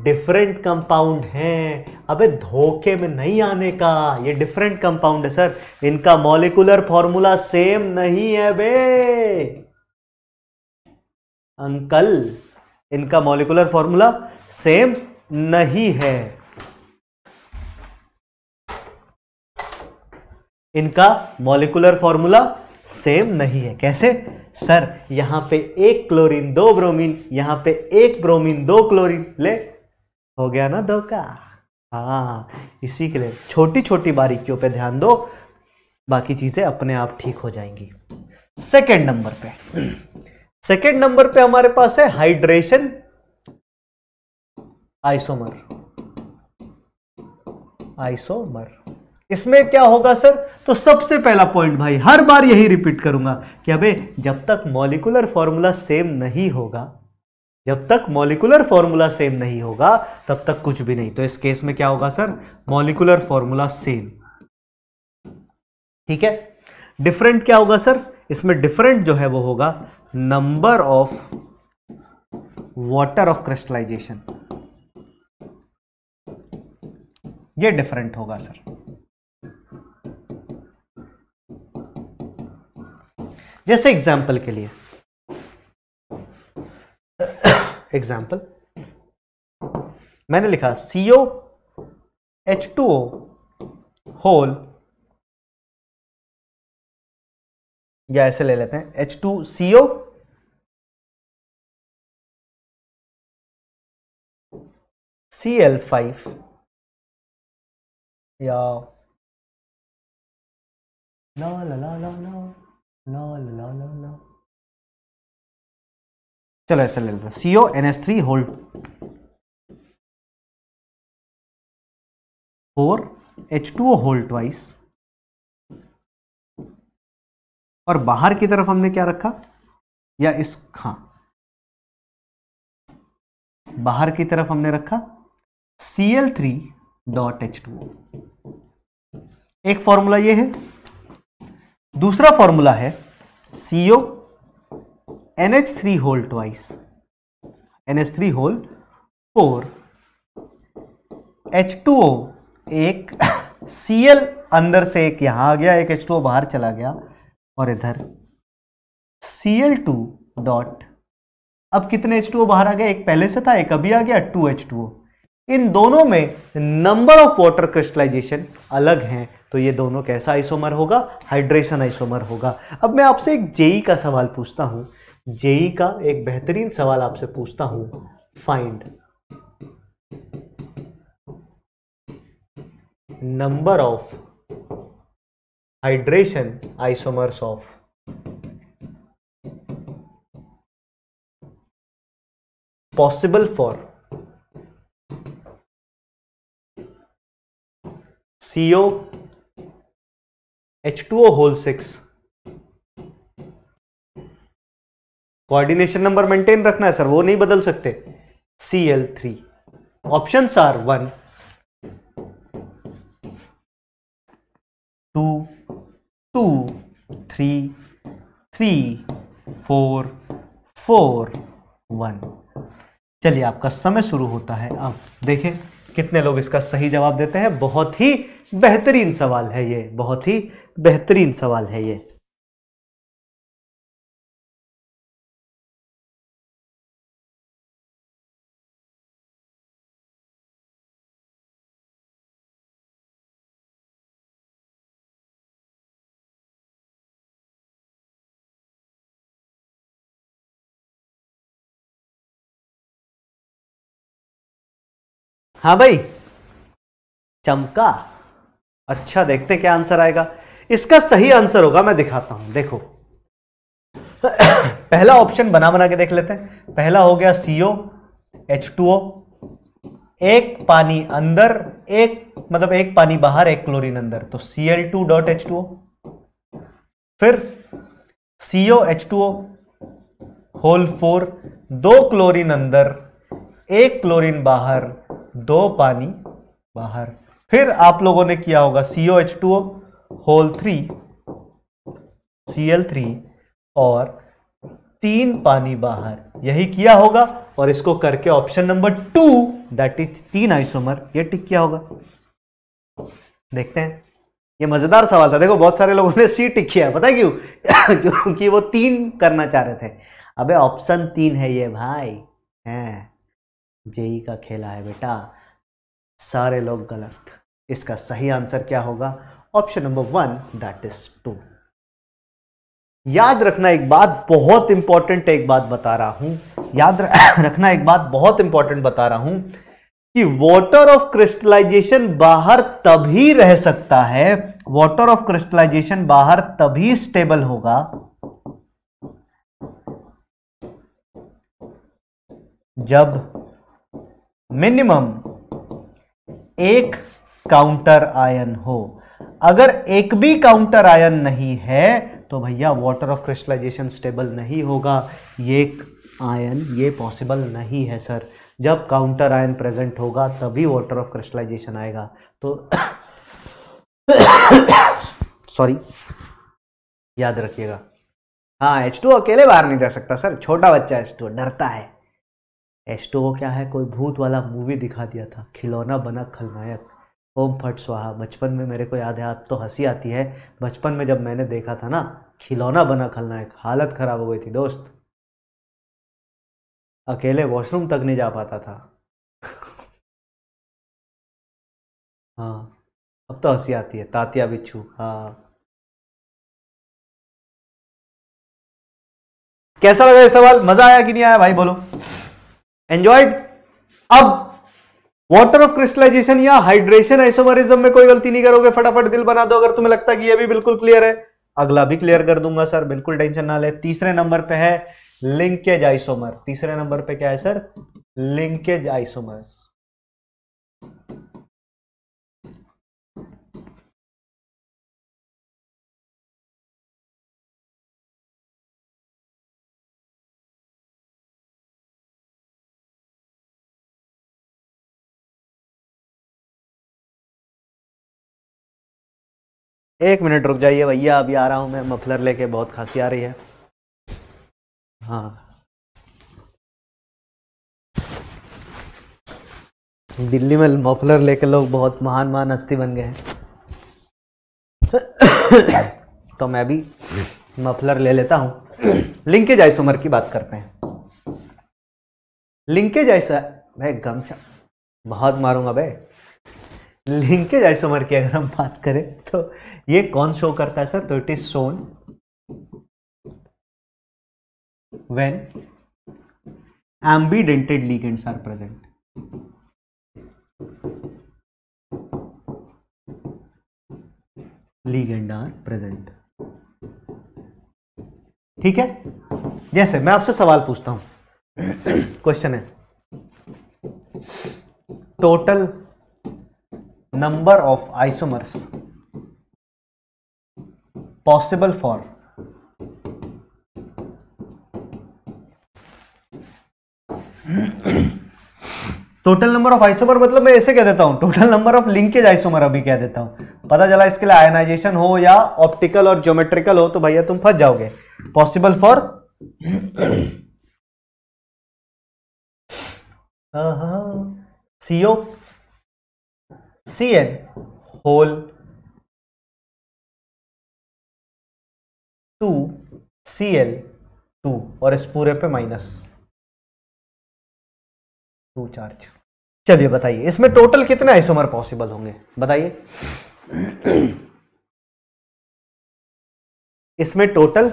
डिफरेंट कंपाउंड हैं अबे धोखे में नहीं आने का ये डिफरेंट कंपाउंड है सर इनका मॉलिकुलर फॉर्मूला सेम नहीं है बे अंकल इनका मॉलिकुलर फॉर्मूला सेम नहीं है इनका मॉलिकुलर फॉर्मूला सेम नहीं है कैसे सर यहां पे एक क्लोरीन दो ब्रोमीन यहां पे एक ब्रोमीन दो क्लोरीन ले हो गया ना धोखा हाँ इसी के लिए छोटी छोटी बारीकियों पे ध्यान दो बाकी चीज़ें अपने आप ठीक हो जाएंगी सेकेंड नंबर पे सेकेंड नंबर पे हमारे पास है हाइड्रेशन आइसोमर आइसोमर इसमें क्या होगा सर तो सबसे पहला पॉइंट भाई हर बार यही रिपीट करूंगा कि अबे जब तक मॉलिकुलर फॉर्मूला सेम नहीं होगा जब तक मॉलिकुलर फॉर्मूला सेम नहीं होगा तब तक कुछ भी नहीं तो इस केस में क्या होगा सर मॉलिकुलर फॉर्मूला सेम ठीक है डिफरेंट क्या होगा सर इसमें डिफरेंट जो है वो होगा number of water of crystallization ये डिफरेंट होगा सर जैसे एग्जाम्पल के लिए एग्जाम्पल मैंने लिखा CO H two O whole या ऐसे ले लेते हैं H two CO C L five या ला ला ला ला ला चलो ऐसा ले लेते हैं N S three whole four H two O whole twice और बाहर की तरफ हमने क्या रखा या इस हां बाहर की तरफ हमने रखा C L three dot H two एक फॉर्मूला ये है दूसरा फॉर्मूला है CO N H three whole twice N H three whole four H two O एक सी एल अंदर से एक यहां आ गया एक एच टू ओ बाहर चला गया और इधर सी एल टू डॉट अब कितने एच टू ओ बाहर आ गया एक पहले से था एक अभी आ गया टू एच टू ओ इन दोनों में नंबर ऑफ वाटर क्रिस्टलाइजेशन अलग हैं तो ये दोनों कैसा आइसोमर होगा हाइड्रेशन आइसोमर होगा अब मैं आपसे एक जेई का सवाल पूछता हूँ जेई का एक बेहतरीन सवाल आपसे पूछता हूँ find number of hydration isomers of possible for CO H two O whole six coordination number maintain रखना है सर वो नहीं बदल सकते C L three option are one two two three three four four one चलिए आपका समय शुरू होता है अब देखें कितने लोग इसका सही जवाब देते हैं बहुत ही बेहतरीन सवाल है ये बहुत ही बेहतरीन सवाल है ये हाँ भाई चमका अच्छा देखते क्या आंसर आएगा इसका सही आंसर होगा मैं दिखाता हूं देखो पहला ऑप्शन बना बना के देख लेते हैं पहला हो गया सीओ एच टू ओ एक पानी अंदर एक मतलब एक पानी बाहर एक क्लोरीन अंदर तो C L two dot H two O फिर CO H two O whole four दो क्लोरीन अंदर एक क्लोरीन बाहर दो पानी बाहर फिर आप लोगों ने किया होगा CO H two whole three C L three और तीन पानी बाहर यही किया होगा और इसको करके option number two that is तीन आइसोमर ये टिक किया होगा देखते हैं ये मजेदार सवाल था देखो बहुत सारे लोगों ने सी टिक किया पता है क्यों क्योंकि वो तीन करना चाह रहे थे अबे ऑप्शन तीन है ये भाई हैं जेई का खेला है बेटा सारे लोग गलत इसका सही आंसर क्या होगा option number one that is two याद रखना एक बात बहुत इंपॉर्टेंट एक बात बता रहा हूं याद रखना एक बात बहुत इंपॉर्टेंट बता रहा हूं कि वाटर ऑफ क्रिस्टलाइजेशन बाहर तभी रह सकता है वाटर ऑफ क्रिस्टलाइजेशन बाहर तभी स्टेबल होगा जब मिनिमम एक काउंटर आयन हो अगर एक भी काउंटर आयन नहीं है तो भैया वाटर ऑफ क्रिस्टलाइजेशन स्टेबल नहीं होगा ये आयन ये पॉसिबल नहीं है सर जब काउंटर आयन प्रेजेंट होगा तभी वाटर ऑफ क्रिस्टलाइजेशन आएगा तो सॉरी याद रखिएगा हाँ एच टू अकेले बाहर नहीं जा सकता सर छोटा बच्चा एच टू डरता है एच टू क्या है कोई भूत वाला मूवी दिखा दिया था खिलौना बना खलनायक ओम फट स्वाहा बचपन में मेरे को याद है आप तो हंसी आती है बचपन में जब मैंने देखा था ना खिलौना बना खलना एक हालत ख़राब हो गई थी दोस्त अकेले वॉशरूम तक नहीं जा पाता था हाँ अब तो हंसी आती है तातिया बिच्छू हाँ कैसा लगा ये सवाल मज़ा आया कि नहीं आया भाई बोलो एंजॉयड अब वाटर ऑफ क्रिस्टलाइजेशन या हाइड्रेशन आइसोमरिज्म में कोई गलती नहीं करोगे फटाफट दिल बना दो अगर तुम्हें लगता है कि यह भी बिल्कुल क्लियर है अगला भी क्लियर कर दूंगा सर बिल्कुल टेंशन ना ले तीसरे नंबर पे है लिंकेज आइसोमर तीसरे नंबर पे क्या है सर लिंकेज आइसोमर्स एक मिनट रुक जाइए भैया अभी आ रहा हूँ मैं मफलर लेके बहुत खांसी आ रही है हाँ दिल्ली में मफलर लेके लोग बहुत महान महान हस्ती बन गए हैं तो मैं भी मफलर ले लेता हूँ लिंकेज आइस उमर की बात करते हैं लिंकेज आइस भाई गमछा बहुत मारूंगा भाई लिंकेज आइसोमर की अगर हम बात करें तो ये कौन शो करता है सर तो it is shown when ambidentate ligands are present ligand are present ठीक है जैसे मैं आपसे सवाल पूछता हूं क्वेश्चन है total number of isomers possible for total number of isomer मतलब मैं ऐसे कह देता हूं total number of linkage isomer अभी कह देता हूं पता चला इसके लिए आयनाइजेशन हो या ऑप्टिकल और ज्योमेट्रिकल हो तो भैया तुम फंस जाओगे possible for CO whole two C L two और इस पूरे पे माइनस टू चार्ज चलिए बताइए इसमें टोटल कितने आइसोमर पॉसिबल होंगे बताइए इसमें टोटल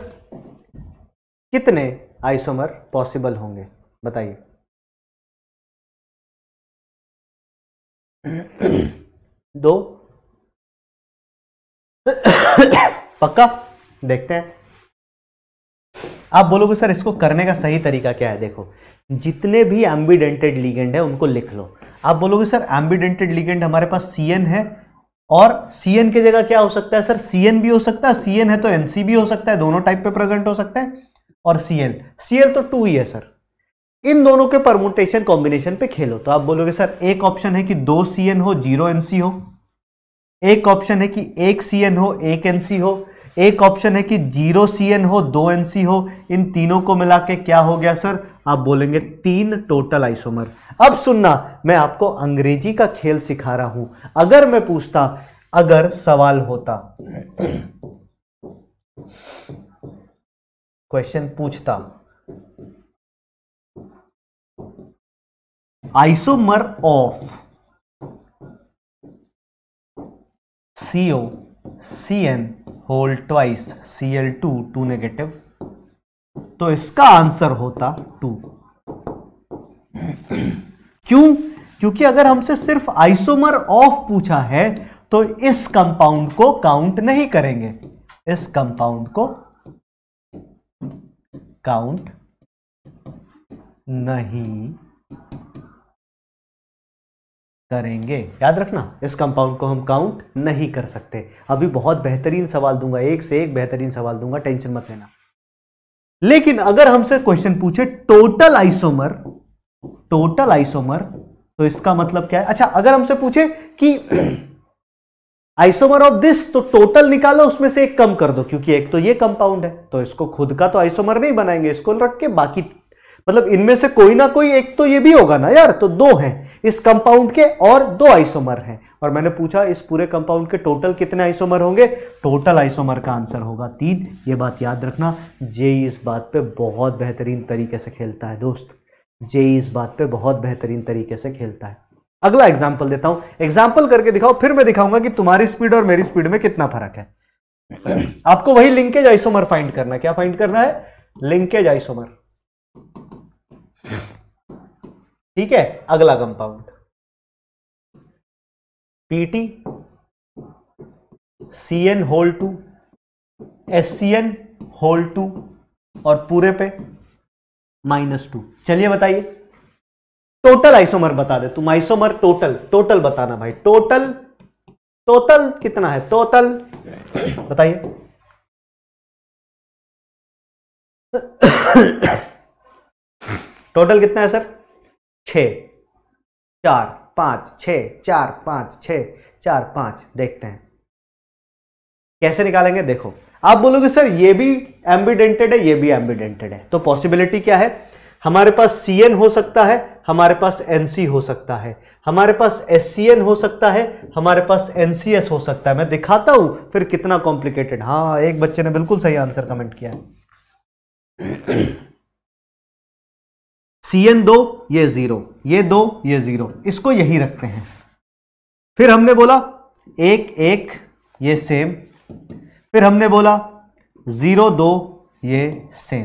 कितने आइसोमर पॉसिबल होंगे बताइए दो पक्का देखते हैं आप बोलोगे सर इसको करने का सही तरीका क्या है देखो जितने भी एम्बीडेंटेड लीगेंड है उनको लिख लो आप बोलोगे सर एम्बीडेंटेड लीगेंड हमारे पास सी है और सी की जगह क्या हो सकता है सर सी भी हो सकता है सी है तो एन भी हो सकता है दोनों टाइप पे प्रेजेंट हो सकता है और सी एन तो टू ही है सर इन दोनों के परमुटेशन कॉम्बिनेशन पे खेलो तो आप बोलोगे सर एक ऑप्शन है कि दो सी एन हो जीरो एन सी हो एक ऑप्शन है कि एक सी एन हो एक एन सी हो एक ऑप्शन है कि जीरो सी एन हो दो एन सी हो इन तीनों को मिला के क्या हो गया सर आप बोलेंगे तीन टोटल आइसोमर अब सुनना मैं आपको अंग्रेजी का खेल सिखा रहा हूं अगर मैं पूछता अगर सवाल होता क्वेश्चन पूछता isomer of CO C N whole twice C L two two negative तो इसका आंसर होता टू क्यों क्योंकि अगर हमसे सिर्फ आइसोमर ऑफ पूछा है तो इस कंपाउंड को काउंट नहीं करेंगे इस कंपाउंड को काउंट नहीं करेंगे याद रखना इस कंपाउंड को हम काउंट नहीं कर सकते अभी बहुत बेहतरीन सवाल दूंगा एक से एक बेहतरीन सवाल दूंगा टेंशन मत लेना लेकिन अगर हमसे क्वेश्चन पूछे टोटल आइसोमर टोटल आइसोमर तो इसका मतलब क्या है अच्छा अगर हमसे पूछे कि आइसोमर ऑफ दिस तो टोटल निकालो उसमें से एक कम कर दो क्योंकि एक तो ये कंपाउंड है तो इसको खुद का तो आइसोमर नहीं बनाएंगे इसको रख के बाकी मतलब इनमें से कोई ना कोई एक तो ये भी होगा ना यार तो दो हैं इस कंपाउंड के और दो आइसोमर हैं और मैंने पूछा इस पूरे कंपाउंड के टोटल कितने आइसोमर होंगे टोटल आइसोमर का आंसर होगा तीन ये बात याद रखना जे इस बात पे बहुत बेहतरीन तरीके से खेलता है दोस्त जे इस बात पे बहुत बेहतरीन तरीके से खेलता है अगला एग्जाम्पल देता हूं एग्जाम्पल करके दिखाओ फिर मैं दिखाऊंगा कि तुम्हारी स्पीड और मेरी स्पीड में कितना फर्क है आपको वही लिंकेज आइसोमर फाइंड करना है क्या फाइंड करना है लिंकेज आइसोमर ठीक है अगला compound PT C N whole two S C N whole two और पूरे पे माइनस टू चलिए बताइए टोटल आइसोमर बता दे तुम आइसोमर टोटल टोटल बताना भाई टोटल टोटल कितना है टोटल बताइए टोटल कितना है सर छ चार पाँच छ चार पाँच छ चार पाँच देखते हैं कैसे निकालेंगे देखो आप बोलोगे सर ये भी एम्बिडेंटेड है ये भी एम्बिडेंटेड है तो पॉसिबिलिटी क्या है हमारे पास सी एन हो सकता है हमारे पास एन सी हो सकता है हमारे पास एस सी एन हो सकता है हमारे पास एन सी एस हो सकता है मैं दिखाता हूं फिर कितना कॉम्प्लिकेटेड हाँ एक बच्चे ने बिल्कुल सही आंसर कमेंट किया है सी एन दो ये जीरो ये दो ये जीरो इसको यही रखते हैं फिर हमने बोला एक एक ये सेम फिर हमने बोला जीरो दो ये सेम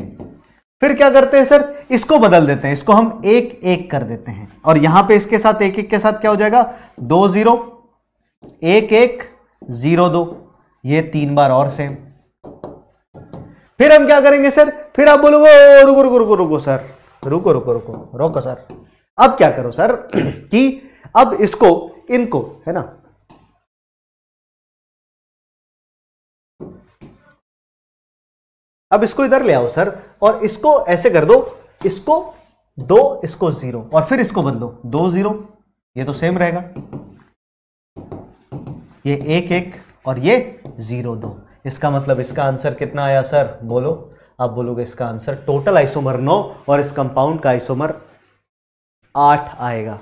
फिर क्या करते हैं सर इसको बदल देते हैं इसको हम एक एक कर देते हैं और यहां पे इसके साथ एक एक के साथ क्या हो जाएगा दो जीरो एक एक जीरो दो ये तीन बार और सेम फिर हम क्या करेंगे सर फिर आप बोलोगे रुको रुको रुको रुको सर रुको रुको रुको रोको सर अब क्या करो सर कि अब इसको इनको है ना अब इसको इधर ले आओ सर और इसको ऐसे कर दो इसको दो इसको जीरो और फिर इसको बदलो दो जीरो ये तो सेम रहेगा ये एक एक और ये जीरो दो इसका मतलब इसका आंसर कितना आया सर बोलो आप बोलोगे इसका आंसर टोटल आइसोमर नौ और इस कंपाउंड का आइसोमर आठ आएगा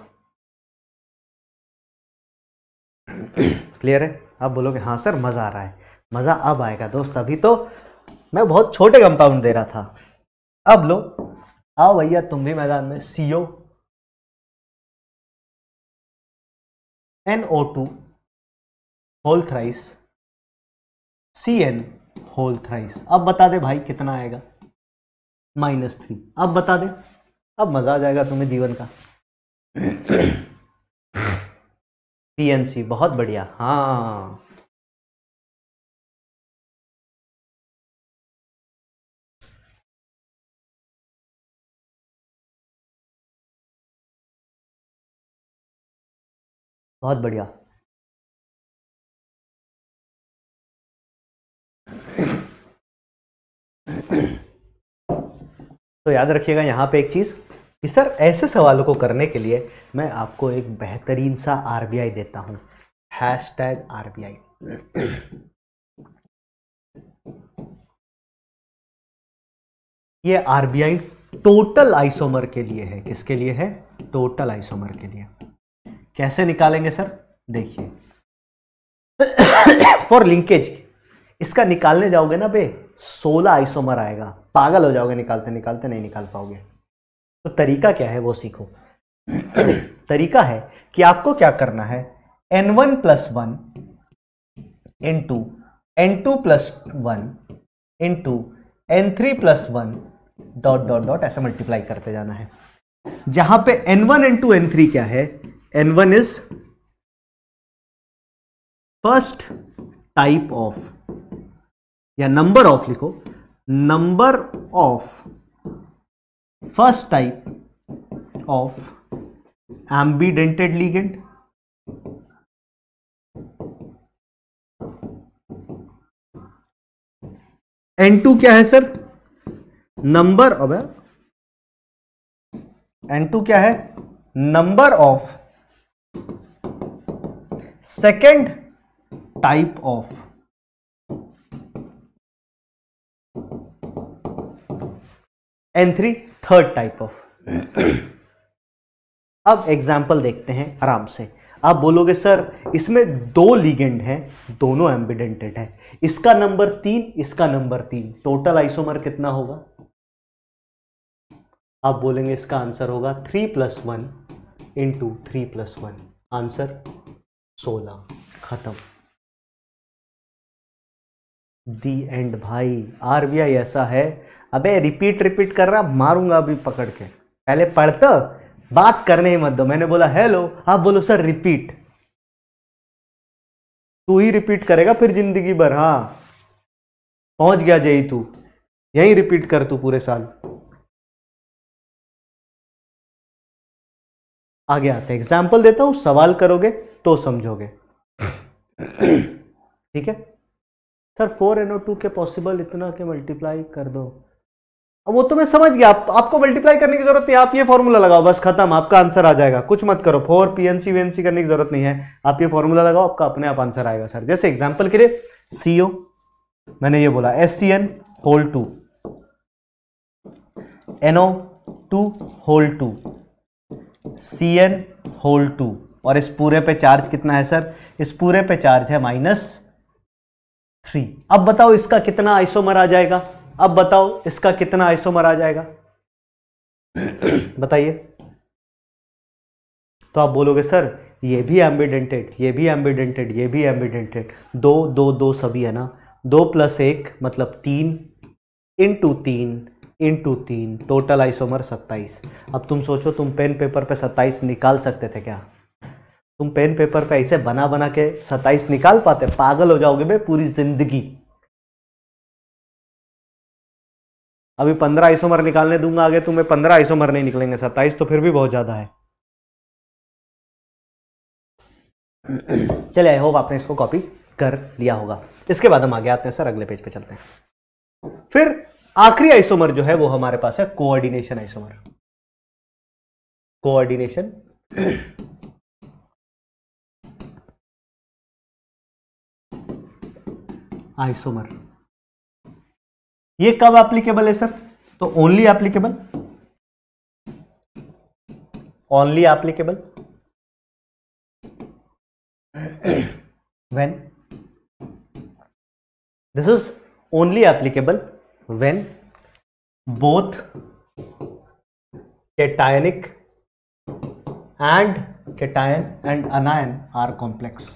क्लियर है आप बोलोगे हाँ सर मज़ा आ रहा है मज़ा अब आएगा दोस्त अभी तो मैं बहुत छोटे कंपाउंड दे रहा था अब लो आओ भैया तुम भी मैदान में C O N O two whole thrice C N whole thrice अब बता दे भाई कितना आएगा माइनस थ्री अब बता दे अब मज़ा आ जाएगा तुम्हें जीवन का पीएनसी बहुत बढ़िया हाँ बहुत बढ़िया तो याद रखिएगा यहाँ पे एक चीज़ कि सर ऐसे सवालों को करने के लिए मैं आपको एक बेहतरीन सा आर देता हूँ हैश टैग आर ये आर टोटल आइसोमर के लिए है किसके लिए है टोटल आइसोमर के लिए कैसे निकालेंगे सर देखिए फॉर लिंकेज इसका निकालने जाओगे ना बे सोलह आइसोमर आएगा पागल हो जाओगे निकालते निकालते नहीं निकाल पाओगे तो तरीका क्या है वो सीखो तरीका है कि आपको क्या करना है N one plus one into N two plus one into N three plus one dot dot dot ऐसा मल्टीप्लाई करते जाना है जहां पे N one N two N three क्या है N one is first type of या number of लिखो number of first type of ambidentate ligand N two क्या है सर नंबर अब एन टू क्या है number of second type of N three third type of अब example देखते हैं आराम से आप बोलोगे सर इसमें दो लीगेंड हैं दोनों एम्बिडेंटेड है इसका नंबर तीन इसका नंबर तीन टोटल आइसोमर कितना होगा आप बोलेंगे इसका आंसर होगा three plus one into three plus one answer सोलह खत्म दी एंड भाई आरबीआई ऐसा है अबे रिपीट रिपीट कर रहा मारूंगा अभी पकड़ के पहले पढ़ता बात करने ही मत दो मैंने बोला हेलो आप बोलो सर रिपीट तू ही रिपीट करेगा फिर जिंदगी भर हाँ पहुंच गया जई तू यही रिपीट कर तू पूरे साल आगे आते एग्जाम्पल देता हूं सवाल करोगे तो समझोगे ठीक है sir four N O two के पॉसिबल इतना के मल्टीप्लाई कर दो वो तो मैं समझ गया आप, आपको मल्टीप्लाई करने की जरूरत नहीं आप ये फॉर्मूला लगाओ बस खत्म आपका आंसर आ जाएगा कुछ मत करो four P N C V N C करने की जरूरत नहीं है आप ये फॉर्मूला लगाओ आपका अपने आप आंसर आएगा सर जैसे एग्जाम्पल के लिए सी ओ मैंने ये बोला S C N whole two NO two whole two C N whole two और इस पूरे पे चार्ज कितना है सर इस पूरे पे चार्ज है माइनस थ्री अब बताओ इसका कितना आइसोमर आ जाएगा अब बताओ इसका कितना आइसोमर आ जाएगा बताइए तो आप बोलोगे सर ये भी एम्बिडेंटेड ये भी एम्बिडेंटेड ये भी एम्बिडेंटेड दो दो दो सभी है ना दो प्लस एक मतलब तीन इंटू तीन इंटू तीन टोटल आइसोमर सत्ताईस अब तुम सोचो तुम पेन पेपर पे सत्ताईस निकाल सकते थे क्या तुम पेन पेपर पे ऐसे बना बना के सताइस निकाल पाते पागल हो जाओगे भाई पूरी जिंदगी अभी पंद्रह आइसोमर निकालने दूंगा आगे तुम्हें पंद्रह आइसोमर नहीं निकलेंगे सत्ताईस तो फिर भी बहुत ज़्यादा है चलिए आई होप आपने इसको कॉपी कर लिया होगा इसके बाद हम आगे आते हैं सर अगले पेज पे चलते हैं फिर आखिरी आइसोमर जो है वो हमारे पास है कोऑर्डिनेशन आइसोमर कोऑर्डिनेशन आइसोमर ये कब एप्लीकेबल है सर तो only applicable only applicable when this is only applicable when both cationic and cation and anion are complex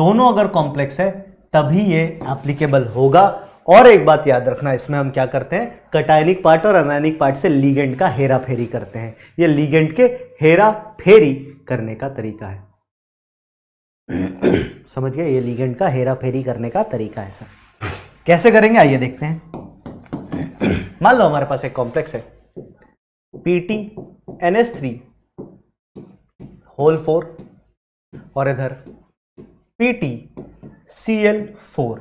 दोनों अगर कॉम्प्लेक्स है तभी ये एप्लीकेबल होगा और एक बात याद रखना इसमें हम क्या करते हैं कटायनिक पार्ट और अनायनिक पार्ट से लीगेंट का हेरा फेरी करते हैं ये लीगेंट के हेरा फेरी करने का तरीका है समझ गए ये लीगेंट का हेरा फेरी करने का तरीका है सर कैसे करेंगे आइए देखते हैं मान लो हमारे पास एक कॉम्प्लेक्स है PT N S three whole four और इधर पीटी Cl4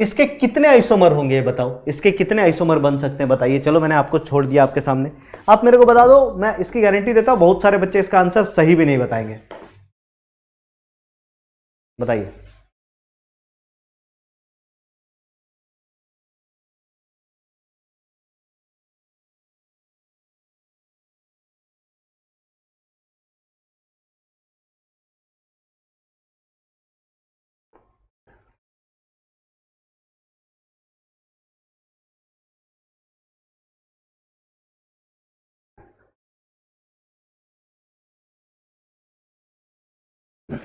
इसके कितने आइसोमर होंगे बताओ इसके कितने आइसोमर बन सकते हैं बताइए चलो मैंने आपको छोड़ दिया आपके सामने आप मेरे को बता दो मैं इसकी गारंटी देता हूं बहुत सारे बच्चे इसका आंसर सही भी नहीं बताएंगे बताइए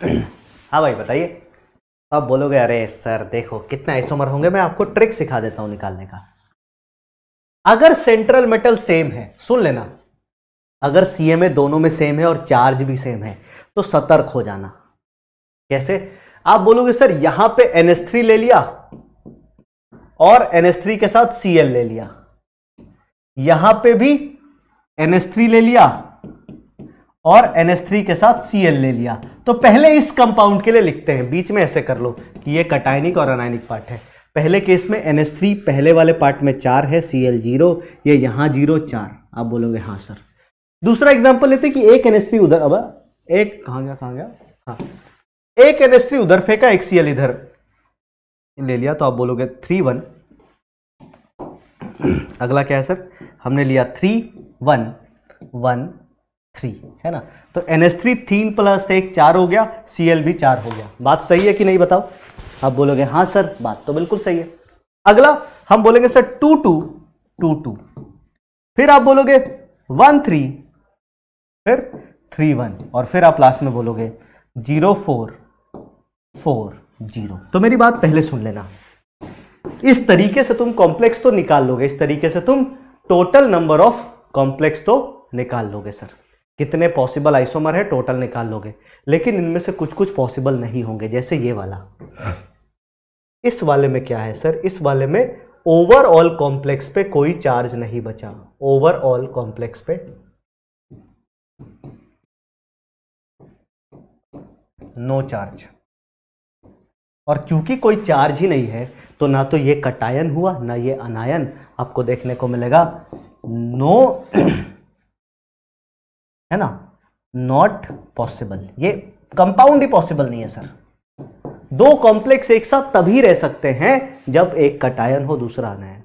हाँ भाई बताइए अब बोलोगे अरे सर देखो कितना आइसोमर होंगे मैं आपको ट्रिक सिखा देता हूं निकालने का अगर सेंट्रल मेटल सेम है सुन लेना अगर सीएमए दोनों में सेम है और चार्ज भी सेम है तो सतर्क हो जाना कैसे आप बोलोगे सर यहां पे थ्री ले लिया और NH3 के साथ सीएल ले लिया यहां पे भी NH3 ले लिया और NH3 के साथ Cl ले लिया तो पहले इस कंपाउंड के लिए लिखते हैं बीच में ऐसे कर लो कि ये कटायनिक और अनायनिक पार्ट है पहले केस में NH3 पहले वाले पार्ट में चार है Cl जीरो ये यहाँ जीरो चार आप बोलोगे हाँ सर दूसरा एग्जाम्पल लेते हैं कि एक NH3 उधर अब एक कहाँ गया कहाँ गया हाँ एक NH3 उधर फेंका एक Cl इधर ले लिया तो आप बोलोगे थ्री वन अगला क्या है सर हमने लिया थ्री वन वन थ्री है ना तो एन एस थ्री तीन प्लस एक चार हो गया सी एल भी चार हो गया बात सही है कि नहीं बताओ आप बोलोगे हाँ सर बात तो बिल्कुल सही है अगला हम बोलेंगे sir two two two two फिर आप बोलोगे वन थ्री फिर थ्री वन और फिर आप लास्ट में बोलोगे जीरो फोर फोर जीरो तो मेरी बात पहले सुन लेना इस तरीके से तुम कॉम्प्लेक्स तो निकाल लोगे इस तरीके से तुम टोटल नंबर ऑफ कॉम्प्लेक्स तो निकाल लोगे सर कितने पॉसिबल आइसोमर है टोटल निकाल लोगे लेकिन इनमें से कुछ कुछ पॉसिबल नहीं होंगे जैसे ये वाला इस वाले में क्या है सर इस वाले में ओवरऑल कॉम्प्लेक्स पे कोई चार्ज नहीं बचा ओवरऑल कॉम्प्लेक्स पे नो चार्ज और क्योंकि कोई चार्ज ही नहीं है तो ना तो ये कटायन हुआ ना ये अनायन आपको देखने को मिलेगा नो है ना नॉट पॉसिबल ये कंपाउंड ही पॉसिबल नहीं है सर दो कॉम्प्लेक्स एक साथ तभी रह सकते हैं जब एक कटायन हो दूसरा आना है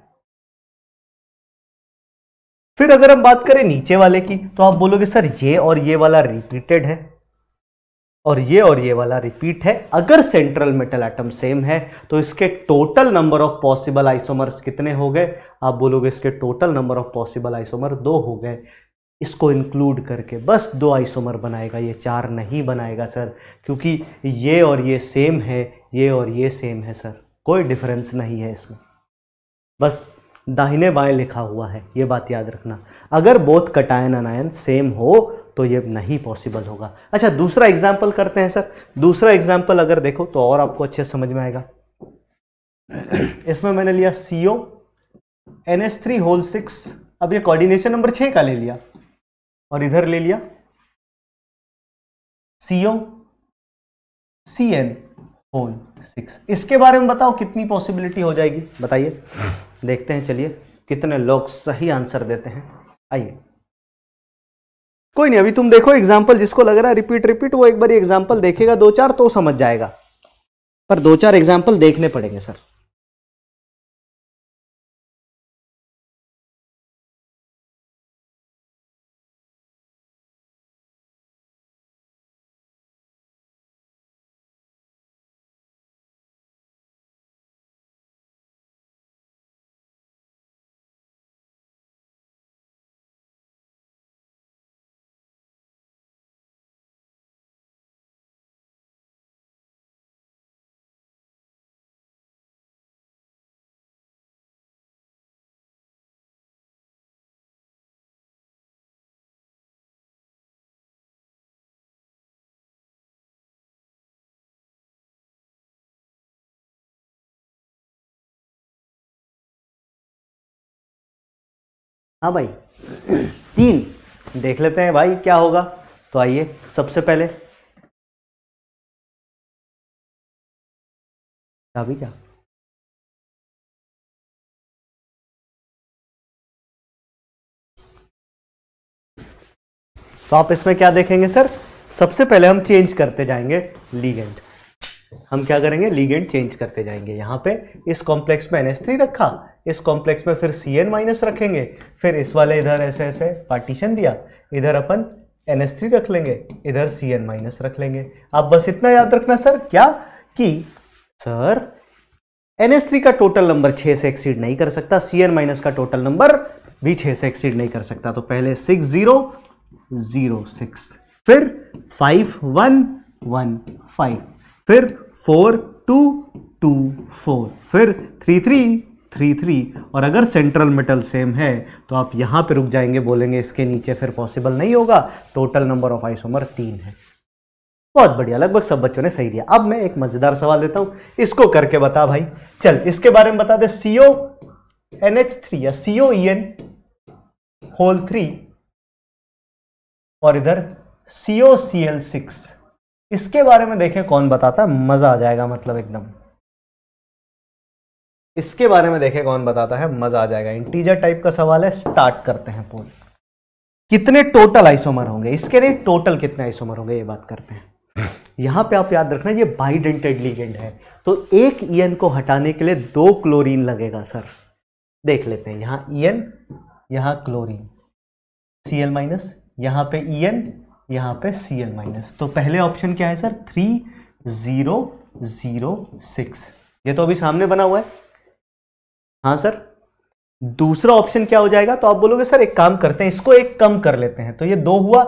फिर अगर हम बात करें नीचे वाले की तो आप बोलोगे सर ये और ये वाला रिपीटेड है और ये और ये वाला रिपीट है अगर सेंट्रल मेटल एटम सेम है तो इसके total number of possible isomers कितने हो गए आप बोलोगे इसके total number of possible isomer दो हो गए इसको इंक्लूड करके बस दो आइसोमर बनाएगा ये चार नहीं बनाएगा सर क्योंकि ये और ये सेम है ये और ये सेम है सर कोई डिफरेंस नहीं है इसमें बस दाहिने बाएं लिखा हुआ है ये बात याद रखना अगर बोथ कटायन अनायन सेम हो तो ये नहीं पॉसिबल होगा अच्छा दूसरा एग्जाम्पल करते हैं सर दूसरा एग्जाम्पल अगर देखो तो और आपको अच्छे समझ में आएगा इसमें मैंने लिया C O N S three whole six अब ये कोऑर्डिनेशन नंबर छः का ले लिया और इधर ले लिया CO C N whole six इसके बारे में बताओ कितनी पॉसिबिलिटी हो जाएगी बताइए देखते हैं चलिए कितने लोग सही आंसर देते हैं आइए कोई नहीं अभी तुम देखो एग्जाम्पल जिसको लग रहा है रिपीट रिपीट वो एक बार एग्जाम्पल देखेगा दो चार तो समझ जाएगा पर दो चार एग्जाम्पल देखने पड़ेंगे सर हाँ भाई तीन देख लेते हैं भाई क्या होगा तो आइए सबसे पहले अभी क्या तो आप इसमें क्या देखेंगे सर सबसे पहले हम चेंज करते जाएंगे लीगेंट हम क्या करेंगे लीगेंट चेंज करते जाएंगे यहां पे इस कॉम्प्लेक्स में एन रखा इस कॉम्प्लेक्स में फिर सी एन माइनस रखेंगे फिर इस वाले इधर ऐसे ऐसे पार्टीशन दिया इधर अपन एन एस थ्री रख लेंगे इधर सी एन माइनस रख लेंगे आप बस इतना याद रखना सर क्या कि सर एन एस थ्री का टोटल नंबर छः से एक्सीड नहीं कर सकता सी एन माइनस का टोटल नंबर भी छः से एक्सीड नहीं कर सकता तो पहले सिक्स जीरो जीरो सिक्स फिर फाइव वन वन फाइव फिर फोर टू टू फोर फिर थ्री थ्री थ्री थ्री और अगर सेंट्रल मेटल सेम है तो आप यहाँ पे रुक जाएंगे बोलेंगे इसके नीचे फिर पॉसिबल नहीं होगा टोटल नंबर ऑफ आइसोमर तीन है बहुत बढ़िया लगभग सब बच्चों ने सही दिया अब मैं एक मज़ेदार सवाल देता हूँ इसको करके बता भाई चल इसके बारे में बता दे सीओ एन एच थ्री या CO E N whole three और इधर सीओ सी एल सिक्स इसके बारे में देखें कौन बताता है मज़ा आ जाएगा मतलब एकदम इसके बारे में देखे कौन बताता है मजा आ जाएगा इंटीजर टाइप का सवाल है स्टार्ट करते हैं पोल कितने टोटल आइसोमर होंगे इसके नहीं टोटल कितने आइसोमर होंगे ये बात करते हैं यहां पे आप याद रखना ये बाइडेंटेड लीगेंड है तो एक ईएन को हटाने के लिए दो क्लोरीन लगेगा सर देख लेते हैं ई ईएन यहां क्लोरीन सी एल माइनस यहां पे ईएन यहां पे सी एल माइनस तो पहले ऑप्शन क्या है sir three zero zero six ये तो अभी सामने बना हुआ है हाँ सर दूसरा ऑप्शन क्या हो जाएगा तो आप बोलोगे सर एक काम करते हैं इसको एक कम कर लेते हैं तो ये दो हुआ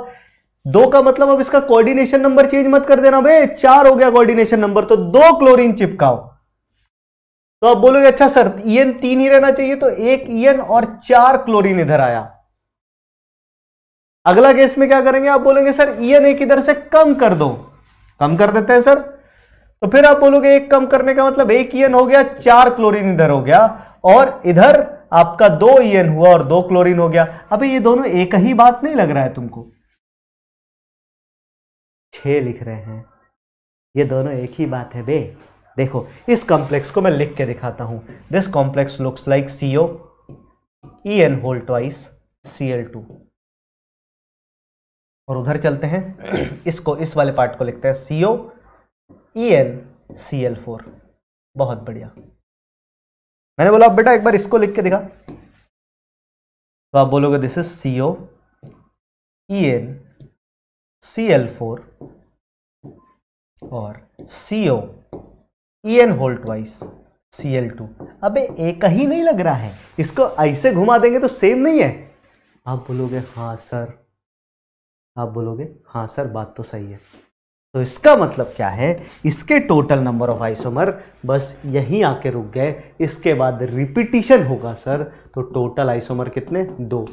दो का मतलब अब इसका कोऑर्डिनेशन नंबर चेंज मत कर देना भाई चार हो गया कोऑर्डिनेशन नंबर तो दो क्लोरीन चिपकाओ तो आप बोलोगे अच्छा सर ईएन तीन ही रहना चाहिए तो एक ईएन और चार क्लोरीन इधर आया अगला केस में क्या करेंगे आप बोलेंगे सर ईएन एक इधर से कम कर दो कम कर देते हैं सर तो फिर आप बोलोगे एक कम करने का मतलब एक ईएन हो गया चार क्लोरीन इधर हो गया और इधर आपका दो एन हुआ और दो क्लोरीन हो गया अभी ये दोनों एक ही बात नहीं लग रहा है तुमको छ लिख रहे हैं ये दोनों एक ही बात है बे देखो इस कॉम्प्लेक्स को मैं लिख के दिखाता हूं this complex looks like CO E N whole twice C L two और उधर चलते हैं इसको इस वाले पार्ट को लिखते हैं CO E N C L four बहुत बढ़िया मैंने बोला बेटा एक बार इसको लिख के दिखा तो आप बोलोगे this is C O E N C L four और C O E N whole twice C L two अब एक ही नहीं लग रहा है इसको ऐसे घुमा देंगे तो सेम नहीं है आप बोलोगे हाँ सर आप बोलोगे हाँ सर बात तो सही है तो इसका मतलब क्या है इसके टोटल नंबर ऑफ आइसोमर बस यहीं आके रुक गए इसके बाद रिपीटिशन होगा सर तो टोटल आइसोमर कितने दो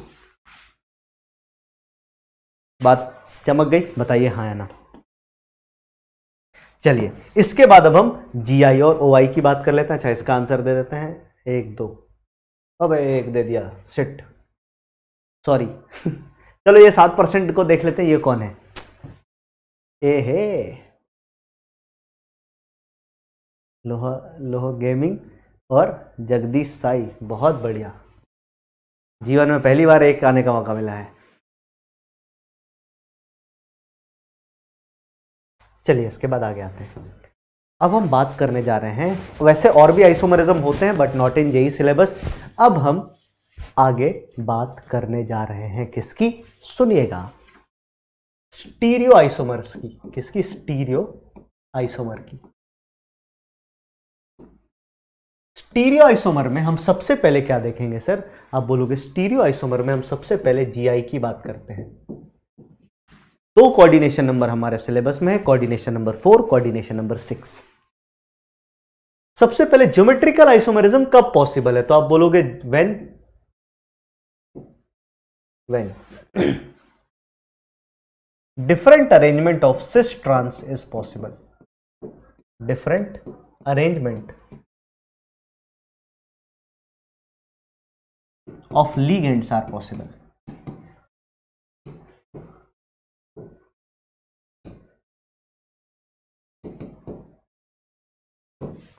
बात चमक गई बताइए हाँ या ना चलिए इसके बाद अब हम जीआई और ओआई की बात कर लेते हैं अच्छा इसका आंसर दे देते हैं एक दो अब एक दे दिया सिट सॉरी चलो ये सात परसेंट को देख लेते हैं ये कौन है ए हे लोहा लोहा गेमिंग और जगदीश साई बहुत बढ़िया जीवन में पहली बार एक आने का मौका मिला है चलिए इसके बाद आगे आते हैं अब हम बात करने जा रहे हैं वैसे और भी आइसोमरिज्म होते हैं but not in JEE syllabus अब हम आगे बात करने जा रहे हैं किसकी सुनिएगा स्टीरियो आइसोमर्स की किसकी स्टीरियो आइसोमर की स्टीरियो आइसोमर में हम सबसे पहले क्या देखेंगे सर आप बोलोगे स्टीरियो आइसोमर में हम सबसे पहले जीआई की बात करते हैं दो कोऑर्डिनेशन नंबर हमारे सिलेबस में है coordination number four coordination number six सबसे पहले ज्योमेट्रिकल आइसोमरिज्म कब पॉसिबल है तो आप बोलोगे when when different arrangement of cis-trans is possible. Different arrangement of ligands are possible.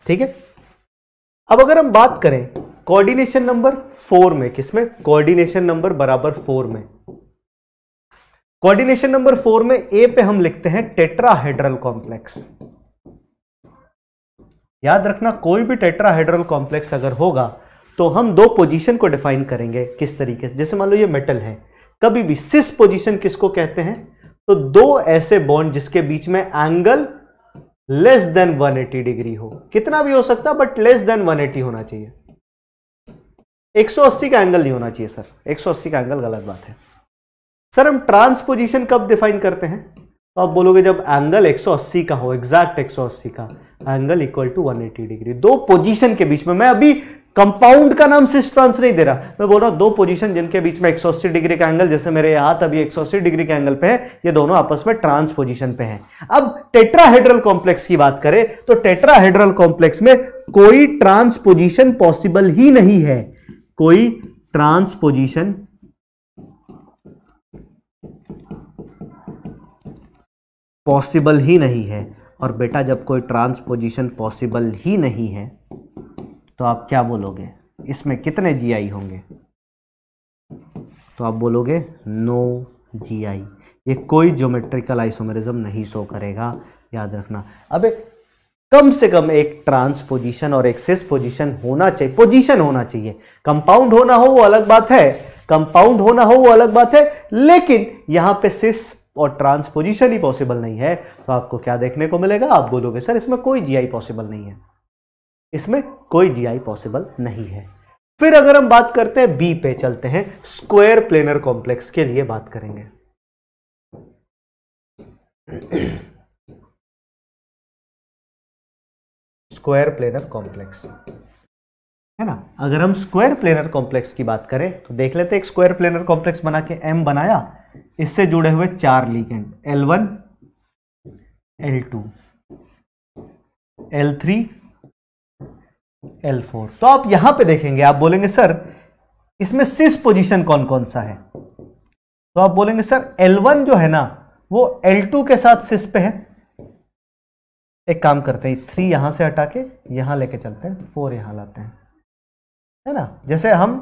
ठीक है अब अगर हम बात करें कोऑर्डिनेशन नंबर फोर में किसमें कोऑर्डिनेशन नंबर बराबर फोर में कोऑर्डिनेशन नंबर फोर में ए पे हम लिखते हैं टेट्राहेड्रल कॉम्प्लेक्स याद रखना कोई भी टेट्राहेड्रल कॉम्प्लेक्स अगर होगा तो हम दो पोजीशन को डिफाइन करेंगे किस तरीके से जैसे मान लो ये मेटल है कभी भी सिस पोजीशन किसको कहते हैं तो दो ऐसे बॉन्ड जिसके बीच में एंगल लेस देन 180 डिग्री हो कितना भी हो सकता बट लेस देन 180 होना चाहिए 180 का एंगल नहीं होना चाहिए सर 180 का एंगल गलत बात है सर हम ट्रांसपोजिशन कब डिफाइन करते हैं तो आप बोलोगे जब एंगल 180 का हो एग्जैक्ट 180 का एंगल इक्वल टू 180 डिग्री दो पोजीशन के बीच में मैं अभी कंपाउंड का नाम ट्रांस नहीं दे रहा मैं बोल रहा हूं दो पोजीशन जिनके बीच में 180 डिग्री का एंगल जैसे मेरे हाथ अभी 180 डिग्री के एंगल पे है ये दोनों आपस में ट्रांस पोजिशन पे है अब टेट्राहेड्रल कॉम्प्लेक्स की बात करें तो टेट्राहेड्रल कॉम्प्लेक्स में कोई ट्रांसपोजिशन पॉसिबल ही नहीं है कोई ट्रांसपोजिशन पॉसिबल ही नहीं है और बेटा जब कोई ट्रांसपोजिशन पॉसिबल ही नहीं है तो आप क्या बोलोगे इसमें कितने जीआई होंगे तो आप बोलोगे नो जीआई ये कोई ज्योमेट्रिकल आइसोमेरिज्म नहीं शो करेगा याद रखना अबे कम से कम एक ट्रांसपोजिशन और एक सिस पोजिशन होना चाहिए पोजिशन होना चाहिए कंपाउंड होना हो वो अलग बात है कंपाउंड होना हो वो अलग बात है लेकिन यहां पे सिस और ट्रांसपोजिशन ही पॉसिबल नहीं है तो आपको क्या देखने को मिलेगा आप बोलोगे सर इसमें कोई जीआई पॉसिबल नहीं है इसमें कोई जीआई पॉसिबल नहीं है फिर अगर हम बात करते हैं बी पे चलते हैं स्क्वायर प्लेनर कॉम्प्लेक्स के लिए बात करेंगे स्क्वायर प्लेनर कॉम्प्लेक्स है ना अगर हम स्क्वायर प्लेनर कॉम्प्लेक्स की बात करें तो देख लेते हैं एक स्क्वायर प्लेनर कॉम्प्लेक्स बना के एम बनाया इससे जुड़े हुए चार ligand L one L two L three L four तो आप यहां पे देखेंगे आप बोलेंगे सर इसमें सिस पोजीशन कौन कौन सा है तो आप बोलेंगे सर एल वन जो है ना वो एल टू के साथ सिस पे है एक काम करते हैं थ्री यहां से हटा के यहां लेके चलते हैं फोर यहां लाते हैं है ना जैसे हम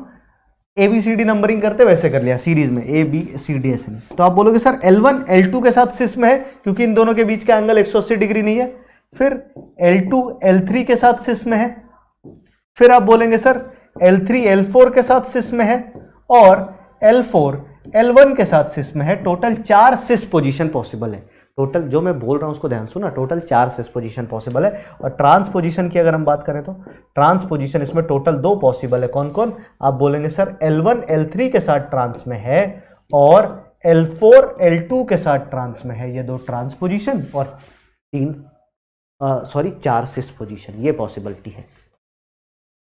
A B C D numbering करते वैसे कर लिया सीरीज में A B C D S तो आप बोलोगे sir L one L two के साथ सिस में है क्योंकि इन दोनों के बीच का एंगल एक डिग्री नहीं है फिर एल टू एल थ्री के साथ सिस में है फिर आप बोलेंगे sir L three L four के साथ सिस में है और एल फोर एल वन के साथ सिस में है टोटल चार सिस पोजिशन पॉसिबल है टोटल जो मैं बोल रहा हूँ उसको ध्यान सुना टोटल चार सेस पोजिशन पॉसिबल है और ट्रांसपोजिशन की अगर हम बात करें तो ट्रांसपोजिशन इसमें टोटल दो पॉसिबल है कौन कौन आप बोलेंगे सर L1 L3 के साथ ट्रांस में है और L4 L2 के साथ ट्रांस में है ये दो ट्रांसपोजिशन और तीन सॉरी चार सिस पोजिशन ये पॉसिबिलिटी है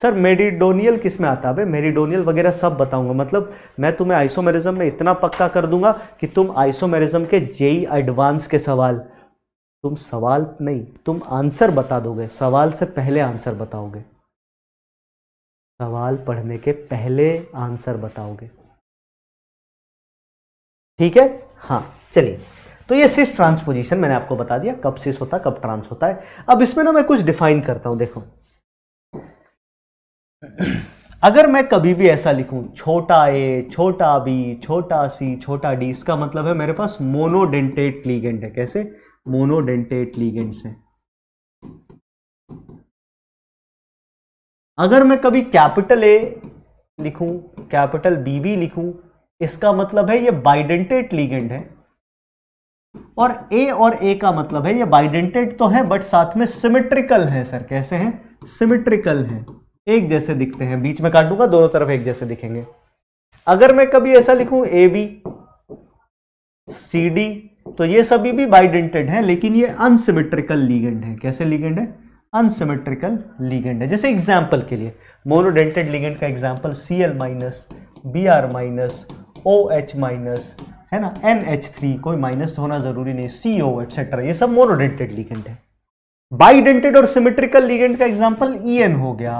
सर मेरिडोनियल किस में आता है मेरिडोनियल वगैरह सब बताऊंगा मतलब मैं तुम्हें आइसोमेरिज्म में इतना पक्का कर दूंगा कि तुम आइसोमेरिज्म के जेई एडवांस के सवाल तुम सवाल नहीं तुम आंसर बता दोगे सवाल से पहले आंसर बताओगे सवाल पढ़ने के पहले आंसर बताओगे ठीक है हाँ चलिए तो ये सिस ट्रांसपोजिशन मैंने आपको बता दिया कब सिस होता है कब ट्रांस होता है अब इसमें ना मैं कुछ डिफाइन करता हूं देखो अगर मैं कभी भी ऐसा लिखूं छोटा ए छोटा बी छोटा सी छोटा डी इसका मतलब है मेरे पास मोनोडेंटेट लीगेंट है कैसे मोनोडेंटेट लीगेंट्स हैं अगर मैं कभी कैपिटल ए लिखूं कैपिटल बी भी लिखूं इसका मतलब है ये बाइडेंटेट लीगेंट है और ए और ए का मतलब है ये बाइडेंटेड तो है बट साथ में सिमेट्रिकल है सर कैसे हैं सिमेट्रिकल है एक जैसे दिखते हैं बीच में काटूंगा दोनों तरफ एक जैसे दिखेंगे अगर मैं कभी ऐसा लिखूं ए बी सी डी तो ये सभी भी बाइडेंटेड हैं लेकिन ये अनसिमेट्रिकल लीगेंड है कैसे लीगेंड है अनसिमेट्रिकल लीगेंड है जैसे एग्जाम्पल के लिए मोनोडेंटेड लीगेंड का example C L minus B R minus O H minus है ना एन एच थ्री कोई माइनस होना जरूरी नहीं सी ओ एटसेट्रा ये सब मोनोडेंटेड लीगेंड है बाइडेंटेड और सिमेट्रिकल लीगेंड का एग्जाम्पल ई एन हो गया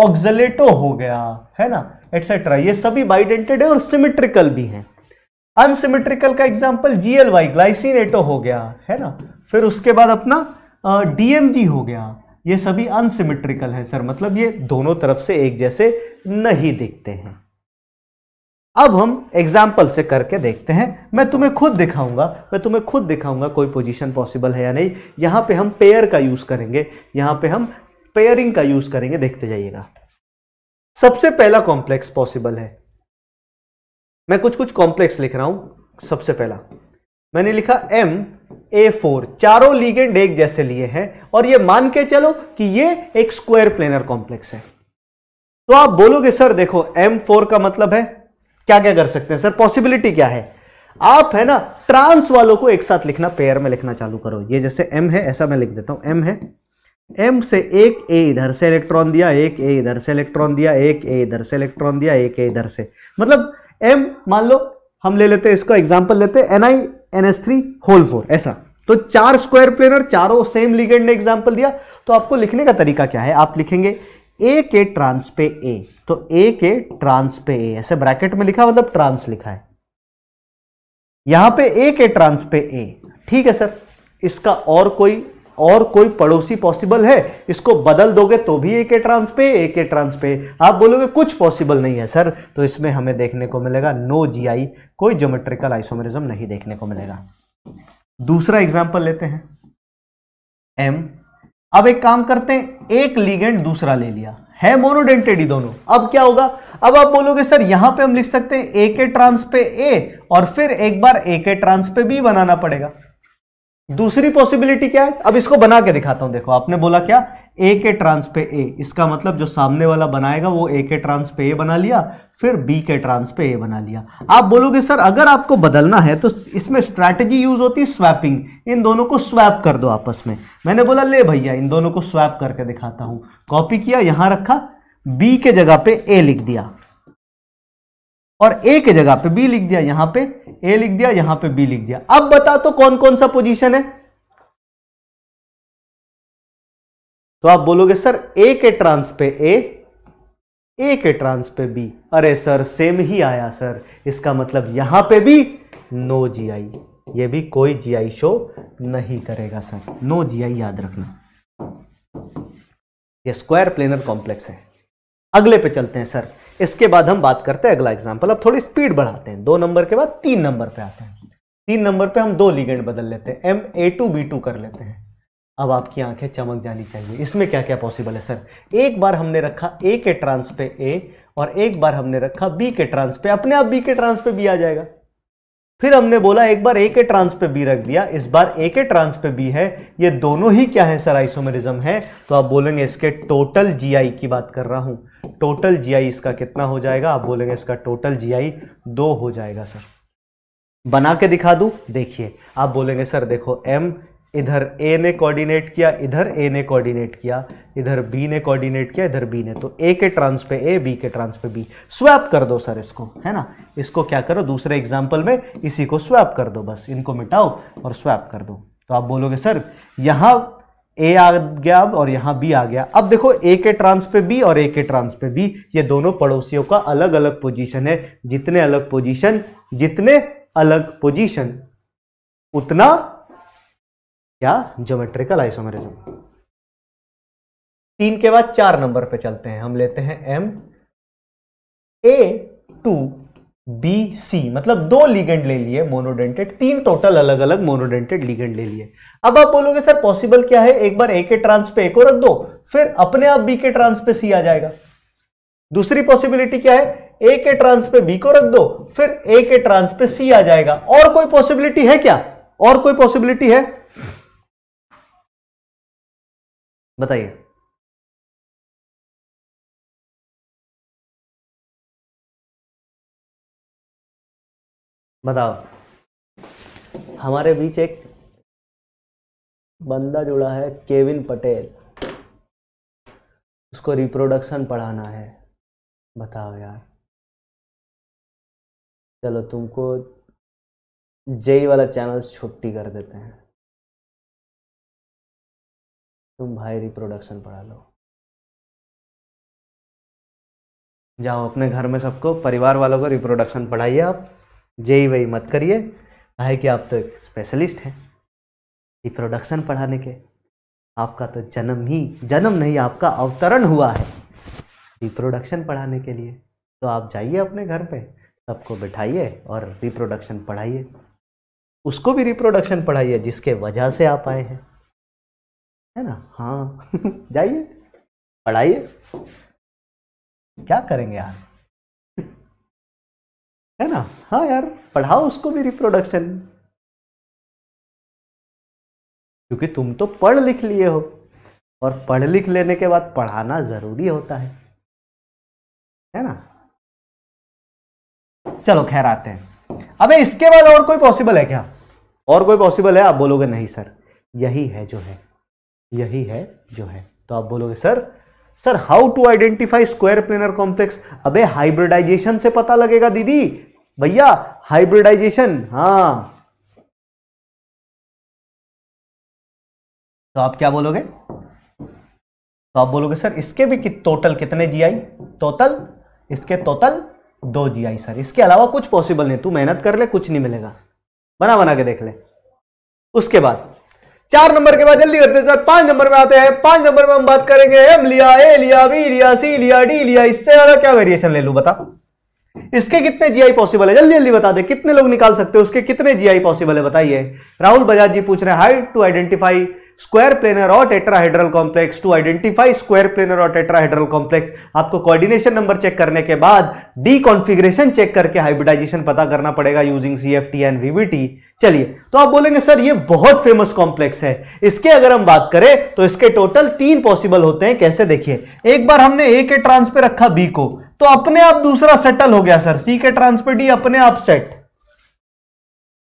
ऑक्जलेटो हो गया है ना एटसेट्रा ये सभी बाइडेंटेड है और सिमिट्रिकल भी हैं अनसिमिट्रिकल का एग्जाम्पल जीएलवाई ग्लाइसिनेटो हो गया है ना फिर उसके बाद अपना डीएमजी हो गया ये सभी अनसिमेट्रिकल है सर मतलब ये दोनों तरफ से एक जैसे नहीं दिखते हैं अब हम एग्जाम्पल से करके देखते हैं मैं तुम्हें खुद दिखाऊंगा मैं तुम्हें खुद दिखाऊंगा कोई पोजीशन पॉसिबल है या नहीं यहाँ पे हम पेयर का यूज़ करेंगे यहाँ पे हम पेयरिंग का यूज करेंगे देखते जाइएगा सबसे पहला कॉम्प्लेक्स पॉसिबल है मैं कुछ कुछ कॉम्प्लेक्स लिख रहा हूं सबसे पहला मैंने लिखा एम ए फोर चारों लीगेंड एक जैसे लिए हैं और ये मान के चलो कि ये एक स्क्वायर प्लेनर कॉम्प्लेक्स है तो आप बोलोगे सर देखो एम फोर का मतलब है क्या क्या कर सकते हैं सर पॉसिबिलिटी क्या है आप है ना ट्रांस वालों को एक साथ लिखना पेयर में लिखना चालू करो ये जैसे एम है ऐसा मैं लिख देता हूं एम है एम से एक ए इधर से इलेक्ट्रॉन दिया एक ए इधर से इलेक्ट्रॉन दिया एक ए इधर से इलेक्ट्रॉन दिया एक ए इधर से मतलब एम मान लो हम ले लेते इसका एग्जाम्पल लेते N I N S three whole four ऐसा तो चार स्क्वायर प्लेनर चारों सेम लिगेंड ने एग्जाम्पल दिया तो आपको लिखने का तरीका क्या है आप लिखेंगे ए के ट्रांस पे ए तो ए के ट्रांस पे ए ऐसे ब्रैकेट में लिखा मतलब ट्रांस लिखा है यहां पे ए के ट्रांस पे ए ठीक है सर इसका और कोई और कोई पड़ोसी पॉसिबल है इसको बदल दोगे तो भी एक ट्रांस पे एक ट्रांस पे आप बोलोगे कुछ पॉसिबल नहीं है सर तो इसमें हमें देखने को मिलेगा नो जीआई कोई ज्योमेट्रिकल आइसोमेरिज्म नहीं देखने को मिलेगा दूसरा एग्जाम्पल लेते हैं एम अब एक काम करते हैं एक लीगेंट दूसरा ले लिया है मोनोडेंटेडी दोनों अब क्या होगा अब आप बोलोगे सर यहां पे हम लिख सकते हैं ए के ट्रांस पे ए और फिर एक बार ए के ट्रांस पे बी बनाना पड़ेगा दूसरी पॉसिबिलिटी क्या है अब इसको बना के दिखाता हूं देखो आपने बोला क्या ए के ट्रांस पे ए इसका मतलब जो सामने वाला बनाएगा वो ए के ट्रांस पे ए बना लिया फिर बी के ट्रांस पे ए बना लिया आप बोलोगे सर अगर आपको बदलना है तो इसमें स्ट्रैटेजी यूज होती है स्वैपिंग इन दोनों को स्वैप कर दो आपस में मैंने बोला ले भैया इन दोनों को स्वैप करके दिखाता हूं कॉपी किया यहां रखा बी के जगह पे ए लिख दिया और ए के जगह पे बी लिख दिया यहां पे ए लिख दिया यहां पे बी लिख दिया अब बता तो कौन कौन सा पोजीशन है तो आप बोलोगे सर ए के ट्रांस पे ए ए के ट्रांस पे बी अरे सर सेम ही आया सर इसका मतलब यहां पे भी नो जी आई ये भी कोई जी आई शो नहीं करेगा सर नो जी आई याद रखना ये स्क्वायर प्लेनर कॉम्प्लेक्स है अगले पे चलते हैं सर इसके बाद हम बात करते हैं अगला एग्जाम्पल अब थोड़ी स्पीड बढ़ाते हैं दो नंबर के बाद तीन नंबर पे आते हैं तीन नंबर पे हम दो लिगेंड बदल लेते हैं M A two B two कर लेते हैं अब आपकी आंखें चमक जानी चाहिए इसमें क्या क्या पॉसिबल है सर एक बार हमने रखा ए के ट्रांस पे ए और एक बार हमने रखा बी के ट्रांस पे अपने आप बी के ट्रांस पे बी आ जाएगा फिर हमने बोला एक बार ए के ट्रांस पे बी रख दिया इस बार ए के ट्रांस पे बी है ये दोनों ही क्या है सर आइसोमेरिज्म है तो आप बोलेंगे इसके टोटल जीआई की बात कर रहा हूं टोटल जीआई इसका कितना हो जाएगा आप बोलेंगे इसका टोटल जीआई दो हो जाएगा सर बना के दिखा दूँ देखिए आप बोलेंगे सर देखो एम इधर ए ने कोऑर्डिनेट किया इधर ए ने कोऑर्डिनेट किया इधर बी ने कोऑर्डिनेट किया इधर बी ने तो ए के ट्रांस पे ए बी के ट्रांस पे बी स्वैप कर दो सर इसको है ना इसको क्या करो दूसरे एग्जांपल में इसी को स्वैप कर दो बस इनको मिटाओ और स्वैप कर दो तो आप बोलोगे सर यहाँ ए आ गया अब और यहाँ बी आ गया अब देखो ए के ट्रांस पे बी और ए के ट्रांस पे बी ये दोनों पड़ोसियों का अलग अलग पोजीशन है जितने अलग पोजीशन जितने अलग पोजीशन उतना क्या ज्योमेट्रिकल आइसोमेरिज्म तीन के बाद चार नंबर पे चलते हैं हम लेते हैं M A two B C मतलब दो लीगेंड ले लिए मोनोडेंटेड तीन टोटल अलग अलग मोनोडेंटेड लीगेंड ले लिए अब आप बोलोगे सर पॉसिबल क्या है एक बार ए के ट्रांस पे ए को रख दो फिर अपने आप बी के ट्रांस पे सी आ जाएगा दूसरी पॉसिबिलिटी क्या है ए के ट्रांस पे बी को रख दो फिर ए के ट्रांस पे सी आ जाएगा और कोई पॉसिबिलिटी है क्या और कोई पॉसिबिलिटी है बताइए बताओ हमारे बीच एक बंदा जुड़ा है केविन पटेल उसको रिप्रोडक्शन पढ़ाना है बताओ यार चलो तुमको जेई वाला चैनल छुट्टी कर देते हैं तुम भाई रिप्रोडक्शन पढ़ा लो जाओ अपने घर में सबको परिवार वालों को रिप्रोडक्शन पढ़ाइए आप जेई वही मत करिए है कि आप तो एक स्पेशलिस्ट हैं रिप्रोडक्शन पढ़ाने के आपका तो जन्म ही जन्म नहीं आपका अवतरण हुआ है रिप्रोडक्शन पढ़ाने के लिए तो आप जाइए अपने घर पे सबको बिठाइए और रिप्रोडक्शन पढ़ाइए उसको भी रिप्रोडक्शन पढ़ाइए जिसके वजह से आप आए हैं है ना हाँ जाइए पढ़ाइए क्या करेंगे यार है ना हाँ यार पढ़ाओ उसको भी रिप्रोडक्शन क्योंकि तुम तो पढ़ लिख लिए हो और पढ़ लिख लेने के बाद पढ़ाना जरूरी होता है है ना चलो खैर आते हैं अबे इसके बाद और कोई पॉसिबल है क्या और कोई पॉसिबल है आप बोलोगे नहीं सर यही है जो है यही है जो है तो आप बोलोगे sir sir how to identify square planar complex अबे हाइब्रिडाइजेशन से पता लगेगा दीदी भैया हाइब्रिडाइजेशन हाँ तो आप क्या बोलोगे तो आप बोलोगे सर इसके भी कि, टोटल कितने जीआई टोटल इसके टोटल दो जीआई सर इसके अलावा कुछ पॉसिबल नहीं तू मेहनत कर ले कुछ नहीं मिलेगा बना बना के देख ले उसके बाद चार नंबर के बाद जल्दी करते हैं सर पांच नंबर में आते हैं पांच नंबर में हम बात करेंगे एम लिया ए लिया बी लिया सी लिया डी लिया इससे ज्यादा क्या वेरिएशन ले लू बता इसके कितने जीआई पॉसिबल है जल्दी जल्दी बता दे कितने लोग निकाल सकते हैं उसके कितने जीआई पॉसिबल है बताइए राहुल बजाज जी पूछ रहे हैं how to identify square planar और tetrahedral complex to identify square planar और टेट्राहेड्रल कॉम्प्लेक्स आपको कोऑर्डिनेशन नंबर चेक करने के बाद डी कॉन्फिग्रेशन चेक करके हाइब्रिडाइजेशन पता करना पड़ेगा using C F T and VBT चलिए तो आप बोलेंगे सर ये बहुत फेमस कॉम्प्लेक्स है इसके अगर हम बात करें तो इसके टोटल तीन पॉसिबल होते हैं कैसे देखिए एक बार हमने ए के ट्रांस पे रखा बी को तो अपने आप दूसरा सेटल हो गया सर सी के ट्रांस पे डी अपने आप सेट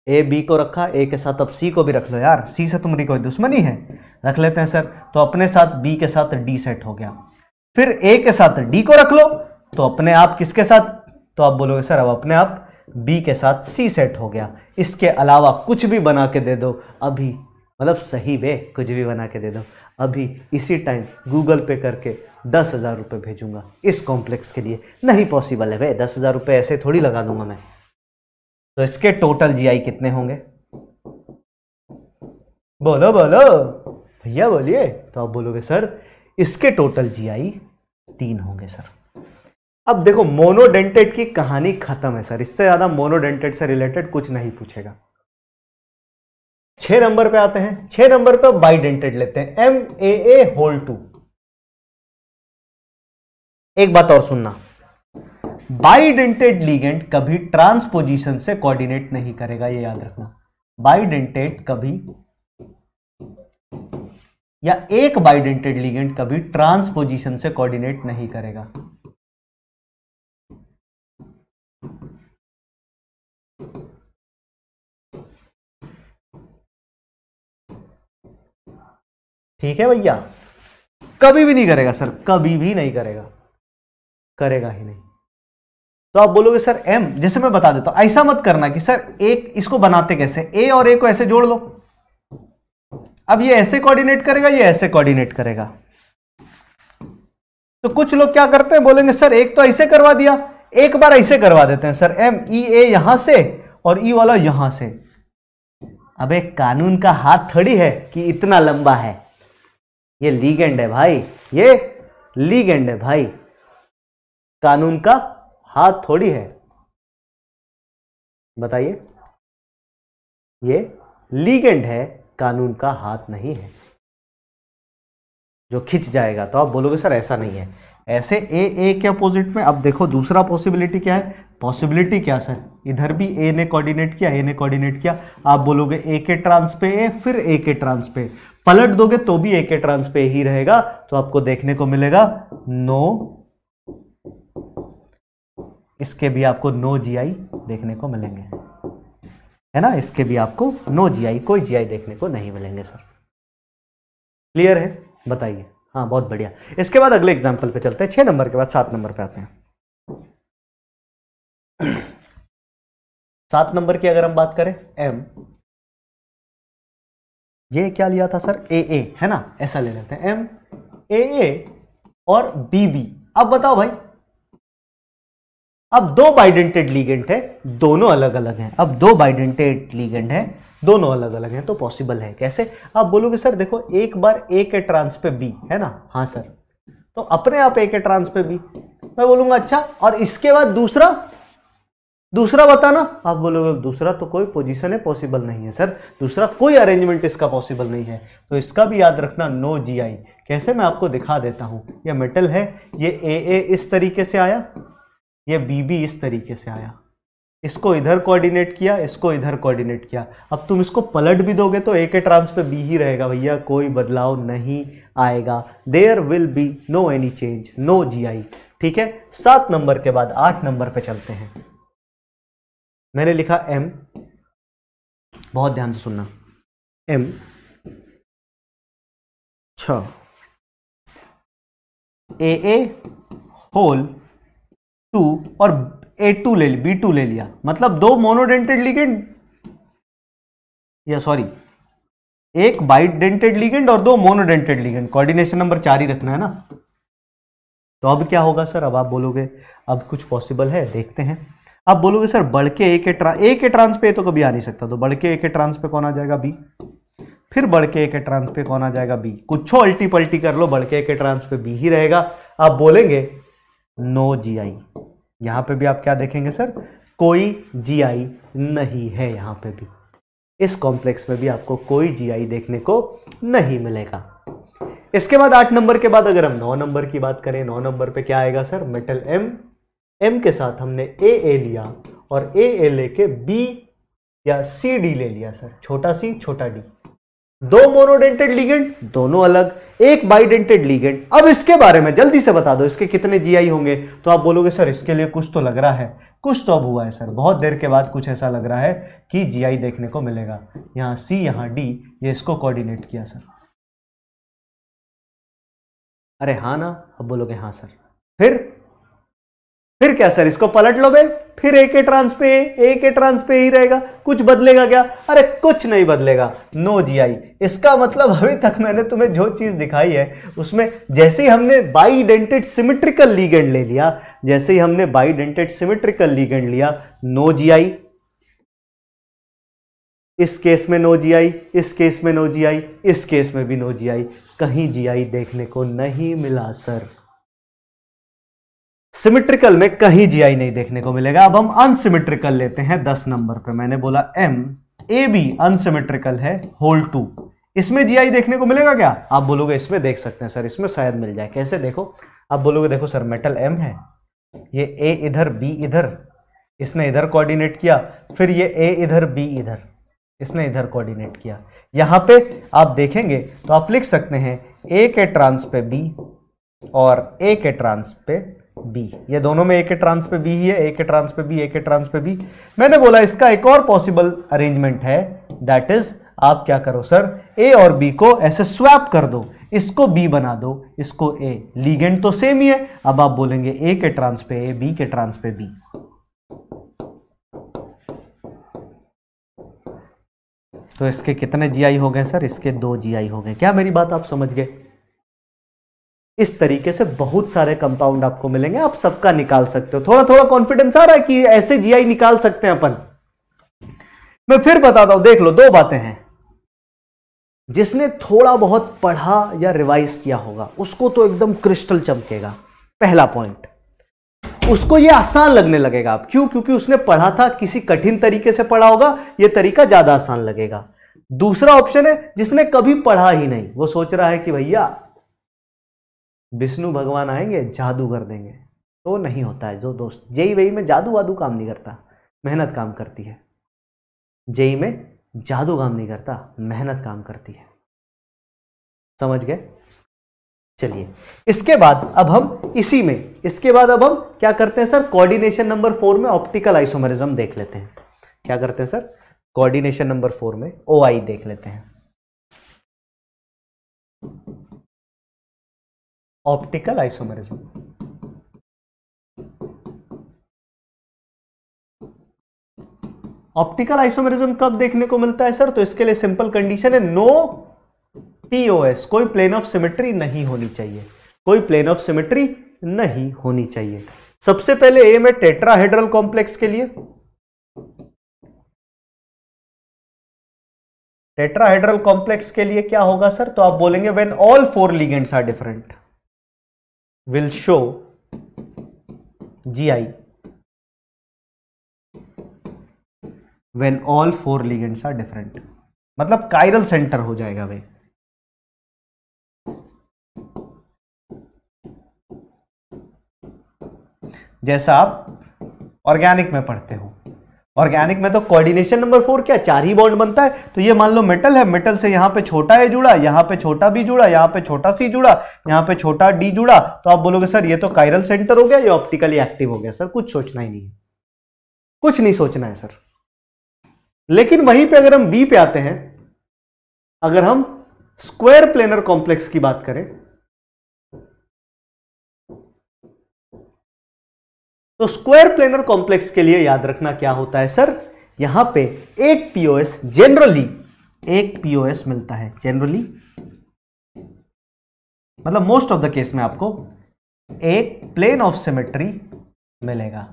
ए बी को रखा ए के साथ अब सी को भी रख लो यार सी से तुम्हारी कोई दुश्मनी है रख लेते हैं सर तो अपने साथ बी के साथ डी सेट हो गया फिर ए के साथ डी को रख लो तो अपने आप किसके साथ तो आप बोलोगे सर अब अपने आप बी के साथ सी सेट हो गया इसके अलावा कुछ भी बना के दे दो अभी मतलब सही वे कुछ भी बना के दे दो अभी इसी टाइम गूगल पे करके दस हज़ार रुपये भेजूँगा इस कॉम्प्लेक्स के लिए नहीं पॉसिबल है वे दस हज़ार रुपये ऐसे थोड़ी लगा दूंगा मैं तो इसके टोटल जीआई कितने होंगे बोलो बोलो भैया बोलिए तो आप बोलोगे सर इसके टोटल जीआई तीन होंगे सर अब देखो मोनोडेंटेड की कहानी खत्म है सर इससे ज्यादा मोनोडेंटेड से रिलेटेड कुछ नहीं पूछेगा छह नंबर पे आते हैं छह नंबर पे बाईडेंटेड लेते हैं M A A whole two एक बात और सुनना बाइडेंटेड लीगेंट कभी ट्रांसपोजिशन से कोऑर्डिनेट नहीं करेगा ये याद रखना बाइडेंटेड कभी या एक बाइडेंटेड लीगेंट कभी ट्रांसपोजिशन से कोऑर्डिनेट नहीं करेगा ठीक है भैया कभी भी नहीं करेगा सर कभी भी नहीं करेगा करेगा ही नहीं तो आप बोलोगे सर एम जैसे मैं बता देता हूं ऐसा मत करना कि सर एक इसको बनाते कैसे ए और ए को ऐसे जोड़ लो अब ये ऐसे कोऑर्डिनेट करेगा ये ऐसे कोऑर्डिनेट करेगा तो कुछ लोग क्या करते हैं बोलेंगे सर एक तो ऐसे करवा दिया एक बार ऐसे करवा देते हैं sir M E e, A यहां से और ई e वाला यहां से अब एक कानून का हाथ थड़ी है कि इतना लंबा है ये लीगेंड है भाई ये लीगेंड है भाई कानून का हाथ थोड़ी है बताइए ये लीगेंड है कानून का हाथ नहीं है जो खिंच जाएगा तो आप बोलोगे सर ऐसा नहीं है ऐसे ए ए के अपोजिट में अब देखो दूसरा पॉसिबिलिटी क्या है पॉसिबिलिटी क्या सर इधर भी ए ने कोऑर्डिनेट किया ए ने कोऑर्डिनेट किया आप बोलोगे ए के ट्रांस पे ए फिर ए के ट्रांस पे पलट दोगे तो भी ए के ट्रांस पे ही रहेगा तो आपको देखने को मिलेगा नो इसके भी आपको नो जीआई देखने को मिलेंगे है ना इसके भी आपको नो जीआई कोई जीआई देखने को नहीं मिलेंगे सर क्लियर है बताइए हाँ बहुत बढ़िया इसके बाद अगले एग्जाम्पल पे चलते हैं छह नंबर के बाद सात नंबर पे आते हैं सात नंबर की अगर हम बात करें एम ये क्या लिया था सर ए ए है ना ऐसा ले लेते हैं एम ए ए और बी बी अब बताओ भाई अब दो बाइडेंटेड लीगेंट है दोनों अलग अलग हैं अब दो बाइडेंटेड लीगेंट है दोनों अलग अलग हैं तो पॉसिबल है कैसे आप बोलोगे सर देखो एक बार ए के ट्रांस पे बी है ना हाँ सर तो अपने आप ए के ट्रांस पे बी मैं बोलूंगा अच्छा और इसके बाद दूसरा दूसरा बताना आप बोलोगे दूसरा तो कोई पोजीशन है पॉसिबल नहीं है सर दूसरा कोई अरेंजमेंट इसका पॉसिबल नहीं है तो इसका भी याद रखना नो आई कैसे मैं आपको दिखा देता हूं यह मेटल है ये ए ए इस तरीके से आया ये बी बी इस तरीके से आया इसको इधर कोऑर्डिनेट किया इसको इधर कोऑर्डिनेट किया अब तुम इसको पलट भी दोगे तो ए के ट्रांस पे बी ही रहेगा भैया कोई बदलाव नहीं आएगा there will be no any change no G I ठीक है सात नंबर के बाद आठ नंबर पे चलते हैं मैंने लिखा एम बहुत ध्यान से सुनना एम छ ए ए होल टू और ए टू ले बी टू ले लिया मतलब दो मोनोडेंटेड लिगेंड या सॉरी एक बाइडेंटेड लिगेंड और दो मोनोडेंटेड लिगेंड कोऑर्डिनेशन नंबर चार ही रखना है ना तो अब क्या होगा सर अब आप बोलोगे अब कुछ पॉसिबल है देखते हैं आप बोलोगे सर बढ़ के एक ए के ट्रांस पे तो कभी आ नहीं सकता तो बढ़ के ए ट्रांस पे कौन आ जाएगा बी फिर बढ़ के ए ट्रांस पे कौन आ जाएगा बी कुछ अल्टी पल्टी कर लो बढ़ के ए ट्रांस पे बी ही रहेगा आप बोलेंगे नो जी आई यहां पर भी आप क्या देखेंगे सर कोई जी आई नहीं है यहां पे भी इस कॉम्प्लेक्स में भी आपको कोई जीआई देखने को नहीं मिलेगा इसके बाद आठ नंबर के बाद अगर हम नौ नंबर की बात करें नौ नंबर पे क्या आएगा सर मेटल एम एम के साथ हमने ए ए लिया और ए ए लेके बी या सी डी ले लिया सर छोटा सी छोटा डी दो मोनोडेंटेड लीगेंट दोनों अलग एक बाइडेंटेड लीगेंट अब इसके बारे में जल्दी से बता दो इसके कितने जीआई होंगे तो आप बोलोगे सर इसके लिए कुछ तो लग रहा है कुछ तो अब हुआ है सर बहुत देर के बाद कुछ ऐसा लग रहा है कि जीआई देखने को मिलेगा यहां सी यहां डी ये इसको कोऑर्डिनेट किया सर अरे हाँ ना अब बोलोगे हाँ सर फिर फिर क्या सर इसको पलट लो बे फिर ए के ट्रांस पे ए के ट्रांस पे ही रहेगा कुछ बदलेगा क्या अरे कुछ नहीं बदलेगा नो जी आई इसका मतलब अभी तक मैंने तुम्हें जो चीज दिखाई है उसमें जैसे ही हमने बाई डेंटेड सिमेट्रिकल लीगेंड ले लिया जैसे ही हमने बाई डेंटेड सिमेट्रिकल लीगेंड लिया नो जी आई इस केस में नो जी आई इस केस में नो जी आई इस केस में भी नो जी आई कहीं जी आई देखने को नहीं मिला सर सिमेट्रिकल में कहीं जी आई नहीं देखने को मिलेगा अब हम अनसिमेट्रिकल लेते हैं दस नंबर पे मैंने बोला एम ए बी अनसिमेट्रिकल है होल टू इसमें जी आई देखने को मिलेगा क्या आप बोलोगे इसमें देख सकते हैं सर इसमें शायद मिल जाए कैसे देखो आप बोलोगे देखो सर मेटल एम है ये ए इधर बी इधर इसने इधर कोऑर्डिनेट किया फिर ये ए इधर बी इधर इसने इधर कोऑर्डिनेट किया यहां पे आप देखेंगे तो आप लिख सकते हैं ए के ट्रांस पे बी और ए के ट्रांस पे बी ये दोनों में ए के ट्रांस पे बी ही है ए के ट्रांस पे बी ए के ट्रांस पे बी मैंने बोला इसका एक और पॉसिबल अरेंजमेंट है दैट इज आप क्या करो सर ए और बी को ऐसे स्वैप कर दो इसको बी बना दो इसको ए लीगेंड तो सेम ही है अब आप बोलेंगे ए के ट्रांस पे ए बी के ट्रांस पे बी तो इसके कितने जीआई हो गए सर इसके दो जीआई हो गए क्या मेरी बात आप समझ गए इस तरीके से बहुत सारे कंपाउंड आपको मिलेंगे आप सबका निकाल सकते हो थोड़ा थोड़ा कॉन्फिडेंस आ रहा है कि ऐसे जीआई निकाल सकते हैं अपन मैं फिर बताता हूं देख लो दो बातें हैं जिसने थोड़ा बहुत पढ़ा या रिवाइज किया होगा उसको तो एकदम क्रिस्टल चमकेगा पहला पॉइंट उसको ये आसान लगने लगेगा आप क्यों क्योंकि उसने पढ़ा था किसी कठिन तरीके से पढ़ा होगा यह तरीका ज्यादा आसान लगेगा दूसरा ऑप्शन है जिसने कभी पढ़ा ही नहीं वो सोच रहा है कि भैया विष्णु भगवान आएंगे जादू कर देंगे तो नहीं होता है जो दोस्त जेई वेई में जादू वादू काम नहीं करता मेहनत काम करती है जेई में जादू काम नहीं करता मेहनत काम करती है समझ गए चलिए इसके बाद अब हम इसी में इसके बाद अब हम क्या करते हैं सर कोऑर्डिनेशन नंबर फोर में ऑप्टिकल आइसोमरिज्म देख लेते हैं क्या करते हैं सर कोऑर्डिनेशन नंबर फोर में ओ देख लेते हैं ऑप्टिकल आइसोमरिज्म ऑप्टिकल आइसोमेरिज्म कब देखने को मिलता है सर तो इसके लिए सिंपल कंडीशन है नो पीओएस कोई प्लेन ऑफ सिमेट्री नहीं होनी चाहिए कोई प्लेन ऑफ सिमेट्री नहीं होनी चाहिए सबसे पहले एम है टेट्राहेड्रल कॉम्प्लेक्स के लिए टेट्राहेड्रल कॉम्प्लेक्स के लिए क्या होगा सर तो आप बोलेंगे when all four ligands are different will show GI when all four ligands are different मतलब कायरल सेंटर हो जाएगा वे जैसा आप ऑर्गेनिक में पढ़ते हो ऑर्गेनिक में तो कोऑर्डिनेशन नंबर फोर क्या चार ही बॉन्ड बनता है तो ये मान लो मेटल है मेटल से यहाँ पे छोटा ए जुड़ा यहाँ पे छोटा बी जुड़ा यहाँ पे छोटा सी जुड़ा यहाँ पे छोटा डी जुड़ा तो आप बोलोगे सर ये तो कायरल सेंटर हो गया ये ऑप्टिकली एक्टिव हो गया सर कुछ सोचना ही नहीं है कुछ नहीं सोचना है सर लेकिन वहीं पर अगर हम बी पे आते हैं अगर हम स्क्वायर प्लेनर कॉम्प्लेक्स की बात करें तो स्क्वायर प्लेनर कॉम्प्लेक्स के लिए याद रखना क्या होता है सर यहां पे एक पीओएस जनरली एक पीओएस मिलता है जनरली मतलब मोस्ट ऑफ द केस में आपको एक प्लेन ऑफ सिमेट्री मिलेगा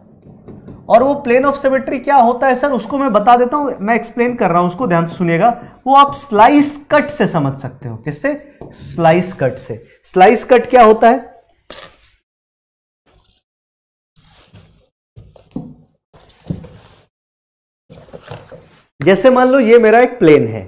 और वो प्लेन ऑफ सिमेट्री क्या होता है सर उसको मैं बता देता हूं मैं एक्सप्लेन कर रहा हूं उसको ध्यान से सुनिएगा वो आप स्लाइस कट से समझ सकते हो किससे स्लाइस कट से स्लाइस कट क्या होता है जैसे मान लो ये मेरा एक प्लेन है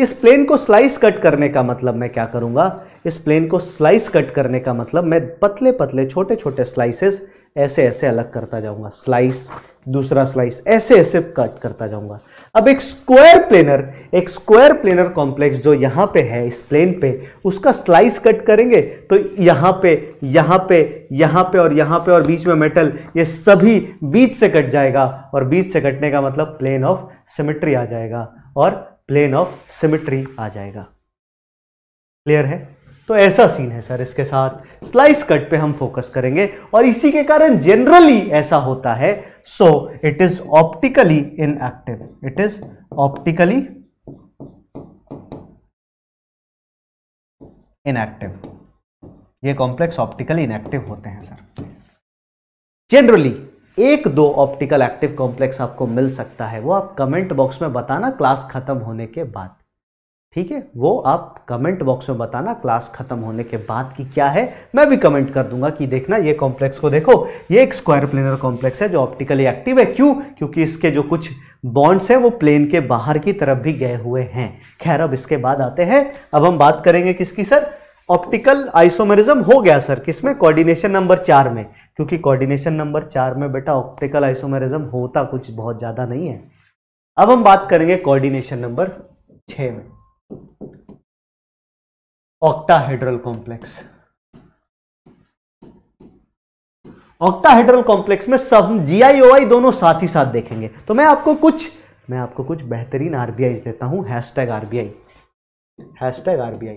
इस प्लेन को स्लाइस कट करने का मतलब मैं क्या करूँगा इस प्लेन को स्लाइस कट करने का मतलब मैं पतले पतले छोटे छोटे स्लाइसेस ऐसे ऐसे अलग करता जाऊँगा स्लाइस दूसरा स्लाइस ऐसे ऐसे कट करता जाऊँगा अब एक स्क्वायर प्लेनर एक स्क्वायर प्लेनर कॉम्प्लेक्स जो यहाँ पे है इस प्लेन पे उसका स्लाइस कट करेंगे तो यहाँ पे यहाँ पे यहाँ पे और यहाँ पे और बीच में मेटल ये सभी बीच से कट जाएगा और बीच से कटने का मतलब प्लेन ऑफ सिमेट्री आ जाएगा और प्लेन ऑफ सिमेट्री आ जाएगा क्लियर है तो ऐसा सीन है सर इसके साथ स्लाइस कट पे हम फोकस करेंगे और इसी के कारण जनरली ऐसा होता है so it is optically in it is optically inactive ये कॉम्प्लेक्स ऑप्टिकली इनएक्टिव होते हैं सर जनरली एक दो ऑप्टिकल एक्टिव कॉम्प्लेक्स आपको मिल सकता है वो आप कमेंट बॉक्स में बताना क्लास खत्म होने के बाद ठीक है वो आप कमेंट बॉक्स में बताना क्लास खत्म होने के बाद की क्या है मैं भी कमेंट कर दूंगा कि देखना ये कॉम्प्लेक्स को देखो ये एक स्क्वायर प्लेनर कॉम्प्लेक्स है जो ऑप्टिकली एक्टिव है क्यों क्योंकि इसके जो कुछ बॉन्ड्स हैं वो प्लेन के बाहर की तरफ भी गए हुए हैं खैर अब इसके बाद आते हैं अब हम बात करेंगे किसकी सर ऑप्टिकल आइसोमेरिज्म हो गया सर किसमें कोऑर्डिनेशन नंबर चार में क्योंकि कोऑर्डिनेशन नंबर चार में बेटा ऑप्टिकल आइसोमेरिज्म होता कुछ बहुत ज़्यादा नहीं है अब हम बात करेंगे कोऑर्डिनेशन नंबर छः में ऑक्टाहेड्रल कॉम्प्लेक्स ऑक्टाहेड्रल कॉम्प्लेक्स में सब आई दोनों साथ ही साथ देखेंगे तो मैं आपको कुछ मैं आपको कुछ बेहतरीन आरबीआई देता हूं hashtag RBI hashtag RBI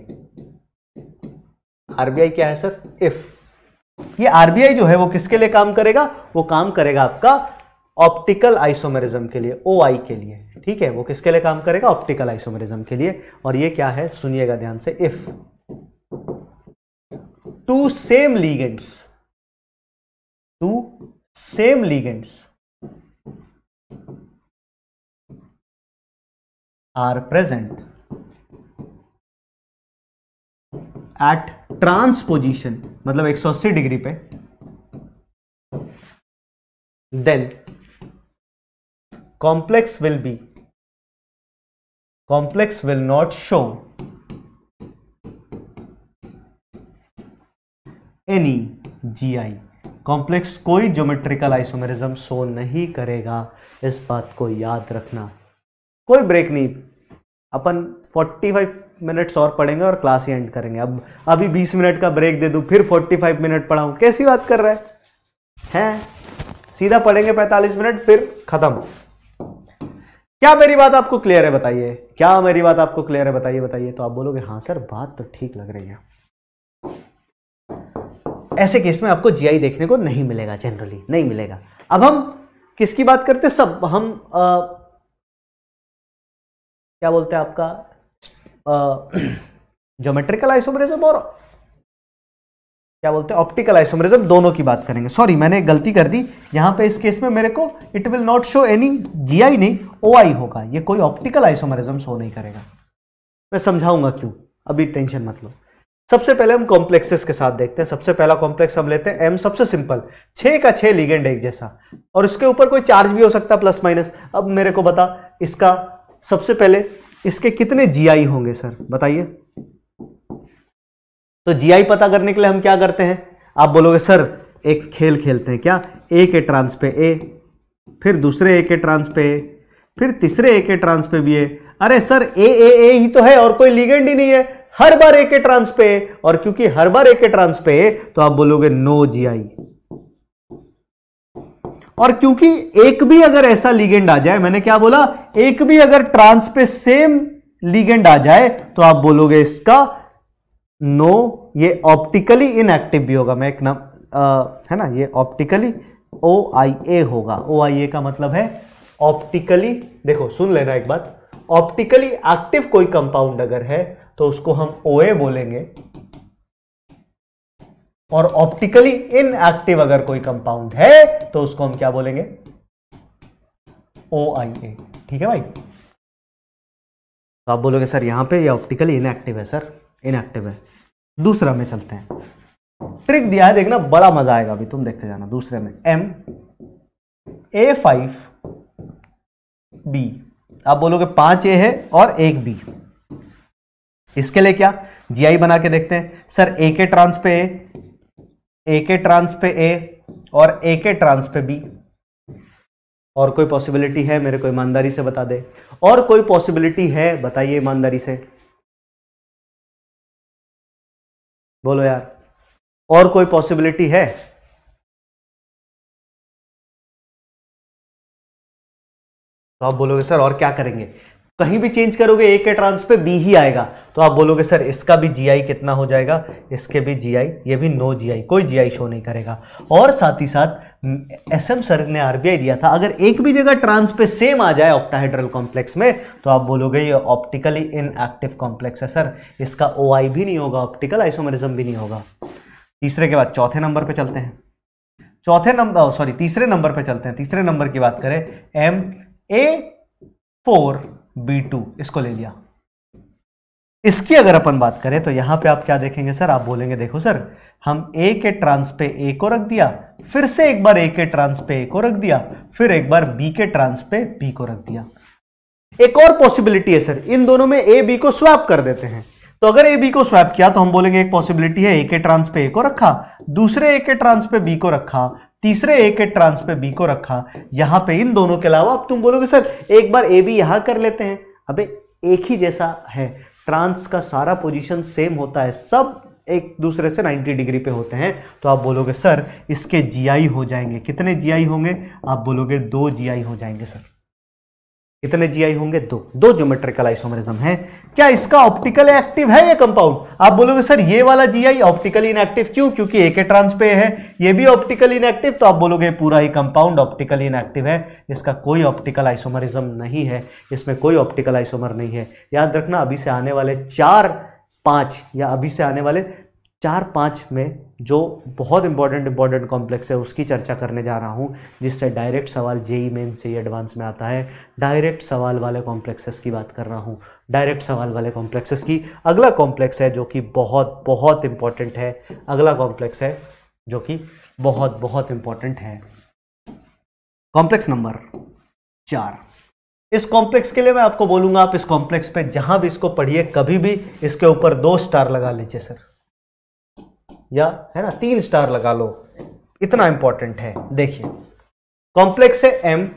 RBI क्या है सर इफ ये आरबीआई जो है वो किसके लिए काम करेगा वो काम करेगा आपका ऑप्टिकल आइसोमेरिज्म के लिए ओ के लिए ठीक है वो किसके लिए काम करेगा ऑप्टिकल आइसोमेरिज्म के लिए और ये क्या है सुनिएगा ध्यान से if two same ligands two same ligands are present at trans position मतलब 180 डिग्री पे then complex will be complex will not show any gi complex koi geometrical isomerism show nahi karega is baat ko yaad rakhna koi break nahi अपन 45 minutes और पढ़ेंगे और class he and करेंगे अब अभी 20 minute का break दे दूं फिर 45 मिनट पढ़ाऊं कैसी बात कर रहा है हैं सीधा पढ़ेंगे 45 मिनट फिर ख़त्म क्या मेरी बात आपको क्लियर है बताइए क्या मेरी बात आपको क्लियर है बताइए बताइए तो आप बोलोगे हाँ सर बात तो ठीक लग रही है ऐसे केस में आपको जीआई देखने को नहीं मिलेगा जनरली नहीं मिलेगा अब हम किसकी बात करते सब हम आ, क्या बोलते हैं आपका ज्योमेट्रिकल आइसोमरिज्म और क्या बोलते हैं ऑप्टिकल आइसोमरिज्म दोनों की बात करेंगे सॉरी मैंने गलती कर दी यहाँ पे इस केस में मेरे को it will not show any GI नहीं ओआई होगा ये कोई ऑप्टिकल आइसोमरिज्म शो नहीं करेगा मैं समझाऊंगा क्यों अभी टेंशन मत लो सबसे पहले हम कॉम्प्लेक्सेस के साथ देखते हैं सबसे पहला कॉम्प्लेक्स हम लेते हैं एम सबसे सिंपल छः का छः लिगेंड एक जैसा और इसके ऊपर कोई चार्ज भी हो सकता प्लस माइनस अब मेरे को बता इसका सबसे पहले इसके कितने जी होंगे सर बताइए तो जीआई पता करने के लिए हम क्या करते हैं आप बोलोगे सर एक खेल खेलते हैं क्या ए के ट्रांस पे ए फिर दूसरे ए के ट्रांस पे ए फिर तीसरे ए के ट्रांस पे भी ए अरे सर ए ए ए ही तो है और कोई लीगेंड ही नहीं है हर बार ए के ट्रांस पे ए और क्योंकि हर बार ए के ट्रांस पे ए तो आप बोलोगे नो जी आई और क्योंकि एक भी अगर ऐसा लीगेंड आ जाए मैंने क्या बोला एक भी अगर ट्रांस पे सेम लीगेंड आ जाए तो आप बोलोगे इसका नो ये ऑप्टिकली इनएक्टिव भी होगा मैं एक नाम है ना ये ऑप्टिकली ओ आई ए होगा ओ आई ए का मतलब है ऑप्टिकली देखो सुन लेना एक बात ऑप्टिकली एक्टिव कोई कंपाउंड अगर है तो उसको हम ओ ए बोलेंगे और ऑप्टिकली इनएक्टिव अगर कोई कंपाउंड है तो उसको हम क्या बोलेंगे ओ आई ए ठीक है भाई तो आप बोलोगे सर यहां पे ये ऑप्टिकली इनएक्टिव है सर इनएक्टिव है दूसरा में चलते हैं ट्रिक दिया है देखना बड़ा मजा आएगा अभी तुम देखते जाना दूसरे में एम ए फाइव बी आप बोलोगे पांच ए है और एक बी इसके लिए क्या जीआई बना के देखते हैं सर ए के ट्रांस पे ए ए के ट्रांस पे ए और ए के ट्रांस पे बी और कोई पॉसिबिलिटी है मेरे को ईमानदारी से बता दे और कोई पॉसिबिलिटी है बताइए ईमानदारी से बोलो यार और कोई पॉसिबिलिटी है तो आप बोलोगे सर और क्या करेंगे कहीं भी चेंज करोगे ए के ट्रांस पे बी ही आएगा तो आप बोलोगे सर इसका भी जीआई कितना हो जाएगा इसके भी जीआई ये भी नो जीआई कोई जीआई शो नहीं करेगा और साथ ही साथ एसएम सर ने आरबीआई दिया था अगर एक भी जगह ट्रांस पे सेम आ जाए ऑक्टाहाइड्रल कॉम्प्लेक्स में तो आप बोलोगे ये ऑप्टिकली इनएक्टिव कॉम्प्लेक्स है सर इसका ओ भी नहीं होगा ऑप्टिकल आइसोमरिज्म भी नहीं होगा तीसरे के बाद चौथे नंबर पर चलते हैं चौथे नंबर सॉरी तीसरे नंबर पर चलते हैं तीसरे नंबर की बात करें M A four B two इसको ले लिया इसकी अगर अपन बात करें तो यहां पे आप क्या देखेंगे सर आप बोलेंगे देखो सर हम ए के ट्रांस पे ए को रख दिया फिर से एक बार ए के ट्रांस पे ए को रख दिया फिर एक बार बी के ट्रांस पे बी को रख दिया एक और पॉसिबिलिटी है सर इन दोनों में ए बी को स्वैप कर देते हैं तो अगर ए बी को स्वैप किया तो हम बोलेंगे एक पॉसिबिलिटी है ए के ट्रांस पे ए को रखा दूसरे ए के ट्रांस पे बी को रखा तीसरे ए के ट्रांस पे बी को रखा यहां पे इन दोनों के अलावा अब तुम बोलोगे सर एक बार ए बी यहां कर लेते हैं अबे एक ही जैसा है ट्रांस का सारा पोजीशन सेम होता है सब एक दूसरे से 90 डिग्री पे होते हैं तो आप बोलोगे सर इसके जीआई हो जाएंगे कितने जीआई होंगे आप बोलोगे दो जीआई हो जाएंगे सर कितने जीआई होंगे दो दो ज्योमेट्रिकल आइसोमरिज्म है क्या इसका ऑप्टिकल एक्टिव है ये कंपाउंड आप बोलोगे सर ये वाला जीआई ऑप्टिकल इनएक्टिव क्यों क्योंकि एक ट्रांस पे है ये भी ऑप्टिकल इनएक्टिव तो आप बोलोगे पूरा ही कंपाउंड ऑप्टिकल इनएक्टिव है इसका कोई ऑप्टिकल आइसोमरिज्म नहीं है इसमें कोई ऑप्टिकल आइसोमर नहीं है याद रखना अभी से आने वाले चार पाँच या अभी से आने वाले चार पाँच में जो बहुत इंपॉर्टेंट इंपॉर्टेंट कॉम्प्लेक्स है उसकी चर्चा करने जा रहा हूँ जिससे डायरेक्ट सवाल जेई मेन से एडवांस में आता है डायरेक्ट सवाल वाले कॉम्प्लेक्सेस की बात कर रहा हूँ डायरेक्ट सवाल वाले कॉम्प्लेक्सेस की अगला कॉम्प्लेक्स है जो कि बहुत बहुत इंपॉर्टेंट है अगला कॉम्प्लेक्स है जो कि बहुत बहुत इंपॉर्टेंट है कॉम्प्लेक्स नंबर चार इस कॉम्प्लेक्स के लिए मैं आपको बोलूंगा आप इस कॉम्प्लेक्स पे जहां भी इसको पढ़िए कभी भी इसके ऊपर दो स्टार लगा लीजिए सर या है ना तीन स्टार लगा लो इतना इंपॉर्टेंट है देखिए कॉम्प्लेक्स है M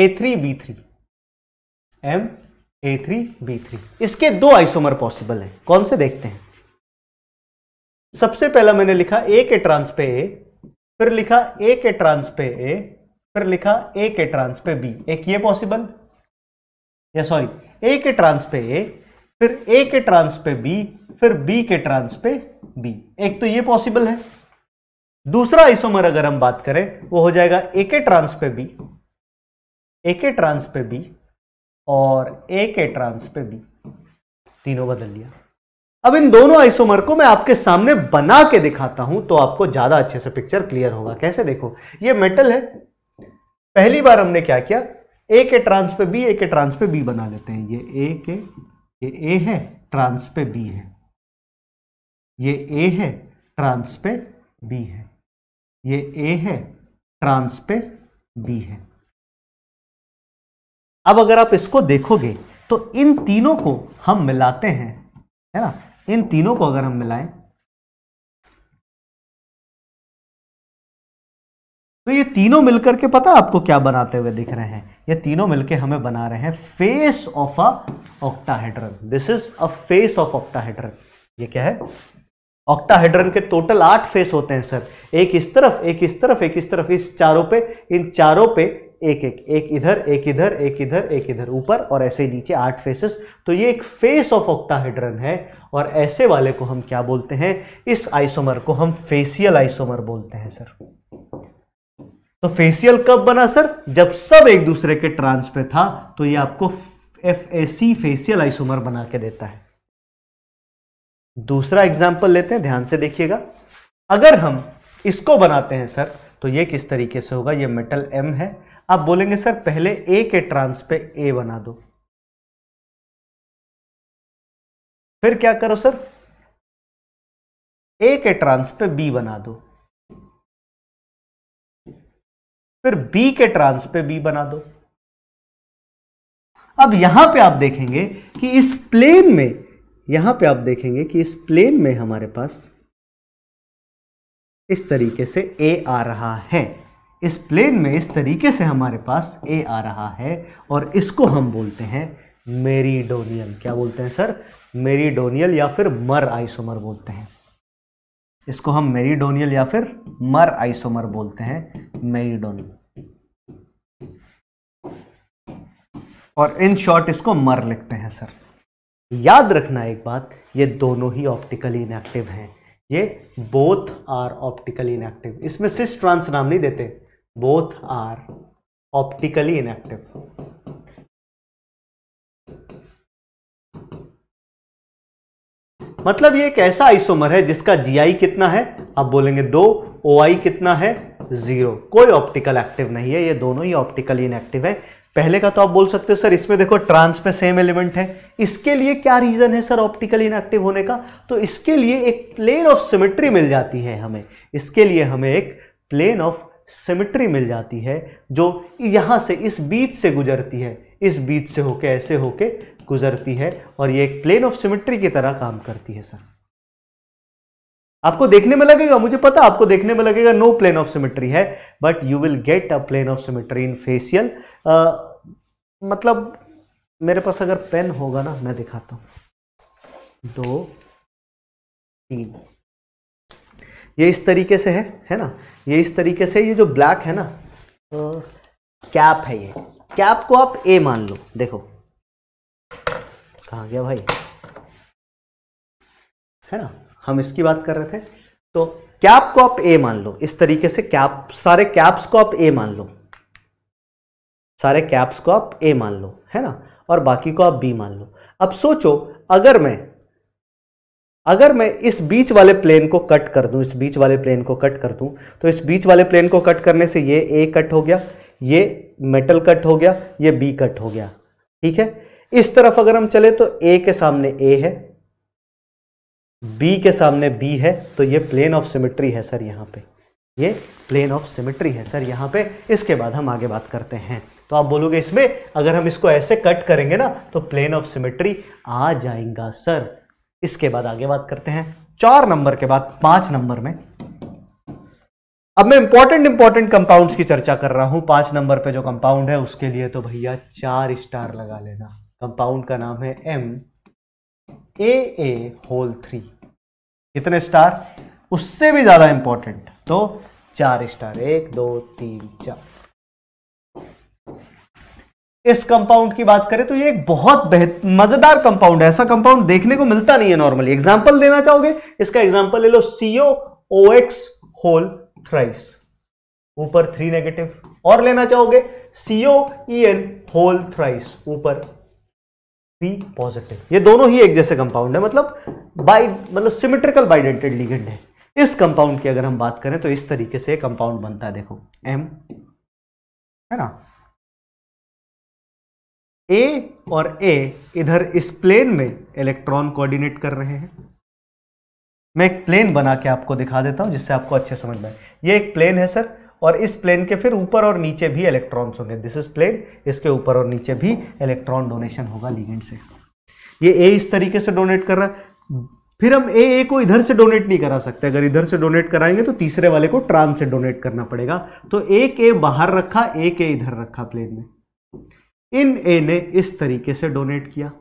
A three B three M A three B three इसके दो आइसोमर पॉसिबल हैं कौन से देखते हैं सबसे पहला मैंने लिखा ए के ट्रांस पे ए फिर लिखा ए के ट्रांस पे ए फिर लिखा ए के ट्रांस पे बी एक ये पॉसिबल या सॉरी ए के ट्रांस पे ए फिर ए के ट्रांस पे बी फिर बी के ट्रांस पे बी एक तो ये पॉसिबल है दूसरा आइसोमर अगर हम बात करें वो हो जाएगा ए के ट्रांस पे बी ए के ट्रांस पे बी और ए के ट्रांस पे बी तीनों बदल लिया अब इन दोनों आइसोमर को मैं आपके सामने बना के दिखाता हूं तो आपको ज्यादा अच्छे से पिक्चर क्लियर होगा कैसे देखो ये मेटल है पहली बार हमने क्या किया ए के ट्रांस पे बी ए के ट्रांस पे बी बना लेते हैं ये ए के ये ए है ट्रांस पे बी है ये ए है ट्रांस पे बी है ये ए है ट्रांस पे बी है अब अगर आप इसको देखोगे तो इन तीनों को हम मिलाते हैं है ना इन तीनों को अगर हम मिलाएं तो ये तीनों मिलकर के पता आपको क्या बनाते हुए दिख रहे हैं ये तीनों मिलकर हमें बना रहे हैं face of a octahedron this is a face of octahedron ये क्या है ऑक्टाहेड्रन के टोटल आठ फेस होते हैं सर एक इस तरफ एक इस तरफ एक इस तरफ इस चारों पे इन चारों पे एक एक एक इधर एक इधर एक इधर एक इधर ऊपर और ऐसे नीचे आठ फेसेस तो ये एक फेस ऑफ ऑक्टाहेड्रन है और ऐसे वाले को हम क्या बोलते हैं इस आइसोमर को हम फेसियल आइसोमर बोलते हैं सर तो फेसियल कब बना सर जब सब एक दूसरे के ट्रांस पे था तो ये आपको एफ फेसियल आइसोमर बना के देता है दूसरा एग्जाम्पल लेते हैं ध्यान से देखिएगा अगर हम इसको बनाते हैं सर तो ये किस तरीके से होगा ये मेटल एम है आप बोलेंगे सर पहले ए के ट्रांस पे ए बना दो फिर क्या करो सर ए के ट्रांस पे बी बना दो फिर बी के ट्रांस पे बी बना दो अब यहां पे आप देखेंगे कि इस प्लेन में यहां पे आप देखेंगे कि इस प्लेन में हमारे पास इस तरीके से ए आ रहा है इस प्लेन में इस तरीके से हमारे पास ए आ रहा है और इसको हम बोलते हैं मेरीडोनियल क्या बोलते हैं सर मेरीडोनियल या फिर मर आइसोमर बोलते हैं इसको हम मेरीडोनियल या फिर मर आइसोमर बोलते हैं मेरीडोनियल और इन शॉर्ट इसको मर लिखते हैं सर याद रखना एक बात ये दोनों ही ऑप्टिकली इनएक्टिव हैं ये बोथ आर ऑप्टिकली इनएक्टिव इसमें सिस ट्रांस नाम नहीं देते बोथ आर ऑप्टिकली इनएक्टिव मतलब ये एक ऐसा आइसोमर है जिसका जीआई कितना है आप बोलेंगे दो ओआई कितना है जीरो कोई ऑप्टिकल एक्टिव नहीं है ये दोनों ही ऑप्टिकली इनएक्टिव है पहले का तो आप बोल सकते हो सर इसमें देखो ट्रांस में सेम एलिमेंट है इसके लिए क्या रीज़न है सर ऑप्टिकली इनएक्टिव होने का तो इसके लिए एक प्लेन ऑफ सिमेट्री मिल जाती है हमें इसके लिए हमें एक प्लेन ऑफ सिमेट्री मिल जाती है जो यहाँ से इस बीच से गुजरती है इस बीच से होके ऐसे होके गुजरती है और ये एक प्लेन ऑफ सिमेट्री की तरह काम करती है सर आपको देखने में लगेगा मुझे पता आपको देखने में लगेगा नो प्लेन ऑफ सिमेट्री है but you will get a plane of symmetry in facial मतलब मेरे पास अगर पेन होगा ना मैं दिखाता हूं दो तीन ये इस तरीके से है है ना ये इस तरीके से ये जो ब्लैक है ना कैप है ये कैप को आप ए मान लो देखो कहा गया भाई है ना हम इसकी बात कर रहे थे तो कैप को आप ए मान लो इस तरीके से कैप सारे कैप्स को आप ए मान लो सारे कैप्स को आप ए मान लो है ना और बाकी को आप बी मान लो अब सोचो अगर मैं अगर मैं इस बीच वाले प्लेन को कट कर दूं इस बीच वाले प्लेन को कट कर दूं तो इस बीच वाले प्लेन को कट करने से ये ए कट हो गया ये मेटल कट हो गया ये बी कट हो गया ठीक है इस तरफ अगर हम चले तो ए के सामने ए है बी के सामने बी है तो ये प्लेन ऑफ सिमेट्री है सर यहाँ पे ये प्लेन ऑफ सिमेट्री है सर यहाँ पे इसके बाद हम आगे बात करते हैं तो आप बोलोगे इसमें अगर हम इसको ऐसे कट करेंगे ना तो प्लेन ऑफ सिमेट्री आ जाएगा सर इसके बाद आगे बात करते हैं चार नंबर के बाद पांच नंबर में अब मैं इंपॉर्टेंट इंपॉर्टेंट कंपाउंड्स की चर्चा कर रहा हूं पांच नंबर पे जो कंपाउंड है उसके लिए तो भैया चार स्टार लगा लेना कंपाउंड का नाम है M A A whole three कितने स्टार उससे भी ज्यादा इंपॉर्टेंट तो चार स्टार एक दो तीन चार इस कंपाउंड की बात करें तो ये एक बहुत मजेदार कंपाउंड है ऐसा कंपाउंड देखने को मिलता नहीं है नॉर्मली एग्जाम्पल देना चाहोगे इसका एग्जाम्पल ले लो C O O X whole thrice ऊपर थ्री नेगेटिव और लेना चाहोगे C O E N whole thrice ऊपर पी पॉजिटिव ये दोनों ही एक जैसे कंपाउंड है मतलब बाई मतलब सिमेट्रिकल बाइडेंटेड लिगेंड है इस कंपाउंड की अगर हम बात करें तो इस तरीके से कंपाउंड बनता है देखो एम है ना ए और ए इधर इस प्लेन में इलेक्ट्रॉन कोऑर्डिनेट कर रहे हैं मैं एक प्लेन बना के आपको दिखा देता हूं जिससे आपको अच्छे समझ में ये एक प्लेन है सर और इस प्लेन के फिर ऊपर और नीचे भी इलेक्ट्रॉन्स होंगे दिस इज प्लेन इसके ऊपर और नीचे भी इलेक्ट्रॉन डोनेशन होगा लिगेंड से ये ए इस तरीके से डोनेट कर रहा है फिर हम ए ए को इधर से डोनेट नहीं करा सकते अगर इधर से डोनेट कराएंगे तो तीसरे वाले को ट्रांस से डोनेट करना पड़ेगा तो एक ए बाहर रखा एक ए इधर रखा प्लेन में इन ए ने इस तरीके से डोनेट किया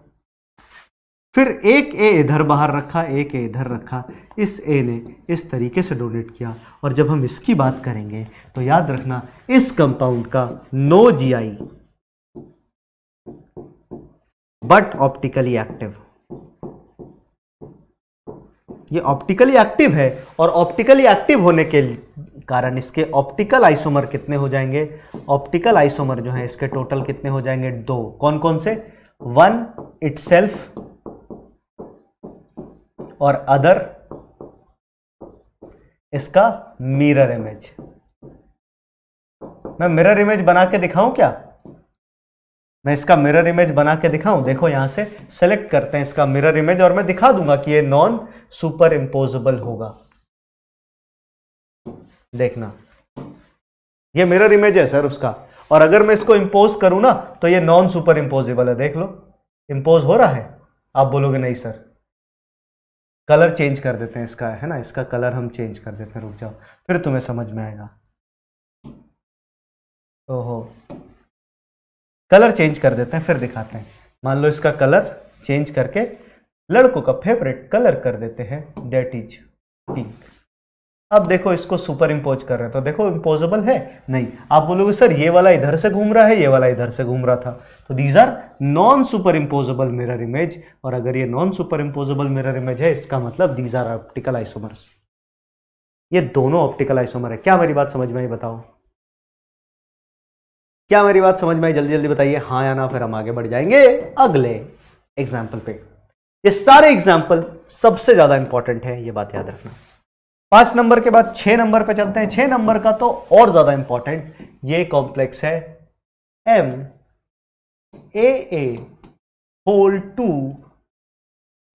फिर एक ए इधर बाहर रखा एक ए इधर रखा इस ए ने इस तरीके से डोनेट किया और जब हम इसकी बात करेंगे तो याद रखना इस कंपाउंड का no GI but optically active ये ऑप्टिकली एक्टिव है और ऑप्टिकली एक्टिव होने के कारण इसके ऑप्टिकल आइसोमर कितने हो जाएंगे ऑप्टिकल आइसोमर जो है इसके टोटल कितने हो जाएंगे दो कौन कौन से वन इट्सेल्फ सेल्फ और अदर इसका मिरर इमेज मैं मिरर इमेज बना के दिखाऊं क्या मैं इसका मिरर इमेज बना के दिखाऊं देखो यहां से सेलेक्ट करते हैं इसका मिरर इमेज और मैं दिखा दूंगा कि ये नॉन सुपर इम्पोजेबल होगा देखना ये मिरर इमेज है सर उसका और अगर मैं इसको इंपोज करूं ना तो ये नॉन सुपर इंपोजिबल है देख लो इंपोज हो रहा है आप बोलोगे नहीं सर कलर चेंज कर देते हैं इसका है ना इसका कलर हम चेंज कर देते हैं रुक जाओ फिर तुम्हें समझ में आएगा ओहो कलर चेंज कर देते हैं फिर दिखाते हैं मान लो इसका कलर चेंज करके लड़कों का फेवरेट कलर कर देते हैं डेट इज पिंक अब देखो इसको सुपर इम्पोज कर रहे हैं तो देखो इम्पोजेबल है नहीं आप बोलोगे सर ये वाला इधर से घूम रहा है ये वाला इधर से घूम रहा था तो these are non superimposable mirror image और अगर ये non superimposable mirror image है इसका मतलब दीज आर ऑप्टिकल आइसोमर्स ये दोनों ऑप्टिकल आइसोमर है क्या मेरी बात समझ में आई बताओ क्या मेरी बात समझ में आई जल्दी जल्दी बताइए हाँ या ना फिर हम आगे बढ़ जाएंगे अगले एग्जाम्पल पे ये सारे एग्जाम्पल सबसे ज्यादा इंपॉर्टेंट है ये बात याद रखना पांच नंबर के बाद छह नंबर पे चलते हैं छह नंबर का तो और ज्यादा इंपॉर्टेंट ये कॉम्प्लेक्स है M A A whole two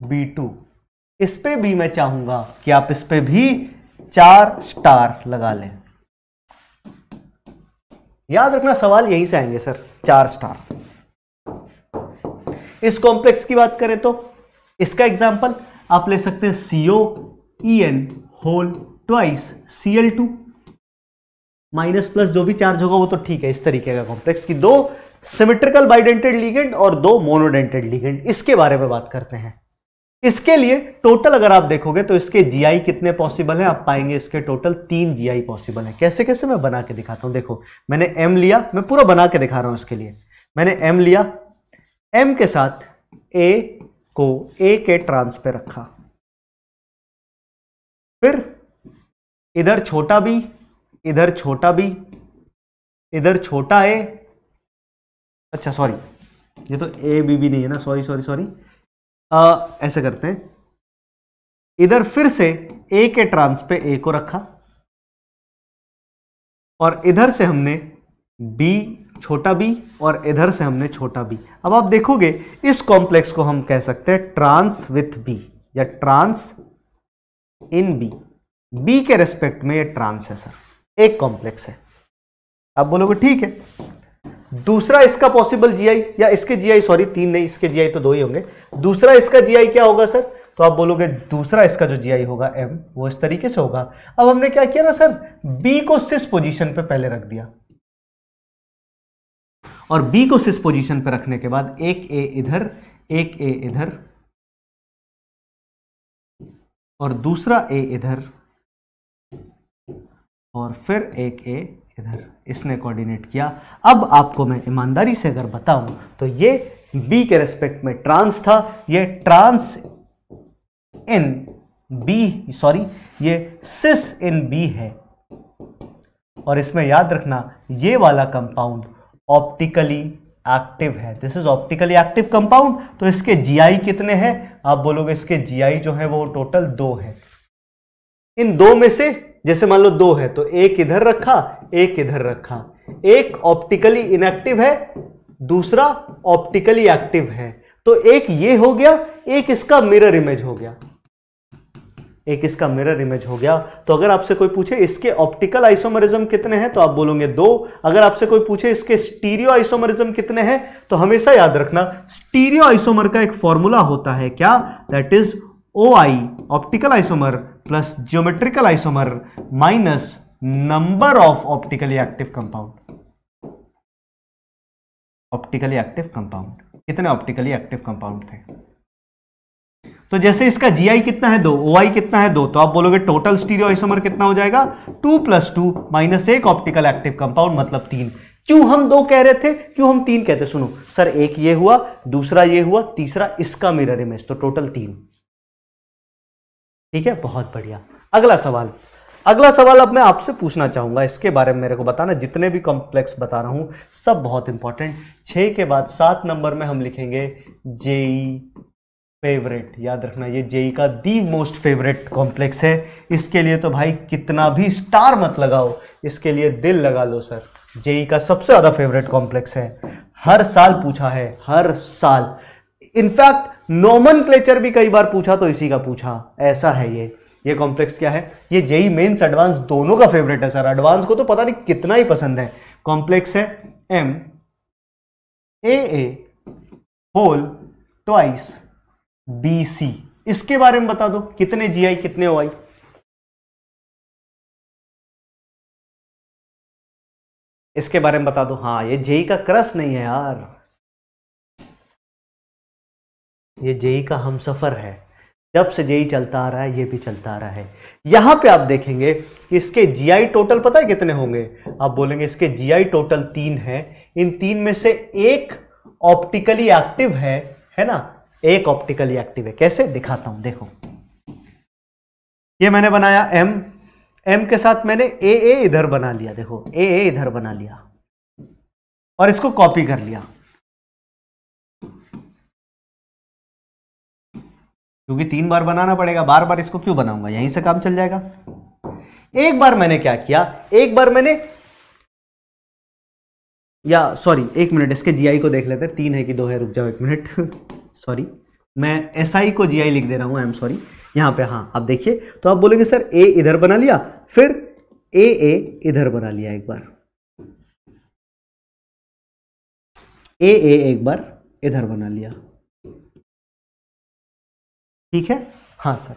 B two इस पे भी मैं चाहूंगा कि आप इस पे भी चार स्टार लगा लें याद रखना सवाल यहीं से आएंगे सर चार स्टार इस कॉम्प्लेक्स की बात करें तो इसका एग्जाम्पल आप ले सकते हैं CO E N whole twice C L two minus plus जो भी चार्ज होगा वो तो ठीक है इस तरीके का कॉम्प्लेक्स की दो सिमेट्रिकल बाइडेंटेड लीगेंड और दो मोनोडेंटेड लीगेंड इसके बारे में बात करते हैं इसके लिए टोटल अगर आप देखोगे तो इसके जीआई कितने पॉसिबल हैं आप पाएंगे इसके टोटल तीन जीआई पॉसिबल हैं कैसे कैसे मैं बना के दिखाता हूं देखो मैंने एम लिया मैं पूरा बना के दिखा रहा हूं इसके लिए मैंने एम लिया एम के साथ ए को ए के ट्रांस पे रखा फिर इधर छोटा बी इधर छोटा बी इधर छोटा ए अच्छा सॉरी ये तो ए बी भी नहीं है ना सॉरी सॉरी सॉरी ऐसे करते हैं इधर फिर से ए के ट्रांस पे ए को रखा और इधर से हमने बी छोटा बी और इधर से हमने छोटा बी अब आप देखोगे इस कॉम्प्लेक्स को हम कह सकते हैं ट्रांस विथ बी या ट्रांस इन बी बी के रेस्पेक्ट में ये ट्रांस है सर एक कॉम्प्लेक्स है आप बोलोगे ठीक है दूसरा इसका पॉसिबल जीआई या इसके जीआई सॉरी तीन नहीं इसके जीआई तो दो ही होंगे दूसरा इसका जीआई क्या होगा सर तो आप बोलोगे दूसरा इसका जो जीआई होगा एम वो इस तरीके से होगा अब हमने क्या किया ना सर बी को सिस पोजीशन पे पहले रख दिया और बी को सिस पोजीशन पे रखने के बाद एक ए इधर एक ए इधर और दूसरा ए इधर और फिर एक ए इधर इसने कोऑर्डिनेट किया अब आपको मैं ईमानदारी से अगर बताऊं तो ये बी के रेस्पेक्ट में ट्रांस था ये ट्रांस इन बी सॉरी ये सिस इन बी है और इसमें याद रखना ये वाला कंपाउंड ऑप्टिकली एक्टिव है this is optically active compound तो इसके जीआई कितने हैं आप बोलोगे इसके जीआई जो है वो टोटल दो है इन दो में से जैसे मान लो दो है तो एक इधर रखा एक इधर रखा एक ऑप्टिकली इनएक्टिव है दूसरा ऑप्टिकली एक्टिव है तो एक ये हो गया एक इसका मिरर इमेज हो गया एक इसका मिरर इमेज हो गया तो अगर आपसे कोई पूछे इसके ऑप्टिकल आइसोमरिज्म कितने हैं तो आप बोलोगे दो अगर आपसे कोई पूछे इसके स्टीरियो आइसोमरिज्म कितने हैं तो हमेशा याद रखना स्टीरियो आइसोमर का एक फॉर्मूला होता है क्या that is O I optical isomer plus geometrical isomer minus number of optically active compound optically active compound कितने ऑप्टिकली एक्टिव कंपाउंड थे तो जैसे इसका जी कितना है दो ओ कितना है दो तो आप बोलोगे टोटल स्टीरियो आइसोमर कितना हो जाएगा टू प्लस टू माइनस एक ऑप्टिकल एक्टिव कंपाउंड मतलब तीन क्यों हम दो कह रहे थे क्यों हम तीन कहते सुनो सर एक ये हुआ दूसरा ये हुआ तीसरा इसका मिरर इमेज तो टोटल तीन ठीक है बहुत बढ़िया अगला सवाल अगला सवाल अब मैं आपसे पूछना चाहूंगा इसके बारे में मेरे को बताना जितने भी कॉम्प्लेक्स बता रहा हूं सब बहुत इंपॉर्टेंट छह के बाद सात नंबर में हम लिखेंगे जेई फेवरेट याद रखना ये जेई e का दी मोस्ट फेवरेट कॉम्प्लेक्स है इसके लिए तो भाई कितना भी स्टार मत लगाओ इसके लिए दिल लगा लो सर जेई e का सबसे ज़्यादा फेवरेट कॉम्प्लेक्स है हर साल पूछा है हर साल इनफैक्ट नॉमन क्लेचर भी कई बार पूछा तो इसी का पूछा ऐसा है ये ये कॉम्प्लेक्स क्या है ये जेई मेन्स एडवांस दोनों का फेवरेट है सर एडवांस को तो पता नहीं कितना ही पसंद है कॉम्प्लेक्स है M A A whole twice B C इसके बारे में बता दो कितने जी आई कितने ओ आई इसके बारे में बता दो हाँ ये जेई e का क्रस नहीं है यार ये जेई e का हम सफर है जब से जेई e चलता आ रहा है ये भी चलता आ रहा है यहां पे आप देखेंगे इसके जीआई टोटल पता है कितने होंगे आप बोलेंगे इसके जीआई टोटल तीन है इन तीन में से एक ऑप्टिकली एक्टिव है है ना एक ऑप्टिकली एक्टिव है कैसे दिखाता हूं देखो ये मैंने बनाया एम एम के साथ मैंने ए ए इधर बना लिया देखो ए ए इधर बना लिया और इसको कॉपी कर लिया क्योंकि तीन बार बनाना पड़ेगा बार बार इसको क्यों बनाऊंगा यहीं से काम चल जाएगा एक बार मैंने क्या किया एक बार मैंने या सॉरी एक मिनट इसके जीआई को देख लेते हैं तीन है कि दो है रुक जाओ एक मिनट सॉरी मैं एस SI को जी लिख दे रहा हूँ आई एम सॉरी यहाँ पे हाँ आप देखिए तो आप बोलेंगे सर ए इधर बना लिया फिर ए ए इधर बना लिया एक बार ए ए एक बार इधर बना लिया ठीक है हाँ सर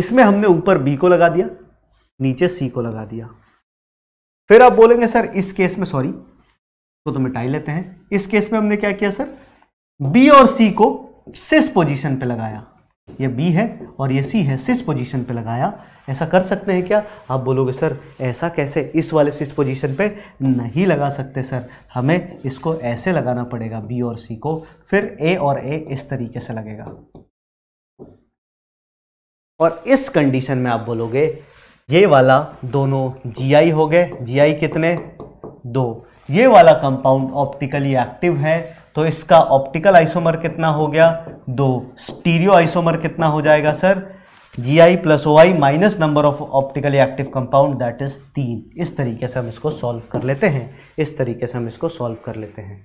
इसमें हमने ऊपर बी को लगा दिया नीचे सी को लगा दिया फिर आप बोलेंगे सर इस केस में सॉरी तो, तो मिटाई लेते हैं इस केस में हमने क्या किया सर बी और सी को सिस पोजीशन पे लगाया ये बी है और ये सी है सिस पोजीशन पे लगाया ऐसा कर सकते हैं क्या आप बोलोगे सर ऐसा कैसे इस वाले सिस पोजीशन पे नहीं लगा सकते सर हमें इसको ऐसे लगाना पड़ेगा बी और सी को फिर ए और ए इस तरीके से लगेगा और इस कंडीशन में आप बोलोगे ये वाला दोनों जीआई हो गए जीआई कितने दो ये वाला कंपाउंड ऑप्टिकली एक्टिव है तो इसका ऑप्टिकल आइसोमर कितना हो गया दो स्टीरियो आइसोमर कितना हो जाएगा sir ji I plus O I minus number of optically active compound that is तीन इस तरीके से हम इसको सॉल्व कर लेते हैं इस तरीके से हम इसको सॉल्व कर लेते हैं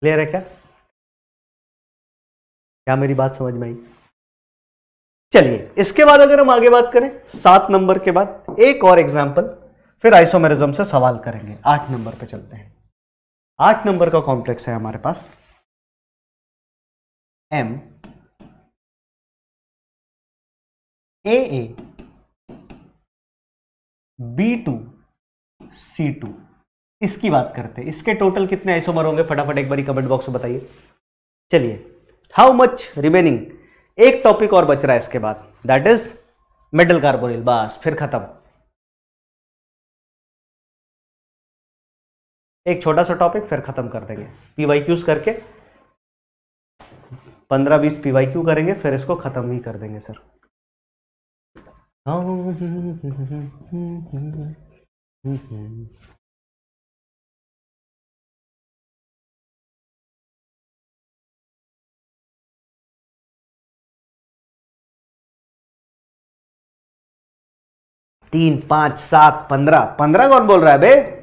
क्लियर है क्या क्या मेरी बात समझ में आई चलिए इसके बाद अगर हम आगे बात करें सात नंबर के बाद एक और एग्जाम्पल फिर आइसोमेरिज्म से सवाल करेंगे आठ नंबर पे चलते हैं आठ नंबर का कॉम्प्लेक्स है हमारे पास M A A B two C two इसकी बात करते हैं इसके टोटल कितने आइसोमर होंगे फटाफट एक बारी कमेंट बॉक्स में बताइए चलिए हाउ मच रिमेनिंग एक टॉपिक और बच रहा है इसके बाद दैट इज मेटल कार्बोनिल बस फिर खत्म एक छोटा सा टॉपिक फिर ख़त्म कर देंगे पीवाई क्यूज़ करके पंद्रह बीस पीवाई क्यू करेंगे फिर इसको ख़त्म ही कर देंगे सर तीन पांच सात पंद्रह पंद्रह कौन बोल रहा है बे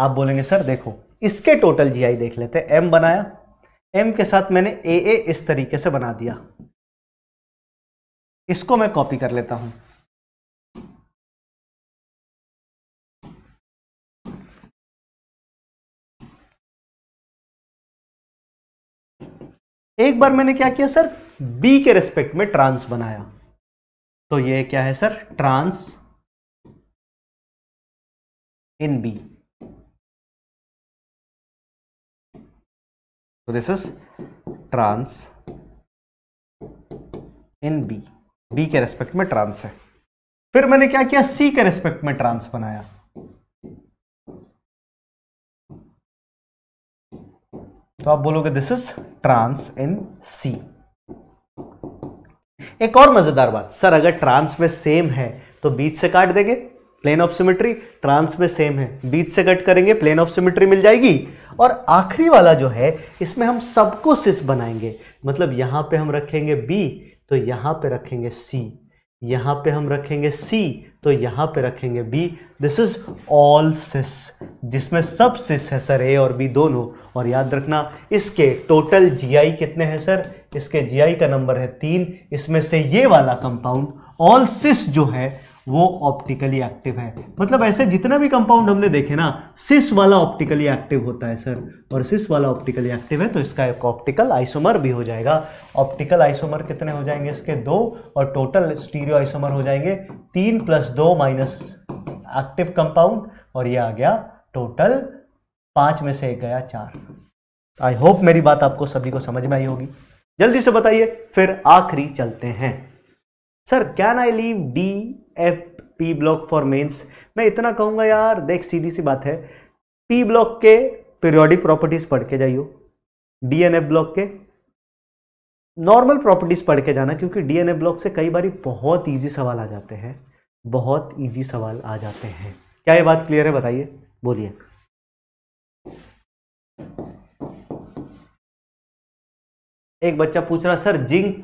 आप बोलेंगे सर देखो इसके टोटल जीआई देख लेते हैं एम बनाया एम के साथ मैंने ए ए इस तरीके से बना दिया इसको मैं कॉपी कर लेता हूं एक बार मैंने क्या किया सर बी के रिस्पेक्ट में ट्रांस बनाया तो ये क्या है sir trans in B so this is trans in B B के रेस्पेक्ट में ट्रांस है फिर मैंने क्या किया सी के रेस्पेक्ट में ट्रांस बनाया तो आप बोलोगे this is trans in C एक और मजेदार बात सर अगर ट्रांस में सेम है तो बीच से काट देंगे प्लेन ऑफ सिमेट्री ट्रांस में सेम है बीच से कट करेंगे प्लेन ऑफ सिमेट्री मिल जाएगी और आखिरी वाला जो है इसमें हम सबको सिस बनाएंगे मतलब यहाँ पे हम रखेंगे बी तो यहाँ पे रखेंगे सी यहाँ पे हम रखेंगे सी तो यहाँ पे रखेंगे B this is all cis जिसमें सब सिस है सर ए और बी दोनों और याद रखना इसके टोटल जीआई कितने हैं सर इसके जीआई का नंबर है तीन इसमें से ये वाला कंपाउंड ऑल सिस जो है वो ऑप्टिकली एक्टिव है मतलब ऐसे जितना भी कंपाउंड हमने देखे ना सिस वाला ऑप्टिकली एक्टिव होता है सर और सिस वाला ऑप्टिकली एक्टिव है तो इसका एक ऑप्टिकल आइसोमर भी हो जाएगा ऑप्टिकल आइसोमर कितने हो जाएंगे इसके दो और टोटल स्टीरियो आइसोमर हो जाएंगे तीन प्लस दो माइनस एक्टिव कंपाउंड और यह आ गया टोटल पाँच में से एक गया चार आई होप मेरी बात आपको सभी को समझ में आई होगी जल्दी से बताइए फिर आखिरी चलते हैं sir can I leave D F P block for mains मैं इतना कहूंगा यार देख सीधी सी बात है पी ब्लॉक के पीरियोडिक प्रॉपर्टीज पढ़ के जाइयो डी एन एफ ब्लॉक के नॉर्मल प्रॉपर्टीज पढ़ के जाना क्योंकि डी एन एफ ब्लॉक से कई बार बहुत ईजी सवाल आ जाते हैं बहुत ईजी सवाल आ जाते हैं क्या ये बात क्लियर है बताइए बोलिए एक बच्चा पूछ रहा sir zinc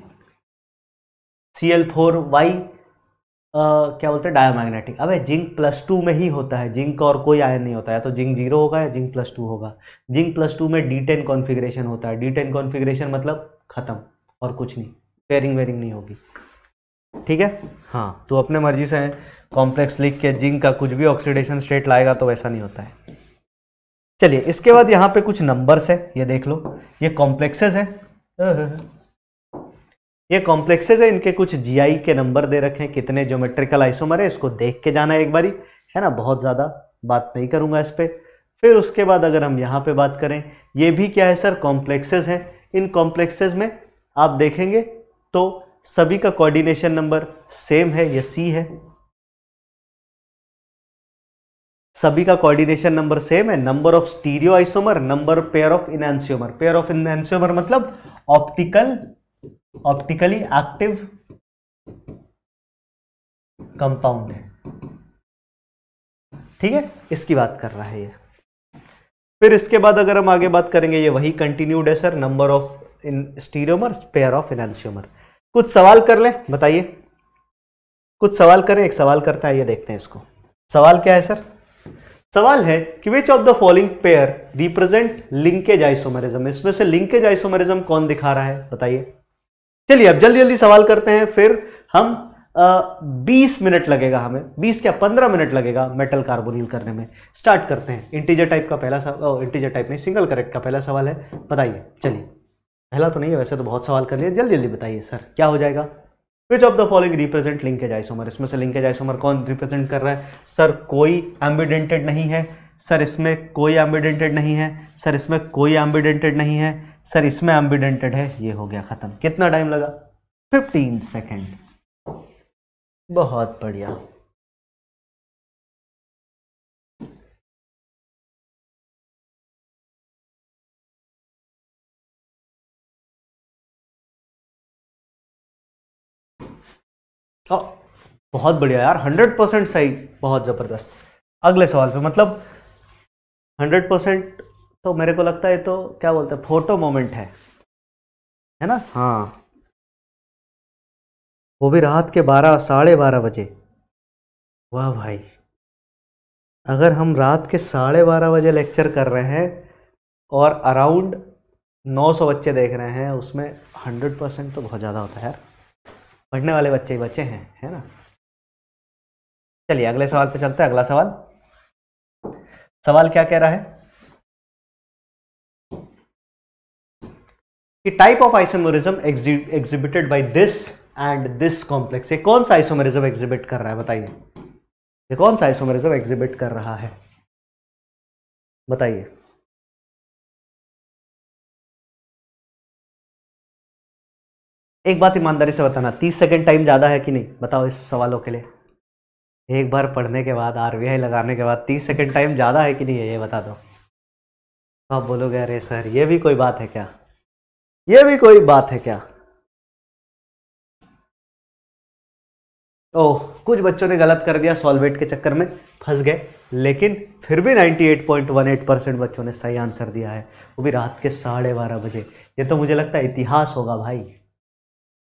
C L four why क्या बोलते हैं डायोमैग्नेटिक अबे जिंक प्लस टू में ही होता है जिंक और कोई आयन नहीं होता है तो जिंक जीरो होगा या जिंक प्लस टू होगा जिंक प्लस टू में डी टेन कॉन्फिग्रेशन होता है डी टेन कॉन्फिग्रेशन मतलब ख़त्म और कुछ नहीं पेयरिंग वेयरिंग नहीं होगी ठीक है हाँ तो अपने मर्जी से कॉम्प्लेक्स लिख के जिंक का कुछ भी ऑक्सीडेशन स्टेट लाएगा तो वैसा नहीं होता है चलिए इसके बाद यहाँ पे कुछ नंबर्स है ये देख लो ये कॉम्प्लेक्सेस है ये कॉम्प्लेक्सेज है इनके कुछ जीआई के नंबर दे रखे हैं कितने ज्योमेट्रिकल आइसोमर है इसको देख के जाना है एक बारी है ना बहुत ज़्यादा बात नहीं करूँगा इस पर फिर उसके बाद अगर हम यहाँ पे बात करें ये भी क्या है सर कॉम्प्लेक्सेज हैं इन कॉम्प्लेक्सेज में आप देखेंगे तो सभी का कोऑर्डिनेशन नंबर सेम है या सी है सभी का कोऑर्डिनेशन नंबर सेम है number of stereo isomer number pair of enantiomer pair of enantiomer मतलब ऑप्टिकल ऑप्टिकली एक्टिव कंपाउंड है ठीक है इसकी बात कर रहा है ये फिर इसके बाद अगर हम आगे बात करेंगे ये वही कंटिन्यूड है sir number of enantiomer pair of enantiomer कुछ सवाल कर लें बताइए कुछ सवाल करें एक सवाल करता है ये देखते हैं इसको सवाल क्या है सर सवाल है कि which of the following pair represent linkage isomerism इसमें से लिंकेज आइसोमरिज्म कौन दिखा रहा है बताइए चलिए अब जल्दी जल्दी सवाल करते हैं फिर हम बीस मिनट लगेगा हमें बीस क्या पंद्रह मिनट लगेगा मेटल कार्बोनिल करने में स्टार्ट करते हैं इंटीजर टाइप का पहला सवाल इंटीजर टाइप नहीं सिंगल करेक्ट का पहला सवाल है बताइए चलिए पहला तो नहीं है वैसे तो बहुत सवाल कर लिए जल्दी जल्दी बताइए सर क्या हो जाएगा which of the following represent linkage isomer इसमें से लिंकेज आइसोमर कौन रिप्रेजेंट कर रहा है सर कोई एम्बिडेंटेड नहीं है सर इसमें कोई एम्बिडेंटेड नहीं है सर इसमें कोई एम्बिडेंटेड नहीं है सर इसमें एम्बिडेंटेड है ये हो गया ख़त्म कितना टाइम लगा फिफ्टीन सेकेंड बहुत बढ़िया ओ, बहुत बढ़िया यार हंड्रेड परसेंट सही बहुत ज़बरदस्त अगले सवाल पे मतलब हंड्रेड परसेंट तो मेरे को लगता है तो क्या बोलते हैं फोटो मोमेंट है है ना हाँ वो भी रात के बारह साढ़े बारह बजे वाह भाई अगर हम रात के साढ़े बारह बजे लेक्चर कर रहे हैं और अराउंड नौ सौ बच्चे देख रहे हैं उसमें हंड्रेड परसेंट तो बहुत ज़्यादा होता है यार पढ़ने वाले बच्चे ही बच्चे हैं है ना चलिए अगले सवाल पे चलते हैं अगला सवाल सवाल क्या कह रहा है कि type of isomerism exhibited by this and this complex ये कौन सा आइसोमरिज्म एग्जिबिट कर रहा है बताइए ये कौन सा आइसोमरिज्म एग्जिबिट कर रहा है बताइए एक बात ईमानदारी से बताना तीस सेकेंड टाइम ज़्यादा है कि नहीं बताओ इस सवालों के लिए एक बार पढ़ने के बाद आरबीआई लगाने के बाद तीस सेकेंड टाइम ज़्यादा है कि नहीं है ये बता दो तो आप बोलोगे अरे सर ये भी कोई बात है क्या ये भी कोई बात है क्या ओ, कुछ बच्चों ने गलत कर दिया सॉल्वेट के चक्कर में फंस गए लेकिन फिर भी 98.18 परसेंट बच्चों ने सही आंसर दिया है वो भी रात के साढ़े बारह बजे ये तो मुझे लगता है इतिहास होगा भाई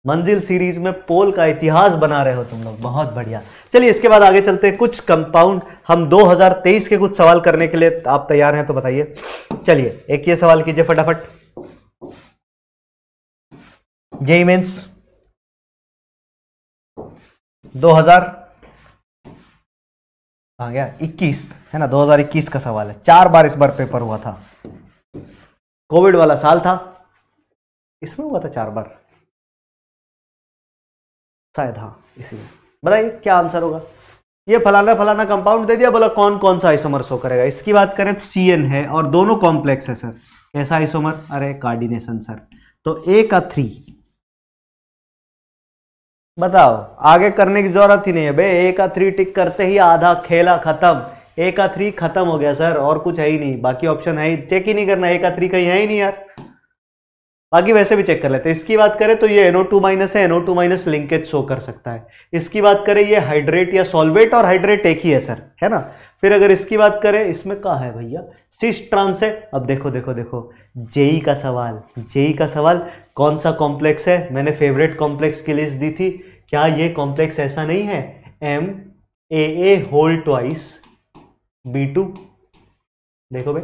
मंजिल सीरीज में पोल का इतिहास बना रहे हो तुम लोग बहुत बढ़िया चलिए इसके बाद आगे चलते हैं कुछ कंपाउंड हम 2023 के कुछ सवाल करने के लिए आप तैयार हैं तो बताइए चलिए एक ये सवाल कीजिए फटाफट जेई मेन्स 2000 आ गया 21 है ना 2021 का सवाल है चार बार इस बार पेपर हुआ था कोविड वाला साल था इसमें हुआ था चार बार शायद हाँ इसी में बताइए क्या आंसर होगा ये फलाना फलाना कंपाउंड दे दिया बोला कौन कौन सा आइसोमर शो करेगा इसकी बात करें तो सी है और दोनों कॉम्प्लेक्स है सर कैसा आइसोमर अरे कार्डिनेशन सर तो ए का थ्री बताओ आगे करने की जरूरत ही नहीं है भाई ए का थ्री टिक करते ही आधा खेला खत्म ए का थ्री खत्म हो गया सर और कुछ है ही नहीं बाकी ऑप्शन है ही चेक ही नहीं करना ए का थ्री कहीं है ही नहीं यार बाकी वैसे भी चेक कर लेते हैं इसकी बात करें तो ये एनओ टू माइनस है NO two minus linkage show कर सकता है इसकी बात करें ये हाइड्रेट या सॉल्वेट और हाइड्रेट एक ही है सर है ना फिर अगर इसकी बात करें इसमें कहा है भैया सिस ट्रांस है अब देखो देखो देखो जेई e का सवाल जेई e का सवाल कौन सा कॉम्प्लेक्स है मैंने फेवरेट कॉम्प्लेक्स की लिस्ट दी थी क्या ये कॉम्प्लेक्स ऐसा नहीं है M A A whole twice B two देखो भाई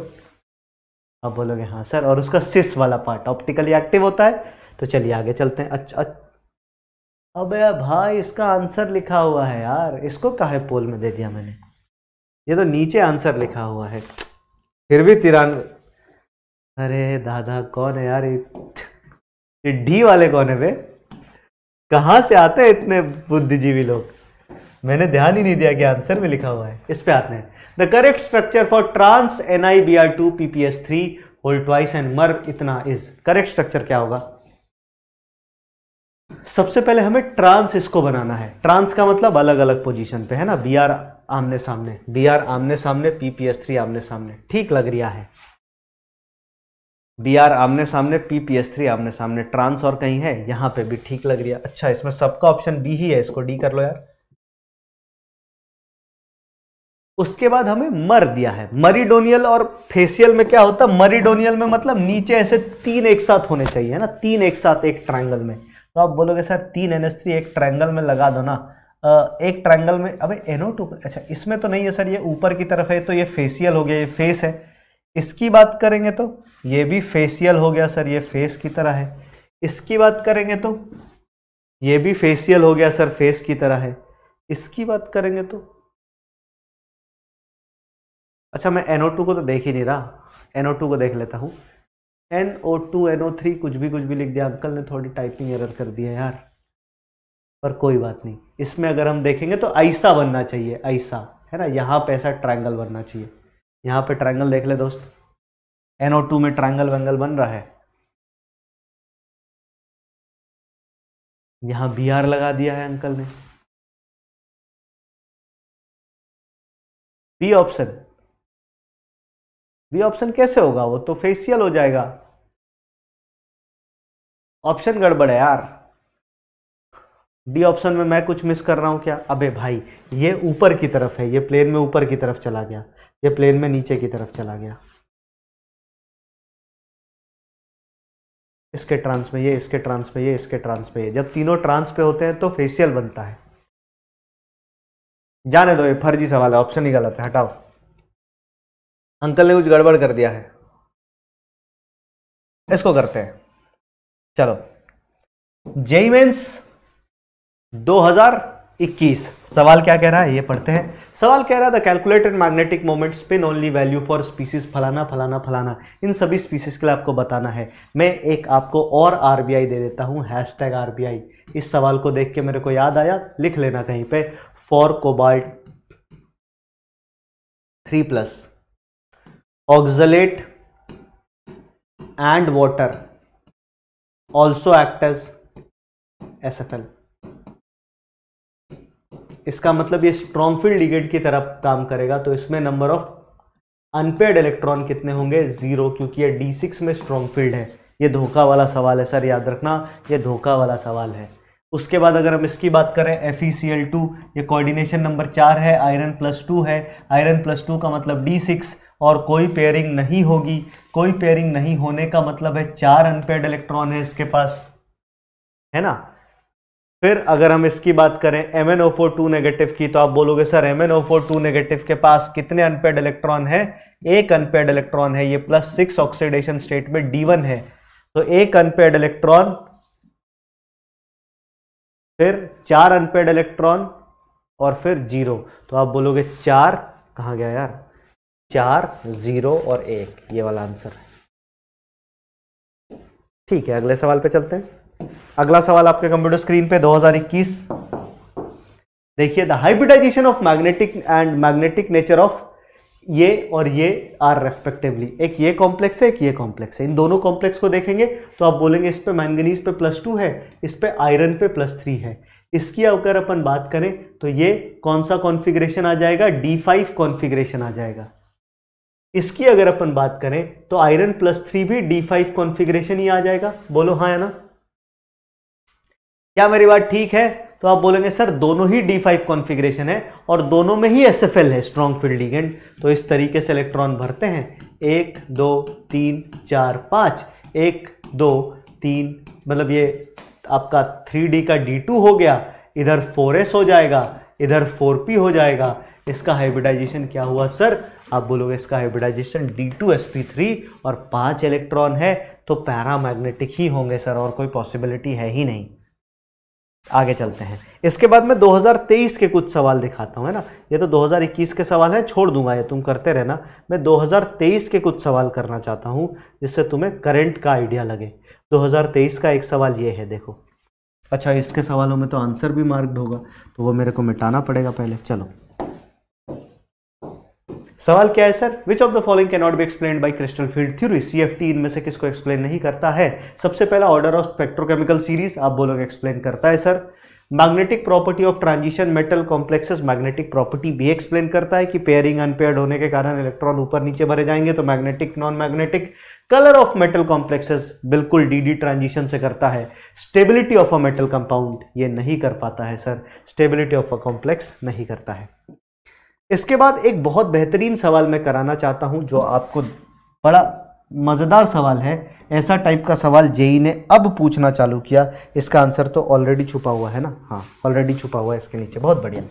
अब बोलोगे हाँ सर और उसका सिस वाला पार्ट ऑप्टिकली एक्टिव होता है तो चलिए आगे चलते हैं अच्छा अब अबे भाई इसका आंसर लिखा हुआ है यार इसको कहा है पोल में दे दिया मैंने ये तो नीचे आंसर लिखा हुआ है फिर भी तिरानवे अरे दादा कौन है यार ये डी वाले कौन है वे कहाँ से आते हैं इतने बुद्धिजीवी लोग मैंने ध्यान ही नहीं दिया कि आंसर में लिखा हुआ है इस पे आते हैं the correct structure for trans N I B R two P P S three whole twice and मर्व इतना इज करेक्ट स्ट्रक्चर क्या होगा सबसे पहले हमें ट्रांस इसको बनाना है ट्रांस का मतलब अलग अलग पोजीशन पे है ना बी आर आमने सामने बी आर आमने सामने पी पी एस थ्री आमने सामने ठीक लग रहा है बी आर आमने सामने पी पी एस थ्री आमने सामने ट्रांस और कहीं है यहां पे भी ठीक लग रहा है अच्छा इसमें सबका ऑप्शन बी ही है इसको डी कर लो यार उसके बाद हमें मर दिया है मरीडोनियल और फेसियल में क्या होता है मरीडोनियल में मतलब नीचे ऐसे तीन एक साथ होने चाहिए ना तीन एक साथ एक ट्रायंगल में तो आप बोलोगे सर तीन एन एस थ्री एक ट्रायंगल में लगा दो ना एक ट्रायंगल में अबे एनो टू अच्छा इसमें तो नहीं है सर ये ऊपर की तरफ है तो ये फेसियल हो गया ये फेस है इसकी बात करेंगे तो ये भी फेसियल हो गया सर ये फेस की तरह है इसकी बात करेंगे तो ये भी फेसियल हो गया सर फेस की तरह है इसकी बात करेंगे तो अच्छा मैं एन को तो देख ही नहीं रहा एन को देख लेता हूँ N O two N O three कुछ भी कुछ भी लिख दिया अंकल ने थोड़ी टाइपिंग एरर कर दिया यार पर कोई बात नहीं इसमें अगर हम देखेंगे तो ऐसा बनना चाहिए ऐसा है ना यहाँ पे ऐसा ट्रायंगल बनना चाहिए यहाँ पे ट्रायंगल देख ले दोस्त एनओ टू में ट्रायंगल वेंगल बन रहा है यहाँ बी आर लगा दिया है अंकल ने बी ऑप्शन बी ऑप्शन कैसे होगा वो तो फेसियल हो जाएगा ऑप्शन गड़बड़ है यार डी ऑप्शन में मैं कुछ मिस कर रहा हूँ क्या अबे भाई ये ऊपर की तरफ है ये प्लेन में ऊपर की तरफ चला गया ये प्लेन में नीचे की तरफ चला गया इसके ट्रांस में ये इसके ट्रांस में ये इसके ट्रांस में ये जब तीनों ट्रांस पे होते हैं तो फेशियल बनता है जाने दो ये फर्जी सवाल है ऑप्शन ही गलत है हटाओ अंकल ने कुछ गड़बड़ कर दिया है इसको करते हैं चलो जेईमेंस मेन्स 2021 सवाल क्या कह रहा है ये पढ़ते हैं सवाल कह रहा है the calculated magnetic moment spin only value for species फलाना फलाना फलाना इन सभी स्पीसीज के लिए आपको बताना है मैं एक आपको और आरबीआई दे देता हूँ हैश टैग आरबीआई इस सवाल को देख के मेरे को याद आया लिख लेना कहीं पे for cobalt three plus oxalate and water also act as S F L इसका मतलब ये स्ट्रॉन्ग फील्ड लिगेट की तरफ काम करेगा तो इसमें नंबर ऑफ अनपेड इलेक्ट्रॉन कितने होंगे ज़ीरो क्योंकि ये डी सिक्स में फील्ड है ये धोखा वाला सवाल है सर याद रखना ये धोखा वाला सवाल है उसके बाद अगर हम इसकी बात करें एफ e ये कोऑर्डिनेशन नंबर चार है आयरन प्लस टू है आयरन प्लस टू का मतलब डी सिक्स और कोई पेयरिंग नहीं होगी कोई पेयरिंग नहीं होने का मतलब है चार अनपेड इलेक्ट्रॉन है इसके पास है ना फिर अगर हम इसकी बात करें एम एन टू नेगेटिव की तो आप बोलोगे sir M N two negative के पास कितने अनपेड इलेक्ट्रॉन है एक अनपेड इलेक्ट्रॉन है ये प्लस सिक्स ऑक्सीडेशन स्टेट में डी वन है तो एक अनपेड इलेक्ट्रॉन फिर चार अनपेड इलेक्ट्रॉन और फिर जीरो तो आप बोलोगे चार कहा गया यार चार जीरो और एक ये वाला आंसर है ठीक है अगले सवाल पे चलते हैं अगला सवाल आपके कंप्यूटर स्क्रीन पे 2021 देखिए the hybridisation of magnetic and magnetic nature of ये और ये आर रेस्पेक्टिवली एक ये कॉम्प्लेक्स है एक ये कॉम्प्लेक्स है इन दोनों कॉम्प्लेक्स को देखेंगे तो आप बोलेंगे इस पे मैंगनीज पे प्लस टू है इस पे आयरन पे प्लस थ्री है इसकी अगर अपन बात करें तो ये कौन सा कॉन्फ़िगरेशन आ जाएगा डी फाइव कॉन्फिग्रेशन आ जाएगा इसकी अगर अपन बात करें तो आयरन प्लस थ्री भी डी फाइव कॉन्फिग्रेशन ही आ जाएगा बोलो हाँ है ना क्या मेरी बात ठीक है तो आप बोलेंगे सर दोनों ही D5 कॉन्फ़िगरेशन है और दोनों में ही एस है स्ट्रॉन्ग फील्ड लिगेंड तो इस तरीके से इलेक्ट्रॉन भरते हैं एक दो तीन चार पाँच एक दो तीन मतलब ये आपका 3D का D2 हो गया इधर 4S हो जाएगा इधर 4P हो जाएगा इसका हाइब्रिडाइजेशन क्या हुआ सर आप बोलोगे इसका हाइब्रिडाइजेशन D2sp3 और पांच इलेक्ट्रॉन है तो पैरामैग्नेटिक ही होंगे सर और कोई पॉसिबिलिटी है ही नहीं आगे चलते हैं इसके बाद मैं 2023 के कुछ सवाल दिखाता हूँ है ना ये तो 2021 के सवाल हैं छोड़ दूंगा ये तुम करते रहना मैं 2023 के कुछ सवाल करना चाहता हूँ जिससे तुम्हें करंट का आइडिया लगे 2023 का एक सवाल ये है देखो अच्छा इसके सवालों में तो आंसर भी मार्क्ड होगा तो वो मेरे को मिटाना पड़ेगा पहले चलो सवाल क्या है sir which of the following can not be explain by crystal field theory C F T इनमें से किसको एक्सप्लेन नहीं करता है सबसे पहला ऑर्डर ऑफ स्पेक्ट्रोकेमिकल सीरीज आप बोलोगे एक्सप्लेन करता है sir magnetic property of transition metal complexes magnetic property भी एक्सप्लेन करता है कि पेयरिंग अनपेयर्ड होने के कारण इलेक्ट्रॉन ऊपर नीचे भरे जाएंगे तो magnetic non magnetic colour of metal complexes बिल्कुल डी डी ट्रांजिशन से करता है stability of a metal compound ये नहीं कर पाता है sir stability of a complex नहीं करता है इसके बाद एक बहुत बेहतरीन सवाल मैं कराना चाहता हूं जो आपको बड़ा मज़ेदार सवाल है ऐसा टाइप का सवाल जेई ने अब पूछना चालू किया इसका आंसर तो ऑलरेडी छुपा हुआ है ना हाँ ऑलरेडी छुपा हुआ है इसके नीचे बहुत बढ़िया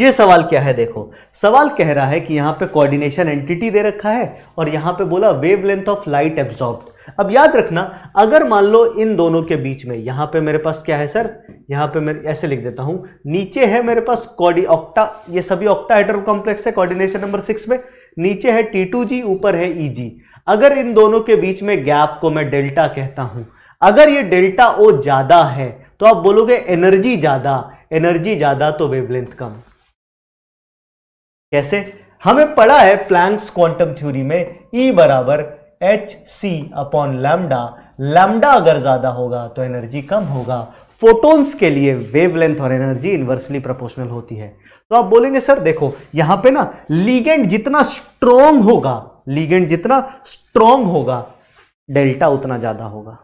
ये सवाल क्या है देखो सवाल कह रहा है कि यहाँ पे कोऑर्डिनेशन एंटिटी दे रखा है और यहाँ पे बोला वेवलेंथ ऑफ लाइट एब्जॉर्ब्ड अब याद रखना अगर मान लो इन दोनों के बीच में यहां पे मेरे पास क्या है सर यहां पे मैं ऐसे लिख देता हूं नीचे है मेरे पास कॉडी ऑक्टा ये सभी ऑक्टाहेड्रल कॉम्प्लेक्स है कॉर्डिनेशन नंबर सिक्स में नीचे है टी टू जी ऊपर है ई e जी अगर इन दोनों के बीच में गैप को मैं डेल्टा कहता हूं अगर ये डेल्टा ओ ज़्यादा है तो आप बोलोगे एनर्जी ज़्यादा एनर्जी ज़्यादा तो वेवलेंथ कम कैसे हमें पढ़ा है प्लैंक्स क्वांटम थ्योरी में ई e बराबर H C upon lambda lambda अगर ज़्यादा होगा तो एनर्जी कम होगा फोटोन्स के लिए वेवलेंथ और एनर्जी इन्वर्सली प्रोपोर्शनल होती है तो आप बोलेंगे सर देखो यहां पे ना लीगेंड जितना स्ट्रोंग होगा लीगेंड जितना स्ट्रोंग होगा डेल्टा उतना ज़्यादा होगा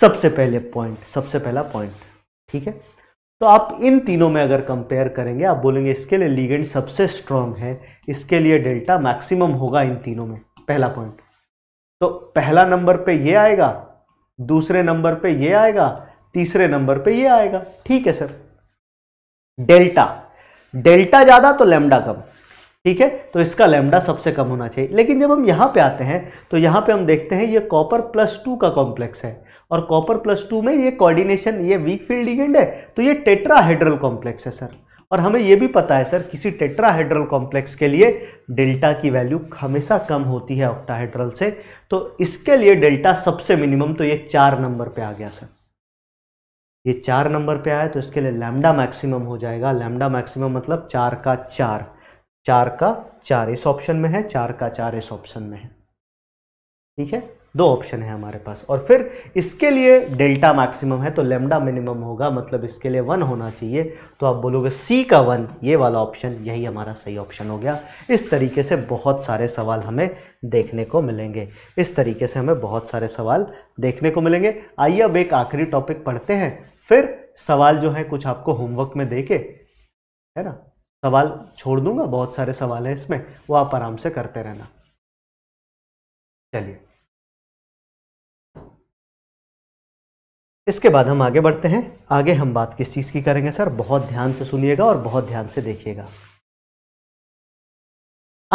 सबसे पहले पॉइंट सबसे पहला पॉइंट ठीक है तो आप इन तीनों में अगर कंपेयर करेंगे आप बोलेंगे इसके लिए लीगेंड सबसे स्ट्रांग है इसके लिए डेल्टा मैक्सिमम होगा इन तीनों में पहला पॉइंट तो पहला नंबर पे ये आएगा दूसरे नंबर पे ये आएगा तीसरे नंबर पे ये आएगा ठीक है सर डेल्टा डेल्टा ज़्यादा तो लेमडा कम ठीक है तो इसका लेमडा सबसे कम होना चाहिए लेकिन जब हम यहां पे आते हैं तो यहां पे हम देखते हैं ये कॉपर प्लस टू का कॉम्प्लेक्स है और कॉपर प्लस टू में ये कोऑर्डिनेशन ये वीक फील्ड इगेंड है तो ये टेट्राहेड्रल कॉम्प्लेक्स है सर और हमें यह भी पता है सर किसी टेट्राहेड्रल कॉम्प्लेक्स के लिए डेल्टा की वैल्यू हमेशा कम होती है ऑक्टाहेड्रल से तो इसके लिए डेल्टा सबसे मिनिमम तो ये चार नंबर पे आ गया सर ये चार नंबर पे आया तो इसके लिए लैमडा मैक्सिमम हो जाएगा लैमडा मैक्सिमम मतलब चार का चार चार का चार इस ऑप्शन में है चार का चार इस ऑप्शन में है ठीक है दो ऑप्शन है हमारे पास और फिर इसके लिए डेल्टा मैक्सिमम है तो लेमडा मिनिमम होगा मतलब इसके लिए वन होना चाहिए तो आप बोलोगे सी का वन ये वाला ऑप्शन यही हमारा सही ऑप्शन हो गया इस तरीके से बहुत सारे सवाल हमें देखने को मिलेंगे इस तरीके से हमें बहुत सारे सवाल देखने को मिलेंगे आइए अब एक आखिरी टॉपिक पढ़ते हैं फिर सवाल जो है कुछ आपको होमवर्क में दे के है ना सवाल छोड़ दूंगा बहुत सारे सवाल हैं इसमें वो आप आराम से करते रहना चलिए इसके बाद हम आगे बढ़ते हैं आगे हम बात किस चीज़ की करेंगे सर बहुत ध्यान से सुनिएगा और बहुत ध्यान से देखिएगा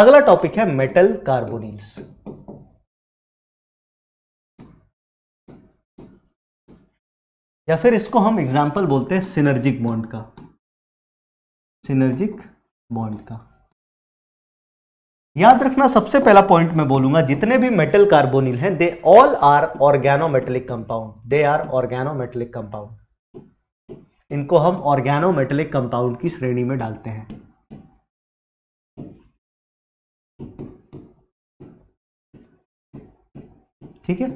अगला टॉपिक है मेटल कार्बोनिल्स या फिर इसको हम एग्जाम्पल बोलते हैं सिनर्जिक बॉन्ड का सिनर्जिक बॉन्ड का याद रखना सबसे पहला पॉइंट मैं बोलूंगा जितने भी मेटल कार्बोनिल हैं they all are organometallic compound they are organometallic compound इनको हम ऑर्गेनोमेटेलिक कंपाउंड की श्रेणी में डालते हैं ठीक है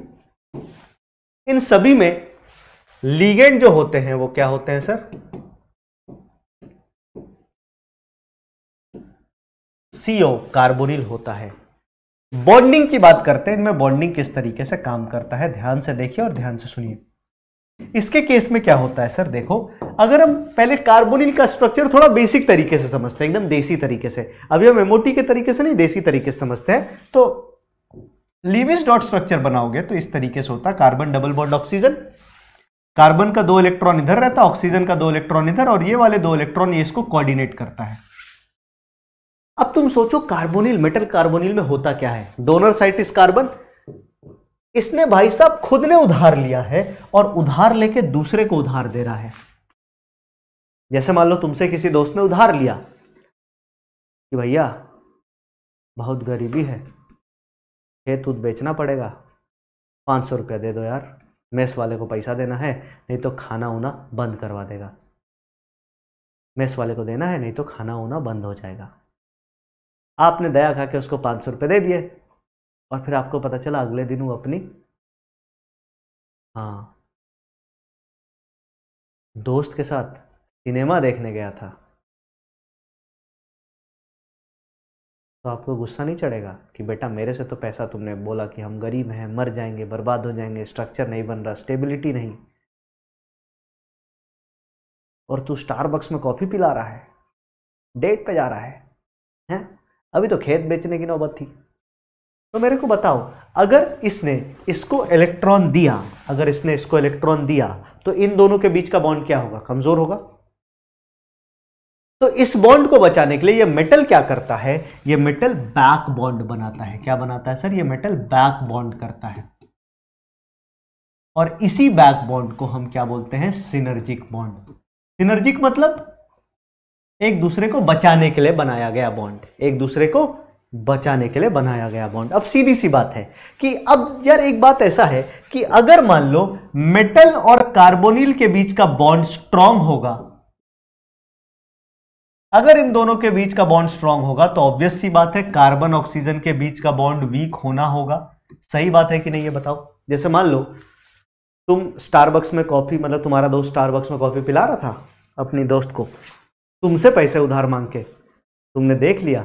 इन सभी में लीगेंड जो होते हैं वो क्या होते हैं सर सीओ कार्बोनिल होता है बॉन्डिंग की बात करते हैं इनमें बॉन्डिंग किस तरीके से काम करता है ध्यान से देखिए और ध्यान से सुनिए इसके केस में क्या होता है सर देखो अगर हम पहले कार्बोनिल का स्ट्रक्चर थोड़ा बेसिक तरीके से समझते हैं एकदम देसी तरीके से अभी हम एमओटी के तरीके से नहीं देसी तरीके से समझते हैं तो लिविस डॉट स्ट्रक्चर बनाओगे तो इस तरीके से होता है carbon double bond oxygen carbon का दो इलेक्ट्रॉन इधर रहता है ऑक्सीजन का दो इलेक्ट्रॉन इधर और ये वाले दो इलेक्ट्रॉन ये इसको कोऑर्डिनेट करता है अब तुम सोचो कार्बोनिल मेटल कार्बोनिल में होता क्या है डोनर साइटिस कार्बन इसने भाई साहब खुद ने उधार लिया है और उधार लेके दूसरे को उधार दे रहा है जैसे मान लो तुमसे किसी दोस्त ने उधार लिया कि भैया बहुत गरीबी है खेत उत बेचना पड़ेगा पांच सौ रुपया दे दो यार मेस वाले को पैसा देना है नहीं तो खाना उना बंद करवा देगा मेस वाले को देना है नहीं तो खाना उना बंद हो जाएगा आपने दया खा के उसको पाँच सौ रुपये दे दिए और फिर आपको पता चला अगले दिन वो अपनी हाँ दोस्त के साथ सिनेमा देखने गया था तो आपको गुस्सा नहीं चढ़ेगा कि बेटा मेरे से तो पैसा तुमने बोला कि हम गरीब हैं मर जाएंगे बर्बाद हो जाएंगे स्ट्रक्चर नहीं बन रहा स्टेबिलिटी नहीं और तू स्टारबक्स में कॉफ़ी पिला रहा है डेट पे जा रहा है हैं अभी तो खेत बेचने की नौबत थी तो मेरे को बताओ अगर इसने इसको इलेक्ट्रॉन दिया अगर इसने इसको इलेक्ट्रॉन दिया तो इन दोनों के बीच का बॉन्ड क्या होगा कमजोर होगा तो इस बॉन्ड को बचाने के लिए ये मेटल क्या करता है ये मेटल बैक बॉन्ड बनाता है क्या बनाता है सर ये मेटल बैक बॉन्ड करता है और इसी बैक बॉन्ड को हम क्या बोलते हैं सिनर्जिक बॉन्ड सिनर्जिक मतलब एक दूसरे को बचाने के लिए बनाया गया बॉन्ड एक दूसरे को बचाने के लिए बनाया गया बॉन्ड अब सीधी सी बात है कि अब यार एक बात ऐसा है कि अगर मान लो मेटल और कार्बोनिल के बीच का बॉन्ड स्ट्रांग होगा अगर इन दोनों के बीच का बॉन्ड स्ट्रांग होगा तो ऑब्वियस सी बात है कार्बन ऑक्सीजन के बीच का बॉन्ड वीक होना होगा सही बात है कि नहीं ये बताओ जैसे मान लो तुम स्टारबक्स में कॉफी मतलब तुम्हारा दोस्त स्टारबक्स में कॉफी पिला रहा था अपनी दोस्त को तुमसे पैसे उधार मांग के तुमने देख लिया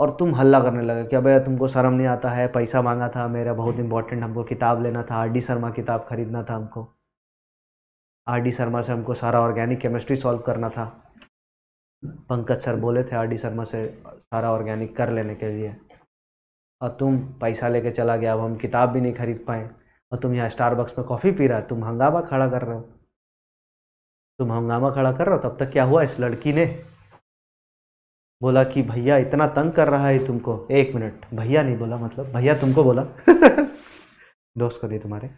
और तुम हल्ला करने लगे कि भैया तुमको शर्म नहीं आता है पैसा मांगा था मेरा बहुत इंपॉर्टेंट हमको किताब लेना था आर डी शर्मा किताब खरीदना था हमको आर डी शर्मा से हमको सारा ऑर्गेनिक केमिस्ट्री सॉल्व करना था पंकज सर बोले थे आर डी शर्मा से सारा ऑर्गेनिक कर लेने के लिए और तुम पैसा लेके चला गया अब हम किताब भी नहीं खरीद पाए और तुम यहाँ स्टारबक्स में कॉफ़ी पी रहा तुम हंगामा खड़ा कर रहे हो तुम हंगामा खड़ा कर रहा हो तब तक क्या हुआ इस लड़की ने बोला कि भैया इतना तंग कर रहा है तुमको एक मिनट भैया नहीं बोला मतलब भैया तुमको बोला दोस्त को नहीं तुम्हारे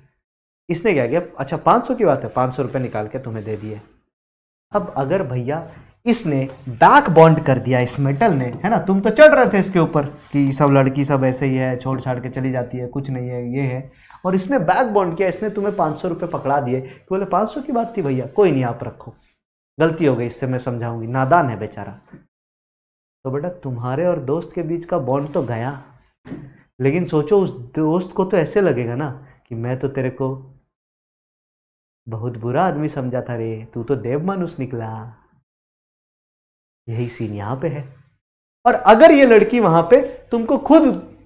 इसने क्या किया अच्छा पाँच सौ की बात है पाँच सौ रुपये निकाल के तुम्हें दे दिए अब अगर भैया इसने डाक बॉन्ड कर दिया इस मेटल ने है ना तुम तो चढ़ रहे थे इसके ऊपर कि सब लड़की सब ऐसे ही है छोड़ छाड़ के चली जाती है कुछ नहीं है ये है और इसने बैक बॉन्ड किया इसने तुम्हें पाँच सौ रुपये पकड़ा दिए तो बोले पाँच सौ की बात थी भैया कोई नहीं आप रखो गलती हो गई इससे मैं समझाऊंगी नादान है बेचारा तो बेटा तुम्हारे और दोस्त के बीच का बॉन्ड तो गया लेकिन सोचो उस दोस्त को तो ऐसे लगेगा ना कि मैं तो तेरे को बहुत बुरा आदमी समझा था रे तू तो देव मानुष निकला यही सीन यहाँ पे है और अगर ये लड़की वहां पे तुमको खुद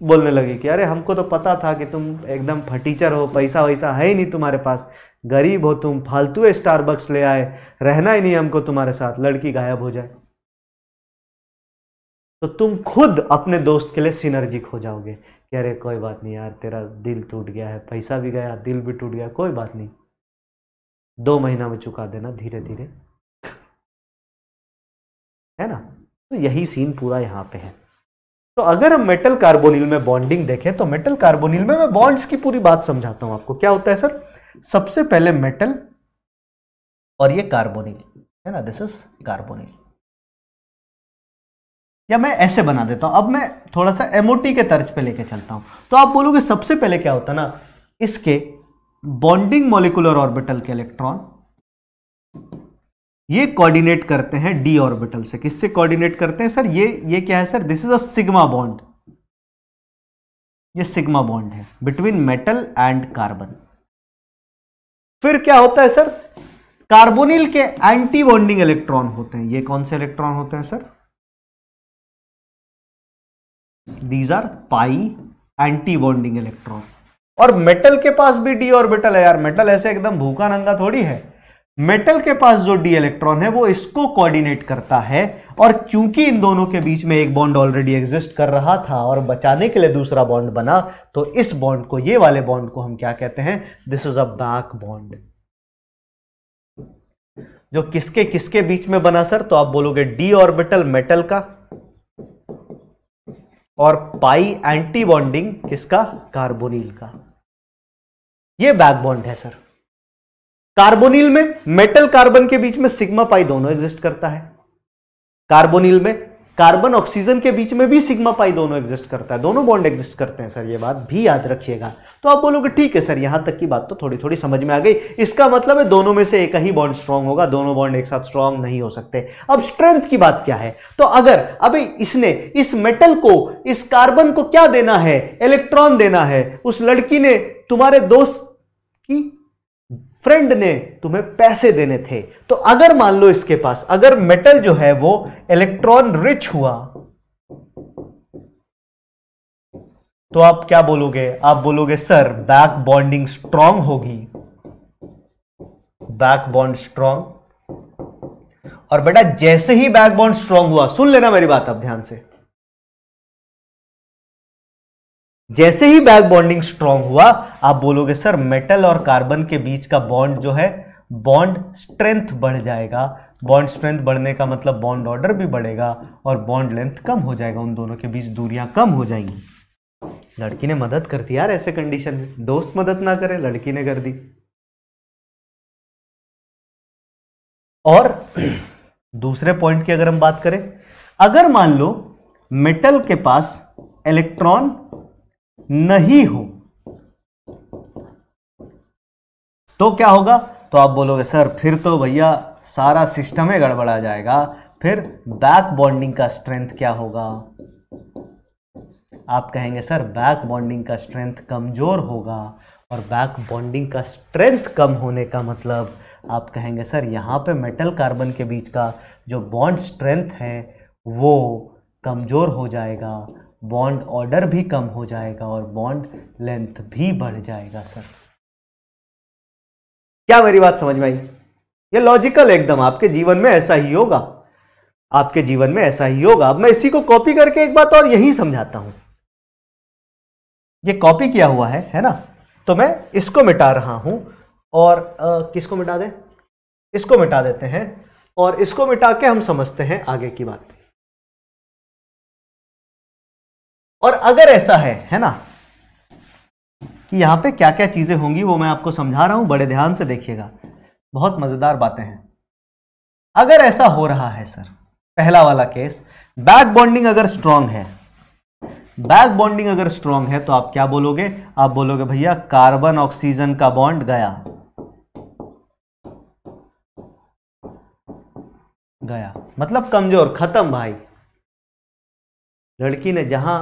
बोलने लगे कि अरे हमको तो पता था कि तुम एकदम फटीचर हो पैसा वैसा है ही नहीं तुम्हारे पास गरीब हो तुम फालतू स्टारबक्स ले आए रहना ही नहीं हमको तुम्हारे साथ लड़की गायब हो जाए तो तुम खुद अपने दोस्त के लिए सिनर्जिक हो जाओगे कि अरे कोई बात नहीं यार तेरा दिल टूट गया है पैसा भी गया दिल भी टूट गया कोई बात नहीं दो महीना में चुका देना धीरे धीरे है ना तो यही सीन पूरा यहाँ पे है तो अगर हम मेटल कार्बोनिल में बॉन्डिंग देखें तो मेटल कार्बोनिल में मैं बॉन्ड्स की पूरी बात समझाता हूं आपको क्या होता है सर सबसे पहले मेटल और ये कार्बोनिल है ना दिस इज कार्बोनिल या मैं ऐसे बना देता हूं अब मैं थोड़ा सा एमओटी के तर्ज पे लेके चलता हूं तो आप बोलोगे सबसे पहले क्या होता ना इसके बॉन्डिंग मोलिकुलर ऑर्बिटल के इलेक्ट्रॉन ये कोऑर्डिनेट करते हैं डी ऑर्बिटल से किससे कोऑर्डिनेट करते हैं सर ये ये क्या है sir this is a sigma bond ये सिग्मा बॉन्ड है बिटवीन मेटल एंड कार्बन फिर क्या होता है सर कार्बोनिल के एंटी बॉन्डिंग इलेक्ट्रॉन होते हैं ये कौन से इलेक्ट्रॉन होते हैं sir these are pi anti bonding electron और मेटल के पास भी डी ऑर्बिटल है यार मेटल ऐसे एकदम भूखा नंगा थोड़ी है मेटल के पास जो डी इलेक्ट्रॉन है वो इसको कोऑर्डिनेट करता है और क्योंकि इन दोनों के बीच में एक बॉन्ड ऑलरेडी एग्जिस्ट कर रहा था और बचाने के लिए दूसरा बॉन्ड बना तो इस बॉन्ड को ये वाले बॉन्ड को हम क्या कहते हैं this is a back bond जो किसके किसके बीच में बना सर तो आप बोलोगे डी ऑर्बिटल मेटल का और पाई एंटी बॉन्डिंग किसका कार्बोनिल का यह बैक बॉन्ड है सर कार्बोनिल में मेटल कार्बन के बीच में सिग्मा पाई दोनों एग्जिस्ट करता है कार्बोनिल में कार्बन ऑक्सीजन के बीच में भी सिग्मा पाई दोनों एग्जिस्ट करता है दोनों बॉन्ड एग्जिस्ट करते हैं सर ये बात भी याद रखिएगा तो आप बोलोगे ठीक है सर यहां तक की बात तो थोड़ी थोड़ी समझ में आ गई इसका मतलब है दोनों में से एक ही बॉन्ड स्ट्रांग होगा दोनों बॉन्ड एक साथ स्ट्रांग नहीं हो सकते अब स्ट्रेंथ की बात क्या है तो अगर अभी इसने इस मेटल को इस कार्बन को क्या देना है इलेक्ट्रॉन देना है उस लड़की ने तुम्हारे दोस्त की फ्रेंड ने तुम्हें पैसे देने थे तो अगर मान लो इसके पास अगर मेटल जो है वो इलेक्ट्रॉन रिच हुआ तो आप क्या बोलोगे आप बोलोगे सर बैक बॉन्डिंग स्ट्रांग होगी बैक बॉन्ड स्ट्रांग और बेटा जैसे ही बैक बॉन्ड स्ट्रांग हुआ सुन लेना मेरी बात आप ध्यान से जैसे ही बैक बॉन्डिंग स्ट्रांग हुआ आप बोलोगे सर मेटल और कार्बन के बीच का बॉन्ड जो है बॉन्ड स्ट्रेंथ बढ़ जाएगा बॉन्ड स्ट्रेंथ बढ़ने का मतलब बॉन्ड ऑर्डर भी बढ़ेगा और बॉन्ड लेंथ कम हो जाएगा उन दोनों के बीच दूरियां कम हो जाएंगी लड़की ने मदद कर दी यार ऐसे कंडीशन में दोस्त मदद ना करे लड़की ने कर दी और दूसरे पॉइंट की अगर हम बात करें अगर मान लो मेटल के पास इलेक्ट्रॉन नहीं हो तो क्या होगा तो आप बोलोगे सर फिर तो भैया सारा सिस्टम ही गड़बड़ा जाएगा फिर बैक बॉन्डिंग का स्ट्रेंथ क्या होगा आप कहेंगे सर बैक बॉन्डिंग का स्ट्रेंथ कमज़ोर होगा और बैक बॉन्डिंग का स्ट्रेंथ कम होने का मतलब आप कहेंगे सर यहाँ पे मेटल कार्बन के बीच का जो बॉन्ड स्ट्रेंथ है वो कमज़ोर हो जाएगा बॉन्ड ऑर्डर भी कम हो जाएगा और बॉन्ड लेंथ भी बढ़ जाएगा सर क्या मेरी बात समझ में आई ये लॉजिकल एकदम आपके जीवन में ऐसा ही होगा आपके जीवन में ऐसा ही होगा अब मैं इसी को कॉपी करके एक बात और यही समझाता हूं ये कॉपी किया हुआ है है ना तो मैं इसको मिटा रहा हूं और आ, किसको मिटा दे इसको मिटा देते हैं और इसको मिटा के हम समझते हैं आगे की बात और अगर ऐसा है है ना कि यहां पे क्या क्या चीज़ें होंगी वो मैं आपको समझा रहा हूं बड़े ध्यान से देखिएगा बहुत मज़ेदार बातें हैं अगर ऐसा हो रहा है सर पहला वाला केस बैक बॉन्डिंग अगर स्ट्रांग है बैक बॉन्डिंग अगर स्ट्रांग है तो आप क्या बोलोगे आप बोलोगे भैया कार्बन ऑक्सीजन का बॉन्ड गया गया मतलब कमजोर खत्म भाई लड़की ने जहां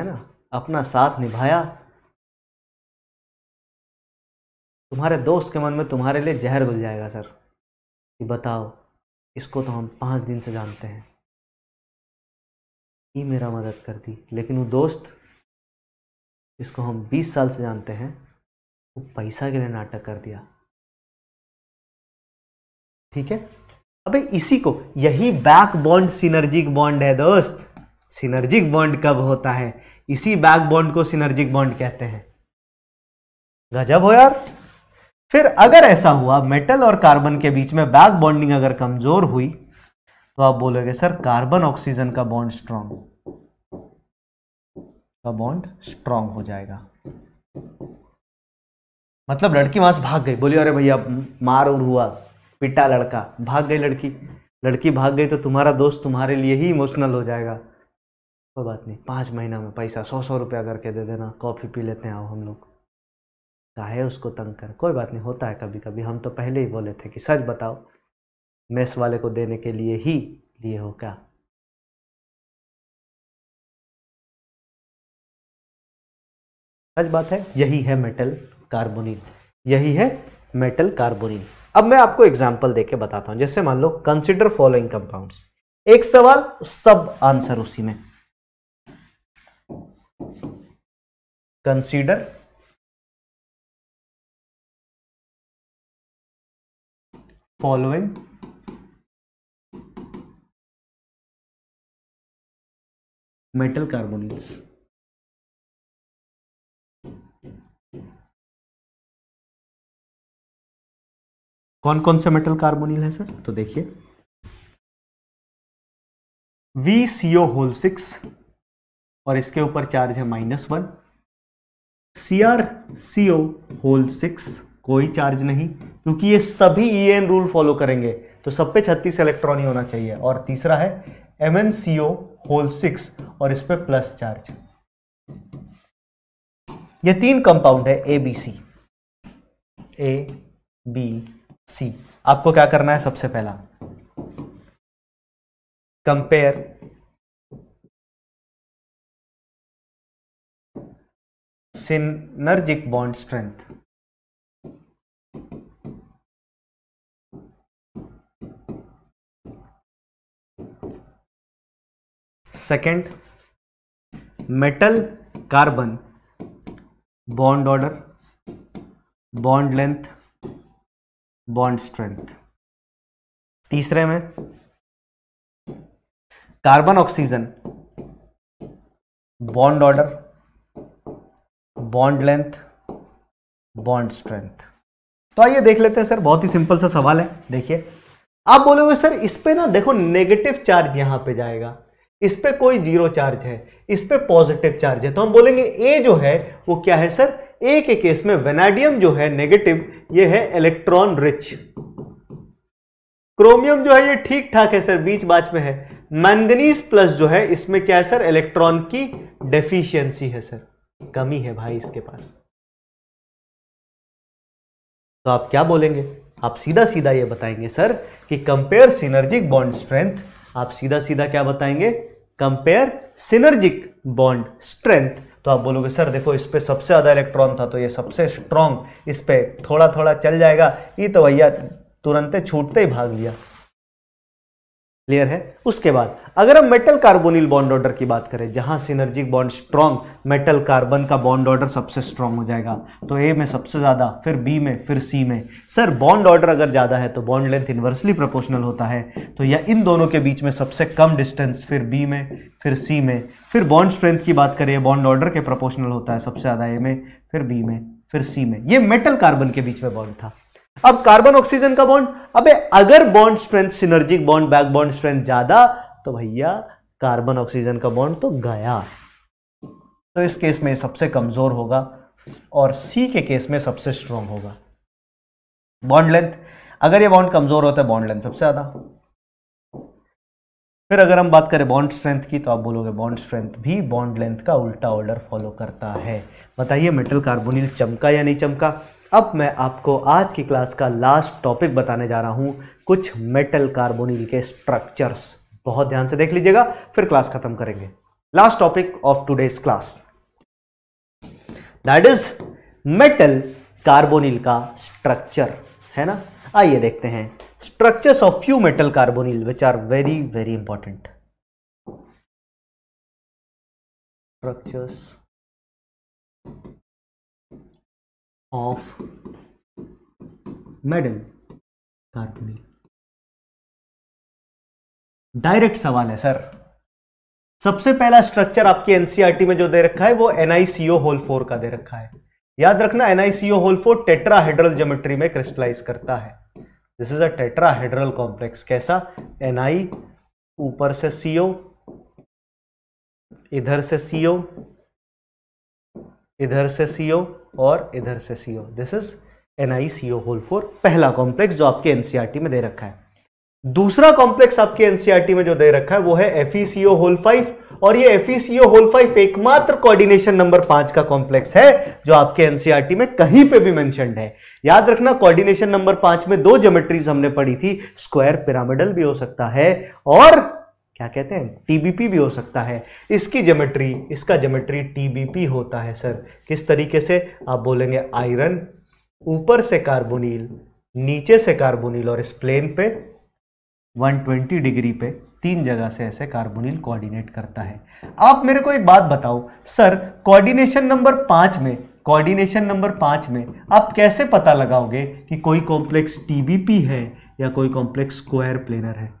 है ना अपना साथ निभाया तुम्हारे दोस्त के मन में तुम्हारे लिए जहर घुल जाएगा सर कि बताओ इसको तो हम पाँच दिन से जानते हैं ये मेरा मदद कर दी लेकिन वो दोस्त जिसको हम बीस साल से जानते हैं वो पैसा के लिए नाटक कर दिया ठीक है अबे इसी को यही बैक बॉन्ड सिनर्जिक बॉन्ड है दोस्त सिनर्जिक बॉन्ड कब होता है इसी बैक बॉन्ड को सिनर्जिक बॉन्ड कहते हैं गजब हो यार फिर अगर ऐसा हुआ मेटल और कार्बन के बीच में बैक बॉन्डिंग अगर कमजोर हुई तो आप बोलोगे सर कार्बन ऑक्सीजन का बॉन्ड स्ट्रांग का बॉन्ड स्ट्रांग हो जाएगा मतलब लड़की वहां से भाग गई बोली अरे भैया मार और हुआ पिटा लड़का भाग गई लड़की लड़की भाग गई तो तुम्हारा दोस्त तुम्हारे लिए ही इमोशनल हो जाएगा कोई बात नहीं पाँच महीना में पैसा सौ सौ रुपया करके दे देना कॉफ़ी पी लेते हैं आओ हम लोग काहे उसको तंग कर कोई बात नहीं होता है कभी कभी हम तो पहले ही बोले थे कि सच बताओ मेस वाले को देने के लिए ही लिए हो क्या सच बात है यही है मेटल कार्बोनिन यही है मेटल कार्बोनिन अब मैं आपको एग्जाम्पल देके बताता हूं जैसे मान लो कंसिडर फॉलोइंग कंपाउंड्स एक सवाल सब आंसर उसी में consider following metal carbonyls कौन कौन से मेटल कार्बोनिल है सर तो देखिए V C O whole six और इसके ऊपर चार्ज है minus one C R C O whole six कोई चार्ज नहीं क्योंकि ये सभी ई एन रूल फॉलो करेंगे तो सब पे छत्तीस इलेक्ट्रॉन ही होना चाहिए और तीसरा है M N C O whole six और इस पर प्लस चार्ज ये तीन कंपाउंड है ए बी सी ए बी सी आपको क्या करना है सबसे पहला compare synergic bond strength second metal carbon bond order bond length bond strength तीसरे में carbon oxygen bond order bond length bond strength तो आइए देख लेते हैं सर बहुत ही सिंपल सा सवाल है देखिए आप बोलोगे सर इस पर ना देखो नेगेटिव चार्ज यहां पे जाएगा इस पर कोई जीरो चार्ज है इस पर पॉजिटिव चार्ज है तो हम बोलेंगे ए जो है वो क्या है सर ए के केस में वेनाडियम जो है नेगेटिव ये है इलेक्ट्रॉन रिच क्रोमियम जो है ये ठीक ठाक है सर बीच बाच में है मैंगनीज प्लस जो है इसमें क्या है सर इलेक्ट्रॉन की डेफिशिएंसी है सर कमी है भाई इसके पास तो आप क्या बोलेंगे आप सीधा सीधा ये बताएंगे सर कि कंपेयर सिनर्जिक बॉन्ड स्ट्रेंथ आप सीधा सीधा क्या बताएंगे कंपेयर सिनर्जिक बॉन्ड स्ट्रेंथ तो आप बोलोगे सर देखो इस पर सबसे ज़्यादा इलेक्ट्रॉन था तो ये सबसे स्ट्रॉन्ग इस पर थोड़ा थोड़ा चल जाएगा ये तो भैया तुरंत छूटते ही भाग लिया क्लियर है उसके बाद अगर हम मेटल कार्बोनिल बॉन्ड ऑर्डर की बात करें जहां synergic bond strong metal carbon का बॉन्ड ऑर्डर सबसे स्ट्रांग हो जाएगा तो ए में सबसे ज़्यादा फिर बी में फिर सी में सर बॉन्ड ऑर्डर अगर ज़्यादा है तो बॉन्ड लेंथ इन्वर्सली प्रोपोर्शनल होता है तो या इन दोनों के बीच में सबसे कम डिस्टेंस फिर बी में फिर सी में फिर बॉन्ड स्ट्रेंथ की बात करें बॉन्ड ऑर्डर के प्रपोशनल होता है सबसे ज़्यादा ए में फिर बी में फिर सी में ये मेटल कार्बन के बीच में बॉन्ड था अब कार्बन ऑक्सीजन का बॉन्ड अबे अगर bond strength synergic bond back bond strength ज्यादा तो भैया कार्बन ऑक्सीजन का बॉन्ड तो गया तो इस केस में सबसे कमजोर होगा और सी के केस में सबसे स्ट्रांग होगा बॉन्ड लेंथ अगर ये बॉन्ड कमजोर होता है बॉन्ड लेंथ सबसे ज्यादा फिर अगर हम बात करें बॉन्ड स्ट्रेंथ की तो आप बोलोगे बॉन्ड स्ट्रेंथ भी बॉन्ड लेंथ का उल्टा ऑर्डर फॉलो करता है बताइए मेटल कार्बोनिल चमका या नहीं चमका अब मैं आपको आज की क्लास का लास्ट टॉपिक बताने जा रहा हूं कुछ मेटल कार्बोनिल के स्ट्रक्चर्स बहुत ध्यान से देख लीजिएगा फिर क्लास खत्म करेंगे last topic of today's class that is metal carbonyl का स्ट्रक्चर है ना आइए देखते हैं structures of few metal carbonyl which are very very important structures of metal carbonyl direct सवाल है सर सबसे पहला स्ट्रक्चर आपके एनसीआरटी e में जो दे रखा है वो एनआईसीओ होल फोर का दे रखा है याद रखना N I C O whole four tetrahedral geometry में क्रिस्टलाइज करता है this is a tetrahedral complex कैसा एनआई ऊपर से सीओ इधर से सीओ इधर से सी और इधर से C this is N I C whole four पहला कॉम्प्लेक्स जो आपके एनसीआरटी e में दे रखा है दूसरा कॉम्प्लेक्स आपके एनसीआरटी e में जो दे रखा है वो है एफ ई होल फाइव और ये एफ ई होल फाइव एकमात्र कोऑर्डिनेशन नंबर पांच का कॉम्प्लेक्स है जो आपके एनसीआरटी e में कहीं पे भी मेंशनड है याद रखना कोऑर्डिनेशन नंबर पांच में दो ज्योमेट्रीज हमने पढ़ी थी स्क्वायर पिरामिडल भी हो सकता है और क्या कहते हैं टीबीपी भी हो सकता है इसकी जेमेट्री इसका जोमेट्री टीबीपी होता है सर किस तरीके से आप बोलेंगे आयरन ऊपर से कार्बोनिल नीचे से कार्बोनिल और इस प्लेन पे 120 डिग्री पे तीन जगह से ऐसे कार्बोनिल कोऑर्डिनेट करता है आप मेरे को एक बात बताओ सर कोऑर्डिनेशन नंबर पांच में कोऑर्डिनेशन नंबर पांच में आप कैसे पता लगाओगे कि कोई कॉम्प्लेक्स टीबीपी है या कोई कॉम्प्लेक्स स्क्वायर प्लेनर है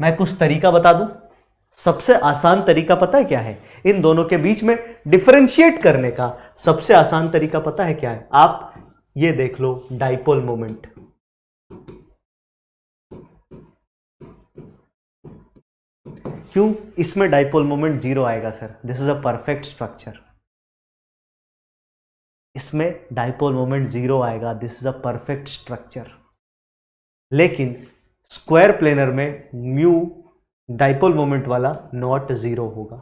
मैं कुछ तरीका बता दूं सबसे आसान तरीका पता है क्या है इन दोनों के बीच में डिफ्रेंशिएट करने का सबसे आसान तरीका पता है क्या है आप ये देख लो डाइपोल मोमेंट क्यों इसमें डाइपोल मोमेंट जीरो आएगा sir this is a perfect structure इसमें डाइपोल मोमेंट जीरो आएगा this is a perfect structure लेकिन स्क्वायर प्लेनर में म्यू डाइपोल मोमेंट वाला नॉट जीरो होगा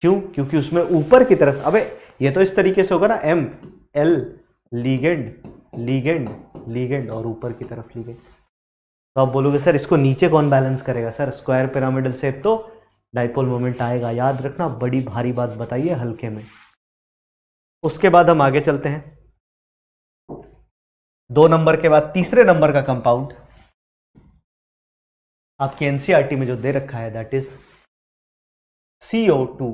क्यों क्योंकि उसमें ऊपर की तरफ अबे ये तो इस तरीके से होगा ना M L ligand ligand ligand और ऊपर की तरफ लीगेंड तो आप बोलोगे सर इसको नीचे कौन बैलेंस करेगा सर स्क्वायर पिरामिडल सेप तो डाइपोल मोमेंट आएगा याद रखना बड़ी भारी बात बताइए हल्के में उसके बाद हम आगे चलते हैं दो नंबर के बाद तीसरे नंबर का कंपाउंड आपकी एनसीआरटी e में जो दे रखा है that is C O two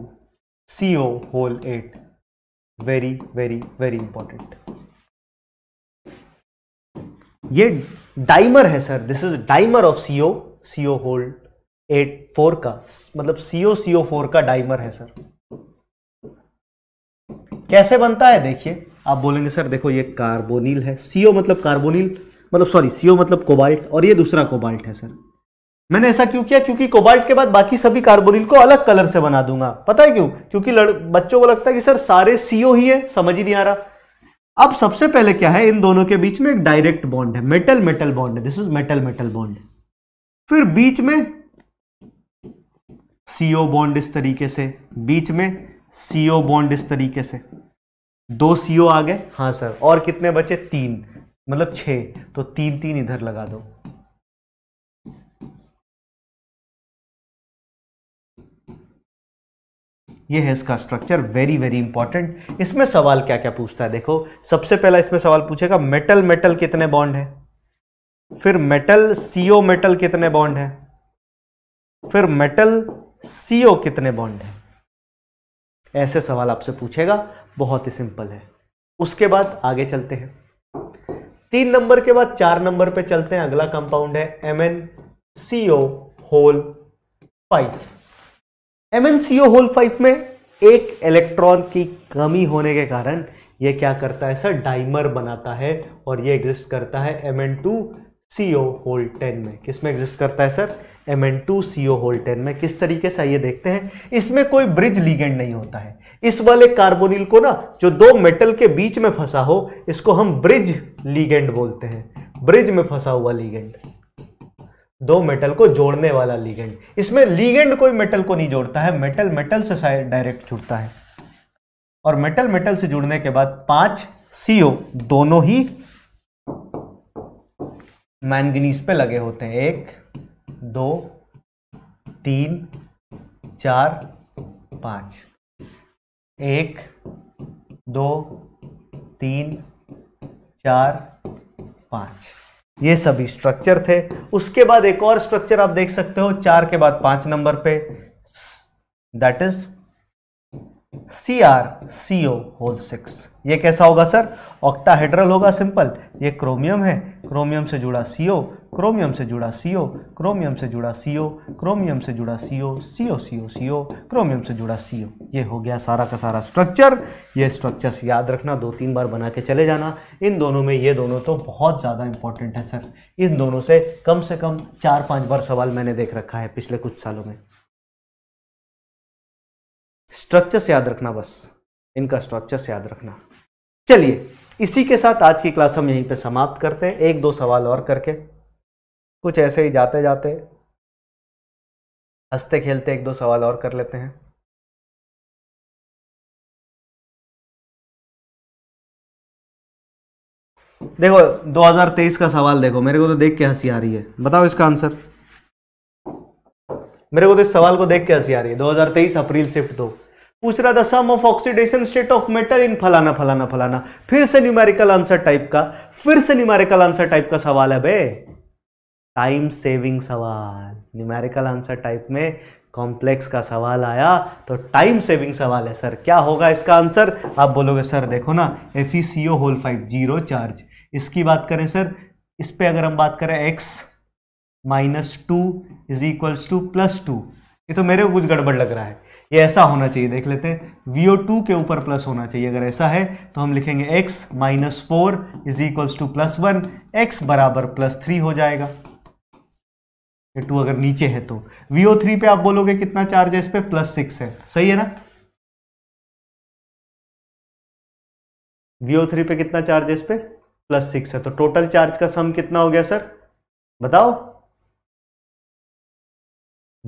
C O whole eight very very very important ये डाइमर है sir this is dimer of C O C O whole eight four का मतलब सीओ सीओ फोर का डाइमर है सर कैसे बनता है देखिए आप बोलेंगे सर देखो ये कार्बोनिल है सीओ मतलब कार्बोनिल मतलब सॉरी सीओ मतलब कोबाल्ट और ये दूसरा कोबाल्ट है सर मैंने ऐसा क्यों किया क्योंकि कोबाल्ट के बाद बाकी सभी कार्बोनिल को अलग कलर से बना दूंगा पता है क्यों क्योंकि बच्चों को लगता है कि सर सारे सीओ ही है समझ ही नहीं आ रहा अब सबसे पहले क्या है इन दोनों के बीच में एक डायरेक्ट बॉन्ड है मेटल मेटल बॉन्ड है this is metal metal bond फिर बीच में सीओ बॉन्ड इस तरीके से बीच में सीओ बॉन्ड इस तरीके से दो सीओ आ गए हाँ सर और कितने बचे तीन मतलब छः तो तीन तीन इधर लगा दो ये है इसका स्ट्रक्चर वेरी वेरी इंपॉर्टेंट इसमें सवाल क्या क्या पूछता है देखो सबसे पहला इसमें सवाल पूछेगा मेटल मेटल कितने बॉन्ड है फिर मेटल सीओ मेटल कितने बॉन्ड है फिर मेटल सीओ कितने बॉन्ड है ऐसे सवाल आपसे पूछेगा बहुत ही सिंपल है उसके बाद आगे चलते हैं तीन नंबर के बाद चार नंबर पे चलते हैं अगला कंपाउंड है M N C O whole five M whole five में एक इलेक्ट्रॉन की कमी होने के कारण ये क्या करता है सर डाइमर बनाता है और ये एग्जिस्ट करता है M N two C O whole ten में किस में एग्जिस्ट करता है sir M N two C O whole ten में किस तरीके से ये देखते हैं इसमें कोई ब्रिज लीगेंड नहीं होता है इस वाले कार्बोनिल को ना जो दो मेटल के बीच में फंसा हो इसको हम ब्रिज लीगेंड बोलते हैं ब्रिज में फंसा हुआ लीगेंड दो मेटल को जोड़ने वाला लीगेंड इसमें लीगेंड कोई मेटल को नहीं जोड़ता है मेटल मेटल से डायरेक्ट जुड़ता है और मेटल मेटल से जुड़ने के बाद पांच सीओ दोनों ही मैंगनीज पे लगे होते हैं एक दो तीन चार पांच एक दो तीन चार पांच ये सभी स्ट्रक्चर थे उसके बाद एक और स्ट्रक्चर आप देख सकते हो चार के बाद पांच नंबर पे that is C R C O whole six ये कैसा होगा सर ऑक्टाहेड्रल होगा सिंपल ये क्रोमियम है क्रोमियम से जुड़ा सी ओ क्रोमियम से जुड़ा सी ओ क्रोमियम से जुड़ा सी ओ क्रोमियम से जुड़ा सी O C O C O C ओ क्रोमियम से जुड़ा सी ओ ये हो गया सारा का सारा स्ट्रक्चर ये स्ट्रक्चर्स याद रखना दो तीन बार बना के चले जाना इन दोनों में ये दोनों तो बहुत ज़्यादा इंपॉर्टेंट है सर इन दोनों से कम से कम चार पाँच बार सवाल मैंने देख रखा है पिछले कुछ सालों में स्ट्रक्चर्स याद रखना बस इनका स्ट्रक्चर्स याद रखना चलिए इसी के साथ आज की क्लास हम यहीं पे समाप्त करते हैं एक दो सवाल और करके कुछ ऐसे ही जाते जाते हंसते खेलते एक दो सवाल और कर लेते हैं देखो 2023 का सवाल देखो मेरे को तो देख के हंसी आ रही है बताओ इसका आंसर मेरे को तो इस सवाल को देख के हंसी आ रही है 2023 अप्रैल शिफ्ट दो पूछ रहा था sum of oxidation state of metal in फलाना फलाना फलाना फिर से न्यूमेरिकल आंसर टाइप का फिर से न्यूमेरिकल आंसर टाइप का सवाल है बे टाइम सेविंग सवाल न्यूमेरिकल आंसर टाइप में कॉम्प्लेक्स का सवाल आया तो टाइम सेविंग सवाल है सर क्या होगा इसका आंसर आप बोलोगे सर देखो ना F E C O whole five zero charge इसकी बात करें सर इस पर अगर हम बात करें x minus two is equals to plus two ये तो मेरे को कुछ गड़बड़ लग रहा है ये ऐसा होना चाहिए देख लेते हैं वी ओ टू के ऊपर प्लस होना चाहिए अगर ऐसा है तो हम लिखेंगे x minus four is equals to plus one x बराबर प्लस थ्री हो जाएगा ये टू अगर नीचे है तो वी ओ थ्री पे आप बोलोगे कितना चार्ज है इस पर प्लस सिक्स है सही है ना वी ओ थ्री पे कितना चार्ज है इस पर प्लस सिक्स है तो टोटल चार्ज का सम कितना हो गया सर बताओ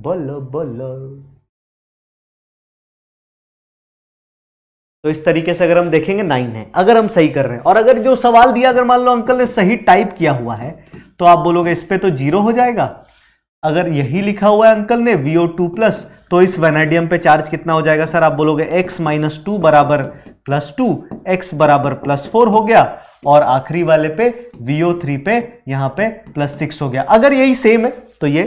बोलो बोलो तो इस तरीके से अगर हम देखेंगे नाइन है अगर हम सही कर रहे हैं और अगर जो सवाल दिया अगर मान लो अंकल ने सही टाइप किया हुआ है तो आप बोलोगे इस पर तो जीरो हो जाएगा अगर यही लिखा हुआ है अंकल ने वी ओ टू प्लस तो इस वेनाडियम पे चार्ज कितना हो जाएगा सर आप बोलोगे x माइनस टू बराबर प्लस टू एक्स बराबर प्लस फोर हो गया और आखिरी वाले पे वी ओ थ्री पे यहां पे प्लस सिक्स हो गया अगर यही सेम है तो ये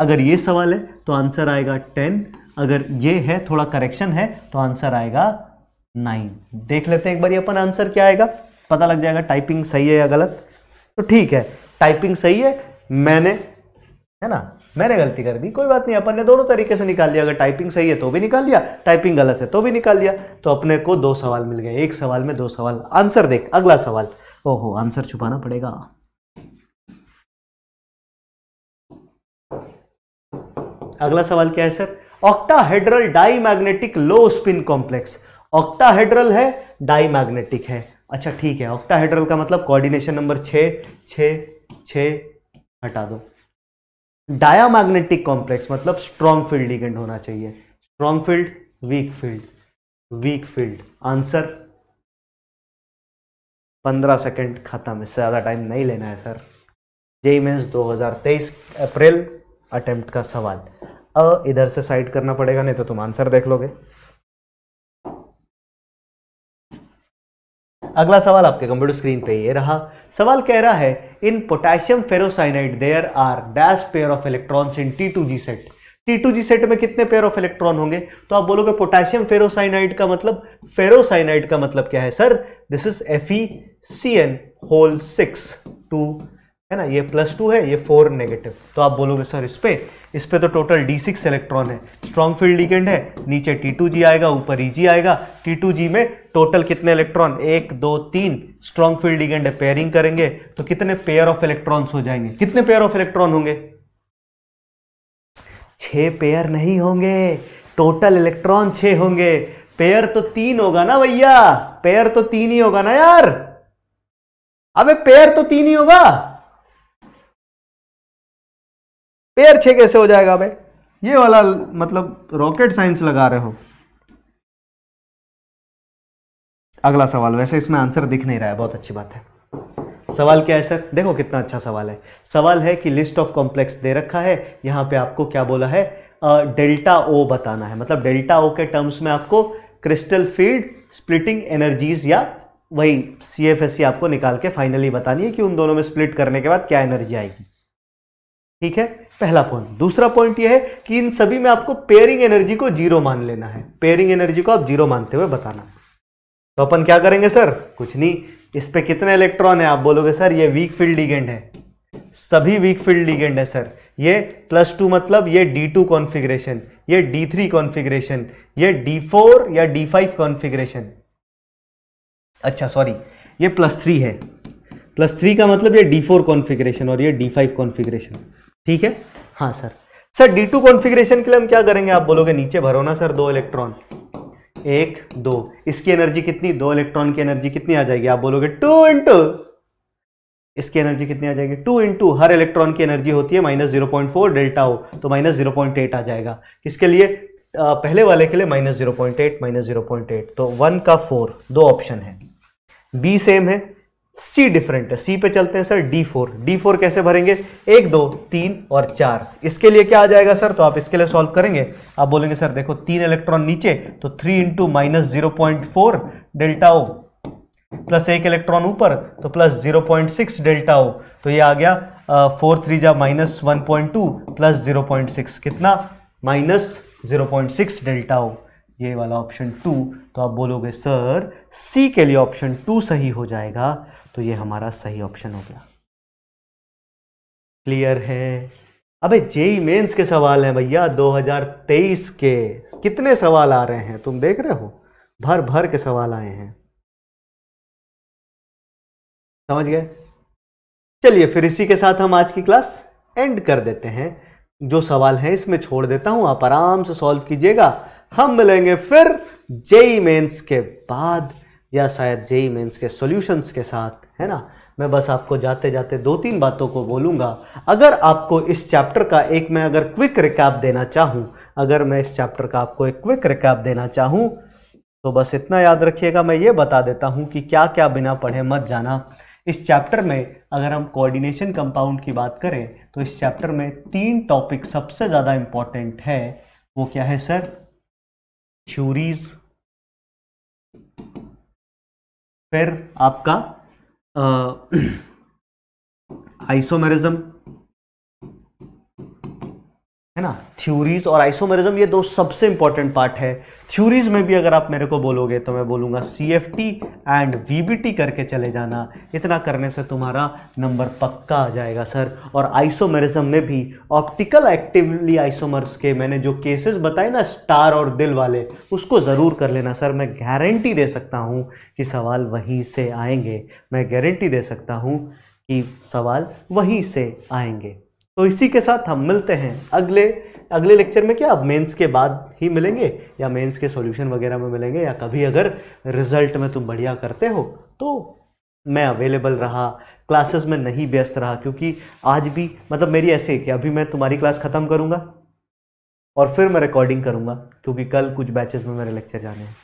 अगर ये सवाल है तो आंसर आएगा टेन अगर ये है थोड़ा करेक्शन है तो आंसर आएगा नाइन देख लेते हैं एक बार अपन आंसर क्या आएगा पता लग जाएगा टाइपिंग सही है या गलत तो ठीक है टाइपिंग सही है मैंने है ना मैंने गलती कर दी कोई बात नहीं अपन ने दोनों तरीके से निकाल लिया अगर टाइपिंग सही है तो भी निकाल लिया टाइपिंग गलत है तो भी निकाल लिया तो अपने को दो सवाल मिल गए एक सवाल में दो सवाल आंसर देख अगला सवाल ओहो आंसर छुपाना पड़ेगा अगला सवाल क्या है sir octahedral magnetic low spin complex octahedral है मैग्नेटिक है अच्छा ठीक है ऑक्टाहेड्रल का मतलब कोऑर्डिनेशन नंबर छ छ छ हटा दो डायामैग्नेटिक कॉम्प्लेक्स मतलब स्ट्रॉन्ग फील्ड लिगेंड होना चाहिए strong field weak field weak field answer पंद्रह सेकंड खत्म इससे ज़्यादा टाइम नहीं लेना है sir JEE Mains 2023 April attempt का सवाल अ इधर से साइड करना पड़ेगा नहीं तो तुम आंसर देख लोगे अगला सवाल आपके कंप्यूटर स्क्रीन पे ये रहा सवाल कह रहा है in potassium ferrocyanide there are dash pair of electrons in T two G set T two G set में कितने पेयर ऑफ इलेक्ट्रॉन होंगे तो आप बोलोगे पोटेशियम फेरोसाइनाइड का मतलब फेरोसाइनाइड का मतलब क्या है sir this is F E C N whole six two है ना ये प्लस टू है ये फोर नेगेटिव तो आप बोलोगे सर इस पर इस पर तो टोटल डी सिक्स इलेक्ट्रॉन है स्ट्रॉन्ग फील्ड लिगेंड है नीचे टी टू जी आएगा ऊपर ई e जी आएगा टी टू जी में टोटल कितने इलेक्ट्रॉन एक दो तीन स्ट्रॉन्ग फील्ड लिगेंड है पेयरिंग करेंगे तो कितने पेयर ऑफ इलेक्ट्रॉन्स हो जाएंगे कितने पेयर ऑफ इलेक्ट्रॉन होंगे छः पेयर नहीं होंगे टोटल इलेक्ट्रॉन छः होंगे पेयर तो तीन होगा ना भैया पेयर तो तीन ही होगा ना यार अबे पेयर तो तीन ही होगा पेयर छे कैसे हो जाएगा भाई ये वाला मतलब रॉकेट साइंस लगा रहे हो अगला सवाल वैसे इसमें आंसर दिख नहीं रहा है बहुत अच्छी बात है सवाल क्या है सर देखो कितना अच्छा सवाल है सवाल है कि लिस्ट ऑफ कॉम्प्लेक्स दे रखा है यहां पे आपको क्या बोला है डेल्टा uh, ओ बताना है मतलब डेल्टा ओ के टर्म्स में आपको क्रिस्टल फील्ड स्प्लिटिंग एनर्जीज या वही सी एफ एस सी आपको निकाल के फाइनली बतानी है कि उन दोनों में स्प्लिट करने के बाद क्या एनर्जी आएगी ठीक है पहला पॉइंट दूसरा पॉइंट यह है कि इन सभी में आपको पेयरिंग एनर्जी को जीरो मान लेना है पेयरिंग एनर्जी को आप जीरो मानते हुए बताना तो अपन क्या करेंगे सर कुछ नहीं इस पे कितने इलेक्ट्रॉन है आप बोलोगे सर ये वीक फील्ड लिगेंड है सभी वीक फील्ड लिगेंड है सर ये प्लस टू मतलब ये डी टू कॉन्फिग्रेशन ये डी थ्री कॉन्फिग्रेशन ये डी फोर या डी फाइव कॉन्फिग्रेशन अच्छा सॉरी ये प्लस थ्री है प्लस थ्री का मतलब ये डी फोर कॉन्फिग्रेशन और ये डी फाइव कॉन्फिग्रेशन ठीक है हाँ sir sir D two configuration के लिए हम क्या करेंगे आप बोलोगे नीचे भरो ना सर दो इलेक्ट्रॉन एक दो इसकी एनर्जी कितनी दो इलेक्ट्रॉन की एनर्जी कितनी आ जाएगी आप बोलोगे टू इंटू इसकी एनर्जी कितनी आ जाएगी टू इंटू हर इलेक्ट्रॉन की एनर्जी होती है minus zero point four delta हो तो माइनस जीरो पॉइंट एट आ जाएगा किसके लिए आ, पहले वाले के लिए minus zero point eight minus zero point eight तो वन का फोर दो ऑप्शन है बी सेम है सी डिफरेंट है सी पे चलते हैं sir D four D four कैसे भरेंगे एक दो तीन और चार इसके लिए क्या आ जाएगा सर तो आप इसके लिए सॉल्व करेंगे आप बोलेंगे सर देखो तीन इलेक्ट्रॉन नीचे तो three into minus zero point four delta ओ प्लस एक इलेक्ट्रॉन ऊपर तो plus zero point six delta O तो ये आ गया फोर थ्री जा minus one point two plus zero point six कितना minus zero point six delta O ये वाला ऑप्शन टू तो आप बोलोगे सर सी के लिए ऑप्शन टू सही हो जाएगा तो ये हमारा सही ऑप्शन हो गया क्लियर है अबे जेई मेंस e के सवाल हैं भैया 2023 के कितने सवाल आ रहे हैं तुम देख रहे हो भर भर के सवाल आए हैं समझ गए चलिए फिर इसी के साथ हम आज की क्लास एंड कर देते हैं जो सवाल हैं इसमें छोड़ देता हूं आप आराम से सॉल्व कीजिएगा हम मिलेंगे फिर जेई मेंस e के बाद या शायद जेई मेंस के सॉल्यूशंस के साथ है ना मैं बस आपको जाते जाते दो तीन बातों को बोलूँगा अगर आपको इस चैप्टर का एक मैं अगर क्विक रिकैप देना चाहूँ अगर मैं इस चैप्टर का आपको एक क्विक रिकैप देना चाहूँ तो बस इतना याद रखिएगा मैं ये बता देता हूँ कि क्या क्या बिना पढ़े मत जाना इस चैप्टर में अगर हम कोऑर्डिनेशन कंपाउंड की बात करें तो इस चैप्टर में तीन टॉपिक सबसे ज़्यादा इम्पॉर्टेंट है वो क्या है सर थ्यूरीज फिर आपका आइसोमेरिज्म है ना थ्योरीज और आइसोमेरिज्म ये दो सबसे इंपॉर्टेंट पार्ट है थ्योरीज में भी अगर आप मेरे को बोलोगे तो मैं बोलूँगा C F T and V B T करके चले जाना इतना करने से तुम्हारा नंबर पक्का आ जाएगा सर और आइसोमेरिज्म में भी ऑप्टिकल एक्टिवली आइसोमर्स के मैंने जो केसेस बताए ना स्टार और दिल वाले उसको ज़रूर कर लेना सर मैं गारंटी दे सकता हूँ कि सवाल वहीं से आएंगे मैं गारंटी दे सकता हूँ कि सवाल वहीं से आएंगे तो इसी के साथ हम मिलते हैं अगले अगले लेक्चर में क्या अब मेंस के बाद ही मिलेंगे या मेंस के सॉल्यूशन वगैरह में मिलेंगे या कभी अगर रिजल्ट में तुम बढ़िया करते हो तो मैं अवेलेबल रहा क्लासेस में नहीं व्यस्त रहा क्योंकि आज भी मतलब मेरी ऐसे है कि अभी मैं तुम्हारी क्लास ख़त्म करूँगा और फिर मैं रिकॉर्डिंग करूँगा क्योंकि कल कुछ बैचेस में मेरे लेक्चर जाने हैं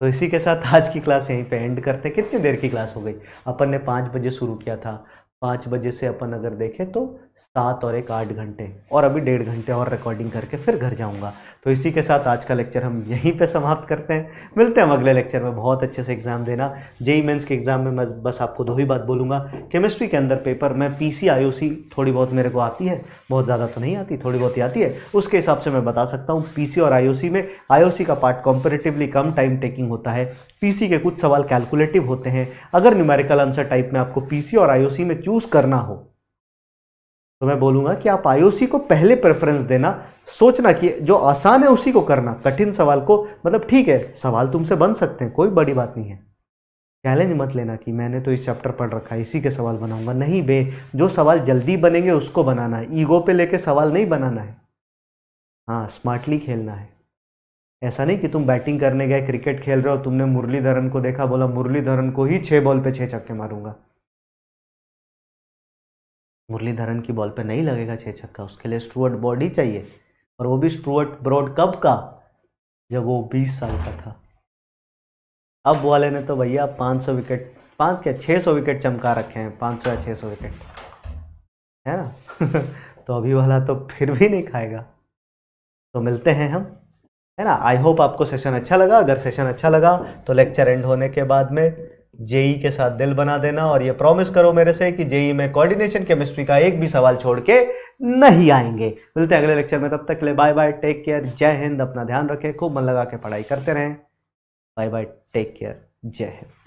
तो इसी के साथ आज की क्लास यहीं पे एंड करते हैं कितनी देर की क्लास हो गई अपन ने पाँच बजे शुरू किया था पाँच बजे से अपन अगर देखें तो सात और एक आठ घंटे और अभी डेढ़ घंटे और रिकॉर्डिंग करके फिर घर जाऊंगा तो इसी के साथ आज का लेक्चर हम यहीं पे समाप्त करते हैं मिलते हैं हम अगले लेक्चर में बहुत अच्छे से एग्ज़ाम देना जेई मेंस के एग्ज़ाम में मैं बस आपको दो ही बात बोलूँगा केमिस्ट्री के अंदर पेपर में पी सी थोड़ी बहुत मेरे को आती है बहुत ज़्यादा तो नहीं आती थोड़ी बहुत ही आती है उसके हिसाब से मैं बता सकता हूँ पी और आई में आई का पार्ट कॉम्पेटिवली कम टाइम टेकिंग होता है पी के कुछ सवाल कैलकुलेटिव होते हैं अगर न्यूमेरिकल आंसर टाइप में आपको पी और आई में चूज़ करना हो तो मैं बोलूंगा कि आप आईओसी को पहले प्रेफरेंस देना सोचना कि जो आसान है उसी को करना कठिन सवाल को मतलब ठीक है सवाल तुमसे बन सकते हैं कोई बड़ी बात नहीं है चैलेंज मत लेना कि मैंने तो इस चैप्टर पढ़ रखा है इसी के सवाल बनाऊंगा नहीं बे जो सवाल जल्दी बनेंगे उसको बनाना है ईगो पे लेके सवाल नहीं बनाना है हाँ स्मार्टली खेलना है ऐसा नहीं कि तुम बैटिंग करने गए क्रिकेट खेल रहे हो तुमने मुरलीधरन को देखा बोला मुरलीधरन को ही छः बॉल पे छः छक्के मारूंगा मुरलीधरन की बॉल पे नहीं लगेगा छः छक्का उसके लिए स्टुअर्ट ही चाहिए और वो भी स्टूअर्ट ब्रॉड कब का जब वो बीस साल का था अब वाले ने तो भैया पाँच सौ विकेट पाँच क्या छः सौ विकेट चमका रखे हैं पाँच सौ या छः सौ विकेट है ना तो अभी वाला तो फिर भी नहीं खाएगा तो मिलते हैं हम है ना आई होप आपको सेशन अच्छा लगा अगर सेशन अच्छा लगा तो लेक्चर एंड होने के बाद में जेई के साथ दिल बना देना और ये प्रॉमिस करो मेरे से कि जेई में कोऑर्डिनेशन केमिस्ट्री का एक भी सवाल छोड़ के नहीं आएंगे मिलते हैं अगले लेक्चर में तब तक के लिए बाय बाय टेक केयर जय हिंद अपना ध्यान रखें खूब मन लगा के पढ़ाई करते रहें बाय बाय टेक केयर जय हिंद